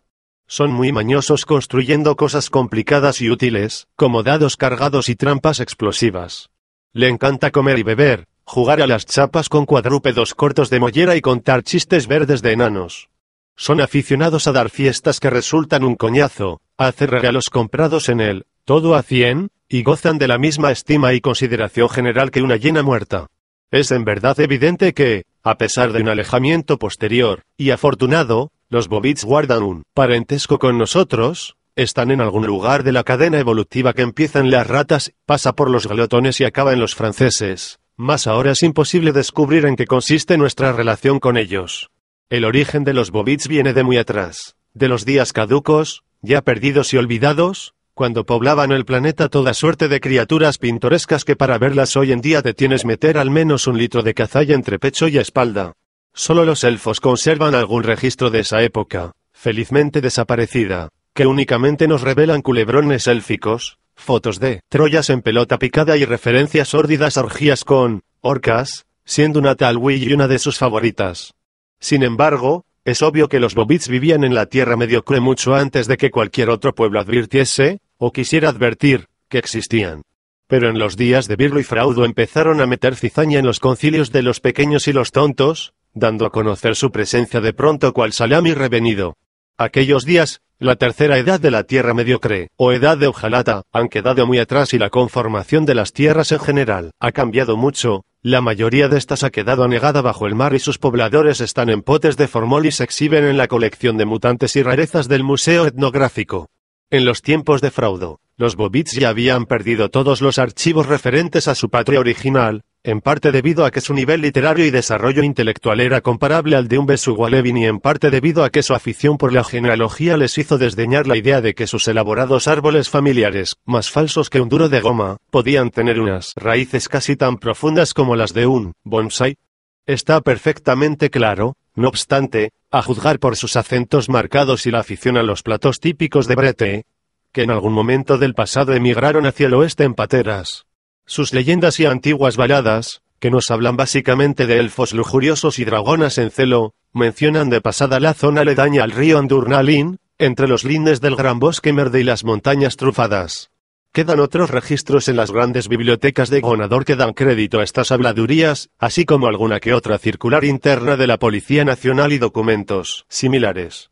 Son muy mañosos construyendo cosas complicadas y útiles, como dados cargados y trampas explosivas. Le encanta comer y beber, jugar a las chapas con cuadrúpedos cortos de mollera y contar chistes verdes de enanos. Son aficionados a dar fiestas que resultan un coñazo, a hacer regalos comprados en él, todo a cien, y gozan de la misma estima y consideración general que una llena muerta. Es en verdad evidente que, a pesar de un alejamiento posterior, y afortunado, los bobits guardan un parentesco con nosotros, están en algún lugar de la cadena evolutiva que empiezan las ratas, pasa por los galotones y acaba en los franceses, más ahora es imposible descubrir en qué consiste nuestra relación con ellos. El origen de los bobits viene de muy atrás, de los días caducos, ya perdidos y olvidados, cuando poblaban el planeta toda suerte de criaturas pintorescas que para verlas hoy en día te tienes meter al menos un litro de cazalla entre pecho y espalda. Solo los elfos conservan algún registro de esa época, felizmente desaparecida, que únicamente nos revelan culebrones élficos, fotos de Troyas en pelota picada y referencias sórdidas a orgías con orcas, siendo una tal Wii y una de sus favoritas. Sin embargo, es obvio que los Bobits vivían en la tierra mediocre mucho antes de que cualquier otro pueblo advirtiese, o quisiera advertir, que existían. Pero en los días de Birlo y Fraudo empezaron a meter cizaña en los concilios de los pequeños y los tontos, dando a conocer su presencia de pronto cual salami revenido. Aquellos días, la tercera edad de la tierra mediocre, o edad de ojalata, han quedado muy atrás y la conformación de las tierras en general ha cambiado mucho, la mayoría de estas ha quedado anegada bajo el mar y sus pobladores están en potes de formol y se exhiben en la colección de mutantes y rarezas del Museo Etnográfico. En los tiempos de Fraudo, los Bobits ya habían perdido todos los archivos referentes a su patria original, en parte debido a que su nivel literario y desarrollo intelectual era comparable al de un Levin y en parte debido a que su afición por la genealogía les hizo desdeñar la idea de que sus elaborados árboles familiares, más falsos que un duro de goma, podían tener unas raíces casi tan profundas como las de un bonsai. Está perfectamente claro, no obstante, a juzgar por sus acentos marcados y la afición a los platos típicos de Brete, que en algún momento del pasado emigraron hacia el oeste en pateras sus leyendas y antiguas baladas, que nos hablan básicamente de elfos lujuriosos y dragonas en celo, mencionan de pasada la zona aledaña al río Andurnalin, entre los lindes del gran bosque Merde y las montañas trufadas. Quedan otros registros en las grandes bibliotecas de Gonador que dan crédito a estas habladurías, así como alguna que otra circular interna de la Policía Nacional y documentos similares.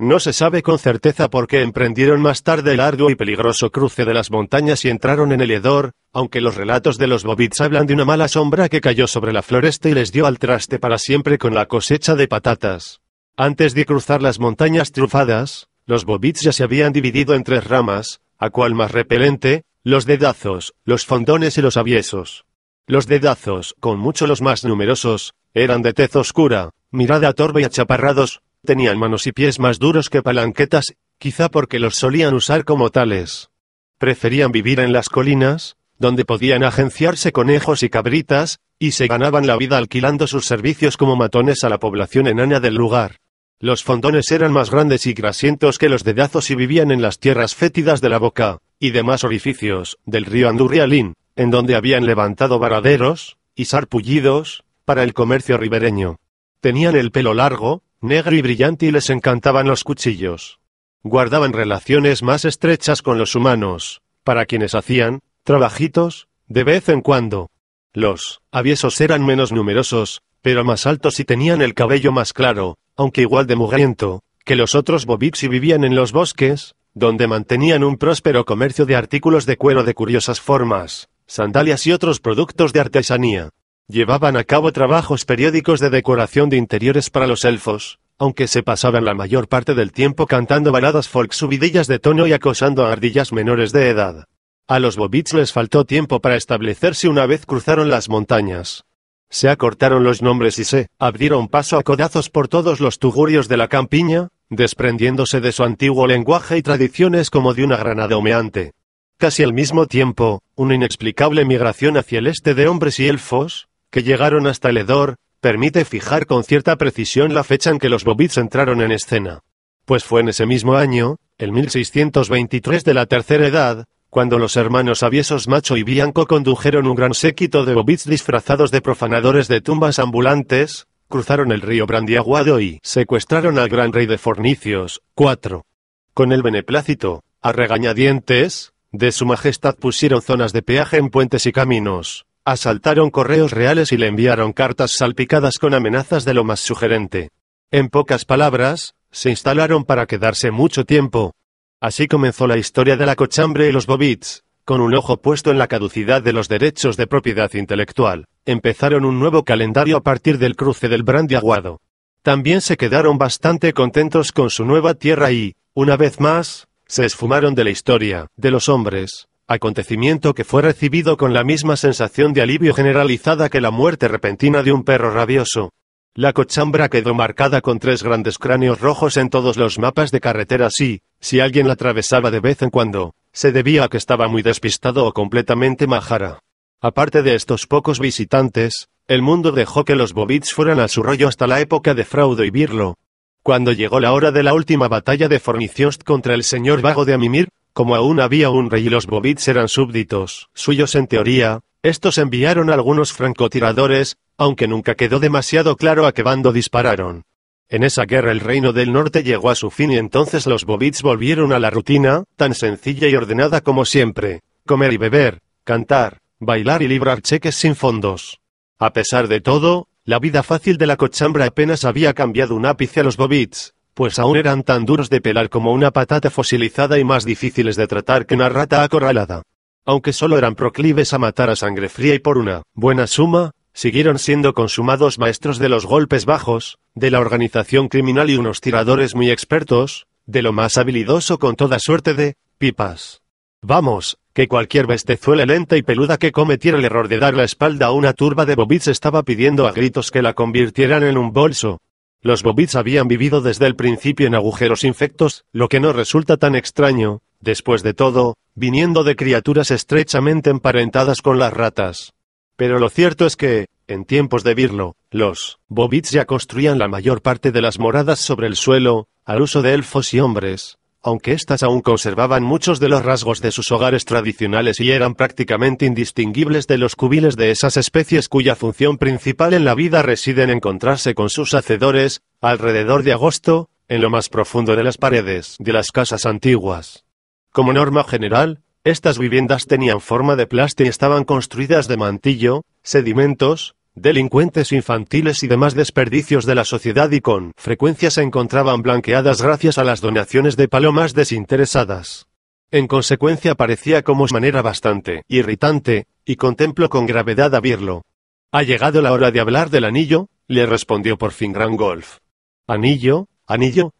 No se sabe con certeza por qué emprendieron más tarde el arduo y peligroso cruce de las montañas y entraron en el hedor, aunque los relatos de los Bobits hablan de una mala sombra que cayó sobre la floresta y les dio al traste para siempre con la cosecha de patatas. Antes de cruzar las montañas trufadas, los Bobits ya se habían dividido en tres ramas, a cual más repelente, los dedazos, los fondones y los aviesos. Los dedazos, con mucho los más numerosos, eran de tez oscura, mirada torva y achaparrados, tenían manos y pies más duros que palanquetas, quizá porque los solían usar como tales. Preferían vivir en las colinas, donde podían agenciarse conejos y cabritas, y se ganaban la vida alquilando sus servicios como matones a la población enana del lugar. Los fondones eran más grandes y grasientos que los dedazos y vivían en las tierras fétidas de la boca, y demás orificios, del río Andurrialín, en donde habían levantado varaderos, y sarpullidos, para el comercio ribereño. Tenían el pelo largo, negro y brillante y les encantaban los cuchillos. Guardaban relaciones más estrechas con los humanos, para quienes hacían trabajitos de vez en cuando. Los aviesos eran menos numerosos, pero más altos y tenían el cabello más claro, aunque igual de mugriento, que los otros y vivían en los bosques, donde mantenían un próspero comercio de artículos de cuero de curiosas formas, sandalias y otros productos de artesanía. Llevaban a cabo trabajos periódicos de decoración de interiores para los elfos, aunque se pasaban la mayor parte del tiempo cantando baladas folk subidillas de tono y acosando a ardillas menores de edad. A los Bobits les faltó tiempo para establecerse una vez cruzaron las montañas. Se acortaron los nombres y se abrieron paso a codazos por todos los tugurios de la campiña, desprendiéndose de su antiguo lenguaje y tradiciones como de una granada humeante. Casi al mismo tiempo, una inexplicable migración hacia el este de hombres y elfos, que llegaron hasta el Edor, permite fijar con cierta precisión la fecha en que los Bobits entraron en escena. Pues fue en ese mismo año, el 1623 de la Tercera Edad, cuando los hermanos aviesos Macho y Bianco condujeron un gran séquito de Bobits disfrazados de profanadores de tumbas ambulantes, cruzaron el río Brandiaguado y secuestraron al gran rey de Fornicios. 4. Con el beneplácito, a regañadientes, de su majestad pusieron zonas de peaje en puentes y caminos, Asaltaron correos reales y le enviaron cartas salpicadas con amenazas de lo más sugerente. En pocas palabras, se instalaron para quedarse mucho tiempo. Así comenzó la historia de la cochambre y los bobits, con un ojo puesto en la caducidad de los derechos de propiedad intelectual. Empezaron un nuevo calendario a partir del cruce del brandy aguado. También se quedaron bastante contentos con su nueva tierra y, una vez más, se esfumaron de la historia, de los hombres, acontecimiento que fue recibido con la misma sensación de alivio generalizada que la muerte repentina de un perro rabioso. La cochambra quedó marcada con tres grandes cráneos rojos en todos los mapas de carreteras y, si alguien la atravesaba de vez en cuando, se debía a que estaba muy despistado o completamente majara. Aparte de estos pocos visitantes, el mundo dejó que los bobits fueran a su rollo hasta la época de Fraudo y Birlo. Cuando llegó la hora de la última batalla de Forniciost contra el señor Vago de Amimir, como aún había un rey y los Bobits eran súbditos suyos en teoría, estos enviaron algunos francotiradores, aunque nunca quedó demasiado claro a qué bando dispararon. En esa guerra el reino del norte llegó a su fin y entonces los Bobits volvieron a la rutina, tan sencilla y ordenada como siempre, comer y beber, cantar, bailar y librar cheques sin fondos. A pesar de todo, la vida fácil de la cochambra apenas había cambiado un ápice a los Bobits, pues aún eran tan duros de pelar como una patata fosilizada y más difíciles de tratar que una rata acorralada. Aunque solo eran proclives a matar a sangre fría y por una buena suma, siguieron siendo consumados maestros de los golpes bajos, de la organización criminal y unos tiradores muy expertos, de lo más habilidoso con toda suerte de pipas. Vamos, que cualquier bestezuela lenta y peluda que cometiera el error de dar la espalda a una turba de bobits estaba pidiendo a gritos que la convirtieran en un bolso, los Bobbits habían vivido desde el principio en agujeros infectos, lo que no resulta tan extraño, después de todo, viniendo de criaturas estrechamente emparentadas con las ratas. Pero lo cierto es que, en tiempos de Virlo, los bobits ya construían la mayor parte de las moradas sobre el suelo, al uso de elfos y hombres, aunque éstas aún conservaban muchos de los rasgos de sus hogares tradicionales y eran prácticamente indistinguibles de los cubiles de esas especies cuya función principal en la vida reside en encontrarse con sus hacedores, alrededor de agosto, en lo más profundo de las paredes de las casas antiguas. Como norma general, estas viviendas tenían forma de plástico y estaban construidas de mantillo, sedimentos, delincuentes infantiles y demás desperdicios de la sociedad y con frecuencia se encontraban blanqueadas gracias a las donaciones de palomas desinteresadas. En consecuencia parecía como manera bastante irritante, y contemplo con gravedad a Birlo. Ha llegado la hora de hablar del anillo, le respondió por fin Golf. ¿Anillo? ¿Anillo?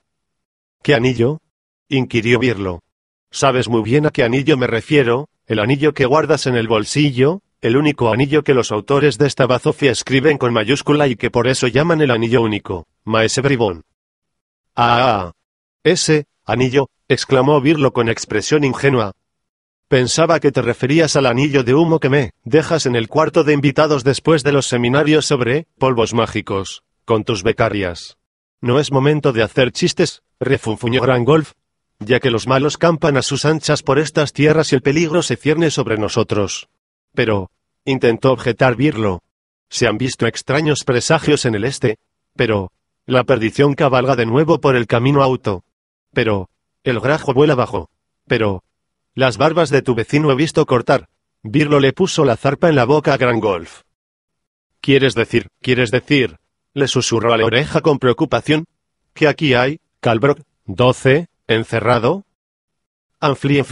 ¿Qué anillo? inquirió Birlo. Sabes muy bien a qué anillo me refiero, el anillo que guardas en el bolsillo, el único anillo que los autores de esta bazofia escriben con mayúscula y que por eso llaman el anillo único, Maese Bribón. Ah, ah, ah. Ese, anillo, exclamó Virlo con expresión ingenua. Pensaba que te referías al anillo de humo que me dejas en el cuarto de invitados después de los seminarios sobre polvos mágicos, con tus becarias. No es momento de hacer chistes, refunfuñó golf ya que los malos campan a sus anchas por estas tierras y el peligro se cierne sobre nosotros. Pero, intentó objetar Birlo. Se han visto extraños presagios en el este, pero, la perdición cabalga de nuevo por el camino auto. Pero, el grajo vuela abajo. Pero, las barbas de tu vecino he visto cortar. Birlo le puso la zarpa en la boca a Golf. ¿Quieres decir, quieres decir? Le susurró a la oreja con preocupación. ¿Que aquí hay, Calbrock, doce, encerrado? Anfli,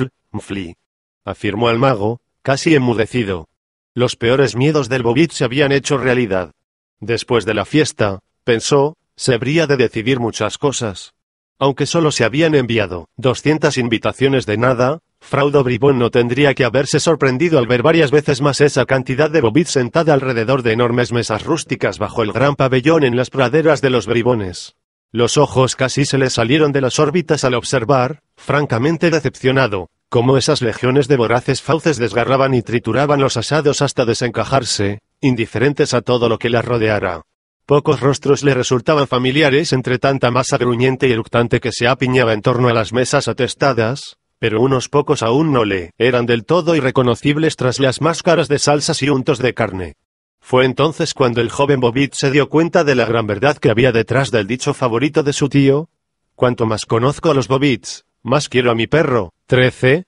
afirmó el mago, casi enmudecido. Los peores miedos del Bobit se habían hecho realidad. Después de la fiesta, pensó, se habría de decidir muchas cosas. Aunque solo se habían enviado 200 invitaciones de nada, Fraudo Bribón no tendría que haberse sorprendido al ver varias veces más esa cantidad de Bobit sentada alrededor de enormes mesas rústicas bajo el gran pabellón en las praderas de los Bribones. Los ojos casi se le salieron de las órbitas al observar, francamente decepcionado, como esas legiones de voraces fauces desgarraban y trituraban los asados hasta desencajarse, indiferentes a todo lo que las rodeara. Pocos rostros le resultaban familiares entre tanta masa gruñente y eructante que se apiñaba en torno a las mesas atestadas, pero unos pocos aún no le eran del todo irreconocibles tras las máscaras de salsas y untos de carne. Fue entonces cuando el joven Bobit se dio cuenta de la gran verdad que había detrás del dicho favorito de su tío. Cuanto más conozco a los Bobits, más quiero a mi perro, 13.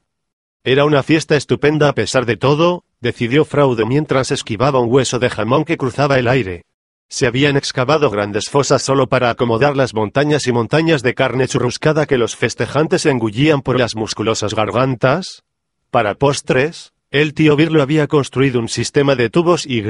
Era una fiesta estupenda a pesar de todo, decidió Fraude mientras esquivaba un hueso de jamón que cruzaba el aire. Se habían excavado grandes fosas solo para acomodar las montañas y montañas de carne churruscada que los festejantes engullían por las musculosas gargantas. Para postres, el tío Virlo había construido un sistema de tubos y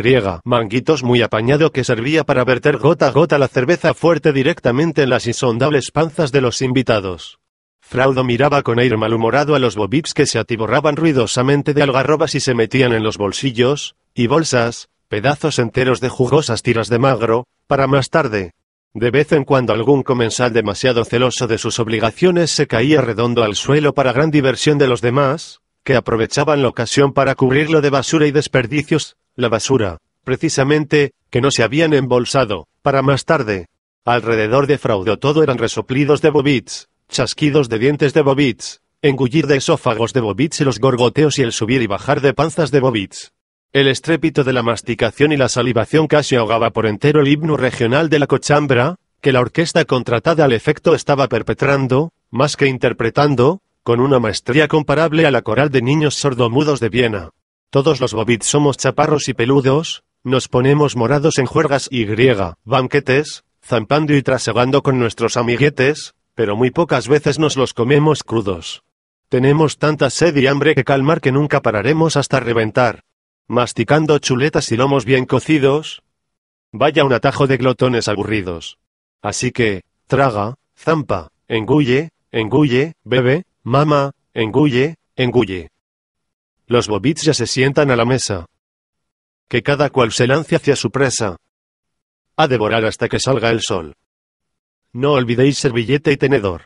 manguitos muy apañado que servía para verter gota a gota la cerveza fuerte directamente en las insondables panzas de los invitados. Fraudo miraba con aire malhumorado a los bobits que se atiborraban ruidosamente de algarrobas y se metían en los bolsillos, y bolsas, pedazos enteros de jugosas tiras de magro, para más tarde. De vez en cuando algún comensal demasiado celoso de sus obligaciones se caía redondo al suelo para gran diversión de los demás, que aprovechaban la ocasión para cubrirlo de basura y desperdicios, la basura, precisamente, que no se habían embolsado, para más tarde. Alrededor de Fraudo todo eran resoplidos de bobits, chasquidos de dientes de bobits, engullir de esófagos de bobits y los gorgoteos y el subir y bajar de panzas de bobits. El estrépito de la masticación y la salivación casi ahogaba por entero el himno regional de la cochambra, que la orquesta contratada al efecto estaba perpetrando, más que interpretando, con una maestría comparable a la coral de niños sordomudos de Viena. Todos los bobits somos chaparros y peludos, nos ponemos morados en juergas y griega, banquetes, zampando y trasegando con nuestros amiguetes, pero muy pocas veces nos los comemos crudos. Tenemos tanta sed y hambre que calmar que nunca pararemos hasta reventar. Masticando chuletas y lomos bien cocidos. Vaya un atajo de glotones aburridos. Así que, traga, zampa, engulle, engulle, bebe, mama, engulle, engulle. Los bobits ya se sientan a la mesa. Que cada cual se lance hacia su presa. A devorar hasta que salga el sol. No olvidéis servilleta y tenedor.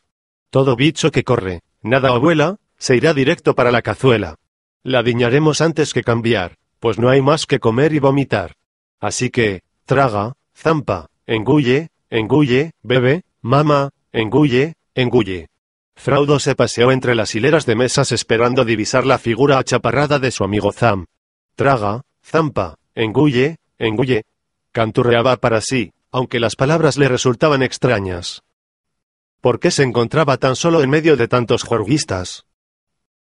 Todo bicho que corre, nada abuela, se irá directo para la cazuela. La diñaremos antes que cambiar, pues no hay más que comer y vomitar. Así que, traga, zampa, engulle, engulle, bebe, mama, engulle, engulle. Fraudo se paseó entre las hileras de mesas esperando divisar la figura achaparrada de su amigo Zam. Traga, zampa, engulle, engulle. Canturreaba para sí, aunque las palabras le resultaban extrañas. ¿Por qué se encontraba tan solo en medio de tantos jorguistas?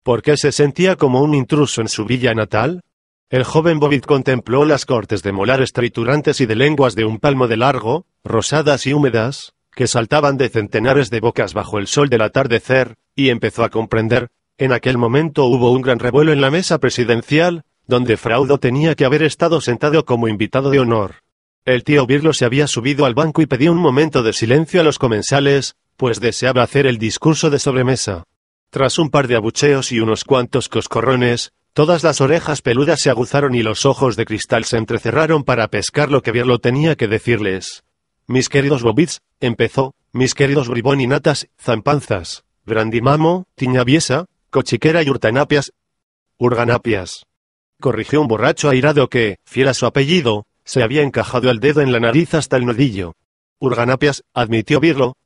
¿Por qué se sentía como un intruso en su villa natal? El joven Bobit contempló las cortes de molares triturantes y de lenguas de un palmo de largo, rosadas y húmedas, que saltaban de centenares de bocas bajo el sol del atardecer, y empezó a comprender. En aquel momento hubo un gran revuelo en la mesa presidencial, donde Fraudo tenía que haber estado sentado como invitado de honor. El tío Birlo se había subido al banco y pedía un momento de silencio a los comensales, pues deseaba hacer el discurso de sobremesa. Tras un par de abucheos y unos cuantos coscorrones, todas las orejas peludas se aguzaron y los ojos de cristal se entrecerraron para pescar lo que Birlo tenía que decirles. Mis queridos bobits, empezó, mis queridos bribón y natas, zampanzas, grandimamo, tiñaviesa, cochiquera y urtanapias. Urganapias. Corrigió un borracho airado que, fiel a su apellido, se había encajado el dedo en la nariz hasta el nudillo. Urganapias, admitió Virlo.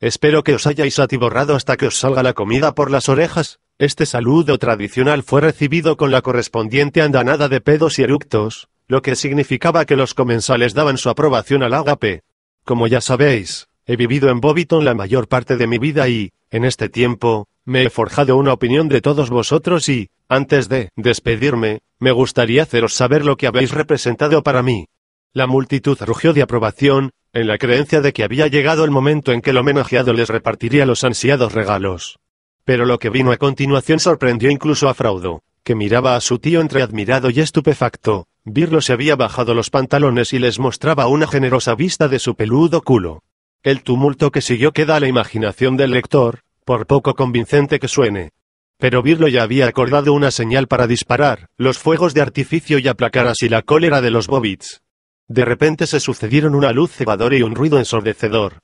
Espero que os hayáis atiborrado hasta que os salga la comida por las orejas. Este saludo tradicional fue recibido con la correspondiente andanada de pedos y eructos, lo que significaba que los comensales daban su aprobación al ágape. Como ya sabéis, he vivido en Bobiton la mayor parte de mi vida y, en este tiempo, me he forjado una opinión de todos vosotros y, antes de despedirme, me gustaría haceros saber lo que habéis representado para mí. La multitud rugió de aprobación, en la creencia de que había llegado el momento en que el homenajeado les repartiría los ansiados regalos. Pero lo que vino a continuación sorprendió incluso a Fraudo, que miraba a su tío entre admirado y estupefacto. Virlo se había bajado los pantalones y les mostraba una generosa vista de su peludo culo. El tumulto que siguió queda a la imaginación del lector, por poco convincente que suene. Pero Birlo ya había acordado una señal para disparar, los fuegos de artificio y aplacar así la cólera de los Bobbits. De repente se sucedieron una luz cebadora y un ruido ensordecedor.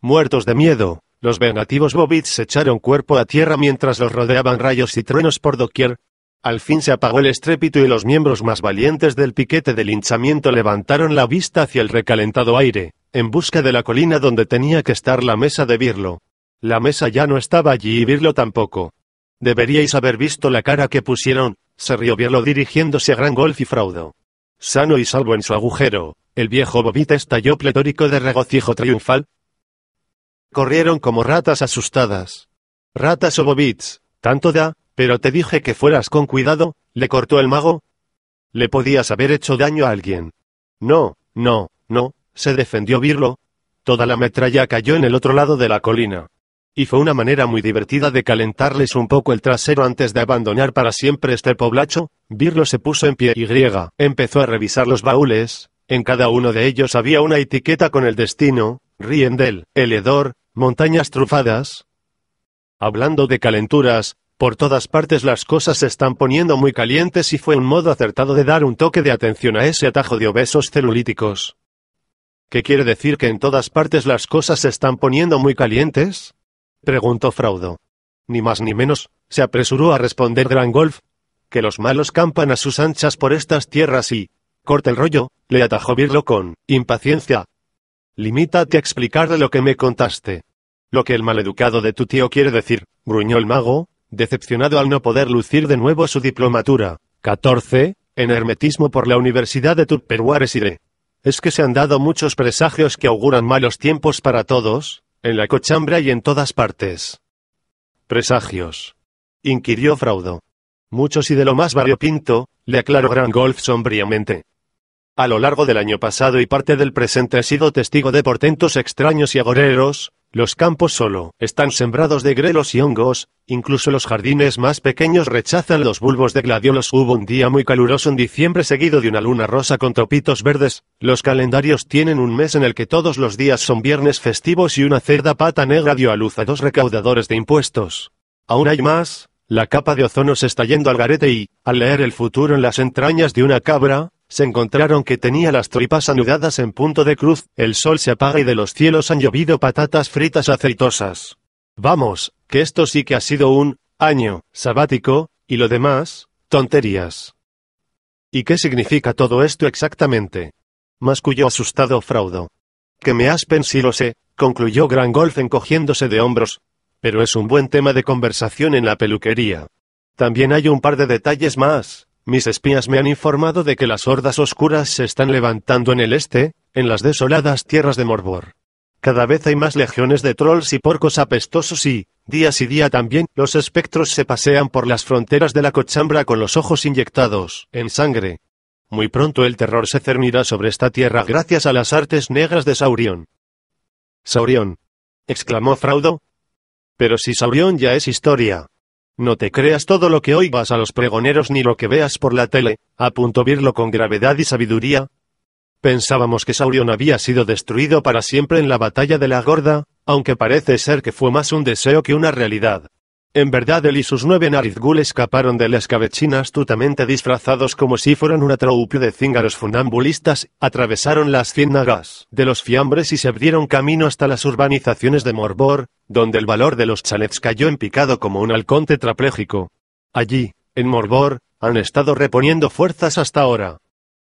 Muertos de miedo, los vengativos Bobbits se echaron cuerpo a tierra mientras los rodeaban rayos y truenos por doquier. Al fin se apagó el estrépito y los miembros más valientes del piquete del linchamiento levantaron la vista hacia el recalentado aire, en busca de la colina donde tenía que estar la mesa de Birlo. La mesa ya no estaba allí y Virlo tampoco. Deberíais haber visto la cara que pusieron, se rió Virlo dirigiéndose a Gran Golf y Fraudo. Sano y salvo en su agujero, el viejo Bobit estalló pletórico de regocijo triunfal. Corrieron como ratas asustadas. Ratas o Bobits, tanto da, pero te dije que fueras con cuidado, le cortó el mago. Le podías haber hecho daño a alguien. No, no, no, se defendió Virlo. Toda la metralla cayó en el otro lado de la colina y fue una manera muy divertida de calentarles un poco el trasero antes de abandonar para siempre este poblacho. Birlo se puso en pie y griega, empezó a revisar los baúles, en cada uno de ellos había una etiqueta con el destino, Riendel, Hedor, montañas trufadas. Hablando de calenturas, por todas partes las cosas se están poniendo muy calientes y fue un modo acertado de dar un toque de atención a ese atajo de obesos celulíticos. ¿Qué quiere decir que en todas partes las cosas se están poniendo muy calientes? preguntó Fraudo. Ni más ni menos, se apresuró a responder gran Golf, Que los malos campan a sus anchas por estas tierras y... Corta el rollo, le atajó Virlo con impaciencia. Limítate a explicarle lo que me contaste. Lo que el maleducado de tu tío quiere decir, gruñó el mago, decepcionado al no poder lucir de nuevo su diplomatura. 14. En hermetismo por la Universidad de y Es que se han dado muchos presagios que auguran malos tiempos para todos, en la cochambra y en todas partes. Presagios. Inquirió Fraudo. Muchos y de lo más variopinto, le aclaró Gran Golf sombríamente. A lo largo del año pasado y parte del presente he sido testigo de portentos extraños y agoreros, los campos solo están sembrados de grelos y hongos, incluso los jardines más pequeños rechazan los bulbos de gladiolos. Hubo un día muy caluroso en diciembre seguido de una luna rosa con tropitos verdes. Los calendarios tienen un mes en el que todos los días son viernes festivos y una cerda pata negra dio a luz a dos recaudadores de impuestos. Aún hay más, la capa de ozono se está yendo al garete y, al leer el futuro en las entrañas de una cabra, se encontraron que tenía las tripas anudadas en punto de cruz, el sol se apaga y de los cielos han llovido patatas fritas aceitosas. Vamos, que esto sí que ha sido un año sabático, y lo demás, tonterías. ¿Y qué significa todo esto exactamente? cuyo asustado Fraudo. Que me aspen si lo sé, concluyó Gran Golf encogiéndose de hombros. Pero es un buen tema de conversación en la peluquería. También hay un par de detalles más, mis espías me han informado de que las hordas oscuras se están levantando en el este, en las desoladas tierras de Morbor. Cada vez hay más legiones de trolls y porcos apestosos y, día y día también, los espectros se pasean por las fronteras de la cochambra con los ojos inyectados en sangre. Muy pronto el terror se cernirá sobre esta tierra gracias a las artes negras de Saurión. Saurión. exclamó Fraudo. Pero si Saurión ya es historia, no te creas todo lo que oigas a los pregoneros ni lo que veas por la tele, a de verlo con gravedad y sabiduría. Pensábamos que Saurion había sido destruido para siempre en la batalla de la Gorda, aunque parece ser que fue más un deseo que una realidad. En verdad él y sus nueve narizgul escaparon de las escabechina astutamente disfrazados como si fueran una atroupio de cíngaros funambulistas, atravesaron las ciénagas de los fiambres y se abrieron camino hasta las urbanizaciones de Morbor, donde el valor de los chalets cayó en picado como un halcón tetrapléjico. Allí, en Morbor, han estado reponiendo fuerzas hasta ahora.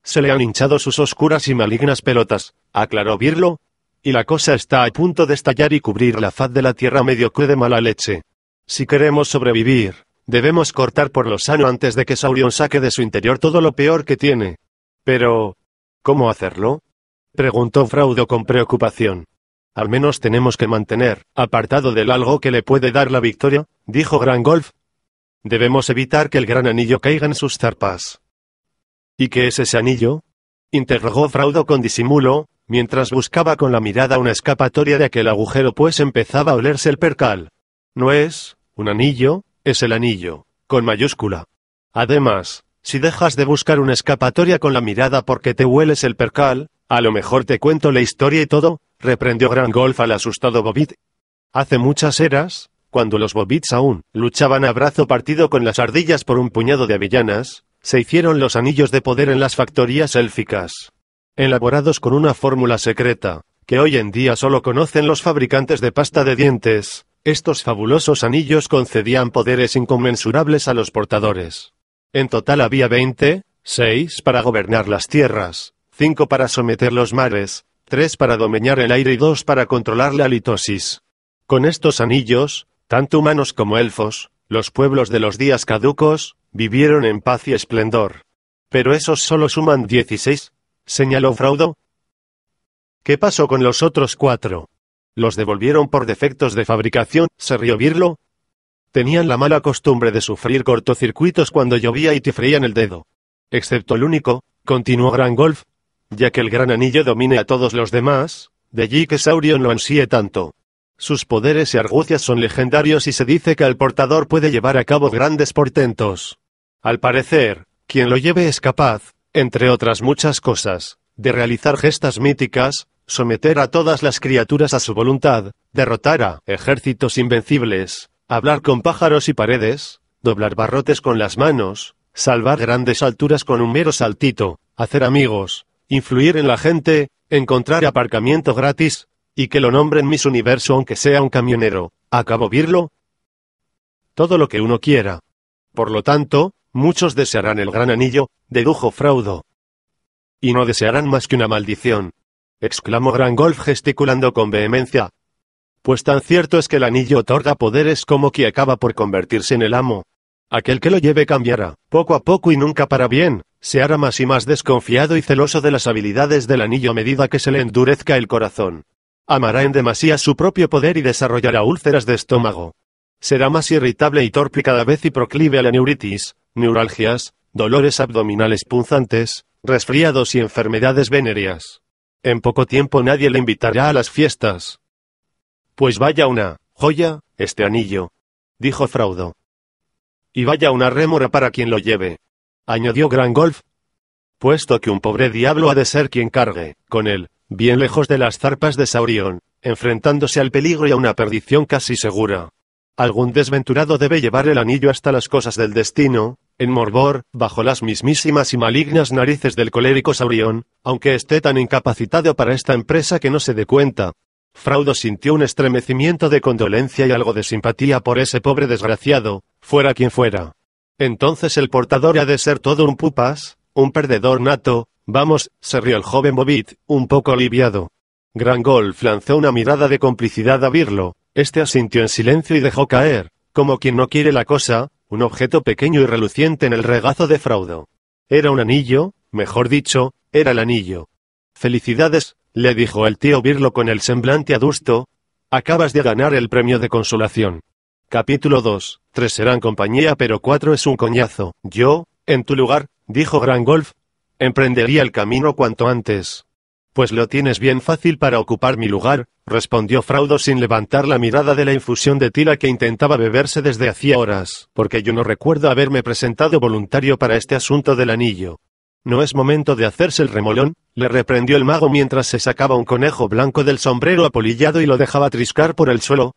Se le han hinchado sus oscuras y malignas pelotas, aclaró Birlo, y la cosa está a punto de estallar y cubrir la faz de la tierra medio que de mala leche. Si queremos sobrevivir, debemos cortar por lo sano antes de que Saurion saque de su interior todo lo peor que tiene. Pero... ¿Cómo hacerlo? preguntó Fraudo con preocupación. Al menos tenemos que mantener, apartado del algo que le puede dar la victoria, dijo Golf. Debemos evitar que el gran anillo caiga en sus zarpas. ¿Y qué es ese anillo? interrogó Fraudo con disimulo, mientras buscaba con la mirada una escapatoria de aquel agujero pues empezaba a olerse el percal. No es un anillo, es el anillo, con mayúscula. Además, si dejas de buscar una escapatoria con la mirada porque te hueles el percal, a lo mejor te cuento la historia y todo, reprendió gran Golf al asustado Bobit. Hace muchas eras, cuando los Bobits aún luchaban a brazo partido con las ardillas por un puñado de avellanas, se hicieron los anillos de poder en las factorías élficas. Elaborados con una fórmula secreta, que hoy en día solo conocen los fabricantes de pasta de dientes, estos fabulosos anillos concedían poderes inconmensurables a los portadores. En total había veinte, seis para gobernar las tierras, cinco para someter los mares, tres para domeñar el aire y dos para controlar la litosis. Con estos anillos, tanto humanos como elfos, los pueblos de los días caducos, vivieron en paz y esplendor. Pero esos solo suman dieciséis, señaló Fraudo. ¿Qué pasó con los otros cuatro? Los devolvieron por defectos de fabricación, se rió Birlo. Tenían la mala costumbre de sufrir cortocircuitos cuando llovía y te el dedo. Excepto el único, continuó Gran Golf, ya que el gran anillo domine a todos los demás, de allí que Saurion lo ansíe tanto. Sus poderes y argucias son legendarios y se dice que el portador puede llevar a cabo grandes portentos. Al parecer, quien lo lleve es capaz, entre otras muchas cosas, de realizar gestas míticas, someter a todas las criaturas a su voluntad, derrotar a ejércitos invencibles, hablar con pájaros y paredes, doblar barrotes con las manos, salvar grandes alturas con un mero saltito, hacer amigos, influir en la gente, encontrar aparcamiento gratis, y que lo nombren Miss Universo aunque sea un camionero, acabo virlo. Todo lo que uno quiera. Por lo tanto, muchos desearán el gran anillo, dedujo Fraudo. Y no desearán más que una maldición, exclamó Rangolf gesticulando con vehemencia. Pues tan cierto es que el anillo otorga poderes como que acaba por convertirse en el amo. Aquel que lo lleve cambiará, poco a poco y nunca para bien, se hará más y más desconfiado y celoso de las habilidades del anillo a medida que se le endurezca el corazón. Amará en demasía su propio poder y desarrollará úlceras de estómago. Será más irritable y torpe cada vez y proclive a la neuritis, neuralgias, dolores abdominales punzantes, resfriados y enfermedades venéreas. En poco tiempo nadie le invitará a las fiestas. Pues vaya una joya, este anillo, dijo Fraudo. Y vaya una rémora para quien lo lleve, añadió Golf. Puesto que un pobre diablo ha de ser quien cargue, con él, bien lejos de las zarpas de Saurión, enfrentándose al peligro y a una perdición casi segura. Algún desventurado debe llevar el anillo hasta las cosas del destino, en Morbor, bajo las mismísimas y malignas narices del colérico Saurión, aunque esté tan incapacitado para esta empresa que no se dé cuenta. Fraudo sintió un estremecimiento de condolencia y algo de simpatía por ese pobre desgraciado, fuera quien fuera. Entonces el portador ha de ser todo un pupas, un perdedor nato, vamos, se rió el joven Bobit, un poco aliviado. Gran Golf lanzó una mirada de complicidad a Birlo, este asintió en silencio y dejó caer, como quien no quiere la cosa, un objeto pequeño y reluciente en el regazo de Fraudo. Era un anillo, mejor dicho, era el anillo. Felicidades, le dijo el tío Birlo con el semblante adusto. Acabas de ganar el premio de consolación. Capítulo 2. Tres serán compañía pero cuatro es un coñazo. Yo, en tu lugar, dijo Golf. emprendería el camino cuanto antes. Pues lo tienes bien fácil para ocupar mi lugar, respondió Fraudo sin levantar la mirada de la infusión de tila que intentaba beberse desde hacía horas, porque yo no recuerdo haberme presentado voluntario para este asunto del anillo. No es momento de hacerse el remolón, le reprendió el mago mientras se sacaba un conejo blanco del sombrero apolillado y lo dejaba triscar por el suelo.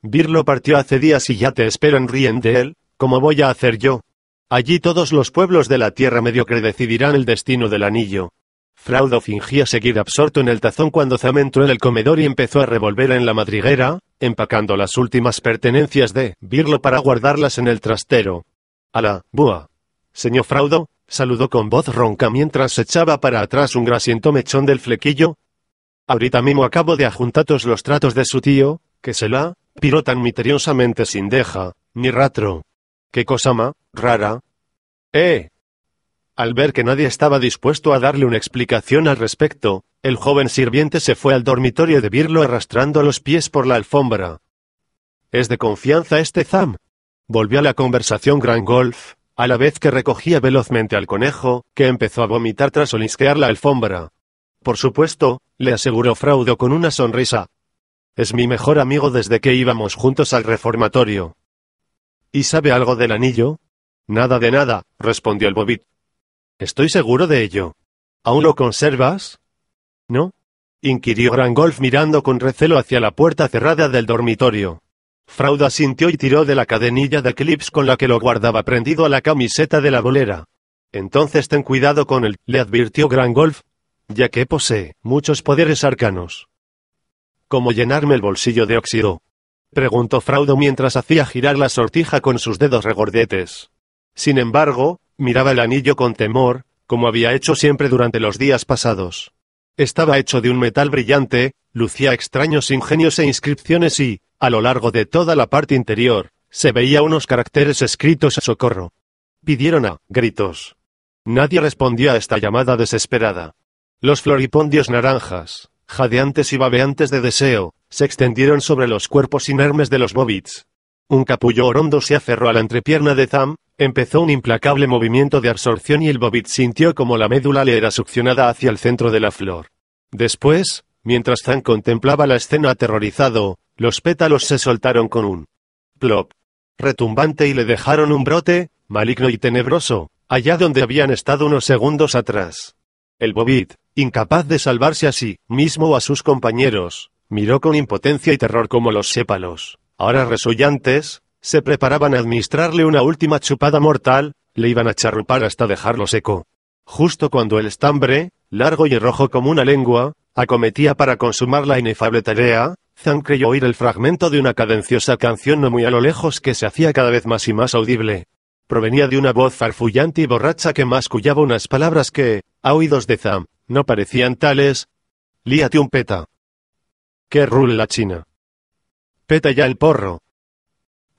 Birlo partió hace días y ya te esperan ríen de él, como voy a hacer yo. Allí todos los pueblos de la tierra mediocre decidirán el destino del anillo, Fraudo fingía seguir absorto en el tazón cuando Zam entró en el comedor y empezó a revolver en la madriguera, empacando las últimas pertenencias de Birlo para guardarlas en el trastero. Ala, búa. Señor Fraudo, saludó con voz ronca mientras echaba para atrás un grasiento mechón del flequillo. Ahorita mismo acabo de ajuntatos los tratos de su tío, que se la piró tan misteriosamente sin deja, ni ratro. Qué cosa más rara. Eh, al ver que nadie estaba dispuesto a darle una explicación al respecto, el joven sirviente se fue al dormitorio de Birlo arrastrando los pies por la alfombra. ¿Es de confianza este Zam? Volvió a la conversación Gran Golf, a la vez que recogía velozmente al conejo, que empezó a vomitar tras olisquear la alfombra. Por supuesto, le aseguró Fraudo con una sonrisa. Es mi mejor amigo desde que íbamos juntos al reformatorio. ¿Y sabe algo del anillo? Nada de nada, respondió el bobit. Estoy seguro de ello. ¿Aún lo conservas? ¿No? inquirió Golf mirando con recelo hacia la puerta cerrada del dormitorio. Fraudo asintió y tiró de la cadenilla de clips con la que lo guardaba prendido a la camiseta de la bolera. Entonces ten cuidado con él, le advirtió Grangolf, ya que posee muchos poderes arcanos. ¿Cómo llenarme el bolsillo de óxido? preguntó Fraudo mientras hacía girar la sortija con sus dedos regordetes. Sin embargo, Miraba el anillo con temor, como había hecho siempre durante los días pasados. Estaba hecho de un metal brillante, lucía extraños ingenios e inscripciones y, a lo largo de toda la parte interior, se veía unos caracteres escritos a socorro. Pidieron a gritos. Nadie respondió a esta llamada desesperada. Los floripondios naranjas, jadeantes y babeantes de deseo, se extendieron sobre los cuerpos inermes de los bobits. Un capullo orondo se aferró a la entrepierna de Zam, Empezó un implacable movimiento de absorción y el bobit sintió como la médula le era succionada hacia el centro de la flor. Después, mientras Zan contemplaba la escena aterrorizado, los pétalos se soltaron con un plop retumbante y le dejaron un brote, maligno y tenebroso, allá donde habían estado unos segundos atrás. El Bobit, incapaz de salvarse a sí mismo o a sus compañeros, miró con impotencia y terror como los sépalos, ahora resollantes, se preparaban a administrarle una última chupada mortal, le iban a charrupar hasta dejarlo seco. Justo cuando el estambre, largo y rojo como una lengua, acometía para consumar la inefable tarea, Zan creyó oír el fragmento de una cadenciosa canción no muy a lo lejos que se hacía cada vez más y más audible. Provenía de una voz farfullante y borracha que mascullaba unas palabras que, a oídos de Zam, no parecían tales. Líate un peta. ¡Qué rule la China! Peta ya el porro.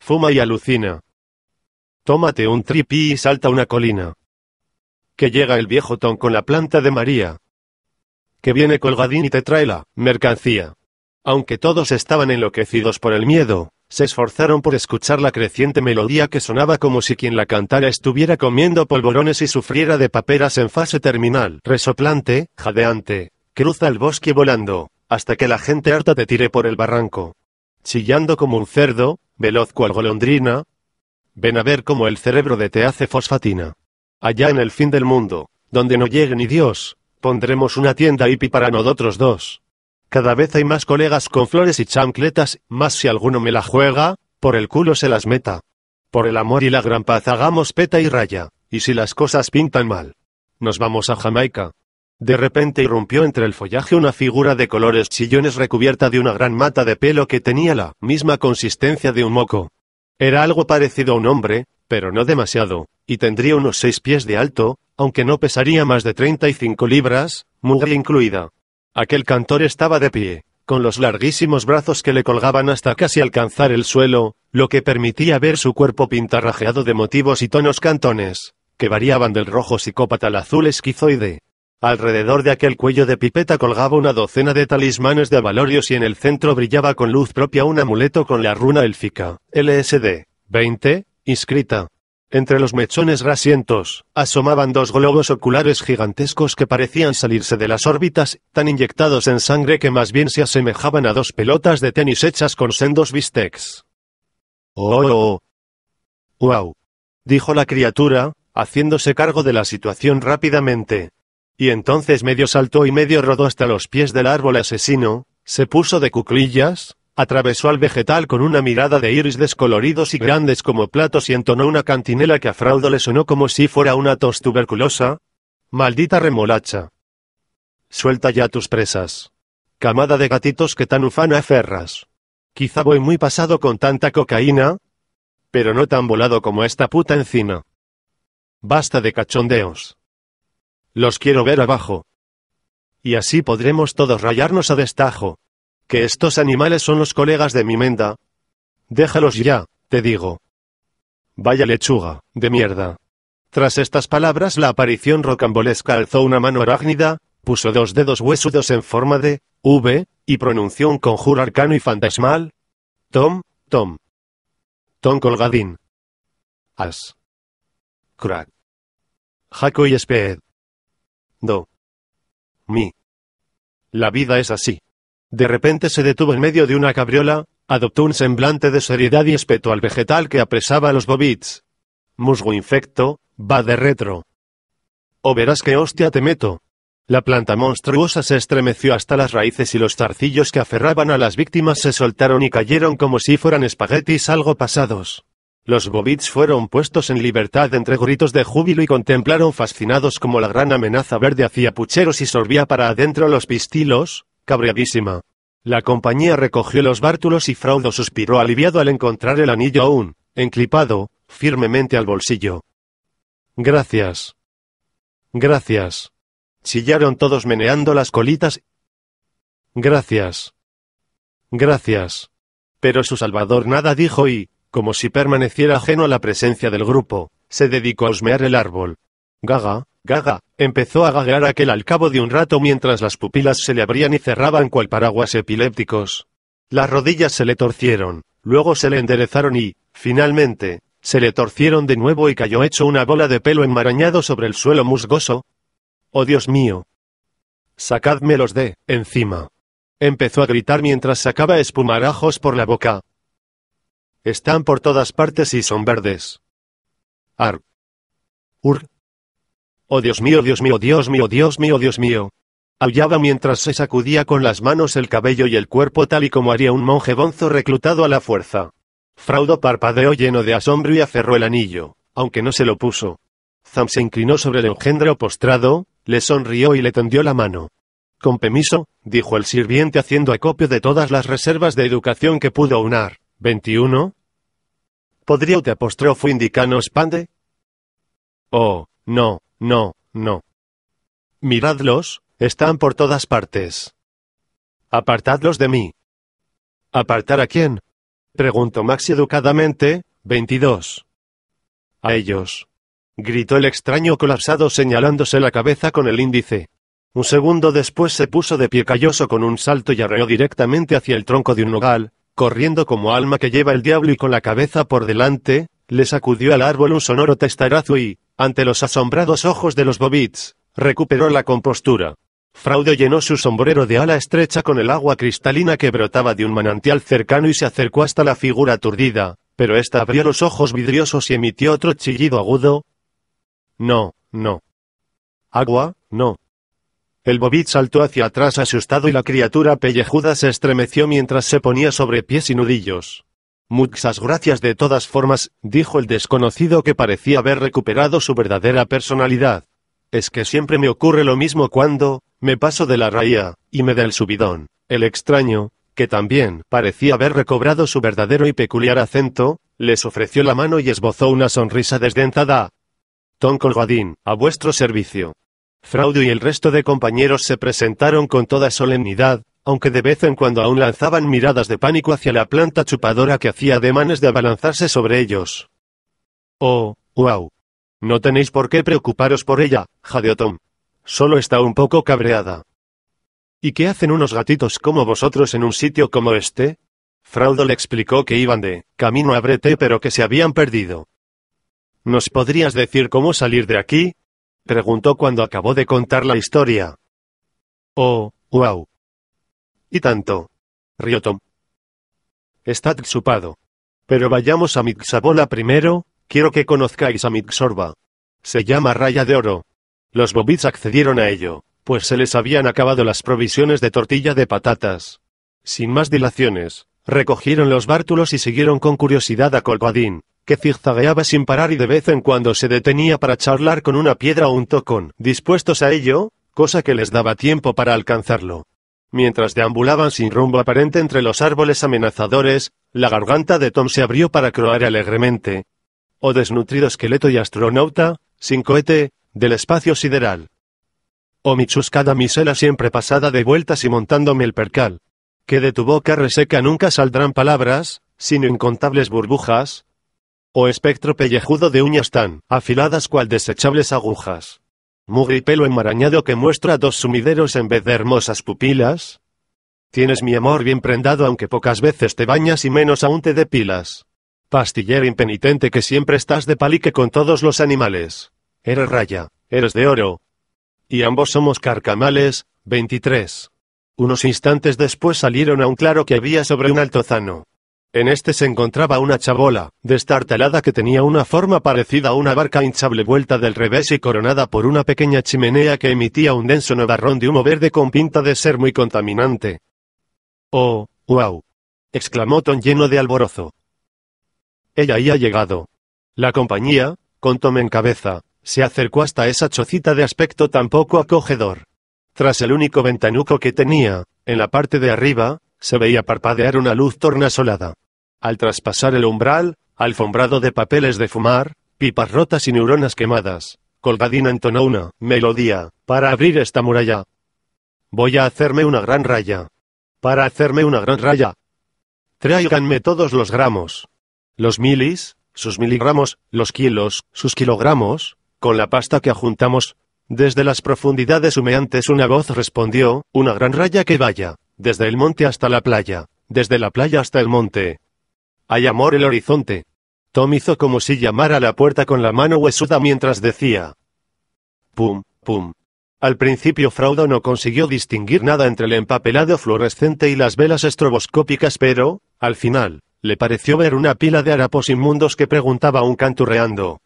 Fuma y alucina. Tómate un tripí y salta una colina. Que llega el viejo Tom con la planta de María. Que viene colgadín y te trae la mercancía. Aunque todos estaban enloquecidos por el miedo, se esforzaron por escuchar la creciente melodía que sonaba como si quien la cantara estuviera comiendo polvorones y sufriera de paperas en fase terminal. Resoplante, jadeante, cruza el bosque volando, hasta que la gente harta te tire por el barranco. Chillando como un cerdo, veloz cual golondrina. Ven a ver cómo el cerebro de te hace fosfatina. Allá en el fin del mundo, donde no llegue ni Dios, pondremos una tienda hippie para nosotros dos. Cada vez hay más colegas con flores y chancletas, más si alguno me la juega, por el culo se las meta. Por el amor y la gran paz hagamos peta y raya, y si las cosas pintan mal. Nos vamos a Jamaica. De repente irrumpió entre el follaje una figura de colores chillones recubierta de una gran mata de pelo que tenía la misma consistencia de un moco. Era algo parecido a un hombre, pero no demasiado, y tendría unos seis pies de alto, aunque no pesaría más de 35 libras, mugre incluida. Aquel cantor estaba de pie, con los larguísimos brazos que le colgaban hasta casi alcanzar el suelo, lo que permitía ver su cuerpo pintarrajeado de motivos y tonos cantones, que variaban del rojo psicópata al azul esquizoide. Alrededor de aquel cuello de pipeta colgaba una docena de talismanes de avalorios y en el centro brillaba con luz propia un amuleto con la runa élfica, LSD 20, inscrita. Entre los mechones grasientos, asomaban dos globos oculares gigantescos que parecían salirse de las órbitas, tan inyectados en sangre que más bien se asemejaban a dos pelotas de tenis hechas con sendos bistecs. oh. wow oh, oh. dijo la criatura, haciéndose cargo de la situación rápidamente. Y entonces medio saltó y medio rodó hasta los pies del árbol asesino, se puso de cuclillas, atravesó al vegetal con una mirada de iris descoloridos y grandes como platos y entonó una cantinela que a Fraudo le sonó como si fuera una tos tuberculosa. Maldita remolacha. Suelta ya tus presas. Camada de gatitos que tan ufana aferras. Quizá voy muy pasado con tanta cocaína, pero no tan volado como esta puta encina. Basta de cachondeos. Los quiero ver abajo. Y así podremos todos rayarnos a destajo. Que estos animales son los colegas de mi menda. Déjalos ya, te digo. Vaya lechuga, de mierda. Tras estas palabras la aparición rocambolesca alzó una mano arácnida, puso dos dedos huesudos en forma de V, y pronunció un conjuro arcano y fantasmal. Tom, Tom. Tom Colgadín. As. Crack. Jaco y Speed do, mi. La vida es así. De repente se detuvo en medio de una cabriola, adoptó un semblante de seriedad y espeto al vegetal que apresaba a los bobits. Musgo infecto, va de retro. O verás qué hostia te meto. La planta monstruosa se estremeció hasta las raíces y los zarcillos que aferraban a las víctimas se soltaron y cayeron como si fueran espaguetis algo pasados. Los bobits fueron puestos en libertad entre gritos de júbilo y contemplaron fascinados como la gran amenaza verde hacía pucheros y sorbía para adentro los pistilos, cabreadísima. La compañía recogió los bártulos y Fraudo suspiró aliviado al encontrar el anillo aún, enclipado, firmemente al bolsillo. Gracias. Gracias. Chillaron todos meneando las colitas. Gracias. Gracias. Pero su salvador nada dijo y, como si permaneciera ajeno a la presencia del grupo, se dedicó a husmear el árbol. Gaga, gaga, empezó a gaguear aquel al cabo de un rato mientras las pupilas se le abrían y cerraban cual paraguas epilépticos. Las rodillas se le torcieron, luego se le enderezaron y, finalmente, se le torcieron de nuevo y cayó hecho una bola de pelo enmarañado sobre el suelo musgoso. ¡Oh Dios mío! los de encima. Empezó a gritar mientras sacaba espumarajos por la boca, están por todas partes y son verdes. Ar, Ur. Oh Dios mío, Dios mío, Dios mío, Dios mío, Dios mío. Aullaba mientras se sacudía con las manos el cabello y el cuerpo tal y como haría un monje bonzo reclutado a la fuerza. Fraudo parpadeó lleno de asombro y aferró el anillo, aunque no se lo puso. Zam se inclinó sobre el engendro postrado, le sonrió y le tendió la mano. Con permiso, dijo el sirviente haciendo acopio de todas las reservas de educación que pudo unar. 21. Podría te apostrofo indicarnos pande? Oh, no, no, no. Miradlos, están por todas partes. Apartadlos de mí. ¿Apartar a quién? Preguntó Max educadamente, 22. A ellos. Gritó el extraño colapsado señalándose la cabeza con el índice. Un segundo después se puso de pie calloso con un salto y arreó directamente hacia el tronco de un nogal, corriendo como alma que lleva el diablo y con la cabeza por delante, le sacudió al árbol un sonoro testarazo y, ante los asombrados ojos de los bobits, recuperó la compostura. Fraude llenó su sombrero de ala estrecha con el agua cristalina que brotaba de un manantial cercano y se acercó hasta la figura aturdida, pero ésta abrió los ojos vidriosos y emitió otro chillido agudo. No, no. Agua, no. El bobit saltó hacia atrás asustado y la criatura pellejuda se estremeció mientras se ponía sobre pies y nudillos. Muchas gracias de todas formas, dijo el desconocido que parecía haber recuperado su verdadera personalidad. Es que siempre me ocurre lo mismo cuando, me paso de la raya, y me da el subidón. El extraño, que también parecía haber recobrado su verdadero y peculiar acento, les ofreció la mano y esbozó una sonrisa desdentada. Colgadín, a vuestro servicio. Fraudio y el resto de compañeros se presentaron con toda solemnidad, aunque de vez en cuando aún lanzaban miradas de pánico hacia la planta chupadora que hacía ademanes de abalanzarse sobre ellos. Oh, wow. No tenéis por qué preocuparos por ella, Jadeotom. Solo está un poco cabreada. ¿Y qué hacen unos gatitos como vosotros en un sitio como este? Fraudo le explicó que iban de camino a Brete pero que se habían perdido. ¿Nos podrías decir cómo salir de aquí? preguntó cuando acabó de contar la historia. Oh, wow. Y tanto. Rió Tom. Está chupado. Pero vayamos a Mixabola primero, quiero que conozcáis a Mitxorba. Se llama Raya de Oro. Los Bobits accedieron a ello, pues se les habían acabado las provisiones de tortilla de patatas. Sin más dilaciones, recogieron los bártulos y siguieron con curiosidad a Colgadín, que zigzagueaba sin parar y de vez en cuando se detenía para charlar con una piedra o un tocón, dispuestos a ello, cosa que les daba tiempo para alcanzarlo. Mientras deambulaban sin rumbo aparente entre los árboles amenazadores, la garganta de Tom se abrió para croar alegremente. O oh, desnutrido esqueleto y astronauta, sin cohete, del espacio sideral. O oh, mi misela siempre pasada de vueltas y montándome el percal. Que de tu boca reseca nunca saldrán palabras, sino incontables burbujas, o espectro pellejudo de uñas tan afiladas cual desechables agujas. pelo enmarañado que muestra dos sumideros en vez de hermosas pupilas. Tienes mi amor bien prendado aunque pocas veces te bañas y menos aún te depilas. Pastillero impenitente que siempre estás de palique con todos los animales. Eres raya, eres de oro. Y ambos somos carcamales, 23. Unos instantes después salieron a un claro que había sobre un altozano. En este se encontraba una chabola, destartalada que tenía una forma parecida a una barca hinchable vuelta del revés y coronada por una pequeña chimenea que emitía un denso nubarrón de humo verde con pinta de ser muy contaminante. ¡Oh, wow! exclamó Tom lleno de alborozo. Ella había llegado. La compañía, con Tom en cabeza, se acercó hasta esa chocita de aspecto tan poco acogedor. Tras el único ventanuco que tenía, en la parte de arriba, se veía parpadear una luz tornasolada. Al traspasar el umbral, alfombrado de papeles de fumar, pipas rotas y neuronas quemadas, Colgadina entonó una melodía, para abrir esta muralla. Voy a hacerme una gran raya. Para hacerme una gran raya. Tráiganme todos los gramos. Los milis, sus miligramos, los kilos, sus kilogramos, con la pasta que ajuntamos. Desde las profundidades humeantes una voz respondió, una gran raya que vaya desde el monte hasta la playa, desde la playa hasta el monte. Hay amor el horizonte. Tom hizo como si llamara a la puerta con la mano huesuda mientras decía. Pum, pum. Al principio Fraudo no consiguió distinguir nada entre el empapelado fluorescente y las velas estroboscópicas, pero, al final, le pareció ver una pila de harapos inmundos que preguntaba un canturreando.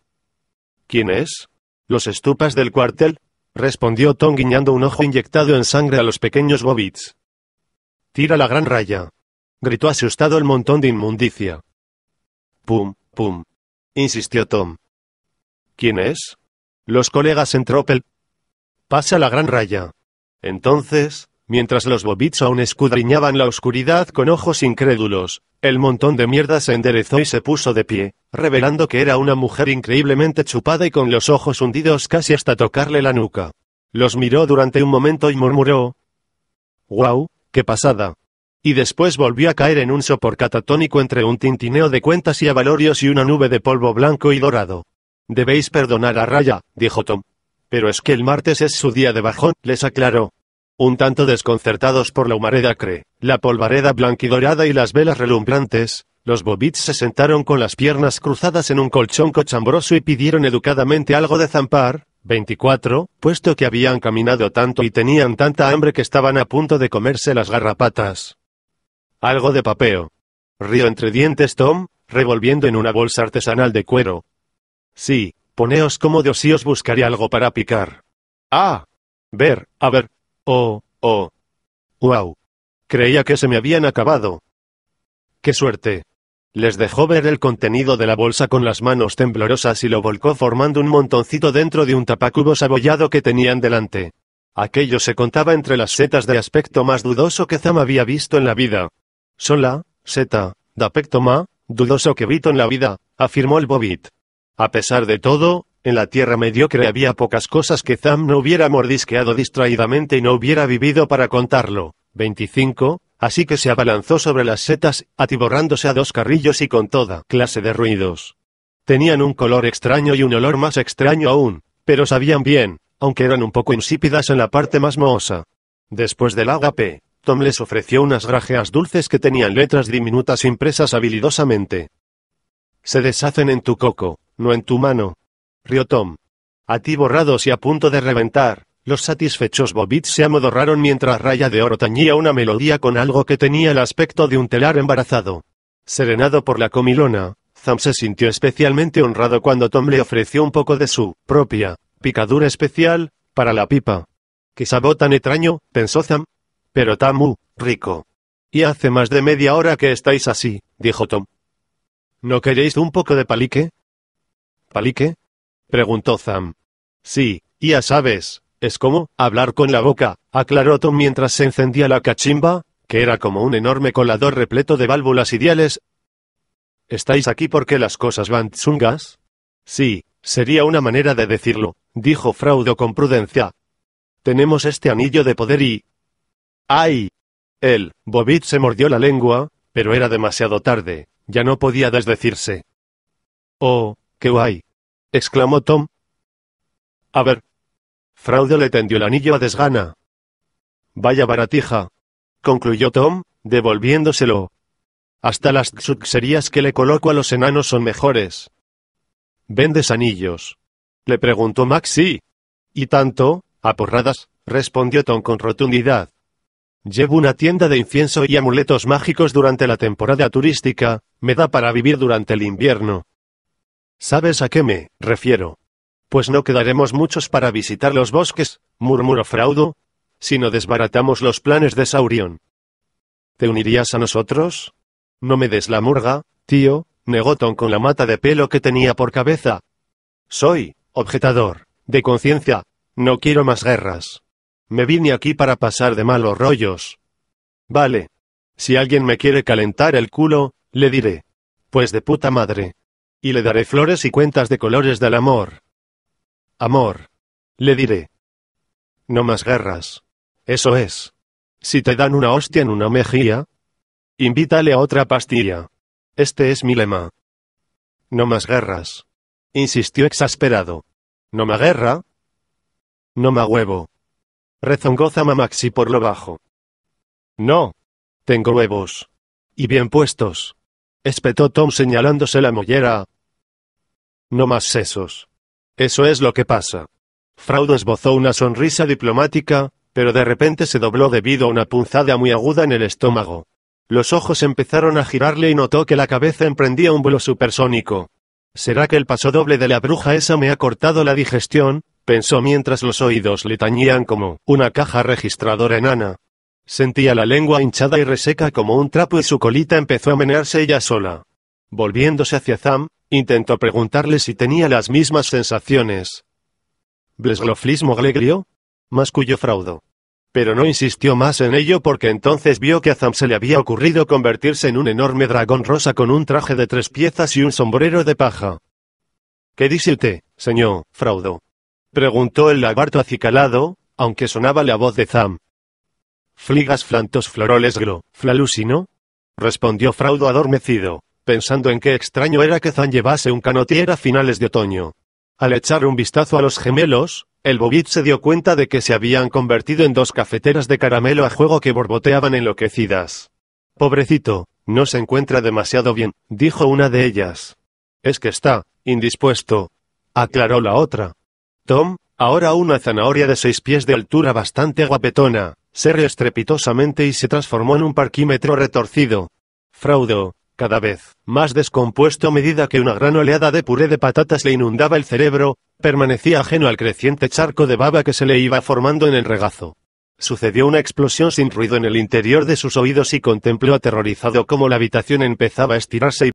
¿Quién es? Los estupas del cuartel, respondió Tom guiñando un ojo inyectado en sangre a los pequeños bobits. Tira la gran raya. Gritó asustado el montón de inmundicia. Pum, pum. Insistió Tom. ¿Quién es? Los colegas en Tropel. Pasa la gran raya. Entonces, mientras los bobits aún escudriñaban la oscuridad con ojos incrédulos, el montón de mierda se enderezó y se puso de pie, revelando que era una mujer increíblemente chupada y con los ojos hundidos casi hasta tocarle la nuca. Los miró durante un momento y murmuró. ¡Guau! ¡Qué pasada! Y después volvió a caer en un sopor catatónico entre un tintineo de cuentas y avalorios y una nube de polvo blanco y dorado. Debéis perdonar a Raya, dijo Tom. Pero es que el martes es su día de bajón, les aclaró. Un tanto desconcertados por la humareda cre, la polvareda blanquidorada y las velas relumbrantes, los bobits se sentaron con las piernas cruzadas en un colchón cochambroso y pidieron educadamente algo de zampar, 24, puesto que habían caminado tanto y tenían tanta hambre que estaban a punto de comerse las garrapatas. Algo de papeo. Río entre dientes Tom, revolviendo en una bolsa artesanal de cuero. Sí, poneos cómodos y os buscaré algo para picar. Ah. Ver, a ver. Oh, oh. Wow. Creía que se me habían acabado. ¡Qué suerte! Les dejó ver el contenido de la bolsa con las manos temblorosas y lo volcó formando un montoncito dentro de un tapacubos sabollado que tenían delante. Aquello se contaba entre las setas de aspecto más dudoso que Zam había visto en la vida. Sola, seta, de aspecto dudoso que vito en la vida, afirmó el Bobit. A pesar de todo, en la tierra mediocre había pocas cosas que Zam no hubiera mordisqueado distraídamente y no hubiera vivido para contarlo. 25, así que se abalanzó sobre las setas, atiborrándose a dos carrillos y con toda clase de ruidos. Tenían un color extraño y un olor más extraño aún, pero sabían bien, aunque eran un poco insípidas en la parte más mohosa. Después del agape, Tom les ofreció unas grajeas dulces que tenían letras diminutas impresas habilidosamente. Se deshacen en tu coco, no en tu mano. Rió Tom. Atiborrados y a punto de reventar, los satisfechos bobits se amodorraron mientras Raya de Oro tañía una melodía con algo que tenía el aspecto de un telar embarazado. Serenado por la comilona, Zam se sintió especialmente honrado cuando Tom le ofreció un poco de su propia picadura especial para la pipa. Qué sabor tan extraño, pensó Zam. Pero tamu, rico. Y hace más de media hora que estáis así, dijo Tom. ¿No queréis un poco de palique? ¿Palique? preguntó Zam. Sí, ya sabes, es como, hablar con la boca, aclaró Tom mientras se encendía la cachimba, que era como un enorme colador repleto de válvulas ideales. ¿Estáis aquí porque las cosas van zungas? Sí, sería una manera de decirlo, dijo Fraudo con prudencia. Tenemos este anillo de poder y... ¡Ay! Él, Bobit se mordió la lengua, pero era demasiado tarde, ya no podía desdecirse. ¡Oh, qué guay! exclamó Tom. A ver, Fraude le tendió el anillo a desgana. Vaya baratija. Concluyó Tom, devolviéndoselo. Hasta las chuxerías que le coloco a los enanos son mejores. ¿Vendes anillos? Le preguntó Maxi. Y tanto, a porradas, respondió Tom con rotundidad. Llevo una tienda de incienso y amuletos mágicos durante la temporada turística, me da para vivir durante el invierno. ¿Sabes a qué me refiero? pues no quedaremos muchos para visitar los bosques, murmuró Fraudo, si no desbaratamos los planes de Saurión. ¿Te unirías a nosotros? No me des la murga, tío, negotón con la mata de pelo que tenía por cabeza. Soy, objetador, de conciencia, no quiero más guerras. Me vine aquí para pasar de malos rollos. Vale. Si alguien me quiere calentar el culo, le diré. Pues de puta madre. Y le daré flores y cuentas de colores del amor. Amor. Le diré. No más guerras. Eso es. Si te dan una hostia en una mejilla, invítale a otra pastilla. Este es mi lema. No más guerras. Insistió exasperado. No más guerra. No me huevo. zama maxi por lo bajo. No. Tengo huevos. Y bien puestos. Espetó Tom señalándose la mollera. No más sesos. Eso es lo que pasa. Fraudo esbozó una sonrisa diplomática, pero de repente se dobló debido a una punzada muy aguda en el estómago. Los ojos empezaron a girarle y notó que la cabeza emprendía un vuelo supersónico. ¿Será que el paso doble de la bruja esa me ha cortado la digestión? pensó mientras los oídos le tañían como una caja registradora enana. Sentía la lengua hinchada y reseca como un trapo y su colita empezó a menearse ella sola. Volviéndose hacia Zam, Intentó preguntarle si tenía las mismas sensaciones. Blesgloflismo gleglio? cuyo Fraudo. Pero no insistió más en ello porque entonces vio que a Zam se le había ocurrido convertirse en un enorme dragón rosa con un traje de tres piezas y un sombrero de paja. ¿Qué dice usted, señor, Fraudo? Preguntó el lagarto acicalado, aunque sonaba la voz de Zam. Fligas flantos floroles gro, flalusino? Respondió Fraudo adormecido pensando en qué extraño era que Zan llevase un canotier a finales de otoño. Al echar un vistazo a los gemelos, el Bobit se dio cuenta de que se habían convertido en dos cafeteras de caramelo a juego que borboteaban enloquecidas. Pobrecito, no se encuentra demasiado bien, dijo una de ellas. Es que está, indispuesto, aclaró la otra. Tom, ahora una zanahoria de seis pies de altura bastante guapetona, se estrepitosamente y se transformó en un parquímetro retorcido. Fraudo, cada vez más descompuesto a medida que una gran oleada de puré de patatas le inundaba el cerebro, permanecía ajeno al creciente charco de baba que se le iba formando en el regazo. Sucedió una explosión sin ruido en el interior de sus oídos y contempló aterrorizado cómo la habitación empezaba a estirarse y